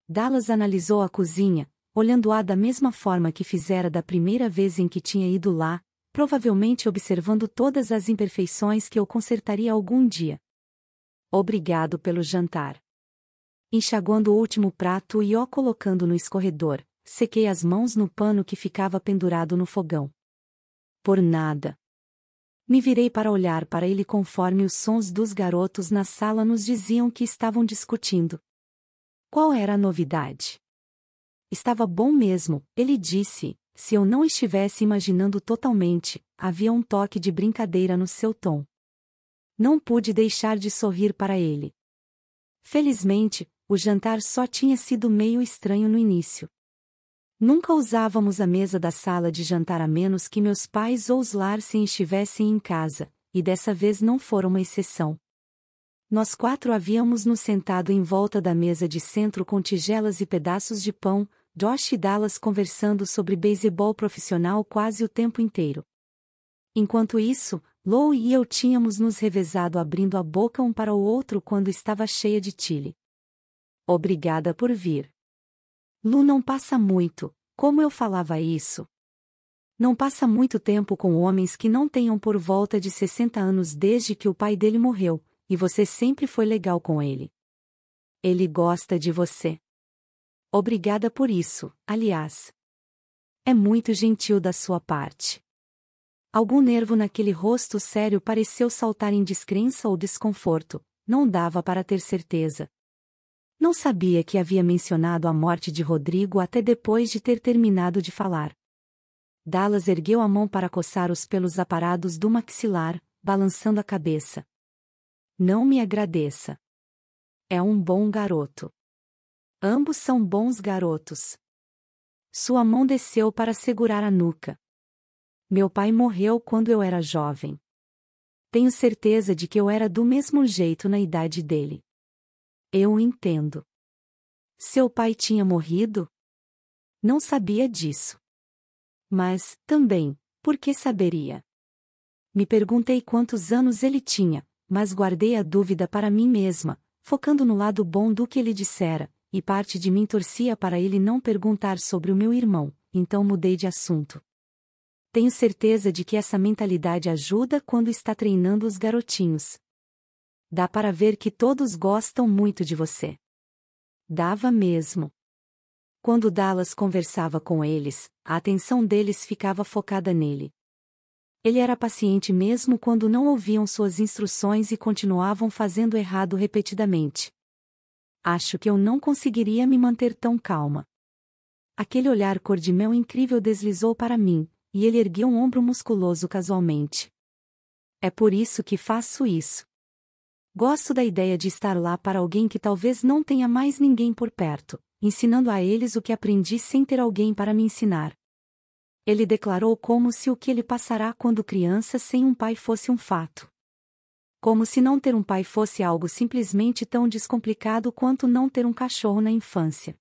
Dallas analisou a cozinha, olhando-a da mesma forma que fizera da primeira vez em que tinha ido lá, provavelmente observando todas as imperfeições que eu consertaria algum dia. Obrigado pelo jantar. Enxaguando o último prato e o colocando no escorredor, Sequei as mãos no pano que ficava pendurado no fogão. Por nada. Me virei para olhar para ele conforme os sons dos garotos na sala nos diziam que estavam discutindo. Qual era a novidade? Estava bom mesmo, ele disse, se eu não estivesse imaginando totalmente, havia um toque de brincadeira no seu tom. Não pude deixar de sorrir para ele. Felizmente, o jantar só tinha sido meio estranho no início. Nunca usávamos a mesa da sala de jantar a menos que meus pais ou os Larsen estivessem em casa, e dessa vez não foram uma exceção. Nós quatro havíamos nos sentado em volta da mesa de centro com tigelas e pedaços de pão, Josh e Dallas conversando sobre beisebol profissional quase o tempo inteiro. Enquanto isso, Lou e eu tínhamos nos revezado abrindo a boca um para o outro quando estava cheia de chile. Obrigada por vir. Lu não passa muito, como eu falava isso. Não passa muito tempo com homens que não tenham por volta de 60 anos desde que o pai dele morreu, e você sempre foi legal com ele. Ele gosta de você. Obrigada por isso, aliás. É muito gentil da sua parte. Algum nervo naquele rosto sério pareceu saltar em descrença ou desconforto, não dava para ter certeza, não sabia que havia mencionado a morte de Rodrigo até depois de ter terminado de falar. Dallas ergueu a mão para coçar os pelos aparados do maxilar, balançando a cabeça. Não me agradeça. É um bom garoto. Ambos são bons garotos. Sua mão desceu para segurar a nuca. Meu pai morreu quando eu era jovem. Tenho certeza de que eu era do mesmo jeito na idade dele. Eu entendo. Seu pai tinha morrido? Não sabia disso. Mas, também, por que saberia? Me perguntei quantos anos ele tinha, mas guardei a dúvida para mim mesma, focando no lado bom do que ele dissera, e parte de mim torcia para ele não perguntar sobre o meu irmão, então mudei de assunto. Tenho certeza de que essa mentalidade ajuda quando está treinando os garotinhos, Dá para ver que todos gostam muito de você. Dava mesmo. Quando Dallas conversava com eles, a atenção deles ficava focada nele. Ele era paciente mesmo quando não ouviam suas instruções e continuavam fazendo errado repetidamente. Acho que eu não conseguiria me manter tão calma. Aquele olhar cor de mel incrível deslizou para mim, e ele ergueu um ombro musculoso casualmente. É por isso que faço isso. Gosto da ideia de estar lá para alguém que talvez não tenha mais ninguém por perto, ensinando a eles o que aprendi sem ter alguém para me ensinar. Ele declarou como se o que ele passará quando criança sem um pai fosse um fato. Como se não ter um pai fosse algo simplesmente tão descomplicado quanto não ter um cachorro na infância.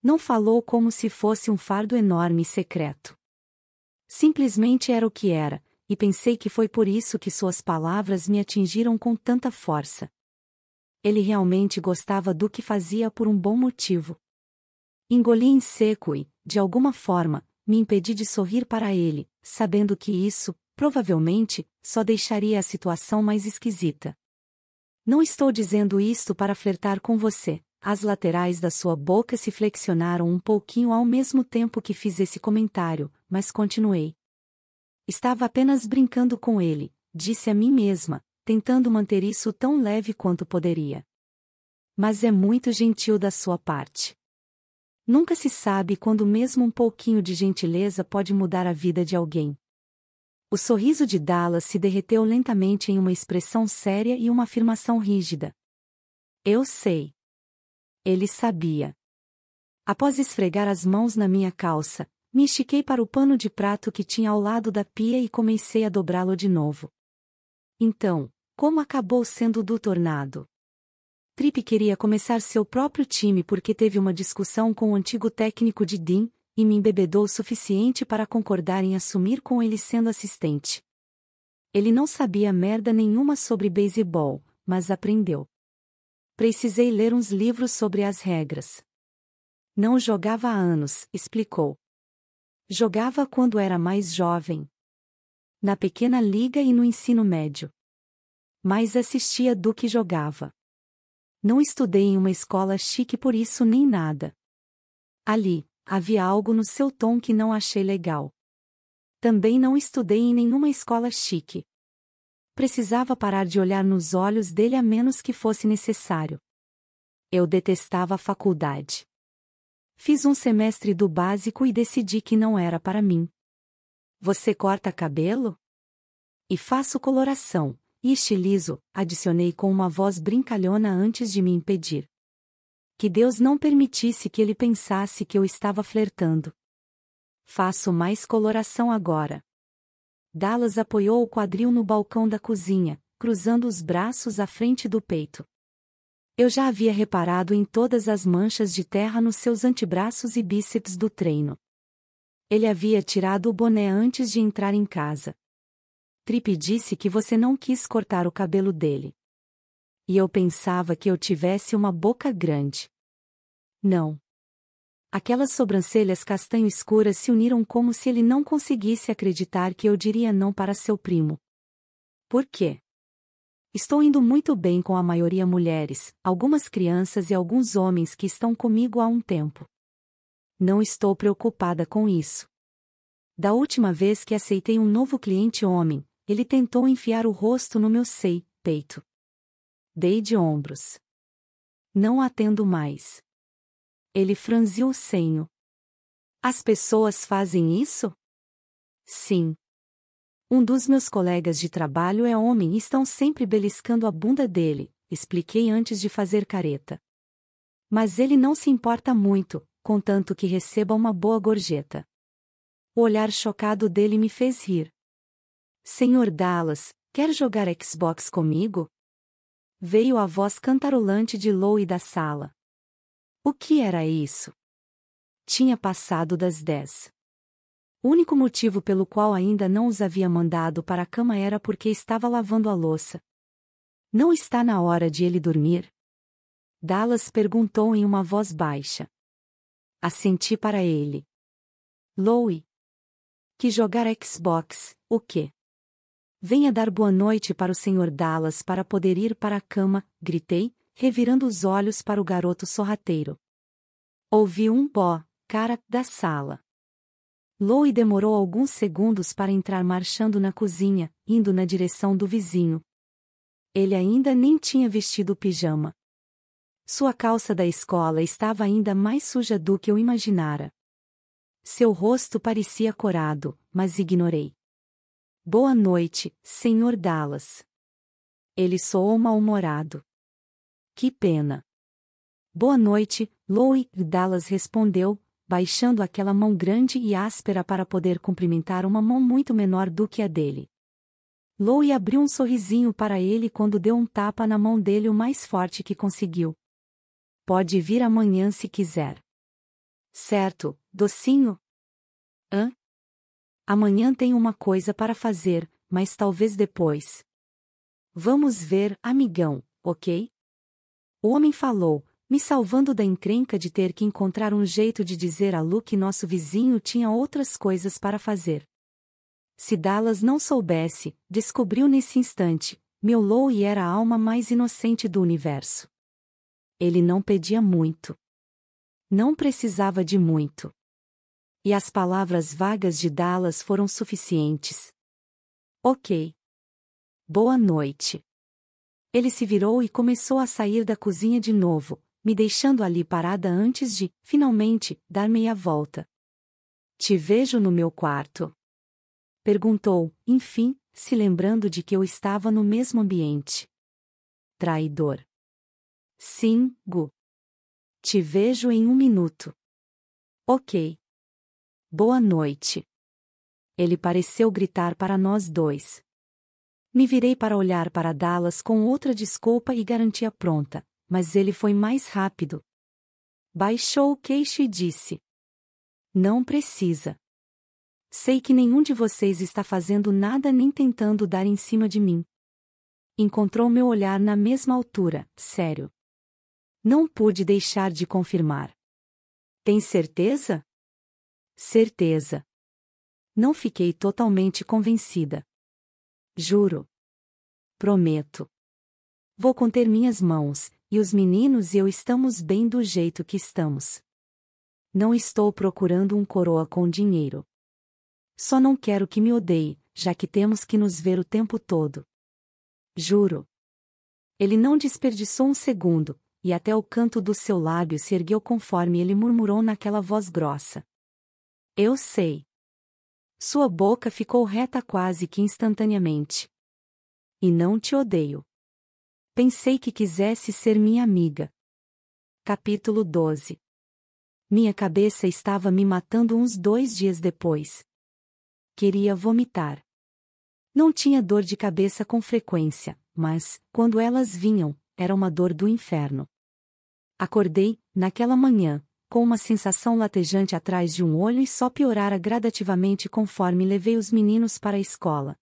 Não falou como se fosse um fardo enorme e secreto. Simplesmente era o que era, e pensei que foi por isso que suas palavras me atingiram com tanta força. Ele realmente gostava do que fazia por um bom motivo. Engoli em seco e, de alguma forma, me impedi de sorrir para ele, sabendo que isso, provavelmente, só deixaria a situação mais esquisita. Não estou dizendo isto para flertar com você. As laterais da sua boca se flexionaram um pouquinho ao mesmo tempo que fiz esse comentário, mas continuei. Estava apenas brincando com ele, disse a mim mesma, tentando manter isso tão leve quanto poderia. Mas é muito gentil da sua parte. Nunca se sabe quando mesmo um pouquinho de gentileza pode mudar a vida de alguém. O sorriso de Dallas se derreteu lentamente em uma expressão séria e uma afirmação rígida. Eu sei. Ele sabia. Após esfregar as mãos na minha calça, me estiquei para o pano de prato que tinha ao lado da pia e comecei a dobrá-lo de novo. Então, como acabou sendo do tornado? Tripp queria começar seu próprio time porque teve uma discussão com o antigo técnico de Dean, e me embebedou o suficiente para concordar em assumir com ele sendo assistente. Ele não sabia merda nenhuma sobre beisebol, mas aprendeu. Precisei ler uns livros sobre as regras. Não jogava há anos, explicou. Jogava quando era mais jovem. Na pequena liga e no ensino médio. Mais assistia do que jogava. Não estudei em uma escola chique por isso nem nada. Ali, havia algo no seu tom que não achei legal. Também não estudei em nenhuma escola chique. Precisava parar de olhar nos olhos dele a menos que fosse necessário. Eu detestava a faculdade. Fiz um semestre do básico e decidi que não era para mim. Você corta cabelo? E faço coloração, e estilizo, adicionei com uma voz brincalhona antes de me impedir. Que Deus não permitisse que ele pensasse que eu estava flertando. Faço mais coloração agora. Dallas apoiou o quadril no balcão da cozinha, cruzando os braços à frente do peito. Eu já havia reparado em todas as manchas de terra nos seus antebraços e bíceps do treino. Ele havia tirado o boné antes de entrar em casa. Trip disse que você não quis cortar o cabelo dele. E eu pensava que eu tivesse uma boca grande. Não. Aquelas sobrancelhas castanho escuras se uniram como se ele não conseguisse acreditar que eu diria não para seu primo. Por quê? Estou indo muito bem com a maioria mulheres, algumas crianças e alguns homens que estão comigo há um tempo. Não estou preocupada com isso. Da última vez que aceitei um novo cliente homem, ele tentou enfiar o rosto no meu sei, peito. Dei de ombros. Não atendo mais. Ele franziu o senho. As pessoas fazem isso? Sim. Um dos meus colegas de trabalho é homem e estão sempre beliscando a bunda dele, expliquei antes de fazer careta. Mas ele não se importa muito, contanto que receba uma boa gorjeta. O olhar chocado dele me fez rir. Senhor Dallas, quer jogar Xbox comigo? Veio a voz cantarolante de Lou e da sala. O que era isso? Tinha passado das dez. O único motivo pelo qual ainda não os havia mandado para a cama era porque estava lavando a louça. Não está na hora de ele dormir? Dallas perguntou em uma voz baixa. Assenti para ele. Louie. Que jogar Xbox, o quê? Venha dar boa noite para o Sr. Dallas para poder ir para a cama, gritei, revirando os olhos para o garoto sorrateiro. Ouvi um pó, cara, da sala. Louie demorou alguns segundos para entrar marchando na cozinha, indo na direção do vizinho. Ele ainda nem tinha vestido o pijama. Sua calça da escola estava ainda mais suja do que eu imaginara. Seu rosto parecia corado, mas ignorei. Boa noite, Sr. Dallas. Ele soou mal-humorado. Que pena. Boa noite, Louie, Dallas respondeu, baixando aquela mão grande e áspera para poder cumprimentar uma mão muito menor do que a dele. Louie abriu um sorrisinho para ele quando deu um tapa na mão dele o mais forte que conseguiu. Pode vir amanhã se quiser. Certo, docinho? Hã? Amanhã tem uma coisa para fazer, mas talvez depois. Vamos ver, amigão, ok? O homem falou, me salvando da encrenca de ter que encontrar um jeito de dizer a Lu que nosso vizinho tinha outras coisas para fazer. Se Dallas não soubesse, descobriu nesse instante, meu e era a alma mais inocente do universo. Ele não pedia muito. Não precisava de muito. E as palavras vagas de Dallas foram suficientes. Ok. Boa noite. Ele se virou e começou a sair da cozinha de novo, me deixando ali parada antes de, finalmente, dar meia volta. Te vejo no meu quarto. Perguntou, enfim, se lembrando de que eu estava no mesmo ambiente. Traidor. Sim, Gu. Te vejo em um minuto. Ok. Boa noite. Ele pareceu gritar para nós dois. Me virei para olhar para Dallas com outra desculpa e garantia pronta mas ele foi mais rápido. Baixou o queixo e disse: Não precisa. Sei que nenhum de vocês está fazendo nada nem tentando dar em cima de mim. Encontrou meu olhar na mesma altura, sério. Não pude deixar de confirmar. Tem certeza? Certeza. Não fiquei totalmente convencida. Juro. Prometo. Vou conter minhas mãos, e os meninos e eu estamos bem do jeito que estamos. Não estou procurando um coroa com dinheiro. Só não quero que me odeie, já que temos que nos ver o tempo todo. Juro. Ele não desperdiçou um segundo, e até o canto do seu lábio se ergueu conforme ele murmurou naquela voz grossa. Eu sei. Sua boca ficou reta quase que instantaneamente. E não te odeio. Pensei que quisesse ser minha amiga. Capítulo 12 Minha cabeça estava me matando uns dois dias depois. Queria vomitar. Não tinha dor de cabeça com frequência, mas, quando elas vinham, era uma dor do inferno. Acordei, naquela manhã, com uma sensação latejante atrás de um olho e só piorara gradativamente conforme levei os meninos para a escola.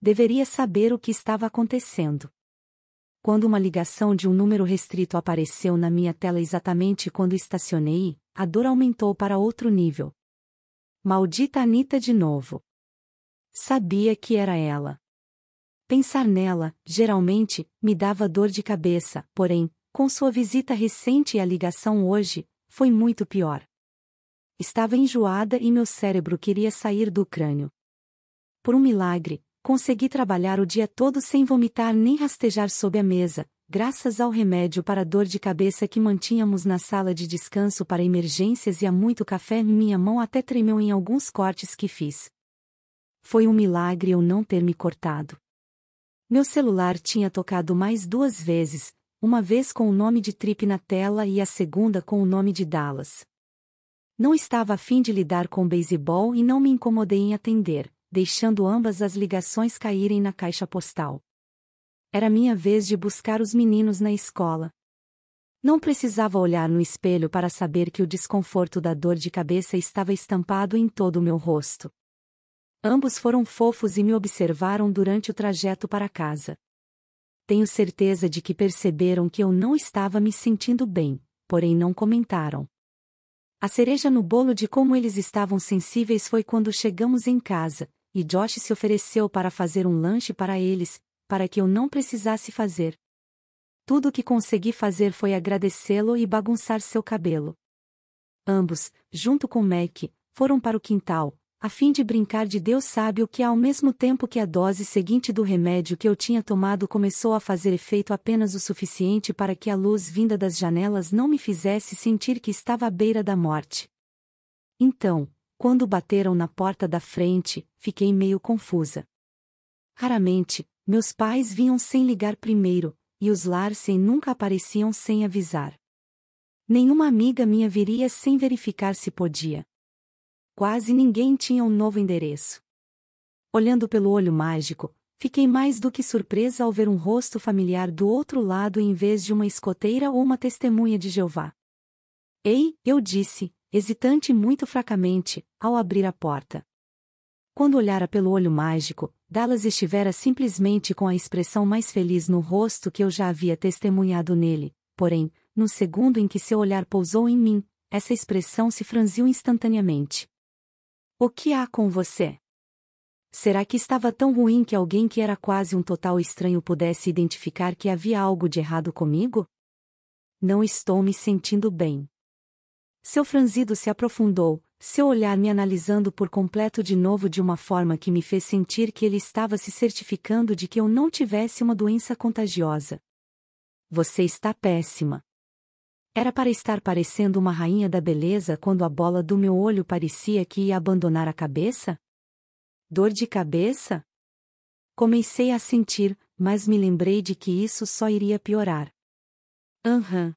Deveria saber o que estava acontecendo. Quando uma ligação de um número restrito apareceu na minha tela exatamente quando estacionei, a dor aumentou para outro nível. Maldita Anita de novo. Sabia que era ela. Pensar nela, geralmente, me dava dor de cabeça, porém, com sua visita recente e a ligação hoje, foi muito pior. Estava enjoada e meu cérebro queria sair do crânio. Por um milagre, Consegui trabalhar o dia todo sem vomitar nem rastejar sob a mesa, graças ao remédio para dor de cabeça que mantínhamos na sala de descanso para emergências e a muito café, minha mão até tremeu em alguns cortes que fiz. Foi um milagre eu não ter me cortado. Meu celular tinha tocado mais duas vezes, uma vez com o nome de Trip na tela e a segunda com o nome de Dallas. Não estava afim de lidar com beisebol e não me incomodei em atender deixando ambas as ligações caírem na caixa postal. Era minha vez de buscar os meninos na escola. Não precisava olhar no espelho para saber que o desconforto da dor de cabeça estava estampado em todo o meu rosto. Ambos foram fofos e me observaram durante o trajeto para casa. Tenho certeza de que perceberam que eu não estava me sentindo bem, porém não comentaram. A cereja no bolo de como eles estavam sensíveis foi quando chegamos em casa, e Josh se ofereceu para fazer um lanche para eles, para que eu não precisasse fazer. Tudo o que consegui fazer foi agradecê-lo e bagunçar seu cabelo. Ambos, junto com Mac, foram para o quintal, a fim de brincar de Deus sabe o que ao mesmo tempo que a dose seguinte do remédio que eu tinha tomado começou a fazer efeito apenas o suficiente para que a luz vinda das janelas não me fizesse sentir que estava à beira da morte. Então, quando bateram na porta da frente, fiquei meio confusa. Raramente, meus pais vinham sem ligar primeiro, e os Larsen nunca apareciam sem avisar. Nenhuma amiga minha viria sem verificar se podia. Quase ninguém tinha um novo endereço. Olhando pelo olho mágico, fiquei mais do que surpresa ao ver um rosto familiar do outro lado em vez de uma escoteira ou uma testemunha de Jeová. Ei, eu disse, hesitante muito fracamente, ao abrir a porta. Quando olhara pelo olho mágico, Dallas estivera simplesmente com a expressão mais feliz no rosto que eu já havia testemunhado nele, porém, no segundo em que seu olhar pousou em mim, essa expressão se franziu instantaneamente. O que há com você? Será que estava tão ruim que alguém que era quase um total estranho pudesse identificar que havia algo de errado comigo? Não estou me sentindo bem. Seu franzido se aprofundou, seu olhar me analisando por completo de novo de uma forma que me fez sentir que ele estava se certificando de que eu não tivesse uma doença contagiosa. Você está péssima. Era para estar parecendo uma rainha da beleza quando a bola do meu olho parecia que ia abandonar a cabeça? Dor de cabeça? Comecei a sentir, mas me lembrei de que isso só iria piorar. Aham. Uhum.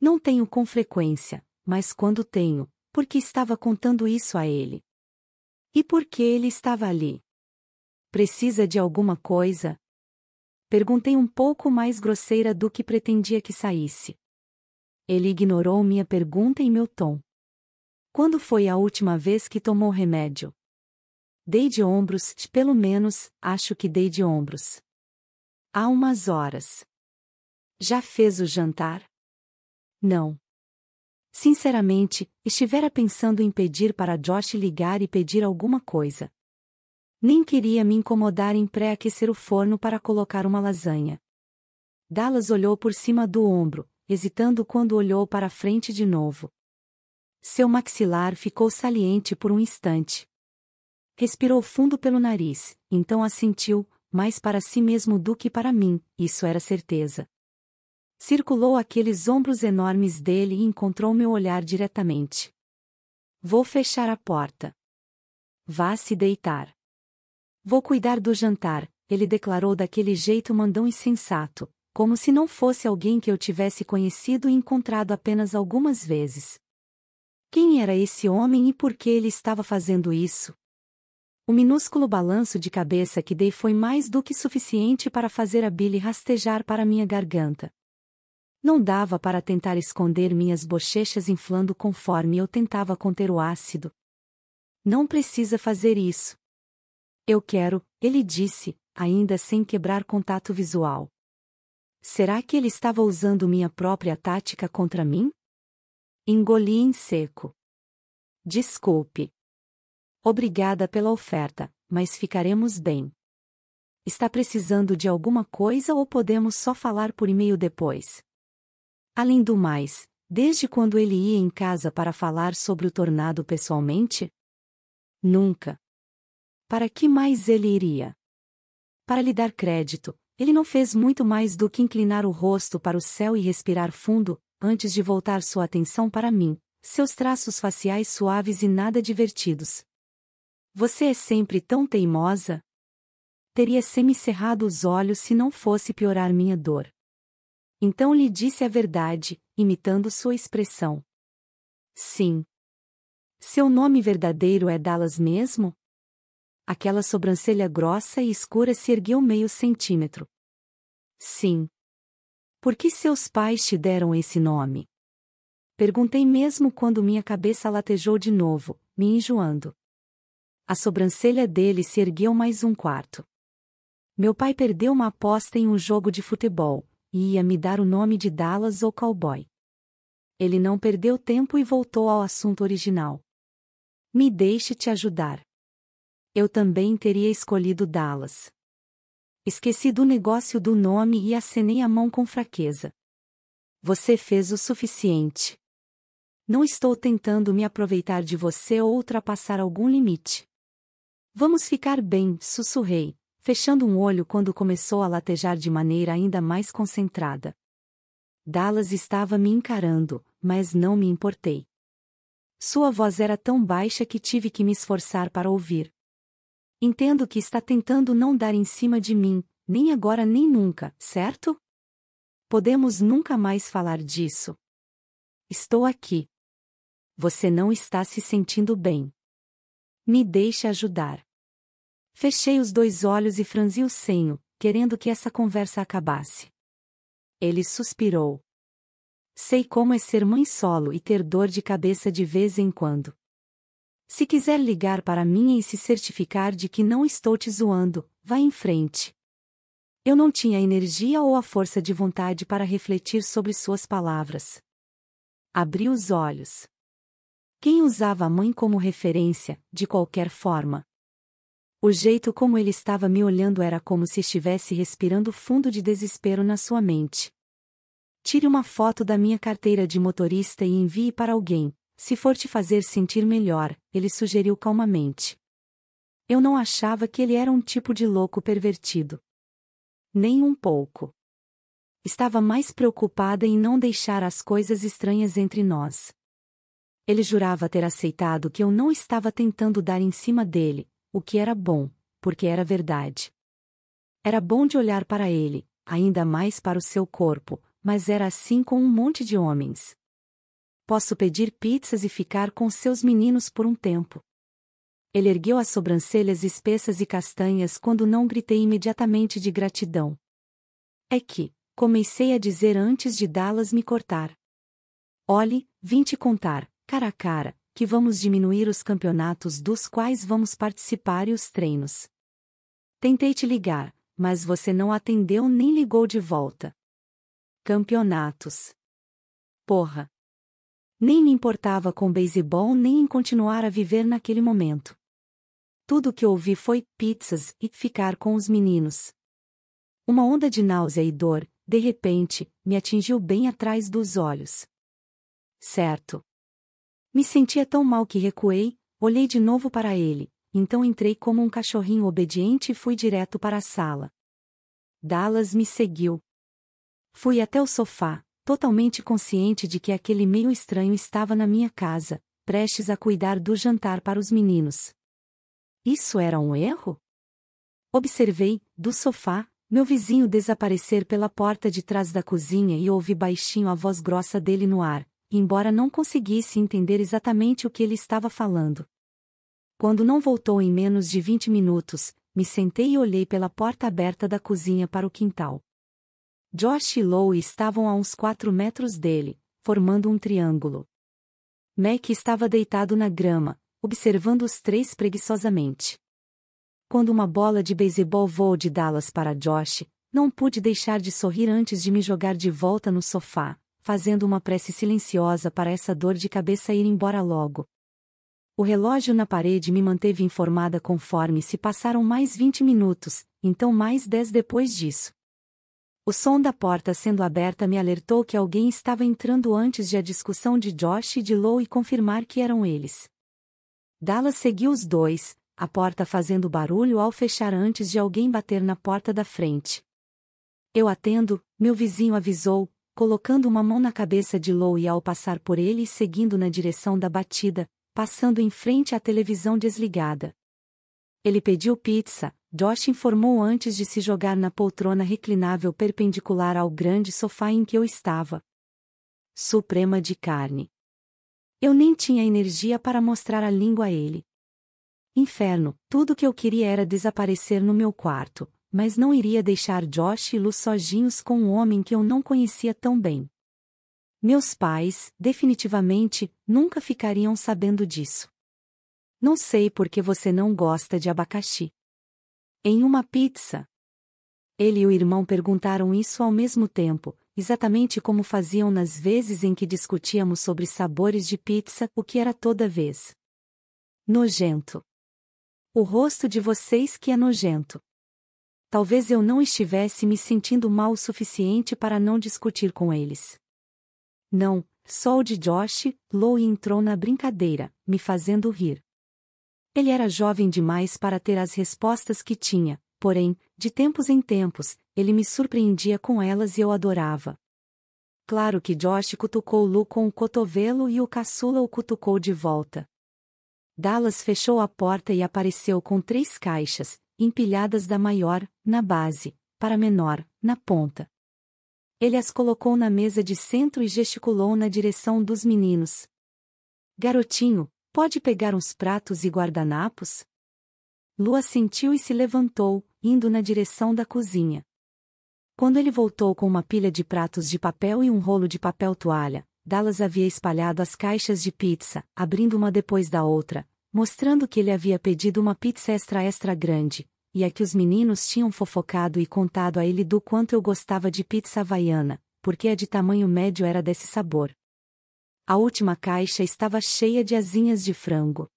Não tenho com frequência, mas quando tenho, porque estava contando isso a ele. E por que ele estava ali? Precisa de alguma coisa? Perguntei um pouco mais grosseira do que pretendia que saísse. Ele ignorou minha pergunta e meu tom. Quando foi a última vez que tomou remédio? Dei de ombros, pelo menos, acho que dei de ombros. Há umas horas. Já fez o jantar? Não. Sinceramente, estivera pensando em pedir para Josh ligar e pedir alguma coisa. Nem queria me incomodar em pré-aquecer o forno para colocar uma lasanha. Dallas olhou por cima do ombro, hesitando quando olhou para a frente de novo. Seu maxilar ficou saliente por um instante. Respirou fundo pelo nariz, então assentiu, mais para si mesmo do que para mim, isso era certeza. Circulou aqueles ombros enormes dele e encontrou meu olhar diretamente. Vou fechar a porta. Vá se deitar. Vou cuidar do jantar, ele declarou daquele jeito mandão e sensato, como se não fosse alguém que eu tivesse conhecido e encontrado apenas algumas vezes. Quem era esse homem e por que ele estava fazendo isso? O minúsculo balanço de cabeça que dei foi mais do que suficiente para fazer a bile rastejar para minha garganta. Não dava para tentar esconder minhas bochechas inflando conforme eu tentava conter o ácido. Não precisa fazer isso. Eu quero, ele disse, ainda sem quebrar contato visual. Será que ele estava usando minha própria tática contra mim? Engoli em seco. Desculpe. Obrigada pela oferta, mas ficaremos bem. Está precisando de alguma coisa ou podemos só falar por e-mail depois? Além do mais, desde quando ele ia em casa para falar sobre o tornado pessoalmente? Nunca. Para que mais ele iria? Para lhe dar crédito, ele não fez muito mais do que inclinar o rosto para o céu e respirar fundo, antes de voltar sua atenção para mim, seus traços faciais suaves e nada divertidos. Você é sempre tão teimosa? Teria semicerrado os olhos se não fosse piorar minha dor. Então lhe disse a verdade, imitando sua expressão. Sim. Seu nome verdadeiro é Dallas mesmo? Aquela sobrancelha grossa e escura se ergueu meio centímetro. Sim. Por que seus pais te deram esse nome? Perguntei mesmo quando minha cabeça latejou de novo, me enjoando. A sobrancelha dele se ergueu mais um quarto. Meu pai perdeu uma aposta em um jogo de futebol, e ia me dar o nome de Dallas ou cowboy. Ele não perdeu tempo e voltou ao assunto original. Me deixe te ajudar. Eu também teria escolhido Dallas. Esqueci do negócio do nome e acenei a mão com fraqueza. Você fez o suficiente. Não estou tentando me aproveitar de você ou ultrapassar algum limite. Vamos ficar bem, sussurrei, fechando um olho quando começou a latejar de maneira ainda mais concentrada. Dallas estava me encarando, mas não me importei. Sua voz era tão baixa que tive que me esforçar para ouvir. Entendo que está tentando não dar em cima de mim, nem agora nem nunca, certo? Podemos nunca mais falar disso. Estou aqui. Você não está se sentindo bem. Me deixe ajudar. Fechei os dois olhos e franzi o senho, querendo que essa conversa acabasse. Ele suspirou. Sei como é ser mãe solo e ter dor de cabeça de vez em quando. Se quiser ligar para mim e se certificar de que não estou te zoando, vá em frente. Eu não tinha energia ou a força de vontade para refletir sobre suas palavras. Abri os olhos. Quem usava a mãe como referência, de qualquer forma, o jeito como ele estava me olhando era como se estivesse respirando fundo de desespero na sua mente. Tire uma foto da minha carteira de motorista e envie para alguém, se for te fazer sentir melhor, ele sugeriu calmamente. Eu não achava que ele era um tipo de louco pervertido. Nem um pouco. Estava mais preocupada em não deixar as coisas estranhas entre nós. Ele jurava ter aceitado que eu não estava tentando dar em cima dele, o que era bom, porque era verdade. Era bom de olhar para ele, ainda mais para o seu corpo, mas era assim com um monte de homens. Posso pedir pizzas e ficar com seus meninos por um tempo. Ele ergueu as sobrancelhas espessas e castanhas quando não gritei imediatamente de gratidão. É que, comecei a dizer antes de dá-las me cortar. Olhe, vim te contar, cara a cara, que vamos diminuir os campeonatos dos quais vamos participar e os treinos. Tentei te ligar, mas você não atendeu nem ligou de volta. Campeonatos. Porra. Nem me importava com beisebol nem em continuar a viver naquele momento. Tudo que ouvi foi pizzas e ficar com os meninos. Uma onda de náusea e dor, de repente, me atingiu bem atrás dos olhos. Certo. Me sentia tão mal que recuei, olhei de novo para ele, então entrei como um cachorrinho obediente e fui direto para a sala. Dallas me seguiu. Fui até o sofá, totalmente consciente de que aquele meio estranho estava na minha casa, prestes a cuidar do jantar para os meninos. Isso era um erro? Observei, do sofá, meu vizinho desaparecer pela porta de trás da cozinha e ouvi baixinho a voz grossa dele no ar embora não conseguisse entender exatamente o que ele estava falando. Quando não voltou em menos de 20 minutos, me sentei e olhei pela porta aberta da cozinha para o quintal. Josh e Lou estavam a uns quatro metros dele, formando um triângulo. Mac estava deitado na grama, observando os três preguiçosamente. Quando uma bola de beisebol voou de Dallas para Josh, não pude deixar de sorrir antes de me jogar de volta no sofá, fazendo uma prece silenciosa para essa dor de cabeça ir embora logo. O relógio na parede me manteve informada conforme se passaram mais 20 minutos, então mais 10 depois disso. O som da porta sendo aberta me alertou que alguém estava entrando antes de a discussão de Josh e de Lou e confirmar que eram eles. Dallas seguiu os dois, a porta fazendo barulho ao fechar antes de alguém bater na porta da frente. Eu atendo, meu vizinho avisou, colocando uma mão na cabeça de Lou e ao passar por ele e seguindo na direção da batida, passando em frente à televisão desligada. Ele pediu pizza, Josh informou antes de se jogar na poltrona reclinável perpendicular ao grande sofá em que eu estava. Suprema de carne. Eu nem tinha energia para mostrar a língua a ele. Inferno, tudo que eu queria era desaparecer no meu quarto, mas não iria deixar Josh e Lu sozinhos com um homem que eu não conhecia tão bem. Meus pais, definitivamente, nunca ficariam sabendo disso. Não sei por que você não gosta de abacaxi. Em uma pizza. Ele e o irmão perguntaram isso ao mesmo tempo, exatamente como faziam nas vezes em que discutíamos sobre sabores de pizza, o que era toda vez. Nojento. O rosto de vocês que é nojento talvez eu não estivesse me sentindo mal o suficiente para não discutir com eles. Não, só o de Josh, Lou entrou na brincadeira, me fazendo rir. Ele era jovem demais para ter as respostas que tinha, porém, de tempos em tempos, ele me surpreendia com elas e eu adorava. Claro que Josh cutucou Lu com o cotovelo e o caçula o cutucou de volta. Dallas fechou a porta e apareceu com três caixas, empilhadas da maior, na base, para menor, na ponta. Ele as colocou na mesa de centro e gesticulou na direção dos meninos. Garotinho, pode pegar uns pratos e guardanapos? Lua sentiu e se levantou, indo na direção da cozinha. Quando ele voltou com uma pilha de pratos de papel e um rolo de papel toalha, Dallas havia espalhado as caixas de pizza, abrindo uma depois da outra, mostrando que ele havia pedido uma pizza extra extra grande, e a que os meninos tinham fofocado e contado a ele do quanto eu gostava de pizza havaiana, porque a de tamanho médio era desse sabor. A última caixa estava cheia de asinhas de frango.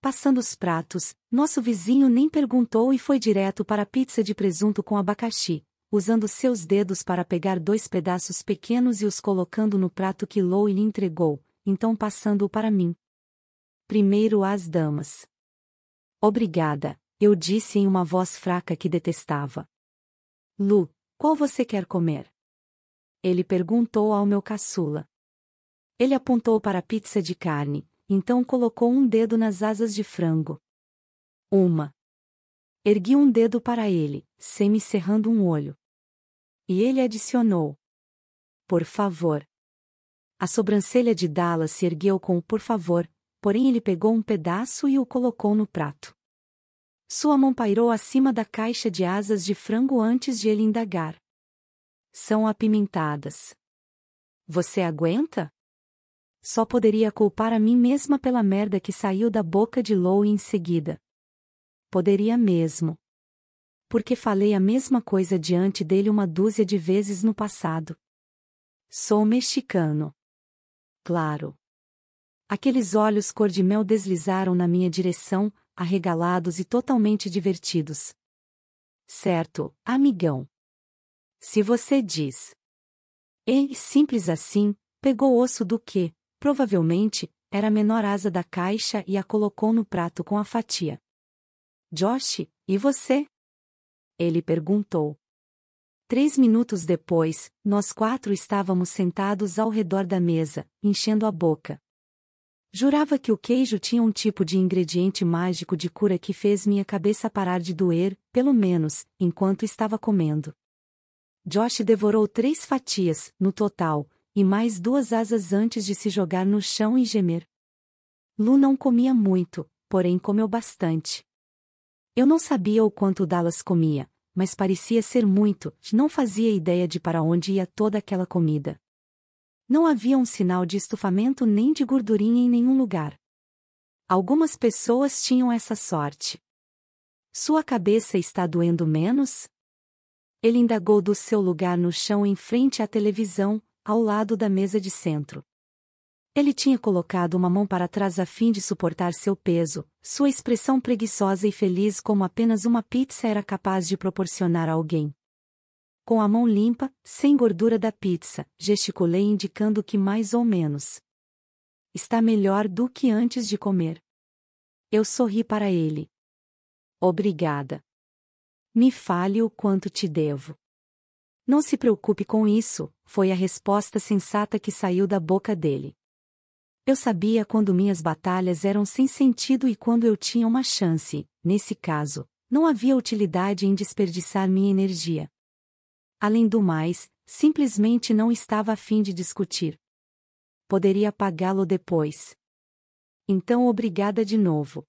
Passando os pratos, nosso vizinho nem perguntou e foi direto para a pizza de presunto com abacaxi, usando seus dedos para pegar dois pedaços pequenos e os colocando no prato que Lou lhe entregou, então passando-o para mim. Primeiro às damas. Obrigada. Eu disse em uma voz fraca que detestava. Lu, qual você quer comer? Ele perguntou ao meu caçula. Ele apontou para a pizza de carne, então colocou um dedo nas asas de frango. Uma. Ergui um dedo para ele, semi-cerrando um olho. E ele adicionou. Por favor. A sobrancelha de Dallas se ergueu com o por favor, porém ele pegou um pedaço e o colocou no prato. Sua mão pairou acima da caixa de asas de frango antes de ele indagar. São apimentadas. Você aguenta? Só poderia culpar a mim mesma pela merda que saiu da boca de Lou em seguida. Poderia mesmo. Porque falei a mesma coisa diante dele uma dúzia de vezes no passado. Sou mexicano. Claro. Aqueles olhos cor-de-mel deslizaram na minha direção, arregalados e totalmente divertidos. Certo, amigão. Se você diz. E simples assim, pegou o osso do que, provavelmente, era a menor asa da caixa e a colocou no prato com a fatia. Josh, e você? Ele perguntou. Três minutos depois, nós quatro estávamos sentados ao redor da mesa, enchendo a boca. Jurava que o queijo tinha um tipo de ingrediente mágico de cura que fez minha cabeça parar de doer, pelo menos, enquanto estava comendo. Josh devorou três fatias, no total, e mais duas asas antes de se jogar no chão e gemer. Lu não comia muito, porém comeu bastante. Eu não sabia o quanto Dallas comia, mas parecia ser muito, não fazia ideia de para onde ia toda aquela comida. Não havia um sinal de estufamento nem de gordurinha em nenhum lugar. Algumas pessoas tinham essa sorte. Sua cabeça está doendo menos? Ele indagou do seu lugar no chão em frente à televisão, ao lado da mesa de centro. Ele tinha colocado uma mão para trás a fim de suportar seu peso, sua expressão preguiçosa e feliz como apenas uma pizza era capaz de proporcionar a alguém com a mão limpa, sem gordura da pizza, gesticulei indicando que mais ou menos. Está melhor do que antes de comer. Eu sorri para ele. Obrigada. Me fale o quanto te devo. Não se preocupe com isso, foi a resposta sensata que saiu da boca dele. Eu sabia quando minhas batalhas eram sem sentido e quando eu tinha uma chance, nesse caso, não havia utilidade em desperdiçar minha energia. Além do mais, simplesmente não estava a fim de discutir. Poderia pagá-lo depois. Então obrigada de novo.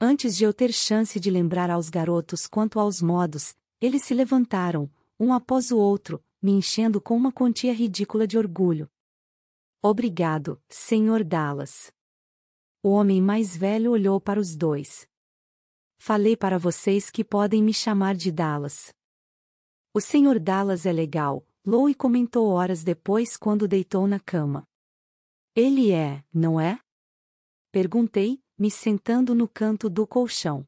Antes de eu ter chance de lembrar aos garotos quanto aos modos, eles se levantaram, um após o outro, me enchendo com uma quantia ridícula de orgulho. Obrigado, senhor Dallas. O homem mais velho olhou para os dois. Falei para vocês que podem me chamar de Dallas. O senhor Dallas é legal, Louie comentou horas depois quando deitou na cama. Ele é, não é? Perguntei, me sentando no canto do colchão.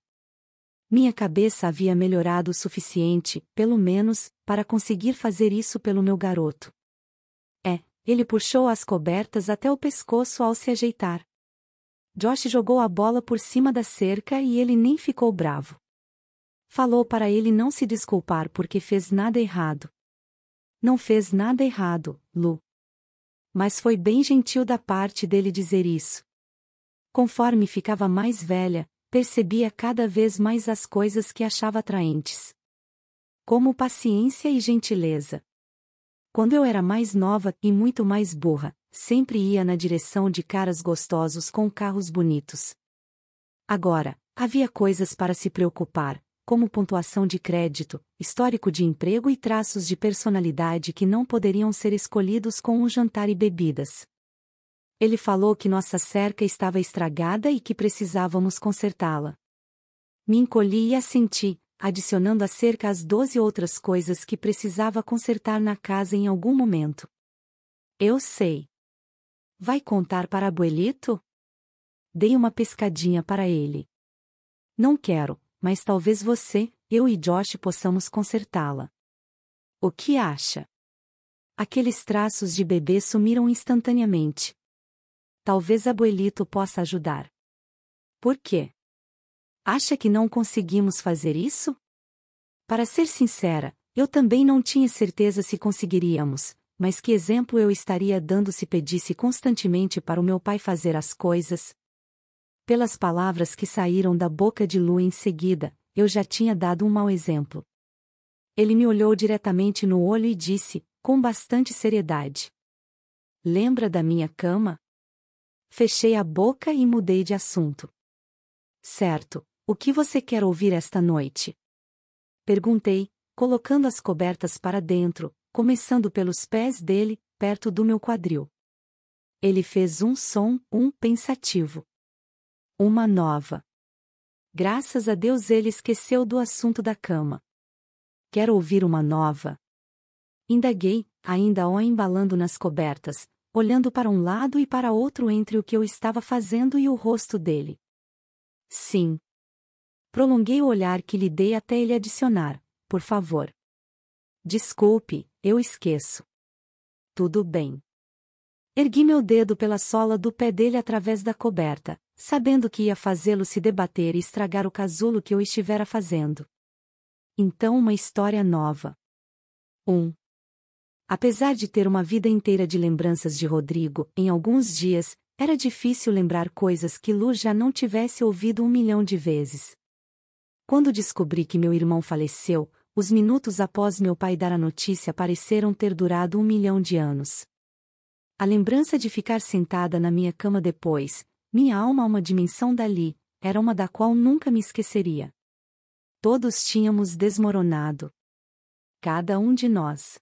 Minha cabeça havia melhorado o suficiente, pelo menos, para conseguir fazer isso pelo meu garoto. É, ele puxou as cobertas até o pescoço ao se ajeitar. Josh jogou a bola por cima da cerca e ele nem ficou bravo falou para ele não se desculpar porque fez nada errado. Não fez nada errado, Lu. Mas foi bem gentil da parte dele dizer isso. Conforme ficava mais velha, percebia cada vez mais as coisas que achava atraentes. Como paciência e gentileza. Quando eu era mais nova e muito mais burra, sempre ia na direção de caras gostosos com carros bonitos. Agora, havia coisas para se preocupar, como pontuação de crédito, histórico de emprego e traços de personalidade que não poderiam ser escolhidos com um jantar e bebidas. Ele falou que nossa cerca estava estragada e que precisávamos consertá-la. Me encolhi e assenti, adicionando à cerca as doze outras coisas que precisava consertar na casa em algum momento. Eu sei. Vai contar para abuelito? Dei uma pescadinha para ele. Não quero, mas talvez você, eu e Josh possamos consertá-la. O que acha? Aqueles traços de bebê sumiram instantaneamente. Talvez abuelito possa ajudar. Por quê? Acha que não conseguimos fazer isso? Para ser sincera, eu também não tinha certeza se conseguiríamos, mas que exemplo eu estaria dando se pedisse constantemente para o meu pai fazer as coisas, pelas palavras que saíram da boca de Lu em seguida, eu já tinha dado um mau exemplo. Ele me olhou diretamente no olho e disse, com bastante seriedade: Lembra da minha cama? Fechei a boca e mudei de assunto. Certo, o que você quer ouvir esta noite? Perguntei, colocando as cobertas para dentro, começando pelos pés dele, perto do meu quadril. Ele fez um som, um pensativo. Uma nova. Graças a Deus ele esqueceu do assunto da cama. Quer ouvir uma nova? Indaguei, ainda o embalando nas cobertas, olhando para um lado e para outro entre o que eu estava fazendo e o rosto dele. Sim. Prolonguei o olhar que lhe dei até ele adicionar, por favor. Desculpe, eu esqueço. Tudo bem. Ergui meu dedo pela sola do pé dele através da coberta, sabendo que ia fazê-lo se debater e estragar o casulo que eu estivera fazendo. Então uma história nova. 1. Um. Apesar de ter uma vida inteira de lembranças de Rodrigo, em alguns dias, era difícil lembrar coisas que Lu já não tivesse ouvido um milhão de vezes. Quando descobri que meu irmão faleceu, os minutos após meu pai dar a notícia pareceram ter durado um milhão de anos. A lembrança de ficar sentada na minha cama depois, minha alma uma dimensão dali, era uma da qual nunca me esqueceria. Todos tínhamos desmoronado. Cada um de nós.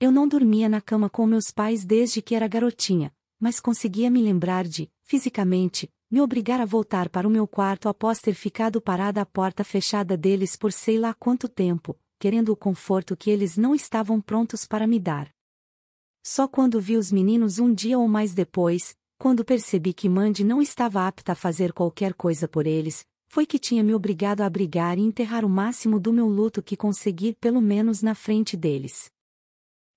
Eu não dormia na cama com meus pais desde que era garotinha, mas conseguia me lembrar de, fisicamente, me obrigar a voltar para o meu quarto após ter ficado parada à porta fechada deles por sei lá quanto tempo, querendo o conforto que eles não estavam prontos para me dar. Só quando vi os meninos um dia ou mais depois, quando percebi que Mandy não estava apta a fazer qualquer coisa por eles, foi que tinha me obrigado a abrigar e enterrar o máximo do meu luto que consegui pelo menos na frente deles.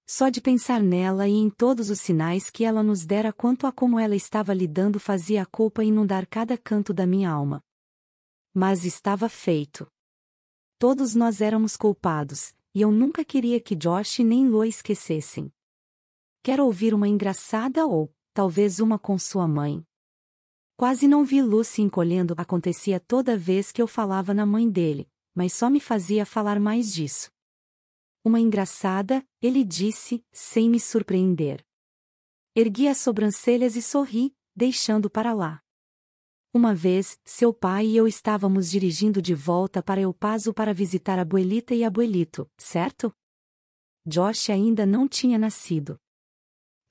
Só de pensar nela e em todos os sinais que ela nos dera quanto a como ela estava lidando fazia a culpa inundar cada canto da minha alma. Mas estava feito. Todos nós éramos culpados, e eu nunca queria que Josh nem Lua esquecessem. Quer ouvir uma engraçada ou, talvez uma com sua mãe. Quase não vi Lucy encolhendo, acontecia toda vez que eu falava na mãe dele, mas só me fazia falar mais disso. Uma engraçada, ele disse, sem me surpreender. Ergui as sobrancelhas e sorri, deixando para lá. Uma vez, seu pai e eu estávamos dirigindo de volta para El Paso para visitar a abuelita e abuelito, certo? Josh ainda não tinha nascido.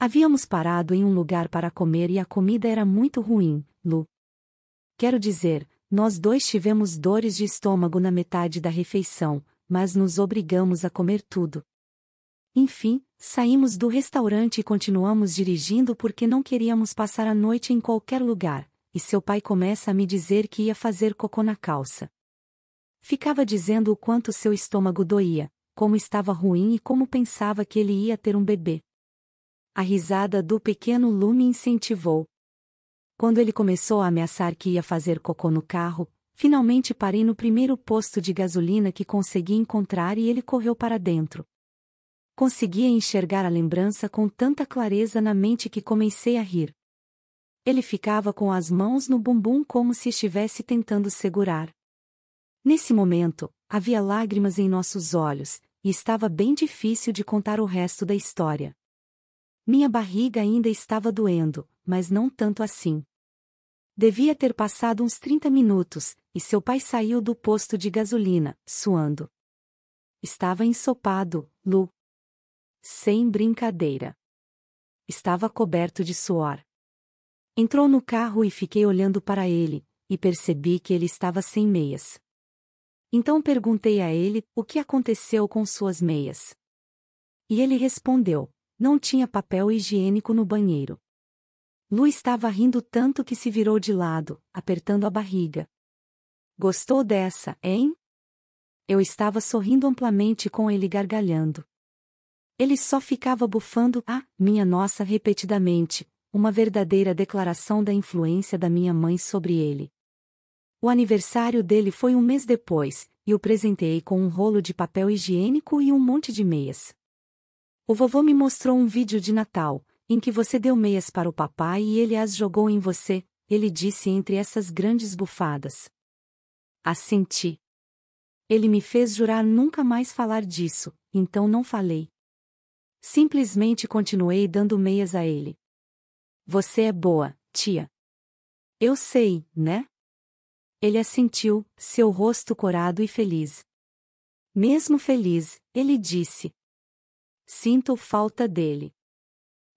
Havíamos parado em um lugar para comer e a comida era muito ruim, Lu. Quero dizer, nós dois tivemos dores de estômago na metade da refeição, mas nos obrigamos a comer tudo. Enfim, saímos do restaurante e continuamos dirigindo porque não queríamos passar a noite em qualquer lugar, e seu pai começa a me dizer que ia fazer cocô na calça. Ficava dizendo o quanto seu estômago doía, como estava ruim e como pensava que ele ia ter um bebê. A risada do pequeno Lume incentivou. Quando ele começou a ameaçar que ia fazer cocô no carro, finalmente parei no primeiro posto de gasolina que consegui encontrar e ele correu para dentro. Conseguia enxergar a lembrança com tanta clareza na mente que comecei a rir. Ele ficava com as mãos no bumbum como se estivesse tentando segurar. Nesse momento, havia lágrimas em nossos olhos, e estava bem difícil de contar o resto da história. Minha barriga ainda estava doendo, mas não tanto assim. Devia ter passado uns 30 minutos, e seu pai saiu do posto de gasolina, suando. Estava ensopado, Lu. Sem brincadeira. Estava coberto de suor. Entrou no carro e fiquei olhando para ele, e percebi que ele estava sem meias. Então perguntei a ele o que aconteceu com suas meias. E ele respondeu: não tinha papel higiênico no banheiro. Lu estava rindo tanto que se virou de lado, apertando a barriga. Gostou dessa, hein? Eu estava sorrindo amplamente com ele gargalhando. Ele só ficava bufando a ah, minha nossa repetidamente, uma verdadeira declaração da influência da minha mãe sobre ele. O aniversário dele foi um mês depois, e o presenteei com um rolo de papel higiênico e um monte de meias. O vovô me mostrou um vídeo de Natal, em que você deu meias para o papai e ele as jogou em você, ele disse entre essas grandes bufadas. Assenti. Ele me fez jurar nunca mais falar disso, então não falei. Simplesmente continuei dando meias a ele. Você é boa, tia. Eu sei, né? Ele assentiu, seu rosto corado e feliz. Mesmo feliz, ele disse: Sinto falta dele.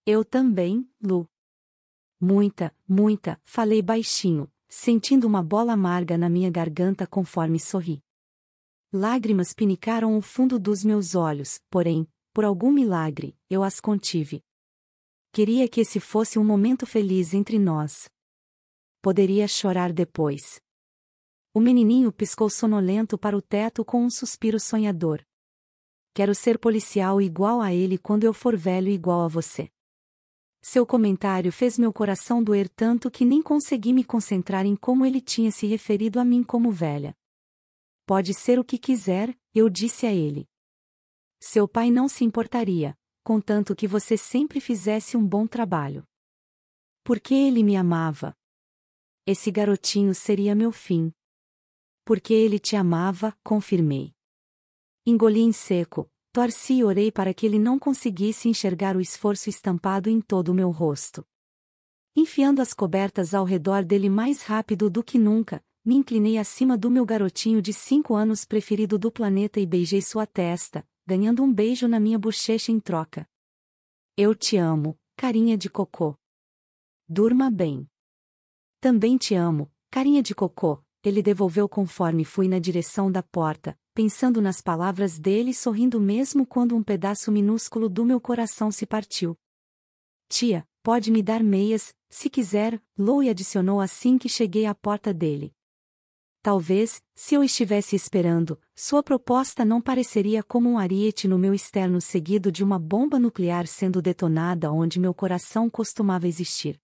Eu também, Lu. Muita, muita, falei baixinho, sentindo uma bola amarga na minha garganta conforme sorri. Lágrimas pinicaram o fundo dos meus olhos, porém, por algum milagre, eu as contive. Queria que esse fosse um momento feliz entre nós. Poderia chorar depois. O menininho piscou sonolento para o teto com um suspiro sonhador quero ser policial igual a ele quando eu for velho igual a você. Seu comentário fez meu coração doer tanto que nem consegui me concentrar em como ele tinha se referido a mim como velha. Pode ser o que quiser, eu disse a ele. Seu pai não se importaria, contanto que você sempre fizesse um bom trabalho. Porque ele me amava. Esse garotinho seria meu fim. Porque ele te amava, confirmei. Engoli em seco, torci e orei para que ele não conseguisse enxergar o esforço estampado em todo o meu rosto. Enfiando as cobertas ao redor dele mais rápido do que nunca, me inclinei acima do meu garotinho de cinco anos preferido do planeta e beijei sua testa, ganhando um beijo na minha bochecha em troca. Eu te amo, carinha de cocô. Durma bem. Também te amo, carinha de cocô, ele devolveu conforme fui na direção da porta, pensando nas palavras dele e sorrindo mesmo quando um pedaço minúsculo do meu coração se partiu. Tia, pode me dar meias, se quiser, Louie adicionou assim que cheguei à porta dele. Talvez, se eu estivesse esperando, sua proposta não pareceria como um ariete no meu externo seguido de uma bomba nuclear sendo detonada onde meu coração costumava existir.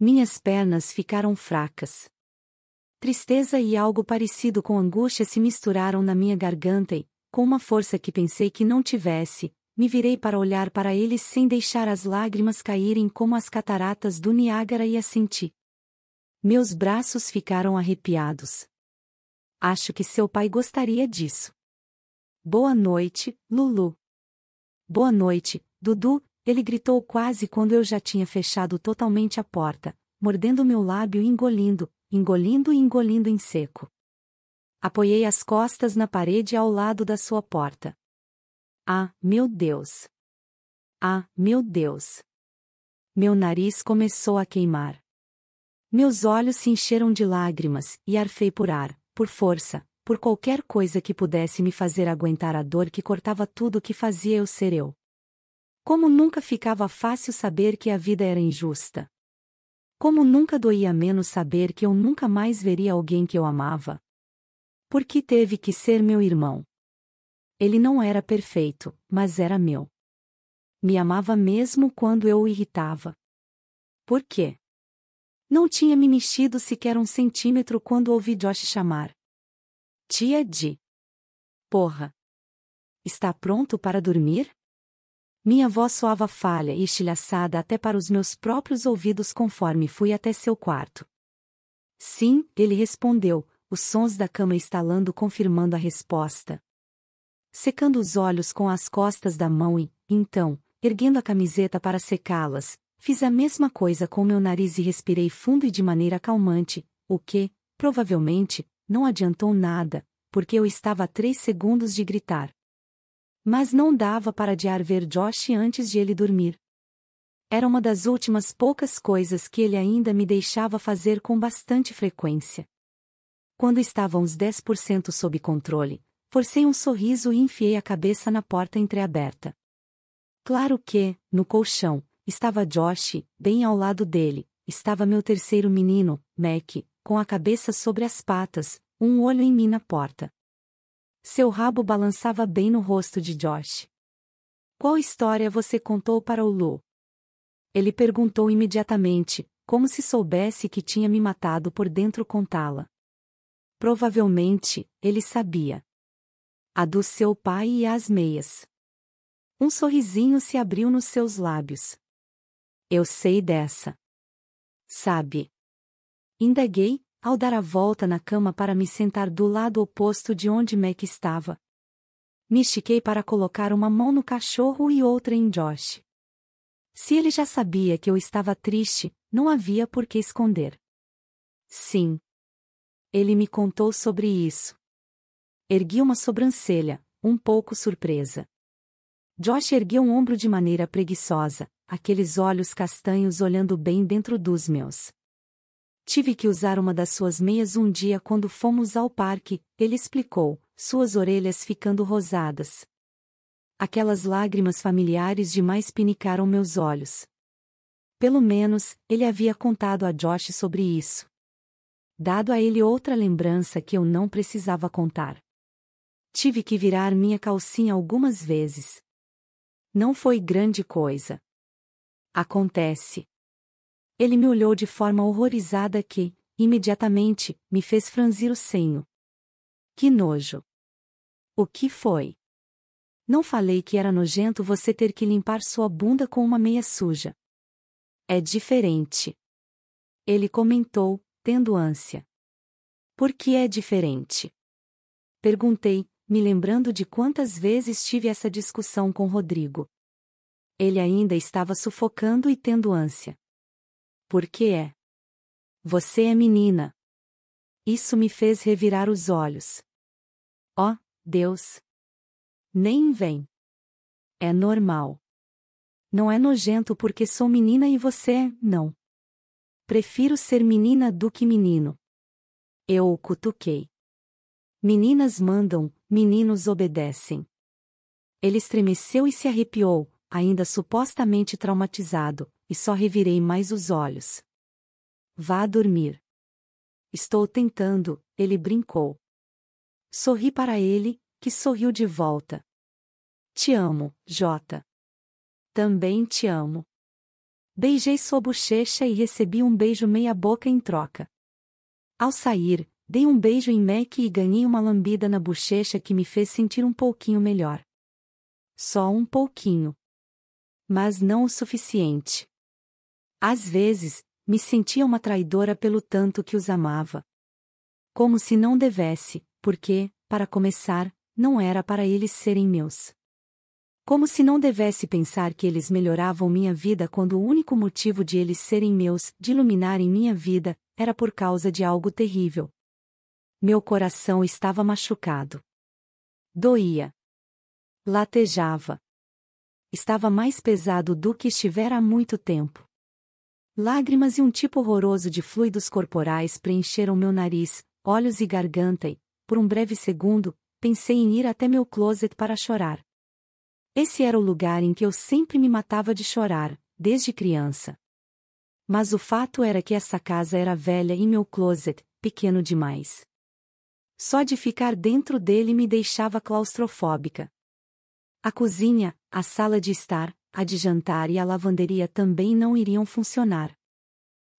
Minhas pernas ficaram fracas. Tristeza e algo parecido com angústia se misturaram na minha garganta e, com uma força que pensei que não tivesse, me virei para olhar para eles sem deixar as lágrimas caírem como as cataratas do Niágara e assenti. Meus braços ficaram arrepiados. Acho que seu pai gostaria disso. Boa noite, Lulu. Boa noite, Dudu, ele gritou quase quando eu já tinha fechado totalmente a porta, mordendo meu lábio e engolindo, engolindo e engolindo em seco. Apoiei as costas na parede ao lado da sua porta. Ah, meu Deus! Ah, meu Deus! Meu nariz começou a queimar. Meus olhos se encheram de lágrimas e arfei por ar, por força, por qualquer coisa que pudesse me fazer aguentar a dor que cortava tudo que fazia eu ser eu. Como nunca ficava fácil saber que a vida era injusta. Como nunca doía menos saber que eu nunca mais veria alguém que eu amava? Por que teve que ser meu irmão? Ele não era perfeito, mas era meu. Me amava mesmo quando eu o irritava. Por quê? Não tinha me mexido sequer um centímetro quando ouvi Josh chamar. Tia Di. Porra. Está pronto para dormir? Minha voz soava falha e estilhaçada até para os meus próprios ouvidos conforme fui até seu quarto. Sim, ele respondeu, os sons da cama estalando confirmando a resposta. Secando os olhos com as costas da mão e, então, erguendo a camiseta para secá-las, fiz a mesma coisa com meu nariz e respirei fundo e de maneira calmante, o que, provavelmente, não adiantou nada, porque eu estava a três segundos de gritar. Mas não dava para adiar ver Josh antes de ele dormir. Era uma das últimas poucas coisas que ele ainda me deixava fazer com bastante frequência. Quando estava uns 10% sob controle, forcei um sorriso e enfiei a cabeça na porta entreaberta. Claro que, no colchão, estava Josh, bem ao lado dele, estava meu terceiro menino, Mac, com a cabeça sobre as patas, um olho em mim na porta. Seu rabo balançava bem no rosto de Josh. Qual história você contou para o Lu? Ele perguntou imediatamente, como se soubesse que tinha me matado por dentro contá-la. Provavelmente, ele sabia. A do seu pai e as meias. Um sorrisinho se abriu nos seus lábios. Eu sei dessa. Sabe? Indaguei, ao dar a volta na cama para me sentar do lado oposto de onde Mac estava. Me estiquei para colocar uma mão no cachorro e outra em Josh. Se ele já sabia que eu estava triste, não havia por que esconder. Sim. Ele me contou sobre isso. Ergui uma sobrancelha, um pouco surpresa. Josh ergueu um ombro de maneira preguiçosa, aqueles olhos castanhos olhando bem dentro dos meus. Tive que usar uma das suas meias um dia quando fomos ao parque, ele explicou, suas orelhas ficando rosadas. Aquelas lágrimas familiares demais pinicaram meus olhos. Pelo menos, ele havia contado a Josh sobre isso. Dado a ele outra lembrança que eu não precisava contar. Tive que virar minha calcinha algumas vezes. Não foi grande coisa. Acontece. Ele me olhou de forma horrorizada que, imediatamente, me fez franzir o senho. Que nojo! O que foi? Não falei que era nojento você ter que limpar sua bunda com uma meia suja. É diferente. Ele comentou, tendo ânsia. Por que é diferente? Perguntei, me lembrando de quantas vezes tive essa discussão com Rodrigo. Ele ainda estava sufocando e tendo ânsia. Porque é. Você é menina. Isso me fez revirar os olhos. oh, Deus! Nem vem. É normal. Não é nojento porque sou menina e você, é, não. Prefiro ser menina do que menino. Eu o cutuquei. Meninas mandam, meninos obedecem. Ele estremeceu e se arrepiou, ainda supostamente traumatizado, e só revirei mais os olhos. Vá dormir. Estou tentando, ele brincou. Sorri para ele, que sorriu de volta. Te amo, Jota. Também te amo. Beijei sua bochecha e recebi um beijo meia-boca em troca. Ao sair, dei um beijo em Mac e ganhei uma lambida na bochecha que me fez sentir um pouquinho melhor. Só um pouquinho. Mas não o suficiente. Às vezes, me sentia uma traidora pelo tanto que os amava. Como se não devesse, porque, para começar, não era para eles serem meus. Como se não devesse pensar que eles melhoravam minha vida quando o único motivo de eles serem meus, de iluminarem minha vida, era por causa de algo terrível. Meu coração estava machucado. Doía. Latejava. Estava mais pesado do que estivera há muito tempo. Lágrimas e um tipo horroroso de fluidos corporais preencheram meu nariz, olhos e garganta e, por um breve segundo, pensei em ir até meu closet para chorar. Esse era o lugar em que eu sempre me matava de chorar, desde criança. Mas o fato era que essa casa era velha e meu closet, pequeno demais. Só de ficar dentro dele me deixava claustrofóbica. A cozinha, a sala de estar, a de jantar e a lavanderia também não iriam funcionar.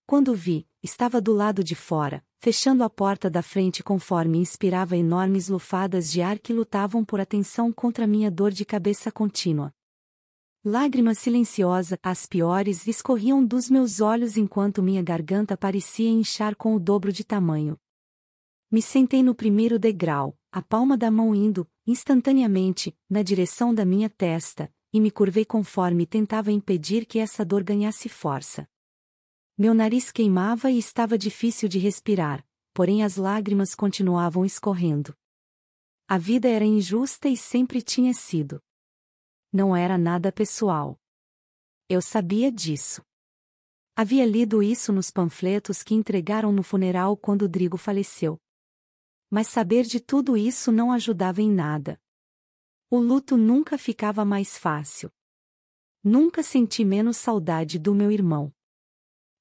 Quando vi, estava do lado de fora, fechando a porta da frente conforme inspirava enormes lufadas de ar que lutavam por atenção contra minha dor de cabeça contínua. Lágrimas silenciosas, as piores, escorriam dos meus olhos enquanto minha garganta parecia inchar com o dobro de tamanho. Me sentei no primeiro degrau, a palma da mão indo, instantaneamente, na direção da minha testa, e me curvei conforme tentava impedir que essa dor ganhasse força. Meu nariz queimava e estava difícil de respirar, porém as lágrimas continuavam escorrendo. A vida era injusta e sempre tinha sido. Não era nada pessoal. Eu sabia disso. Havia lido isso nos panfletos que entregaram no funeral quando Drigo faleceu. Mas saber de tudo isso não ajudava em nada. O luto nunca ficava mais fácil. Nunca senti menos saudade do meu irmão.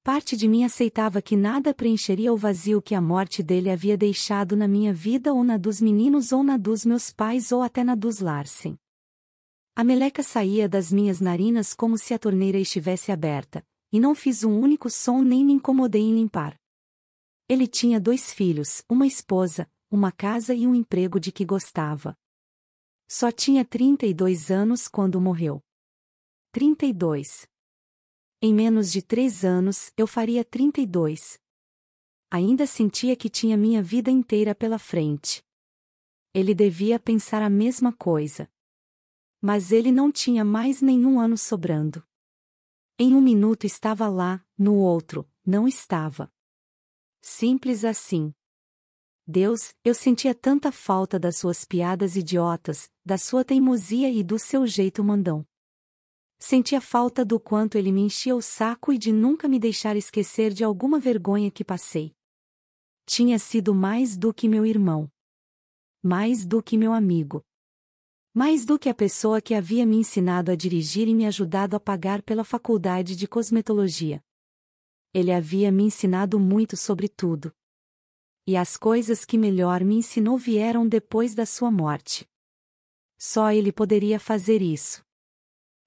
Parte de mim aceitava que nada preencheria o vazio que a morte dele havia deixado na minha vida ou na dos meninos ou na dos meus pais ou até na dos Larsen. A meleca saía das minhas narinas como se a torneira estivesse aberta, e não fiz um único som nem me incomodei em limpar. Ele tinha dois filhos, uma esposa, uma casa e um emprego de que gostava. Só tinha 32 anos quando morreu. 32. Em menos de três anos eu faria 32. Ainda sentia que tinha minha vida inteira pela frente. Ele devia pensar a mesma coisa. Mas ele não tinha mais nenhum ano sobrando. Em um minuto estava lá, no outro, não estava. Simples assim. Deus, eu sentia tanta falta das suas piadas idiotas, da sua teimosia e do seu jeito mandão. Sentia falta do quanto ele me enchia o saco e de nunca me deixar esquecer de alguma vergonha que passei. Tinha sido mais do que meu irmão. Mais do que meu amigo. Mais do que a pessoa que havia me ensinado a dirigir e me ajudado a pagar pela faculdade de cosmetologia. Ele havia me ensinado muito sobre tudo e as coisas que melhor me ensinou vieram depois da sua morte. Só ele poderia fazer isso.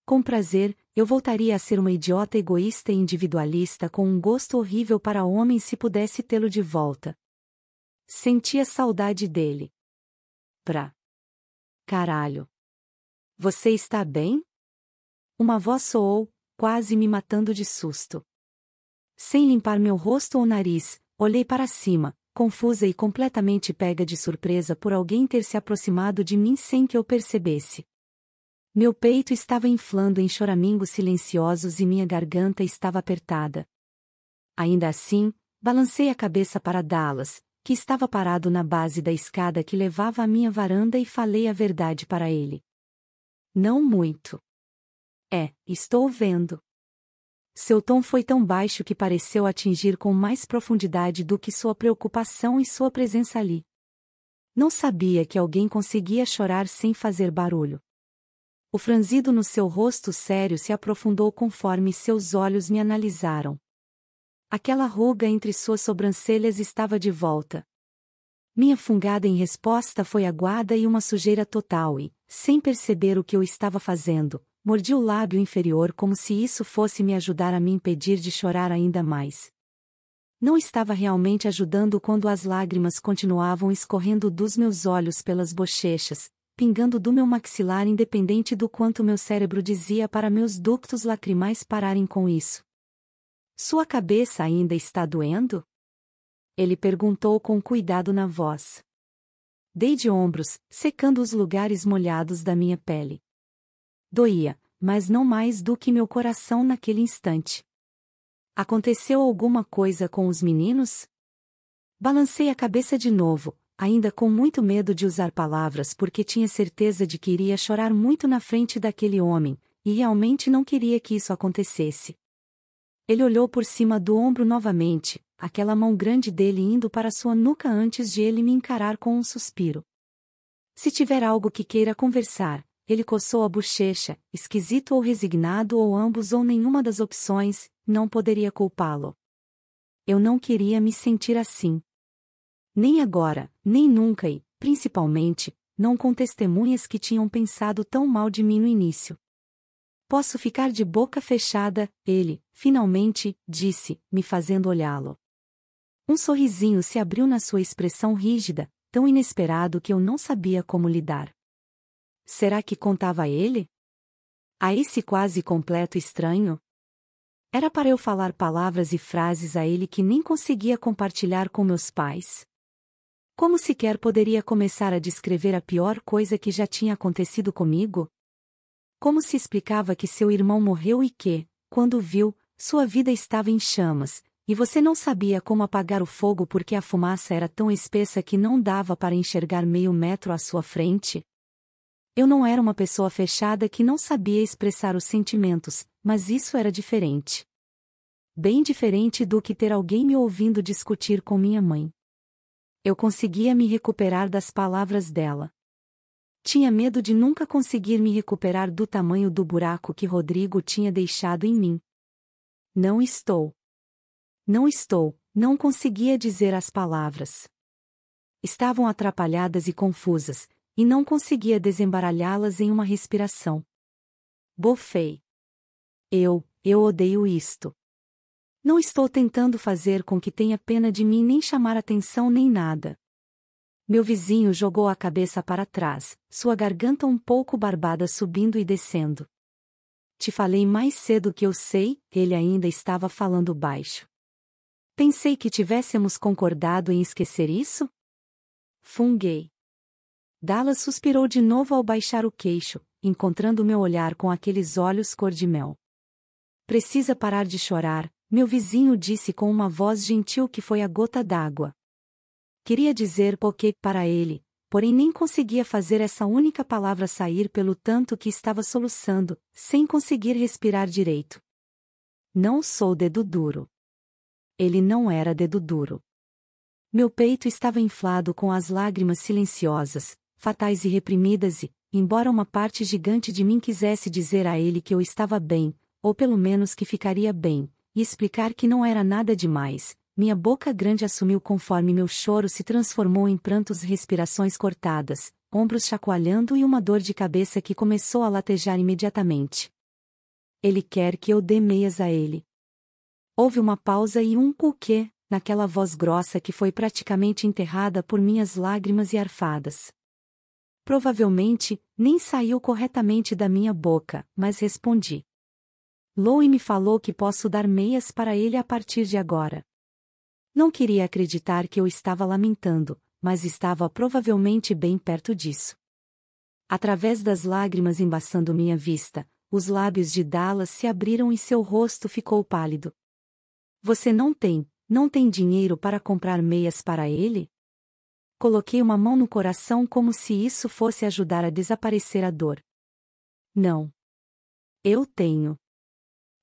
Com prazer, eu voltaria a ser uma idiota egoísta e individualista com um gosto horrível para homem se pudesse tê-lo de volta. Sentia saudade dele. Pra. Caralho. Você está bem? Uma voz soou, quase me matando de susto. Sem limpar meu rosto ou nariz, olhei para cima, confusa e completamente pega de surpresa por alguém ter se aproximado de mim sem que eu percebesse. Meu peito estava inflando em choramingos silenciosos e minha garganta estava apertada. Ainda assim, balancei a cabeça para Dallas, que estava parado na base da escada que levava à minha varanda e falei a verdade para ele. Não muito. É, estou vendo. Seu tom foi tão baixo que pareceu atingir com mais profundidade do que sua preocupação e sua presença ali. Não sabia que alguém conseguia chorar sem fazer barulho. O franzido no seu rosto sério se aprofundou conforme seus olhos me analisaram. Aquela ruga entre suas sobrancelhas estava de volta. Minha fungada em resposta foi aguada e uma sujeira total e, sem perceber o que eu estava fazendo, mordi o lábio inferior como se isso fosse me ajudar a me impedir de chorar ainda mais. Não estava realmente ajudando quando as lágrimas continuavam escorrendo dos meus olhos pelas bochechas, pingando do meu maxilar independente do quanto meu cérebro dizia para meus ductos lacrimais pararem com isso. Sua cabeça ainda está doendo? Ele perguntou com cuidado na voz. Dei de ombros, secando os lugares molhados da minha pele. Doía, mas não mais do que meu coração naquele instante. Aconteceu alguma coisa com os meninos? Balancei a cabeça de novo, ainda com muito medo de usar palavras porque tinha certeza de que iria chorar muito na frente daquele homem, e realmente não queria que isso acontecesse. Ele olhou por cima do ombro novamente, aquela mão grande dele indo para sua nuca antes de ele me encarar com um suspiro. Se tiver algo que queira conversar, ele coçou a bochecha, esquisito ou resignado ou ambos ou nenhuma das opções, não poderia culpá-lo. Eu não queria me sentir assim. Nem agora, nem nunca e, principalmente, não com testemunhas que tinham pensado tão mal de mim no início. Posso ficar de boca fechada, ele, finalmente, disse, me fazendo olhá-lo. Um sorrisinho se abriu na sua expressão rígida, tão inesperado que eu não sabia como lidar. Será que contava a ele? A esse quase completo estranho? Era para eu falar palavras e frases a ele que nem conseguia compartilhar com meus pais. Como sequer poderia começar a descrever a pior coisa que já tinha acontecido comigo? Como se explicava que seu irmão morreu e que, quando viu, sua vida estava em chamas, e você não sabia como apagar o fogo porque a fumaça era tão espessa que não dava para enxergar meio metro à sua frente? Eu não era uma pessoa fechada que não sabia expressar os sentimentos, mas isso era diferente. Bem diferente do que ter alguém me ouvindo discutir com minha mãe. Eu conseguia me recuperar das palavras dela. Tinha medo de nunca conseguir me recuperar do tamanho do buraco que Rodrigo tinha deixado em mim. Não estou. Não estou, não conseguia dizer as palavras. Estavam atrapalhadas e confusas, e não conseguia desembaralhá-las em uma respiração. Bofei. Eu, eu odeio isto. Não estou tentando fazer com que tenha pena de mim nem chamar atenção nem nada. Meu vizinho jogou a cabeça para trás, sua garganta um pouco barbada subindo e descendo. Te falei mais cedo que eu sei, ele ainda estava falando baixo. Pensei que tivéssemos concordado em esquecer isso? Funguei. Dallas suspirou de novo ao baixar o queixo, encontrando meu olhar com aqueles olhos cor de mel. Precisa parar de chorar, meu vizinho disse com uma voz gentil que foi a gota d'água. Queria dizer porque para ele, porém nem conseguia fazer essa única palavra sair pelo tanto que estava soluçando, sem conseguir respirar direito. Não sou dedo duro. Ele não era dedo duro. Meu peito estava inflado com as lágrimas silenciosas, fatais e reprimidas e, embora uma parte gigante de mim quisesse dizer a ele que eu estava bem, ou pelo menos que ficaria bem, e explicar que não era nada demais, minha boca grande assumiu conforme meu choro se transformou em prantos respirações cortadas, ombros chacoalhando e uma dor de cabeça que começou a latejar imediatamente. Ele quer que eu dê meias a ele. Houve uma pausa e um o naquela voz grossa que foi praticamente enterrada por minhas lágrimas e arfadas. Provavelmente, nem saiu corretamente da minha boca, mas respondi. Louie me falou que posso dar meias para ele a partir de agora. Não queria acreditar que eu estava lamentando, mas estava provavelmente bem perto disso. Através das lágrimas embaçando minha vista, os lábios de Dallas se abriram e seu rosto ficou pálido. Você não tem, não tem dinheiro para comprar meias para ele? coloquei uma mão no coração como se isso fosse ajudar a desaparecer a dor. Não. Eu tenho.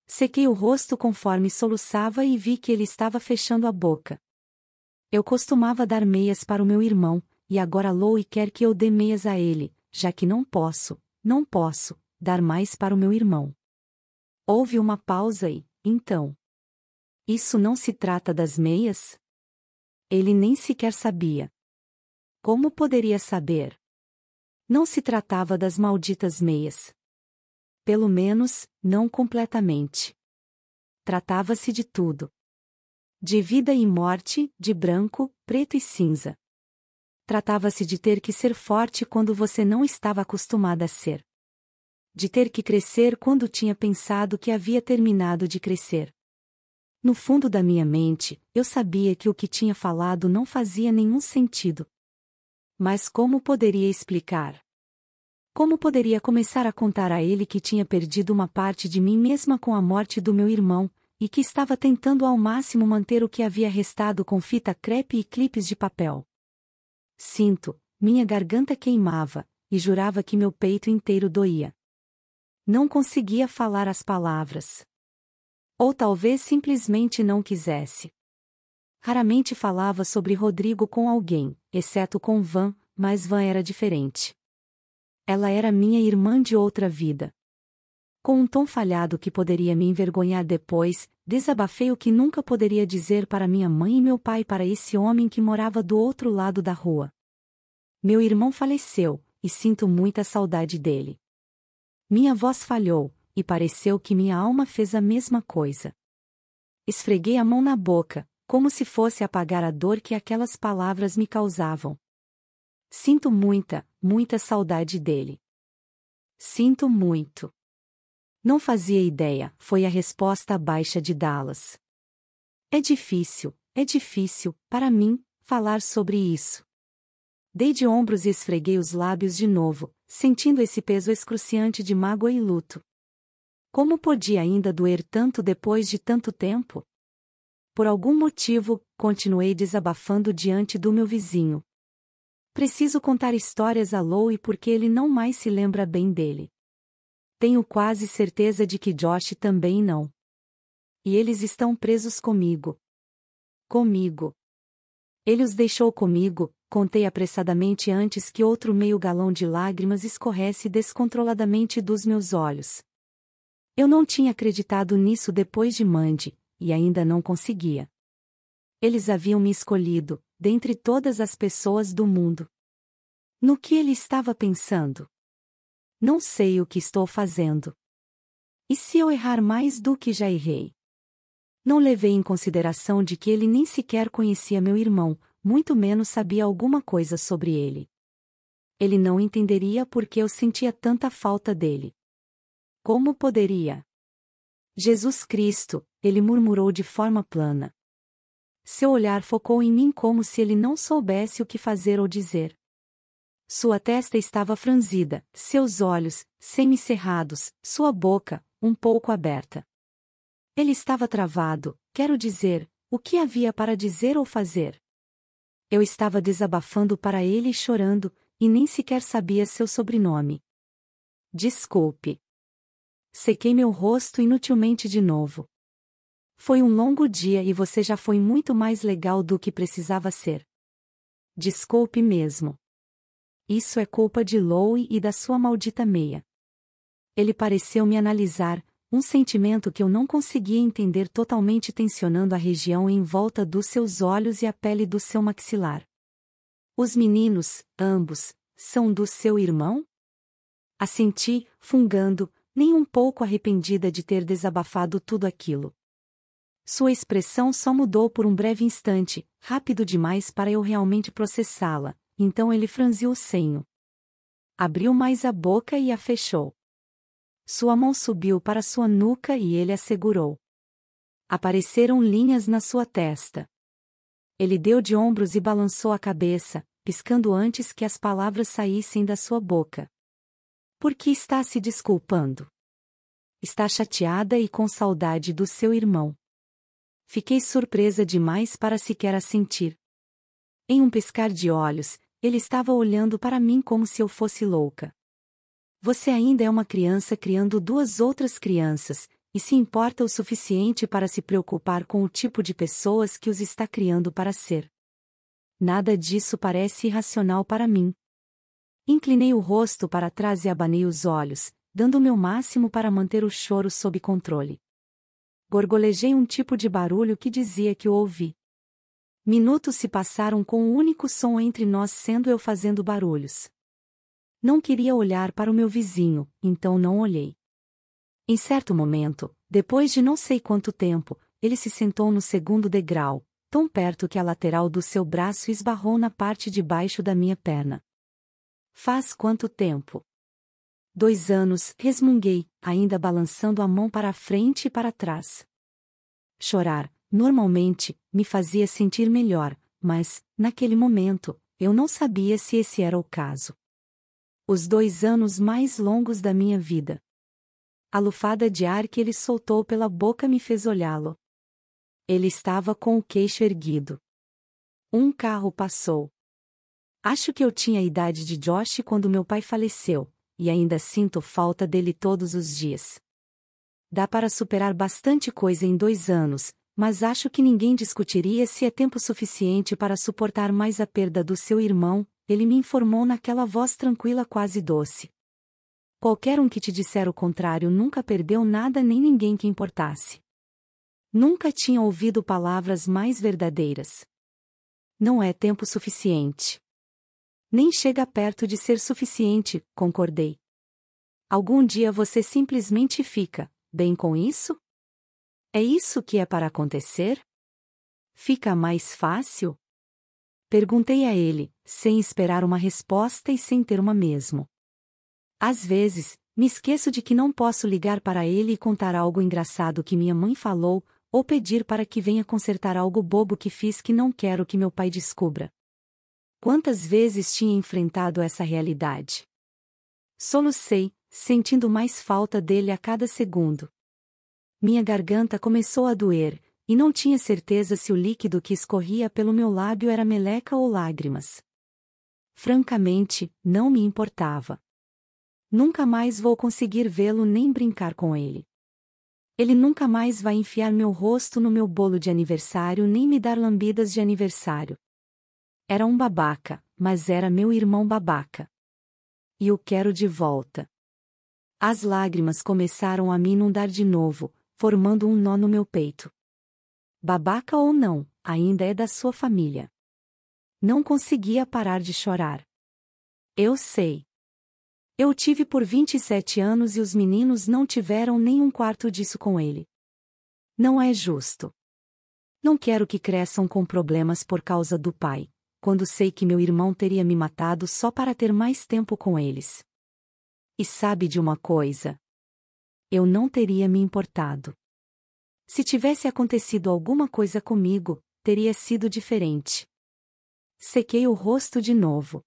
Sequei o rosto conforme soluçava e vi que ele estava fechando a boca. Eu costumava dar meias para o meu irmão, e agora Lou quer que eu dê meias a ele, já que não posso, não posso, dar mais para o meu irmão. Houve uma pausa e, então. Isso não se trata das meias? Ele nem sequer sabia. Como poderia saber? Não se tratava das malditas meias. Pelo menos, não completamente. Tratava-se de tudo. De vida e morte, de branco, preto e cinza. Tratava-se de ter que ser forte quando você não estava acostumada a ser. De ter que crescer quando tinha pensado que havia terminado de crescer. No fundo da minha mente, eu sabia que o que tinha falado não fazia nenhum sentido. Mas como poderia explicar? Como poderia começar a contar a ele que tinha perdido uma parte de mim mesma com a morte do meu irmão, e que estava tentando ao máximo manter o que havia restado com fita crepe e clipes de papel? Sinto, minha garganta queimava, e jurava que meu peito inteiro doía. Não conseguia falar as palavras. Ou talvez simplesmente não quisesse. Raramente falava sobre Rodrigo com alguém, exceto com Van, mas Van era diferente. Ela era minha irmã de outra vida. Com um tom falhado que poderia me envergonhar depois, desabafei o que nunca poderia dizer para minha mãe e meu pai para esse homem que morava do outro lado da rua. Meu irmão faleceu, e sinto muita saudade dele. Minha voz falhou, e pareceu que minha alma fez a mesma coisa. Esfreguei a mão na boca, como se fosse apagar a dor que aquelas palavras me causavam. Sinto muita, muita saudade dele. Sinto muito. Não fazia ideia, foi a resposta baixa de Dallas. É difícil, é difícil, para mim, falar sobre isso. Dei de ombros e esfreguei os lábios de novo, sentindo esse peso excruciante de mágoa e luto. Como podia ainda doer tanto depois de tanto tempo? Por algum motivo, continuei desabafando diante do meu vizinho. Preciso contar histórias a Lou porque ele não mais se lembra bem dele. Tenho quase certeza de que Josh também não. E eles estão presos comigo. Comigo. Ele os deixou comigo, contei apressadamente antes que outro meio galão de lágrimas escorresse descontroladamente dos meus olhos. Eu não tinha acreditado nisso depois de Mandy, e ainda não conseguia. Eles haviam me escolhido, dentre todas as pessoas do mundo. No que ele estava pensando? Não sei o que estou fazendo. E se eu errar mais do que já errei? Não levei em consideração de que ele nem sequer conhecia meu irmão, muito menos sabia alguma coisa sobre ele. Ele não entenderia por que eu sentia tanta falta dele. Como poderia? Jesus Cristo, ele murmurou de forma plana. Seu olhar focou em mim como se ele não soubesse o que fazer ou dizer. Sua testa estava franzida, seus olhos, semicerrados, sua boca, um pouco aberta. Ele estava travado, quero dizer, o que havia para dizer ou fazer? Eu estava desabafando para ele e chorando, e nem sequer sabia seu sobrenome. Desculpe. Sequei meu rosto inutilmente de novo. Foi um longo dia e você já foi muito mais legal do que precisava ser. Desculpe mesmo. Isso é culpa de Lowe e da sua maldita meia. Ele pareceu me analisar, um sentimento que eu não conseguia entender totalmente tensionando a região em volta dos seus olhos e a pele do seu maxilar. Os meninos, ambos, são do seu irmão? Assenti, fungando, nem um pouco arrependida de ter desabafado tudo aquilo. Sua expressão só mudou por um breve instante, rápido demais para eu realmente processá-la, então ele franziu o senho. Abriu mais a boca e a fechou. Sua mão subiu para sua nuca e ele a segurou. Apareceram linhas na sua testa. Ele deu de ombros e balançou a cabeça, piscando antes que as palavras saíssem da sua boca. Por que está se desculpando? Está chateada e com saudade do seu irmão. Fiquei surpresa demais para sequer a sentir. Em um piscar de olhos, ele estava olhando para mim como se eu fosse louca. Você ainda é uma criança criando duas outras crianças, e se importa o suficiente para se preocupar com o tipo de pessoas que os está criando para ser. Nada disso parece irracional para mim. Inclinei o rosto para trás e abanei os olhos, dando o meu máximo para manter o choro sob controle. Gorgolejei um tipo de barulho que dizia que ouvi. Minutos se passaram com o um único som entre nós sendo eu fazendo barulhos. Não queria olhar para o meu vizinho, então não olhei. Em certo momento, depois de não sei quanto tempo, ele se sentou no segundo degrau, tão perto que a lateral do seu braço esbarrou na parte de baixo da minha perna. Faz quanto tempo? Dois anos, resmunguei, ainda balançando a mão para a frente e para trás. Chorar, normalmente, me fazia sentir melhor, mas, naquele momento, eu não sabia se esse era o caso. Os dois anos mais longos da minha vida. A lufada de ar que ele soltou pela boca me fez olhá-lo. Ele estava com o queixo erguido. Um carro passou. Acho que eu tinha a idade de Josh quando meu pai faleceu, e ainda sinto falta dele todos os dias. Dá para superar bastante coisa em dois anos, mas acho que ninguém discutiria se é tempo suficiente para suportar mais a perda do seu irmão, ele me informou naquela voz tranquila quase doce. Qualquer um que te disser o contrário nunca perdeu nada nem ninguém que importasse. Nunca tinha ouvido palavras mais verdadeiras. Não é tempo suficiente. Nem chega perto de ser suficiente, concordei. Algum dia você simplesmente fica, bem com isso? É isso que é para acontecer? Fica mais fácil? Perguntei a ele, sem esperar uma resposta e sem ter uma mesmo. Às vezes, me esqueço de que não posso ligar para ele e contar algo engraçado que minha mãe falou, ou pedir para que venha consertar algo bobo que fiz que não quero que meu pai descubra. Quantas vezes tinha enfrentado essa realidade? Solucei, sentindo mais falta dele a cada segundo. Minha garganta começou a doer, e não tinha certeza se o líquido que escorria pelo meu lábio era meleca ou lágrimas. Francamente, não me importava. Nunca mais vou conseguir vê-lo nem brincar com ele. Ele nunca mais vai enfiar meu rosto no meu bolo de aniversário nem me dar lambidas de aniversário. Era um babaca, mas era meu irmão babaca. E o quero de volta. As lágrimas começaram a me inundar de novo, formando um nó no meu peito. Babaca ou não, ainda é da sua família. Não conseguia parar de chorar. Eu sei. Eu tive por 27 anos e os meninos não tiveram nem um quarto disso com ele. Não é justo. Não quero que cresçam com problemas por causa do pai quando sei que meu irmão teria me matado só para ter mais tempo com eles. E sabe de uma coisa? Eu não teria me importado. Se tivesse acontecido alguma coisa comigo, teria sido diferente. Sequei o rosto de novo.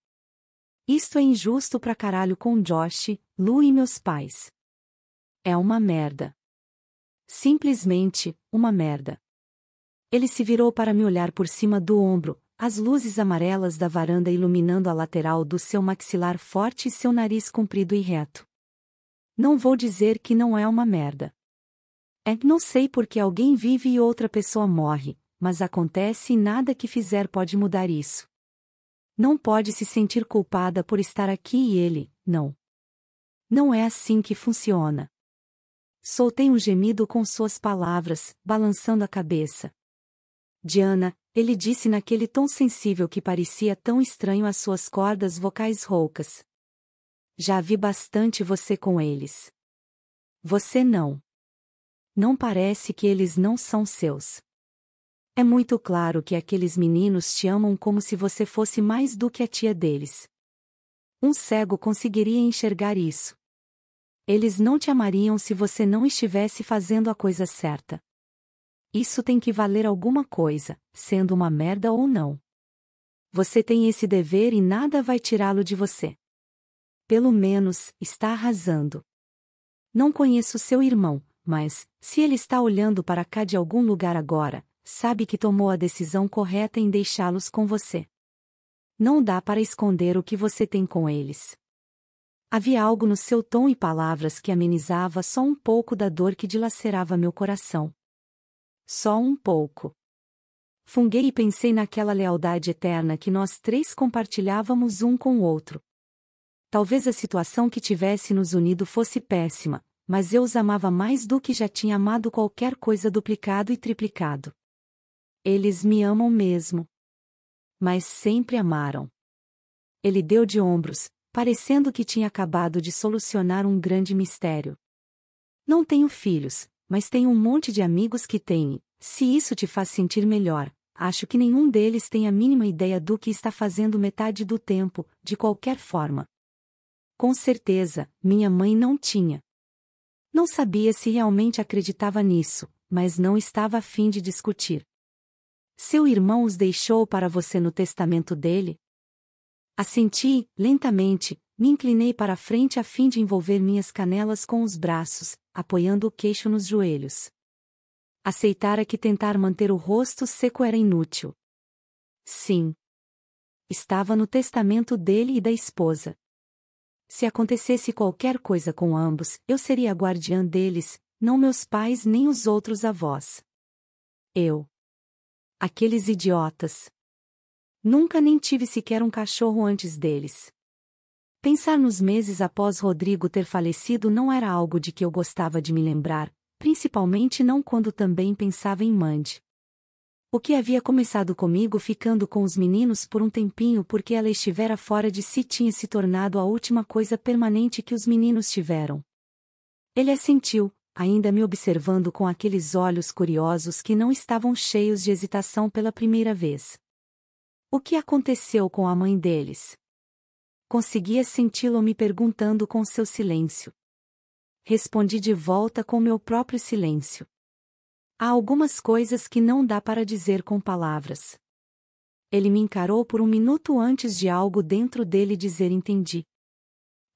Isto é injusto pra caralho com Josh, Lu e meus pais. É uma merda. Simplesmente, uma merda. Ele se virou para me olhar por cima do ombro, as luzes amarelas da varanda iluminando a lateral do seu maxilar forte e seu nariz comprido e reto. Não vou dizer que não é uma merda. É, não sei porque alguém vive e outra pessoa morre, mas acontece e nada que fizer pode mudar isso. Não pode se sentir culpada por estar aqui e ele, não. Não é assim que funciona. Soltei um gemido com suas palavras, balançando a cabeça. Diana, ele disse naquele tom sensível que parecia tão estranho às suas cordas vocais roucas. Já vi bastante você com eles. Você não. Não parece que eles não são seus. É muito claro que aqueles meninos te amam como se você fosse mais do que a tia deles. Um cego conseguiria enxergar isso. Eles não te amariam se você não estivesse fazendo a coisa certa. Isso tem que valer alguma coisa, sendo uma merda ou não. Você tem esse dever e nada vai tirá-lo de você. Pelo menos, está arrasando. Não conheço seu irmão, mas, se ele está olhando para cá de algum lugar agora, sabe que tomou a decisão correta em deixá-los com você. Não dá para esconder o que você tem com eles. Havia algo no seu tom e palavras que amenizava só um pouco da dor que dilacerava meu coração. Só um pouco. Funguei e pensei naquela lealdade eterna que nós três compartilhávamos um com o outro. Talvez a situação que tivesse nos unido fosse péssima, mas eu os amava mais do que já tinha amado qualquer coisa duplicado e triplicado. Eles me amam mesmo. Mas sempre amaram. Ele deu de ombros, parecendo que tinha acabado de solucionar um grande mistério. Não tenho filhos, mas tem um monte de amigos que têm. Se isso te faz sentir melhor, acho que nenhum deles tem a mínima ideia do que está fazendo metade do tempo, de qualquer forma. Com certeza, minha mãe não tinha. Não sabia se realmente acreditava nisso, mas não estava a fim de discutir. Seu irmão os deixou para você no testamento dele? Assenti, lentamente, me inclinei para a frente a fim de envolver minhas canelas com os braços, apoiando o queixo nos joelhos. Aceitara que tentar manter o rosto seco era inútil. Sim. Estava no testamento dele e da esposa. Se acontecesse qualquer coisa com ambos, eu seria a guardiã deles, não meus pais nem os outros avós. Eu. Aqueles idiotas. Nunca nem tive sequer um cachorro antes deles. Pensar nos meses após Rodrigo ter falecido não era algo de que eu gostava de me lembrar, principalmente não quando também pensava em Mandy. O que havia começado comigo ficando com os meninos por um tempinho porque ela estivera fora de si tinha se tornado a última coisa permanente que os meninos tiveram. Ele assentiu, sentiu, ainda me observando com aqueles olhos curiosos que não estavam cheios de hesitação pela primeira vez. O que aconteceu com a mãe deles? conseguia senti-lo me perguntando com seu silêncio. Respondi de volta com meu próprio silêncio. Há algumas coisas que não dá para dizer com palavras. Ele me encarou por um minuto antes de algo dentro dele dizer entendi.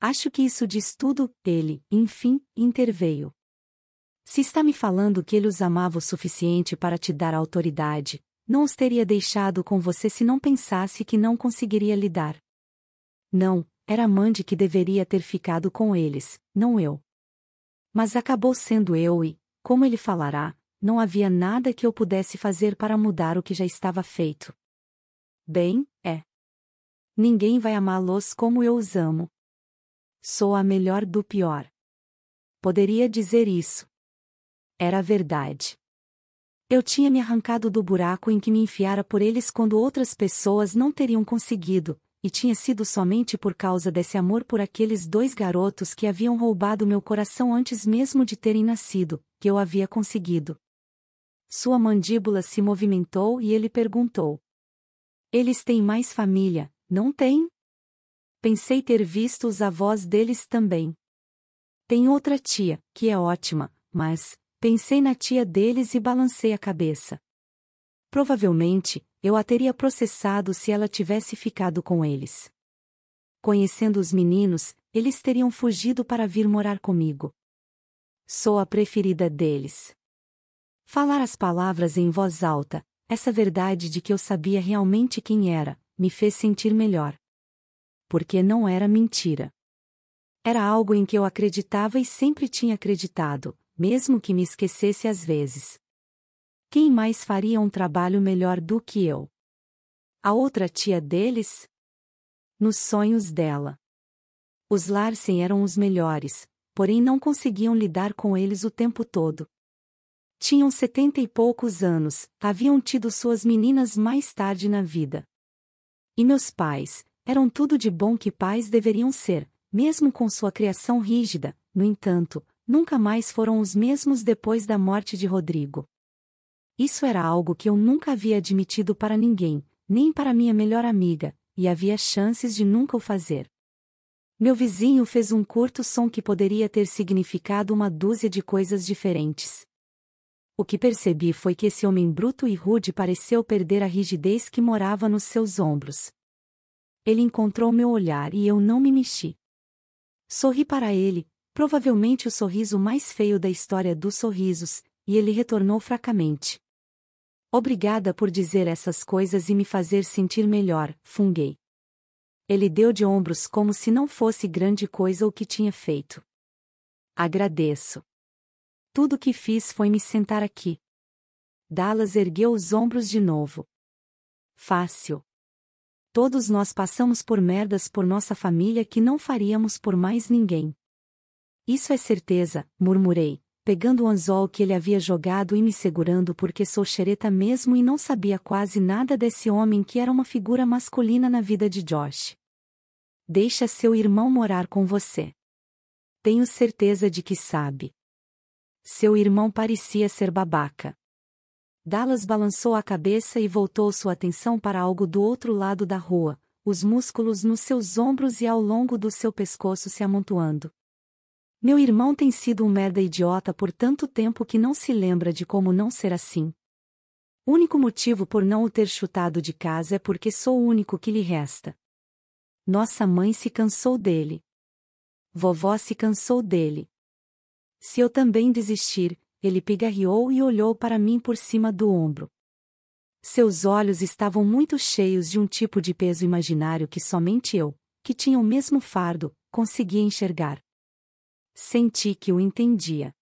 Acho que isso diz tudo, ele, enfim, interveio. Se está me falando que ele os amava o suficiente para te dar autoridade, não os teria deixado com você se não pensasse que não conseguiria lidar. Não, era Mandy que deveria ter ficado com eles, não eu. Mas acabou sendo eu e, como ele falará, não havia nada que eu pudesse fazer para mudar o que já estava feito. Bem, é. Ninguém vai amá-los como eu os amo. Sou a melhor do pior. Poderia dizer isso. Era verdade. Eu tinha me arrancado do buraco em que me enfiara por eles quando outras pessoas não teriam conseguido, e tinha sido somente por causa desse amor por aqueles dois garotos que haviam roubado meu coração antes mesmo de terem nascido, que eu havia conseguido. Sua mandíbula se movimentou e ele perguntou: Eles têm mais família, não têm? Pensei ter visto os avós deles também. Tem outra tia, que é ótima, mas pensei na tia deles e balancei a cabeça. Provavelmente, eu a teria processado se ela tivesse ficado com eles. Conhecendo os meninos, eles teriam fugido para vir morar comigo. Sou a preferida deles. Falar as palavras em voz alta, essa verdade de que eu sabia realmente quem era, me fez sentir melhor. Porque não era mentira. Era algo em que eu acreditava e sempre tinha acreditado, mesmo que me esquecesse às vezes. Quem mais faria um trabalho melhor do que eu? A outra tia deles? Nos sonhos dela. Os Larsen eram os melhores, porém não conseguiam lidar com eles o tempo todo. Tinham setenta e poucos anos, haviam tido suas meninas mais tarde na vida. E meus pais, eram tudo de bom que pais deveriam ser, mesmo com sua criação rígida, no entanto, nunca mais foram os mesmos depois da morte de Rodrigo. Isso era algo que eu nunca havia admitido para ninguém, nem para minha melhor amiga, e havia chances de nunca o fazer. Meu vizinho fez um curto som que poderia ter significado uma dúzia de coisas diferentes. O que percebi foi que esse homem bruto e rude pareceu perder a rigidez que morava nos seus ombros. Ele encontrou meu olhar e eu não me mexi. Sorri para ele, provavelmente o sorriso mais feio da história dos sorrisos, e ele retornou fracamente. Obrigada por dizer essas coisas e me fazer sentir melhor, funguei. Ele deu de ombros como se não fosse grande coisa o que tinha feito. Agradeço. Tudo o que fiz foi me sentar aqui. Dallas ergueu os ombros de novo. Fácil. Todos nós passamos por merdas por nossa família que não faríamos por mais ninguém. Isso é certeza, murmurei pegando o anzol que ele havia jogado e me segurando porque sou xereta mesmo e não sabia quase nada desse homem que era uma figura masculina na vida de Josh. Deixa seu irmão morar com você. Tenho certeza de que sabe. Seu irmão parecia ser babaca. Dallas balançou a cabeça e voltou sua atenção para algo do outro lado da rua, os músculos nos seus ombros e ao longo do seu pescoço se amontoando. Meu irmão tem sido um merda idiota por tanto tempo que não se lembra de como não ser assim. O único motivo por não o ter chutado de casa é porque sou o único que lhe resta. Nossa mãe se cansou dele. Vovó se cansou dele. Se eu também desistir, ele pigarreou e olhou para mim por cima do ombro. Seus olhos estavam muito cheios de um tipo de peso imaginário que somente eu, que tinha o mesmo fardo, conseguia enxergar. Senti que o entendia.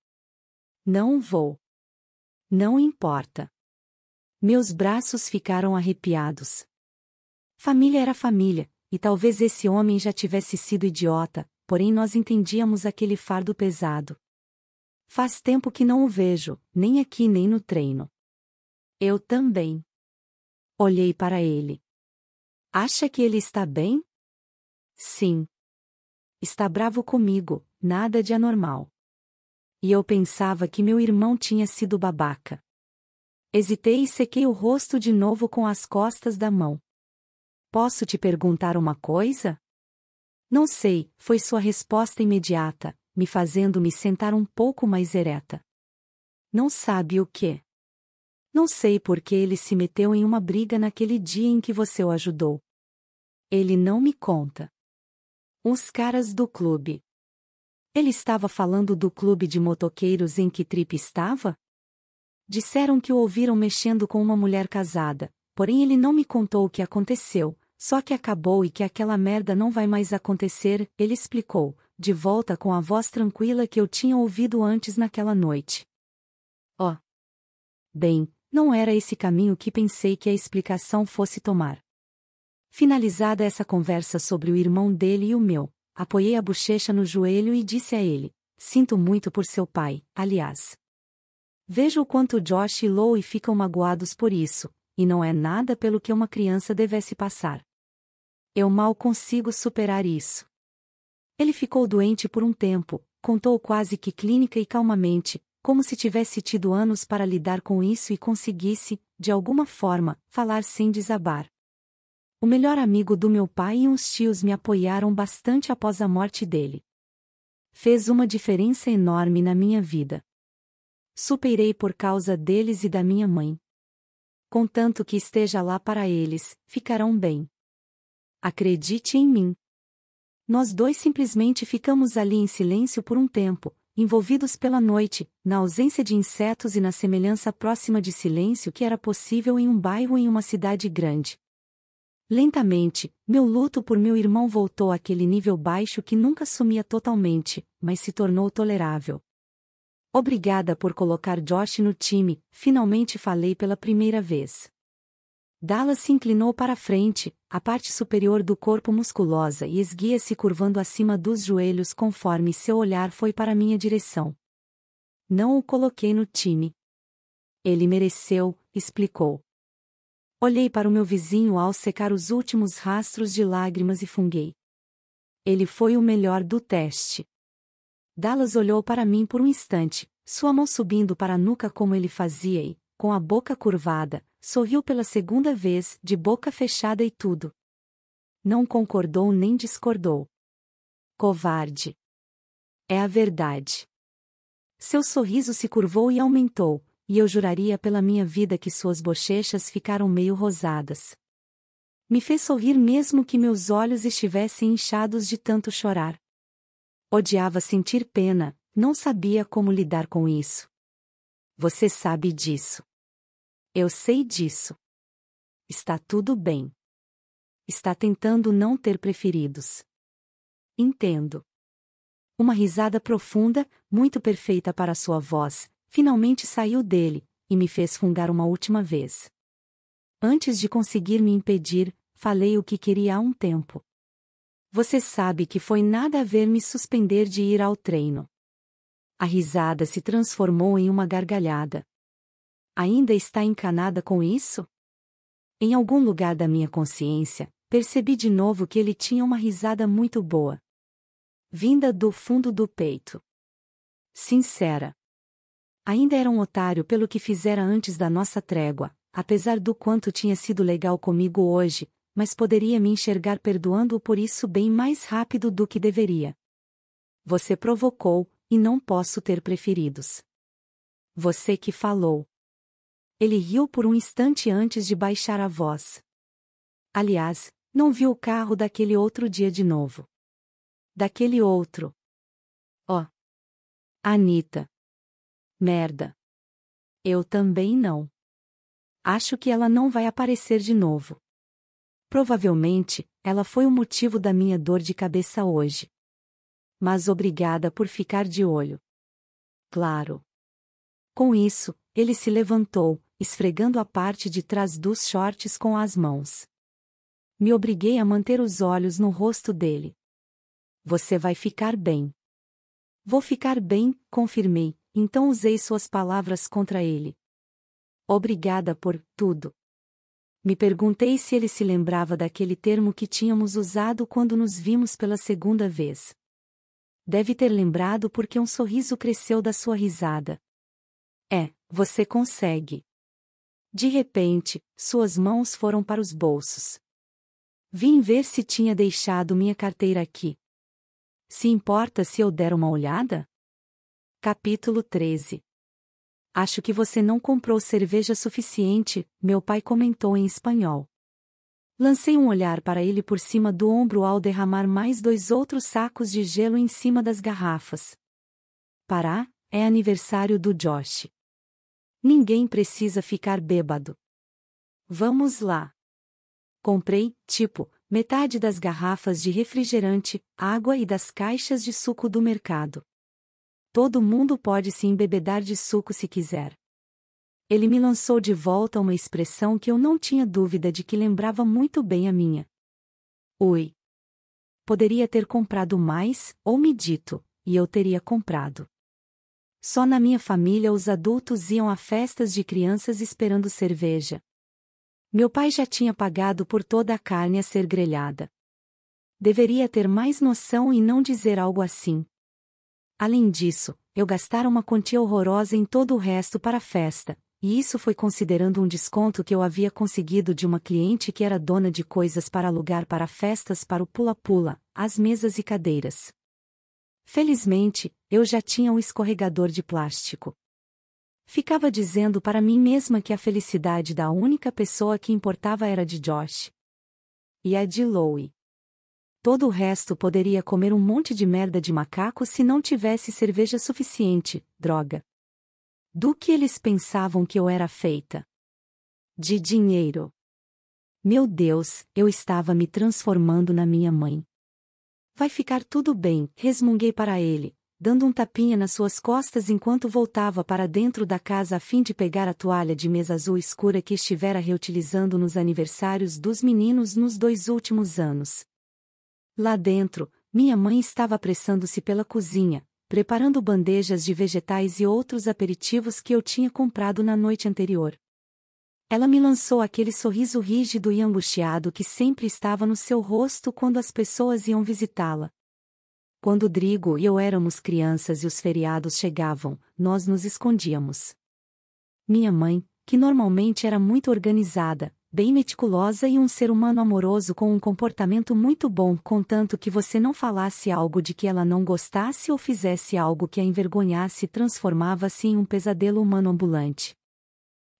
Não vou. Não importa. Meus braços ficaram arrepiados. Família era família, e talvez esse homem já tivesse sido idiota, porém nós entendíamos aquele fardo pesado. Faz tempo que não o vejo, nem aqui nem no treino. Eu também. Olhei para ele. Acha que ele está bem? Sim. Está bravo comigo, nada de anormal. E eu pensava que meu irmão tinha sido babaca. Hesitei e sequei o rosto de novo com as costas da mão. Posso te perguntar uma coisa? Não sei, foi sua resposta imediata, me fazendo me sentar um pouco mais ereta. Não sabe o que? Não sei por que ele se meteu em uma briga naquele dia em que você o ajudou. Ele não me conta. Os caras do clube. Ele estava falando do clube de motoqueiros em que Trip estava? Disseram que o ouviram mexendo com uma mulher casada, porém ele não me contou o que aconteceu, só que acabou e que aquela merda não vai mais acontecer, ele explicou, de volta com a voz tranquila que eu tinha ouvido antes naquela noite. Ó. Oh. Bem, não era esse caminho que pensei que a explicação fosse tomar. Finalizada essa conversa sobre o irmão dele e o meu, apoiei a bochecha no joelho e disse a ele: Sinto muito por seu pai, aliás. Vejo o quanto Josh e Lowe ficam magoados por isso, e não é nada pelo que uma criança devesse passar. Eu mal consigo superar isso. Ele ficou doente por um tempo, contou quase que clínica e calmamente, como se tivesse tido anos para lidar com isso e conseguisse, de alguma forma, falar sem desabar. O melhor amigo do meu pai e uns tios me apoiaram bastante após a morte dele. Fez uma diferença enorme na minha vida. Superei por causa deles e da minha mãe. Contanto que esteja lá para eles, ficarão bem. Acredite em mim. Nós dois simplesmente ficamos ali em silêncio por um tempo, envolvidos pela noite, na ausência de insetos e na semelhança próxima de silêncio que era possível em um bairro em uma cidade grande. Lentamente, meu luto por meu irmão voltou àquele nível baixo que nunca sumia totalmente, mas se tornou tolerável. Obrigada por colocar Josh no time, finalmente falei pela primeira vez. Dallas se inclinou para a frente, a parte superior do corpo musculosa e esguia-se curvando acima dos joelhos conforme seu olhar foi para minha direção. Não o coloquei no time. Ele mereceu, explicou. Olhei para o meu vizinho ao secar os últimos rastros de lágrimas e funguei. Ele foi o melhor do teste. Dallas olhou para mim por um instante, sua mão subindo para a nuca como ele fazia e, com a boca curvada, sorriu pela segunda vez, de boca fechada e tudo. Não concordou nem discordou. Covarde. É a verdade. Seu sorriso se curvou e aumentou, e eu juraria pela minha vida que suas bochechas ficaram meio rosadas. Me fez sorrir mesmo que meus olhos estivessem inchados de tanto chorar. Odiava sentir pena, não sabia como lidar com isso. Você sabe disso. Eu sei disso. Está tudo bem. Está tentando não ter preferidos. Entendo. Uma risada profunda, muito perfeita para sua voz, finalmente saiu dele, e me fez fungar uma última vez. Antes de conseguir me impedir, falei o que queria há um tempo. Você sabe que foi nada a ver me suspender de ir ao treino. A risada se transformou em uma gargalhada. Ainda está encanada com isso? Em algum lugar da minha consciência, percebi de novo que ele tinha uma risada muito boa. Vinda do fundo do peito. Sincera. Ainda era um otário pelo que fizera antes da nossa trégua, apesar do quanto tinha sido legal comigo hoje, mas poderia me enxergar perdoando-o por isso bem mais rápido do que deveria. Você provocou, e não posso ter preferidos. Você que falou. Ele riu por um instante antes de baixar a voz. Aliás, não viu o carro daquele outro dia de novo. Daquele outro. Ó. Oh. Anita. Merda. Eu também não. Acho que ela não vai aparecer de novo. Provavelmente, ela foi o motivo da minha dor de cabeça hoje. Mas obrigada por ficar de olho. Claro. Com isso, ele se levantou, esfregando a parte de trás dos shorts com as mãos. Me obriguei a manter os olhos no rosto dele. Você vai ficar bem. Vou ficar bem, confirmei, então usei suas palavras contra ele. Obrigada por tudo. Me perguntei se ele se lembrava daquele termo que tínhamos usado quando nos vimos pela segunda vez. Deve ter lembrado porque um sorriso cresceu da sua risada. É, você consegue. De repente, suas mãos foram para os bolsos. Vim ver se tinha deixado minha carteira aqui. Se importa se eu der uma olhada? Capítulo 13 Acho que você não comprou cerveja suficiente, meu pai comentou em espanhol. Lancei um olhar para ele por cima do ombro ao derramar mais dois outros sacos de gelo em cima das garrafas. Pará, é aniversário do Josh. Ninguém precisa ficar bêbado. Vamos lá. Comprei, tipo, metade das garrafas de refrigerante, água e das caixas de suco do mercado. Todo mundo pode se embebedar de suco se quiser. Ele me lançou de volta uma expressão que eu não tinha dúvida de que lembrava muito bem a minha. Oi. Poderia ter comprado mais, ou me dito, e eu teria comprado. Só na minha família os adultos iam a festas de crianças esperando cerveja. Meu pai já tinha pagado por toda a carne a ser grelhada. Deveria ter mais noção e não dizer algo assim, Além disso, eu gastara uma quantia horrorosa em todo o resto para a festa, e isso foi considerando um desconto que eu havia conseguido de uma cliente que era dona de coisas para alugar para festas para o pula-pula, as mesas e cadeiras. Felizmente, eu já tinha um escorregador de plástico. Ficava dizendo para mim mesma que a felicidade da única pessoa que importava era de Josh. E a de Louie todo o resto poderia comer um monte de merda de macaco se não tivesse cerveja suficiente, droga. Do que eles pensavam que eu era feita? De dinheiro. Meu Deus, eu estava me transformando na minha mãe. Vai ficar tudo bem, resmunguei para ele, dando um tapinha nas suas costas enquanto voltava para dentro da casa a fim de pegar a toalha de mesa azul escura que estivera reutilizando nos aniversários dos meninos nos dois últimos anos. Lá dentro, minha mãe estava apressando-se pela cozinha, preparando bandejas de vegetais e outros aperitivos que eu tinha comprado na noite anterior. Ela me lançou aquele sorriso rígido e angustiado que sempre estava no seu rosto quando as pessoas iam visitá-la. Quando Drigo e eu éramos crianças e os feriados chegavam, nós nos escondíamos. Minha mãe, que normalmente era muito organizada, bem meticulosa e um ser humano amoroso com um comportamento muito bom, contanto que você não falasse algo de que ela não gostasse ou fizesse algo que a envergonhasse, transformava-se em um pesadelo humano ambulante.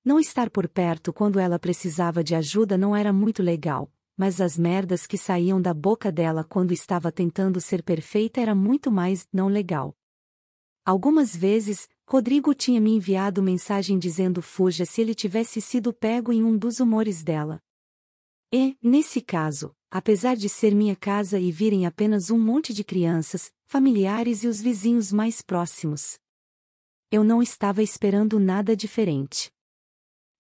Não estar por perto quando ela precisava de ajuda não era muito legal, mas as merdas que saíam da boca dela quando estava tentando ser perfeita era muito mais não legal. Algumas vezes, Rodrigo tinha me enviado mensagem dizendo fuja se ele tivesse sido pego em um dos humores dela. E, nesse caso, apesar de ser minha casa e virem apenas um monte de crianças, familiares e os vizinhos mais próximos. Eu não estava esperando nada diferente.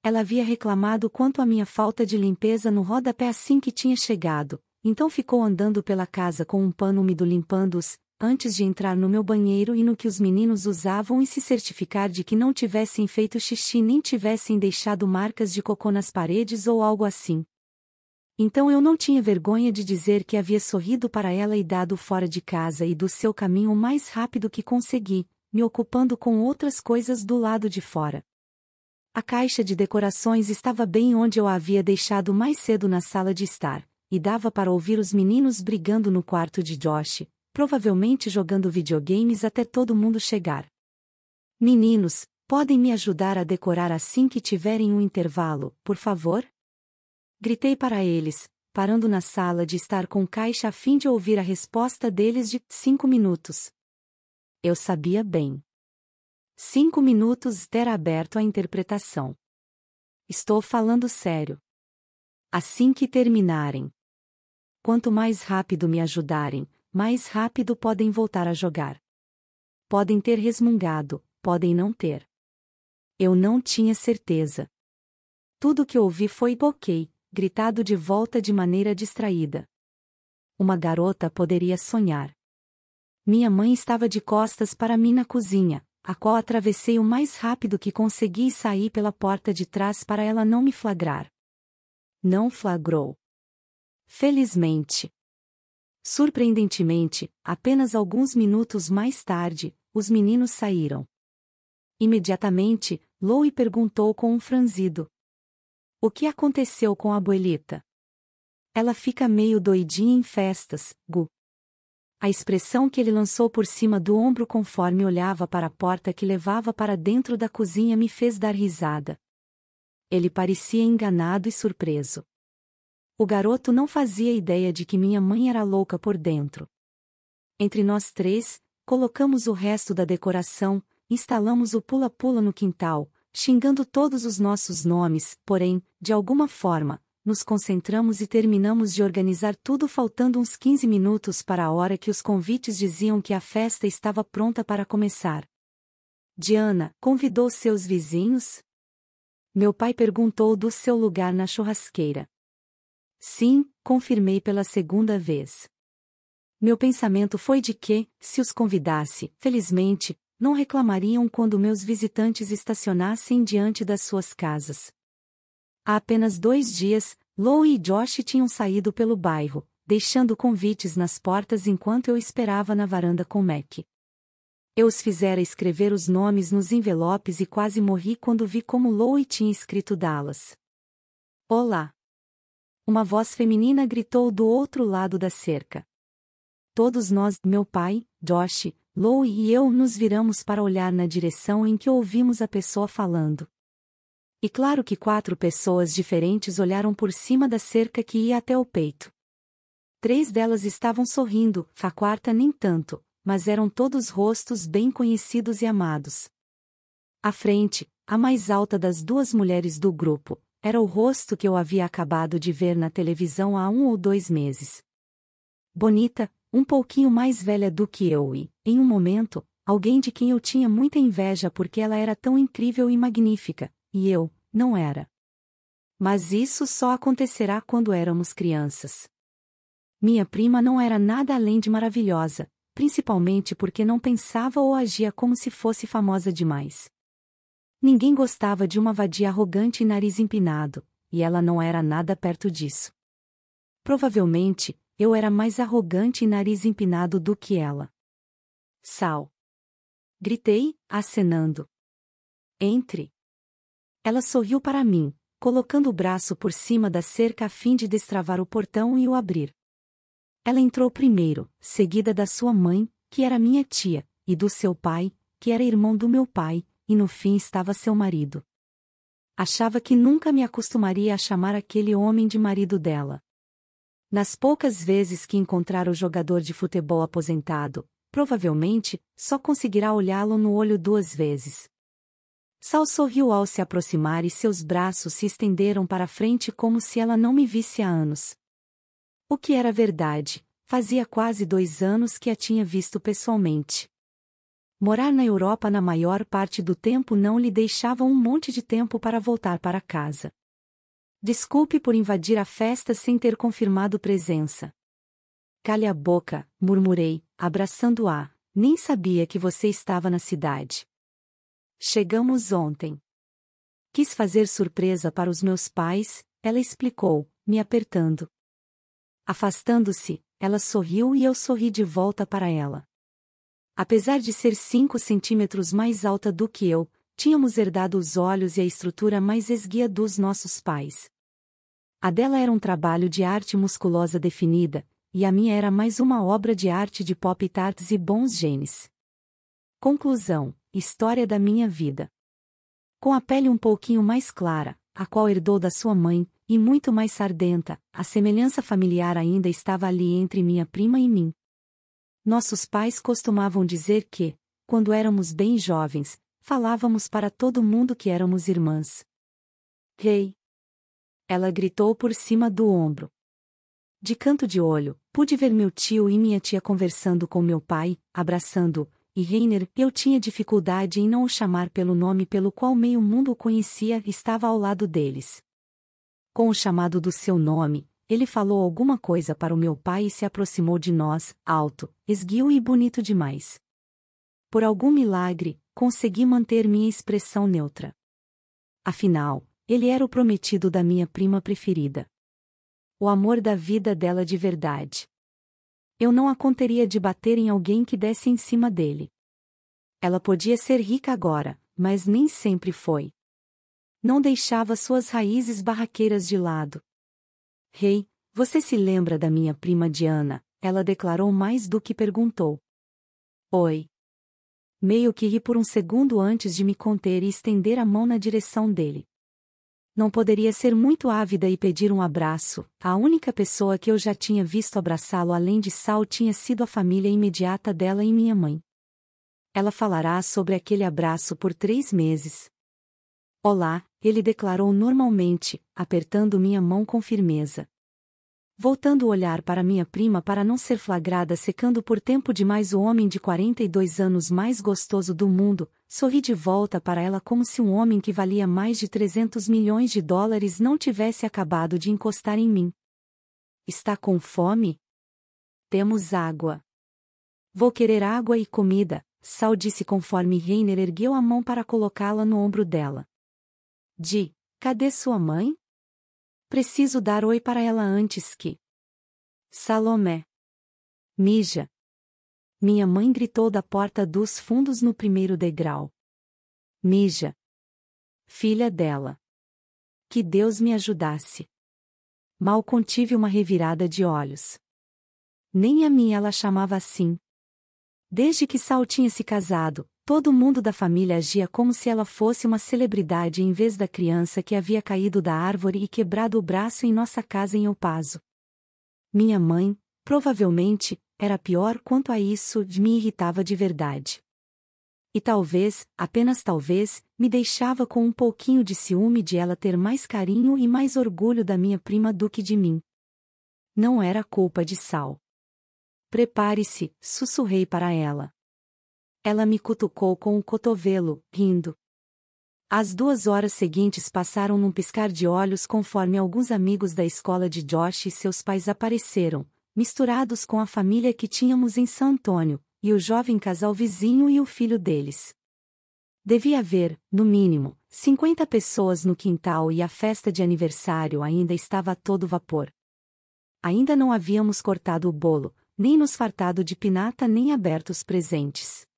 Ela havia reclamado quanto à minha falta de limpeza no rodapé assim que tinha chegado, então ficou andando pela casa com um pano úmido limpando-os, antes de entrar no meu banheiro e no que os meninos usavam e se certificar de que não tivessem feito xixi nem tivessem deixado marcas de cocô nas paredes ou algo assim. Então eu não tinha vergonha de dizer que havia sorrido para ela e dado fora de casa e do seu caminho o mais rápido que consegui, me ocupando com outras coisas do lado de fora. A caixa de decorações estava bem onde eu a havia deixado mais cedo na sala de estar, e dava para ouvir os meninos brigando no quarto de Josh, provavelmente jogando videogames até todo mundo chegar. Meninos, podem me ajudar a decorar assim que tiverem um intervalo, por favor? Gritei para eles, parando na sala de estar com caixa a fim de ouvir a resposta deles de cinco minutos. Eu sabia bem. Cinco minutos era aberto à interpretação. Estou falando sério. Assim que terminarem. Quanto mais rápido me ajudarem, mais rápido podem voltar a jogar. Podem ter resmungado, podem não ter. Eu não tinha certeza. Tudo que ouvi foi ok, gritado de volta de maneira distraída. Uma garota poderia sonhar. Minha mãe estava de costas para mim na cozinha, a qual atravessei o mais rápido que consegui e saí pela porta de trás para ela não me flagrar. Não flagrou. Felizmente. Surpreendentemente, apenas alguns minutos mais tarde, os meninos saíram. Imediatamente, Louie perguntou com um franzido. O que aconteceu com a abuelita? Ela fica meio doidinha em festas, Gu. A expressão que ele lançou por cima do ombro conforme olhava para a porta que levava para dentro da cozinha me fez dar risada. Ele parecia enganado e surpreso. O garoto não fazia ideia de que minha mãe era louca por dentro. Entre nós três, colocamos o resto da decoração, instalamos o pula-pula no quintal, xingando todos os nossos nomes, porém, de alguma forma, nos concentramos e terminamos de organizar tudo faltando uns 15 minutos para a hora que os convites diziam que a festa estava pronta para começar. Diana convidou seus vizinhos? Meu pai perguntou do seu lugar na churrasqueira. Sim, confirmei pela segunda vez. Meu pensamento foi de que, se os convidasse, felizmente, não reclamariam quando meus visitantes estacionassem diante das suas casas. Há apenas dois dias, Lou e Josh tinham saído pelo bairro, deixando convites nas portas enquanto eu esperava na varanda com Mac. Eu os fizera escrever os nomes nos envelopes e quase morri quando vi como Lou tinha escrito Dallas. Olá! uma voz feminina gritou do outro lado da cerca. Todos nós, meu pai, Josh, Lou e eu nos viramos para olhar na direção em que ouvimos a pessoa falando. E claro que quatro pessoas diferentes olharam por cima da cerca que ia até o peito. Três delas estavam sorrindo, a quarta nem tanto, mas eram todos rostos bem conhecidos e amados. À frente, a mais alta das duas mulheres do grupo, era o rosto que eu havia acabado de ver na televisão há um ou dois meses. Bonita, um pouquinho mais velha do que eu e, em um momento, alguém de quem eu tinha muita inveja porque ela era tão incrível e magnífica, e eu, não era. Mas isso só acontecerá quando éramos crianças. Minha prima não era nada além de maravilhosa, principalmente porque não pensava ou agia como se fosse famosa demais. Ninguém gostava de uma vadia arrogante e nariz empinado, e ela não era nada perto disso. Provavelmente, eu era mais arrogante e nariz empinado do que ela. Sal! Gritei, acenando. Entre! Ela sorriu para mim, colocando o braço por cima da cerca a fim de destravar o portão e o abrir. Ela entrou primeiro, seguida da sua mãe, que era minha tia, e do seu pai, que era irmão do meu pai, e no fim estava seu marido. Achava que nunca me acostumaria a chamar aquele homem de marido dela. Nas poucas vezes que encontrar o jogador de futebol aposentado, provavelmente, só conseguirá olhá-lo no olho duas vezes. Sal sorriu ao se aproximar e seus braços se estenderam para frente como se ela não me visse há anos. O que era verdade, fazia quase dois anos que a tinha visto pessoalmente. Morar na Europa na maior parte do tempo não lhe deixava um monte de tempo para voltar para casa. Desculpe por invadir a festa sem ter confirmado presença. Cale a boca, murmurei, abraçando-a. Nem sabia que você estava na cidade. Chegamos ontem. Quis fazer surpresa para os meus pais, ela explicou, me apertando. Afastando-se, ela sorriu e eu sorri de volta para ela. Apesar de ser 5 centímetros mais alta do que eu, tínhamos herdado os olhos e a estrutura mais esguia dos nossos pais. A dela era um trabalho de arte musculosa definida, e a minha era mais uma obra de arte de pop tarts e bons genes. Conclusão: História da minha vida. Com a pele um pouquinho mais clara, a qual herdou da sua mãe, e muito mais sardenta, a semelhança familiar ainda estava ali entre minha prima e mim. Nossos pais costumavam dizer que, quando éramos bem jovens, falávamos para todo mundo que éramos irmãs. Rei! Hey! Ela gritou por cima do ombro. De canto de olho, pude ver meu tio e minha tia conversando com meu pai, abraçando-o, e Reiner, eu tinha dificuldade em não o chamar pelo nome pelo qual meio mundo o conhecia e estava ao lado deles. Com o chamado do seu nome, ele falou alguma coisa para o meu pai e se aproximou de nós, alto, esguio e bonito demais. Por algum milagre, consegui manter minha expressão neutra. Afinal, ele era o prometido da minha prima preferida. O amor da vida dela de verdade. Eu não a conteria de bater em alguém que desse em cima dele. Ela podia ser rica agora, mas nem sempre foi. Não deixava suas raízes barraqueiras de lado. Rei, hey, você se lembra da minha prima Diana? Ela declarou mais do que perguntou. Oi. Meio que ri por um segundo antes de me conter e estender a mão na direção dele. Não poderia ser muito ávida e pedir um abraço, a única pessoa que eu já tinha visto abraçá-lo além de Sal tinha sido a família imediata dela e minha mãe. Ela falará sobre aquele abraço por três meses, Olá, ele declarou normalmente, apertando minha mão com firmeza. Voltando o olhar para minha prima para não ser flagrada secando por tempo demais o homem de 42 anos mais gostoso do mundo, sorri de volta para ela como se um homem que valia mais de 300 milhões de dólares não tivesse acabado de encostar em mim. Está com fome? Temos água. Vou querer água e comida, Sal disse conforme Reiner ergueu a mão para colocá-la no ombro dela. De cadê sua mãe? Preciso dar oi para ela antes que. Salomé. Mija. Minha mãe gritou da porta dos fundos no primeiro degrau. Mija. Filha dela. Que Deus me ajudasse. Mal contive uma revirada de olhos. Nem a mim ela chamava assim. Desde que Sal tinha se casado, Todo mundo da família agia como se ela fosse uma celebridade em vez da criança que havia caído da árvore e quebrado o braço em nossa casa em Opaso. Minha mãe, provavelmente, era pior quanto a isso, me irritava de verdade. E talvez, apenas talvez, me deixava com um pouquinho de ciúme de ela ter mais carinho e mais orgulho da minha prima do que de mim. Não era culpa de Sal. Prepare-se, sussurrei para ela. Ela me cutucou com o cotovelo, rindo. As duas horas seguintes passaram num piscar de olhos conforme alguns amigos da escola de Josh e seus pais apareceram, misturados com a família que tínhamos em São Antônio, e o jovem casal vizinho e o filho deles. Devia haver, no mínimo, 50 pessoas no quintal e a festa de aniversário ainda estava a todo vapor. Ainda não havíamos cortado o bolo, nem nos fartado de pinata nem aberto os presentes.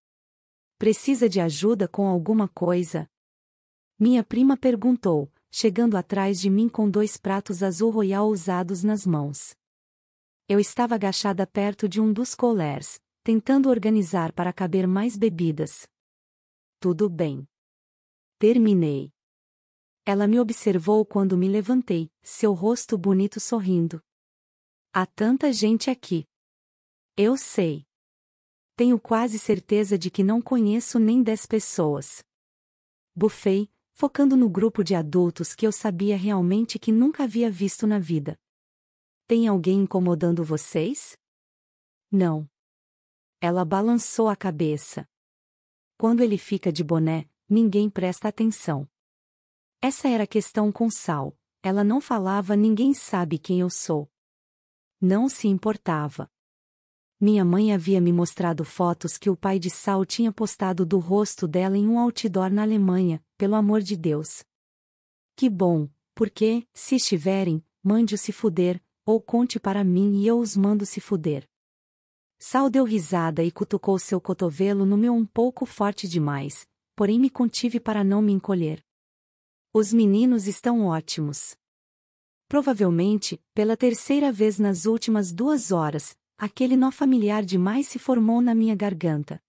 Precisa de ajuda com alguma coisa? Minha prima perguntou, chegando atrás de mim com dois pratos azul royal usados nas mãos. Eu estava agachada perto de um dos colers, tentando organizar para caber mais bebidas. Tudo bem. Terminei. Ela me observou quando me levantei, seu rosto bonito sorrindo. Há tanta gente aqui. Eu sei. Tenho quase certeza de que não conheço nem dez pessoas. Bufei, focando no grupo de adultos que eu sabia realmente que nunca havia visto na vida. Tem alguém incomodando vocês? Não. Ela balançou a cabeça. Quando ele fica de boné, ninguém presta atenção. Essa era a questão com Sal. Ela não falava, ninguém sabe quem eu sou. Não se importava minha mãe havia me mostrado fotos que o pai de Sal tinha postado do rosto dela em um outdoor na Alemanha, pelo amor de Deus. Que bom, porque, se estiverem, mande-o se fuder, ou conte para mim e eu os mando se fuder. Sal deu risada e cutucou seu cotovelo no meu um pouco forte demais, porém me contive para não me encolher. Os meninos estão ótimos. Provavelmente, pela terceira vez nas últimas duas horas, Aquele nó familiar demais se formou na minha garganta.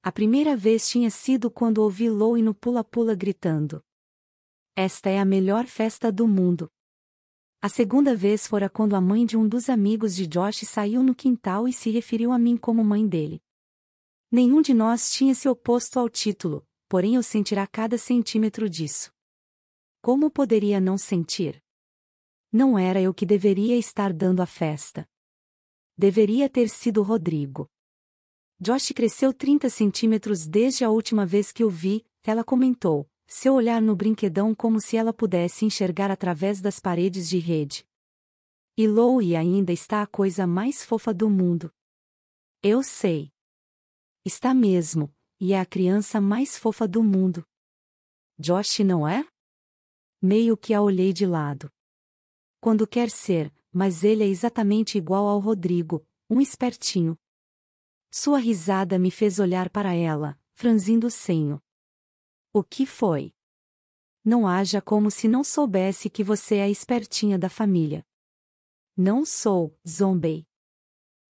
A primeira vez tinha sido quando ouvi Louie no pula-pula gritando. Esta é a melhor festa do mundo. A segunda vez fora quando a mãe de um dos amigos de Josh saiu no quintal e se referiu a mim como mãe dele. Nenhum de nós tinha se oposto ao título, porém eu sentirá cada centímetro disso. Como poderia não sentir? Não era eu que deveria estar dando a festa. Deveria ter sido Rodrigo. Josh cresceu 30 centímetros desde a última vez que o vi, ela comentou, seu olhar no brinquedão como se ela pudesse enxergar através das paredes de rede. E Louie ainda está a coisa mais fofa do mundo. Eu sei. Está mesmo, e é a criança mais fofa do mundo. Josh não é? Meio que a olhei de lado. Quando quer ser, mas ele é exatamente igual ao Rodrigo, um espertinho. Sua risada me fez olhar para ela, franzindo o senho. O que foi? Não haja como se não soubesse que você é a espertinha da família. Não sou, zombei.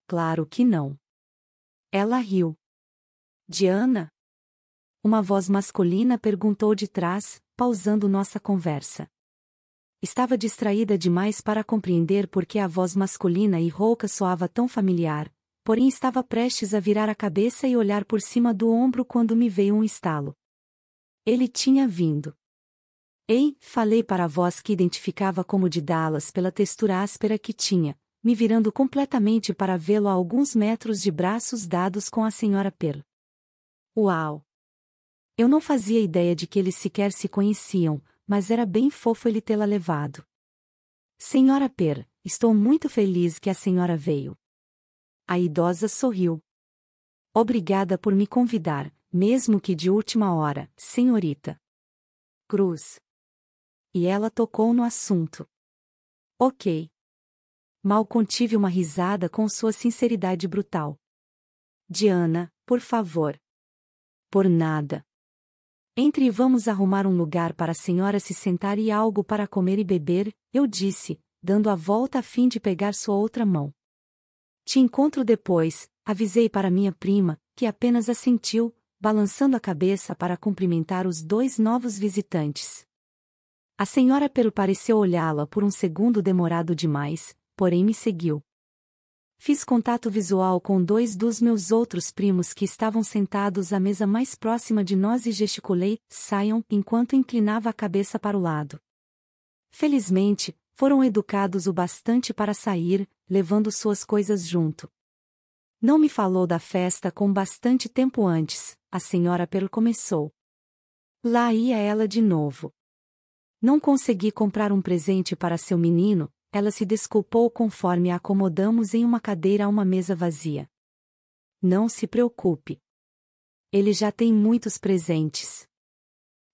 Claro que não. Ela riu. Diana? Uma voz masculina perguntou de trás, pausando nossa conversa. Estava distraída demais para compreender por que a voz masculina e rouca soava tão familiar, porém estava prestes a virar a cabeça e olhar por cima do ombro quando me veio um estalo. Ele tinha vindo. Ei, falei para a voz que identificava como de Dallas pela textura áspera que tinha, me virando completamente para vê-lo a alguns metros de braços dados com a senhora Pearl. Uau! Eu não fazia ideia de que eles sequer se conheciam, mas era bem fofo ele tê-la levado. Senhora Per, estou muito feliz que a senhora veio. A idosa sorriu. Obrigada por me convidar, mesmo que de última hora, senhorita. Cruz. E ela tocou no assunto. Ok. Mal contive uma risada com sua sinceridade brutal. Diana, por favor. Por nada. Entre e vamos arrumar um lugar para a senhora se sentar e algo para comer e beber, eu disse, dando a volta a fim de pegar sua outra mão. Te encontro depois, avisei para minha prima, que apenas assentiu, balançando a cabeça para cumprimentar os dois novos visitantes. A senhora Peru pareceu olhá-la por um segundo demorado demais, porém me seguiu. Fiz contato visual com dois dos meus outros primos que estavam sentados à mesa mais próxima de nós e gesticulei, saiam, enquanto inclinava a cabeça para o lado. Felizmente, foram educados o bastante para sair, levando suas coisas junto. Não me falou da festa com bastante tempo antes, a senhora Pelo começou. Lá ia ela de novo. Não consegui comprar um presente para seu menino, ela se desculpou conforme a acomodamos em uma cadeira a uma mesa vazia. Não se preocupe. Ele já tem muitos presentes.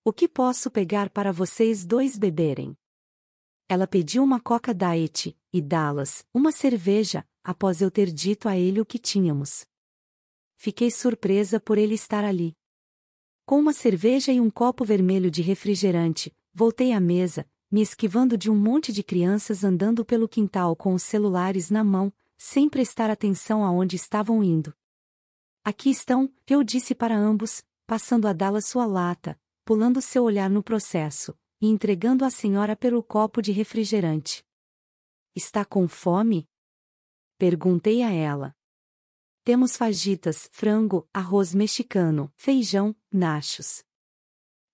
O que posso pegar para vocês dois beberem? Ela pediu uma coca diet, e Dallas, uma cerveja, após eu ter dito a ele o que tínhamos. Fiquei surpresa por ele estar ali. Com uma cerveja e um copo vermelho de refrigerante, voltei à mesa, me esquivando de um monte de crianças andando pelo quintal com os celulares na mão, sem prestar atenção aonde estavam indo. Aqui estão, eu disse para ambos, passando a dala sua lata, pulando seu olhar no processo, e entregando a senhora pelo copo de refrigerante. Está com fome? Perguntei a ela. Temos fajitas, frango, arroz mexicano, feijão, nachos.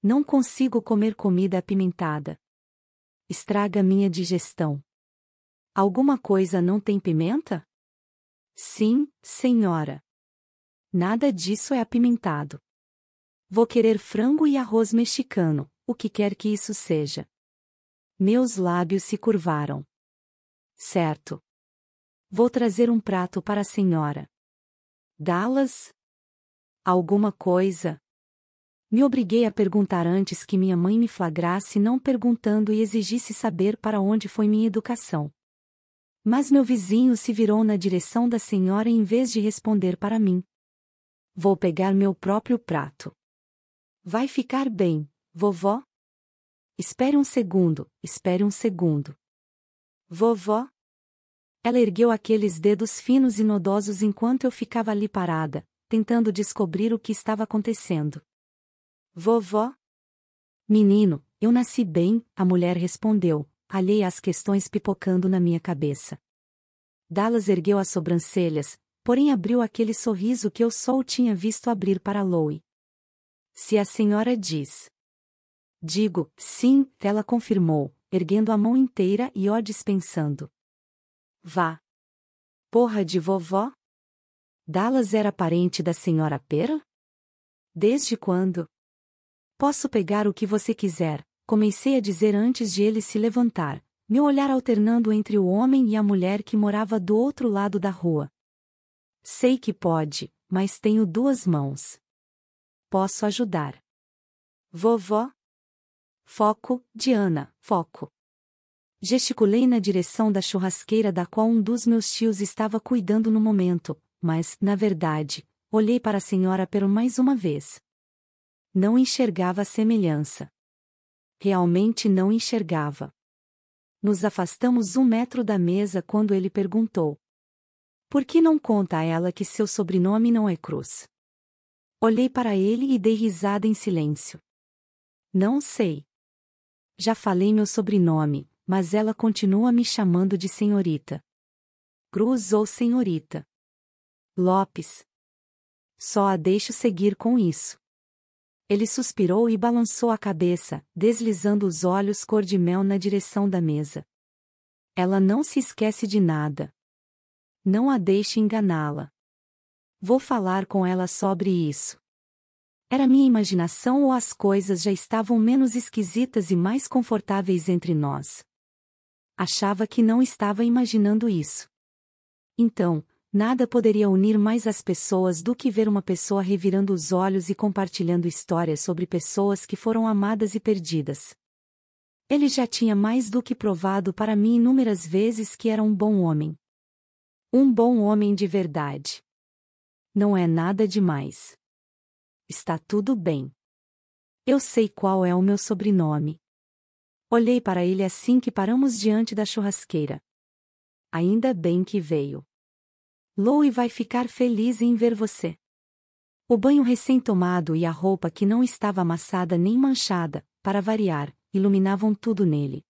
Não consigo comer comida apimentada. Estraga minha digestão. Alguma coisa não tem pimenta? Sim, senhora. Nada disso é apimentado. Vou querer frango e arroz mexicano, o que quer que isso seja. Meus lábios se curvaram. Certo. Vou trazer um prato para a senhora. Dallas? Alguma coisa? Me obriguei a perguntar antes que minha mãe me flagrasse não perguntando e exigisse saber para onde foi minha educação. Mas meu vizinho se virou na direção da senhora em vez de responder para mim. Vou pegar meu próprio prato. Vai ficar bem, vovó? Espere um segundo, espere um segundo. Vovó? Ela ergueu aqueles dedos finos e nodosos enquanto eu ficava ali parada, tentando descobrir o que estava acontecendo. Vovó? Menino, eu nasci bem, a mulher respondeu, alheia às questões pipocando na minha cabeça. Dallas ergueu as sobrancelhas, porém abriu aquele sorriso que eu só o tinha visto abrir para Lowe. Se a senhora diz. Digo, sim, ela confirmou, erguendo a mão inteira e ó dispensando. Vá. Porra de vovó? Dallas era parente da senhora Pera? Desde quando? Posso pegar o que você quiser, comecei a dizer antes de ele se levantar, meu olhar alternando entre o homem e a mulher que morava do outro lado da rua. Sei que pode, mas tenho duas mãos. Posso ajudar. Vovó? Foco, Diana, foco. Gesticulei na direção da churrasqueira da qual um dos meus tios estava cuidando no momento, mas, na verdade, olhei para a senhora pelo mais uma vez. Não enxergava a semelhança. Realmente não enxergava. Nos afastamos um metro da mesa quando ele perguntou. Por que não conta a ela que seu sobrenome não é Cruz? Olhei para ele e dei risada em silêncio. Não sei. Já falei meu sobrenome, mas ela continua me chamando de senhorita. Cruz ou senhorita. Lopes. Só a deixo seguir com isso. Ele suspirou e balançou a cabeça, deslizando os olhos cor de mel na direção da mesa. Ela não se esquece de nada. Não a deixe enganá-la. Vou falar com ela sobre isso. Era minha imaginação ou as coisas já estavam menos esquisitas e mais confortáveis entre nós? Achava que não estava imaginando isso. Então, Nada poderia unir mais as pessoas do que ver uma pessoa revirando os olhos e compartilhando histórias sobre pessoas que foram amadas e perdidas. Ele já tinha mais do que provado para mim inúmeras vezes que era um bom homem. Um bom homem de verdade. Não é nada demais. Está tudo bem. Eu sei qual é o meu sobrenome. Olhei para ele assim que paramos diante da churrasqueira. Ainda bem que veio. Louie vai ficar feliz em ver você. O banho recém-tomado e a roupa que não estava amassada nem manchada, para variar, iluminavam tudo nele.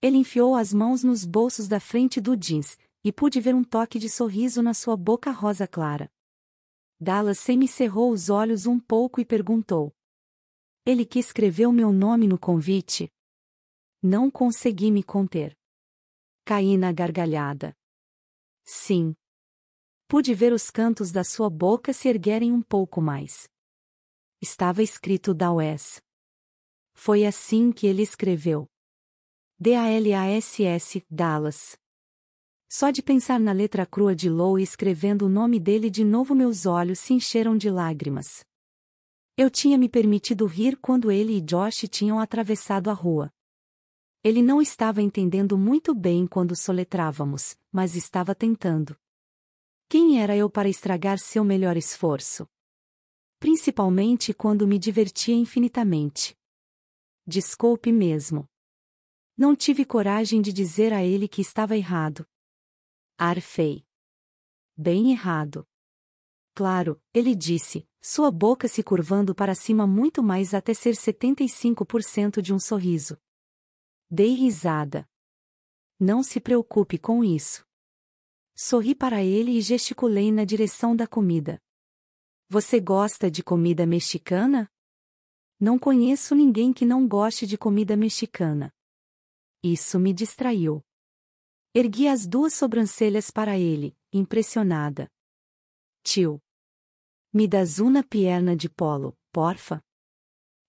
Ele enfiou as mãos nos bolsos da frente do jeans, e pude ver um toque de sorriso na sua boca rosa clara. Dallas semicerrou os olhos um pouco e perguntou. Ele que escreveu meu nome no convite? Não consegui me conter. Caí na gargalhada. Sim pude ver os cantos da sua boca se erguerem um pouco mais. Estava escrito Dawes. Foi assim que ele escreveu. D-A-L-A-S-S, Dallas. Só de pensar na letra crua de Lou escrevendo o nome dele de novo meus olhos se encheram de lágrimas. Eu tinha me permitido rir quando ele e Josh tinham atravessado a rua. Ele não estava entendendo muito bem quando soletrávamos, mas estava tentando. Quem era eu para estragar seu melhor esforço? Principalmente quando me divertia infinitamente. Desculpe mesmo. Não tive coragem de dizer a ele que estava errado. Arfei. Bem errado. Claro, ele disse, sua boca se curvando para cima muito mais até ser 75% de um sorriso. Dei risada. Não se preocupe com isso. Sorri para ele e gesticulei na direção da comida. Você gosta de comida mexicana? Não conheço ninguém que não goste de comida mexicana. Isso me distraiu. Ergui as duas sobrancelhas para ele, impressionada. Tio. Me das uma pierna de polo, porfa?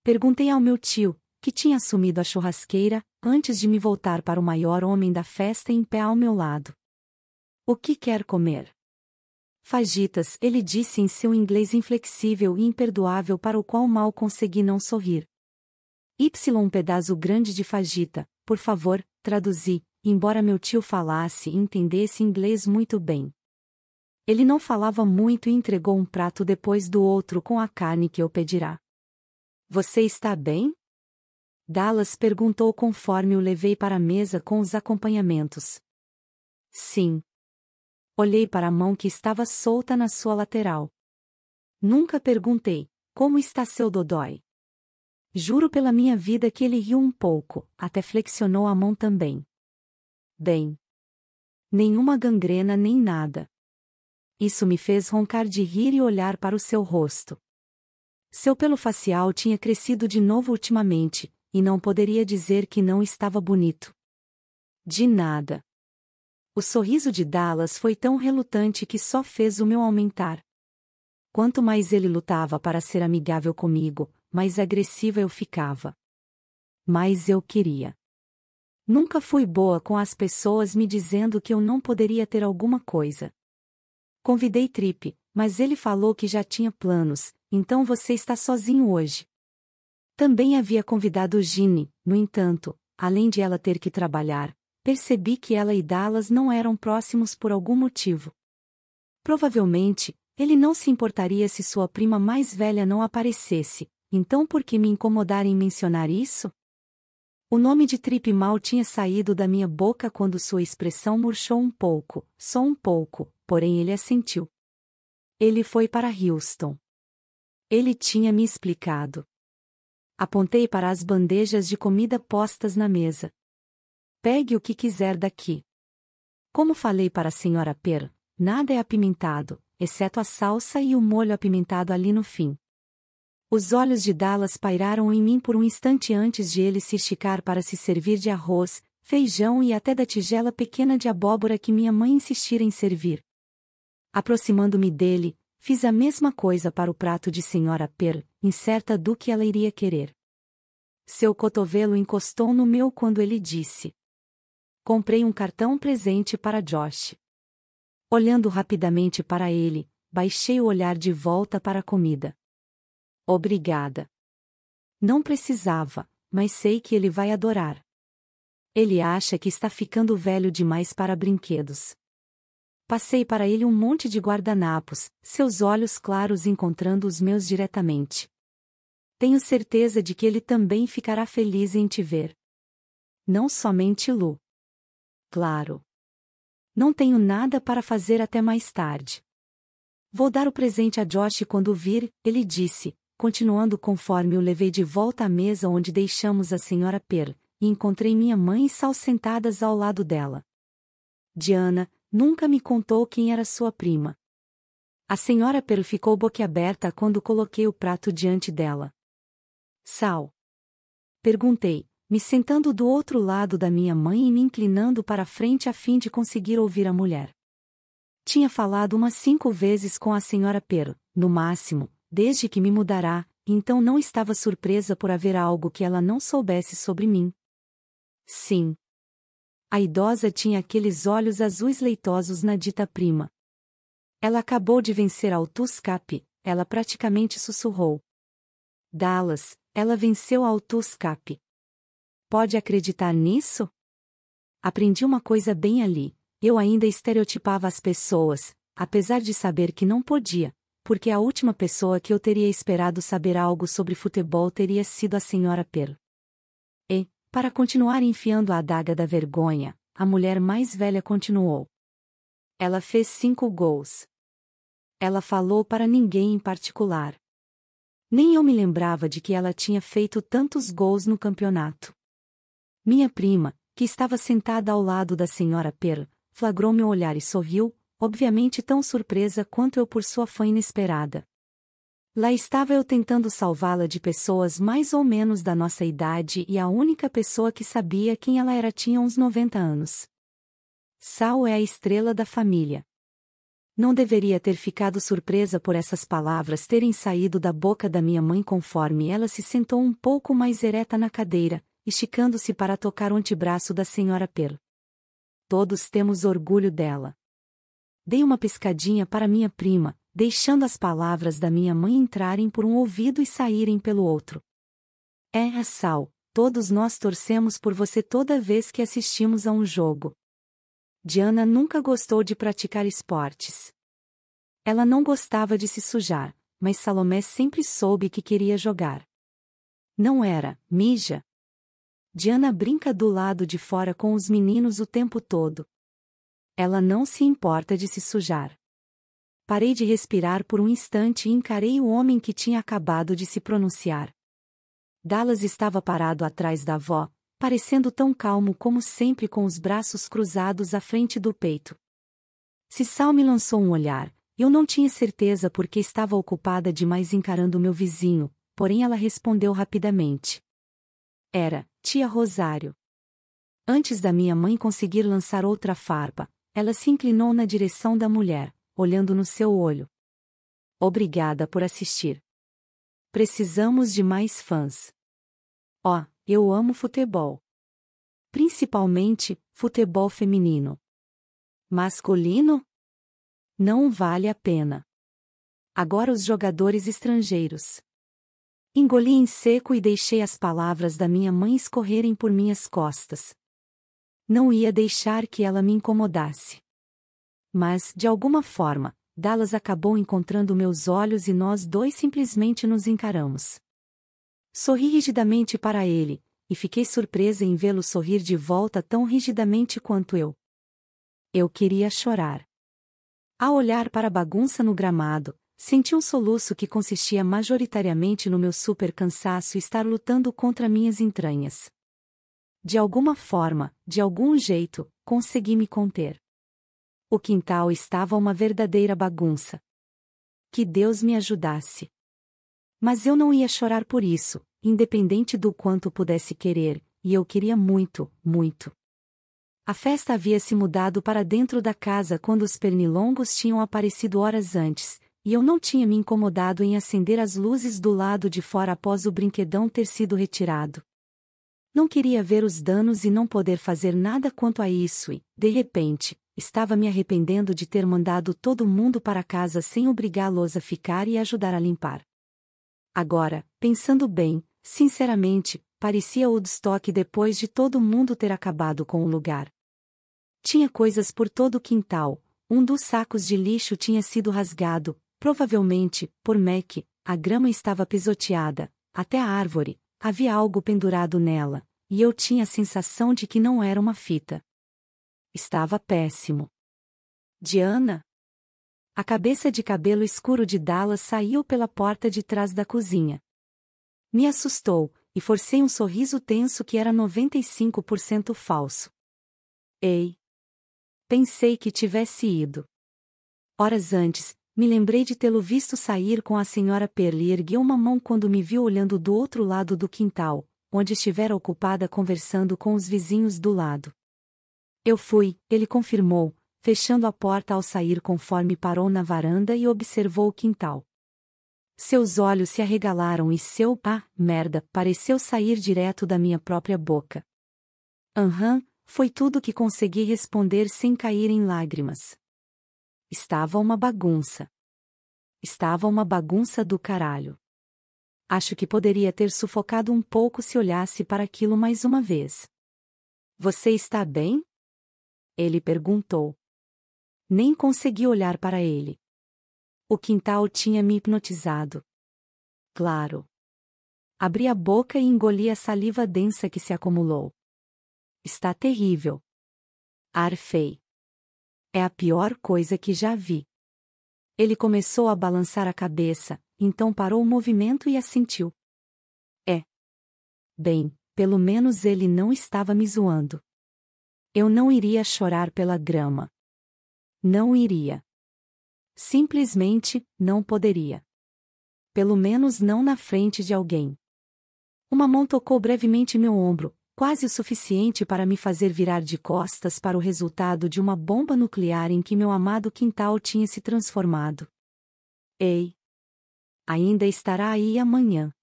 Perguntei ao meu tio, que tinha assumido a churrasqueira, antes de me voltar para o maior homem da festa em pé ao meu lado. O que quer comer? Fajitas, ele disse em seu inglês inflexível e imperdoável para o qual mal consegui não sorrir. Y um pedaço grande de fagita, por favor, traduzi, embora meu tio falasse e entendesse inglês muito bem. Ele não falava muito e entregou um prato depois do outro com a carne que eu pedirá. Você está bem? Dallas perguntou conforme o levei para a mesa com os acompanhamentos. Sim, Olhei para a mão que estava solta na sua lateral. Nunca perguntei, como está seu Dodói? Juro pela minha vida que ele riu um pouco, até flexionou a mão também. Bem. Nenhuma gangrena nem nada. Isso me fez roncar de rir e olhar para o seu rosto. Seu pelo facial tinha crescido de novo ultimamente, e não poderia dizer que não estava bonito. De nada. O sorriso de Dallas foi tão relutante que só fez o meu aumentar. Quanto mais ele lutava para ser amigável comigo, mais agressiva eu ficava. Mas eu queria. Nunca fui boa com as pessoas me dizendo que eu não poderia ter alguma coisa. Convidei Trip, mas ele falou que já tinha planos, então você está sozinho hoje. Também havia convidado Ginny, no entanto, além de ela ter que trabalhar, percebi que ela e Dallas não eram próximos por algum motivo. Provavelmente, ele não se importaria se sua prima mais velha não aparecesse, então por que me incomodar em mencionar isso? O nome de Trip mal tinha saído da minha boca quando sua expressão murchou um pouco, só um pouco, porém ele assentiu. Ele foi para Houston. Ele tinha me explicado. Apontei para as bandejas de comida postas na mesa. Pegue o que quiser daqui. Como falei para a senhora Per, nada é apimentado, exceto a salsa e o molho apimentado ali no fim. Os olhos de Dallas pairaram em mim por um instante antes de ele se esticar para se servir de arroz, feijão e até da tigela pequena de abóbora que minha mãe insistira em servir. Aproximando-me dele, fiz a mesma coisa para o prato de senhora Per, incerta do que ela iria querer. Seu cotovelo encostou no meu quando ele disse: Comprei um cartão presente para Josh. Olhando rapidamente para ele, baixei o olhar de volta para a comida. Obrigada. Não precisava, mas sei que ele vai adorar. Ele acha que está ficando velho demais para brinquedos. Passei para ele um monte de guardanapos, seus olhos claros encontrando os meus diretamente. Tenho certeza de que ele também ficará feliz em te ver. Não somente Lu. Claro. Não tenho nada para fazer até mais tarde. Vou dar o presente a Josh quando vir, ele disse, continuando conforme o levei de volta à mesa onde deixamos a senhora Per, e encontrei minha mãe e Sal sentadas ao lado dela. Diana nunca me contou quem era sua prima. A senhora Per ficou boquiaberta quando coloquei o prato diante dela. Sal. Perguntei, me sentando do outro lado da minha mãe e me inclinando para a frente a fim de conseguir ouvir a mulher. Tinha falado umas cinco vezes com a senhora Pero, no máximo, desde que me mudará, então não estava surpresa por haver algo que ela não soubesse sobre mim. Sim. A idosa tinha aqueles olhos azuis leitosos na dita prima. Ela acabou de vencer ao Tuscap, ela praticamente sussurrou. Dallas, ela venceu ao Tuscap. Pode acreditar nisso? Aprendi uma coisa bem ali. Eu ainda estereotipava as pessoas, apesar de saber que não podia, porque a última pessoa que eu teria esperado saber algo sobre futebol teria sido a senhora Pearl. E, para continuar enfiando a adaga da vergonha, a mulher mais velha continuou. Ela fez cinco gols. Ela falou para ninguém em particular. Nem eu me lembrava de que ela tinha feito tantos gols no campeonato. Minha prima, que estava sentada ao lado da senhora Per, flagrou meu olhar e sorriu, obviamente tão surpresa quanto eu por sua fã inesperada. Lá estava eu tentando salvá-la de pessoas mais ou menos da nossa idade e a única pessoa que sabia quem ela era tinha uns 90 anos. Sal é a estrela da família. Não deveria ter ficado surpresa por essas palavras terem saído da boca da minha mãe conforme ela se sentou um pouco mais ereta na cadeira, esticando-se para tocar o antebraço da senhora Per. Todos temos orgulho dela. Dei uma piscadinha para minha prima, deixando as palavras da minha mãe entrarem por um ouvido e saírem pelo outro. É, Sal, todos nós torcemos por você toda vez que assistimos a um jogo. Diana nunca gostou de praticar esportes. Ela não gostava de se sujar, mas Salomé sempre soube que queria jogar. Não era, mija, Diana brinca do lado de fora com os meninos o tempo todo. Ela não se importa de se sujar. Parei de respirar por um instante e encarei o homem que tinha acabado de se pronunciar. Dallas estava parado atrás da avó, parecendo tão calmo como sempre com os braços cruzados à frente do peito. Sal me lançou um olhar, eu não tinha certeza porque estava ocupada demais encarando meu vizinho, porém ela respondeu rapidamente. Era, Tia Rosário. Antes da minha mãe conseguir lançar outra farpa, ela se inclinou na direção da mulher, olhando no seu olho. Obrigada por assistir. Precisamos de mais fãs. Ó, oh, eu amo futebol. Principalmente, futebol feminino. Masculino? Não vale a pena. Agora os jogadores estrangeiros. Engoli em seco e deixei as palavras da minha mãe escorrerem por minhas costas. Não ia deixar que ela me incomodasse. Mas, de alguma forma, Dallas acabou encontrando meus olhos e nós dois simplesmente nos encaramos. Sorri rigidamente para ele, e fiquei surpresa em vê-lo sorrir de volta tão rigidamente quanto eu. Eu queria chorar. Ao olhar para a bagunça no gramado, Senti um soluço que consistia majoritariamente no meu super cansaço estar lutando contra minhas entranhas. De alguma forma, de algum jeito, consegui me conter. O quintal estava uma verdadeira bagunça. Que Deus me ajudasse. Mas eu não ia chorar por isso, independente do quanto pudesse querer, e eu queria muito, muito. A festa havia se mudado para dentro da casa quando os pernilongos tinham aparecido horas antes, e eu não tinha me incomodado em acender as luzes do lado de fora após o brinquedão ter sido retirado. Não queria ver os danos e não poder fazer nada quanto a isso e, de repente, estava me arrependendo de ter mandado todo mundo para casa sem obrigá-los a ficar e ajudar a limpar. Agora, pensando bem, sinceramente, parecia Woodstock depois de todo mundo ter acabado com o lugar. Tinha coisas por todo o quintal, um dos sacos de lixo tinha sido rasgado, Provavelmente, por Mac, a grama estava pisoteada, até a árvore, havia algo pendurado nela, e eu tinha a sensação de que não era uma fita. Estava péssimo. Diana? A cabeça de cabelo escuro de Dallas saiu pela porta de trás da cozinha. Me assustou, e forcei um sorriso tenso que era 95% falso. Ei! Pensei que tivesse ido. Horas antes, me lembrei de tê-lo visto sair com a senhora Perle e ergueu uma mão quando me viu olhando do outro lado do quintal, onde estivera ocupada conversando com os vizinhos do lado. Eu fui, ele confirmou, fechando a porta ao sair conforme parou na varanda e observou o quintal. Seus olhos se arregalaram e seu ah, merda, pareceu sair direto da minha própria boca. Aham, uhum, foi tudo que consegui responder sem cair em lágrimas. Estava uma bagunça. Estava uma bagunça do caralho. Acho que poderia ter sufocado um pouco se olhasse para aquilo mais uma vez. Você está bem? Ele perguntou. Nem consegui olhar para ele. O quintal tinha me hipnotizado. Claro. Abri a boca e engoli a saliva densa que se acumulou. Está terrível. Arfei. É a pior coisa que já vi. Ele começou a balançar a cabeça, então parou o movimento e assentiu. É. Bem, pelo menos ele não estava me zoando. Eu não iria chorar pela grama. Não iria. Simplesmente, não poderia. Pelo menos não na frente de alguém. Uma mão tocou brevemente meu ombro, quase o suficiente para me fazer virar de costas para o resultado de uma bomba nuclear em que meu amado quintal tinha se transformado. Ei! Ainda estará aí amanhã.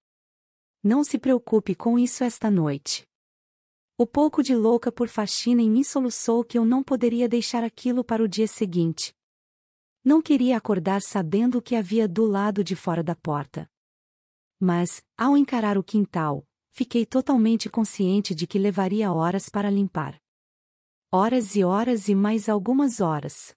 Não se preocupe com isso esta noite. O pouco de louca por faxina em mim soluçou que eu não poderia deixar aquilo para o dia seguinte. Não queria acordar sabendo o que havia do lado de fora da porta. Mas, ao encarar o quintal, fiquei totalmente consciente de que levaria horas para limpar. Horas e horas e mais algumas horas.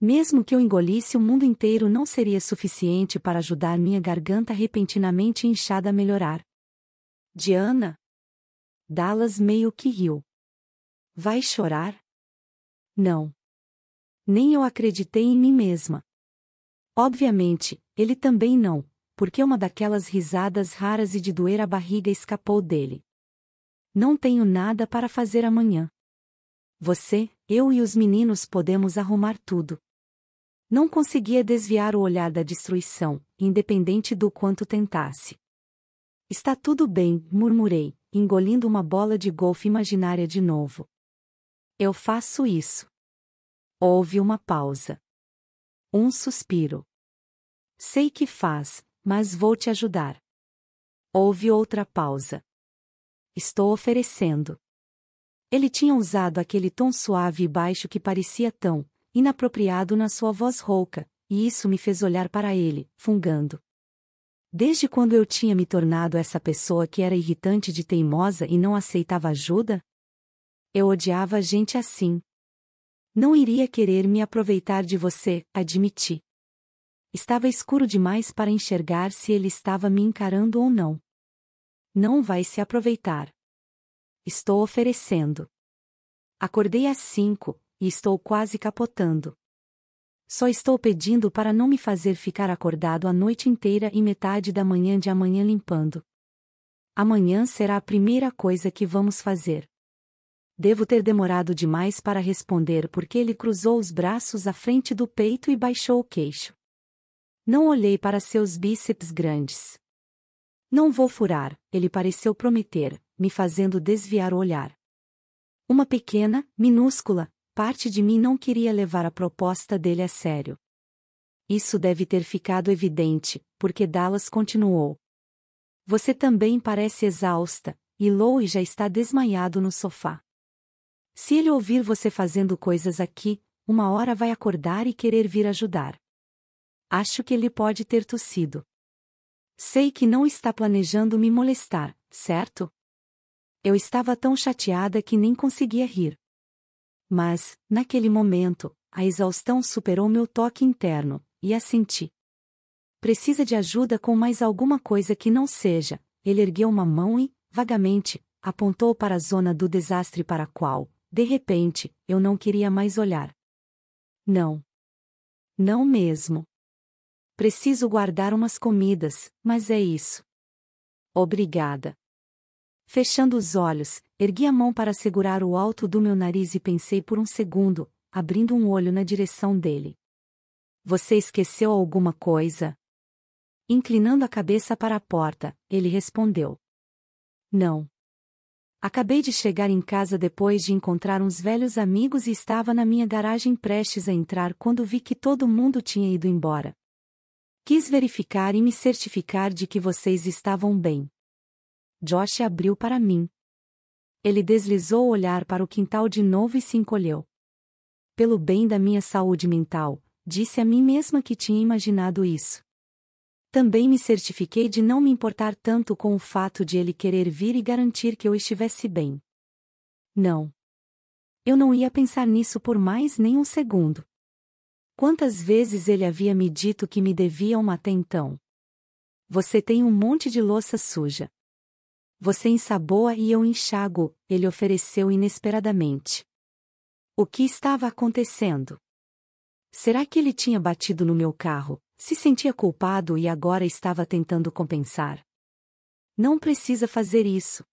Mesmo que eu engolisse o mundo inteiro não seria suficiente para ajudar minha garganta repentinamente inchada a melhorar. Diana? Dallas meio que riu. Vai chorar? Não. Nem eu acreditei em mim mesma. Obviamente, ele também não, porque uma daquelas risadas raras e de doer a barriga escapou dele. Não tenho nada para fazer amanhã. Você, eu e os meninos podemos arrumar tudo. Não conseguia desviar o olhar da destruição, independente do quanto tentasse. Está tudo bem, murmurei, engolindo uma bola de golfe imaginária de novo. Eu faço isso. Houve uma pausa. Um suspiro. Sei que faz, mas vou te ajudar. Houve outra pausa. Estou oferecendo. Ele tinha usado aquele tom suave e baixo que parecia tão inapropriado na sua voz rouca, e isso me fez olhar para ele, fungando. Desde quando eu tinha me tornado essa pessoa que era irritante de teimosa e não aceitava ajuda? Eu odiava gente assim. Não iria querer me aproveitar de você, admiti. Estava escuro demais para enxergar se ele estava me encarando ou não. Não vai se aproveitar. Estou oferecendo. Acordei às cinco, e estou quase capotando. Só estou pedindo para não me fazer ficar acordado a noite inteira e metade da manhã de amanhã limpando. Amanhã será a primeira coisa que vamos fazer. Devo ter demorado demais para responder porque ele cruzou os braços à frente do peito e baixou o queixo. Não olhei para seus bíceps grandes. Não vou furar, ele pareceu prometer, me fazendo desviar o olhar. Uma pequena, minúscula, parte de mim não queria levar a proposta dele a sério. Isso deve ter ficado evidente, porque Dallas continuou. Você também parece exausta, e Louie já está desmaiado no sofá. Se ele ouvir você fazendo coisas aqui, uma hora vai acordar e querer vir ajudar. Acho que ele pode ter tossido. Sei que não está planejando me molestar, certo? Eu estava tão chateada que nem conseguia rir. Mas, naquele momento, a exaustão superou meu toque interno, e a senti. Precisa de ajuda com mais alguma coisa que não seja. Ele ergueu uma mão e, vagamente, apontou para a zona do desastre para a qual, de repente, eu não queria mais olhar. Não. Não mesmo. Preciso guardar umas comidas, mas é isso. Obrigada. Fechando os olhos, ergui a mão para segurar o alto do meu nariz e pensei por um segundo, abrindo um olho na direção dele. Você esqueceu alguma coisa? Inclinando a cabeça para a porta, ele respondeu. Não. Acabei de chegar em casa depois de encontrar uns velhos amigos e estava na minha garagem prestes a entrar quando vi que todo mundo tinha ido embora. Quis verificar e me certificar de que vocês estavam bem. Josh abriu para mim. Ele deslizou o olhar para o quintal de novo e se encolheu. Pelo bem da minha saúde mental, disse a mim mesma que tinha imaginado isso. Também me certifiquei de não me importar tanto com o fato de ele querer vir e garantir que eu estivesse bem. Não. Eu não ia pensar nisso por mais nem um segundo. Quantas vezes ele havia me dito que me devia uma até então? Você tem um monte de louça suja. Você ensaboa e eu enxago, ele ofereceu inesperadamente. O que estava acontecendo? Será que ele tinha batido no meu carro, se sentia culpado e agora estava tentando compensar? Não precisa fazer isso.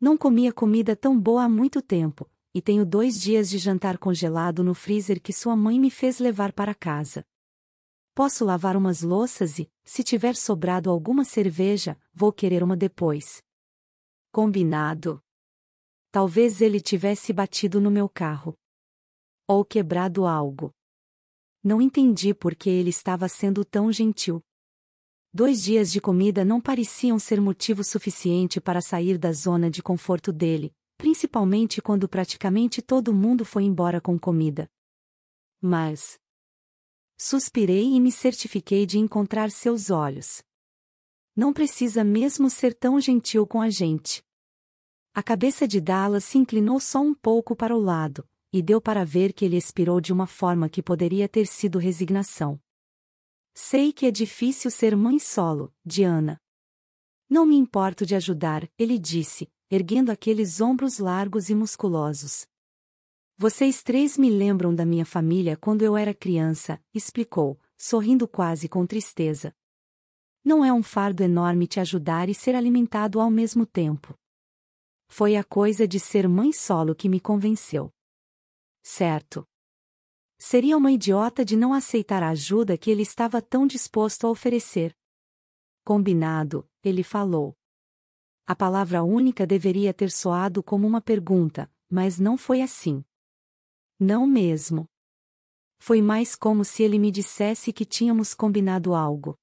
Não comia comida tão boa há muito tempo, e tenho dois dias de jantar congelado no freezer que sua mãe me fez levar para casa. Posso lavar umas louças e, se tiver sobrado alguma cerveja, vou querer uma depois. Combinado. Talvez ele tivesse batido no meu carro. Ou quebrado algo. Não entendi por que ele estava sendo tão gentil. Dois dias de comida não pareciam ser motivo suficiente para sair da zona de conforto dele, principalmente quando praticamente todo mundo foi embora com comida. Mas. Suspirei e me certifiquei de encontrar seus olhos. Não precisa mesmo ser tão gentil com a gente. A cabeça de Dallas se inclinou só um pouco para o lado, e deu para ver que ele expirou de uma forma que poderia ter sido resignação. Sei que é difícil ser mãe solo, Diana. Não me importo de ajudar, ele disse, erguendo aqueles ombros largos e musculosos. Vocês três me lembram da minha família quando eu era criança, explicou, sorrindo quase com tristeza. Não é um fardo enorme te ajudar e ser alimentado ao mesmo tempo. Foi a coisa de ser mãe solo que me convenceu. Certo. Seria uma idiota de não aceitar a ajuda que ele estava tão disposto a oferecer. Combinado, ele falou. A palavra única deveria ter soado como uma pergunta, mas não foi assim. Não mesmo. Foi mais como se ele me dissesse que tínhamos combinado algo.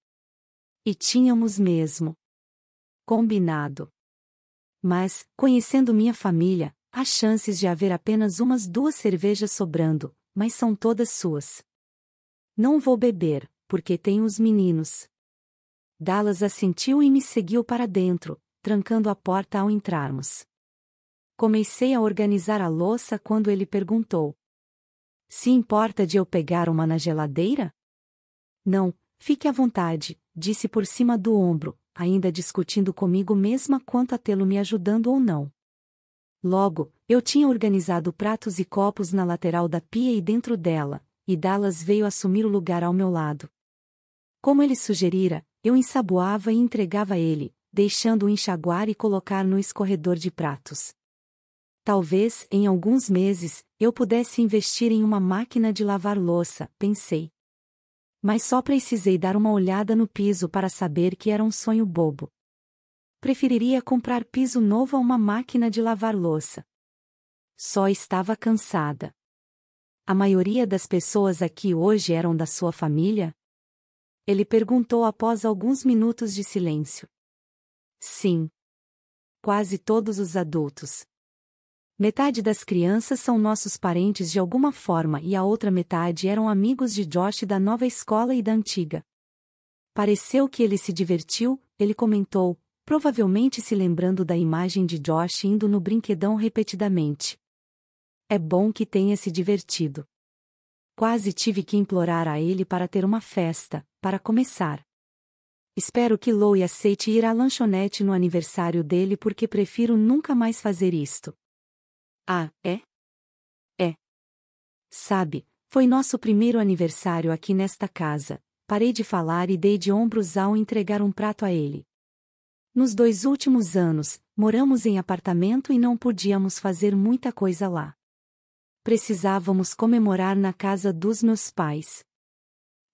E tínhamos mesmo. Combinado. Mas, conhecendo minha família, há chances de haver apenas umas duas cervejas sobrando, mas são todas suas. Não vou beber, porque tenho os meninos. Dallas assentiu e me seguiu para dentro, trancando a porta ao entrarmos. Comecei a organizar a louça quando ele perguntou: Se importa de eu pegar uma na geladeira? Não, fique à vontade, disse por cima do ombro, ainda discutindo comigo mesma quanto a tê-lo me ajudando ou não. Logo, eu tinha organizado pratos e copos na lateral da pia e dentro dela, e Dallas veio assumir o lugar ao meu lado. Como ele sugerira, eu ensaboava e entregava a ele, deixando-o enxaguar e colocar no escorredor de pratos. Talvez, em alguns meses, eu pudesse investir em uma máquina de lavar louça, pensei. Mas só precisei dar uma olhada no piso para saber que era um sonho bobo. Preferiria comprar piso novo a uma máquina de lavar louça. Só estava cansada. A maioria das pessoas aqui hoje eram da sua família? Ele perguntou após alguns minutos de silêncio. Sim. Quase todos os adultos. Metade das crianças são nossos parentes de alguma forma e a outra metade eram amigos de Josh da nova escola e da antiga. Pareceu que ele se divertiu, ele comentou, provavelmente se lembrando da imagem de Josh indo no brinquedão repetidamente. É bom que tenha se divertido. Quase tive que implorar a ele para ter uma festa, para começar. Espero que Louie aceite ir à lanchonete no aniversário dele porque prefiro nunca mais fazer isto. Ah, é? É. Sabe, foi nosso primeiro aniversário aqui nesta casa. Parei de falar e dei de ombros ao entregar um prato a ele. Nos dois últimos anos, moramos em apartamento e não podíamos fazer muita coisa lá. Precisávamos comemorar na casa dos meus pais.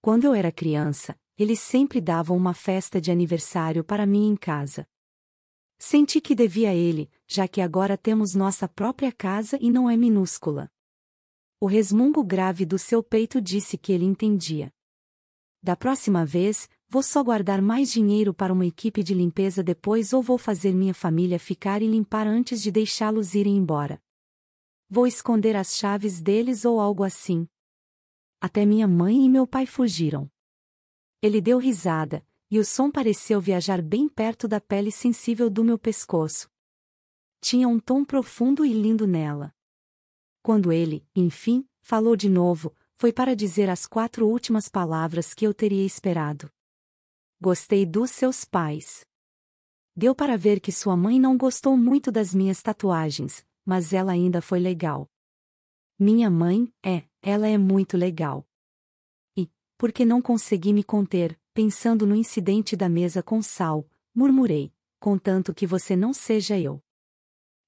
Quando eu era criança, eles sempre davam uma festa de aniversário para mim em casa. Senti que devia a ele, já que agora temos nossa própria casa e não é minúscula. O resmungo grave do seu peito disse que ele entendia. Da próxima vez, vou só guardar mais dinheiro para uma equipe de limpeza depois ou vou fazer minha família ficar e limpar antes de deixá-los irem embora. Vou esconder as chaves deles ou algo assim. Até minha mãe e meu pai fugiram. Ele deu risada, e o som pareceu viajar bem perto da pele sensível do meu pescoço. Tinha um tom profundo e lindo nela. Quando ele, enfim, falou de novo, foi para dizer as quatro últimas palavras que eu teria esperado. Gostei dos seus pais. Deu para ver que sua mãe não gostou muito das minhas tatuagens, mas ela ainda foi legal. Minha mãe, é, ela é muito legal porque não consegui me conter, pensando no incidente da mesa com sal, murmurei, contanto que você não seja eu.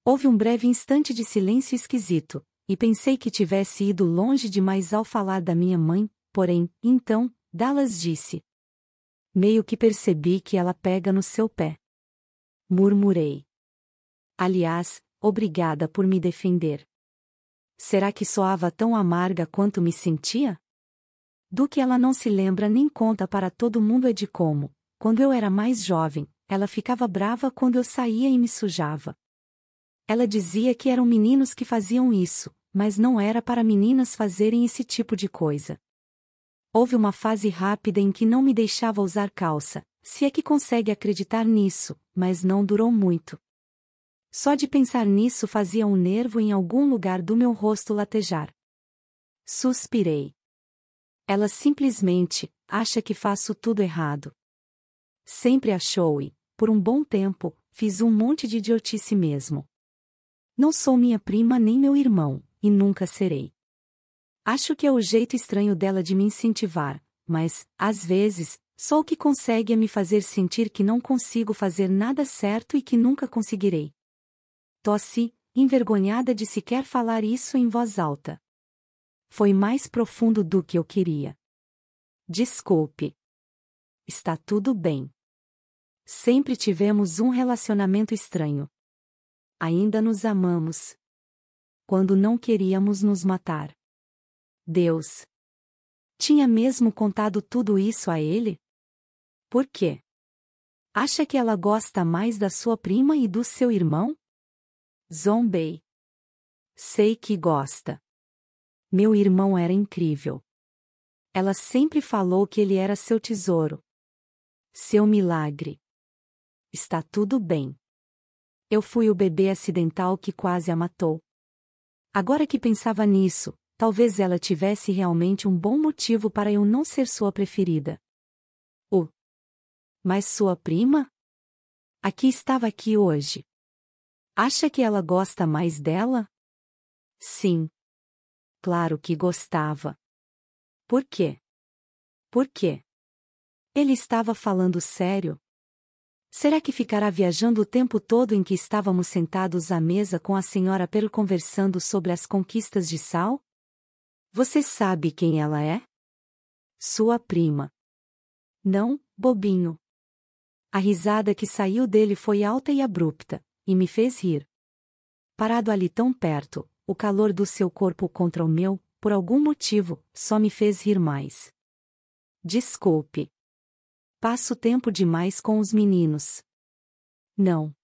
Houve um breve instante de silêncio esquisito, e pensei que tivesse ido longe demais ao falar da minha mãe, porém, então, Dallas disse. Meio que percebi que ela pega no seu pé. Murmurei. Aliás, obrigada por me defender. Será que soava tão amarga quanto me sentia? Do que ela não se lembra nem conta para todo mundo é de como, quando eu era mais jovem, ela ficava brava quando eu saía e me sujava. Ela dizia que eram meninos que faziam isso, mas não era para meninas fazerem esse tipo de coisa. Houve uma fase rápida em que não me deixava usar calça, se é que consegue acreditar nisso, mas não durou muito. Só de pensar nisso fazia um nervo em algum lugar do meu rosto latejar. Suspirei. Ela simplesmente acha que faço tudo errado. Sempre achou e, por um bom tempo, fiz um monte de idiotice mesmo. Não sou minha prima nem meu irmão, e nunca serei. Acho que é o jeito estranho dela de me incentivar, mas, às vezes, só o que consegue é me fazer sentir que não consigo fazer nada certo e que nunca conseguirei. Tosse, envergonhada de sequer falar isso em voz alta. Foi mais profundo do que eu queria. Desculpe. Está tudo bem. Sempre tivemos um relacionamento estranho. Ainda nos amamos. Quando não queríamos nos matar. Deus. Tinha mesmo contado tudo isso a ele? Por quê? Acha que ela gosta mais da sua prima e do seu irmão? Zombei. Sei que gosta. Meu irmão era incrível. Ela sempre falou que ele era seu tesouro. Seu milagre. Está tudo bem. Eu fui o bebê acidental que quase a matou. Agora que pensava nisso, talvez ela tivesse realmente um bom motivo para eu não ser sua preferida. O. Mas sua prima? Aqui estava aqui hoje. Acha que ela gosta mais dela? Sim. Claro que gostava. Por quê? Por quê? Ele estava falando sério? Será que ficará viajando o tempo todo em que estávamos sentados à mesa com a senhora Pelo conversando sobre as conquistas de Sal? Você sabe quem ela é? Sua prima. Não, bobinho. A risada que saiu dele foi alta e abrupta, e me fez rir. Parado ali tão perto, o calor do seu corpo contra o meu, por algum motivo, só me fez rir mais. Desculpe. Passo tempo demais com os meninos. Não.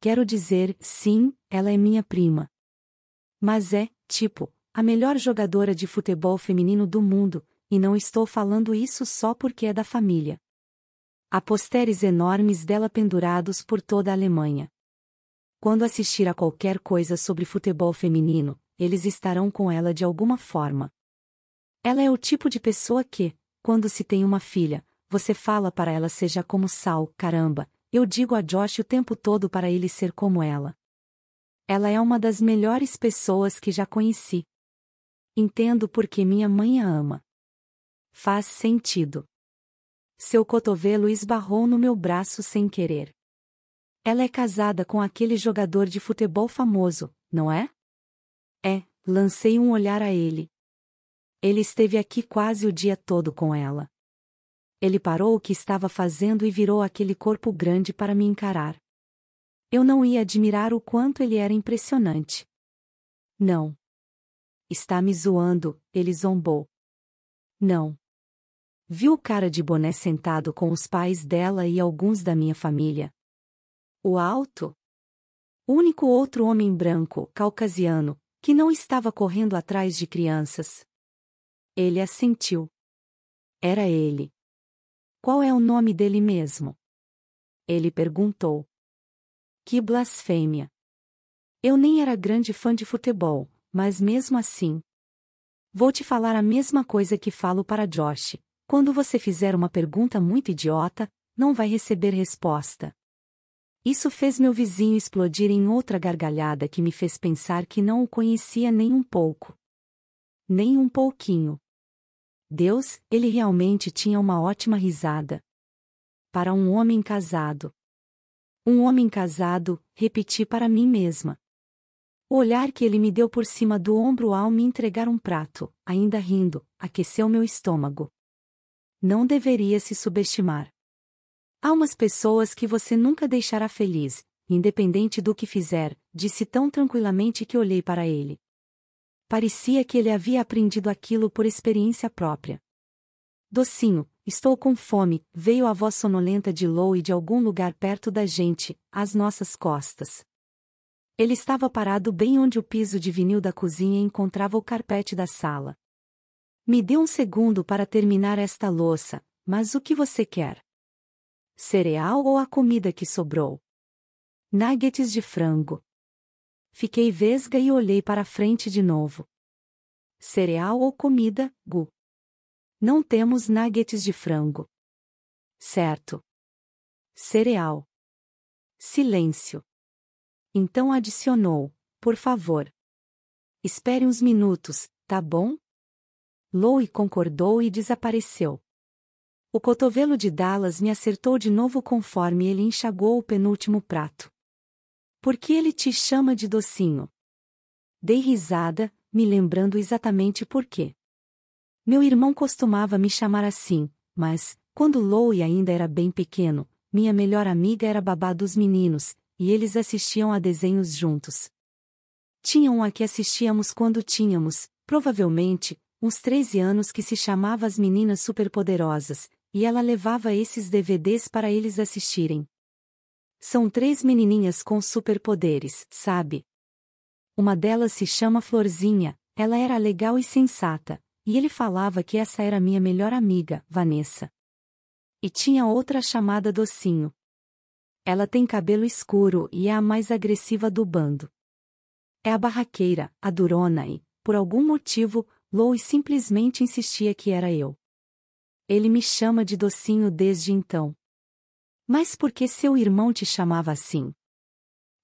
Quero dizer, sim, ela é minha prima. Mas é, tipo, a melhor jogadora de futebol feminino do mundo, e não estou falando isso só porque é da família. Há posteres enormes dela pendurados por toda a Alemanha. Quando assistir a qualquer coisa sobre futebol feminino, eles estarão com ela de alguma forma. Ela é o tipo de pessoa que, quando se tem uma filha, você fala para ela seja como Sal, caramba, eu digo a Josh o tempo todo para ele ser como ela. Ela é uma das melhores pessoas que já conheci. Entendo porque minha mãe a ama. Faz sentido. Seu cotovelo esbarrou no meu braço sem querer. Ela é casada com aquele jogador de futebol famoso, não é? É, lancei um olhar a ele. Ele esteve aqui quase o dia todo com ela. Ele parou o que estava fazendo e virou aquele corpo grande para me encarar. Eu não ia admirar o quanto ele era impressionante. Não. Está me zoando, ele zombou. Não. Viu o cara de boné sentado com os pais dela e alguns da minha família, o alto? O único outro homem branco, caucasiano, que não estava correndo atrás de crianças. Ele assentiu. Era ele. Qual é o nome dele mesmo? Ele perguntou. Que blasfêmia! Eu nem era grande fã de futebol, mas mesmo assim. Vou te falar a mesma coisa que falo para Josh. Quando você fizer uma pergunta muito idiota, não vai receber resposta. Isso fez meu vizinho explodir em outra gargalhada que me fez pensar que não o conhecia nem um pouco. Nem um pouquinho. Deus, ele realmente tinha uma ótima risada. Para um homem casado. Um homem casado, repeti para mim mesma. O olhar que ele me deu por cima do ombro ao me entregar um prato, ainda rindo, aqueceu meu estômago. Não deveria se subestimar. Há umas pessoas que você nunca deixará feliz, independente do que fizer, disse tão tranquilamente que olhei para ele. Parecia que ele havia aprendido aquilo por experiência própria. Docinho, estou com fome, veio a voz sonolenta de Lou e de algum lugar perto da gente, às nossas costas. Ele estava parado bem onde o piso de vinil da cozinha encontrava o carpete da sala. Me dê um segundo para terminar esta louça, mas o que você quer? cereal ou a comida que sobrou. Nuggets de frango. Fiquei vesga e olhei para frente de novo. Cereal ou comida, Gu? Não temos nuggets de frango. Certo. Cereal. Silêncio. Então adicionou, por favor. Espere uns minutos, tá bom? Louie concordou e desapareceu. O cotovelo de Dallas me acertou de novo conforme ele enxagou o penúltimo prato. Por que ele te chama de docinho? Dei risada, me lembrando exatamente por quê. Meu irmão costumava me chamar assim, mas, quando Louie ainda era bem pequeno, minha melhor amiga era babá dos meninos, e eles assistiam a desenhos juntos. Tinham um a que assistíamos quando tínhamos, provavelmente, uns 13 anos que se chamava As Meninas Superpoderosas, e ela levava esses DVDs para eles assistirem. São três menininhas com superpoderes, sabe? Uma delas se chama Florzinha, ela era legal e sensata, e ele falava que essa era minha melhor amiga, Vanessa. E tinha outra chamada Docinho. Ela tem cabelo escuro e é a mais agressiva do bando. É a barraqueira, a durona e, por algum motivo, Lou simplesmente insistia que era eu. Ele me chama de docinho desde então. Mas por que seu irmão te chamava assim?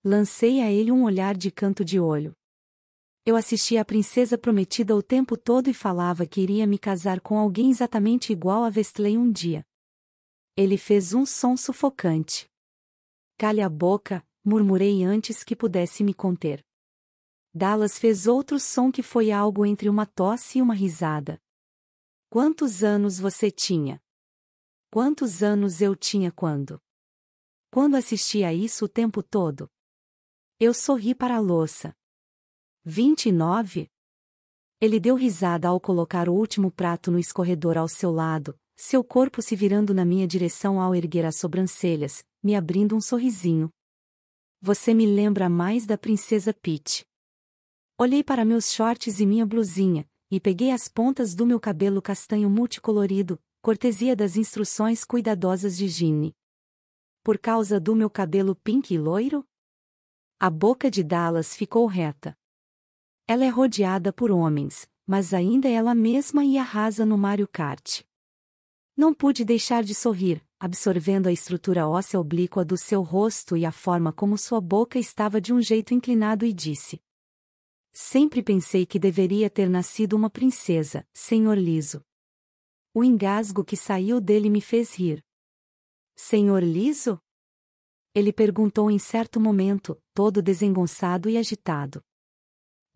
Lancei a ele um olhar de canto de olho. Eu assisti a Princesa Prometida o tempo todo e falava que iria me casar com alguém exatamente igual a Vestley um dia. Ele fez um som sufocante. Calha a boca, murmurei antes que pudesse me conter. Dallas fez outro som que foi algo entre uma tosse e uma risada. Quantos anos você tinha? Quantos anos eu tinha quando? Quando assisti a isso o tempo todo? Eu sorri para a louça. 29? Ele deu risada ao colocar o último prato no escorredor ao seu lado, seu corpo se virando na minha direção ao erguer as sobrancelhas, me abrindo um sorrisinho. Você me lembra mais da princesa Peach. Olhei para meus shorts e minha blusinha, e peguei as pontas do meu cabelo castanho multicolorido, cortesia das instruções cuidadosas de Ginny. Por causa do meu cabelo pink e loiro? A boca de Dallas ficou reta. Ela é rodeada por homens, mas ainda é ela mesma e arrasa no Mario Kart. Não pude deixar de sorrir, absorvendo a estrutura óssea oblíqua do seu rosto e a forma como sua boca estava de um jeito inclinado e disse: Sempre pensei que deveria ter nascido uma princesa, senhor Liso. O engasgo que saiu dele me fez rir. Senhor Liso? Ele perguntou em certo momento, todo desengonçado e agitado.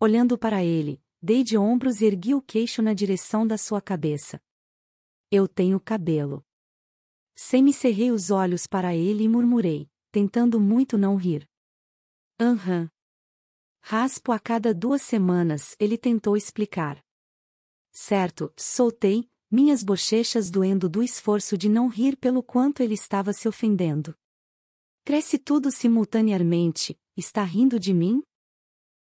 Olhando para ele, dei de ombros e ergui o queixo na direção da sua cabeça. Eu tenho cabelo. Semi cerrei os olhos para ele e murmurei, tentando muito não rir. Aham. Uhum. Raspo a cada duas semanas, ele tentou explicar. Certo, soltei, minhas bochechas doendo do esforço de não rir pelo quanto ele estava se ofendendo. Cresce tudo simultaneamente, está rindo de mim?